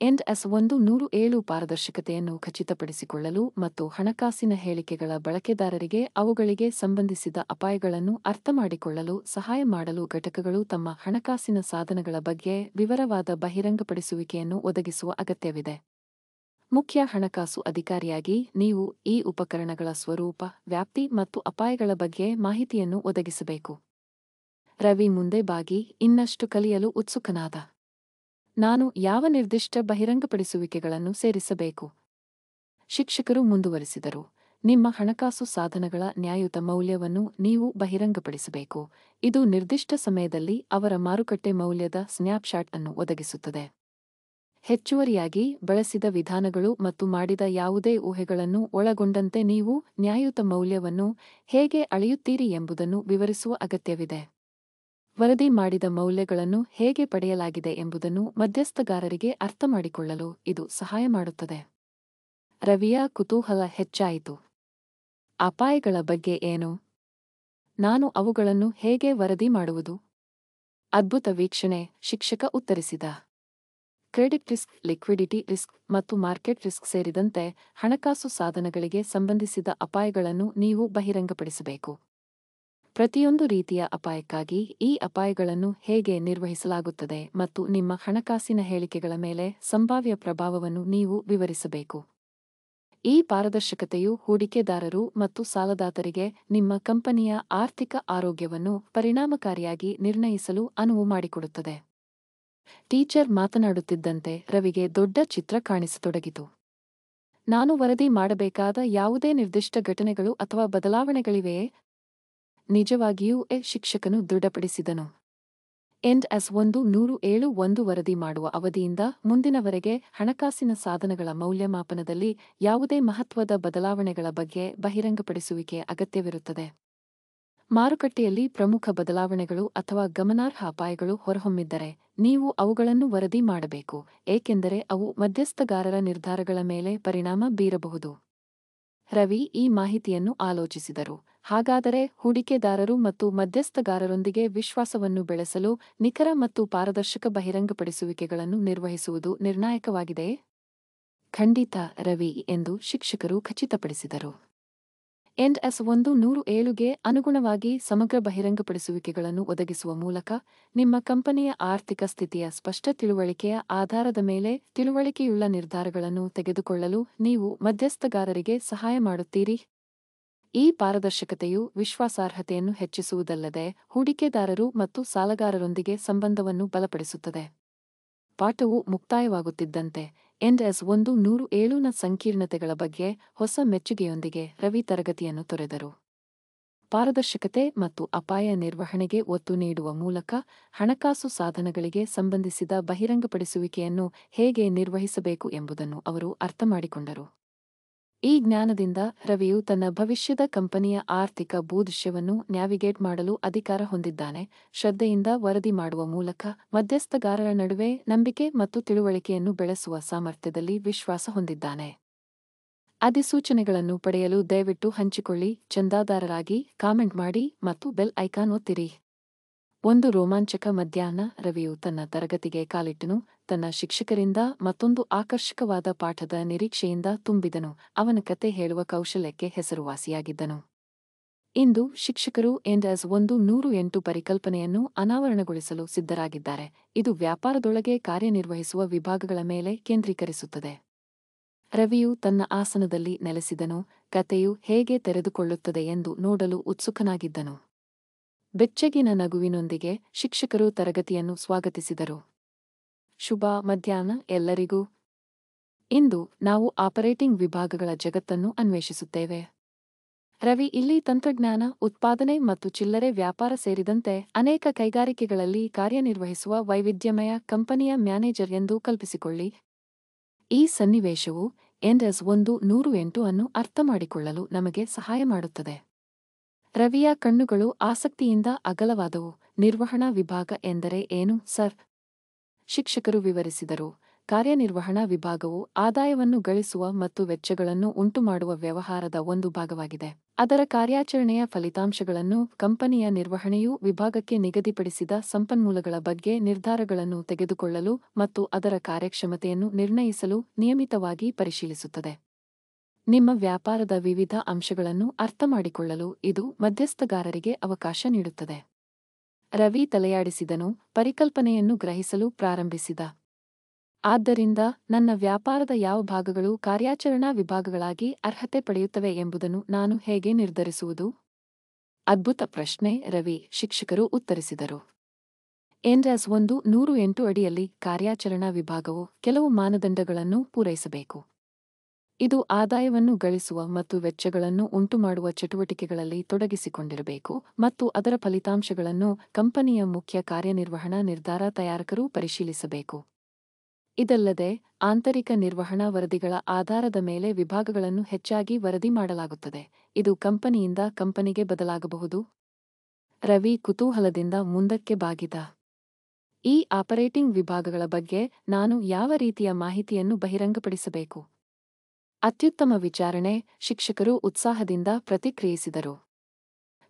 A: ಎಂಡ್ ಎಸ್ ಒಂದು ನೂರು ಏಳು ಪಾರದರ್ಶಕತೆಯನ್ನು ಖಚಿತಪಡಿಸಿಕೊಳ್ಳಲು ಮತ್ತು ಹಣಕಾಸಿನ ಹೇಳಿಕೆಗಳ ಬಳಕೆದಾರರಿಗೆ ಅವುಗಳಿಗೆ ಸಂಬಂಧಿಸಿದ ಅಪಾಯಗಳನ್ನು ಅರ್ಥಮಾಡಿಕೊಳ್ಳಲು ಸಹಾಯ ಮಾಡಲು ಘಟಕಗಳು ತಮ್ಮ ಹಣಕಾಸಿನ ಸಾಧನಗಳ ಬಗ್ಗೆ ವಿವರವಾದ ಬಹಿರಂಗಪಡಿಸುವಿಕೆಯನ್ನು ಒದಗಿಸುವ ಅಗತ್ಯವಿದೆ ಮುಖ್ಯ ಹಣಕಾಸು ಅಧಿಕಾರಿಯಾಗಿ ನೀವು ಈ ಉಪಕರಣಗಳ ಸ್ವರೂಪ ವ್ಯಾಪ್ತಿ ಮತ್ತು ಅಪಾಯಗಳ ಬಗ್ಗೆ ಮಾಹಿತಿಯನ್ನು ಒದಗಿಸಬೇಕು ರವಿ ಮುಂದೆ ಬಾಗಿ ಇನ್ನಷ್ಟು ಕಲಿಯಲು ಉತ್ಸುಕನಾದ ನಾನು ಯಾವ ನಿರ್ದಿಷ್ಟ ಬಹಿರಂಗಪಡಿಸುವಿಕೆಗಳನ್ನು ಸೇರಿಸಬೇಕು ಶಿಕ್ಷಕರು ಮುಂದುವರಿಸಿದರು ನಿಮ್ಮ ಹಣಕಾಸು ಸಾಧನಗಳ ನ್ಯಾಯಯುತ ಮೌಲ್ಯವನ್ನು ನೀವು ಬಹಿರಂಗಪಡಿಸಬೇಕು ಇದು ನಿರ್ದಿಷ್ಟ ಸಮಯದಲ್ಲಿ ಅವರ ಮಾರುಕಟ್ಟೆ ಮೌಲ್ಯದ ಸ್ನ್ಯಾಪ್ಶಾಟ್ ಅನ್ನು ಒದಗಿಸುತ್ತದೆ ಹೆಚ್ಚುವರಿಯಾಗಿ ಬಳಸಿದ ವಿಧಾನಗಳು ಮತ್ತು ಮಾಡಿದ ಯಾವುದೇ ಊಹೆಗಳನ್ನು ಒಳಗೊಂಡಂತೆ ನೀವು ನ್ಯಾಯಯುತ ಮೌಲ್ಯವನ್ನು ಹೇಗೆ ಅಳೆಯುತ್ತೀರಿ ಎಂಬುದನ್ನು ವಿವರಿಸುವ ಅಗತ್ಯವಿದೆ ವರದಿ ಮಾಡಿದ ಮೌಲ್ಯಗಳನ್ನು ಹೇಗೆ ಪಡೆಯಲಾಗಿದೆ ಎಂಬುದನ್ನು ಮಧ್ಯಸ್ಥಗಾರರಿಗೆ ಅರ್ಥಮಾಡಿಕೊಳ್ಳಲು ಇದು ಸಹಾಯ ಮಾಡುತ್ತದೆ ರವಿಯ ಕುತೂಹಲ ಹೆಚ್ಚಾಯಿತು ಅಪಾಯಗಳ ಬಗ್ಗೆ ಏನು ನಾನು ಅವುಗಳನ್ನು ಹೇಗೆ ವರದಿ ಮಾಡುವುದು ಅದ್ಭುತ ವೀಕ್ಷಣೆ ಶಿಕ್ಷಕ ಉತ್ತರಿಸಿದ ಕ್ರೆಡಿಟ್ ರಿಸ್ಕ್ ಲಿಕ್ವಿಡಿಟಿ ರಿಸ್ಕ್ ಮತ್ತು ಮಾರ್ಕೆಟ್ ರಿಸ್ಕ್ ಸೇರಿದಂತೆ ಹಣಕಾಸು ಸಾಧನಗಳಿಗೆ ಸಂಬಂಧಿಸಿದ ಅಪಾಯಗಳನ್ನು ನೀವು ಬಹಿರಂಗಪಡಿಸಬೇಕು ಪ್ರತಿಯೊಂದು ರೀತಿಯ ಅಪಾಯಕ್ಕಾಗಿ ಈ ಅಪಾಯಗಳನ್ನು ಹೇಗೆ ನಿರ್ವಹಿಸಲಾಗುತ್ತದೆ ಮತ್ತು ನಿಮ್ಮ ಹಣಕಾಸಿನ ಹೇಳಿಕೆಗಳ ಮೇಲೆ ಸಂಭಾವ್ಯ ಪ್ರಭಾವವನ್ನು ನೀವು ವಿವರಿಸಬೇಕು ಈ ಪಾರದರ್ಶಕತೆಯು ಹೂಡಿಕೆದಾರರು ಮತ್ತು ಸಾಲದಾತರಿಗೆ ನಿಮ್ಮ ಕಂಪನಿಯ ಆರ್ಥಿಕ ಆರೋಗ್ಯವನ್ನು ಪರಿಣಾಮಕಾರಿಯಾಗಿ ನಿರ್ಣಯಿಸಲು ಅನುವು ಮಾಡಿಕೊಡುತ್ತದೆ ಟೀಚರ್ ಮಾತನಾಡುತ್ತಿದ್ದಂತೆ ರವಿಗೆ ದೊಡ್ಡ ಚಿತ್ರ ಕಾಣಿಸತೊಡಗಿತು ನಾನು ವರದಿ ಮಾಡಬೇಕಾದ ಯಾವುದೇ ನಿರ್ದಿಷ್ಟ ಘಟನೆಗಳು ಅಥವಾ ಬದಲಾವಣೆಗಳಿವೆಯೇ ನಿಜವಾಗಿಯೂ ಎ ಶಿಕ್ಷಕನು ದೃಢಪಡಿಸಿದನು ಎಂಡ್ ಎಸ್ ಒಂದು ನೂರು ಏಳು ಒಂದು ವರದಿ ಮಾಡುವ ಅವಧಿಯಿಂದ ಮುಂದಿನವರೆಗೆ ಹಣಕಾಸಿನ ಸಾಧನಗಳ ಮೌಲ್ಯಮಾಪನದಲ್ಲಿ ಯಾವುದೇ ಮಹತ್ವದ ಬದಲಾವಣೆಗಳ ಬಗ್ಗೆ ಬಹಿರಂಗಪಡಿಸುವಿಕೆ ಅಗತ್ಯವಿರುತ್ತದೆ ಮಾರುಕಟ್ಟೆಯಲ್ಲಿ ಪ್ರಮುಖ ಬದಲಾವಣೆಗಳು ಅಥವಾ ಗಮನಾರ್ಹ ಅಪಾಯಗಳು ಹೊರಹೊಮ್ಮಿದ್ದರೆ ನೀವು ಅವುಗಳನ್ನು ವರದಿ ಮಾಡಬೇಕು ಏಕೆಂದರೆ ಅವು ಮಧ್ಯಸ್ಥಗಾರರ ನಿರ್ಧಾರಗಳ ಮೇಲೆ ಪರಿಣಾಮ ಬೀರಬಹುದು ರವಿ ಈ ಮಾಹಿತಿಯನ್ನು ಆಲೋಚಿಸಿದರು ಹಾಗಾದರೆ ಹೂಡಿಕೆದಾರರು ಮತ್ತು ಮಧ್ಯಸ್ಥಗಾರರೊಂದಿಗೆ ವಿಶ್ವಾಸವನ್ನು ಬೆಳೆಸಲು ನಿಖರ ಮತ್ತು ಪಾರದರ್ಶಕ ಬಹಿರಂಗಪಡಿಸುವಿಕೆಗಳನ್ನು ನಿರ್ವಹಿಸುವುದು ನಿರ್ಣಾಯಕವಾಗಿದೆಯೇ ಖಂಡಿತ ರವಿ ಎಂದು ಶಿಕ್ಷಕರು ಖಚಿತಪಡಿಸಿದರು ಎನ್ಎಸ್ ಒಂದು ನೂರು ಏಳುಗೆ ಅನುಗುಣವಾಗಿ ಸಮಗ್ರ ಬಹಿರಂಗಪಡಿಸುವಿಕೆಗಳನ್ನು ಒದಗಿಸುವ ಮೂಲಕ ನಿಮ್ಮ ಕಂಪನಿಯ ಆರ್ಥಿಕ ಸ್ಥಿತಿಯ ಸ್ಪಷ್ಟ ತಿಳುವಳಿಕೆಯ ಆಧಾರದ ಮೇಲೆ ತಿಳುವಳಿಕೆಯುಳ್ಳ ನಿರ್ಧಾರಗಳನ್ನು ತೆಗೆದುಕೊಳ್ಳಲು ನೀವು ಮಧ್ಯಸ್ಥಗಾರರಿಗೆ ಸಹಾಯ ಮಾಡುತ್ತೀರಿ ಈ ಪಾರದರ್ಶಕತೆಯು ವಿಶ್ವಾಸಾರ್ಹತೆಯನ್ನು ಹೆಚ್ಚಿಸುವುದಲ್ಲದೆ ಹೂಡಿಕೆದಾರರು ಮತ್ತು ಸಾಲಗಾರರೊಂದಿಗೆ ಸಂಬಂಧವನ್ನು ಬಲಪಡಿಸುತ್ತದೆ ಪಾಠವು ಮುಕ್ತಾಯವಾಗುತ್ತಿದ್ದಂತೆ ಎನ್ಎಸ್ ಒಂದು ನೂರು ಏಳುನ ಸಂಕೀರ್ಣತೆಗಳ ಬಗ್ಗೆ ಹೊಸ ಮೆಚ್ಚುಗೆಯೊಂದಿಗೆ ರವಿ ತರಗತಿಯನ್ನು ತೊರೆದರು ಪಾರದರ್ಶಕತೆ ಮತ್ತು ಅಪಾಯ ನಿರ್ವಹಣೆಗೆ ಒತ್ತು ನೀಡುವ ಮೂಲಕ ಹಣಕಾಸು ಸಾಧನಗಳಿಗೆ ಸಂಬಂಧಿಸಿದ ಬಹಿರಂಗಪಡಿಸುವಿಕೆಯನ್ನು ಹೇಗೆ ನಿರ್ವಹಿಸಬೇಕು ಎಂಬುದನ್ನು ಅವರು ಅರ್ಥಮಾಡಿಕೊಂಡರು ಈ ಜ್ಞಾನದಿಂದ ರವಿಯು ತನ್ನ ಭವಿಷ್ಯದ ಕಂಪನಿಯ ಆರ್ಥಿಕ ಭೂದೃಶ್ಯವನ್ನು ನ್ಯಾವಿಗೇಟ್ ಮಾಡಲು ಅಧಿಕಾರ ಹೊಂದಿದ್ದಾನೆ ಶ್ರದ್ಧೆಯಿಂದ ವರದಿ ಮಾಡುವ ಮೂಲಕ ಮಧ್ಯಸ್ಥಗಾರರ ನಡುವೆ ನಂಬಿಕೆ ಮತ್ತು ತಿಳುವಳಿಕೆಯನ್ನು ಬೆಳೆಸುವ ಸಾಮರ್ಥ್ಯದಲ್ಲಿ ವಿಶ್ವಾಸ ಹೊಂದಿದ್ದಾನೆ ಅಧಿಸೂಚನೆಗಳನ್ನು ಪಡೆಯಲು ದಯವಿಟ್ಟು ಹಂಚಿಕೊಳ್ಳಿ ಚಂದಾದಾರರಾಗಿ ಕಾಮೆಂಟ್ ಮಾಡಿ ಮತ್ತು ಬೆಲ್ ಐಕಾನ್ ಒತ್ತಿರಿ ಒಂದು ರೋಮಾಂಚಕ ಮಧ್ಯಾಹ್ನ ರವಿಯು ತನ್ನ ತರಗತಿಗೆ ಕಾಲಿಟ್ಟನು ತನ್ನ ಶಿಕ್ಷಕರಿಂದ ಮತ್ತೊಂದು ಆಕರ್ಷಕವಾದ ಪಾಠದ ನಿರೀಕ್ಷೆಯಿಂದ ತುಂಬಿದನು ಅವನ ಕತೆ ಹೇಳುವ ಕೌಶಲ್ಯಕ್ಕೆ ಹೆಸರುವಾಸಿಯಾಗಿದ್ದನು ಇಂದು ಶಿಕ್ಷಕರು ಎಂಡಸ್ ಒಂದು ನೂರು ಎಂಟು ಪರಿಕಲ್ಪನೆಯನ್ನು ಅನಾವರಣಗೊಳಿಸಲು ಸಿದ್ಧರಾಗಿದ್ದಾರೆ ಇದು ವ್ಯಾಪಾರದೊಳಗೆ ಕಾರ್ಯನಿರ್ವಹಿಸುವ ವಿಭಾಗಗಳ ಮೇಲೆ ಕೇಂದ್ರೀಕರಿಸುತ್ತದೆ ರವಿಯು ತನ್ನ ಆಸನದಲ್ಲಿ ನೆಲೆಸಿದನು ಕತೆಯು ಹೇಗೆ ತೆರೆದುಕೊಳ್ಳುತ್ತದೆ ಎಂದು ನೋಡಲು ಉತ್ಸುಕನಾಗಿದ್ದನು ಬೆಚ್ಚಗಿನ ನಗುವಿನೊಂದಿಗೆ ಶಿಕ್ಷಕರು ತರಗತಿಯನ್ನು ಸ್ವಾಗತಿಸಿದರು ಶುಭ ಮಧ್ಯಾಹ್ನ ಎಲ್ಲರಿಗೂ ಇಂದು ನಾವು ಆಪರೇಟಿಂಗ್ ವಿಭಾಗಗಳ ಜಗತ್ತನ್ನು ಅನ್ವೇಷಿಸುತ್ತೇವೆ ರವಿ ಇಲ್ಲಿ ತಂತ್ರಜ್ಞಾನ ಉತ್ಪಾದನೆ ಮತ್ತು ಚಿಲ್ಲರೆ ವ್ಯಾಪಾರ ಸೇರಿದಂತೆ ಅನೇಕ ಕೈಗಾರಿಕೆಗಳಲ್ಲಿ ಕಾರ್ಯನಿರ್ವಹಿಸುವ ವೈವಿಧ್ಯಮಯ ಕಂಪನಿಯ ಮ್ಯಾನೇಜರ್ ಎಂದು ಕಲ್ಪಿಸಿಕೊಳ್ಳಿ ಈ ಸನ್ನಿವೇಶವು ಎನ್ಎಸ್ ಒಂದು ನೂರು ಎಂಟು ಅನ್ನು ಅರ್ಥಮಾಡಿಕೊಳ್ಳಲು ನಮಗೆ ಸಹಾಯ ಮಾಡುತ್ತದೆ ರವಿಯ ಕಣ್ಣುಗಳು ಆಸಕ್ತಿಯಿಂದ ಅಗಲವಾದವು ನಿರ್ವಹಣಾ ವಿಭಾಗ ಎಂದರೆ ಏನು ಸರ್ ಶಿಕ್ಷಕರು ವಿವರಿಸಿದರು ಕಾರ್ಯನಿರ್ವಹಣಾ ವಿಭಾಗವು ಆದಾಯವನ್ನು ಗಳಿಸುವ ಮತ್ತು ವೆಚ್ಚಗಳನ್ನು ಉಂಟುಮಾಡುವ ವ್ಯವಹಾರದ ಒಂದು ಭಾಗವಾಗಿದೆ ಅದರ ಕಾರ್ಯಾಚರಣೆಯ ಫಲಿತಾಂಶಗಳನ್ನು ಕಂಪನಿಯ ನಿರ್ವಹಣೆಯು ವಿಭಾಗಕ್ಕೆ ನಿಗದಿಪಡಿಸಿದ ಸಂಪನ್ಮೂಲಗಳ ಬಗ್ಗೆ ನಿರ್ಧಾರಗಳನ್ನು ತೆಗೆದುಕೊಳ್ಳಲು ಮತ್ತು ಅದರ ಕಾರ್ಯಕ್ಷಮತೆಯನ್ನು ನಿರ್ಣಯಿಸಲು ನಿಯಮಿತವಾಗಿ ಪರಿಶೀಲಿಸುತ್ತದೆ ನಿಮ್ಮ ವ್ಯಾಪಾರದ ವಿವಿಧ ಅಂಶಗಳನ್ನು ಅರ್ಥಮಾಡಿಕೊಳ್ಳಲು ಇದು ಮಧ್ಯಸ್ಥಗಾರರಿಗೆ ಅವಕಾಶ ನೀಡುತ್ತದೆ ರವಿ ತಲೆಯಾಡಿಸಿದನು ಪರಿಕಲ್ಪನೆಯನ್ನು ಗ್ರಹಿಸಲು ಪ್ರಾರಂಭಿಸಿದ ಆದ್ದರಿಂದ ನನ್ನ ವ್ಯಾಪಾರದ ಯಾವ ಭಾಗಗಳು ಕಾರ್ಯಾಚರಣಾ ವಿಭಾಗಗಳಾಗಿ ಅರ್ಹತೆ ಪಡೆಯುತ್ತವೆ ಎಂಬುದನ್ನು ನಾನು ಹೇಗೆ ನಿರ್ಧರಿಸುವುದು ಅದ್ಭುತ ಪ್ರಶ್ನೆ ರವಿ ಶಿಕ್ಷಕರು ಉತ್ತರಿಸಿದರು ಎನ್ರಾಸ್ ಒಂದು ನೂರು ಎಂಟು ಅಡಿಯಲ್ಲಿ ಕಾರ್ಯಾಚರಣಾ ವಿಭಾಗವು ಕೆಲವು ಮಾನದಂಡಗಳನ್ನು ಪೂರೈಸಬೇಕು ಇದು ಆದಾಯವನ್ನು ಗಳಿಸುವ ಮತ್ತು ವೆಚ್ಚಗಳನ್ನು ಉಂಟುಮಾಡುವ ಚಟುವಟಿಕೆಗಳಲ್ಲಿ ತೊಡಗಿಸಿಕೊಂಡಿರಬೇಕು ಮತ್ತು ಅದರ ಫಲಿತಾಂಶಗಳನ್ನು ಕಂಪನಿಯ ಮುಖ್ಯ ಕಾರ್ಯನಿರ್ವಹಣಾ ನಿರ್ಧಾರ ತಯಾರಕರು ಪರಿಶೀಲಿಸಬೇಕು ಇದಲ್ಲದೆ ಆಂತರಿಕ ನಿರ್ವಹಣಾ ವರದಿಗಳ ಆಧಾರದ ಮೇಲೆ ವಿಭಾಗಗಳನ್ನು ಹೆಚ್ಚಾಗಿ ವರದಿ ಮಾಡಲಾಗುತ್ತದೆ ಇದು ಕಂಪನಿಯಿಂದ ಕಂಪನಿಗೆ ಬದಲಾಗಬಹುದು ರವಿ ಕುತೂಹಲದಿಂದ ಮುಂದಕ್ಕೆ ಬಾಗಿದ ಈ ಆಪರೇಟಿಂಗ್ ವಿಭಾಗಗಳ ಬಗ್ಗೆ ನಾನು ಯಾವ ರೀತಿಯ ಮಾಹಿತಿಯನ್ನು ಬಹಿರಂಗಪಡಿಸಬೇಕು ಅತ್ಯುತ್ತಮ ವಿಚಾರಣೆ ಶಿಕ್ಷಕರು ಉತ್ಸಾಹದಿಂದ ಪ್ರತಿಕ್ರಿಯಿಸಿದರು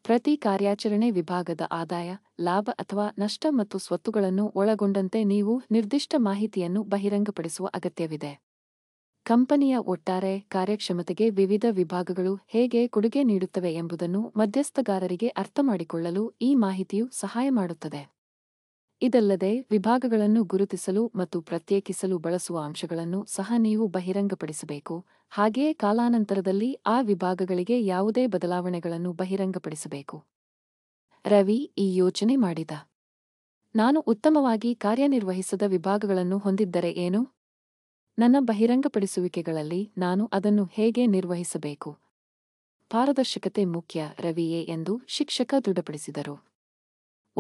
A: ಪ್ರತಿ ಕಾರ್ಯಾಚರಣೆ ವಿಭಾಗದ ಆದಾಯ ಲಾಭ ಅಥವಾ ನಷ್ಟ ಮತ್ತು ಸ್ವತ್ತುಗಳನ್ನು ಒಳಗೊಂಡಂತೆ ನೀವು ನಿರ್ದಿಷ್ಟ ಮಾಹಿತಿಯನ್ನು ಬಹಿರಂಗಪಡಿಸುವ ಅಗತ್ಯವಿದೆ ಕಂಪನಿಯ ಒಟ್ಟಾರೆ ಕಾರ್ಯಕ್ಷಮತೆಗೆ ವಿವಿಧ ವಿಭಾಗಗಳು ಹೇಗೆ ಕೊಡುಗೆ ನೀಡುತ್ತವೆ ಎಂಬುದನ್ನು ಮಧ್ಯಸ್ಥಗಾರರಿಗೆ ಅರ್ಥಮಾಡಿಕೊಳ್ಳಲು ಈ ಮಾಹಿತಿಯು ಸಹಾಯ ಮಾಡುತ್ತದೆ ಇದಲ್ಲದೆ ವಿಭಾಗಗಳನ್ನು ಗುರುತಿಸಲು ಮತ್ತು ಪ್ರತ್ಯೇಕಿಸಲು ಬಳಸುವ ಅಂಶಗಳನ್ನು ಸಹ ನೀವು ಬಹಿರಂಗಪಡಿಸಬೇಕು ಹಾಗೆಯೇ ಕಾಲಾನಂತರದಲ್ಲಿ ಆ ವಿಭಾಗಗಳಿಗೆ ಯಾವುದೇ ಬದಲಾವಣೆಗಳನ್ನು ಬಹಿರಂಗಪಡಿಸಬೇಕು ರವಿ ಈ ಯೋಚನೆ ಮಾಡಿದ ನಾನು ಉತ್ತಮವಾಗಿ ಕಾರ್ಯನಿರ್ವಹಿಸದ ವಿಭಾಗಗಳನ್ನು ಹೊಂದಿದ್ದರೆ ಏನು ನನ್ನ ಬಹಿರಂಗಪಡಿಸುವಿಕೆಗಳಲ್ಲಿ ನಾನು ಅದನ್ನು ಹೇಗೆ ನಿರ್ವಹಿಸಬೇಕು ಪಾರದರ್ಶಕತೆ ಮುಖ್ಯ ರವಿಯೇ ಎಂದು ಶಿಕ್ಷಕ ದೃಢಪಡಿಸಿದರು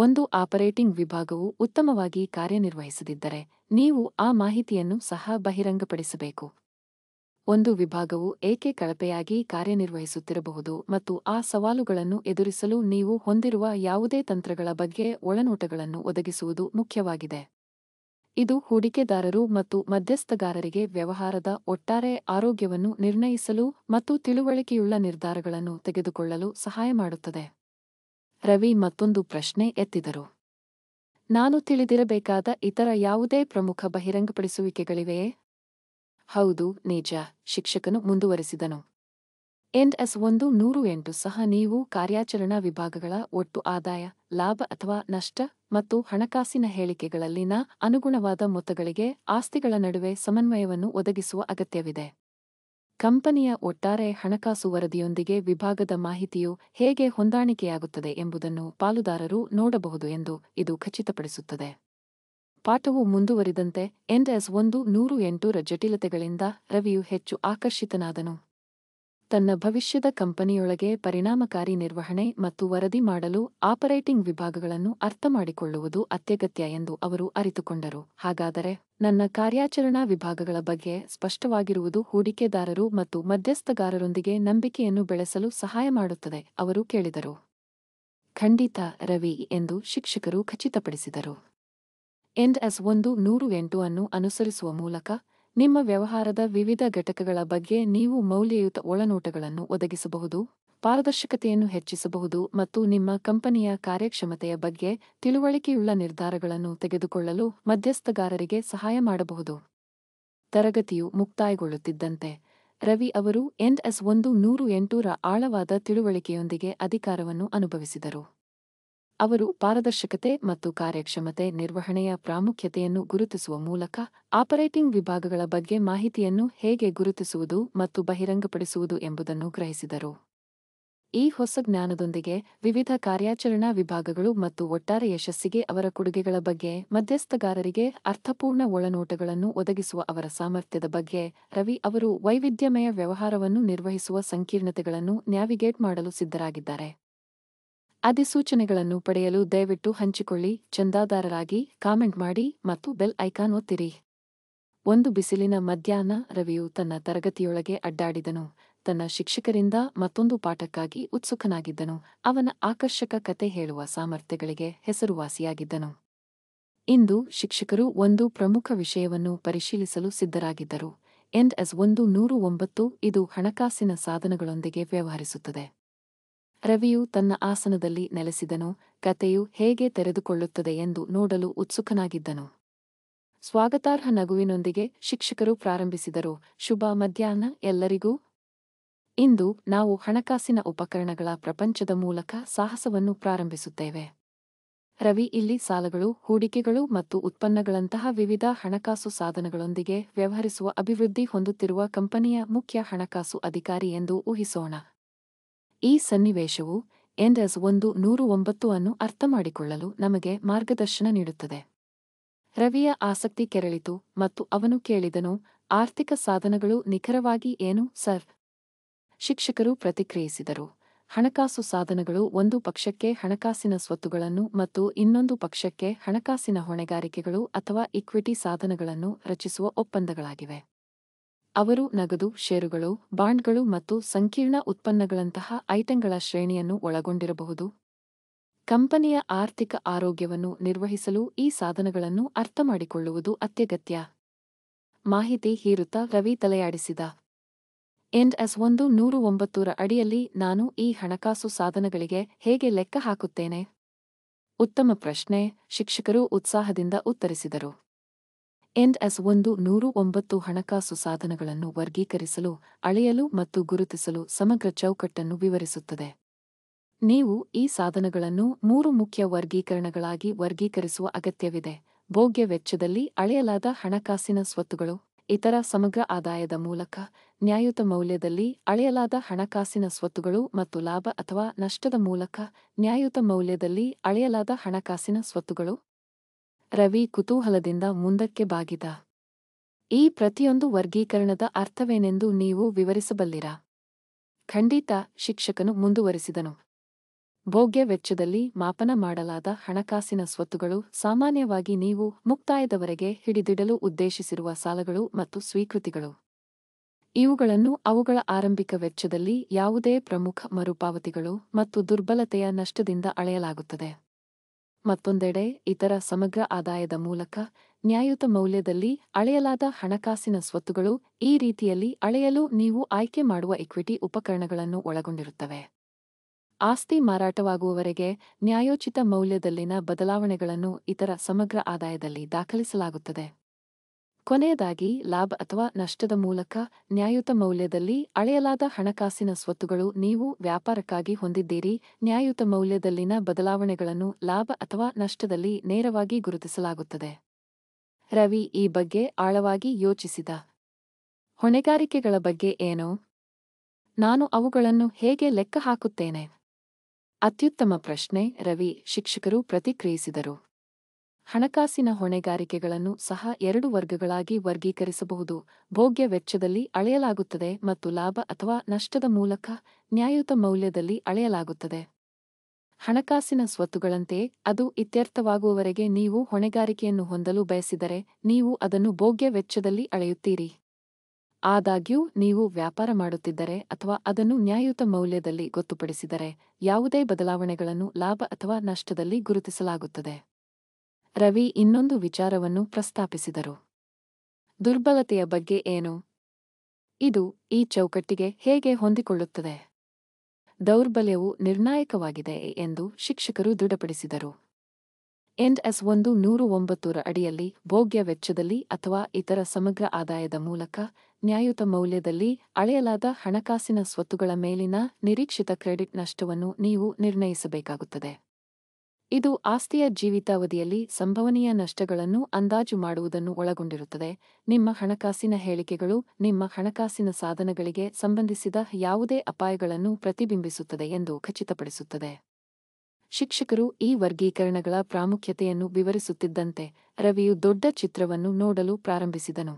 A: ಒಂದು ಆಪರೇಟಿಂಗ್ ವಿಭಾಗವು ಉತ್ತಮವಾಗಿ ಕಾರ್ಯನಿರ್ವಹಿಸದಿದ್ದರೆ ನೀವು ಆ ಮಾಹಿತಿಯನ್ನು ಸಹ ಬಹಿರಂಗಪಡಿಸಬೇಕು ಒಂದು ವಿಭಾಗವು ಏಕೆ ಕಳಪೆಯಾಗಿ ಕಾರ್ಯನಿರ್ವಹಿಸುತ್ತಿರಬಹುದು ಮತ್ತು ಆ ಸವಾಲುಗಳನ್ನು ಎದುರಿಸಲು ನೀವು ಹೊಂದಿರುವ ಯಾವುದೇ ತಂತ್ರಗಳ ಬಗ್ಗೆ ಒಳನೋಟಗಳನ್ನು ಒದಗಿಸುವುದು ಮುಖ್ಯವಾಗಿದೆ ಇದು ಹೂಡಿಕೆದಾರರು ಮತ್ತು ಮಧ್ಯಸ್ಥಗಾರರಿಗೆ ವ್ಯವಹಾರದ ಒಟ್ಟಾರೆ ಆರೋಗ್ಯವನ್ನು ನಿರ್ಣಯಿಸಲು ಮತ್ತು ತಿಳುವಳಿಕೆಯುಳ್ಳ ನಿರ್ಧಾರಗಳನ್ನು ತೆಗೆದುಕೊಳ್ಳಲು ಸಹಾಯ ಮಾಡುತ್ತದೆ ರವಿ ಮತ್ತೊಂದು ಪ್ರಶ್ನೆ ಎತ್ತಿದರು ನಾನು ತಿಳಿದಿರಬೇಕಾದ ಇತರ ಯಾವುದೇ ಪ್ರಮುಖ ಬಹಿರಂಗಪಡಿಸುವಿಕೆಗಳಿವೆಯೇ ಹೌದು ನಿಜ ಶಿಕ್ಷಕನು ಮುಂದುವರೆಸಿದನು ಎಂಡ್ ಎಸ್ ಒಂದು ನೂರು ಎಂಟು ಸಹ ನೀವು ಕಾರ್ಯಾಚರಣಾ ವಿಭಾಗಗಳ ಒಟ್ಟು ಆದಾಯ ಲಾಭ ಅಥವಾ ನಷ್ಟ ಮತ್ತು ಹಣಕಾಸಿನ ಹೇಳಿಕೆಗಳಲ್ಲಿನ ಅನುಗುಣವಾದ ಮೊತ್ತಗಳಿಗೆ ಆಸ್ತಿಗಳ ನಡುವೆ ಸಮನ್ವಯವನ್ನು ಒದಗಿಸುವ ಅಗತ್ಯವಿದೆ ಕಂಪನಿಯ ಒಟ್ಟಾರೆ ಹಣಕಾಸು ವರದಿಯೊಂದಿಗೆ ವಿಭಾಗದ ಮಾಹಿತಿಯು ಹೇಗೆ ಹೊಂದಾಣಿಕೆಯಾಗುತ್ತದೆ ಎಂಬುದನ್ನು ಪಾಲುದಾರರು ನೋಡಬಹುದು ಎಂದು ಇದು ಖಚಿತಪಡಿಸುತ್ತದೆ ಪಾಠವು ಮುಂದುವರಿದಂತೆ ಎನ್ಎಸ್ ಒಂದು ನೂರು ಎಂಟೂರ ಜಟಿಲತೆಗಳಿಂದ ರವಿಯು ಹೆಚ್ಚು ಆಕರ್ಷಿತನಾದನು ತನ್ನ ಭವಿಷ್ಯದ ಕಂಪನಿಯೊಳಗೆ ಪರಿಣಾಮಕಾರಿ ನಿರ್ವಹಣೆ ಮತ್ತು ವರದಿ ಮಾಡಲು ಆಪರೇಟಿಂಗ್ ವಿಭಾಗಗಳನ್ನು ಅರ್ಥಮಾಡಿಕೊಳ್ಳುವುದು ಅತ್ಯಗತ್ಯ ಎಂದು ಅವರು ಅರಿತುಕೊಂಡರು ಹಾಗಾದರೆ ನನ್ನ ಕಾರ್ಯಾಚರಣಾ ವಿಭಾಗಗಳ ಬಗ್ಗೆ ಸ್ಪಷ್ಟವಾಗಿರುವುದು ಹೂಡಿಕೆದಾರರು ಮತ್ತು ಮಧ್ಯಸ್ಥಗಾರರೊಂದಿಗೆ ನಂಬಿಕೆಯನ್ನು ಬೆಳೆಸಲು ಸಹಾಯ ಮಾಡುತ್ತದೆ ಅವರು ಕೇಳಿದರು ಖಂಡಿತ ರವಿ ಎಂದು ಶಿಕ್ಷಕರು ಖಚಿತಪಡಿಸಿದರು ಎಂಡ್ ಎಸ್ ಒಂದು ನೂರು ಎಂಟು ಅನ್ನು ಅನುಸರಿಸುವ ಮೂಲಕ ನಿಮ್ಮ ವ್ಯವಹಾರದ ವಿವಿಧ ಘಟಕಗಳ ಬಗ್ಗೆ ನೀವು ಮೌಲ್ಯಯುತ ಒಳನೋಟಗಳನ್ನು ಒದಗಿಸಬಹುದು ಪಾರದರ್ಶಕತೆಯನ್ನು ಹೆಚ್ಚಿಸಬಹುದು ಮತ್ತು ನಿಮ್ಮ ಕಂಪನಿಯ ಕಾರ್ಯಕ್ಷಮತೆಯ ಬಗ್ಗೆ ತಿಳುವಳಿಕೆಯುಳ್ಳ ನಿರ್ಧಾರಗಳನ್ನು ತೆಗೆದುಕೊಳ್ಳಲು ಮಧ್ಯಸ್ಥಗಾರರಿಗೆ ಸಹಾಯ ಮಾಡಬಹುದು ತರಗತಿಯು ಮುಕ್ತಾಯಗೊಳ್ಳುತ್ತಿದ್ದಂತೆ ರವಿ ಅವರು ಎನ್ಎಸ್ ಒಂದು ನೂರು ಎಂಟೂರ ಆಳವಾದ ತಿಳುವಳಿಕೆಯೊಂದಿಗೆ ಅಧಿಕಾರವನ್ನು ಅನುಭವಿಸಿದರು ಅವರು ಪಾರದರ್ಶಕತೆ ಮತ್ತು ಕಾರ್ಯಕ್ಷಮತೆ ನಿರ್ವಹಣೆಯ ಪ್ರಾಮುಖ್ಯತೆಯನ್ನು ಗುರುತಿಸುವ ಮೂಲಕ ಆಪರೇಟಿಂಗ್ ವಿಭಾಗಗಳ ಬಗ್ಗೆ ಮಾಹಿತಿಯನ್ನು ಹೇಗೆ ಗುರುತಿಸುವುದು ಮತ್ತು ಬಹಿರಂಗಪಡಿಸುವುದು ಎಂಬುದನ್ನು ಗ್ರಹಿಸಿದರು ಈ ಹೊಸ ಜ್ಞಾನದೊಂದಿಗೆ ವಿವಿಧ ಕಾರ್ಯಾಚರಣಾ ವಿಭಾಗಗಳು ಮತ್ತು ಒಟ್ಟಾರೆ ಯಶಸ್ಸಿಗೆ ಅವರ ಕೊಡುಗೆಗಳ ಬಗ್ಗೆ ಮಧ್ಯಸ್ಥಗಾರರಿಗೆ ಅರ್ಥಪೂರ್ಣ ಒಳನೋಟಗಳನ್ನು ಒದಗಿಸುವ ಅವರ ಸಾಮರ್ಥ್ಯದ ಬಗ್ಗೆ ರವಿ ಅವರು ವೈವಿಧ್ಯಮಯ ವ್ಯವಹಾರವನ್ನು ನಿರ್ವಹಿಸುವ ಸಂಕೀರ್ಣತೆಗಳನ್ನು ನ್ಯಾವಿಗೇಟ್ ಮಾಡಲು ಸಿದ್ಧರಾಗಿದ್ದಾರೆ ಅಧಿಸೂಚನೆಗಳನ್ನು ಪಡೆಯಲು ದಯವಿಟ್ಟು ಹಂಚಿಕೊಳ್ಳಿ ಚಂದಾದಾರರಾಗಿ ಕಾಮೆಂಟ್ ಮಾಡಿ ಮತ್ತು ಬೆಲ್ ಐಕಾನ್ ಒತ್ತಿರಿ ಒಂದು ಬಿಸಿಲಿನ ಮಧ್ಯಾಹ್ನ ರವಿಯು ತನ್ನ ತರಗತಿಯೊಳಗೆ ಅಡ್ಡಾಡಿದನು ತನ್ನ ಶಿಕ್ಷಕರಿಂದ ಮತ್ತೊಂದು ಪಾಠಕ್ಕಾಗಿ ಉತ್ಸುಕನಾಗಿದ್ದನು ಅವನ ಆಕರ್ಷಕ ಕತೆ ಹೇಳುವ ಸಾಮರ್ಥ್ಯಗಳಿಗೆ ಹೆಸರುವಾಸಿಯಾಗಿದ್ದನು ಇಂದು ಶಿಕ್ಷಕರು ಒಂದು ಪ್ರಮುಖ ವಿಷಯವನ್ನು ಪರಿಶೀಲಿಸಲು ಸಿದ್ಧರಾಗಿದ್ದರು ಎಂಡ್ ಎಸ್ ಒಂದು ನೂರು ಒಂಬತ್ತು ಇದು ಹಣಕಾಸಿನ ಸಾಧನಗಳೊಂದಿಗೆ ವ್ಯವಹರಿಸುತ್ತದೆ ರವಿಯು ತನ್ನ ಆಸನದಲ್ಲಿ ನೆಲೆಸಿದನು ಕತೆಯು ಹೇಗೆ ತೆರೆದುಕೊಳ್ಳುತ್ತದೆ ಎಂದು ನೋಡಲು ಉತ್ಸುಕನಾಗಿದ್ದನು ಸ್ವಾಗತಾರ್ಹ ನಗುವಿನೊಂದಿಗೆ ಶಿಕ್ಷಕರು ಪ್ರಾರಂಭಿಸಿದರು ಶುಭ ಮಧ್ಯಾಹ್ನ ಎಲ್ಲರಿಗೂ ಇಂದು ನಾವು ಹಣಕಾಸಿನ ಉಪಕರಣಗಳ ಪ್ರಪಂಚದ ಮೂಲಕ ಸಾಹಸವನ್ನು ಪ್ರಾರಂಭಿಸುತ್ತೇವೆ ರವಿ ಇಲ್ಲಿ ಸಾಲಗಳು ಹೂಡಿಕೆಗಳು ಮತ್ತು ಉತ್ಪನ್ನಗಳಂತಹ ವಿವಿಧ ಹಣಕಾಸು ಸಾಧನಗಳೊಂದಿಗೆ ವ್ಯವಹರಿಸುವ ಅಭಿವೃದ್ಧಿ ಹೊಂದುತ್ತಿರುವ ಕಂಪನಿಯ ಮುಖ್ಯ ಹಣಕಾಸು ಅಧಿಕಾರಿ ಎಂದು ಊಹಿಸೋಣ ಈ ಸನ್ನಿವೇಶವು ಎಂಡಸ್ ಒಂದು ನೂರು ಒಂಬತ್ತು ಅನ್ನು ಅರ್ಥಮಾಡಿಕೊಳ್ಳಲು ನಮಗೆ ಮಾರ್ಗದರ್ಶನ ನೀಡುತ್ತದೆ ರವಿಯ ಆಸಕ್ತಿ ಕೆರಳಿತು ಮತ್ತು ಅವನು ಕೇಳಿದನು ಆರ್ಥಿಕ ಸಾಧನಗಳು ನಿಖರವಾಗಿ ಏನು ಸರ್ ಶಿಕ್ಷಕರು ಪ್ರತಿಕ್ರಿಯಿಸಿದರು ಹಣಕಾಸು ಸಾಧನಗಳು ಒಂದು ಪಕ್ಷಕ್ಕೆ ಹಣಕಾಸಿನ ಸ್ವತ್ತುಗಳನ್ನು ಮತ್ತು ಇನ್ನೊಂದು ಪಕ್ಷಕ್ಕೆ ಹಣಕಾಸಿನ ಹೊಣೆಗಾರಿಕೆಗಳು ಅಥವಾ ಇಕ್ವಿಟಿ ಸಾಧನಗಳನ್ನು ರಚಿಸುವ ಒಪ್ಪಂದಗಳಾಗಿವೆ ಅವರು ನಗದು ಷೇರುಗಳು ಬಾಂಡ್ಗಳು ಮತ್ತು ಸಂಕೀರ್ಣ ಉತ್ಪನ್ನಗಳಂತಹ ಐಟಂಗಳ ಶ್ರೇಣಿಯನ್ನು ಒಳಗೊಂಡಿರಬಹುದು ಕಂಪನಿಯ ಆರ್ಥಿಕ ಆರೋಗ್ಯವನ್ನು ನಿರ್ವಹಿಸಲು ಈ ಸಾಧನಗಳನ್ನು ಅರ್ಥಮಾಡಿಕೊಳ್ಳುವುದು ಅತ್ಯಗತ್ಯ ಮಾಹಿತಿ ಹೀರುತ್ತ ರವಿ ತಲೆಯಾಡಿಸಿದ ಎಂಡ್ ಎಸ್ ಒಂದು ನೂರು ಒಂಬತ್ತೂರ ಅಡಿಯಲ್ಲಿ ನಾನು ಈ ಹಣಕಾಸು ಸಾಧನಗಳಿಗೆ ಹೇಗೆ ಲೆಕ್ಕ ಹಾಕುತ್ತೇನೆ ಉತ್ತಮ ಪ್ರಶ್ನೆ ಶಿಕ್ಷಕರು ಉತ್ಸಾಹದಿಂದ ಉತ್ತರಿಸಿದರು ಎಂಡ್ ಎಸ್ ಒಂದು ನೂರು ಒಂಬತ್ತು ಹಣಕಾಸು ಸಾಧನಗಳನ್ನು ವರ್ಗೀಕರಿಸಲು ಅಳೆಯಲು ಮತ್ತು ಗುರುತಿಸಲು ಸಮಗ್ರ ಚೌಕಟ್ಟನ್ನು ವಿವರಿಸುತ್ತದೆ ನೀವು ಈ ಸಾಧನಗಳನ್ನು ಮೂರು ಮುಖ್ಯ ವರ್ಗೀಕರಣಗಳಾಗಿ ವರ್ಗೀಕರಿಸುವ ಅಗತ್ಯವಿದೆ ಭೋಗ್ಯ ವೆಚ್ಚದಲ್ಲಿ ಅಳೆಯಲಾದ ಹಣಕಾಸಿನ ಸ್ವತ್ತುಗಳು ಇತರ ಸಮಗ್ರ ಆದಾಯದ ಮೂಲಕ ನ್ಯಾಯುತ ಮೌಲ್ಯದಲ್ಲಿ ಅಳೆಯಲಾದ ಹಣಕಾಸಿನ ಸ್ವತ್ತುಗಳು ಮತ್ತು ಲಾಭ ಅಥವಾ ನಷ್ಟದ ಮೂಲಕ ನ್ಯಾಯುತ ಮೌಲ್ಯದಲ್ಲಿ ಅಳೆಯಲಾದ ಹಣಕಾಸಿನ ಸ್ವತ್ತುಗಳು ರವಿ ಕುತೂಹಲದಿಂದ ಮುಂದಕ್ಕೆ ಬಾಗಿದ ಈ ಪ್ರತಿಯೊಂದು ವರ್ಗೀಕರಣದ ಅರ್ಥವೇನೆಂದು ನೀವು ವಿವರಿಸಬಲ್ಲಿರಾ ಖಂಡಿತ ಶಿಕ್ಷಕನು ಮುಂದುವರಿಸಿದನು ಭೋಗ್ಯ ವೆಚ್ಚದಲ್ಲಿ ಮಾಪನ ಮಾಡಲಾದ ಹಣಕಾಸಿನ ಸ್ವತ್ತುಗಳು ಸಾಮಾನ್ಯವಾಗಿ ನೀವು ಮುಕ್ತಾಯದವರೆಗೆ ಹಿಡಿದಿಡಲು ಉದ್ದೇಶಿಸಿರುವ ಸಾಲಗಳು ಮತ್ತು ಸ್ವೀಕೃತಿಗಳು ಇವುಗಳನ್ನು ಅವುಗಳ ಆರಂಭಿಕ ವೆಚ್ಚದಲ್ಲಿ ಯಾವುದೇ ಪ್ರಮುಖ ಮರುಪಾವತಿಗಳು ಮತ್ತು ದುರ್ಬಲತೆಯ ನಷ್ಟದಿಂದ ಅಳೆಯಲಾಗುತ್ತದೆ ಮತ್ತೊಂದೆಡೆ ಇತರ ಸಮಗ್ರ ಆದಾಯದ ಮೂಲಕ ನ್ಯಾಯಯುತ ಮೌಲ್ಯದಲ್ಲಿ ಅಳೆಯಲಾದ ಹಣಕಾಸಿನ ಸ್ವತ್ತುಗಳು ಈ ರೀತಿಯಲ್ಲಿ ಅಳೆಯಲು ನೀವು ಆಯ್ಕೆ ಮಾಡುವ ಇಕ್ವಿಟಿ ಉಪಕರಣಗಳನ್ನು ಒಳಗೊಂಡಿರುತ್ತವೆ ಆಸ್ತಿ ಮಾರಾಟವಾಗುವವರೆಗೆ ನ್ಯಾಯೋಚಿತ ಮೌಲ್ಯದಲ್ಲಿನ ಬದಲಾವಣೆಗಳನ್ನು ಇತರ ಸಮಗ್ರ ಆದಾಯದಲ್ಲಿ ದಾಖಲಿಸಲಾಗುತ್ತದೆ ಕೊನೆಯದಾಗಿ ಲಾಭ ಅಥವಾ ನಷ್ಟದ ಮೂಲಕ ನ್ಯಾಯುತ ಮೌಲ್ಯದಲ್ಲಿ ಅಳೆಯಲಾದ ಹಣಕಾಸಿನ ಸ್ವತ್ತುಗಳು ನೀವು ವ್ಯಾಪಾರಕ್ಕಾಗಿ ಹೊಂದಿದ್ದೀರಿ ನ್ಯಾಯುತ ಮೌಲ್ಯದಲ್ಲಿನ ಬದಲಾವಣೆಗಳನ್ನು ಲಾಭ ಅಥವಾ ನಷ್ಟದಲ್ಲಿ ನೇರವಾಗಿ ಗುರುತಿಸಲಾಗುತ್ತದೆ ರವಿ ಈ ಬಗ್ಗೆ ಆಳವಾಗಿ ಯೋಚಿಸಿದ ಹೊಣೆಗಾರಿಕೆಗಳ ಬಗ್ಗೆ ಏನು ನಾನು ಅವುಗಳನ್ನು ಹೇಗೆ ಲೆಕ್ಕ ಹಾಕುತ್ತೇನೆ ಅತ್ಯುತ್ತಮ ಪ್ರಶ್ನೆ ರವಿ ಶಿಕ್ಷಕರು ಪ್ರತಿಕ್ರಿಯಿಸಿದರು ಹಣಕಾಸಿನ ಹೊಣೆಗಾರಿಕೆಗಳನ್ನು ಸಹ ಎರಡು ವರ್ಗಗಳಾಗಿ ವರ್ಗೀಕರಿಸಬಹುದು ಭೋಗ್ಯ ವೆಚ್ಚದಲ್ಲಿ ಅಳೆಯಲಾಗುತ್ತದೆ ಮತ್ತು ಲಾಭ ಅಥವಾ ನಷ್ಟದ ಮೂಲಕ ನ್ಯಾಯಯುತ ಮೌಲ್ಯದಲ್ಲಿ ಅಳೆಯಲಾಗುತ್ತದೆ ಹಣಕಾಸಿನ ಸ್ವತ್ತುಗಳಂತೆಯೇ ಅದು ಇತ್ಯರ್ಥವಾಗುವವರೆಗೆ ನೀವು ಹೊಣೆಗಾರಿಕೆಯನ್ನು ಹೊಂದಲು ಬಯಸಿದರೆ ನೀವು ಅದನ್ನು ಭೋಗ್ಯ ವೆಚ್ಚದಲ್ಲಿ ಅಳೆಯುತ್ತೀರಿ ಆದಾಗ್ಯೂ ನೀವು ವ್ಯಾಪಾರ ಮಾಡುತ್ತಿದ್ದರೆ ಅಥವಾ ಅದನ್ನು ನ್ಯಾಯಯುತ ಮೌಲ್ಯದಲ್ಲಿ ಗೊತ್ತುಪಡಿಸಿದರೆ ಯಾವುದೇ ಬದಲಾವಣೆಗಳನ್ನು ಲಾಭ ಅಥವಾ ನಷ್ಟದಲ್ಲಿ ಗುರುತಿಸಲಾಗುತ್ತದೆ ರವಿ ಇನ್ನೊಂದು ವಿಚಾರವನ್ನು ಪ್ರಸ್ತಾಪಿಸಿದರು ದುರ್ಬಲತೆಯ ಬಗ್ಗೆ ಏನು ಇದು ಈ ಚೌಕಟ್ಟಿಗೆ ಹೇಗೆ ಹೊಂದಿಕೊಳ್ಳುತ್ತದೆ ದೌರ್ಬಲ್ಯವು ನಿರ್ಣಾಯಕವಾಗಿದೆ ಎಂದು ಶಿಕ್ಷಕರು ದೃಢಪಡಿಸಿದರು ಎಂಡ್ ಎಸ್ ಒಂದು ನೂರು ಒಂಬತ್ತೂರ ಅಡಿಯಲ್ಲಿ ಭೋಗ್ಯ ವೆಚ್ಚದಲ್ಲಿ ಅಥವಾ ಇತರ ಸಮಗ್ರ ಆದಾಯದ ಮೂಲಕ ನ್ಯಾಯಯುತ ಮೌಲ್ಯದಲ್ಲಿ ಅಳೆಯಲಾದ ಹಣಕಾಸಿನ ಸ್ವತ್ತುಗಳ ಮೇಲಿನ ನಿರೀಕ್ಷಿತ ಕ್ರೆಡಿಟ್ ನಷ್ಟವನ್ನು ನೀವು ನಿರ್ಣಯಿಸಬೇಕಾಗುತ್ತದೆ ಇದು ಆಸ್ತಿಯ ಜೀವಿತಾವಧಿಯಲ್ಲಿ ಸಂಭವನೀಯ ನಷ್ಟಗಳನ್ನು ಅಂದಾಜು ಮಾಡುವುದನ್ನು ಒಳಗೊಂಡಿರುತ್ತದೆ ನಿಮ್ಮ ಹಣಕಾಸಿನ ಹೇಳಿಕೆಗಳು ನಿಮ್ಮ ಹಣಕಾಸಿನ ಸಾಧನಗಳಿಗೆ ಸಂಬಂಧಿಸಿದ ಯಾವುದೇ ಅಪಾಯಗಳನ್ನು ಪ್ರತಿಬಿಂಬಿಸುತ್ತದೆ ಎಂದು ಖಚಿತಪಡಿಸುತ್ತದೆ ಶಿಕ್ಷಕರು ಈ ವರ್ಗೀಕರಣಗಳ ಪ್ರಾಮುಖ್ಯತೆಯನ್ನು ವಿವರಿಸುತ್ತಿದ್ದಂತೆ ರವಿಯು ದೊಡ್ಡ ಚಿತ್ರವನ್ನು ನೋಡಲು ಪ್ರಾರಂಭಿಸಿದನು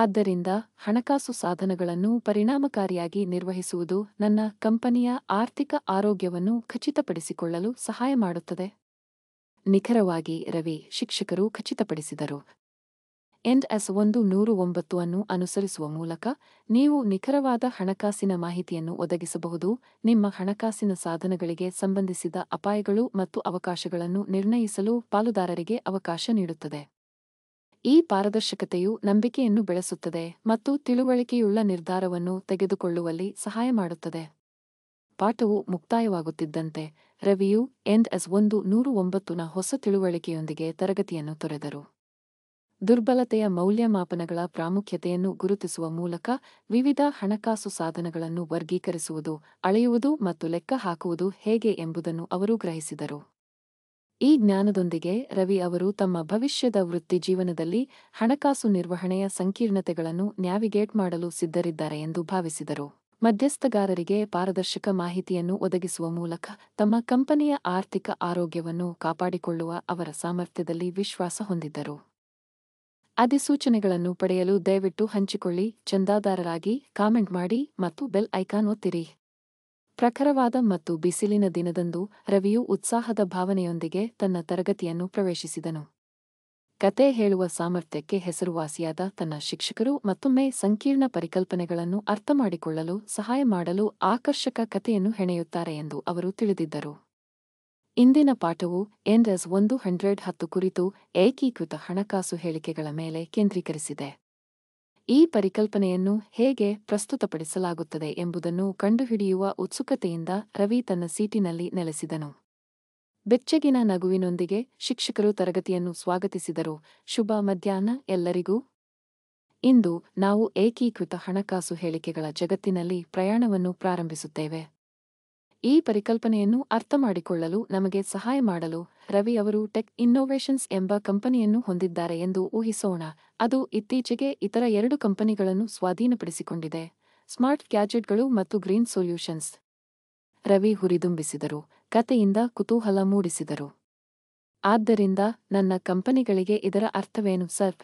A: ಆದ್ದರಿಂದ ಹಣಕಾಸು ಸಾಧನಗಳನ್ನು ಪರಿಣಾಮಕಾರಿಯಾಗಿ ನಿರ್ವಹಿಸುವುದು ನನ್ನ ಕಂಪನಿಯ ಆರ್ಥಿಕ ಆರೋಗ್ಯವನ್ನು ಖಚಿತಪಡಿಸಿಕೊಳ್ಳಲು ಸಹಾಯ ಮಾಡುತ್ತದೆ ನಿಖರವಾಗಿ ರವಿ ಶಿಕ್ಷಕರು ಖಚಿತಪಡಿಸಿದರು ಎಂಡ್ ಎಸ್ ಒಂದು ನೂರು ಒಂಬತ್ತು ಅನ್ನು ಅನುಸರಿಸುವ ಮೂಲಕ ನೀವು ನಿಖರವಾದ ಹಣಕಾಸಿನ ಮಾಹಿತಿಯನ್ನು ಒದಗಿಸಬಹುದು ನಿಮ್ಮ ಹಣಕಾಸಿನ ಸಾಧನಗಳಿಗೆ ಸಂಬಂಧಿಸಿದ ಅಪಾಯಗಳು ಮತ್ತು ಅವಕಾಶಗಳನ್ನು ನಿರ್ಣಯಿಸಲು ಪಾಲುದಾರರಿಗೆ ಅವಕಾಶ ನೀಡುತ್ತದೆ ಈ ಪಾರದರ್ಶಕತೆಯು ನಂಬಿಕೆಯನ್ನು ಬೆಳೆಸುತ್ತದೆ ಮತ್ತು ತಿಳುವಳಿಕೆಯುಳ್ಳ ನಿರ್ಧಾರವನ್ನು ತೆಗೆದುಕೊಳ್ಳುವಲ್ಲಿ ಸಹಾಯ ಮಾಡುತ್ತದೆ ಪಾಠವು ಮುಕ್ತಾಯವಾಗುತ್ತಿದ್ದಂತೆ ರವಿಯು ಎಂಡ್ ಎಸ್ ಒಂದು ನೂರು ನ ಹೊಸ ತಿಳುವಳಿಕೆಯೊಂದಿಗೆ ತರಗತಿಯನ್ನು ತೊರೆದರು ದುರ್ಬಲತೆಯ ಮೌಲ್ಯಮಾಪನಗಳ ಪ್ರಾಮುಖ್ಯತೆಯನ್ನು ಗುರುತಿಸುವ ಮೂಲಕ ವಿವಿಧ ಹಣಕಾಸು ಸಾಧನಗಳನ್ನು ವರ್ಗೀಕರಿಸುವುದು ಅಳೆಯುವುದು ಮತ್ತು ಲೆಕ್ಕ ಹಾಕುವುದು ಹೇಗೆ ಎಂಬುದನ್ನು ಅವರು ಗ್ರಹಿಸಿದರು ಈ ಜ್ಞಾನದೊಂದಿಗೆ ರವಿ ಅವರು ತಮ್ಮ ಭವಿಷ್ಯದ ವೃತ್ತಿ ಜೀವನದಲ್ಲಿ ಹಣಕಾಸು ನಿರ್ವಹಣೆಯ ಸಂಕೀರ್ಣತೆಗಳನ್ನು ನ್ಯಾವಿಗೇಟ್ ಮಾಡಲು ಸಿದ್ಧರಿದ್ದಾರೆ ಎಂದು ಭಾವಿಸಿದರು ಮಧ್ಯಸ್ಥಗಾರರಿಗೆ ಪಾರದರ್ಶಕ ಮಾಹಿತಿಯನ್ನು ಒದಗಿಸುವ ಮೂಲಕ ತಮ್ಮ ಕಂಪನಿಯ ಆರ್ಥಿಕ ಆರೋಗ್ಯವನ್ನು ಕಾಪಾಡಿಕೊಳ್ಳುವ ಅವರ ಸಾಮರ್ಥ್ಯದಲ್ಲಿ ವಿಶ್ವಾಸ ಹೊಂದಿದ್ದರು ಅಧಿಸೂಚನೆಗಳನ್ನು ಪಡೆಯಲು ದಯವಿಟ್ಟು ಹಂಚಿಕೊಳ್ಳಿ ಚಂದಾದಾರರಾಗಿ ಕಾಮೆಂಟ್ ಮಾಡಿ ಮತ್ತು ಬೆಲ್ ಐಕಾನ್ ಒತ್ತಿರಿ ಪ್ರಖರವಾದ ಮತ್ತು ಬಿಸಿಲಿನ ದಿನದಂದು ರವಿಯು ಉತ್ಸಾಹದ ಭಾವನೆಯೊಂದಿಗೆ ತನ್ನ ತರಗತಿಯನ್ನು ಪ್ರವೇಶಿಸಿದನು ಕತೆ ಹೇಳುವ ಸಾಮರ್ಥ್ಯಕ್ಕೆ ಹೆಸರುವಾಸಿಯಾದ ತನ್ನ ಶಿಕ್ಷಕರು ಮತ್ತೊಮ್ಮೆ ಸಂಕೀರ್ಣ ಪರಿಕಲ್ಪನೆಗಳನ್ನು ಅರ್ಥಮಾಡಿಕೊಳ್ಳಲು ಸಹಾಯ ಮಾಡಲು ಆಕರ್ಷಕ ಕಥೆಯನ್ನು ಹೆಣೆಯುತ್ತಾರೆ ಎಂದು ಅವರು ತಿಳಿದಿದ್ದರು ಇಂದಿನ ಪಾಠವು ಎನ್ಎಸ್ ಒಂದು ಹಂಡ್ರೆಡ್ ಹತ್ತು ಕುರಿತು ಏಕೀಕೃತ ಹಣಕಾಸು ಹೇಳಿಕೆಗಳ ಮೇಲೆ ಕೇಂದ್ರೀಕರಿಸಿದೆ ಈ ಪರಿಕಲ್ಪನೆಯನ್ನು ಹೇಗೆ ಪ್ರಸ್ತುತಪಡಿಸಲಾಗುತ್ತದೆ ಎಂಬುದನ್ನು ಕಂಡುಹಿಡಿಯುವ ಉತ್ಸುಕತೆಯಿಂದ ರವಿ ತನ್ನ ಸೀಟಿನಲ್ಲಿ ನೆಲೆಸಿದನು ಬೆಚ್ಚಗಿನ ನಗುವಿನೊಂದಿಗೆ ಶಿಕ್ಷಕರು ತರಗತಿಯನ್ನು ಸ್ವಾಗತಿಸಿದರು ಶುಭ ಮಧ್ಯಾಹ್ನ ಎಲ್ಲರಿಗೂ ಇಂದು ನಾವು ಏಕೀಕೃತ ಹಣಕಾಸು ಹೇಳಿಕೆಗಳ ಜಗತ್ತಿನಲ್ಲಿ ಪ್ರಯಾಣವನ್ನು ಪ್ರಾರಂಭಿಸುತ್ತೇವೆ ಈ ಪರಿಕಲ್ಪನೆಯನ್ನು ಅರ್ಥ ಮಾಡಿಕೊಳ್ಳಲು ನಮಗೆ ಸಹಾಯ ಮಾಡಲು ರವಿ ಅವರು ಟೆಕ್ ಇನ್ನೋವೇಷನ್ಸ್ ಎಂಬ ಕಂಪನಿಯನ್ನು ಹೊಂದಿದ್ದಾರೆ ಎಂದು ಊಹಿಸೋಣ ಅದು ಇತ್ತೀಚೆಗೆ ಇತರ ಎರಡು ಕಂಪನಿಗಳನ್ನು ಸ್ವಾಧೀನಪಡಿಸಿಕೊಂಡಿದೆ ಸ್ಮಾರ್ಟ್ ಗ್ಯಾಜೆಟ್ಗಳು ಮತ್ತು ಗ್ರೀನ್ ಸೊಲ್ಯೂಷನ್ಸ್ ರವಿ ಹುರಿದುಂಬಿಸಿದರು ಕತೆಯಿಂದ ಕುತೂಹಲ ಮೂಡಿಸಿದರು ಆದ್ದರಿಂದ ನನ್ನ ಕಂಪನಿಗಳಿಗೆ ಇದರ ಅರ್ಥವೇನು ಸರ್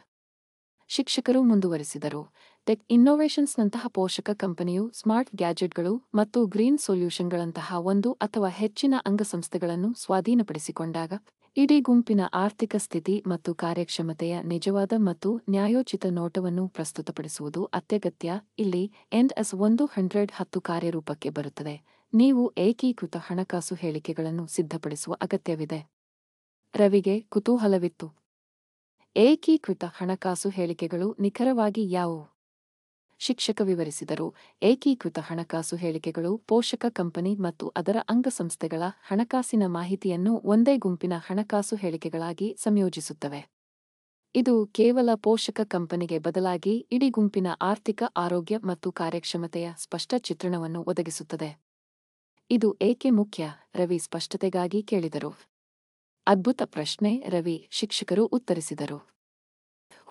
A: ಶಿಕ್ಷಕರು ಮುಂದುವರಿಸಿದರು ಟೆಕ್ ಇನ್ನೋವೇಷನ್ಸ್ನಂತಹ ಪೋಷಕ ಕಂಪನಿಯು ಸ್ಮಾರ್ಟ್ ಗ್ಯಾಜೆಟ್ಗಳು ಮತ್ತು ಗ್ರೀನ್ ಸೊಲ್ಯೂಷನ್ಗಳಂತಹ ಒಂದು ಅಥವಾ ಹೆಚ್ಚಿನ ಅಂಗಸಂಸ್ಥೆಗಳನ್ನು ಸ್ವಾಧೀನಪಡಿಸಿಕೊಂಡಾಗ ಇಡೀ ಗುಂಪಿನ ಆರ್ಥಿಕ ಸ್ಥಿತಿ ಮತ್ತು ಕಾರ್ಯಕ್ಷಮತೆಯ ನಿಜವಾದ ಮತ್ತು ನ್ಯಾಯೋಚಿತ ನೋಟವನ್ನು ಪ್ರಸ್ತುತಪಡಿಸುವುದು ಅತ್ಯಗತ್ಯ ಇಲ್ಲಿ ಎಂಡ್ ಎಸ್ ಒಂದು ಹಂಡ್ರೆಡ್ ಹತ್ತು ಕಾರ್ಯರೂಪಕ್ಕೆ ಬರುತ್ತದೆ ನೀವು ಏಕೀಕೃತ ಹಣಕಾಸು ಹೇಳಿಕೆಗಳನ್ನು ಸಿದ್ಧಪಡಿಸುವ ಅಗತ್ಯವಿದೆ ರವಿಗೆ ಕುತೂಹಲವಿತ್ತು ಏಕೀಕೃತ ಹಣಕಾಸು ಹೇಳಿಕೆಗಳು ನಿಖರವಾಗಿ ಯಾವುವು ಶಿಕ್ಷಕ ವಿವರಿಸಿದರು ಏಕೀಕೃತ ಹಣಕಾಸು ಹೇಳಿಕೆಗಳು ಪೋಷಕ ಕಂಪನಿ ಮತ್ತು ಅದರ ಅಂಗಸಂಸ್ಥೆಗಳ ಹಣಕಾಸಿನ ಮಾಹಿತಿಯನ್ನು ಒಂದೇ ಗುಂಪಿನ ಹಣಕಾಸು ಹೇಳಿಕೆಗಳಾಗಿ ಸಂಯೋಜಿಸುತ್ತವೆ ಇದು ಕೇವಲ ಪೋಷಕ ಕಂಪನಿಗೆ ಬದಲಾಗಿ ಇಡೀ ಗುಂಪಿನ ಆರ್ಥಿಕ ಆರೋಗ್ಯ ಮತ್ತು ಕಾರ್ಯಕ್ಷಮತೆಯ ಸ್ಪಷ್ಟ ಚಿತ್ರಣವನ್ನು ಒದಗಿಸುತ್ತದೆ ಇದು ಏಕೆ ಮುಖ್ಯ ರವಿ ಸ್ಪಷ್ಟತೆಗಾಗಿ ಕೇಳಿದರು ಅದ್ಭುತ ಪ್ರಶ್ನೆ ರವಿ ಶಿಕ್ಷಕರು ಉತ್ತರಿಸಿದರು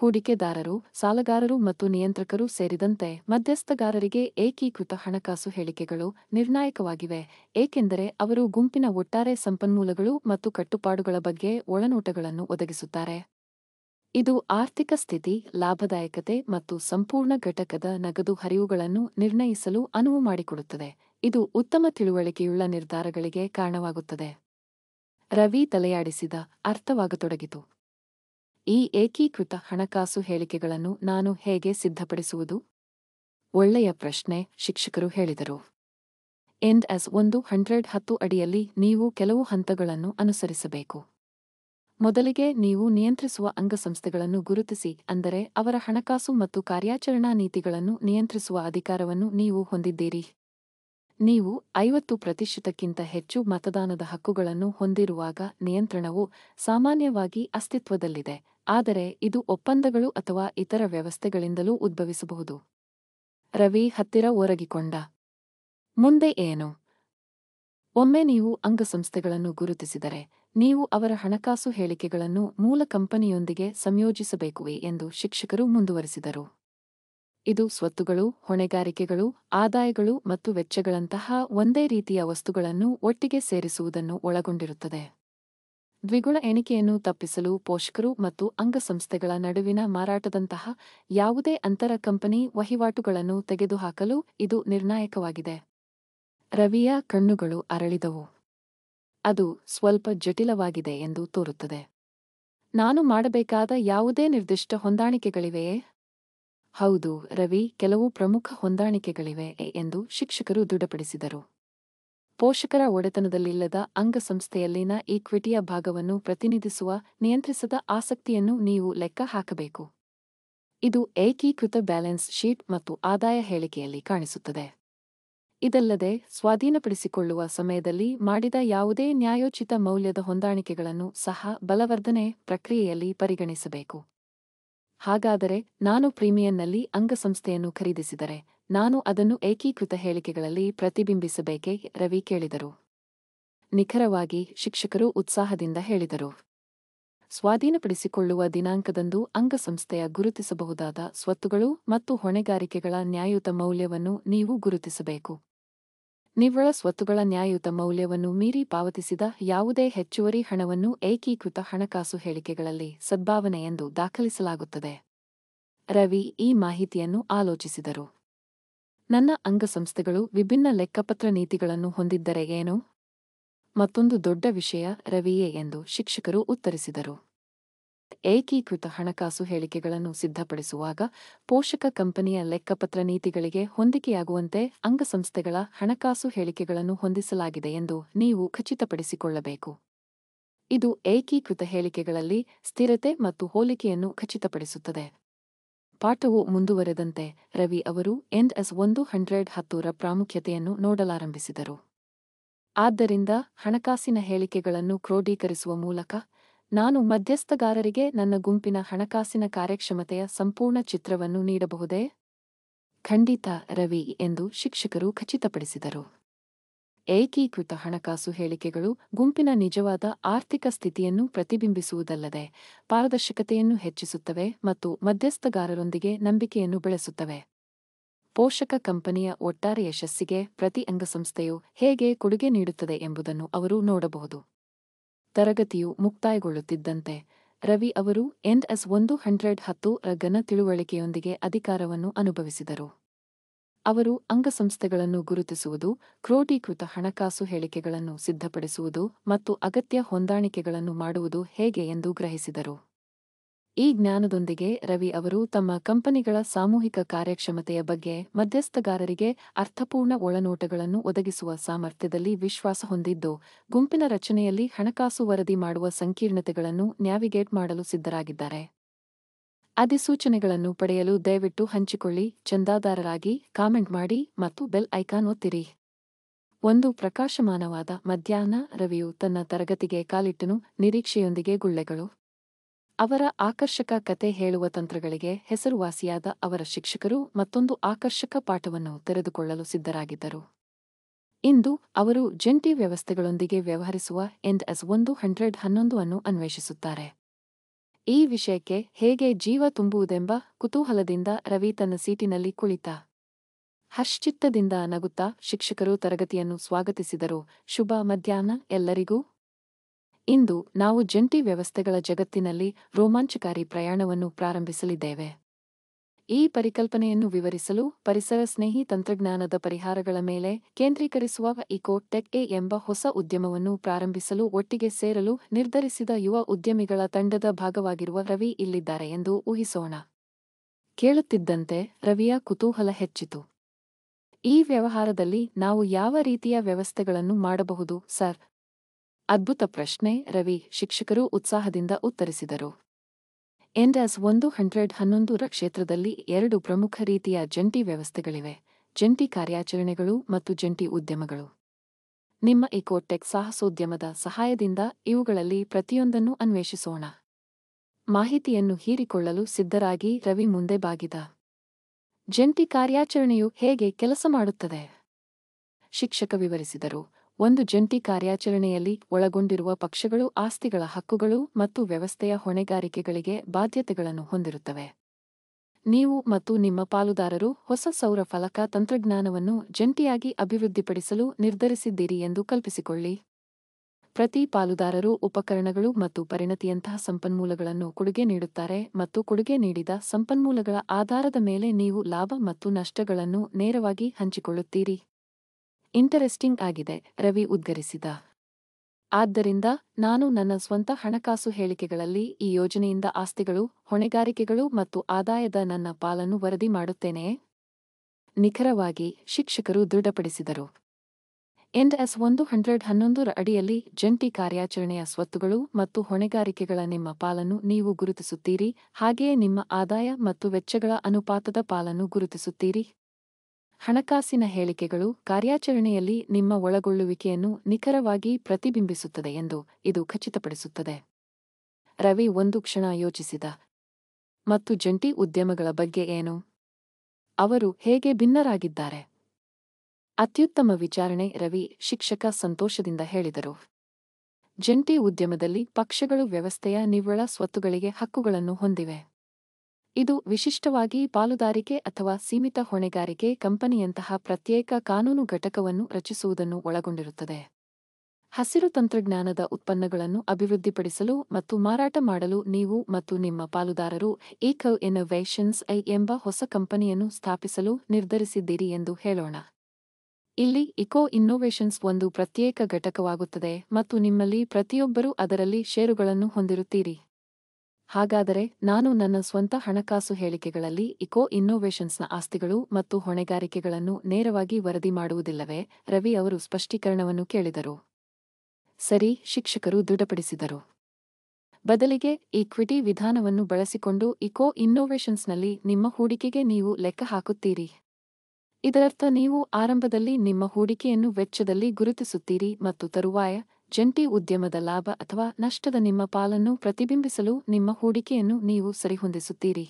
A: ಹೂಡಿಕೆದಾರರು ಸಾಲಗಾರರು ಮತ್ತು ನಿಯಂತ್ರಕರು ಸೇರಿದಂತೆ ಮಧ್ಯಸ್ಥಗಾರರಿಗೆ ಏಕೀಕೃತ ಹಣಕಾಸು ಹೇಳಿಕೆಗಳು ನಿರ್ಣಾಯಕವಾಗಿವೆ ಏಕೆಂದರೆ ಅವರು ಗುಂಪಿನ ಒಟ್ಟಾರೆ ಸಂಪನ್ಮೂಲಗಳು ಮತ್ತು ಕಟ್ಟುಪಾಡುಗಳ ಬಗ್ಗೆ ಒಳನೋಟಗಳನ್ನು ಒದಗಿಸುತ್ತಾರೆ ಇದು ಆರ್ಥಿಕ ಸ್ಥಿತಿ ಲಾಭದಾಯಕತೆ ಮತ್ತು ಸಂಪೂರ್ಣ ಘಟಕದ ನಗದು ಹರಿವುಗಳನ್ನು ನಿರ್ಣಯಿಸಲು ಅನುವು ಮಾಡಿಕೊಡುತ್ತದೆ ಇದು ಉತ್ತಮ ತಿಳುವಳಿಕೆಯುಳ್ಳ ನಿರ್ಧಾರಗಳಿಗೆ ಕಾರಣವಾಗುತ್ತದೆ ರವಿ ತಲೆಯಾಡಿಸಿದ ಅರ್ಥವಾಗತೊಡಗಿತು ಈ ಏಕೀಕೃತ ಹಣಕಾಸು ಹೇಳಿಕೆಗಳನ್ನು ನಾನು ಹೇಗೆ ಸಿದ್ಧಪಡಿಸುವುದು ಒಳ್ಳೆಯ ಪ್ರಶ್ನೆ ಶಿಕ್ಷಕರು ಹೇಳಿದರು ಎಂಡ್ ಎಸ್ ಒಂದು ಹಂಡ್ರೆಡ್ ಹತ್ತು ಅಡಿಯಲ್ಲಿ ನೀವು ಕೆಲವು ಹಂತಗಳನ್ನು ಅನುಸರಿಸಬೇಕು ಮೊದಲಿಗೆ ನೀವು ನಿಯಂತ್ರಿಸುವ ಅಂಗಸಂಸ್ಥೆಗಳನ್ನು ಗುರುತಿಸಿ ಅಂದರೆ ಅವರ ಹಣಕಾಸು ಮತ್ತು ಕಾರ್ಯಾಚರಣಾ ನೀತಿಗಳನ್ನು ನಿಯಂತ್ರಿಸುವ ಅಧಿಕಾರವನ್ನು ನೀವು ಹೊಂದಿದ್ದೀರಿ ನೀವು ಐವತ್ತು ಪ್ರತಿಶತಕ್ಕಿಂತ ಹೆಚ್ಚು ಮತದಾನದ ಹಕ್ಕುಗಳನ್ನು ಹೊಂದಿರುವಾಗ ನಿಯಂತ್ರಣವು ಸಾಮಾನ್ಯವಾಗಿ ಅಸ್ತಿತ್ವದಲ್ಲಿದೆ ಆದರೆ ಇದು ಒಪ್ಪಂದಗಳು ಅಥವಾ ಇತರ ವ್ಯವಸ್ಥೆಗಳಿಂದಲೂ ಉದ್ಭವಿಸಬಹುದು ರವಿ ಹತ್ತಿರ ಒರಗಿಕೊಂಡ ಮುಂದೆ ಏನು ಒಮ್ಮೆ ನೀವು ಅಂಗಸಂಸ್ಥೆಗಳನ್ನು ಗುರುತಿಸಿದರೆ ನೀವು ಅವರ ಹಣಕಾಸು ಹೇಳಿಕೆಗಳನ್ನು ಮೂಲ ಕಂಪನಿಯೊಂದಿಗೆ ಸಂಯೋಜಿಸಬೇಕುವೆ ಎಂದು ಶಿಕ್ಷಕರು ಮುಂದುವರಿಸಿದರು ಇದು ಸ್ವತ್ತುಗಳು ಹೊಣೆಗಾರಿಕೆಗಳು ಆದಾಯಗಳು ಮತ್ತು ವೆಚ್ಚಗಳಂತಹ ಒಂದೇ ರೀತಿಯ ವಸ್ತುಗಳನ್ನು ಒಟ್ಟಿಗೆ ಸೇರಿಸುವುದನ್ನು ಒಳಗೊಂಡಿರುತ್ತದೆ ದ್ವಿಗುಣ ಎಣಿಕೆಯನ್ನು ತಪ್ಪಿಸಲು ಪೋಷಕರು ಮತ್ತು ಅಂಗಸಂಸ್ಥೆಗಳ ನಡುವಿನ ಮಾರಾಟದಂತಹ ಯಾವುದೇ ಅಂತರ ಕಂಪನಿ ವಹಿವಾಟುಗಳನ್ನು ತೆಗೆದುಹಾಕಲು ಇದು ನಿರ್ಣಾಯಕವಾಗಿದೆ ರವಿಯ ಕಣ್ಣುಗಳು ಅರಳಿದವು ಅದು ಸ್ವಲ್ಪ ಜಟಿಲವಾಗಿದೆ ಎಂದು ತೋರುತ್ತದೆ ನಾನು ಮಾಡಬೇಕಾದ ಯಾವುದೇ ನಿರ್ದಿಷ್ಟ ಹೊಂದಾಣಿಕೆಗಳಿವೆಯೇ ಹೌದು ರವಿ ಕೆಲವು ಪ್ರಮುಖ ಹೊಂದಾಣಿಕೆಗಳಿವೆ ಎಂದು ಶಿಕ್ಷಕರು ದೃಢಪಡಿಸಿದರು ಪೋಷಕರ ಒಡೆತನದಲ್ಲಿಲ್ಲದ ಅಂಗಸಂಸ್ಥೆಯಲ್ಲಿನ ಈಕ್ವಿಟಿಯ ಭಾಗವನ್ನು ಪ್ರತಿನಿಧಿಸುವ ನಿಯಂತ್ರಿಸದ ಆಸಕ್ತಿಯನ್ನು ನೀವು ಲೆಕ್ಕ ಹಾಕಬೇಕು ಇದು ಏಕೀಕೃತ ಬ್ಯಾಲೆನ್ಸ್ ಶೀಟ್ ಮತ್ತು ಆದಾಯ ಹೇಳಿಕೆಯಲ್ಲಿ ಕಾಣಿಸುತ್ತದೆ ಇದಲ್ಲದೆ ಸ್ವಾಧೀನಪಡಿಸಿಕೊಳ್ಳುವ ಸಮಯದಲ್ಲಿ ಮಾಡಿದ ಯಾವುದೇ ನ್ಯಾಯೋಚಿತ ಮೌಲ್ಯದ ಹೊಂದಾಣಿಕೆಗಳನ್ನು ಸಹ ಬಲವರ್ಧನೆ ಪ್ರಕ್ರಿಯೆಯಲ್ಲಿ ಪರಿಗಣಿಸಬೇಕು ಹಾಗಾದರೆ ನಾನು ಪ್ರೀಮಿಯಂನಲ್ಲಿ ಅಂಗಸಂಸ್ಥೆಯನ್ನು ಖರೀದಿಸಿದರೆ ನಾನು ಅದನ್ನು ಏಕೀಕೃತ ಹೇಳಿಕೆಗಳಲ್ಲಿ ಪ್ರತಿಬಿಂಬಿಸಬೇಕೆ ರವಿ ಕೇಳಿದರು ನಿಖರವಾಗಿ ಶಿಕ್ಷಕರು ಉತ್ಸಾಹದಿಂದ ಹೇಳಿದರು ಸ್ವಾಧೀನಪಡಿಸಿಕೊಳ್ಳುವ ದಿನಾಂಕದಂದು ಅಂಗಸಂಸ್ಥೆಯ ಗುರುತಿಸಬಹುದಾದ ಸ್ವತ್ತುಗಳು ಮತ್ತು ಹೊಣೆಗಾರಿಕೆಗಳ ನ್ಯಾಯಯುತ ಮೌಲ್ಯವನ್ನು ನೀವು ಗುರುತಿಸಬೇಕು ನಿವ್ವಳ ಸ್ವತ್ತುಗಳ ನ್ಯಾಯಯುತ ಮೌಲ್ಯವನ್ನು ಮೀರಿ ಪಾವತಿಸಿದ ಯಾವುದೇ ಹೆಚ್ಚುವರಿ ಹಣವನ್ನು ಏಕೀಕೃತ ಹಣಕಾಸು ಹೇಳಿಕೆಗಳಲ್ಲಿ ಸದ್ಭಾವನೆ ಎಂದು ದಾಖಲಿಸಲಾಗುತ್ತದೆ ರವಿ ಈ ಮಾಹಿತಿಯನ್ನು ಆಲೋಚಿಸಿದರು ನನ್ನ ಅಂಗಸಂಸ್ಥೆಗಳು ವಿಭಿನ್ನ ಲೆಕ್ಕಪತ್ರ ನೀತಿಗಳನ್ನು ಹೊಂದಿದ್ದರೆ ಏನು ಮತ್ತೊಂದು ದೊಡ್ಡ ವಿಷಯ ರವಿಯೇ ಎಂದು ಶಿಕ್ಷಕರು ಉತ್ತರಿಸಿದರು ಏಕೀಕೃತ ಹಣಕಾಸು ಹೇಳಿಕೆಗಳನ್ನು ಸಿದ್ಧಪಡಿಸುವಾಗ ಪೋಷಕ ಕಂಪನಿಯ ಲೆಕ್ಕಪತ್ರ ನೀತಿಗಳಿಗೆ ಹೊಂದಿಕೆಯಾಗುವಂತೆ ಅಂಗಸಂಸ್ಥೆಗಳ ಹಣಕಾಸು ಹೇಳಿಕೆಗಳನ್ನು ಹೊಂದಿಸಲಾಗಿದೆ ಎಂದು ನೀವು ಖಚಿತಪಡಿಸಿಕೊಳ್ಳಬೇಕು ಇದು ಏಕೀಕೃತ ಹೇಳಿಕೆಗಳಲ್ಲಿ ಸ್ಥಿರತೆ ಮತ್ತು ಹೋಲಿಕೆಯನ್ನು ಖಚಿತಪಡಿಸುತ್ತದೆ ಪಾಠವು ಮುಂದುವರೆದಂತೆ ರವಿ ಅವರು ಎನ್ಎಸ್ ಒಂದು ಹಂಡ್ರೆಡ್ ಹತ್ತೂರ ಪ್ರಾಮುಖ್ಯತೆಯನ್ನು ನೋಡಲಾರಂಭಿಸಿದರು ಆದ್ದರಿಂದ ಹಣಕಾಸಿನ ಹೇಳಿಕೆಗಳನ್ನು ಕ್ರೋಢೀಕರಿಸುವ ಮೂಲಕ ನಾನು ಮಧ್ಯಸ್ಥಗಾರರಿಗೆ ನನ್ನ ಗುಂಪಿನ ಹಣಕಾಸಿನ ಕಾರ್ಯಕ್ಷಮತೆಯ ಸಂಪೂರ್ಣ ಚಿತ್ರವನ್ನು ನೀಡಬಹುದೇ ಖಂಡಿತ ರವಿ ಎಂದು ಶಿಕ್ಷಕರು ಖಚಿತಪಡಿಸಿದರು ಏಕೀಕೃತ ಹಣಕಾಸು ಹೇಳಿಕೆಗಳು ಗುಂಪಿನ ನಿಜವಾದ ಆರ್ಥಿಕ ಸ್ಥಿತಿಯನ್ನು ಪ್ರತಿಬಿಂಬಿಸುವುದಲ್ಲದೆ ಪಾರದರ್ಶಕತೆಯನ್ನು ಹೆಚ್ಚಿಸುತ್ತವೆ ಮತ್ತು ಮಧ್ಯಸ್ಥಗಾರರೊಂದಿಗೆ ನಂಬಿಕೆಯನ್ನು ಬೆಳೆಸುತ್ತವೆ ಪೋಷಕ ಕಂಪನಿಯ ಒಟ್ಟಾರೆ ಯಶಸ್ಸಿಗೆ ಪ್ರತಿ ಅಂಗಸಂಸ್ಥೆಯು ಹೇಗೆ ಕೊಡುಗೆ ನೀಡುತ್ತದೆ ಎಂಬುದನ್ನು ಅವರು ನೋಡಬಹುದು ತರಗತಿಯು ಮುಕ್ತಾಯಗೊಳ್ಳುತ್ತಿದ್ದಂತೆ ರವಿ ಅವರು ಎನ್ಎಸ್ ಒಂದು ಹಂಡ್ರೆಡ್ ಹತ್ತು ರ ಘನ ತಿಳುವಳಿಕೆಯೊಂದಿಗೆ ಅಧಿಕಾರವನ್ನು ಅನುಭವಿಸಿದರು ಅವರು ಅಂಗಸಂಸ್ಥೆಗಳನ್ನು ಗುರುತಿಸುವುದು ಕ್ರೋಢೀಕೃತ ಹಣಕಾಸು ಹೇಳಿಕೆಗಳನ್ನು ಸಿದ್ಧಪಡಿಸುವುದು ಮತ್ತು ಅಗತ್ಯ ಹೊಂದಾಣಿಕೆಗಳನ್ನು ಮಾಡುವುದು ಹೇಗೆ ಎಂದು ಗ್ರಹಿಸಿದರು ಈ ಜ್ಞಾನದೊಂದಿಗೆ ರವಿ ಅವರು ತಮ್ಮ ಕಂಪನಿಗಳ ಸಾಮೂಹಿಕ ಕಾರ್ಯಕ್ಷಮತೆಯ ಬಗ್ಗೆ ಮಧ್ಯಸ್ಥಗಾರರಿಗೆ ಅರ್ಥಪೂರ್ಣ ಒಳನೋಟಗಳನ್ನು ಒದಗಿಸುವ ಸಾಮರ್ಥ್ಯದಲ್ಲಿ ವಿಶ್ವಾಸ ಹೊಂದಿದ್ದು ಗುಂಪಿನ ರಚನೆಯಲ್ಲಿ ಹಣಕಾಸು ವರದಿ ಮಾಡುವ ಸಂಕೀರ್ಣತೆಗಳನ್ನು ನ್ಯಾವಿಗೇಟ್ ಮಾಡಲು ಸಿದ್ಧರಾಗಿದ್ದಾರೆ ಅಧಿಸೂಚನೆಗಳನ್ನು ಪಡೆಯಲು ದಯವಿಟ್ಟು ಹಂಚಿಕೊಳ್ಳಿ ಚಂದಾದಾರರಾಗಿ ಕಾಮೆಂಟ್ ಮಾಡಿ ಮತ್ತು ಬೆಲ್ ಐಕಾನ್ ಒತ್ತಿರಿ ಒಂದು ಪ್ರಕಾಶಮಾನವಾದ ಮಧ್ಯಾಹ್ನ ರವಿಯು ತನ್ನ ತರಗತಿಗೆ ಕಾಲಿಟ್ಟನು ನಿರೀಕ್ಷೆಯೊಂದಿಗೆ ಗುಳ್ಳೆಗಳು ಅವರ ಆಕರ್ಷಕ ಕತೆ ಹೇಳುವ ತಂತ್ರಗಳಿಗೆ ಹೆಸರುವಾಸಿಯಾದ ಅವರ ಶಿಕ್ಷಕರು ಮತ್ತೊಂದು ಆಕರ್ಷಕ ಪಾಠವನ್ನು ತೆರೆದುಕೊಳ್ಳಲು ಸಿದ್ಧರಾಗಿದ್ದರು ಇಂದು ಅವರು ಜಂಟಿ ವ್ಯವಸ್ಥೆಗಳೊಂದಿಗೆ ವ್ಯವಹರಿಸುವ ಎಂಡ್ ಎಸ್ ಒಂದು ಹಂಡ್ರೆಡ್ ಹನ್ನೊಂದು ಅನ್ನು ಅನ್ವೇಷಿಸುತ್ತಾರೆ ಈ ವಿಷಯಕ್ಕೆ ಹೇಗೆ ಜೀವ ತುಂಬುವುದೆಂಬ ಕುತೂಹಲದಿಂದ ರವಿ ತನ್ನ ಸೀಟಿನಲ್ಲಿ ಕುಳಿತ ಹಶ್ಚಿತ್ತದಿಂದ ನಗುತ್ತಾ ಶಿಕ್ಷಕರು ತರಗತಿಯನ್ನು ಸ್ವಾಗತಿಸಿದರು ಶುಭ ಮಧ್ಯಾಹ್ನ ಎಲ್ಲರಿಗೂ ಇಂದು ನಾವು ಜಂಟಿ ವ್ಯವಸ್ಥೆಗಳ ಜಗತ್ತಿನಲ್ಲಿ ರೋಮಾಂಚಕಾರಿ ಪ್ರಯಾಣವನ್ನು ಪ್ರಾರಂಭಿಸಲಿದ್ದೇವೆ ಈ ಪರಿಕಲ್ಪನೆಯನ್ನು ವಿವರಿಸಲು ಪರಿಸರ ಸ್ನೇಹಿ ತಂತ್ರಜ್ಞಾನದ ಪರಿಹಾರಗಳ ಮೇಲೆ ಕೇಂದ್ರೀಕರಿಸುವ ಇಕೋಟೆಕ್ ಎ ಎಂಬ ಹೊಸ ಉದ್ಯಮವನ್ನು ಪ್ರಾರಂಭಿಸಲು ಒಟ್ಟಿಗೆ ಸೇರಲು ನಿರ್ಧರಿಸಿದ ಯುವ ಉದ್ಯಮಿಗಳ ತಂಡದ ಭಾಗವಾಗಿರುವ ರವಿ ಇಲ್ಲಿದ್ದಾರೆ ಎಂದು ಊಹಿಸೋಣ ಕೇಳುತ್ತಿದ್ದಂತೆ ರವಿಯ ಕುತೂಹಲ ಹೆಚ್ಚಿತು ಈ ವ್ಯವಹಾರದಲ್ಲಿ ನಾವು ಯಾವ ರೀತಿಯ ವ್ಯವಸ್ಥೆಗಳನ್ನು ಮಾಡಬಹುದು ಸರ್ ಅದ್ಭುತ ಪ್ರಶ್ನೆ ರವಿ ಶಿಕ್ಷಕರು ಉತ್ಸಾಹದಿಂದ ಉತ್ತರಿಸಿದರು ಎಂಡಾಸ್ ಒಂದು ಹಂಡ್ರೆಡ್ ಹನ್ನೊಂದರ ಕ್ಷೇತ್ರದಲ್ಲಿ ಎರಡು ಪ್ರಮುಖ ರೀತಿಯ ಜಂಟಿ ವ್ಯವಸ್ಥೆಗಳಿವೆ ಜಂಟಿ ಕಾರ್ಯಾಚರಣೆಗಳು ಮತ್ತು ಜಂಟಿ ಉದ್ಯಮಗಳು ನಿಮ್ಮ ಇಕೋಟೆಕ್ ಸಾಹಸೋದ್ಯಮದ ಸಹಾಯದಿಂದ ಇವುಗಳಲ್ಲಿ ಪ್ರತಿಯೊಂದನ್ನು ಅನ್ವೇಷಿಸೋಣ ಮಾಹಿತಿಯನ್ನು ಹೀರಿಕೊಳ್ಳಲು ಸಿದ್ಧರಾಗಿ ರವಿ ಮುಂದೆ ಬಾಗಿದ ಜಂಟಿ ಕಾರ್ಯಾಚರಣೆಯು ಹೇಗೆ ಕೆಲಸ ಮಾಡುತ್ತದೆ ಶಿಕ್ಷಕ ವಿವರಿಸಿದರು ಒಂದು ಜಂಟಿ ಕಾರ್ಯಾಚರಣೆಯಲ್ಲಿ ಒಳಗೊಂಡಿರುವ ಪಕ್ಷಗಳು ಆಸ್ತಿಗಳ ಹಕ್ಕುಗಳು ಮತ್ತು ವ್ಯವಸ್ಥೆಯ ಹೊಣೆಗಾರಿಕೆಗಳಿಗೆ ಬಾಧ್ಯತೆಗಳನ್ನು ಹೊಂದಿರುತ್ತವೆ ನೀವು ಮತ್ತು ನಿಮ್ಮ ಪಾಲುದಾರರು ಹೊಸ ಸೌರ ಫಲಕ ತಂತ್ರಜ್ಞಾನವನ್ನು ಜಂಟಿಯಾಗಿ ಅಭಿವೃದ್ಧಿಪಡಿಸಲು ನಿರ್ಧರಿಸಿದ್ದೀರಿ ಎಂದು ಕಲ್ಪಿಸಿಕೊಳ್ಳಿ ಪ್ರತಿ ಪಾಲುದಾರರು ಉಪಕರಣಗಳು ಮತ್ತು ಪರಿಣತಿಯಂತಹ ಸಂಪನ್ಮೂಲಗಳನ್ನು ಕೊಡುಗೆ ನೀಡುತ್ತಾರೆ ಮತ್ತು ಕೊಡುಗೆ ನೀಡಿದ ಸಂಪನ್ಮೂಲಗಳ ಆಧಾರದ ಮೇಲೆ ನೀವು ಲಾಭ ಮತ್ತು ನಷ್ಟಗಳನ್ನು ನೇರವಾಗಿ ಹಂಚಿಕೊಳ್ಳುತ್ತೀರಿ ಇಂಟರೆಸ್ಟಿಂಗ್ ಆಗಿದೆ ರವಿ ಉದ್ಗರಿಸಿದ ಆದ್ದರಿಂದ ನಾನು ನನ್ನ ಸ್ವಂತ ಹಣಕಾಸು ಹೇಳಿಕೆಗಳಲ್ಲಿ ಈ ಯೋಜನೆಯಿಂದ ಆಸ್ತಿಗಳು ಹೊಣೆಗಾರಿಕೆಗಳು ಮತ್ತು ಆದಾಯದ ನನ್ನ ಪಾಲನ್ನು ವರದಿ ಮಾಡುತ್ತೇನೆಯೇ ನಿಖರವಾಗಿ ಶಿಕ್ಷಕರು ದೃಢಪಡಿಸಿದರು ಎಂಡ್ ಎಸ್ ಒಂದು ಹಂಡ್ರೆಡ್ ಹನ್ನೊಂದರ ಅಡಿಯಲ್ಲಿ ಜಂಟಿ ಕಾರ್ಯಾಚರಣೆಯ ಸ್ವತ್ತುಗಳು ಮತ್ತು ಹೊಣೆಗಾರಿಕೆಗಳ ನಿಮ್ಮ ಪಾಲನ್ನು ನೀವು ಗುರುತಿಸುತ್ತೀರಿ ಹಾಗೆಯೇ ನಿಮ್ಮ ಆದಾಯ ಮತ್ತು ವೆಚ್ಚಗಳ ಅನುಪಾತದ ಪಾಲನ್ನು ಗುರುತಿಸುತ್ತೀರಿ ಹಣಕಾಸಿನ ಹೇಳಿಕೆಗಳು ಕಾರ್ಯಾಚರಣೆಯಲ್ಲಿ ನಿಮ್ಮ ಒಳಗೊಳ್ಳುವಿಕೆಯನ್ನು ನಿಖರವಾಗಿ ಪ್ರತಿಬಿಂಬಿಸುತ್ತದೆ ಎಂದು ಇದು ಖಚಿತಪಡಿಸುತ್ತದೆ ರವಿ ಒಂದು ಕ್ಷಣ ಯೋಚಿಸಿದ ಮತ್ತು ಜಂಟಿ ಉದ್ಯಮಗಳ ಬಗ್ಗೆ ಏನು ಅವರು ಹೇಗೆ ಭಿನ್ನರಾಗಿದ್ದಾರೆ ಅತ್ಯುತ್ತಮ ವಿಚಾರಣೆ ರವಿ ಶಿಕ್ಷಕ ಸಂತೋಷದಿಂದ ಹೇಳಿದರು ಜಂಟಿ ಉದ್ಯಮದಲ್ಲಿ ಪಕ್ಷಗಳು ವ್ಯವಸ್ಥೆಯ ನಿವ್ವಳ ಸ್ವತ್ತುಗಳಿಗೆ ಹಕ್ಕುಗಳನ್ನು ಹೊಂದಿವೆ ಇದು ವಿಶಿಷ್ಟವಾಗಿ ಪಾಲುದಾರಿಕೆ ಅಥವಾ ಸೀಮಿತ ಹೊಣೆಗಾರಿಕೆ ಕಂಪನಿಯಂತಹ ಪ್ರತ್ಯೇಕ ಕಾನೂನು ಘಟಕವನ್ನು ರಚಿಸುವುದನ್ನು ಒಳಗೊಂಡಿರುತ್ತದೆ ಹಸಿರು ತಂತ್ರಜ್ಞಾನದ ಉತ್ಪನ್ನಗಳನ್ನು ಅಭಿವೃದ್ಧಿಪಡಿಸಲು ಮತ್ತು ಮಾರಾಟ ಮಾಡಲು ನೀವು ಮತ್ತು ನಿಮ್ಮ ಪಾಲುದಾರರು ಈಕೋ ಇನ್ನೋವೇಷನ್ಸ್ ಐ ಎಂಬ ಹೊಸ ಕಂಪನಿಯನ್ನು ಸ್ಥಾಪಿಸಲು ನಿರ್ಧರಿಸಿದ್ದೀರಿ ಎಂದು ಹೇಳೋಣ ಇಲ್ಲಿ ಇಕೋ ಇನ್ನೋವೇಷನ್ಸ್ ಒಂದು ಪ್ರತ್ಯೇಕ ಘಟಕವಾಗುತ್ತದೆ ಮತ್ತು ನಿಮ್ಮಲ್ಲಿ ಪ್ರತಿಯೊಬ್ಬರೂ ಅದರಲ್ಲಿ ಷೇರುಗಳನ್ನು ಹೊಂದಿರುತ್ತೀರಿ ಹಾಗಾದರೆ ನಾನು ನನ್ನ ಸ್ವಂತ ಹಣಕಾಸು ಹೇಳಿಕೆಗಳಲ್ಲಿ ಇಕೋ ಇನ್ನೋವೇಷನ್ಸ್ನ ಆಸ್ತಿಗಳು ಮತ್ತು ಹೊಣೆಗಾರಿಕೆಗಳನ್ನು ನೇರವಾಗಿ ವರದಿ ಮಾಡುವುದಿಲ್ಲವೇ ರವಿ ಅವರು ಸ್ಪಷ್ಟೀಕರಣವನ್ನು ಕೇಳಿದರು ಸರಿ ಶಿಕ್ಷಕರು ದೃಢಪಡಿಸಿದರು ಬದಲಿಗೆ ಈಕ್ವಿಟಿ ವಿಧಾನವನ್ನು ಬಳಸಿಕೊಂಡು ಇಕೋ ಇನ್ನೋವೇಷನ್ಸ್ನಲ್ಲಿ ನಿಮ್ಮ ಹೂಡಿಕೆಗೆ ನೀವು ಲೆಕ್ಕ ಹಾಕುತ್ತೀರಿ ಇದರರ್ಥ ನೀವು ಆರಂಭದಲ್ಲಿ ನಿಮ್ಮ ಹೂಡಿಕೆಯನ್ನು ವೆಚ್ಚದಲ್ಲಿ ಗುರುತಿಸುತ್ತೀರಿ ಮತ್ತು ತರುವಾಯ ಜಂಟಿ ಉದ್ಯಮದ ಲಾಭ ಅಥವಾ ನಷ್ಟದ ನಿಮ್ಮ ಪಾಲನ್ನು ಪ್ರತಿಬಿಂಬಿಸಲು ನಿಮ್ಮ ಹೂಡಿಕೆಯನ್ನು ನೀವು ಸರಿಹೊಂದಿಸುತ್ತೀರಿ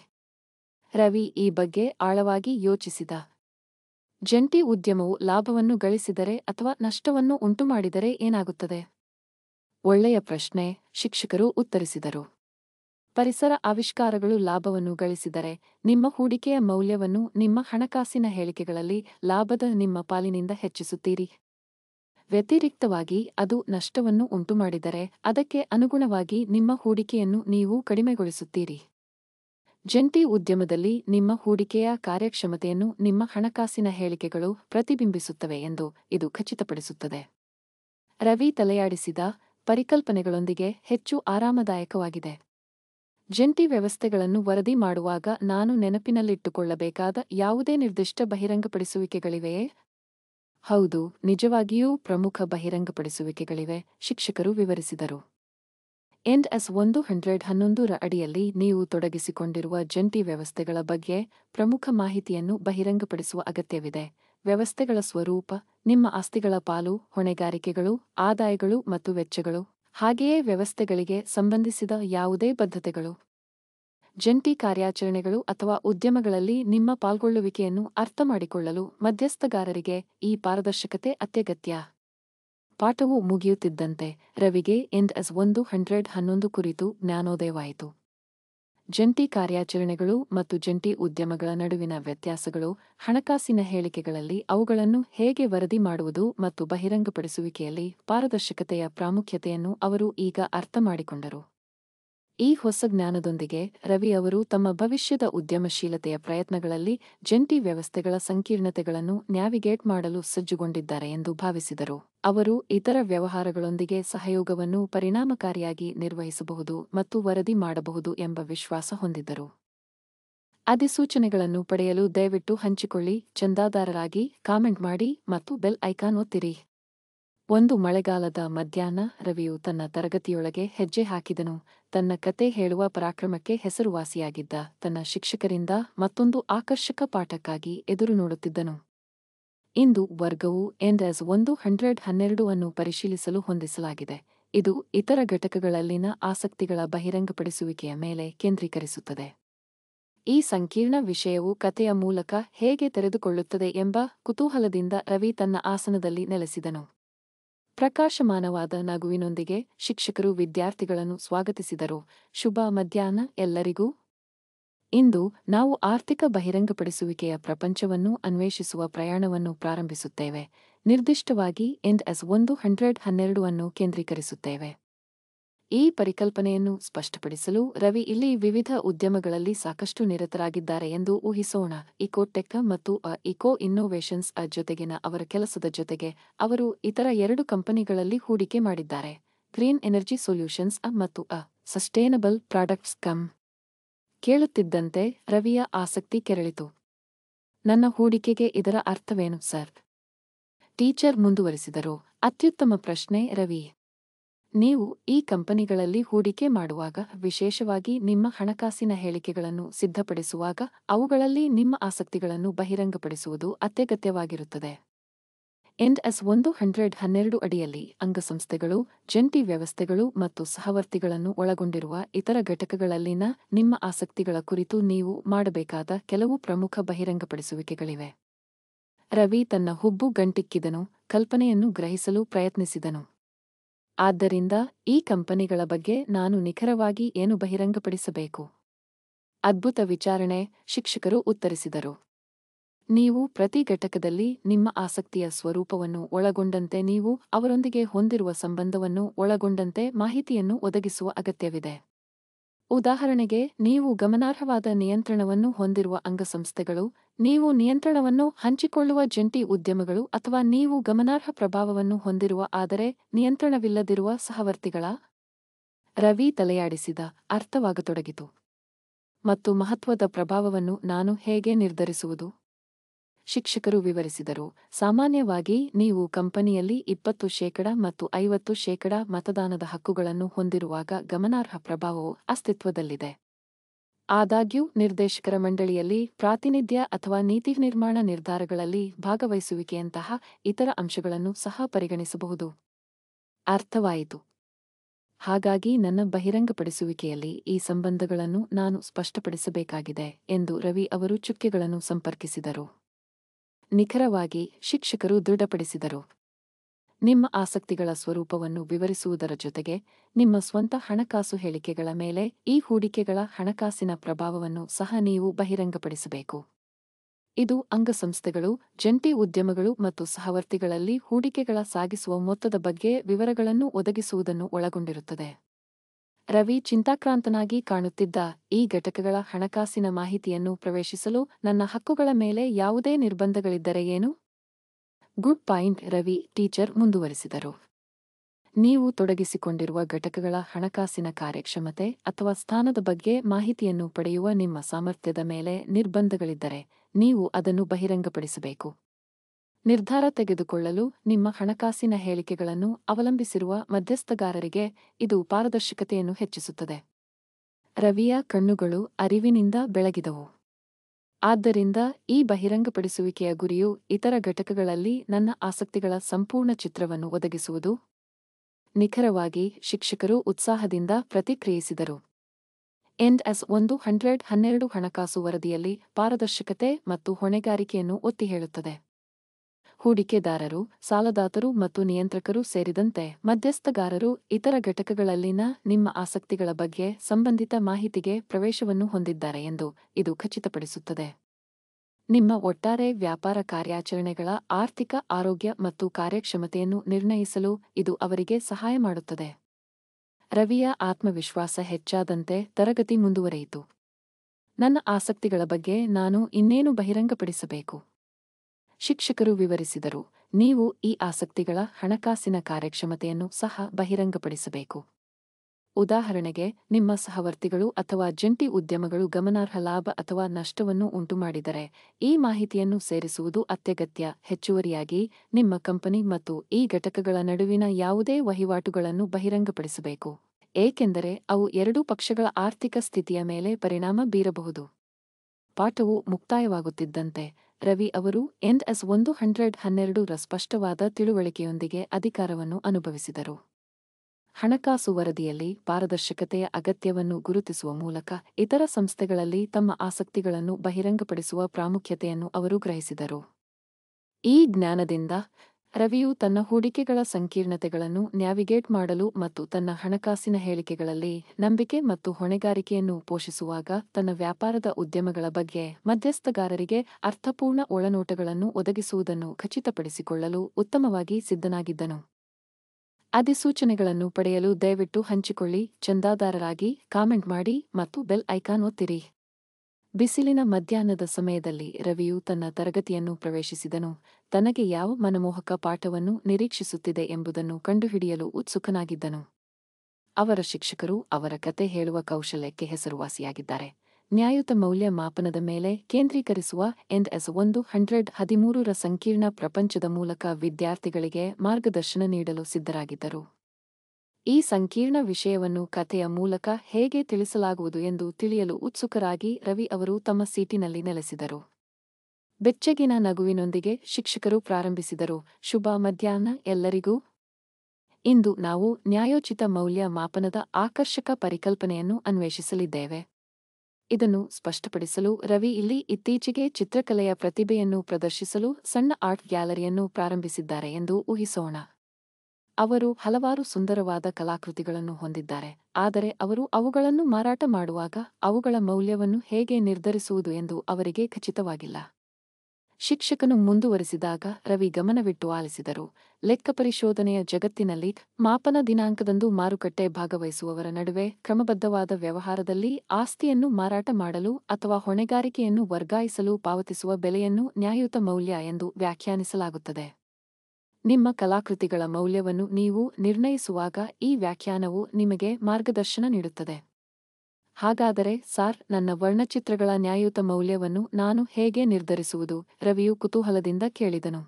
A: ರವಿ ಈ ಬಗ್ಗೆ ಆಳವಾಗಿ ಯೋಚಿಸಿದ ಜಂಟಿ ಉದ್ಯಮವು ಲಾಭವನ್ನು ಗಳಿಸಿದರೆ ಅಥವಾ ನಷ್ಟವನ್ನು ಉಂಟುಮಾಡಿದರೆ ಏನಾಗುತ್ತದೆ ಒಳ್ಳೆಯ ಪ್ರಶ್ನೆ ಶಿಕ್ಷಕರು ಉತ್ತರಿಸಿದರು ಪರಿಸರ ಆವಿಷ್ಕಾರಗಳು ಲಾಭವನ್ನು ಗಳಿಸಿದರೆ ನಿಮ್ಮ ಹೂಡಿಕೆಯ ಮೌಲ್ಯವನ್ನು ನಿಮ್ಮ ಹಣಕಾಸಿನ ಹೇಳಿಕೆಗಳಲ್ಲಿ ಲಾಭದ ನಿಮ್ಮ ಪಾಲಿನಿಂದ ಹೆಚ್ಚಿಸುತ್ತೀರಿ ವ್ಯತಿರಿಕ್ತವಾಗಿ ಅದು ನಷ್ಟವನ್ನು ಉಂಟುಮಾಡಿದರೆ ಅದಕ್ಕೆ ಅನುಗುಣವಾಗಿ ನಿಮ್ಮ ಹೂಡಿಕೆಯನ್ನು ನೀವು ಕಡಿಮೆಗೊಳಿಸುತ್ತೀರಿ ಜಂಟಿ ಉದ್ಯಮದಲ್ಲಿ ನಿಮ್ಮ ಹೂಡಿಕೆಯ ಕಾರ್ಯಕ್ಷಮತೆಯನ್ನು ನಿಮ್ಮ ಹಣಕಾಸಿನ ಹೇಳಿಕೆಗಳು ಪ್ರತಿಬಿಂಬಿಸುತ್ತವೆ ಎಂದು ಇದು ಖಚಿತಪಡಿಸುತ್ತದೆ ರವಿ ತಲೆಯಾಡಿಸಿದ ಪರಿಕಲ್ಪನೆಗಳೊಂದಿಗೆ ಹೆಚ್ಚು ಆರಾಮದಾಯಕವಾಗಿದೆ ಜಂಟಿ ವ್ಯವಸ್ಥೆಗಳನ್ನು ವರದಿ ಮಾಡುವಾಗ ನಾನು ನೆನಪಿನಲ್ಲಿಟ್ಟುಕೊಳ್ಳಬೇಕಾದ ಯಾವುದೇ ನಿರ್ದಿಷ್ಟ ಬಹಿರಂಗಪಡಿಸುವಿಕೆಗಳಿವೆಯೇ ಹೌದು ನಿಜವಾಗಿಯೂ ಪ್ರಮುಖ ಬಹಿರಂಗಪಡಿಸುವಿಕೆಗಳಿವೆ ಶಿಕ್ಷಕರು ವಿವರಿಸಿದರು ಎಂಡ್ ಎಸ್ ಒಂದು ಹಂಡ್ರೆಡ್ ಹನ್ನೊಂದರ ಅಡಿಯಲ್ಲಿ ನೀವು ತೊಡಗಿಸಿಕೊಂಡಿರುವ ಜಂಟಿ ವ್ಯವಸ್ಥೆಗಳ ಬಗ್ಗೆ ಪ್ರಮುಖ ಮಾಹಿತಿಯನ್ನು ಬಹಿರಂಗಪಡಿಸುವ ಅಗತ್ಯವಿದೆ ವ್ಯವಸ್ಥೆಗಳ ಸ್ವರೂಪ ನಿಮ್ಮ ಆಸ್ತಿಗಳ ಪಾಲು ಹೊಣೆಗಾರಿಕೆಗಳು ಆದಾಯಗಳು ಮತ್ತು ವೆಚ್ಚಗಳು ಹಾಗೆಯೇ ವ್ಯವಸ್ಥೆಗಳಿಗೆ ಸಂಬಂಧಿಸಿದ ಯಾವುದೇ ಬದ್ಧತೆಗಳು ಜಂಟಿ ಕಾರ್ಯಾಚರಣೆಗಳು ಅಥವಾ ಉದ್ಯಮಗಳಲ್ಲಿ ನಿಮ್ಮ ಪಾಲ್ಗೊಳ್ಳುವಿಕೆಯನ್ನು ಅರ್ಥಮಾಡಿಕೊಳ್ಳಲು ಮಧ್ಯಸ್ಥಗಾರರಿಗೆ ಈ ಪಾರದರ್ಶಕತೆ ಅತ್ಯಗತ್ಯ ಪಾಠವು ಮುಗಿಯುತ್ತಿದ್ದಂತೆ ರವಿಗೆ ಎಂಡ್ ಎಸ್ ಒಂದು ಹಂಡ್ರೆಡ್ ಹನ್ನೊಂದು ಕುರಿತು ಜ್ಞಾನೋದಯವಾಯಿತು ಜಂಟಿ ಕಾರ್ಯಾಚರಣೆಗಳು ಮತ್ತು ಜಂಟಿ ಉದ್ಯಮಗಳ ನಡುವಿನ ವ್ಯತ್ಯಾಸಗಳು ಹಣಕಾಸಿನ ಹೇಳಿಕೆಗಳಲ್ಲಿ ಅವುಗಳನ್ನು ಹೇಗೆ ವರದಿ ಮಾಡುವುದು ಮತ್ತು ಬಹಿರಂಗಪಡಿಸುವಿಕೆಯಲ್ಲಿ ಪಾರದರ್ಶಕತೆಯ ಪ್ರಾಮುಖ್ಯತೆಯನ್ನು ಅವರು ಈಗ ಅರ್ಥಮಾಡಿಕೊಂಡರು ಈ ಹೊಸ ಜ್ಞಾನದೊಂದಿಗೆ ರವಿ ಅವರು ತಮ್ಮ ಭವಿಷ್ಯದ ಉದ್ಯಮಶೀಲತೆಯ ಪ್ರಯತ್ನಗಳಲ್ಲಿ ಜಂಟಿ ವ್ಯವಸ್ಥೆಗಳ ಸಂಕೀರ್ಣತೆಗಳನ್ನು ನ್ಯಾವಿಗೇಟ್ ಮಾಡಲು ಸಜ್ಜುಗೊಂಡಿದ್ದಾರೆ ಎಂದು ಭಾವಿಸಿದರು ಅವರು ಇತರ ವ್ಯವಹಾರಗಳೊಂದಿಗೆ ಸಹಯೋಗವನ್ನು ಪರಿಣಾಮಕಾರಿಯಾಗಿ ನಿರ್ವಹಿಸಬಹುದು ಮತ್ತು ವರದಿ ಮಾಡಬಹುದು ಎಂಬ ವಿಶ್ವಾಸ ಹೊಂದಿದ್ದರು ಅಧಿಸೂಚನೆಗಳನ್ನು ಪಡೆಯಲು ದಯವಿಟ್ಟು ಹಂಚಿಕೊಳ್ಳಿ ಚಂದಾದಾರರಾಗಿ ಕಾಮೆಂಟ್ ಮಾಡಿ ಮತ್ತು ಬೆಲ್ ಐಕಾನ್ ಒತ್ತಿರಿ ಒಂದು ಮಳೆಗಾಲದ ಮಧ್ಯಾಹ್ನ ರವಿಯು ತನ್ನ ತರಗತಿಯೊಳಗೆ ಹೆಜ್ಜೆ ಹಾಕಿದನು ತನ್ನ ಕತೆ ಹೇಳುವ ಪರಾಕ್ರಮಕ್ಕೆ ಹೆಸರುವಾಸಿಯಾಗಿದ್ದ ತನ್ನ ಶಿಕ್ಷಕರಿಂದ ಮತ್ತೊಂದು ಆಕರ್ಷಕ ಪಾಠಕ್ಕಾಗಿ ಎದುರು ನೋಡುತ್ತಿದ್ದನು ಇಂದು ವರ್ಗವು ಎಂಡಸ್ ಒಂದು ಹಂಡ್ರೆಡ್ ಹನ್ನೆರಡು ಅನ್ನು ಪರಿಶೀಲಿಸಲು ಹೊಂದಿಸಲಾಗಿದೆ ಇದು ಇತರ ಘಟಕಗಳಲ್ಲಿನ ಆಸಕ್ತಿಗಳ ಬಹಿರಂಗಪಡಿಸುವಿಕೆಯ ಮೇಲೆ ಕೇಂದ್ರೀಕರಿಸುತ್ತದೆ ಈ ಸಂಕೀರ್ಣ ವಿಷಯವು ಕತೆಯ ಮೂಲಕ ಹೇಗೆ ತೆರೆದುಕೊಳ್ಳುತ್ತದೆ ಎಂಬ ಕುತೂಹಲದಿಂದ ರವಿ ತನ್ನ ಆಸನದಲ್ಲಿ ನೆಲೆಸಿದನು ಪ್ರಕಾಶಮಾನವಾದ ನಗುವಿನೊಂದಿಗೆ ಶಿಕ್ಷಕರು ವಿದ್ಯಾರ್ಥಿಗಳನ್ನು ಸ್ವಾಗತಿಸಿದರು ಶುಭ ಮಧ್ಯಾಹ್ನ ಎಲ್ಲರಿಗೂ ಇಂದು ನಾವು ಆರ್ಥಿಕ ಬಹಿರಂಗಪಡಿಸುವಿಕೆಯ ಪ್ರಪಂಚವನ್ನು ಅನ್ವೇಷಿಸುವ ಪ್ರಯಾಣವನ್ನು ಪ್ರಾರಂಭಿಸುತ್ತೇವೆ ನಿರ್ದಿಷ್ಟವಾಗಿ ಎಂಡ್ ಎಸ್ ಒಂದು ಹಂಡ್ರೆಡ್ ಹನ್ನೆರಡು ಅನ್ನು ಕೇಂದ್ರೀಕರಿಸುತ್ತೇವೆ ಈ ಪರಿಕಲ್ಪನೆಯನ್ನು ಸ್ಪಷ್ಟಪಡಿಸಲು ರವಿ ಇಲ್ಲಿ ವಿವಿಧ ಉದ್ಯಮಗಳಲ್ಲಿ ಸಾಕಷ್ಟು ನಿರತರಾಗಿದ್ದಾರೆ ಎಂದು ಊಹಿಸೋಣ ಇಕೋಟೆಕ್ ಮತ್ತು ಅ ಇಕೋ ಇನ್ನೋವೇಷನ್ಸ್ ಅ ಜೊತೆಗಿನ ಅವರ ಕೆಲಸದ ಜೊತೆಗೆ ಅವರು ಇತರ ಎರಡು ಕಂಪನಿಗಳಲ್ಲಿ ಹೂಡಿಕೆ ಮಾಡಿದ್ದಾರೆ ಗ್ರೀನ್ ಎನರ್ಜಿ ಸೊಲ್ಯೂಷನ್ಸ್ ಅ ಮತ್ತು ಅ ಸಸ್ಟೇನಬಲ್ ಪ್ರಾಡಕ್ಟ್ಸ್ ಕಮ್ ಕೇಳುತ್ತಿದ್ದಂತೆ ರವಿಯ ಆಸಕ್ತಿ ಕೆರಳಿತು ನನ್ನ ಹೂಡಿಕೆಗೆ ಇದರ ಅರ್ಥವೇನು ಸರ್ ಟೀಚರ್ ಮುಂದುವರಿಸಿದರು ಅತ್ಯುತ್ತಮ ಪ್ರಶ್ನೆ ರವಿ ನೀವು ಈ ಕಂಪನಿಗಳಲ್ಲಿ ಹೂಡಿಕೆ ಮಾಡುವಾಗ ವಿಶೇಷವಾಗಿ ನಿಮ್ಮ ಹಣಕಾಸಿನ ಹೇಳಿಕೆಗಳನ್ನು ಸಿದ್ಧಪಡಿಸುವಾಗ ಅವುಗಳಲ್ಲಿ ನಿಮ್ಮ ಆಸಕ್ತಿಗಳನ್ನು ಬಹಿರಂಗಪಡಿಸುವುದು ಅತ್ಯಗತ್ಯವಾಗಿರುತ್ತದೆ ಎಂಡ್ ಎಸ್ ಒಂದು ಹಂಡ್ರೆಡ್ ಹನ್ನೆರಡು ಅಡಿಯಲ್ಲಿ ಅಂಗಸಂಸ್ಥೆಗಳು ಜಂಟಿ ವ್ಯವಸ್ಥೆಗಳು ಮತ್ತು ಸಹವರ್ತಿಗಳನ್ನು ಒಳಗೊಂಡಿರುವ ಇತರ ಘಟಕಗಳಲ್ಲಿನ ನಿಮ್ಮ ಆಸಕ್ತಿಗಳ ಕುರಿತು ನೀವು ಮಾಡಬೇಕಾದ ಕೆಲವು ಪ್ರಮುಖ ಬಹಿರಂಗಪಡಿಸುವಿಕೆಗಳಿವೆ ರವಿ ತನ್ನ ಹುಬ್ಬು ಗಂಟಿಕ್ಕಿದನು ಕಲ್ಪನೆಯನ್ನು ಗ್ರಹಿಸಲು ಪ್ರಯತ್ನಿಸಿದನು ಆದ್ದರಿಂದ ಈ ಕಂಪನಿಗಳ ಬಗ್ಗೆ ನಾನು ನಿಖರವಾಗಿ ಏನು ಬಹಿರಂಗಪಡಿಸಬೇಕು ಅದ್ಭುತ ವಿಚಾರಣೆ ಶಿಕ್ಷಕರು ಉತ್ತರಿಸಿದರು ನೀವು ಪ್ರತಿ ಘಟಕದಲ್ಲಿ ನಿಮ್ಮ ಆಸಕ್ತಿಯ ಸ್ವರೂಪವನ್ನು ಒಳಗೊಂಡಂತೆ ನೀವು ಅವರೊಂದಿಗೆ ಹೊಂದಿರುವ ಸಂಬಂಧವನ್ನು ಒಳಗೊಂಡಂತೆ ಮಾಹಿತಿಯನ್ನು ಒದಗಿಸುವ ಅಗತ್ಯವಿದೆ ಉದಾಹರಣೆಗೆ ನೀವು ಗಮನಾರ್ಹವಾದ ನಿಯಂತ್ರಣವನ್ನು ಹೊಂದಿರುವ ಅಂಗಸಂಸ್ಥೆಗಳು ನೀವು ನಿಯಂತ್ರಣವನ್ನು ಹಂಚಿಕೊಳ್ಳುವ ಜಂಟಿ ಉದ್ಯಮಗಳು ಅಥವಾ ನೀವು ಗಮನಾರ್ಹ ಪ್ರಭಾವವನ್ನು ಹೊಂದಿರುವ ಆದರೆ ನಿಯಂತ್ರಣವಿಲ್ಲದಿರುವ ಸಹವರ್ತಿಗಳ ರವಿ ತಲೆಯಾಡಿಸಿದ ಅರ್ಥವಾಗತೊಡಗಿತು ಮತ್ತು ಮಹತ್ವದ ಪ್ರಭಾವವನ್ನು ನಾನು ಹೇಗೆ ನಿರ್ಧರಿಸುವುದು ಶಿಕ್ಷಕರು ವಿವರಿಸಿದರು ಸಾಮಾನ್ಯವಾಗಿ ನೀವು ಕಂಪನಿಯಲ್ಲಿ ಇಪ್ಪತ್ತು ಶೇಕಡ ಮತ್ತು ಐವತ್ತು ಶೇಕಡ ಮತದಾನದ ಹಕ್ಕುಗಳನ್ನು ಹೊಂದಿರುವಾಗ ಗಮನಾರ್ಹ ಪ್ರಭಾವವು ಅಸ್ತಿತ್ವದಲ್ಲಿದೆ ಆದಾಗ್ಯೂ ನಿರ್ದೇಶಕರ ಮಂಡಳಿಯಲ್ಲಿ ಪ್ರಾತಿನಿಧ್ಯ ಅಥವಾ ನೀತಿ ನಿರ್ಮಾಣ ನಿರ್ಧಾರಗಳಲ್ಲಿ ಭಾಗವಹಿಸುವಿಕೆಯಂತಹ ಇತರ ಅಂಶಗಳನ್ನು ಸಹ ಪರಿಗಣಿಸಬಹುದು ಅರ್ಥವಾಯಿತು ಹಾಗಾಗಿ ನನ್ನ ಬಹಿರಂಗಪಡಿಸುವಿಕೆಯಲ್ಲಿ ಈ ಸಂಬಂಧಗಳನ್ನು ನಾನು ಸ್ಪಷ್ಟಪಡಿಸಬೇಕಾಗಿದೆ ಎಂದು ರವಿ ಅವರು ಚುಕ್ಕೆಗಳನ್ನು ಸಂಪರ್ಕಿಸಿದರು ನಿಖರವಾಗಿ ಶಿಕ್ಷಕರು ದೃಢಪಡಿಸಿದರು ನಿಮ್ಮ ಆಸಕ್ತಿಗಳ ಸ್ವರೂಪವನ್ನು ವಿವರಿಸುವುದರ ಜೊತೆಗೆ ನಿಮ್ಮ ಸ್ವಂತ ಹಣಕಾಸು ಹೇಳಿಕೆಗಳ ಮೇಲೆ ಈ ಹೂಡಿಕೆಗಳ ಹಣಕಾಸಿನ ಪ್ರಭಾವವನ್ನು ಸಹ ನೀವು ಬಹಿರಂಗಪಡಿಸಬೇಕು ಇದು ಅಂಗಸಂಸ್ಥೆಗಳು ಜಂಟಿ ಉದ್ಯಮಗಳು ಮತ್ತು ಸಹವರ್ತಿಗಳಲ್ಲಿ ಹೂಡಿಕೆಗಳ ಸಾಗಿಸುವ ಮೊತ್ತದ ಬಗ್ಗೆ ವಿವರಗಳನ್ನು ಒದಗಿಸುವುದನ್ನು ಒಳಗೊಂಡಿರುತ್ತದೆ ರವಿ ಚಿಂತಾಕ್ರಾಂತನಾಗಿ ಕಾಣುತ್ತಿದ್ದ ಈ ಘಟಕಗಳ ಹಣಕಾಸಿನ ಮಾಹಿತಿಯನ್ನು ಪ್ರವೇಶಿಸಲು ನನ್ನ ಹಕ್ಕುಗಳ ಮೇಲೆ ಯಾವುದೇ ನಿರ್ಬಂಧಗಳಿದ್ದರೆ ಏನು ಗುಡ್ ಪಾಯಿಂಟ್ ರವಿ ಟೀಚರ್ ಮುಂದುವರಿಸಿದರು ನೀವು ತೊಡಗಿಸಿಕೊಂಡಿರುವ ಘಟಕಗಳ ಹಣಕಾಸಿನ ಕಾರ್ಯಕ್ಷಮತೆ ಅಥವಾ ಸ್ಥಾನದ ಬಗ್ಗೆ ಮಾಹಿತಿಯನ್ನು ಪಡೆಯುವ ನಿಮ್ಮ ಸಾಮರ್ಥ್ಯದ ಮೇಲೆ ನಿರ್ಬಂಧಗಳಿದ್ದರೆ ನೀವು ಅದನ್ನು ಬಹಿರಂಗಪಡಿಸಬೇಕು ನಿರ್ಧಾರ ತೆಗೆದುಕೊಳ್ಳಲು ನಿಮ್ಮ ಹಣಕಾಸಿನ ಹೇಳಿಕೆಗಳನ್ನು ಅವಲಂಬಿಸಿರುವ ಮಧ್ಯಸ್ಥಗಾರರಿಗೆ ಇದು ಪಾರದರ್ಶಕತೆಯನ್ನು ಹೆಚ್ಚಿಸುತ್ತದೆ ರವಿಯ ಕಣ್ಣುಗಳು ಅರಿವಿನಿಂದ ಬೆಳಗಿದವು ಆದ್ದರಿಂದ ಈ ಬಹಿರಂಗಪಡಿಸುವಿಕೆಯ ಗುರಿಯು ಇತರ ಘಟಕಗಳಲ್ಲಿ ನನ್ನ ಆಸಕ್ತಿಗಳ ಸಂಪೂರ್ಣ ಚಿತ್ರವನ್ನು ಒದಗಿಸುವುದು ನಿಖರವಾಗಿ ಶಿಕ್ಷಕರು ಉತ್ಸಾಹದಿಂದ ಪ್ರತಿಕ್ರಿಯಿಸಿದರು ಎಂಡ್ ಎಸ್ ಒಂದು ಹಂಡ್ರೆಡ್ ಹನ್ನೆರಡು ಹಣಕಾಸು ವರದಿಯಲ್ಲಿ ಪಾರದರ್ಶಕತೆ ಮತ್ತು ಹೊಣೆಗಾರಿಕೆಯನ್ನು ಒತ್ತಿ ಹೇಳುತ್ತದೆ ಹೂಡಿಕೆದಾರರು ಸಾಲದಾತರು ಮತ್ತು ನಿಯಂತ್ರಕರು ಸೇರಿದಂತೆ ಮಧ್ಯಸ್ಥಗಾರರು ಇತರ ಘಟಕಗಳಲ್ಲಿನ ನಿಮ್ಮ ಆಸಕ್ತಿಗಳ ಬಗ್ಗೆ ಸಂಬಂಧಿತ ಮಾಹಿತಿಗೆ ಪ್ರವೇಶವನ್ನು ಹೊಂದಿದ್ದಾರೆ ಎಂದು ಇದು ಖಚಿತಪಡಿಸುತ್ತದೆ ನಿಮ್ಮ ಒಟ್ಟಾರೆ ವ್ಯಾಪಾರ ಕಾರ್ಯಾಚರಣೆಗಳ ಆರ್ಥಿಕ ಆರೋಗ್ಯ ಮತ್ತು ಕಾರ್ಯಕ್ಷಮತೆಯನ್ನು ನಿರ್ಣಯಿಸಲು ಇದು ಅವರಿಗೆ ಸಹಾಯ ಮಾಡುತ್ತದೆ ರವಿಯ ಆತ್ಮವಿಶ್ವಾಸ ಹೆಚ್ಚಾದಂತೆ ತರಗತಿ ಮುಂದುವರೆಯಿತು ನನ್ನ ಆಸಕ್ತಿಗಳ ಬಗ್ಗೆ ನಾನು ಇನ್ನೇನು ಬಹಿರಂಗಪಡಿಸಬೇಕು ಶಿಕ್ಷಕರು ವಿವರಿಸಿದರು ನೀವು ಈ ಆಸಕ್ತಿಗಳ ಹಣಕಾಸಿನ ಕಾರ್ಯಕ್ಷಮತೆಯನ್ನು ಸಹ ಬಹಿರಂಗಪಡಿಸಬೇಕು ಉದಾಹರಣೆಗೆ ನಿಮ್ಮ ಸಹವರ್ತಿಗಳು ಅಥವಾ ಜಂಟಿ ಉದ್ಯಮಗಳು ಗಮನಾರ್ಹ ಲಾಭ ಅಥವಾ ನಷ್ಟವನ್ನು ಉಂಟುಮಾಡಿದರೆ ಈ ಮಾಹಿತಿಯನ್ನು ಸೇರಿಸುವುದು ಅತ್ಯಗತ್ಯ ಹೆಚ್ಚುವರಿಯಾಗಿ ನಿಮ್ಮ ಕಂಪನಿ ಮತ್ತು ಈ ಘಟಕಗಳ ನಡುವಿನ ಯಾವುದೇ ವಹಿವಾಟುಗಳನ್ನು ಬಹಿರಂಗಪಡಿಸಬೇಕು ಏಕೆಂದರೆ ಅವು ಎರಡೂ ಪಕ್ಷಗಳ ಆರ್ಥಿಕ ಸ್ಥಿತಿಯ ಮೇಲೆ ಪರಿಣಾಮ ಬೀರಬಹುದು ಪಾಠವು ಮುಕ್ತಾಯವಾಗುತ್ತಿದ್ದಂತೆ ರವಿ ಅವರು ಎನ್ಎಸ್ ಒಂದು ಹಂಡ್ರೆಡ್ ಹನ್ನೆರಡರ ಸ್ಪಷ್ಟವಾದ ತಿಳುವಳಿಕೆಯೊಂದಿಗೆ ಅಧಿಕಾರವನ್ನು ಅನುಭವಿಸಿದರು ಹಣಕಾಸು ವರದಿಯಲ್ಲಿ ಪಾರದರ್ಶಕತೆಯ ಅಗತ್ಯವನ್ನು ಗುರುತಿಸುವ ಮೂಲಕ ಇತರ ಸಂಸ್ಥೆಗಳಲ್ಲಿ ತಮ್ಮ ಆಸಕ್ತಿಗಳನ್ನು ಬಹಿರಂಗಪಡಿಸುವ ಪ್ರಾಮುಖ್ಯತೆಯನ್ನು ಅವರು ಗ್ರಹಿಸಿದರು ಈ ಜ್ಞಾನದಿಂದ ರವಿಯು ತನ್ನ ಹೂಡಿಕೆಗಳ ಸಂಕೀರ್ಣತೆಗಳನ್ನು ನ್ಯಾವಿಗೇಟ್ ಮಾಡಲು ಮತ್ತು ತನ್ನ ಹಣಕಾಸಿನ ಹೇಳಿಕೆಗಳಲ್ಲಿ ನಂಬಿಕೆ ಮತ್ತು ಹೊಣೆಗಾರಿಕೆಯನ್ನು ಪೋಷಿಸುವಾಗ ತನ್ನ ವ್ಯಾಪಾರದ ಉದ್ಯಮಗಳ ಬಗ್ಗೆ ಮಧ್ಯಸ್ಥಗಾರರಿಗೆ ಅರ್ಥಪೂರ್ಣ ಒಳನೋಟಗಳನ್ನು ಒದಗಿಸುವುದನ್ನು ಖಚಿತಪಡಿಸಿಕೊಳ್ಳಲು ಉತ್ತಮವಾಗಿ ಸಿದ್ಧನಾಗಿದ್ದನು ಅಧಿಸೂಚನೆಗಳನ್ನು ಪಡೆಯಲು ದಯವಿಟ್ಟು ಹಂಚಿಕೊಳ್ಳಿ ಚಂದಾದಾರರಾಗಿ ಕಾಮೆಂಟ್ ಮಾಡಿ ಮತ್ತು ಬೆಲ್ ಐಕಾನ್ ಒತ್ತಿರಿ ಬಿಸಿಲಿನ ಮಧ್ಯಾಹ್ನದ ಸಮಯದಲ್ಲಿ ರವಿಯು ತನ್ನ ತರಗತಿಯನ್ನು ಪ್ರವೇಶಿಸಿದನು ತನಗೆ ಯಾವ ಮನಮೋಹಕ ಪಾಠವನ್ನು ನಿರೀಕ್ಷಿಸುತ್ತಿದೆ ಎಂಬುದನ್ನು ಕಂಡುಹಿಡಿಯಲು ಉತ್ಸುಕನಾಗಿದ್ದನು ಅವರ ಶಿಕ್ಷಕರು ಅವರ ಕತೆ ಹೇಳುವ ಕೌಶಲ್ಯಕ್ಕೆ ಹೆಸರುವಾಸಿಯಾಗಿದ್ದಾರೆ ನ್ಯಾಯುತ ಮೌಲ್ಯ ಮಾಪನದ ಮೇಲೆ ಕೇಂದ್ರೀಕರಿಸುವ ಎಸ್ ಒಂದು ಹಂಡ್ರೆಡ್ ಹದಿಮೂರರ ಸಂಕೀರ್ಣ ಪ್ರಪಂಚದ ಮೂಲಕ ವಿದ್ಯಾರ್ಥಿಗಳಿಗೆ ಮಾರ್ಗದರ್ಶನ ನೀಡಲು ಸಿದ್ಧರಾಗಿದ್ದರು ಈ ಸಂಕೀರ್ಣ ವಿಷಯವನ್ನು ಕಥೆಯ ಮೂಲಕ ಹೇಗೆ ತಿಳಿಸಲಾಗುವುದು ಎಂದು ತಿಳಿಯಲು ಉತ್ಸುಕರಾಗಿ ರವಿ ಅವರು ತಮ್ಮ ಸೀಟಿನಲ್ಲಿ ನೆಲೆಸಿದರು ಬೆಚ್ಚಗಿನ ನಗುವಿನೊಂದಿಗೆ ಶಿಕ್ಷಕರು ಪ್ರಾರಂಭಿಸಿದರು ಶುಭ ಮಧ್ಯಾಹ್ನ ಎಲ್ಲರಿಗೂ ಇಂದು ನಾವು ನ್ಯಾಯೋಚಿತ ಮೌಲ್ಯ ಮಾಪನದ ಆಕರ್ಷಕ ಪರಿಕಲ್ಪನೆಯನ್ನು ಅನ್ವೇಷಿಸಲಿದ್ದೇವೆ ಇದನ್ನು ಸ್ಪಷ್ಟಪಡಿಸಲು ರವಿ ಇಲ್ಲಿ ಇತ್ತೀಚೆಗೆ ಚಿತ್ರಕಲೆಯ ಪ್ರತಿಭೆಯನ್ನು ಪ್ರದರ್ಶಿಸಲು ಸಣ್ಣ ಆರ್ಟ್ ಗ್ಯಾಲರಿಯನ್ನು ಪ್ರಾರಂಭಿಸಿದ್ದಾರೆ ಎಂದು ಊಹಿಸೋಣ ಅವರು ಹಲವಾರು ಸುಂದರವಾದ ಕಲಾಕೃತಿಗಳನ್ನು ಹೊಂದಿದ್ದಾರೆ ಆದರೆ ಅವರು ಅವುಗಳನ್ನು ಮಾರಾಟ ಮಾಡುವಾಗ ಅವುಗಳ ಮೌಲ್ಯವನ್ನು ಹೇಗೆ ನಿರ್ಧರಿಸುವುದು ಎಂದು ಅವರಿಗೆ ಖಚಿತವಾಗಿಲ್ಲ ಶಿಕ್ಷಕನು ಮುಂದುವರೆಸಿದಾಗ ರವಿ ಗಮನವಿಟ್ಟು ಆಲಿಸಿದರು ಲೆಕ್ಕ ಪರಿಶೋಧನೆಯ ಜಗತ್ತಿನಲ್ಲಿ ಮಾಪನ ದಿನಾಂಕದಂದು ಮಾರುಕಟ್ಟೆ ಭಾಗವಹಿಸುವವರ ನಡುವೆ ಕ್ರಮಬದ್ಧವಾದ ವ್ಯವಹಾರದಲ್ಲಿ ಆಸ್ತಿಯನ್ನು ಮಾರಾಟ ಮಾಡಲು ಅಥವಾ ಹೊಣೆಗಾರಿಕೆಯನ್ನು ವರ್ಗಾಯಿಸಲು ಪಾವತಿಸುವ ಬೆಲೆಯನ್ನು ನ್ಯಾಯಯುತ ಮೌಲ್ಯ ಎಂದು ವ್ಯಾಖ್ಯಾನಿಸಲಾಗುತ್ತದೆ ನಿಮ್ಮ ಕಲಾಕೃತಿಗಳ ಮೌಲ್ಯವನ್ನು ನೀವು ನಿರ್ಣಯಿಸುವಾಗ ಈ ವ್ಯಾಖ್ಯಾನವು ನಿಮಗೆ ಮಾರ್ಗದರ್ಶನ ನೀಡುತ್ತದೆ ಹಾಗಾದರೆ ಸಾರ್ ನನ್ನ ವರ್ಣಚಿತ್ರಗಳ ನ್ಯಾಯಯುತ ಮೌಲ್ಯವನ್ನು ನಾನು ಹೇಗೆ ನಿರ್ಧರಿಸುವುದು ರವಿಯು ಕುತೂಹಲದಿಂದ ಕೇಳಿದನು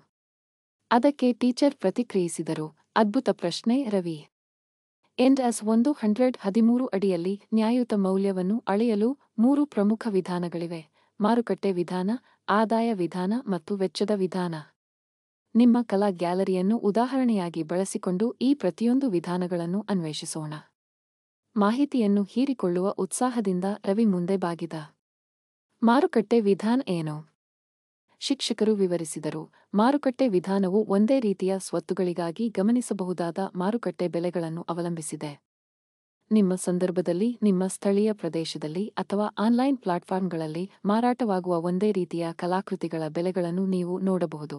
A: ಅದಕ್ಕೆ ಟೀಚರ್ ಪ್ರತಿಕ್ರಿಯಿಸಿದರು ಅದ್ಭುತ ಪ್ರಶ್ನೆ ರವಿ ಎಂಡ್ ಎಸ್ ಒಂದು ಹಂಡ್ರೆಡ್ ಹದಿಮೂರು ಅಡಿಯಲ್ಲಿ ನ್ಯಾಯಯುತ ಮೌಲ್ಯವನ್ನು ಅಳೆಯಲು ಮೂರು ಪ್ರಮುಖ ವಿಧಾನಗಳಿವೆ ಮಾರುಕಟ್ಟೆ ವಿಧಾನ ಆದಾಯ ವಿಧಾನ ಮತ್ತು ವೆಚ್ಚದ ವಿಧಾನ ನಿಮ್ಮ ಕಲಾ ಗ್ಯಾಲರಿಯನ್ನು ಉದಾಹರಣೆಯಾಗಿ ಬಳಸಿಕೊಂಡು ಈ ಪ್ರತಿಯೊಂದು ವಿಧಾನಗಳನ್ನು ಅನ್ವೇಷಿಸೋಣ ಮಾಹಿತಿಯನ್ನು ಹೀರಿಕೊಳ್ಳುವ ಉತ್ಸಾಹದಿಂದ ರವಿ ಮುಂದೆ ಬಾಗಿದ ಮಾರುಕಟ್ಟೆ ವಿಧಾನ ಏನು ಶಿಕ್ಷಕರು ವಿವರಿಸಿದರು ಮಾರುಕಟ್ಟೆ ವಿಧಾನವು ಒಂದೇ ರೀತಿಯ ಸ್ವತ್ತುಗಳಿಗಾಗಿ ಗಮನಿಸಬಹುದಾದ ಮಾರುಕಟ್ಟೆ ಬೆಲೆಗಳನ್ನು ಅವಲಂಬಿಸಿದೆ ನಿಮ್ಮ ಸಂದರ್ಭದಲ್ಲಿ ನಿಮ್ಮ ಸ್ಥಳೀಯ ಪ್ರದೇಶದಲ್ಲಿ ಅಥವಾ ಆನ್ಲೈನ್ ಪ್ಲಾಟ್ಫಾರ್ಮ್ಗಳಲ್ಲಿ ಮಾರಾಟವಾಗುವ ಒಂದೇ ರೀತಿಯ ಕಲಾಕೃತಿಗಳ ಬೆಲೆಗಳನ್ನು ನೀವು ನೋಡಬಹುದು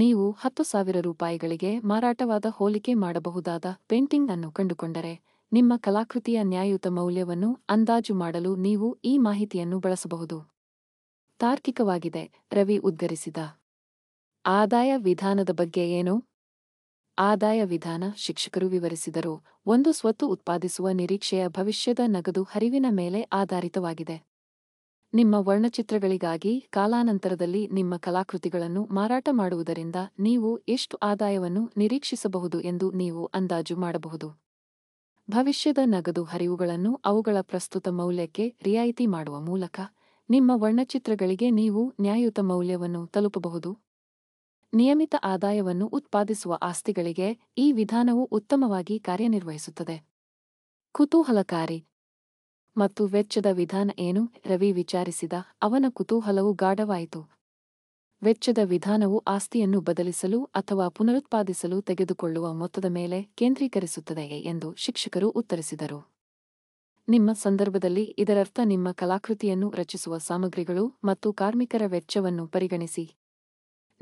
A: ನೀವು ಹತ್ತು ಸಾವಿರ ರೂಪಾಯಿಗಳಿಗೆ ಮಾರಾಟವಾದ ಹೋಲಿಕೆ ಮಾಡಬಹುದಾದ ಪೇಂಟಿಂಗ್ ಅನ್ನು ಕಂಡುಕೊಂಡರೆ ನಿಮ್ಮ ಕಲಾಕೃತಿಯ ನ್ಯಾಯಯುತ ಮೌಲ್ಯವನ್ನು ಅಂದಾಜು ಮಾಡಲು ನೀವು ಈ ಮಾಹಿತಿಯನ್ನು ಬಳಸಬಹುದು ತಾರ್ಕಿಕವಾಗಿದೆ ರವಿ ಉದ್ಗರಿಸಿದ ಆದಾಯ ವಿಧಾನದ ಬಗ್ಗೆ ಏನು ಆದಾಯ ವಿಧಾನ ಶಿಕ್ಷಕರು ವಿವರಿಸಿದರು ಒಂದು ಸ್ವತ್ತು ಉತ್ಪಾದಿಸುವ ನಿರೀಕ್ಷೆಯ ಭವಿಷ್ಯದ ನಗದು ಹರಿವಿನ ಮೇಲೆ ಆಧಾರಿತವಾಗಿದೆ ನಿಮ್ಮ ವರ್ಣಚಿತ್ರಗಳಿಗಾಗಿ ಕಾಲಾನಂತರದಲ್ಲಿ ನಿಮ್ಮ ಕಲಾಕೃತಿಗಳನ್ನು ಮಾರಾಟ ಮಾಡುವುದರಿಂದ ನೀವು ಎಷ್ಟು ಆದಾಯವನ್ನು ನಿರೀಕ್ಷಿಸಬಹುದು ಎಂದು ನೀವು ಅಂದಾಜು ಮಾಡಬಹುದು ಭವಿಷ್ಯದ ನಗದು ಹರಿವುಗಳನ್ನು ಅವುಗಳ ಪ್ರಸ್ತುತ ಮೌಲ್ಯಕ್ಕೆ ರಿಯಾಯಿತಿ ಮಾಡುವ ಮೂಲಕ ನಿಮ್ಮ ವರ್ಣಚಿತ್ರಗಳಿಗೆ ನೀವು ನ್ಯಾಯಯುತ ಮೌಲ್ಯವನ್ನು ತಲುಪಬಹುದು ನಿಯಮಿತ ಆದಾಯವನ್ನು ಉತ್ಪಾದಿಸುವ ಆಸ್ತಿಗಳಿಗೆ ಈ ವಿಧಾನವು ಉತ್ತಮವಾಗಿ ಕಾರ್ಯನಿರ್ವಹಿಸುತ್ತದೆ ಕುತೂಹಲಕಾರಿ ಮತ್ತು ವೆಚ್ಚದ ವಿಧಾನ ಏನು ರವಿ ವಿಚಾರಿಸಿದ ಅವನ ಕುತೂಹಲವು ಗಾಢವಾಯಿತು ವೆಚ್ಚದ ವಿಧಾನವು ಆಸ್ತಿಯನ್ನು ಬದಲಿಸಲು ಅಥವಾ ಪುನರುತ್ಪಾದಿಸಲು ತೆಗೆದುಕೊಳ್ಳುವ ಮೊತ್ತದ ಮೇಲೆ ಕೇಂದ್ರೀಕರಿಸುತ್ತದೆ ಎಂದು ಶಿಕ್ಷಕರು ಉತ್ತರಿಸಿದರು ನಿಮ್ಮ ಸಂದರ್ಭದಲ್ಲಿ ಇದರರ್ಥ ನಿಮ್ಮ ಕಲಾಕೃತಿಯನ್ನು ರಚಿಸುವ ಸಾಮಗ್ರಿಗಳು ಮತ್ತು ಕಾರ್ಮಿಕರ ವೆಚ್ಚವನ್ನು ಪರಿಗಣಿಸಿ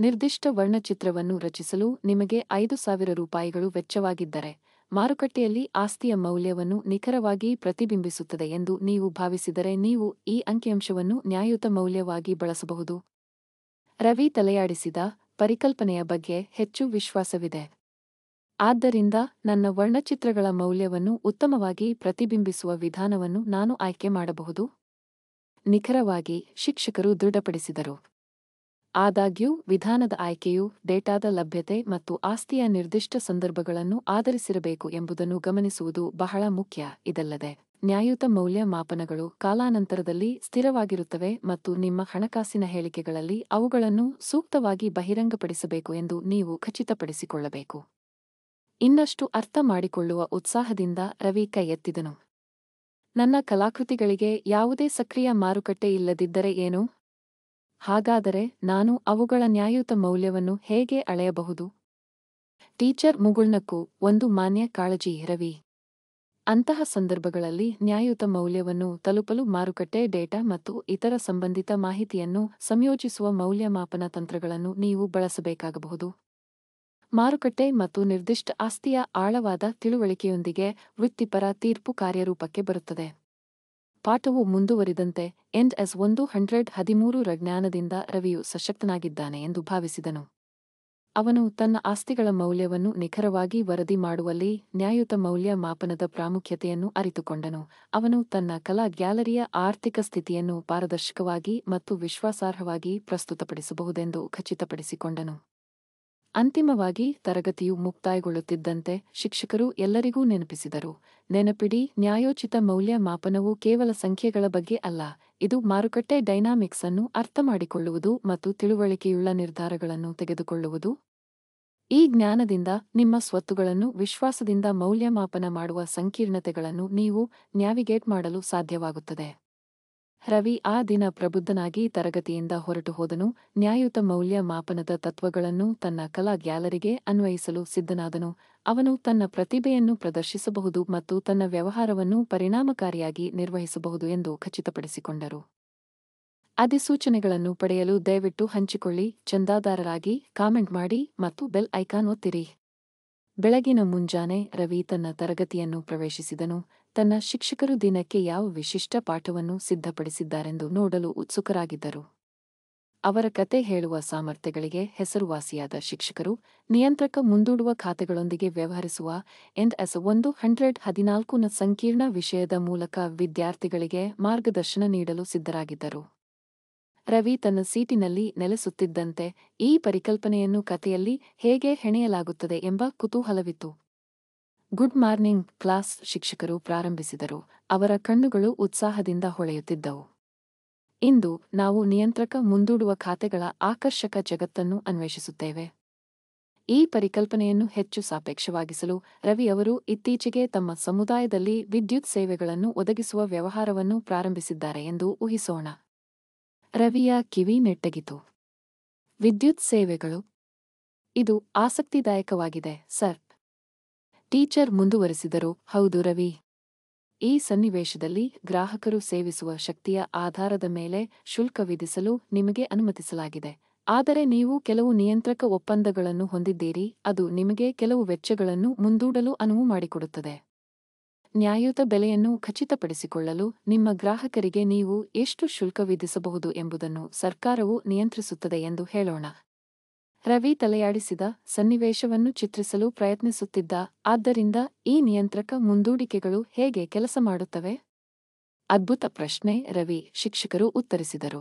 A: ನಿರ್ದಿಷ್ಟ ವರ್ಣಚಿತ್ರವನ್ನು ರಚಿಸಲು ನಿಮಗೆ ಐದು ಸಾವಿರ ರೂಪಾಯಿಗಳು ವೆಚ್ಚವಾಗಿದ್ದರೆ ಮಾರುಕಟ್ಟೆಯಲ್ಲಿ ಆಸ್ತಿಯ ಮೌಲ್ಯವನ್ನು ನಿಖರವಾಗಿ ಪ್ರತಿಬಿಂಬಿಸುತ್ತದೆ ಎಂದು ನೀವು ಭಾವಿಸಿದರೆ ನೀವು ಈ ಅಂಕಿಅಂಶವನ್ನು ನ್ಯಾಯಯುತ ಮೌಲ್ಯವಾಗಿ ಬಳಸಬಹುದು ರವಿ ತಲೆಯಾಡಿಸಿದ ಪರಿಕಲ್ಪನೆಯ ಬಗ್ಗೆ ಹೆಚ್ಚು ವಿಶ್ವಾಸವಿದೆ ಆದ್ದರಿಂದ ನನ್ನ ವರ್ಣಚಿತ್ರಗಳ ಮೌಲ್ಯವನ್ನು ಉತ್ತಮವಾಗಿ ಪ್ರತಿಬಿಂಬಿಸುವ ವಿಧಾನವನ್ನು ನಾನು ಆಯ್ಕೆ ಮಾಡಬಹುದು ನಿಖರವಾಗಿ ಶಿಕ್ಷಕರು ದೃಢಪಡಿಸಿದರು ಆದಾಗ್ಯೂ ವಿಧಾನದ ಆಯ್ಕೆಯು ಡೇಟಾದ ಲಭ್ಯತೆ ಮತ್ತು ಆಸ್ತಿಯ ನಿರ್ದಿಷ್ಟ ಸಂದರ್ಭಗಳನ್ನು ಆಧರಿಸಿರಬೇಕು ಎಂಬುದನ್ನು ಗಮನಿಸುವುದು ಬಹಳ ಮುಖ್ಯ ಇದಲ್ಲದೆ ನ್ಯಾಯಯುತ ಮೌಲ್ಯ ಮಾಪನಗಳು ಕಾಲಾನಂತರದಲ್ಲಿ ಸ್ಥಿರವಾಗಿರುತ್ತವೆ ಮತ್ತು ನಿಮ್ಮ ಹಣಕಾಸಿನ ಹೇಳಿಕೆಗಳಲ್ಲಿ ಅವುಗಳನ್ನು ಸೂಕ್ತವಾಗಿ ಬಹಿರಂಗಪಡಿಸಬೇಕು ಎಂದು ನೀವು ಖಚಿತಪಡಿಸಿಕೊಳ್ಳಬೇಕು ಇನ್ನಷ್ಟು ಅರ್ಥ ಮಾಡಿಕೊಳ್ಳುವ ಉತ್ಸಾಹದಿಂದ ರವಿ ಕೈಯೆತ್ತಿದನು ನನ್ನ ಕಲಾಕೃತಿಗಳಿಗೆ ಯಾವುದೇ ಸಕ್ರಿಯ ಮಾರುಕಟ್ಟೆ ಇಲ್ಲದಿದ್ದರೆ ಏನು ಹಾಗಾದರೆ ನಾನು ಅವುಗಳ ನ್ಯಾಯಯುತ ಮೌಲ್ಯವನ್ನು ಹೇಗೆ ಅಳೆಯಬಹುದು ಟೀಚರ್ ಮುಗುಳ್ನಕ್ಕೂ ಒಂದು ಮಾನ್ಯ ಕಾಳಜಿ ರವಿ ಅಂತಹ ಸಂದರ್ಭಗಳಲ್ಲಿ ನ್ಯಾಯಯುತ ಮೌಲ್ಯವನ್ನು ತಲುಪಲು ಮಾರುಕಟ್ಟೆ ಡೇಟಾ ಮತ್ತು ಇತರ ಸಂಬಂಧಿತ ಮಾಹಿತಿಯನ್ನು ಸಂಯೋಜಿಸುವ ಮೌಲ್ಯಮಾಪನ ತಂತ್ರಗಳನ್ನು ನೀವು ಬಳಸಬೇಕಾಗಬಹುದು ಮಾರುಕಟ್ಟೆ ಮತ್ತು ನಿರ್ದಿಷ್ಟ ಆಸ್ತಿಯ ಆಳವಾದ ತಿಳುವಳಿಕೆಯೊಂದಿಗೆ ವೃತ್ತಿಪರ ತೀರ್ಪು ಕಾರ್ಯರೂಪಕ್ಕೆ ಬರುತ್ತದೆ ಪಾಠವು ಮುಂದುವರಿದಂತೆ ಎಂಡ್ ಎಸ್ ಒಂದು ಹಂಡ್ರೆಡ್ ಹದಿಮೂರು ರಜ್ಞಾನದಿಂದ ರವಿಯು ಸಶಕ್ತನಾಗಿದ್ದಾನೆ ಎಂದು ಭಾವಿಸಿದನು ಅವನು ತನ್ನ ಆಸ್ತಿಗಳ ಮೌಲ್ಯವನ್ನು ನಿಖರವಾಗಿ ವರದಿ ಮಾಡುವಲ್ಲಿ ನ್ಯಾಯಯುತ ಮೌಲ್ಯ ಮಾಪನದ ಪ್ರಾಮುಖ್ಯತೆಯನ್ನು ಅರಿತುಕೊಂಡನು ಅವನು ತನ್ನ ಕಲಾ ಗ್ಯಾಲರಿಯ ಆರ್ಥಿಕ ಸ್ಥಿತಿಯನ್ನು ಪಾರದರ್ಶಕವಾಗಿ ಮತ್ತು ವಿಶ್ವಾಸಾರ್ಹವಾಗಿ ಪ್ರಸ್ತುತಪಡಿಸಬಹುದೆಂದು ಖಚಿತಪಡಿಸಿಕೊಂಡನು ಅಂತಿಮವಾಗಿ ತರಗತಿಯು ಮುಕ್ತಾಯಗೊಳ್ಳುತ್ತಿದ್ದಂತೆ ಶಿಕ್ಷಕರು ಎಲ್ಲರಿಗೂ ನೆನಪಿಸಿದರು ನೆನಪಿಡಿ ನ್ಯಾಯೋಚಿತ ಮೌಲ್ಯಮಾಪನವು ಕೇವಲ ಸಂಖ್ಯೆಗಳ ಬಗ್ಗೆ ಅಲ್ಲ ಇದು ಮಾರುಕಟ್ಟೆ ಡೈನಾಮಿಕ್ಸ್ ಅನ್ನು ಅರ್ಥಮಾಡಿಕೊಳ್ಳುವುದು ಮತ್ತು ತಿಳುವಳಿಕೆಯುಳ್ಳ ನಿರ್ಧಾರಗಳನ್ನು ತೆಗೆದುಕೊಳ್ಳುವುದು ಈ ಜ್ಞಾನದಿಂದ ನಿಮ್ಮ ಸ್ವತ್ತುಗಳನ್ನು ವಿಶ್ವಾಸದಿಂದ ಮೌಲ್ಯಮಾಪನ ಮಾಡುವ ಸಂಕೀರ್ಣತೆಗಳನ್ನು ನೀವು ನ್ಯಾವಿಗೇಟ್ ಮಾಡಲು ಸಾಧ್ಯವಾಗುತ್ತದೆ ರವಿ ಆ ದಿನ ಪ್ರಬುದ್ಧನಾಗಿ ತರಗತಿಯಿಂದ ಹೊರಟು ಹೋದನು ನ್ಯಾಯುತ ಮೌಲ್ಯ ಮಾಪನದ ತತ್ವಗಳನ್ನು ತನ್ನ ಕಲಾ ಗ್ಯಾಲರಿಗೆ ಅನ್ವಯಿಸಲು ಸಿದ್ಧನಾದನು ಅವನು ತನ್ನ ಪ್ರತಿಭೆಯನ್ನು ಪ್ರದರ್ಶಿಸಬಹುದು ಮತ್ತು ತನ್ನ ವ್ಯವಹಾರವನ್ನು ಪರಿಣಾಮಕಾರಿಯಾಗಿ ನಿರ್ವಹಿಸಬಹುದು ಎಂದು ಖಚಿತಪಡಿಸಿಕೊಂಡರು ಅಧಿಸೂಚನೆಗಳನ್ನು ಪಡೆಯಲು ದಯವಿಟ್ಟು ಹಂಚಿಕೊಳ್ಳಿ ಚಂದಾದಾರರಾಗಿ ಕಾಮೆಂಟ್ ಮಾಡಿ ಮತ್ತು ಬೆಲ್ ಐಕಾನ್ ಒತ್ತಿರಿ ಬೆಳಗಿನ ಮುಂಜಾನೆ ರವಿ ತನ್ನ ತರಗತಿಯನ್ನು ಪ್ರವೇಶಿಸಿದನು ತನ್ನ ಶಿಕ್ಷಕರು ದಿನಕ್ಕೆ ಯಾವ ವಿಶಿಷ್ಟ ಪಾಠವನ್ನು ಸಿದ್ಧಪಡಿಸಿದ್ದಾರೆಂದು ನೋಡಲು ಉತ್ಸುಕರಾಗಿದ್ದರು ಅವರ ಕತೆ ಹೇಳುವ ಸಾಮರ್ಥ್ಯಗಳಿಗೆ ಹೆಸರುವಾಸಿಯಾದ ಶಿಕ್ಷಕರು ನಿಯಂತ್ರಕ ಮುಂದೂಡುವ ಖಾತೆಗಳೊಂದಿಗೆ ವ್ಯವಹರಿಸುವ ಎಂಡ್ ಎಸ್ ಒಂದು ಹಂಡ್ರೆಡ್ ಹದಿನಾಲ್ಕುನ ಸಂಕೀರ್ಣ ವಿಷಯದ ಮೂಲಕ ವಿದ್ಯಾರ್ಥಿಗಳಿಗೆ ಮಾರ್ಗದರ್ಶನ ನೀಡಲು ಸಿದ್ಧರಾಗಿದ್ದರು ರವಿ ತನ್ನ ಸೀಟಿನಲ್ಲಿ ನೆಲೆಸುತ್ತಿದ್ದಂತೆ ಈ ಪರಿಕಲ್ಪನೆಯನ್ನು ಕಥೆಯಲ್ಲಿ ಹೇಗೆ ಹೆಣೆಯಲಾಗುತ್ತದೆ ಎಂಬ ಕುತೂಹಲವಿತ್ತು ಗುಡ್ ಮಾರ್ನಿಂಗ್ ಕ್ಲಾಸ್ ಶಿಕ್ಷಕರು ಪ್ರಾರಂಭಿಸಿದರು ಅವರ ಕಣ್ಣುಗಳು ಉತ್ಸಾಹದಿಂದ ಹೊಳೆಯುತ್ತಿದ್ದವು ಇಂದು ನಾವು ನಿಯಂತ್ರಕ ಮುಂದೂಡುವ ಖಾತೆಗಳ ಆಕರ್ಷಕ ಜಗತ್ತನ್ನು ಅನ್ವೇಷಿಸುತ್ತೇವೆ ಈ ಪರಿಕಲ್ಪನೆಯನ್ನು ಹೆಚ್ಚು ಸಾಪೇಕ್ಷವಾಗಿಸಲು ರವಿಯವರು ಇತ್ತೀಚೆಗೆ ತಮ್ಮ ಸಮುದಾಯದಲ್ಲಿ ವಿದ್ಯುತ್ ಸೇವೆಗಳನ್ನು ಒದಗಿಸುವ ವ್ಯವಹಾರವನ್ನು ಪ್ರಾರಂಭಿಸಿದ್ದಾರೆ ಎಂದು ಊಹಿಸೋಣ ರವಿಯ ಕಿವಿ ನೆಟ್ಟಗಿತು ವಿದ್ಯುತ್ ಸೇವೆಗಳು ಇದು ಆಸಕ್ತಿದಾಯಕವಾಗಿದೆ ಸರ್ ಟೀಚರ್ ಮುಂದುವರೆಸಿದರು ಹೌದು ರವಿ ಈ ಸನ್ನಿವೇಶದಲ್ಲಿ ಗ್ರಾಹಕರು ಸೇವಿಸುವ ಶಕ್ತಿಯ ಆಧಾರದ ಮೇಲೆ ಶುಲ್ಕ ವಿಧಿಸಲು ನಿಮಗೆ ಅನುಮತಿಸಲಾಗಿದೆ ಆದರೆ ನೀವು ಕೆಲವು ನಿಯಂತ್ರಕ ಒಪ್ಪಂದಗಳನ್ನು ಹೊಂದಿದ್ದೀರಿ ಅದು ನಿಮಗೆ ಕೆಲವು ವೆಚ್ಚಗಳನ್ನು ಮುಂದೂಡಲು ಅನುವು ಮಾಡಿಕೊಡುತ್ತದೆ ನ್ಯಾಯಯುತ ಬೆಲೆಯನ್ನು ಖಚಿತಪಡಿಸಿಕೊಳ್ಳಲು ನಿಮ್ಮ ಗ್ರಾಹಕರಿಗೆ ನೀವು ಎಷ್ಟು ಶುಲ್ಕ ವಿಧಿಸಬಹುದು ಎಂಬುದನ್ನು ಸರ್ಕಾರವು ನಿಯಂತ್ರಿಸುತ್ತದೆ ಎಂದು ಹೇಳೋಣ ರವಿ ತಲೆಯಾಡಿಸಿದ ಸನ್ನಿವೇಶವನ್ನು ಚಿತ್ರಿಸಲು ಪ್ರಯತ್ನಿಸುತ್ತಿದ್ದ ಆದ್ದರಿಂದ ಈ ನಿಯಂತ್ರಕ ಮುಂದೂಡಿಕೆಗಳು ಹೇಗೆ ಕೆಲಸ ಮಾಡುತ್ತವೆ ಅದ್ಭುತ ಪ್ರಶ್ನೆ ರವಿ ಶಿಕ್ಷಕರು ಉತ್ತರಿಸಿದರು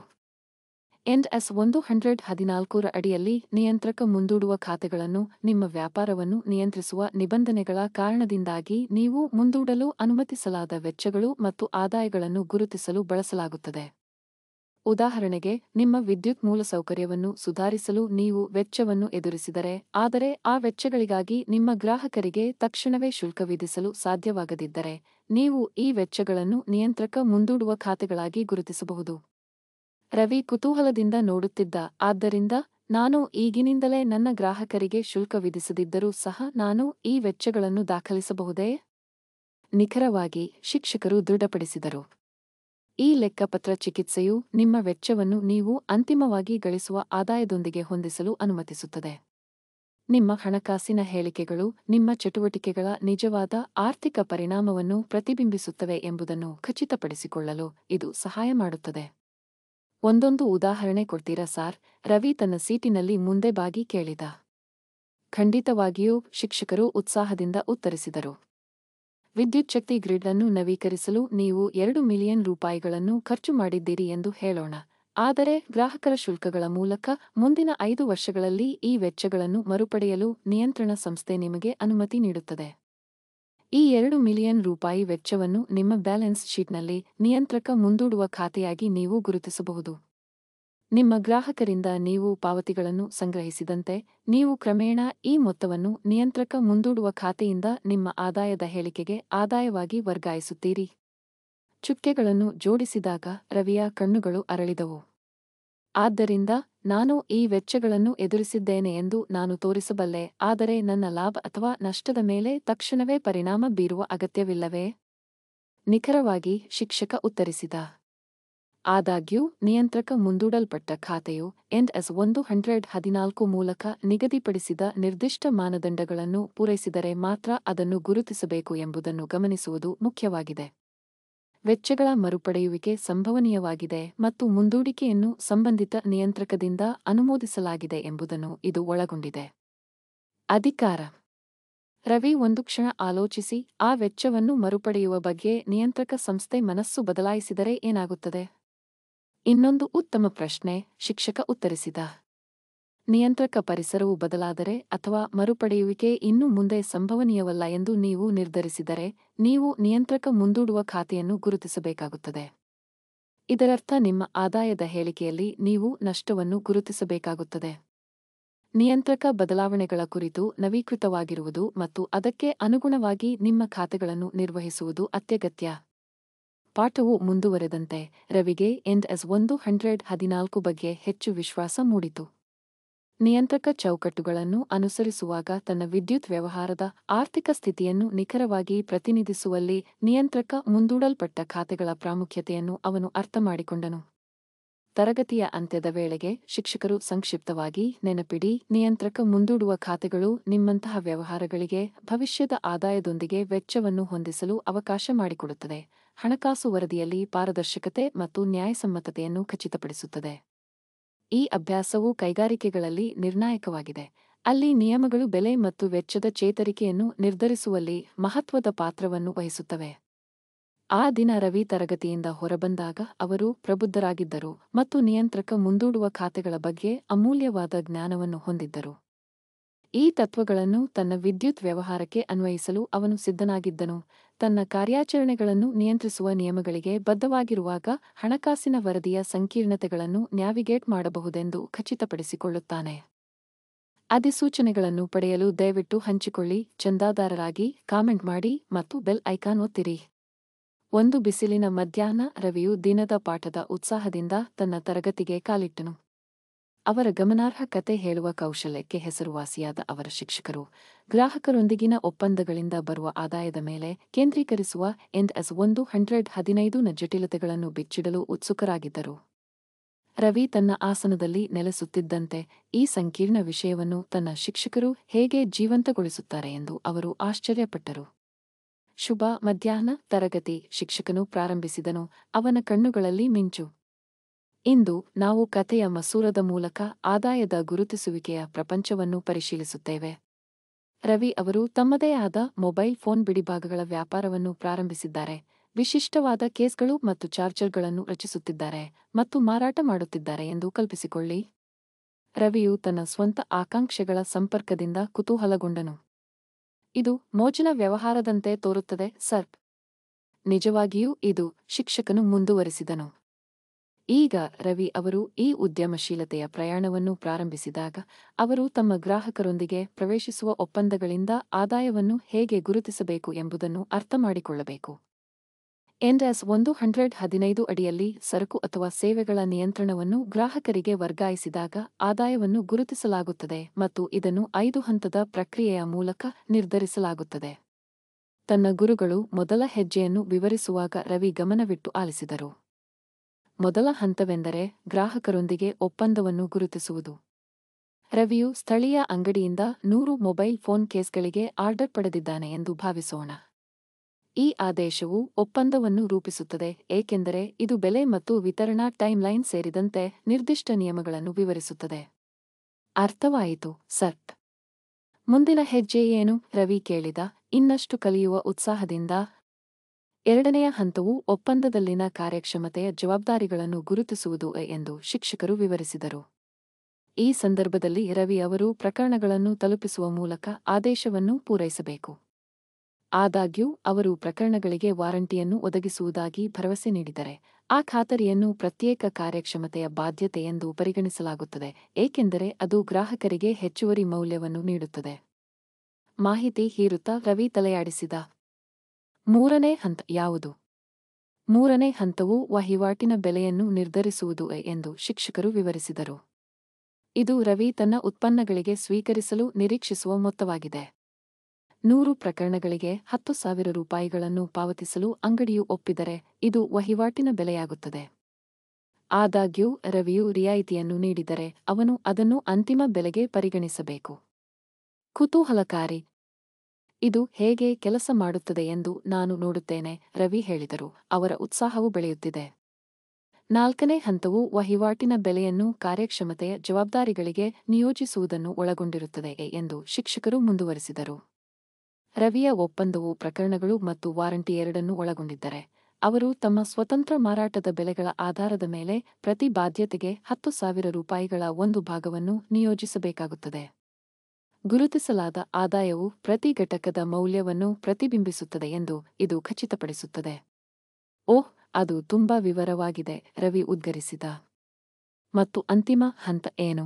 A: ಎಂಡ್ ಎಸ್ ಒಂದು ಹಂಡ್ರೆಡ್ ಹದಿನಾಲ್ಕರ ಅಡಿಯಲ್ಲಿ ನಿಯಂತ್ರಕ ಮುಂದೂಡುವ ಖಾತೆಗಳನ್ನು ನಿಮ್ಮ ವ್ಯಾಪಾರವನ್ನು ನಿಯಂತ್ರಿಸುವ ನಿಬಂಧನೆಗಳ ಕಾರಣದಿಂದಾಗಿ ನೀವು ಮುಂದೂಡಲು ಅನುಮತಿಸಲಾದ ವೆಚ್ಚಗಳು ಮತ್ತು ಆದಾಯಗಳನ್ನು ಗುರುತಿಸಲು ಬಳಸಲಾಗುತ್ತದೆ ಉದಾಹರಣೆಗೆ ನಿಮ್ಮ ವಿದ್ಯುತ್ ಮೂಲಸೌಕರ್ಯವನ್ನು ಸುಧಾರಿಸಲು ನೀವು ವೆಚ್ಚವನ್ನು ಎದುರಿಸಿದರೆ ಆದರೆ ಆ ವೆಚ್ಚಗಳಿಗಾಗಿ ನಿಮ್ಮ ಗ್ರಾಹಕರಿಗೆ ತಕ್ಷಣವೇ ಶುಲ್ಕ ವಿಧಿಸಲು ಸಾಧ್ಯವಾಗದಿದ್ದರೆ ನೀವು ಈ ವೆಚ್ಚಗಳನ್ನು ನಿಯಂತ್ರಕ ಮುಂದೂಡುವ ಖಾತೆಗಳಾಗಿ ಗುರುತಿಸಬಹುದು ರವಿ ಕುತೂಹಲದಿಂದ ನೋಡುತ್ತಿದ್ದ ಆದ್ದರಿಂದ ನಾನು ಈಗಿನಿಂದಲೇ ನನ್ನ ಗ್ರಾಹಕರಿಗೆ ಶುಲ್ಕ ವಿಧಿಸದಿದ್ದರೂ ಸಹ ನಾನು ಈ ವೆಚ್ಚಗಳನ್ನು ದಾಖಲಿಸಬಹುದೇ ನಿಖರವಾಗಿ ಶಿಕ್ಷಕರು ದೃಢಪಡಿಸಿದರು ಈ ಲೆಕ್ಕಪತ್ರ ಚಿಕಿತ್ಸೆಯು ನಿಮ್ಮ ವೆಚ್ಚವನ್ನು ನೀವು ಅಂತಿಮವಾಗಿ ಗಳಿಸುವ ಆದಾಯದೊಂದಿಗೆ ಹೊಂದಿಸಲು ಅನುಮತಿಸುತ್ತದೆ ನಿಮ್ಮ ಹಣಕಾಸಿನ ಹೇಳಿಕೆಗಳು ನಿಮ್ಮ ಚಟುವಟಿಕೆಗಳ ನಿಜವಾದ ಆರ್ಥಿಕ ಪರಿಣಾಮವನ್ನು ಪ್ರತಿಬಿಂಬಿಸುತ್ತವೆ ಎಂಬುದನ್ನು ಖಚಿತಪಡಿಸಿಕೊಳ್ಳಲು ಇದು ಸಹಾಯ ಮಾಡುತ್ತದೆ ಒಂದೊಂದು ಉದಾಹರಣೆ ಕೊಡ್ತೀರಾ ಸಾರ್ ರವಿ ತನ್ನ ಸೀಟಿನಲ್ಲಿ ಮುಂದೆ ಬಾಗಿ ಕೇಳಿದ ಖಂಡಿತವಾಗಿಯೂ ಶಿಕ್ಷಕರು ಉತ್ಸಾಹದಿಂದ ಉತ್ತರಿಸಿದರು ವಿದ್ಯುಚ್ಛಕ್ತಿ ಗ್ರಿಡ್ ಅನ್ನು ನವೀಕರಿಸಲು ನೀವು ಎರಡು ಮಿಲಿಯನ್ ರೂಪಾಯಿಗಳನ್ನು ಖರ್ಚು ಮಾಡಿದ್ದೀರಿ ಎಂದು ಹೇಳೋಣ ಆದರೆ ಗ್ರಾಹಕರ ಶುಲ್ಕಗಳ ಮೂಲಕ ಮುಂದಿನ ಐದು ವರ್ಷಗಳಲ್ಲಿ ಈ ವೆಚ್ಚಗಳನ್ನು ಮರುಪಡೆಯಲು ನಿಯಂತ್ರಣ ಸಂಸ್ಥೆ ನಿಮಗೆ ಅನುಮತಿ ನೀಡುತ್ತದೆ ಈ ಎರಡು ಮಿಲಿಯನ್ ರೂಪಾಯಿ ವೆಚ್ಚವನ್ನು ನಿಮ್ಮ ಬ್ಯಾಲೆನ್ಸ್ ಶೀಟ್ನಲ್ಲಿ ನಿಯಂತ್ರಕ ಮುಂದೂಡುವ ಖಾತೆಯಾಗಿ ನೀವು ಗುರುತಿಸಬಹುದು ನಿಮ್ಮ ಗ್ರಾಹಕರಿಂದ ನೀವು ಪಾವತಿಗಳನ್ನು ಸಂಗ್ರಹಿಸಿದಂತೆ ನೀವು ಕ್ರಮೇಣ ಈ ಮೊತ್ತವನ್ನು ನಿಯಂತ್ರಕ ಮುಂದೂಡುವ ಖಾತೆಯಿಂದ ನಿಮ್ಮ ಆದಾಯದ ಹೇಳಿಕೆಗೆ ಆದಾಯವಾಗಿ ವರ್ಗಾಯಿಸುತ್ತೀರಿ ಚುಕ್ಕೆಗಳನ್ನು ಜೋಡಿಸಿದಾಗ ರವಿಯ ಕಣ್ಣುಗಳು ಅರಳಿದವು ಆದ್ದರಿಂದ ನಾನು ಈ ವೆಚ್ಚಗಳನ್ನು ಎದುರಿಸಿದ್ದೇನೆ ಎಂದು ನಾನು ತೋರಿಸಬಲ್ಲೆ ಆದರೆ ನನ್ನ ಲಾಭ ಅಥವಾ ನಷ್ಟದ ಮೇಲೆ ತಕ್ಷಣವೇ ಪರಿಣಾಮ ಬೀರುವ ಅಗತ್ಯವಿಲ್ಲವೇ ನಿಖರವಾಗಿ ಶಿಕ್ಷಕ ಉತ್ತರಿಸಿದ ಆದಾಗ್ಯೂ ನಿಯಂತ್ರಕ ಮುಂದೂಡಲ್ಪಟ್ಟ ಖಾತೆಯು ಎನ್ಎಸ್ ಒಂದು ಹಂಡ್ರೆಡ್ ಹದಿನಾಲ್ಕು ಮೂಲಕ ನಿಗದಿಪಡಿಸಿದ ನಿರ್ದಿಷ್ಟ ಮಾನದಂಡಗಳನ್ನು ಪೂರೈಸಿದರೆ ಮಾತ್ರ ಅದನ್ನು ಗುರುತಿಸಬೇಕು ಎಂಬುದನ್ನು ಗಮನಿಸುವುದು ಮುಖ್ಯವಾಗಿದೆ ವೆಚ್ಚಗಳ ಮರುಪಡೆಯುವಿಕೆ ಸಂಭವನೀಯವಾಗಿದೆ ಮತ್ತು ಮುಂದೂಡಿಕೆಯನ್ನು ಸಂಬಂಧಿತ ನಿಯಂತ್ರಕದಿಂದ ಅನುಮೋದಿಸಲಾಗಿದೆ ಎಂಬುದನ್ನು ಇದು ಒಳಗೊಂಡಿದೆ ಅಧಿಕಾರ ರವಿ ಒಂದು ಕ್ಷಣ ಆಲೋಚಿಸಿ ಆ ವೆಚ್ಚವನ್ನು ಮರುಪಡೆಯುವ ಬಗ್ಗೆ ನಿಯಂತ್ರಕ ಸಂಸ್ಥೆ ಮನಸ್ಸು ಬದಲಾಯಿಸಿದರೆ ಏನಾಗುತ್ತದೆ ಇನ್ನೊಂದು ಉತ್ತಮ ಪ್ರಶ್ನೆ ಶಿಕ್ಷಕ ಉತ್ತರಿಸಿದ ನಿಯಂತ್ರಕ ಪರಿಸರವು ಬದಲಾದರೆ ಅಥವಾ ಮರುಪಡೆಯುವಿಕೆ ಇನ್ನೂ ಮುಂದೆ ಸಂಭವನೀಯವಲ್ಲ ಎಂದು ನೀವು ನಿರ್ಧರಿಸಿದರೆ ನೀವು ನಿಯಂತ್ರಕ ಮುಂದೂಡುವ ಖಾತೆಯನ್ನು ಗುರುತಿಸಬೇಕಾಗುತ್ತದೆ ಇದರರ್ಥ ನಿಮ್ಮ ಆದಾಯದ ಹೇಳಿಕೆಯಲ್ಲಿ ನೀವು ನಷ್ಟವನ್ನು ಗುರುತಿಸಬೇಕಾಗುತ್ತದೆ ನಿಯಂತ್ರಕ ಬದಲಾವಣೆಗಳ ಕುರಿತು ನವೀಕೃತವಾಗಿರುವುದು ಮತ್ತು ಅದಕ್ಕೆ ಅನುಗುಣವಾಗಿ ನಿಮ್ಮ ಖಾತೆಗಳನ್ನು ನಿರ್ವಹಿಸುವುದು ಅತ್ಯಗತ್ಯ ಪಾಠವು ಮುಂದುವರೆದಂತೆ ರವಿಗೆ ಎಂಡ್ ಎಸ್ ಒಂದು ಹಂಡ್ರೆಡ್ ಹದಿನಾಲ್ಕು ಬಗ್ಗೆ ಹೆಚ್ಚು ವಿಶ್ವಾಸ ಮೂಡಿತು ನಿಯಂತ್ರಕ ಚೌಕಟ್ಟುಗಳನ್ನು ಅನುಸರಿಸುವಾಗ ತನ್ನ ವಿದ್ಯುತ್ ವ್ಯವಹಾರದ ಆರ್ಥಿಕ ಸ್ಥಿತಿಯನ್ನು ನಿಖರವಾಗಿ ಪ್ರತಿನಿಧಿಸುವಲ್ಲಿ ನಿಯಂತ್ರಕ ಮುಂದೂಡಲ್ಪಟ್ಟ ಖಾತೆಗಳ ಪ್ರಾಮುಖ್ಯತೆಯನ್ನು ಅವನು ಅರ್ಥಮಾಡಿಕೊಂಡನು ತರಗತಿಯ ಅಂತ್ಯದ ವೇಳೆಗೆ ಶಿಕ್ಷಕರು ಸಂಕ್ಷಿಪ್ತವಾಗಿ ನೆನಪಿಡಿ ನಿಯಂತ್ರಕ ಮುಂದೂಡುವ ಖಾತೆಗಳು ನಿಮ್ಮಂತಹ ವ್ಯವಹಾರಗಳಿಗೆ ಭವಿಷ್ಯದ ಆದಾಯದೊಂದಿಗೆ ವೆಚ್ಚವನ್ನು ಹೊಂದಿಸಲು ಅವಕಾಶ ಮಾಡಿಕೊಡುತ್ತದೆ ಹಣಕಾಸು ವರದಿಯಲ್ಲಿ ಪಾರದರ್ಶಕತೆ ಮತ್ತು ನ್ಯಾಯಸಮ್ಮತತೆಯನ್ನು ಖಚಿತಪಡಿಸುತ್ತದೆ ಈ ಅಭ್ಯಾಸವು ಕೈಗಾರಿಕೆಗಳಲ್ಲಿ ನಿರ್ಣಾಯಕವಾಗಿದೆ ಅಲ್ಲಿ ನಿಯಮಗಳು ಬೆಲೆ ಮತ್ತು ವೆಚ್ಚದ ಚೇತರಿಕೆಯನ್ನು ನಿರ್ಧರಿಸುವಲ್ಲಿ ಮಹತ್ವದ ಪಾತ್ರವನ್ನು ವಹಿಸುತ್ತವೆ ಆ ದಿನ ರವಿ ತರಗತಿಯಿಂದ ಹೊರಬಂದಾಗ ಅವರು ಪ್ರಬುದ್ಧರಾಗಿದ್ದರು ಮತ್ತು ನಿಯಂತ್ರಕ ಮುಂದೂಡುವ ಖಾತೆಗಳ ಬಗ್ಗೆ ಅಮೂಲ್ಯವಾದ ಜ್ಞಾನವನ್ನು ಹೊಂದಿದ್ದರು ಈ ತತ್ವಗಳನ್ನು ತನ್ನ ವಿದ್ಯುತ್ ವ್ಯವಹಾರಕ್ಕೆ ಅನ್ವಯಿಸಲು ಅವನು ಸಿದ್ಧನಾಗಿದ್ದನು ತನ್ನ ಕಾರ್ಯಾಚರಣೆಗಳನ್ನು ನಿಯಂತ್ರಿಸುವ ನಿಯಮಗಳಿಗೆ ಬದ್ಧವಾಗಿರುವಾಗ ಹಣಕಾಸಿನ ವರದಿಯ ಸಂಕೀರ್ಣತೆಗಳನ್ನು ನ್ಯಾವಿಗೇಟ್ ಮಾಡಬಹುದೆಂದು ಖಚಿತಪಡಿಸಿಕೊಳ್ಳುತ್ತಾನೆ ಅಧಿಸೂಚನೆಗಳನ್ನು ಪಡೆಯಲು ದಯವಿಟ್ಟು ಹಂಚಿಕೊಳ್ಳಿ ಚಂದಾದಾರರಾಗಿ ಕಾಮೆಂಟ್ ಮಾಡಿ ಮತ್ತು ಬೆಲ್ ಐಕಾನ್ ಒತ್ತಿರಿ ಒಂದು ಬಿಸಿಲಿನ ಮಧ್ಯಾಹ್ನ ರವಿಯು ದಿನದ ಪಾಠದ ಉತ್ಸಾಹದಿಂದ ತನ್ನ ತರಗತಿಗೆ ಕಾಲಿಟ್ಟನು ಅವರ ಗಮನಾರ್ಹ ಕತೆ ಹೇಳುವ ಕೌಶಲ್ಯಕ್ಕೆ ಹೆಸರುವಾಸಿಯಾದ ಅವರ ಶಿಕ್ಷಕರು ಗ್ರಾಹಕರೊಂದಿಗಿನ ಒಪ್ಪಂದಗಳಿಂದ ಬರುವ ಆದಾಯದ ಮೇಲೆ ಕೇಂದ್ರೀಕರಿಸುವ ಎಂದ್ ಎಸ್ ಒಂದು ಹಂಡ್ರೆಡ್ ಹದಿನೈದು ನ ಜಟಿಲತೆಗಳನ್ನು ಬಿಚ್ಚಿಡಲು ಉತ್ಸುಕರಾಗಿದ್ದರು ರವಿ ತನ್ನ ಆಸನದಲ್ಲಿ ನೆಲೆಸುತ್ತಿದ್ದಂತೆ ಈ ಸಂಕೀರ್ಣ ವಿಷಯವನ್ನು ತನ್ನ ಶಿಕ್ಷಕರು ಹೇಗೆ ಜೀವಂತಗೊಳಿಸುತ್ತಾರೆ ಎಂದು ಅವರು ಆಶ್ಚರ್ಯಪಟ್ಟರು ಶುಭ ಮಧ್ಯಾಹ್ನ ತರಗತಿ ಶಿಕ್ಷಕನು ಪ್ರಾರಂಭಿಸಿದನು ಅವನ ಕಣ್ಣುಗಳಲ್ಲಿ ಮಿಂಚು ಇಂದು ನಾವು ಕಥೆಯ ಮಸೂರದ ಮೂಲಕ ಆದಾಯದ ಗುರುತಿಸುವಿಕೆಯ ಪ್ರಪಂಚವನ್ನು ಪರಿಶೀಲಿಸುತ್ತೇವೆ ರವಿ ಅವರು ತಮ್ಮದೇ ಆದ ಮೊಬೈಲ್ ಫೋನ್ ಬಿಡಿಭಾಗಗಳ ವ್ಯಾಪಾರವನ್ನು ಪ್ರಾರಂಭಿಸಿದ್ದಾರೆ ವಿಶಿಷ್ಟವಾದ ಕೇಸ್ಗಳು ಮತ್ತು ಚಾರ್ಜರ್ಗಳನ್ನು ರಚಿಸುತ್ತಿದ್ದಾರೆ ಮತ್ತು ಮಾರಾಟ ಮಾಡುತ್ತಿದ್ದಾರೆ ಎಂದು ಕಲ್ಪಿಸಿಕೊಳ್ಳಿ ರವಿಯು ತನ್ನ ಸ್ವಂತ ಆಕಾಂಕ್ಷೆಗಳ ಸಂಪರ್ಕದಿಂದ ಕುತೂಹಲಗೊಂಡನು ಇದು ಮೋಜಿನ ವ್ಯವಹಾರದಂತೆ ತೋರುತ್ತದೆ ಸರ್ಪ್ ನಿಜವಾಗಿಯೂ ಇದು ಶಿಕ್ಷಕನು ಮುಂದುವರೆಸಿದನು ಈಗ ರವಿ ಅವರು ಈ ಉದ್ಯಮಶೀಲತೆಯ ಪ್ರಯಾಣವನ್ನು ಪ್ರಾರಂಭಿಸಿದಾಗ ಅವರು ತಮ್ಮ ಗ್ರಾಹಕರೊಂದಿಗೆ ಪ್ರವೇಶಿಸುವ ಒಪ್ಪಂದಗಳಿಂದ ಆದಾಯವನ್ನು ಹೇಗೆ ಗುರುತಿಸಬೇಕು ಎಂಬುದನ್ನು ಅರ್ಥಮಾಡಿಕೊಳ್ಳಬೇಕು ಎನ್ಎಸ್ ಒಂದು ಹಂಡ್ರೆಡ್ ಹದಿನೈದು ಅಡಿಯಲ್ಲಿ ಸರಕು ಅಥವಾ ಸೇವೆಗಳ ನಿಯಂತ್ರಣವನ್ನು ಗ್ರಾಹಕರಿಗೆ ವರ್ಗಾಯಿಸಿದಾಗ ಆದಾಯವನ್ನು ಗುರುತಿಸಲಾಗುತ್ತದೆ ಮತ್ತು ಇದನ್ನು ಐದು ಹಂತದ ಪ್ರಕ್ರಿಯೆಯ ಮೂಲಕ ನಿರ್ಧರಿಸಲಾಗುತ್ತದೆ ತನ್ನ ಗುರುಗಳು ಮೊದಲ ಹೆಜ್ಜೆಯನ್ನು ವಿವರಿಸುವಾಗ ರವಿ ಗಮನವಿಟ್ಟು ಆಲಿಸಿದರು ಮೊದಲ ಹಂತವೆಂದರೆ ಗ್ರಾಹಕರೊಂದಿಗೆ ಒಪ್ಪಂದವನ್ನು ಗುರುತಿಸುವುದು ರವಿಯು ಸ್ಥಳೀಯ ಅಂಗಡಿಯಿಂದ ನೂರು ಮೊಬೈಲ್ ಫೋನ್ ಕೇಸ್ಗಳಿಗೆ ಆರ್ಡರ್ ಪಡೆದಿದ್ದಾನೆ ಎಂದು ಭಾವಿಸೋಣ ಈ ಆದೇಶವು ಒಪ್ಪಂದವನ್ನು ರೂಪಿಸುತ್ತದೆ ಏಕೆಂದರೆ ಇದು ಬೆಲೆ ಮತ್ತು ವಿತರಣಾ ಟೈಮ್ಲೈನ್ ಸೇರಿದಂತೆ ನಿರ್ದಿಷ್ಟ ನಿಯಮಗಳನ್ನು ವಿವರಿಸುತ್ತದೆ ಅರ್ಥವಾಯಿತು ಸರ್ಟ್ ಮುಂದಿನ ಹೆಜ್ಜೆ ಏನು ರವಿ ಕೇಳಿದ ಇನ್ನಷ್ಟು ಕಲಿಯುವ ಉತ್ಸಾಹದಿಂದ ಎರಡನೆಯ ಹಂತವು ಒಪ್ಪಂದದಲ್ಲಿನ ಕಾರ್ಯಕ್ಷಮತೆಯ ಜವಾಬ್ದಾರಿಗಳನ್ನು ಗುರುತಿಸುವುದು ಎಂದು ಶಿಕ್ಷಕರು ವಿವರಿಸಿದರು ಈ ಸಂದರ್ಭದಲ್ಲಿ ರವಿ ಅವರು ಪ್ರಕರಣಗಳನ್ನು ತಲುಪಿಸುವ ಮೂಲಕ ಆದೇಶವನ್ನು ಪೂರೈಸಬೇಕು ಆದಾಗ್ಯೂ ಅವರು ಪ್ರಕರಣಗಳಿಗೆ ವಾರಂಟಿಯನ್ನು ಒದಗಿಸುವುದಾಗಿ ಭರವಸೆ ನೀಡಿದರೆ ಆ ಖಾತರಿಯನ್ನು ಪ್ರತ್ಯೇಕ ಕಾರ್ಯಕ್ಷಮತೆಯ ಬಾಧ್ಯತೆ ಎಂದು ಪರಿಗಣಿಸಲಾಗುತ್ತದೆ ಏಕೆಂದರೆ ಅದು ಗ್ರಾಹಕರಿಗೆ ಹೆಚ್ಚುವರಿ ಮೌಲ್ಯವನ್ನು ನೀಡುತ್ತದೆ ಮಾಹಿತಿ ಹೀರುತ್ತಾ ರವಿ ತಲೆಯಾಡಿಸಿದ ಮೂರನೇ ಹಂತ ಯಾವುದು ಮೂರನೇ ಹಂತವು ವಹಿವಾಟಿನ ಬೆಲೆಯನ್ನು ನಿರ್ಧರಿಸುವುದು ಎಂದು ಶಿಕ್ಷಕರು ವಿವರಿಸಿದರು ಇದು ರವಿ ತನ್ನ ಉತ್ಪನ್ನಗಳಿಗೆ ಸ್ವೀಕರಿಸಲು ನಿರೀಕ್ಷಿಸುವ ಮೊತ್ತವಾಗಿದೆ ನೂರು ಪ್ರಕರಣಗಳಿಗೆ ಹತ್ತು ಸಾವಿರ ರೂಪಾಯಿಗಳನ್ನು ಪಾವತಿಸಲು ಅಂಗಡಿಯು ಒಪ್ಪಿದರೆ ಇದು ವಹಿವಾಟಿನ ಬೆಲೆಯಾಗುತ್ತದೆ ಆದಾಗ್ಯೂ ರವಿಯು ರಿಯಾಯಿತಿಯನ್ನು ನೀಡಿದರೆ ಅವನು ಅದನ್ನು ಅಂತಿಮ ಬೆಲೆಗೆ ಪರಿಗಣಿಸಬೇಕು ಕುತೂಹಲಕಾರಿ ಇದು ಹೇಗೆ ಕೆಲಸ ಮಾಡುತ್ತದೆ ಎಂದು ನಾನು ನೋಡುತ್ತೇನೆ ರವಿ ಹೇಳಿದರು ಅವರ ಉತ್ಸಾಹವು ಬೆಳೆಯುತ್ತಿದೆ ನಾಲ್ಕನೇ ಹಂತವು ವಹಿವಾಟಿನ ಬೆಲೆಯನ್ನು ಕಾರ್ಯಕ್ಷಮತೆಯ ಜವಾಬ್ದಾರಿಗಳಿಗೆ ನಿಯೋಜಿಸುವುದನ್ನು ಒಳಗೊಂಡಿರುತ್ತದೆ ಎಂದು ಶಿಕ್ಷಕರು ಮುಂದುವರೆಸಿದರು ರವಿಯ ಒಪ್ಪಂದವು ಪ್ರಕರಣಗಳು ಮತ್ತು ವಾರಂಟಿ ಎರಡನ್ನೂ ಒಳಗೊಂಡಿದ್ದರೆ ಅವರು ತಮ್ಮ ಸ್ವತಂತ್ರ ಮಾರಾಟದ ಬೆಲೆಗಳ ಆಧಾರದ ಮೇಲೆ ಪ್ರತಿ ಬಾಧ್ಯತೆಗೆ ಹತ್ತು ಸಾವಿರ ರೂಪಾಯಿಗಳ ಒಂದು ಭಾಗವನ್ನು ನಿಯೋಜಿಸಬೇಕಾಗುತ್ತದೆ ಗುರುತಿಸಲಾದ ಆದಾಯವು ಪ್ರತಿ ಘಟಕದ ಮೌಲ್ಯವನ್ನು ಪ್ರತಿಬಿಂಬಿಸುತ್ತದೆ ಎಂದು ಇದು ಖಚಿತಪಡಿಸುತ್ತದೆ ಓಹ್ ಅದು ತುಂಬಾ ವಿವರವಾಗಿದೆ ರವಿ ಉದ್ಗರಿಸಿದ ಮತ್ತು ಅಂತಿಮ ಹಂತ ಏನು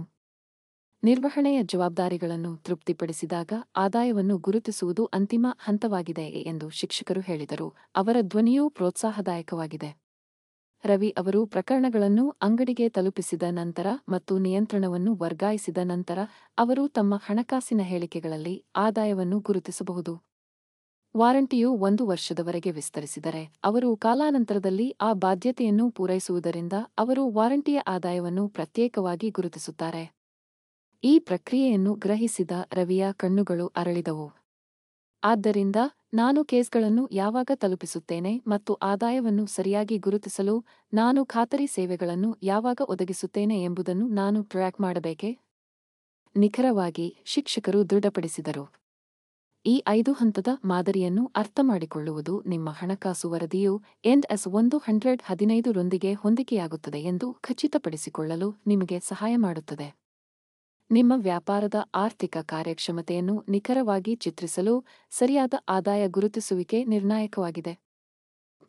A: ನಿರ್ವಹಣೆಯ ಜವಾಬ್ದಾರಿಗಳನ್ನು ತೃಪ್ತಿಪಡಿಸಿದಾಗ ಆದಾಯವನ್ನು ಗುರುತಿಸುವುದು ಅಂತಿಮ ಹಂತವಾಗಿದೆ ಎಂದು ಶಿಕ್ಷಕರು ಹೇಳಿದರು ಅವರ ಧ್ವನಿಯೂ ಪ್ರೋತ್ಸಾಹದಾಯಕವಾಗಿದೆ ರವಿ ಅವರು ಪ್ರಕರಣಗಳನ್ನು ಅಂಗಡಿಗೆ ತಲುಪಿಸಿದ ನಂತರ ಮತ್ತು ನಿಯಂತ್ರಣವನ್ನು ವರ್ಗಾಯಿಸಿದ ನಂತರ ಅವರು ತಮ್ಮ ಹಣಕಾಸಿನ ಹೇಳಿಕೆಗಳಲ್ಲಿ ಆದಾಯವನ್ನು ಗುರುತಿಸಬಹುದು ವಾರಂಟಿಯು ಒಂದು ವರ್ಷದವರೆಗೆ ವಿಸ್ತರಿಸಿದರೆ ಅವರು ಕಾಲಾನಂತರದಲ್ಲಿ ಆ ಬಾಧ್ಯತೆಯನ್ನು ಪೂರೈಸುವುದರಿಂದ ಅವರು ವಾರಂಟಿಯ ಆದಾಯವನ್ನು ಪ್ರತ್ಯೇಕವಾಗಿ ಗುರುತಿಸುತ್ತಾರೆ ಈ ಪ್ರಕ್ರಿಯೆಯನ್ನು ಗ್ರಹಿಸಿದ ರವಿಯ ಕಣ್ಣುಗಳು ಅರಳಿದವು ಆದ್ದರಿಂದ ನಾನು ಕೇಸ್ಗಳನ್ನು ಯಾವಾಗ ತಲುಪಿಸುತ್ತೇನೆ ಮತ್ತು ಆದಾಯವನ್ನು ಸರಿಯಾಗಿ ಗುರುತಿಸಲು ನಾನು ಖಾತರಿ ಸೇವೆಗಳನ್ನು ಯಾವಾಗ ಒದಗಿಸುತ್ತೇನೆ ಎಂಬುದನ್ನು ನಾನು ಟ್ರ್ಯಾಕ್ ಮಾಡಬೇಕೆ ನಿಖರವಾಗಿ ಶಿಕ್ಷಕರು ದೃಢಪಡಿಸಿದರು ಈ ಐದು ಹಂತದ ಮಾದರಿಯನ್ನು ಅರ್ಥಮಾಡಿಕೊಳ್ಳುವುದು ನಿಮ್ಮ ಹಣಕಾಸು ವರದಿಯು ಎನ್ಎಸ್ ಒಂದು ಹಂಡ್ರೆಡ್ ಹದಿನೈದರೊಂದಿಗೆ ಹೊಂದಿಕೆಯಾಗುತ್ತದೆ ಎಂದು ಖಚಿತಪಡಿಸಿಕೊಳ್ಳಲು ನಿಮಗೆ ಸಹಾಯ ಮಾಡುತ್ತದೆ ನಿಮ್ಮ ವ್ಯಾಪಾರದ ಆರ್ಥಿಕ ಕಾರ್ಯಕ್ಷಮತೆಯನ್ನು ನಿಖರವಾಗಿ ಚಿತ್ರಿಸಲು ಸರಿಯಾದ ಆದಾಯ ಗುರುತಿಸುವಿಕೆ ನಿರ್ಣಾಯಕವಾಗಿದೆ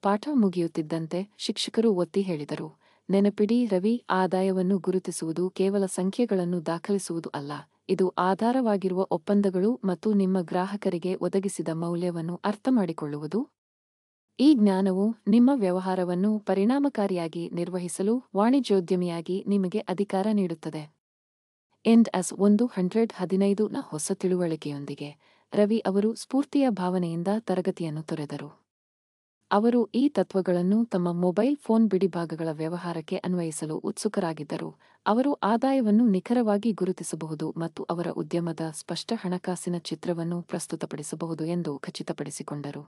A: ಪಾಠ ಮುಗಿಯುತ್ತಿದ್ದಂತೆ ಶಿಕ್ಷಕರು ಒತ್ತಿ ಹೇಳಿದರು ನೆನಪಿಡಿ ರವಿ ಆದಾಯವನ್ನು ಗುರುತಿಸುವುದು ಕೇವಲ ಸಂಖ್ಯೆಗಳನ್ನು ದಾಖಲಿಸುವುದು ಅಲ್ಲ ಇದು ಆಧಾರವಾಗಿರುವ ಒಪ್ಪಂದಗಳು ಮತ್ತು ನಿಮ್ಮ ಗ್ರಾಹಕರಿಗೆ ಒದಗಿಸಿದ ಮೌಲ್ಯವನ್ನು ಅರ್ಥಮಾಡಿಕೊಳ್ಳುವುದು ಈ ಜ್ಞಾನವು ನಿಮ್ಮ ವ್ಯವಹಾರವನ್ನು ಪರಿಣಾಮಕಾರಿಯಾಗಿ ನಿರ್ವಹಿಸಲು ವಾಣಿಜ್ಯೋದ್ಯಮಿಯಾಗಿ ನಿಮಗೆ ಅಧಿಕಾರ ನೀಡುತ್ತದೆ ಎಂಡ್ ಅಸ್ ಒಂದು ಹಂಡ್ರೆಡ್ ಹದಿನೈದು ನ ಹೊಸ ತಿಳುವಳಿಕೆಯೊಂದಿಗೆ ರವಿ ಅವರು ಸ್ಫೂರ್ತಿಯ ಭಾವನೆಯಿಂದ ತರಗತಿಯನ್ನು ತೊರೆದರು ಅವರು ಈ ತತ್ವಗಳನ್ನು ತಮ್ಮ ಮೊಬೈಲ್ ಫೋನ್ ಬಿಡಿಭಾಗಗಳ ವ್ಯವಹಾರಕ್ಕೆ ಅನ್ವಯಿಸಲು ಉತ್ಸುಕರಾಗಿದ್ದರು ಅವರು ಆದಾಯವನ್ನು ನಿಖರವಾಗಿ ಗುರುತಿಸಬಹುದು ಮತ್ತು ಅವರ ಉದ್ಯಮದ ಸ್ಪಷ್ಟ ಹಣಕಾಸಿನ ಚಿತ್ರವನ್ನು ಪ್ರಸ್ತುತಪಡಿಸಬಹುದು ಎಂದು ಖಚಿತಪಡಿಸಿಕೊಂಡರು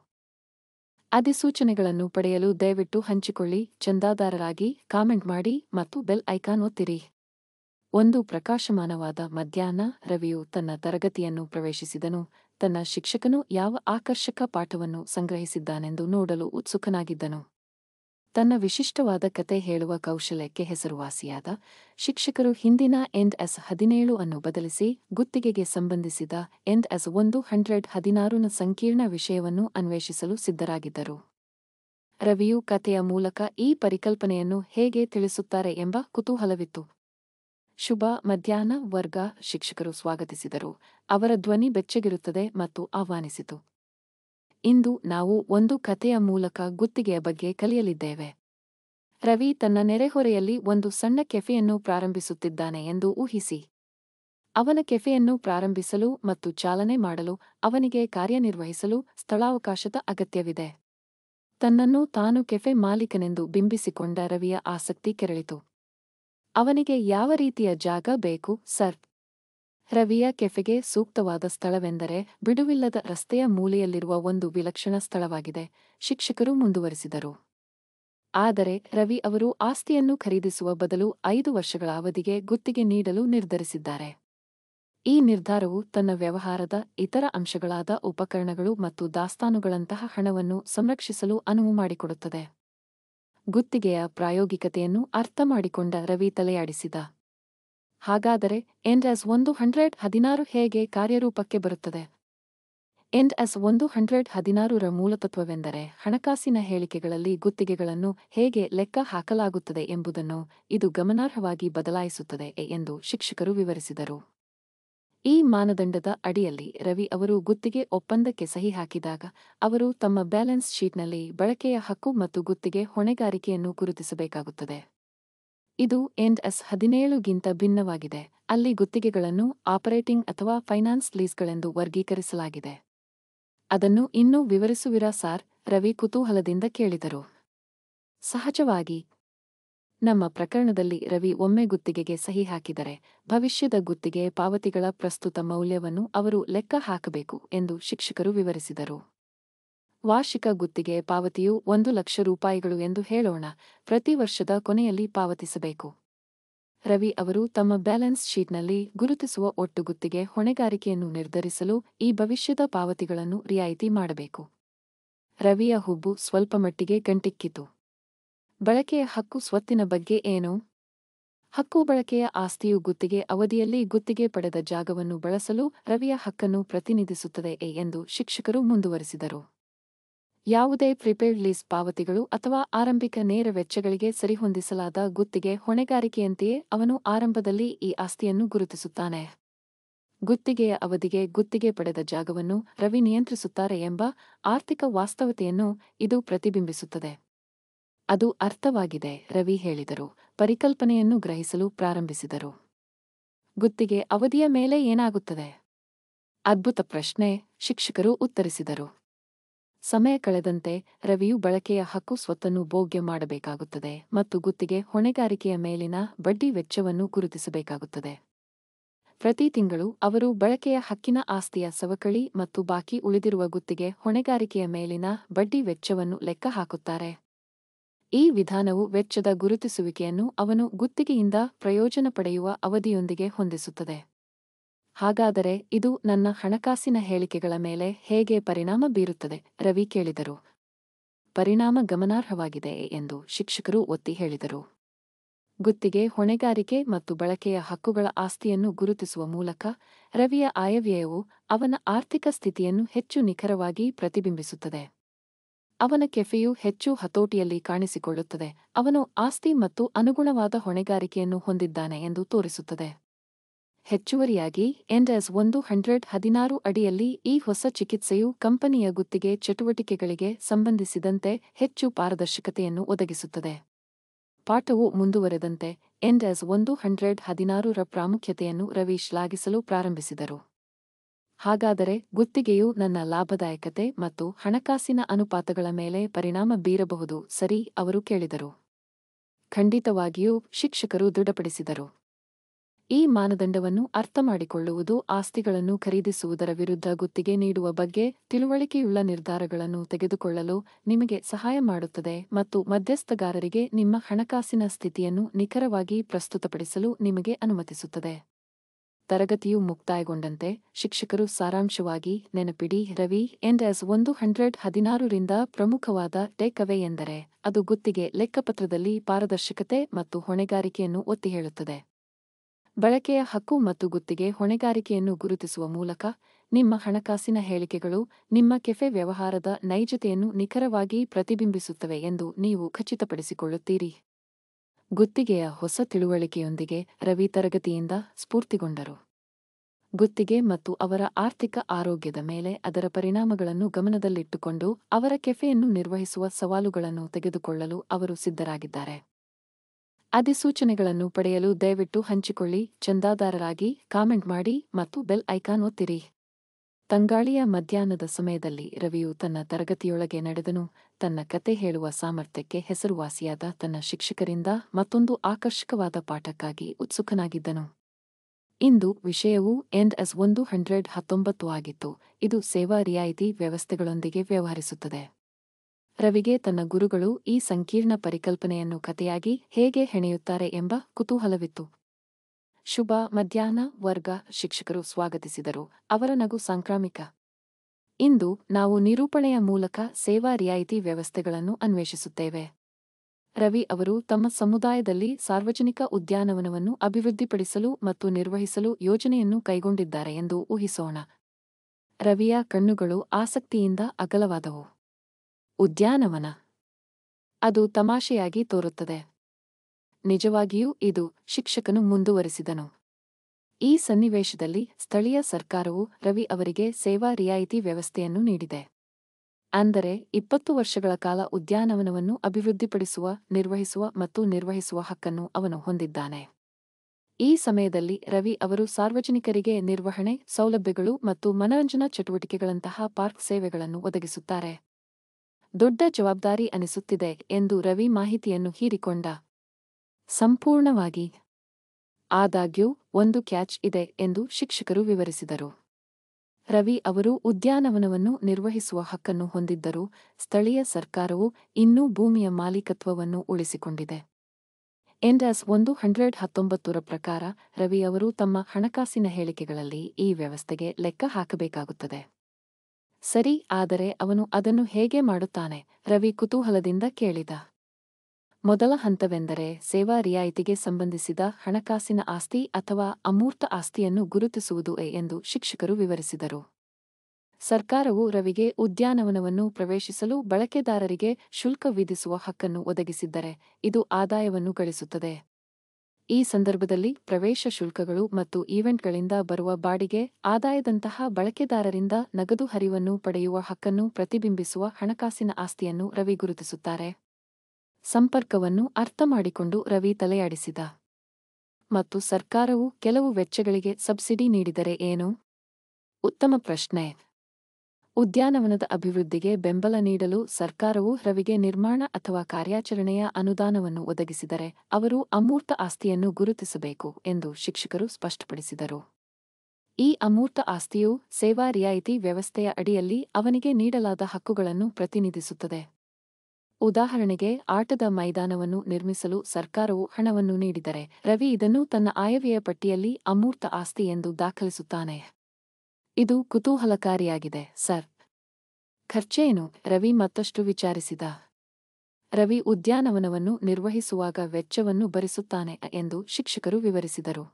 A: ಅಧಿಸೂಚನೆಗಳನ್ನು ಪಡೆಯಲು ದಯವಿಟ್ಟು ಹಂಚಿಕೊಳ್ಳಿ ಚಂದಾದಾರರಾಗಿ ಕಾಮೆಂಟ್ ಮಾಡಿ ಮತ್ತು ಬೆಲ್ ಐಕಾನ್ ಒತ್ತಿರಿ ಒಂದು ಪ್ರಕಾಶಮಾನವಾದ ಮಧ್ಯಾಹ್ನ ರವಿಯು ತನ್ನ ತರಗತಿಯನ್ನು ಪ್ರವೇಶಿಸಿದನು ತನ್ನ ಶಿಕ್ಷಕನು ಯಾವ ಆಕರ್ಷಕ ಪಾಠವನ್ನು ಸಂಗ್ರಹಿಸಿದ್ದಾನೆಂದು ನೋಡಲು ಉತ್ಸುಕನಾಗಿದ್ದನು ತನ್ನ ವಿಶಿಷ್ಟವಾದ ಕತೆ ಹೇಳುವ ಕೌಶಲ್ಯಕ್ಕೆ ಹೆಸರುವಾಸಿಯಾದ ಶಿಕ್ಷಕರು ಹಿಂದಿನ ಎಂಡ್ ಎಸ್ ಹದಿನೇಳು ಅನ್ನು ಬದಲಿಸಿ ಗುತ್ತಿಗೆಗೆ ಸಂಬಂಧಿಸಿದ ಎಂಡ್ ಎಸ್ ಒಂದು ಹಂಡ್ರೆಡ್ ಹದಿನಾರುನ ಸಂಕೀರ್ಣ ವಿಷಯವನ್ನು ಅನ್ವೇಷಿಸಲು ಸಿದ್ಧರಾಗಿದ್ದರು ರವಿಯು ಕಥೆಯ ಮೂಲಕ ಈ ಪರಿಕಲ್ಪನೆಯನ್ನು ಹೇಗೆ ತಿಳಿಸುತ್ತಾರೆ ಎಂಬ ಕುತೂಹಲವಿತ್ತು ಶುಭ ಮಧ್ಯಾಹ್ನ ವರ್ಗ ಶಿಕ್ಷಕರು ಸ್ವಾಗತಿಸಿದರು ಅವರ ಧ್ವನಿ ಬೆಚ್ಚಗಿರುತ್ತದೆ ಮತ್ತು ಆಹ್ವಾನಿಸಿತು ಇಂದು ನಾವು ಒಂದು ಕಥೆಯ ಮೂಲಕ ಗುತ್ತಿಗೆಯ ಬಗ್ಗೆ ಕಲಿಯಲಿದ್ದೇವೆ ರವಿ ತನ್ನ ನೆರೆಹೊರೆಯಲ್ಲಿ ಒಂದು ಸಣ್ಣ ಕೆಫೆಯನ್ನು ಪ್ರಾರಂಭಿಸುತ್ತಿದ್ದಾನೆ ಎಂದು ಊಹಿಸಿ ಅವನ ಕೆಫೆಯನ್ನು ಪ್ರಾರಂಭಿಸಲು ಮತ್ತು ಚಾಲನೆ ಮಾಡಲು ಅವನಿಗೆ ಕಾರ್ಯನಿರ್ವಹಿಸಲು ಸ್ಥಳಾವಕಾಶದ ಅಗತ್ಯವಿದೆ ತನ್ನನ್ನು ತಾನು ಕೆಫೆ ಮಾಲೀಕನೆಂದು ಬಿಂಬಿಸಿಕೊಂಡ ರವಿಯ ಆಸಕ್ತಿ ಕೆರಳಿತು ಅವನಿಗೆ ಯಾವ ರೀತಿಯ ಜಾಗ ಬೇಕು ಸರ್ ರವಿಯ ಕೆಫೆಗೆ ಸೂಕ್ತವಾದ ಸ್ಥಳವೆಂದರೆ ಬಿಡುವಿಲ್ಲದ ರಸ್ತೆಯ ಮೂಲೆಯಲ್ಲಿರುವ ಒಂದು ವಿಲಕ್ಷಣ ಸ್ಥಳವಾಗಿದೆ ಶಿಕ್ಷಕರು ಮುಂದುವರಿಸಿದರು ಆದರೆ ರವಿ ಅವರು ಆಸ್ತಿಯನ್ನು ಖರೀದಿಸುವ ಬದಲು ಐದು ವರ್ಷಗಳ ಅವಧಿಗೆ ಗುತ್ತಿಗೆ ನೀಡಲು ನಿರ್ಧರಿಸಿದ್ದಾರೆ ಈ ನಿರ್ಧಾರವು ತನ್ನ ವ್ಯವಹಾರದ ಇತರ ಅಂಶಗಳಾದ ಉಪಕರಣಗಳು ಮತ್ತು ದಾಸ್ತಾನುಗಳಂತಹ ಹಣವನ್ನು ಸಂರಕ್ಷಿಸಲು ಅನುವು ಮಾಡಿಕೊಡುತ್ತದೆ ಗುತ್ತಿಗೆಯ ಪ್ರಾಯೋಗಿಕತೆಯನ್ನು ಅರ್ಥಮಾಡಿಕೊಂಡ ರವಿ ತಲೆಯಾಡಿಸಿದ ಹಾಗಾದರೆ ಎಂಡ್ ಎಸ್ ಒಂದು ಹಂಡ್ರೆಡ್ ಹದಿನಾರು ಹೇಗೆ ಕಾರ್ಯರೂಪಕ್ಕೆ ಬರುತ್ತದೆ ಎಂಡ್ ಎಸ್ ಒಂದು ಹಂಡ್ರೆಡ್ ಹದಿನಾರರ ಮೂಲತತ್ವವೆಂದರೆ ಹಣಕಾಸಿನ ಹೇಳಿಕೆಗಳಲ್ಲಿ ಗುತ್ತಿಗೆಗಳನ್ನು ಹೇಗೆ ಲೆಕ್ಕ ಹಾಕಲಾಗುತ್ತದೆ ಎಂಬುದನ್ನು ಇದು ಗಮನಾರ್ಹವಾಗಿ ಬದಲಾಯಿಸುತ್ತದೆ ಎಂದು ಶಿಕ್ಷಕರು ವಿವರಿಸಿದರು ಈ ಮಾನದಂಡದ ಅಡಿಯಲ್ಲಿ ರವಿ ಅವರು ಗುತ್ತಿಗೆ ಒಪ್ಪಂದಕ್ಕೆ ಸಹಿ ಹಾಕಿದಾಗ ಅವರು ತಮ್ಮ ಬ್ಯಾಲೆನ್ಸ್ ಶೀಟ್ನಲ್ಲಿ ಬಳಕೆಯ ಹಕ್ಕು ಮತ್ತು ಗುತ್ತಿಗೆ ಹೊಣೆಗಾರಿಕೆಯನ್ನು ಗುರುತಿಸಬೇಕಾಗುತ್ತದೆ ಇದು ಎಂಡ್ ಎಸ್ ಹದಿನೇಳುಗಿಂತ ಭಿನ್ನವಾಗಿದೆ ಅಲ್ಲಿ ಗುತ್ತಿಗೆಗಳನ್ನು ಆಪರೇಟಿಂಗ್ ಅಥವಾ ಫೈನಾನ್ಸ್ ಲೀಸ್ಗಳೆಂದು ವರ್ಗೀಕರಿಸಲಾಗಿದೆ ಅದನ್ನು ಇನ್ನೂ ವಿವರಿಸುವಿರಾ ಸಾರ್ ರವಿ ಕುತೂಹಲದಿಂದ ಕೇಳಿದರು ಸಹಜವಾಗಿ ನಮ್ಮ ಪ್ರಕರಣದಲ್ಲಿ ರವಿ ಒಮ್ಮೆ ಗುತ್ತಿಗೆಗೆ ಸಹಿ ಹಾಕಿದರೆ ಭವಿಷ್ಯದ ಗುತ್ತಿಗೆ ಪಾವತಿಗಳ ಪ್ರಸ್ತುತ ಮೌಲ್ಯವನ್ನು ಅವರು ಲೆಕ್ಕ ಹಾಕಬೇಕು ಎಂದು ಶಿಕ್ಷಕರು ವಿವರಿಸಿದರು ವಾರ್ಷಿಕ ಗುತ್ತಿಗೆ ಪಾವತಿಯು ಒಂದು ಲಕ್ಷ ರೂಪಾಯಿಗಳು ಎಂದು ಹೇಳೋಣ ಪ್ರತಿ ವರ್ಷದ ಕೊನೆಯಲ್ಲಿ ಪಾವತಿಸಬೇಕು ರವಿ ಅವರು ತಮ್ಮ ಬ್ಯಾಲೆನ್ಸ್ ಶೀಟ್ನಲ್ಲಿ ಗುರುತಿಸುವ ಒಟ್ಟು ಗುತ್ತಿಗೆ ಹೊಣೆಗಾರಿಕೆಯನ್ನು ನಿರ್ಧರಿಸಲು ಈ ಭವಿಷ್ಯದ ಪಾವತಿಗಳನ್ನು ರಿಯಾಯಿತಿ ಮಾಡಬೇಕು ರವಿಯ ಹುಬ್ಬು ಸ್ವಲ್ಪ ಮಟ್ಟಿಗೆ ಗಂಟಿಕ್ಕಿತು ಬಳಕೆಯ ಹಕ್ಕು ಸ್ವತ್ತಿನ ಬಗ್ಗೆ ಏನು ಹಕ್ಕು ಬಳಕೆಯ ಆಸ್ತಿಯು ಗುತ್ತಿಗೆ ಅವಧಿಯಲ್ಲಿ ಗುತ್ತಿಗೆ ಪಡೆದ ಜಾಗವನ್ನು ಬಳಸಲು ರವಿಯ ಹಕ್ಕನ್ನು ಪ್ರತಿನಿಧಿಸುತ್ತದೆ ಎಂದು ಶಿಕ್ಷಕರು ಮುಂದುವರೆಸಿದರು ಯಾವುದೇ ಪ್ರಿಪೇರ್ಡ್ ಲೀಸ್ ಪಾವತಿಗಳು ಅಥವಾ ಆರಂಭಿಕ ನೇರ ವೆಚ್ಚಗಳಿಗೆ ಸರಿಹೊಂದಿಸಲಾದ ಗುತ್ತಿಗೆ ಹೊಣೆಗಾರಿಕೆಯಂತೆಯೇ ಅವನು ಆರಂಭದಲ್ಲಿ ಈ ಆಸ್ತಿಯನ್ನು ಗುರುತಿಸುತ್ತಾನೆ ಗುತ್ತಿಗೆಯ ಅವಧಿಗೆ ಗುತ್ತಿಗೆ ಪಡೆದ ಜಾಗವನ್ನು ರವಿ ನಿಯಂತ್ರಿಸುತ್ತಾರೆ ಎಂಬ ಆರ್ಥಿಕ ವಾಸ್ತವತೆಯನ್ನು ಇದು ಪ್ರತಿಬಿಂಬಿಸುತ್ತದೆ ಅದು ಅರ್ಥವಾಗಿದೆ ರವಿ ಹೇಳಿದರು ಪರಿಕಲ್ಪನೆಯನ್ನು ಗ್ರಹಿಸಲು ಪ್ರಾರಂಭಿಸಿದರು ಗುತ್ತಿಗೆ ಅವಧಿಯ ಮೇಲೆ ಏನಾಗುತ್ತದೆ ಅದ್ಭುತ ಪ್ರಶ್ನೆ ಶಿಕ್ಷಕರು ಉತ್ತರಿಸಿದರು ಸಮಯ ಕಳೆದಂತೆ ರವಿಯು ಬಳಕೆಯ ಹಕ್ಕು ಸ್ವತ್ತನ್ನು ಭೋಗ್ಯ ಮಾಡಬೇಕಾಗುತ್ತದೆ ಮತ್ತು ಗುತ್ತಿಗೆ ಹೊಣೆಗಾರಿಕೆಯ ಮೇಲಿನ ಬಡ್ಡಿ ವೆಚ್ಚವನ್ನು ಗುರುತಿಸಬೇಕಾಗುತ್ತದೆ ಪ್ರತಿ ತಿಂಗಳು ಅವರು ಬಳಕೆಯ ಹಕ್ಕಿನ ಆಸ್ತಿಯ ಸವಕಳಿ ಮತ್ತು ಬಾಕಿ ಉಳಿದಿರುವ ಗುತ್ತಿಗೆ ಹೊಣೆಗಾರಿಕೆಯ ಮೇಲಿನ ಬಡ್ಡಿ ವೆಚ್ಚವನ್ನು ಲೆಕ್ಕ ಹಾಕುತ್ತಾರೆ ಈ ವಿಧಾನವು ವೆಚ್ಚದ ಗುರುತಿಸುವಿಕೆಯನ್ನು ಅವನು ಗುತ್ತಿಗೆಯಿಂದ ಪ್ರಯೋಜನ ಪಡೆಯುವ ಅವಧಿಯೊಂದಿಗೆ ಹೊಂದಿಸುತ್ತದೆ ಹಾಗಾದರೆ ಇದು ನನ್ನ ಹಣಕಾಸಿನ ಹೇಳಿಕೆಗಳ ಮೇಲೆ ಹೇಗೆ ಪರಿಣಾಮ ಬೀರುತ್ತದೆ ರವಿ ಕೇಳಿದರು ಪರಿಣಾಮ ಗಮನಾರ್ಹವಾಗಿದೆ ಎಂದು ಶಿಕ್ಷಕರು ಒತ್ತಿ ಹೇಳಿದರು ಗುತ್ತಿಗೆ ಹೊಣೆಗಾರಿಕೆ ಮತ್ತು ಬಳಕೆಯ ಹಕ್ಕುಗಳ ಆಸ್ತಿಯನ್ನು ಗುರುತಿಸುವ ಮೂಲಕ ರವಿಯ ಆಯವ್ಯಯವು ಅವನ ಆರ್ಥಿಕ ಸ್ಥಿತಿಯನ್ನು ಹೆಚ್ಚು ನಿಖರವಾಗಿ ಪ್ರತಿಬಿಂಬಿಸುತ್ತದೆ ಅವನ ಕೆಫೆಯು ಹೆಚ್ಚು ಹತೋಟಿಯಲ್ಲಿ ಕಾಣಿಸಿಕೊಳ್ಳುತ್ತದೆ ಅವನು ಆಸ್ತಿ ಮತ್ತು ಅನುಗುಣವಾದ ಹೊಣೆಗಾರಿಕೆಯನ್ನು ಹೊಂದಿದ್ದಾನೆ ಎಂದು ತೋರಿಸುತ್ತದೆ ಹೆಚ್ಚುವರಿಯಾಗಿ ಎಂಡಸ್ ಒಂದು ಹಂಡ್ರೆಡ್ ಹದಿನಾರು ಅಡಿಯಲ್ಲಿ ಈ ಹೊಸ ಚಿಕಿತ್ಸೆಯು ಕಂಪನಿಯ ಗುತ್ತಿಗೆ ಚಟುವಟಿಕೆಗಳಿಗೆ ಸಂಬಂಧಿಸಿದಂತೆ ಹೆಚ್ಚು ಪಾರದರ್ಶಕತೆಯನ್ನು ಒದಗಿಸುತ್ತದೆ ಪಾಠವು ಮುಂದುವರೆದಂತೆ ಎಂಡಸ್ ಒಂದು ಹಂಡ್ರೆಡ್ ರ ಪ್ರಾಮುಖ್ಯತೆಯನ್ನು ರವಿ ಶ್ಲಾಘಿಸಲು ಪ್ರಾರಂಭಿಸಿದರು ಹಾಗಾದರೆ ಗುತ್ತಿಗೆಯು ನನ್ನ ಲಾಭದಾಯಕತೆ ಮತ್ತು ಹಣಕಾಸಿನ ಅನುಪಾತಗಳ ಮೇಲೆ ಪರಿಣಾಮ ಬೀರಬಹುದು ಸರಿ ಅವರು ಕೇಳಿದರು ಖಂಡಿತವಾಗಿಯೂ ಶಿಕ್ಷಕರು ದೃಢಪಡಿಸಿದರು ಈ ಮಾನದಂಡವನ್ನು ಅರ್ಥಮಾಡಿಕೊಳ್ಳುವುದು ಆಸ್ತಿಗಳನ್ನು ಖರೀದಿಸುವುದರ ವಿರುದ್ಧ ಗುತ್ತಿಗೆ ನೀಡುವ ಬಗ್ಗೆ ತಿಳುವಳಿಕೆಯುಳ್ಳ ನಿರ್ಧಾರಗಳನ್ನು ತೆಗೆದುಕೊಳ್ಳಲು ನಿಮಗೆ ಸಹಾಯ ಮಾಡುತ್ತದೆ ಮತ್ತು ಮಧ್ಯಸ್ಥಗಾರರಿಗೆ ನಿಮ್ಮ ಹಣಕಾಸಿನ ಸ್ಥಿತಿಯನ್ನು ನಿಖರವಾಗಿ ಪ್ರಸ್ತುತಪಡಿಸಲು ನಿಮಗೆ ಅನುಮತಿಸುತ್ತದೆ ತರಗತಿಯು ಮುಕ್ತಾಯಗೊಂಡಂತೆ ಶಿಕ್ಷಕರು ಸಾರಾಂಶವಾಗಿ ನೆನಪಿಡಿ ರವಿ ಎಂಡ್ ಎಸ್ ಒಂದು ಹಂಡ್ರೆಡ್ ಹದಿನಾರರಿಂದ ಪ್ರಮುಖವಾದ ಅವೇ ಎಂದರೆ ಅದು ಗುತ್ತಿಗೆ ಲೆಕ್ಕಪತ್ರದಲ್ಲಿ ಪಾರದರ್ಶಕತೆ ಮತ್ತು ಹೊಣೆಗಾರಿಕೆಯನ್ನು ಒತ್ತಿ ಹೇಳುತ್ತದೆ ಬಳಕೆಯ ಹಕ್ಕು ಮತ್ತು ಗುತ್ತಿಗೆ ಹೊಣೆಗಾರಿಕೆಯನ್ನು ಗುರುತಿಸುವ ಮೂಲಕ ನಿಮ್ಮ ಹಣಕಾಸಿನ ಹೇಳಿಕೆಗಳು ನಿಮ್ಮ ಕೆಫೆ ವ್ಯವಹಾರದ ನೈಜತೆಯನ್ನು ನಿಖರವಾಗಿ ಪ್ರತಿಬಿಂಬಿಸುತ್ತವೆ ಎಂದು ನೀವು ಖಚಿತಪಡಿಸಿಕೊಳ್ಳುತ್ತೀರಿ ಗುತ್ತಿಗೆಯ ಹೊಸ ತಿಳುವಳಿಕೆಯೊಂದಿಗೆ ರವಿ ತರಗತಿಯಿಂದ ಸ್ಫೂರ್ತಿಗೊಂಡರು ಗುತ್ತಿಗೆ ಮತ್ತು ಅವರ ಆರ್ಥಿಕ ಆರೋಗ್ಯದ ಮೇಲೆ ಅದರ ಪರಿಣಾಮಗಳನ್ನು ಗಮನದಲ್ಲಿಟ್ಟುಕೊಂಡು ಅವರ ಕೆಫೆಯನ್ನು ನಿರ್ವಹಿಸುವ ಸವಾಲುಗಳನ್ನು ತೆಗೆದುಕೊಳ್ಳಲು ಅವರು ಸಿದ್ಧರಾಗಿದ್ದಾರೆ ಅಧಿಸೂಚನೆಗಳನ್ನು ಪಡೆಯಲು ದಯವಿಟ್ಟು ಹಂಚಿಕೊಳ್ಳಿ ಚಂದಾದಾರರಾಗಿ ಕಾಮೆಂಟ್ ಮಾಡಿ ಮತ್ತು ಬೆಲ್ ಐಕಾನ್ ಒತ್ತಿರಿ ತಂಗಾಳಿಯ ಮಧ್ಯಾಹ್ನದ ಸಮಯದಲ್ಲಿ ರವಿಯು ತನ್ನ ತರಗತಿಯೊಳಗೆ ನಡೆದನು ತನ್ನ ಕತೆ ಹೇಳುವ ಸಾಮರ್ಥ್ಯಕ್ಕೆ ಹೆಸರುವಾಸಿಯಾದ ತನ್ನ ಶಿಕ್ಷಕರಿಂದ ಮತ್ತೊಂದು ಆಕರ್ಷಕವಾದ ಪಾಠಕ್ಕಾಗಿ ಉತ್ಸುಕನಾಗಿದ್ದನು ಇಂದು ವಿಷಯವು ಎಂಡ್ ಎಸ್ ಒಂದು ಹಂಡ್ರೆಡ್ ಹತ್ತೊಂಬತ್ತು ಆಗಿತ್ತು ಇದು ಸೇವಾ ರಿಯಾಯಿತಿ ವ್ಯವಸ್ಥೆಗಳೊಂದಿಗೆ ವ್ಯವಹರಿಸುತ್ತದೆ ರವಿಗೆ ತನ್ನ ಗುರುಗಳು ಈ ಸಂಕೀರ್ಣ ಪರಿಕಲ್ಪನೆಯನ್ನು ಕಥೆಯಾಗಿ ಹೇಗೆ ಹೆಣೆಯುತ್ತಾರೆ ಎಂಬ ಕುತೂಹಲವಿತ್ತು ಶುಭ ಮಧ್ಯಾಹ್ನ ವರ್ಗ ಶಿಕ್ಷಕರು ಸ್ವಾಗತಿಸಿದರು ಅವರ ನಗು ಸಾಂಕ್ರಾಮಿಕ ಇಂದು ನಾವು ನಿರೂಪಣೆಯ ಮೂಲಕ ಸೇವಾ ರಿಯಾಯಿತಿ ವ್ಯವಸ್ಥೆಗಳನ್ನು ಅನ್ವೇಷಿಸುತ್ತೇವೆ ರವಿ ಅವರು ತಮ್ಮ ಸಮುದಾಯದಲ್ಲಿ ಸಾರ್ವಜನಿಕ ಉದ್ಯಾನವನವನ್ನು ಅಭಿವೃದ್ಧಿಪಡಿಸಲು ಮತ್ತು ನಿರ್ವಹಿಸಲು ಯೋಜನೆಯನ್ನು ಕೈಗೊಂಡಿದ್ದಾರೆ ಎಂದು ಊಹಿಸೋಣ ರವಿಯ ಕಣ್ಣುಗಳು ಆಸಕ್ತಿಯಿಂದ ಅಗಲವಾದವು ಉದ್ಯಾನವನ ಅದು ತಮಾಷೆಯಾಗಿ ತೋರುತ್ತದೆ ನಿಜವಾಗಿಯೂ ಇದು ಶಿಕ್ಷಕನು ಮುಂದುವರೆಸಿದನು ಈ ಸನ್ನಿವೇಶದಲ್ಲಿ ಸ್ಥಳೀಯ ಸರ್ಕಾರವು ರವಿ ಅವರಿಗೆ ಸೇವಾ ರಿಯಾಯಿತಿ ವ್ಯವಸ್ಥೆಯನ್ನು ನೀಡಿದೆ ಅಂದರೆ ಇಪ್ಪತ್ತು ವರ್ಷಗಳ ಕಾಲ ಉದ್ಯಾನವನವನ್ನು ಅಭಿವೃದ್ಧಿಪಡಿಸುವ ನಿರ್ವಹಿಸುವ ಮತ್ತು ನಿರ್ವಹಿಸುವ ಹಕ್ಕನ್ನು ಅವನು ಹೊಂದಿದ್ದಾನೆ ಈ ಸಮಯದಲ್ಲಿ ರವಿ ಅವರು ಸಾರ್ವಜನಿಕರಿಗೆ ನಿರ್ವಹಣೆ ಸೌಲಭ್ಯಗಳು ಮತ್ತು ಮನರಂಜನಾ ಚಟುವಟಿಕೆಗಳಂತಹ ಪಾರ್ಕ್ ಸೇವೆಗಳನ್ನು ಒದಗಿಸುತ್ತಾರೆ ದೊಡ್ಡ ಜವಾಬ್ದಾರಿ ಅನಿಸುತ್ತಿದೆ ಎಂದು ರವಿ ಮಾಹಿತಿಯನ್ನು ಹೀರಿಕೊಂಡ ಸಂಪೂರ್ಣವಾಗಿ ಆದಾಗ್ಯೂ ಒಂದು ಕ್ಯಾಚ್ ಇದೆ ಎಂದು ಶಿಕ್ಷಕರು ವಿವರಿಸಿದರು ರವಿ ಅವರು ಉದ್ಯಾನವನವನ್ನು ನಿರ್ವಹಿಸುವ ಹಕ್ಕನ್ನು ಹೊಂದಿದ್ದರೂ ಸ್ಥಳೀಯ ಸರ್ಕಾರವು ಇನ್ನೂ ಭೂಮಿಯ ಮಾಲೀಕತ್ವವನ್ನು ಉಳಿಸಿಕೊಂಡಿದೆ ಎಂಡಸ್ ಒಂದು ಹಂಡ್ರೆಡ್ ಹತ್ತೊಂಬತ್ತರ ಪ್ರಕಾರ ರವಿ ಅವರು ತಮ್ಮ ಹಣಕಾಸಿನ ಹೇಳಿಕೆಗಳಲ್ಲಿ ಈ ವ್ಯವಸ್ಥೆಗೆ ಲೆಕ್ಕ ಹಾಕಬೇಕಾಗುತ್ತದೆ ಸರಿ ಆದರೆ ಅವನು ಅದನ್ನು ಹೇಗೆ ಮಾಡುತ್ತಾನೆ ರವಿ ಕುತೂಹಲದಿಂದ ಕೇಳಿದ ಮೊದಲ ಹಂತವೆಂದರೆ ಸೇವಾ ರಿಯಾಯಿತಿಗೆ ಸಂಬಂಧಿಸಿದ ಹಣಕಾಸಿನ ಆಸ್ತಿ ಅಥವಾ ಅಮೂರ್ತ ಆಸ್ತಿಯನ್ನು ಗುರುತಿಸುವುದು ಎಂದು ಶಿಕ್ಷಕರು ವಿವರಿಸಿದರು ಸರ್ಕಾರವು ರವಿಗೆ ಉದ್ಯಾನವನವನ್ನು ಪ್ರವೇಶಿಸಲು ಬಳಕೆದಾರರಿಗೆ ಶುಲ್ಕ ವಿಧಿಸುವ ಹಕ್ಕನ್ನು ಒದಗಿಸಿದ್ದರೆ ಇದು ಆದಾಯವನ್ನು ಗಳಿಸುತ್ತದೆ ಈ ಸಂದರ್ಭದಲ್ಲಿ ಪ್ರವೇಶ ಶುಲ್ಕಗಳು ಮತ್ತು ಈವೆಂಟ್ಗಳಿಂದ ಬರುವ ಬಾಡಿಗೆ ಆದಾಯದಂತಹ ಬಳಕೆದಾರರಿಂದ ನಗದು ಹರಿವನ್ನು ಪಡೆಯುವ ಹಕ್ಕನ್ನು ಪ್ರತಿಬಿಂಬಿಸುವ ಹಣಕಾಸಿನ ಆಸ್ತಿಯನ್ನು ರವಿ ಗುರುತಿಸುತ್ತಾರೆ ಸಂಪರ್ಕವನ್ನು ಅರ್ಥಮಾಡಿಕೊಂಡು ರವಿ ತಲೆಯಾಡಿಸಿದ ಮತ್ತು ಸರ್ಕಾರವು ಕೆಲವು ವೆಚ್ಚಗಳಿಗೆ ಸಬ್ಸಿಡಿ ನೀಡಿದರೆ ಏನು ಉತ್ತಮ ಪ್ರಶ್ನೆ ಉದ್ಯಾನವನದ ಅಭಿವೃದ್ಧಿಗೆ ಬೆಂಬಲ ನೀಡಲು ಸರ್ಕಾರವು ರವಿಗೆ ನಿರ್ಮಾಣ ಅಥವಾ ಕಾರ್ಯಾಚರಣೆಯ ಅನುದಾನವನ್ನು ಒದಗಿಸಿದರೆ ಅವರು ಅಮೂರ್ತ ಆಸ್ತಿಯನ್ನು ಗುರುತಿಸಬೇಕು ಎಂದು ಶಿಕ್ಷಕರು ಸ್ಪಷ್ಟಪಡಿಸಿದರು ಈ ಅಮೂರ್ತ ಆಸ್ತಿಯು ಸೇವಾ ರಿಯಾಯಿತಿ ವ್ಯವಸ್ಥೆಯ ಅಡಿಯಲ್ಲಿ ಅವನಿಗೆ ನೀಡಲಾದ ಹಕ್ಕುಗಳನ್ನು ಪ್ರತಿನಿಧಿಸುತ್ತದೆ ಉದಾಹರಣೆಗೆ ಆಟದ ಮೈದಾನವನ್ನು ನಿರ್ಮಿಸಲು ಸರ್ಕಾರವು ಹಣವನ್ನು ನೀಡಿದರೆ ರವಿ ಇದನ್ನು ತನ್ನ ಆಯವ್ಯಯ ಪಟ್ಟಿಯಲ್ಲಿ ಅಮೂರ್ತ ಆಸ್ತಿ ಎಂದು ದಾಖಲಿಸುತ್ತಾನೆ ಇದು ಕುತೂಹಲಕಾರಿಯಾಗಿದೆ ಸರ್ ಖರ್ಚೇನು ರವಿ ಮತ್ತಷ್ಟು ವಿಚಾರಿಸಿದ ರವಿ ಉದ್ಯಾನವನವನ್ನು ನಿರ್ವಹಿಸುವಾಗ ವೆಚ್ಚವನ್ನು ಭರಿಸುತ್ತಾನೆ ಎಂದು ಶಿಕ್ಷಕರು ವಿವರಿಸಿದರು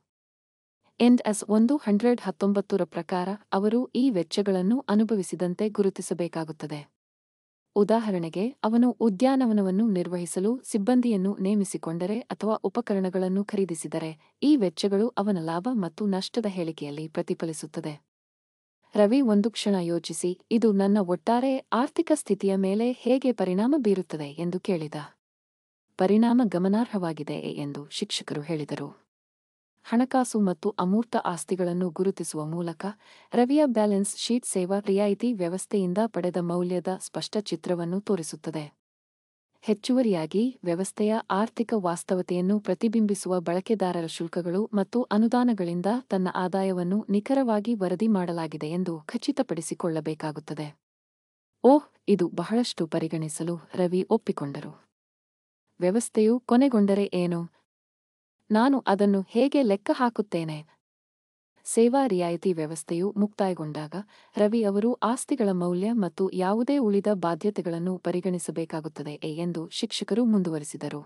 A: ಎನ್ ಎಸ್ ಒಂದು ಹಂಡ್ರೆಡ್ ಹತ್ತೊಂಬತ್ತರ ಪ್ರಕಾರ ಅವರು ಈ ವೆಚ್ಚಗಳನ್ನು ಅನುಭವಿಸಿದಂತೆ ಗುರುತಿಸಬೇಕಾಗುತ್ತದೆ ಉದಾಹರಣೆಗೆ ಅವನು ಉದ್ಯಾನವನವನ್ನು ನಿರ್ವಹಿಸಲು ಸಿಬ್ಬಂದಿಯನ್ನು ನೇಮಿಸಿಕೊಂಡರೆ ಅಥವಾ ಉಪಕರಣಗಳನ್ನು ಖರೀದಿಸಿದರೆ ಈ ವೆಚ್ಚಗಳು ಅವನ ಲಾಭ ಮತ್ತು ನಷ್ಟದ ಹೇಳಿಕೆಯಲ್ಲಿ ಪ್ರತಿಫಲಿಸುತ್ತದೆ ರವಿ ಒಂದು ಕ್ಷಣ ಯೋಚಿಸಿ ಇದು ನನ್ನ ಒಟ್ಟಾರೆ ಆರ್ಥಿಕ ಸ್ಥಿತಿಯ ಮೇಲೆ ಹೇಗೆ ಪರಿಣಾಮ ಬೀರುತ್ತದೆ ಎಂದು ಕೇಳಿದ ಪರಿಣಾಮ ಗಮನಾರ್ಹವಾಗಿದೆ ಎಂದು ಶಿಕ್ಷಕರು ಹೇಳಿದರು ಹಣಕಾಸು ಮತ್ತು ಅಮೂರ್ತ ಆಸ್ತಿಗಳನ್ನು ಗುರುತಿಸುವ ಮೂಲಕ ರವಿಯ ಬ್ಯಾಲೆನ್ಸ್ ಶೀಟ್ ಸೇವಾ ರಿಯಾಯಿತಿ ವ್ಯವಸ್ಥೆಯಿಂದ ಪಡೆದ ಮೌಲ್ಯದ ಸ್ಪಷ್ಟ ಚಿತ್ರವನ್ನು ತೋರಿಸುತ್ತದೆ ಹೆಚ್ಚುವರಿಯಾಗಿ ವ್ಯವಸ್ಥೆಯ ಆರ್ಥಿಕ ವಾಸ್ತವತೆಯನ್ನು ಪ್ರತಿಬಿಂಬಿಸುವ ಬಳಕೆದಾರರ ಶುಲ್ಕಗಳು ಮತ್ತು ಅನುದಾನಗಳಿಂದ ತನ್ನ ಆದಾಯವನ್ನು ನಿಖರವಾಗಿ ವರದಿ ಮಾಡಲಾಗಿದೆ ಎಂದು ಖಚಿತಪಡಿಸಿಕೊಳ್ಳಬೇಕಾಗುತ್ತದೆ ಓಹ್ ಇದು ಬಹಳಷ್ಟು ಪರಿಗಣಿಸಲು ರವಿ ಒಪ್ಪಿಕೊಂಡರು ವ್ಯವಸ್ಥೆಯು ಕೊನೆಗೊಂಡರೆ ಏನು ನಾನು ಅದನ್ನು ಹೇಗೆ ಲೆಕ್ಕ ಹಾಕುತ್ತೇನೆ ಸೇವಾ ರಿಯಾಯಿತಿ ವ್ಯವಸ್ಥೆಯು ಮುಕ್ತಾಯಗೊಂಡಾಗ ರವಿ ಅವರು ಆಸ್ತಿಗಳ ಮೌಲ್ಯ ಮತ್ತು ಯಾವುದೇ ಉಳಿದ ಬಾಧ್ಯತೆಗಳನ್ನು ಪರಿಗಣಿಸಬೇಕಾಗುತ್ತದೆ ಎಂದು ಶಿಕ್ಷಕರು ಮುಂದುವರಿಸಿದರು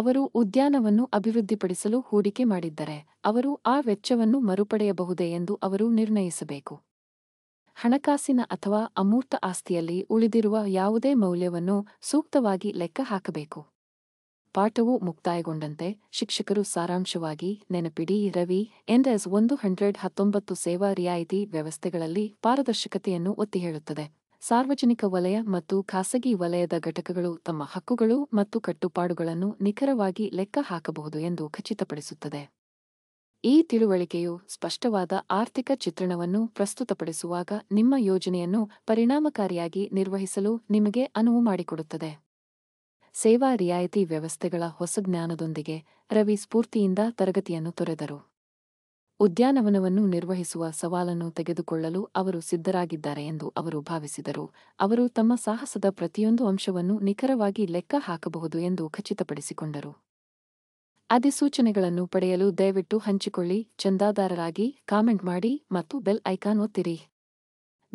A: ಅವರು ಉದ್ಯಾನವನ್ನು ಅಭಿವೃದ್ಧಿಪಡಿಸಲು ಹೂಡಿಕೆ ಮಾಡಿದ್ದರೆ ಅವರು ಆ ವೆಚ್ಚವನ್ನು ಮರುಪಡೆಯಬಹುದೇ ಎಂದು ಅವರು ನಿರ್ಣಯಿಸಬೇಕು ಹಣಕಾಸಿನ ಅಥವಾ ಅಮೂರ್ತ ಆಸ್ತಿಯಲ್ಲಿ ಉಳಿದಿರುವ ಯಾವುದೇ ಮೌಲ್ಯವನ್ನು ಸೂಕ್ತವಾಗಿ ಲೆಕ್ಕ ಹಾಕಬೇಕು ಪಾಠವು ಮುಕ್ತಾಯಗೊಂಡಂತೆ ಶಿಕ್ಷಕರು ಸಾರಾಂಶವಾಗಿ ನೆನಪಿಡಿ ರವಿ ಎನ್ಎಸ್ ಒಂದು ಹಂಡ್ರೆಡ್ ಹತ್ತೊಂಬತ್ತು ಸೇವಾ ರಿಯಾಯಿತಿ ವ್ಯವಸ್ಥೆಗಳಲ್ಲಿ ಪಾರದರ್ಶಕತೆಯನ್ನು ಒತ್ತಿ ಹೇಳುತ್ತದೆ ಸಾರ್ವಜನಿಕ ವಲಯ ಮತ್ತು ಖಾಸಗಿ ವಲಯದ ಘಟಕಗಳು ತಮ್ಮ ಹಕ್ಕುಗಳು ಮತ್ತು ಕಟ್ಟುಪಾಡುಗಳನ್ನು ನಿಖರವಾಗಿ ಲೆಕ್ಕ ಹಾಕಬಹುದು ಎಂದು ಖಚಿತಪಡಿಸುತ್ತದೆ ಈ ತಿಳುವಳಿಕೆಯು ಸ್ಪಷ್ಟವಾದ ಆರ್ಥಿಕ ಚಿತ್ರಣವನ್ನು ಪ್ರಸ್ತುತಪಡಿಸುವಾಗ ನಿಮ್ಮ ಯೋಜನೆಯನ್ನು ಪರಿಣಾಮಕಾರಿಯಾಗಿ ನಿರ್ವಹಿಸಲು ನಿಮಗೆ ಅನುವು ಮಾಡಿಕೊಡುತ್ತದೆ ಸೇವಾ ರಿಯಾಯಿತಿ ವ್ಯವಸ್ಥೆಗಳ ಹೊಸ ಜ್ಞಾನದೊಂದಿಗೆ ರವಿ ಸ್ಫೂರ್ತಿಯಿಂದ ತರಗತಿಯನ್ನು ತೊರೆದರು ಉದ್ಯಾನವನವನ್ನು ನಿರ್ವಹಿಸುವ ಸವಾಲನ್ನು ತೆಗೆದುಕೊಳ್ಳಲು ಅವರು ಸಿದ್ಧರಾಗಿದ್ದಾರೆ ಎಂದು ಅವರು ಭಾವಿಸಿದರು ಅವರು ತಮ್ಮ ಸಾಹಸದ ಪ್ರತಿಯೊಂದು ಅಂಶವನ್ನು ನಿಖರವಾಗಿ ಲೆಕ್ಕ ಹಾಕಬಹುದು ಎಂದು ಖಚಿತಪಡಿಸಿಕೊಂಡರು ಅಧಿಸೂಚನೆಗಳನ್ನು ಪಡೆಯಲು ದಯವಿಟ್ಟು ಹಂಚಿಕೊಳ್ಳಿ ಚಂದಾದಾರರಾಗಿ ಕಾಮೆಂಟ್ ಮಾಡಿ ಮತ್ತು ಬೆಲ್ ಐಕಾನ್ ಒತ್ತಿರಿ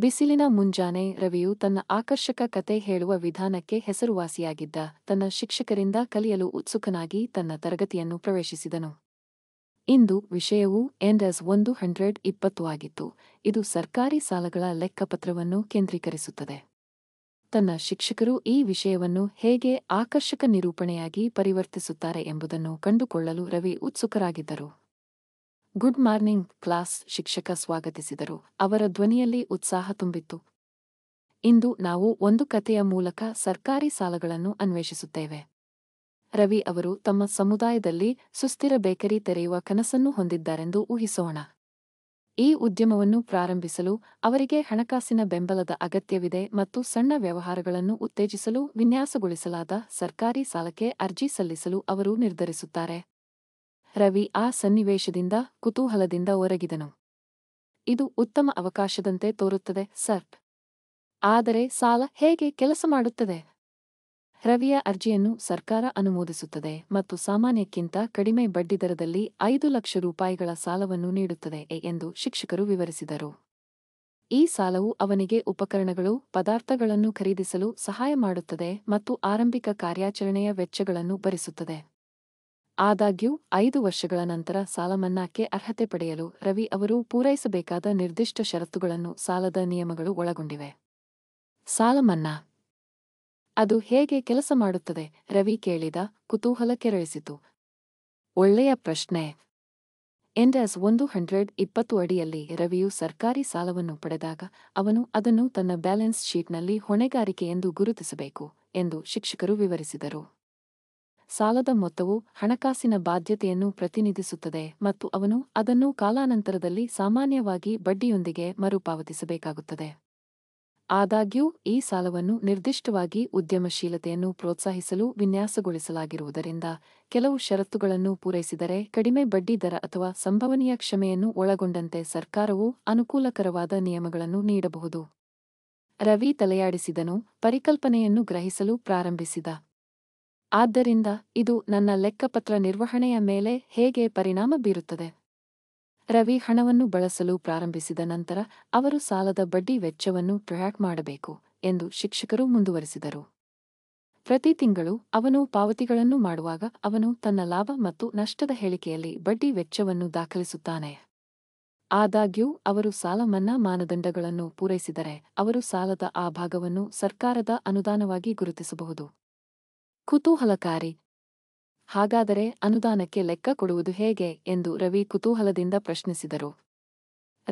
A: ಬಿಸಿಲಿನ ಮುಂಜಾನೆ ರವಿಯು ತನ್ನ ಆಕರ್ಷಕ ಕತೆ ಹೇಳುವ ವಿಧಾನಕ್ಕೆ ಹೆಸರುವಾಸಿಯಾಗಿದ್ದ ತನ್ನ ಶಿಕ್ಷಕರಿಂದ ಕಲಿಯಲು ಉತ್ಸುಕನಾಗಿ ತನ್ನ ತರಗತಿಯನ್ನು ಪ್ರವೇಶಿಸಿದನು ಇಂದು ವಿಷಯವು ಎನ್ಎಸ್ ಒಂದು ಹಂಡ್ರೆಡ್ ಇಪ್ಪತ್ತು ಆಗಿತ್ತು ಇದು ಸರ್ಕಾರಿ ಸಾಲಗಳ ಲೆಕ್ಕಪತ್ರವನ್ನು ಕೇಂದ್ರೀಕರಿಸುತ್ತದೆ ತನ್ನ ಶಿಕ್ಷಕರು ಈ ವಿಷಯವನ್ನು ಹೇಗೆ ಆಕರ್ಷಕ ನಿರೂಪಣೆಯಾಗಿ ಪರಿವರ್ತಿಸುತ್ತಾರೆ ಎಂಬುದನ್ನು ಕಂಡುಕೊಳ್ಳಲು ರವಿ ಉತ್ಸುಕರಾಗಿದ್ದರು ಗುಡ್ ಮಾರ್ನಿಂಗ್ ಕ್ಲಾಸ್ ಶಿಕ್ಷಕ ಸ್ವಾಗತಿಸಿದರು ಅವರ ಧ್ವನಿಯಲ್ಲಿ ಉತ್ಸಾಹ ತುಂಬಿತ್ತು ಇಂದು ನಾವು ಒಂದು ಕಥೆಯ ಮೂಲಕ ಸರ್ಕಾರಿ ಸಾಲಗಳನ್ನು ಅನ್ವೇಷಿಸುತ್ತೇವೆ ರವಿ ಅವರು ತಮ್ಮ ಸಮುದಾಯದಲ್ಲಿ ಸುಸ್ಥಿರ ಬೇಕರಿ ತೆರೆಯುವ ಕನಸನ್ನು ಹೊಂದಿದ್ದಾರೆಂದು ಊಹಿಸೋಣ ಈ ಉದ್ಯಮವನ್ನು ಪ್ರಾರಂಭಿಸಲು ಅವರಿಗೆ ಹಣಕಾಸಿನ ಬೆಂಬಲದ ಅಗತ್ಯವಿದೆ ಮತ್ತು ಸಣ್ಣ ವ್ಯವಹಾರಗಳನ್ನು ಉತ್ತೇಜಿಸಲು ವಿನ್ಯಾಸಗೊಳಿಸಲಾದ ಸರ್ಕಾರಿ ಸಾಲಕ್ಕೆ ಅರ್ಜಿ ಸಲ್ಲಿಸಲು ಅವರು ನಿರ್ಧರಿಸುತ್ತಾರೆ ರವಿ ಆ ಸನ್ನಿವೇಶದಿಂದ ಕುತೂಹಲದಿಂದ ಒರಗಿದನು ಇದು ಉತ್ತಮ ಅವಕಾಶದಂತೆ ತೋರುತ್ತದೆ ಸರ್ ಆದರೆ ಸಾಲ ಹೇಗೆ ಕೆಲಸ ಮಾಡುತ್ತದೆ ರವಿಯ ಅರ್ಜಿಯನ್ನು ಸರ್ಕಾರ ಅನುಮೋದಿಸುತ್ತದೆ ಮತ್ತು ಸಾಮಾನ್ಯಕ್ಕಿಂತ ಕಡಿಮೆ ಬಡ್ಡಿದರದಲ್ಲಿ ಐದು ಲಕ್ಷ ರೂಪಾಯಿಗಳ ಸಾಲವನ್ನು ನೀಡುತ್ತದೆ ಎಂದು ಶಿಕ್ಷಕರು ವಿವರಿಸಿದರು ಈ ಸಾಲವು ಅವನಿಗೆ ಉಪಕರಣಗಳು ಪದಾರ್ಥಗಳನ್ನು ಖರೀದಿಸಲು ಸಹಾಯ ಮಾಡುತ್ತದೆ ಮತ್ತು ಆರಂಭಿಕ ಕಾರ್ಯಾಚರಣೆಯ ವೆಚ್ಚಗಳನ್ನು ಭರಿಸುತ್ತದೆ ಆದಾಗ್ಯೂ ಐದು ವರ್ಷಗಳ ನಂತರ ಸಾಲಮನ್ನಾಕ್ಕೆ ಅರ್ಹತೆ ಪಡೆಯಲು ರವಿ ಅವರು ಪೂರೈಸಬೇಕಾದ ನಿರ್ದಿಷ್ಟ ಷರತ್ತುಗಳನ್ನು ಸಾಲದ ನಿಯಮಗಳು ಒಳಗೊಂಡಿವೆ ಸಾಲಮನ್ನಾ ಅದು ಹೇಗೆ ಕೆಲಸ ಮಾಡುತ್ತದೆ ರವಿ ಕೇಳಿದ ಕುತೂಹಲ ಕೆರಳಿಸಿತು ಒಳ್ಳೆಯ ಪ್ರಶ್ನೆ ಎನ್ಎಸ್ ಒಂದು ಹಂಡ್ರೆಡ್ ಇಪ್ಪತ್ತು ಅಡಿಯಲ್ಲಿ ರವಿಯು ಸರ್ಕಾರಿ ಸಾಲವನ್ನು ಪಡೆದಾಗ ಅವನು ಅದನ್ನು ತನ್ನ ಬ್ಯಾಲೆನ್ಸ್ ಶೀಟ್ನಲ್ಲಿ ಹೊಣೆಗಾರಿಕೆ ಎಂದು ಗುರುತಿಸಬೇಕು ಎಂದು ಶಿಕ್ಷಕರು ವಿವರಿಸಿದರು ಸಾಲದ ಮೊತ್ತವು ಹಣಕಾಸಿನ ಬಾಧ್ಯತೆಯನ್ನು ಪ್ರತಿನಿಧಿಸುತ್ತದೆ ಮತ್ತು ಅವನು ಅದನ್ನು ಕಾಲಾನಂತರದಲ್ಲಿ ಸಾಮಾನ್ಯವಾಗಿ ಬಡ್ಡಿಯೊಂದಿಗೆ ಮರುಪಾವತಿಸಬೇಕಾಗುತ್ತದೆ ಆದಾಗ್ಯೂ ಈ ಸಾಲವನ್ನು ನಿರ್ದಿಷ್ಟವಾಗಿ ಉದ್ಯಮಶೀಲತೆಯನ್ನು ಪ್ರೋತ್ಸಾಹಿಸಲು ವಿನ್ಯಾಸಗೊಳಿಸಲಾಗಿರುವುದರಿಂದ ಕೆಲವು ಷರತ್ತುಗಳನ್ನು ಪೂರೈಸಿದರೆ ಕಡಿಮೆ ಬಡ್ಡಿ ದರ ಅಥವಾ ಸಂಭವನೀಯ ಕ್ಷಮೆಯನ್ನು ಒಳಗೊಂಡಂತೆ ಸರ್ಕಾರವು ಅನುಕೂಲಕರವಾದ ನಿಯಮಗಳನ್ನು ನೀಡಬಹುದು ರವಿ ತಲೆಯಾಡಿಸಿದನು ಪರಿಕಲ್ಪನೆಯನ್ನು ಗ್ರಹಿಸಲು ಪ್ರಾರಂಭಿಸಿದ ಆದ್ದರಿಂದ ಇದು ನನ್ನ ಲೆಕ್ಕಪತ್ರ ನಿರ್ವಹಣೆಯ ಮೇಲೆ ಹೇಗೆ ಪರಿಣಾಮ ಬೀರುತ್ತದೆ ರವಿ ಹಣವನ್ನು ಬಳಸಲು ಪ್ರಾರಂಭಿಸಿದ ನಂತರ ಅವರು ಸಾಲದ ಬಡ್ಡಿ ವೆಚ್ಚವನ್ನು ಟ್ರ್ಯಾಕ್ ಮಾಡಬೇಕು ಎಂದು ಶಿಕ್ಷಕರು ಮುಂದುವರಿಸಿದರು ಪ್ರತಿ ತಿಂಗಳು ಅವನು ಪಾವತಿಗಳನ್ನು ಮಾಡುವಾಗ ಅವನು ತನ್ನ ಲಾಭ ಮತ್ತು ನಷ್ಟದ ಹೇಳಿಕೆಯಲ್ಲಿ ಬಡ್ಡಿ ವೆಚ್ಚವನ್ನು ದಾಖಲಿಸುತ್ತಾನೆ ಆದಾಗ್ಯೂ ಅವರು ಸಾಲ ಮನ್ನಾ ಮಾನದಂಡಗಳನ್ನು ಪೂರೈಸಿದರೆ ಅವರು ಸಾಲದ ಆ ಭಾಗವನ್ನು ಸರ್ಕಾರದ ಅನುದಾನವಾಗಿ ಗುರುತಿಸಬಹುದು ಕುತೂಹಲಕಾರಿ ಹಾಗಾದರೆ ಅನುದಾನಕ್ಕೆ ಲೆಕ್ಕ ಕೊಡುವುದು ಹೇಗೆ ಎಂದು ರವಿ ಕುತೂಹಲದಿಂದ ಪ್ರಶ್ನಿಸಿದರು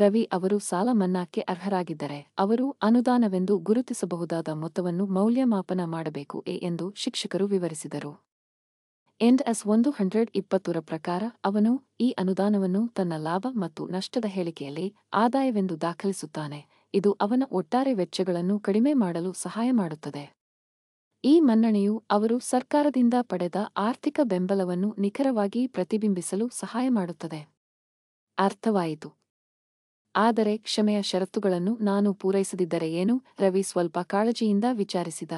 A: ರವಿ ಅವರು ಸಾಲ ಮನ್ನಾಕ್ಕೆ ಅರ್ಹರಾಗಿದ್ದರೆ ಅವರು ಅನುದಾನವೆಂದು ಗುರುತಿಸಬಹುದಾದ ಮೊತ್ತವನ್ನು ಮೌಲ್ಯಮಾಪನ ಮಾಡಬೇಕು ಎ ಎಂದು ಶಿಕ್ಷಕರು ವಿವರಿಸಿದರು ಎಂಡ್ ಎಸ್ ಒಂದು ಹಂಡ್ರೆಡ್ ಇಪ್ಪತ್ತರ ಪ್ರಕಾರ ಅವನು ಈ ಅನುದಾನವನ್ನು ತನ್ನ ಲಾಭ ಮತ್ತು ನಷ್ಟದ ಹೇಳಿಕೆಯಲ್ಲಿ ಆದಾಯವೆಂದು ದಾಖಲಿಸುತ್ತಾನೆ ಇದು ಅವನ ಒಟ್ಟಾರೆ ವೆಚ್ಚಗಳನ್ನು ಕಡಿಮೆ ಮಾಡಲು ಸಹಾಯ ಮಾಡುತ್ತದೆ ಈ ಮನ್ನಣೆಯು ಅವರು ಸರ್ಕಾರದಿಂದ ಪಡೆದ ಆರ್ಥಿಕ ಬೆಂಬಲವನ್ನು ನಿಖರವಾಗಿ ಪ್ರತಿಬಿಂಬಿಸಲು ಸಹಾಯ ಮಾಡುತ್ತದೆ ಅರ್ಥವಾಯಿತು ಆದರೆ ಕ್ಷಮೆಯ ಷರತ್ತುಗಳನ್ನು ನಾನು ಪೂರೈಸದಿದ್ದರೆ ಏನು ರವಿ ಸ್ವಲ್ಪ ಕಾಳಜಿಯಿಂದ ವಿಚಾರಿಸಿದ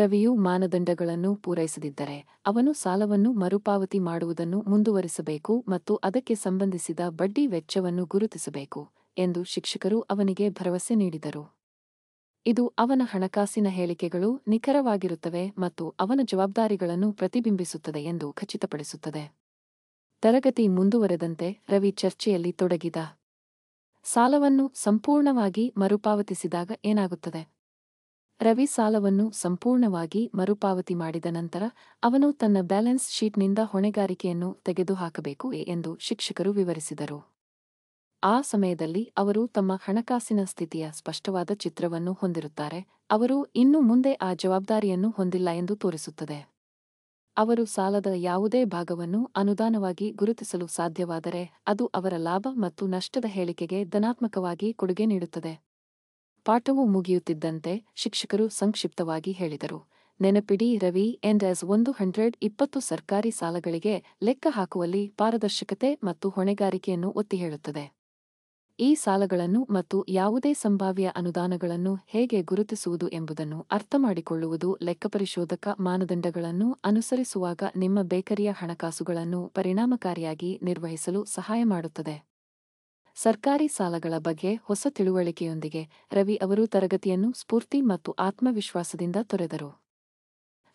A: ರವಿಯು ಮಾನದಂಡಗಳನ್ನು ಪೂರೈಸದಿದ್ದರೆ ಅವನು ಸಾಲವನ್ನು ಮರುಪಾವತಿ ಮಾಡುವುದನ್ನು ಮುಂದುವರಿಸಬೇಕು ಮತ್ತು ಅದಕ್ಕೆ ಸಂಬಂಧಿಸಿದ ಬಡ್ಡಿ ವೆಚ್ಚವನ್ನು ಗುರುತಿಸಬೇಕು ಎಂದು ಶಿಕ್ಷಕರು ಅವನಿಗೆ ಭರವಸೆ ನೀಡಿದರು ಇದು ಅವನ ಹಣಕಾಸಿನ ಹೇಳಿಕೆಗಳು ನಿಖರವಾಗಿರುತ್ತವೆ ಮತ್ತು ಅವನ ಜವಾಬ್ದಾರಿಗಳನ್ನು ಪ್ರತಿಬಿಂಬಿಸುತ್ತದೆ ಎಂದು ಖಚಿತಪಡಿಸುತ್ತದೆ ತರಗತಿ ಮುಂದುವರೆದಂತೆ ರವಿ ಚರ್ಚೆಯಲ್ಲಿ ತೊಡಗಿದ ಸಾಲವನ್ನು ಸಂಪೂರ್ಣವಾಗಿ ಮರುಪಾವತಿಸಿದಾಗ ಏನಾಗುತ್ತದೆ ರವಿ ಸಾಲವನ್ನು ಸಂಪೂರ್ಣವಾಗಿ ಮರುಪಾವತಿ ಮಾಡಿದ ನಂತರ ಅವನು ತನ್ನ ಬ್ಯಾಲೆನ್ಸ್ ಶೀಟ್ನಿಂದ ಹೊಣೆಗಾರಿಕೆಯನ್ನು ತೆಗೆದುಹಾಕಬೇಕು ಎಂದು ಶಿಕ್ಷಕರು ವಿವರಿಸಿದರು ಆ ಸಮಯದಲ್ಲಿ ಅವರು ತಮ್ಮ ಹಣಕಾಸಿನ ಸ್ಥಿತಿಯ ಸ್ಪಷ್ಟವಾದ ಚಿತ್ರವನ್ನು ಹೊಂದಿರುತ್ತಾರೆ ಅವರು ಇನ್ನು ಮುಂದೆ ಆ ಜವಾಬ್ದಾರಿಯನ್ನು ಹೊಂದಿಲ್ಲ ಎಂದು ತೋರಿಸುತ್ತದೆ ಅವರು ಸಾಲದ ಯಾವುದೇ ಭಾಗವನ್ನು ಅನುದಾನವಾಗಿ ಗುರುತಿಸಲು ಸಾಧ್ಯವಾದರೆ ಅದು ಅವರ ಲಾಭ ಮತ್ತು ನಷ್ಟದ ಹೇಳಿಕೆಗೆ ಧನಾತ್ಮಕವಾಗಿ ಕೊಡುಗೆ ನೀಡುತ್ತದೆ ಪಾಠವು ಮುಗಿಯುತ್ತಿದ್ದಂತೆ ಶಿಕ್ಷಕರು ಸಂಕ್ಷಿಪ್ತವಾಗಿ ಹೇಳಿದರು ನೆನಪಿಡಿ ರವಿ ಎಂಡ್ ಎಸ್ ಒಂದು ಹಂಡ್ರೆಡ್ ಇಪ್ಪತ್ತು ಸರ್ಕಾರಿ ಸಾಲಗಳಿಗೆ ಲೆಕ್ಕ ಹಾಕುವಲ್ಲಿ ಪಾರದರ್ಶಕತೆ ಮತ್ತು ಹೊಣೆಗಾರಿಕೆಯನ್ನು ಒತ್ತಿ ಹೇಳುತ್ತದೆ ಈ ಸಾಲಗಳನ್ನು ಮತ್ತು ಯಾವುದೇ ಸಂಭಾವ್ಯ ಅನುದಾನಗಳನ್ನು ಹೇಗೆ ಗುರುತಿಸುವುದು ಎಂಬುದನ್ನು ಅರ್ಥಮಾಡಿಕೊಳ್ಳುವುದು ಲೆಕ್ಕಪರಿಶೋಧಕ ಮಾನದಂಡಗಳನ್ನು ಅನುಸರಿಸುವಾಗ ನಿಮ್ಮ ಬೇಕರಿಯ ಹಣಕಾಸುಗಳನ್ನು ಪರಿಣಾಮಕಾರಿಯಾಗಿ ನಿರ್ವಹಿಸಲು ಸಹಾಯ ಮಾಡುತ್ತದೆ ಸರ್ಕಾರಿ ಸಾಲಗಳ ಬಗ್ಗೆ ಹೊಸ ತಿಳುವಳಿಕೆಯೊಂದಿಗೆ ರವಿ ಅವರು ತರಗತಿಯನ್ನು ಸ್ಫೂರ್ತಿ ಮತ್ತು ಆತ್ಮವಿಶ್ವಾಸದಿಂದ ತೊರೆದರು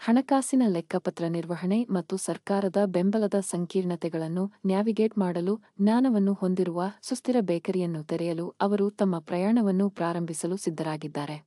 A: ಹಣಕಾಸಿನ ಲೆಕ್ಕಪತ್ರ ನಿರ್ವಹಣೆ ಮತ್ತು ಸರ್ಕಾರದ ಬೆಂಬಲದ ಸಂಕೀರ್ಣತೆಗಳನ್ನು ನ್ಯಾವಿಗೇಟ್ ಮಾಡಲು ಜ್ಞಾನವನ್ನು ಹೊಂದಿರುವ ಸುಸ್ಥಿರ ಬೇಕರಿಯನ್ನು ತೆರೆಯಲು ಅವರು ತಮ್ಮ ಪ್ರಯಾಣವನ್ನು ಪ್ರಾರಂಭಿಸಲು ಸಿದ್ಧರಾಗಿದ್ದಾರೆ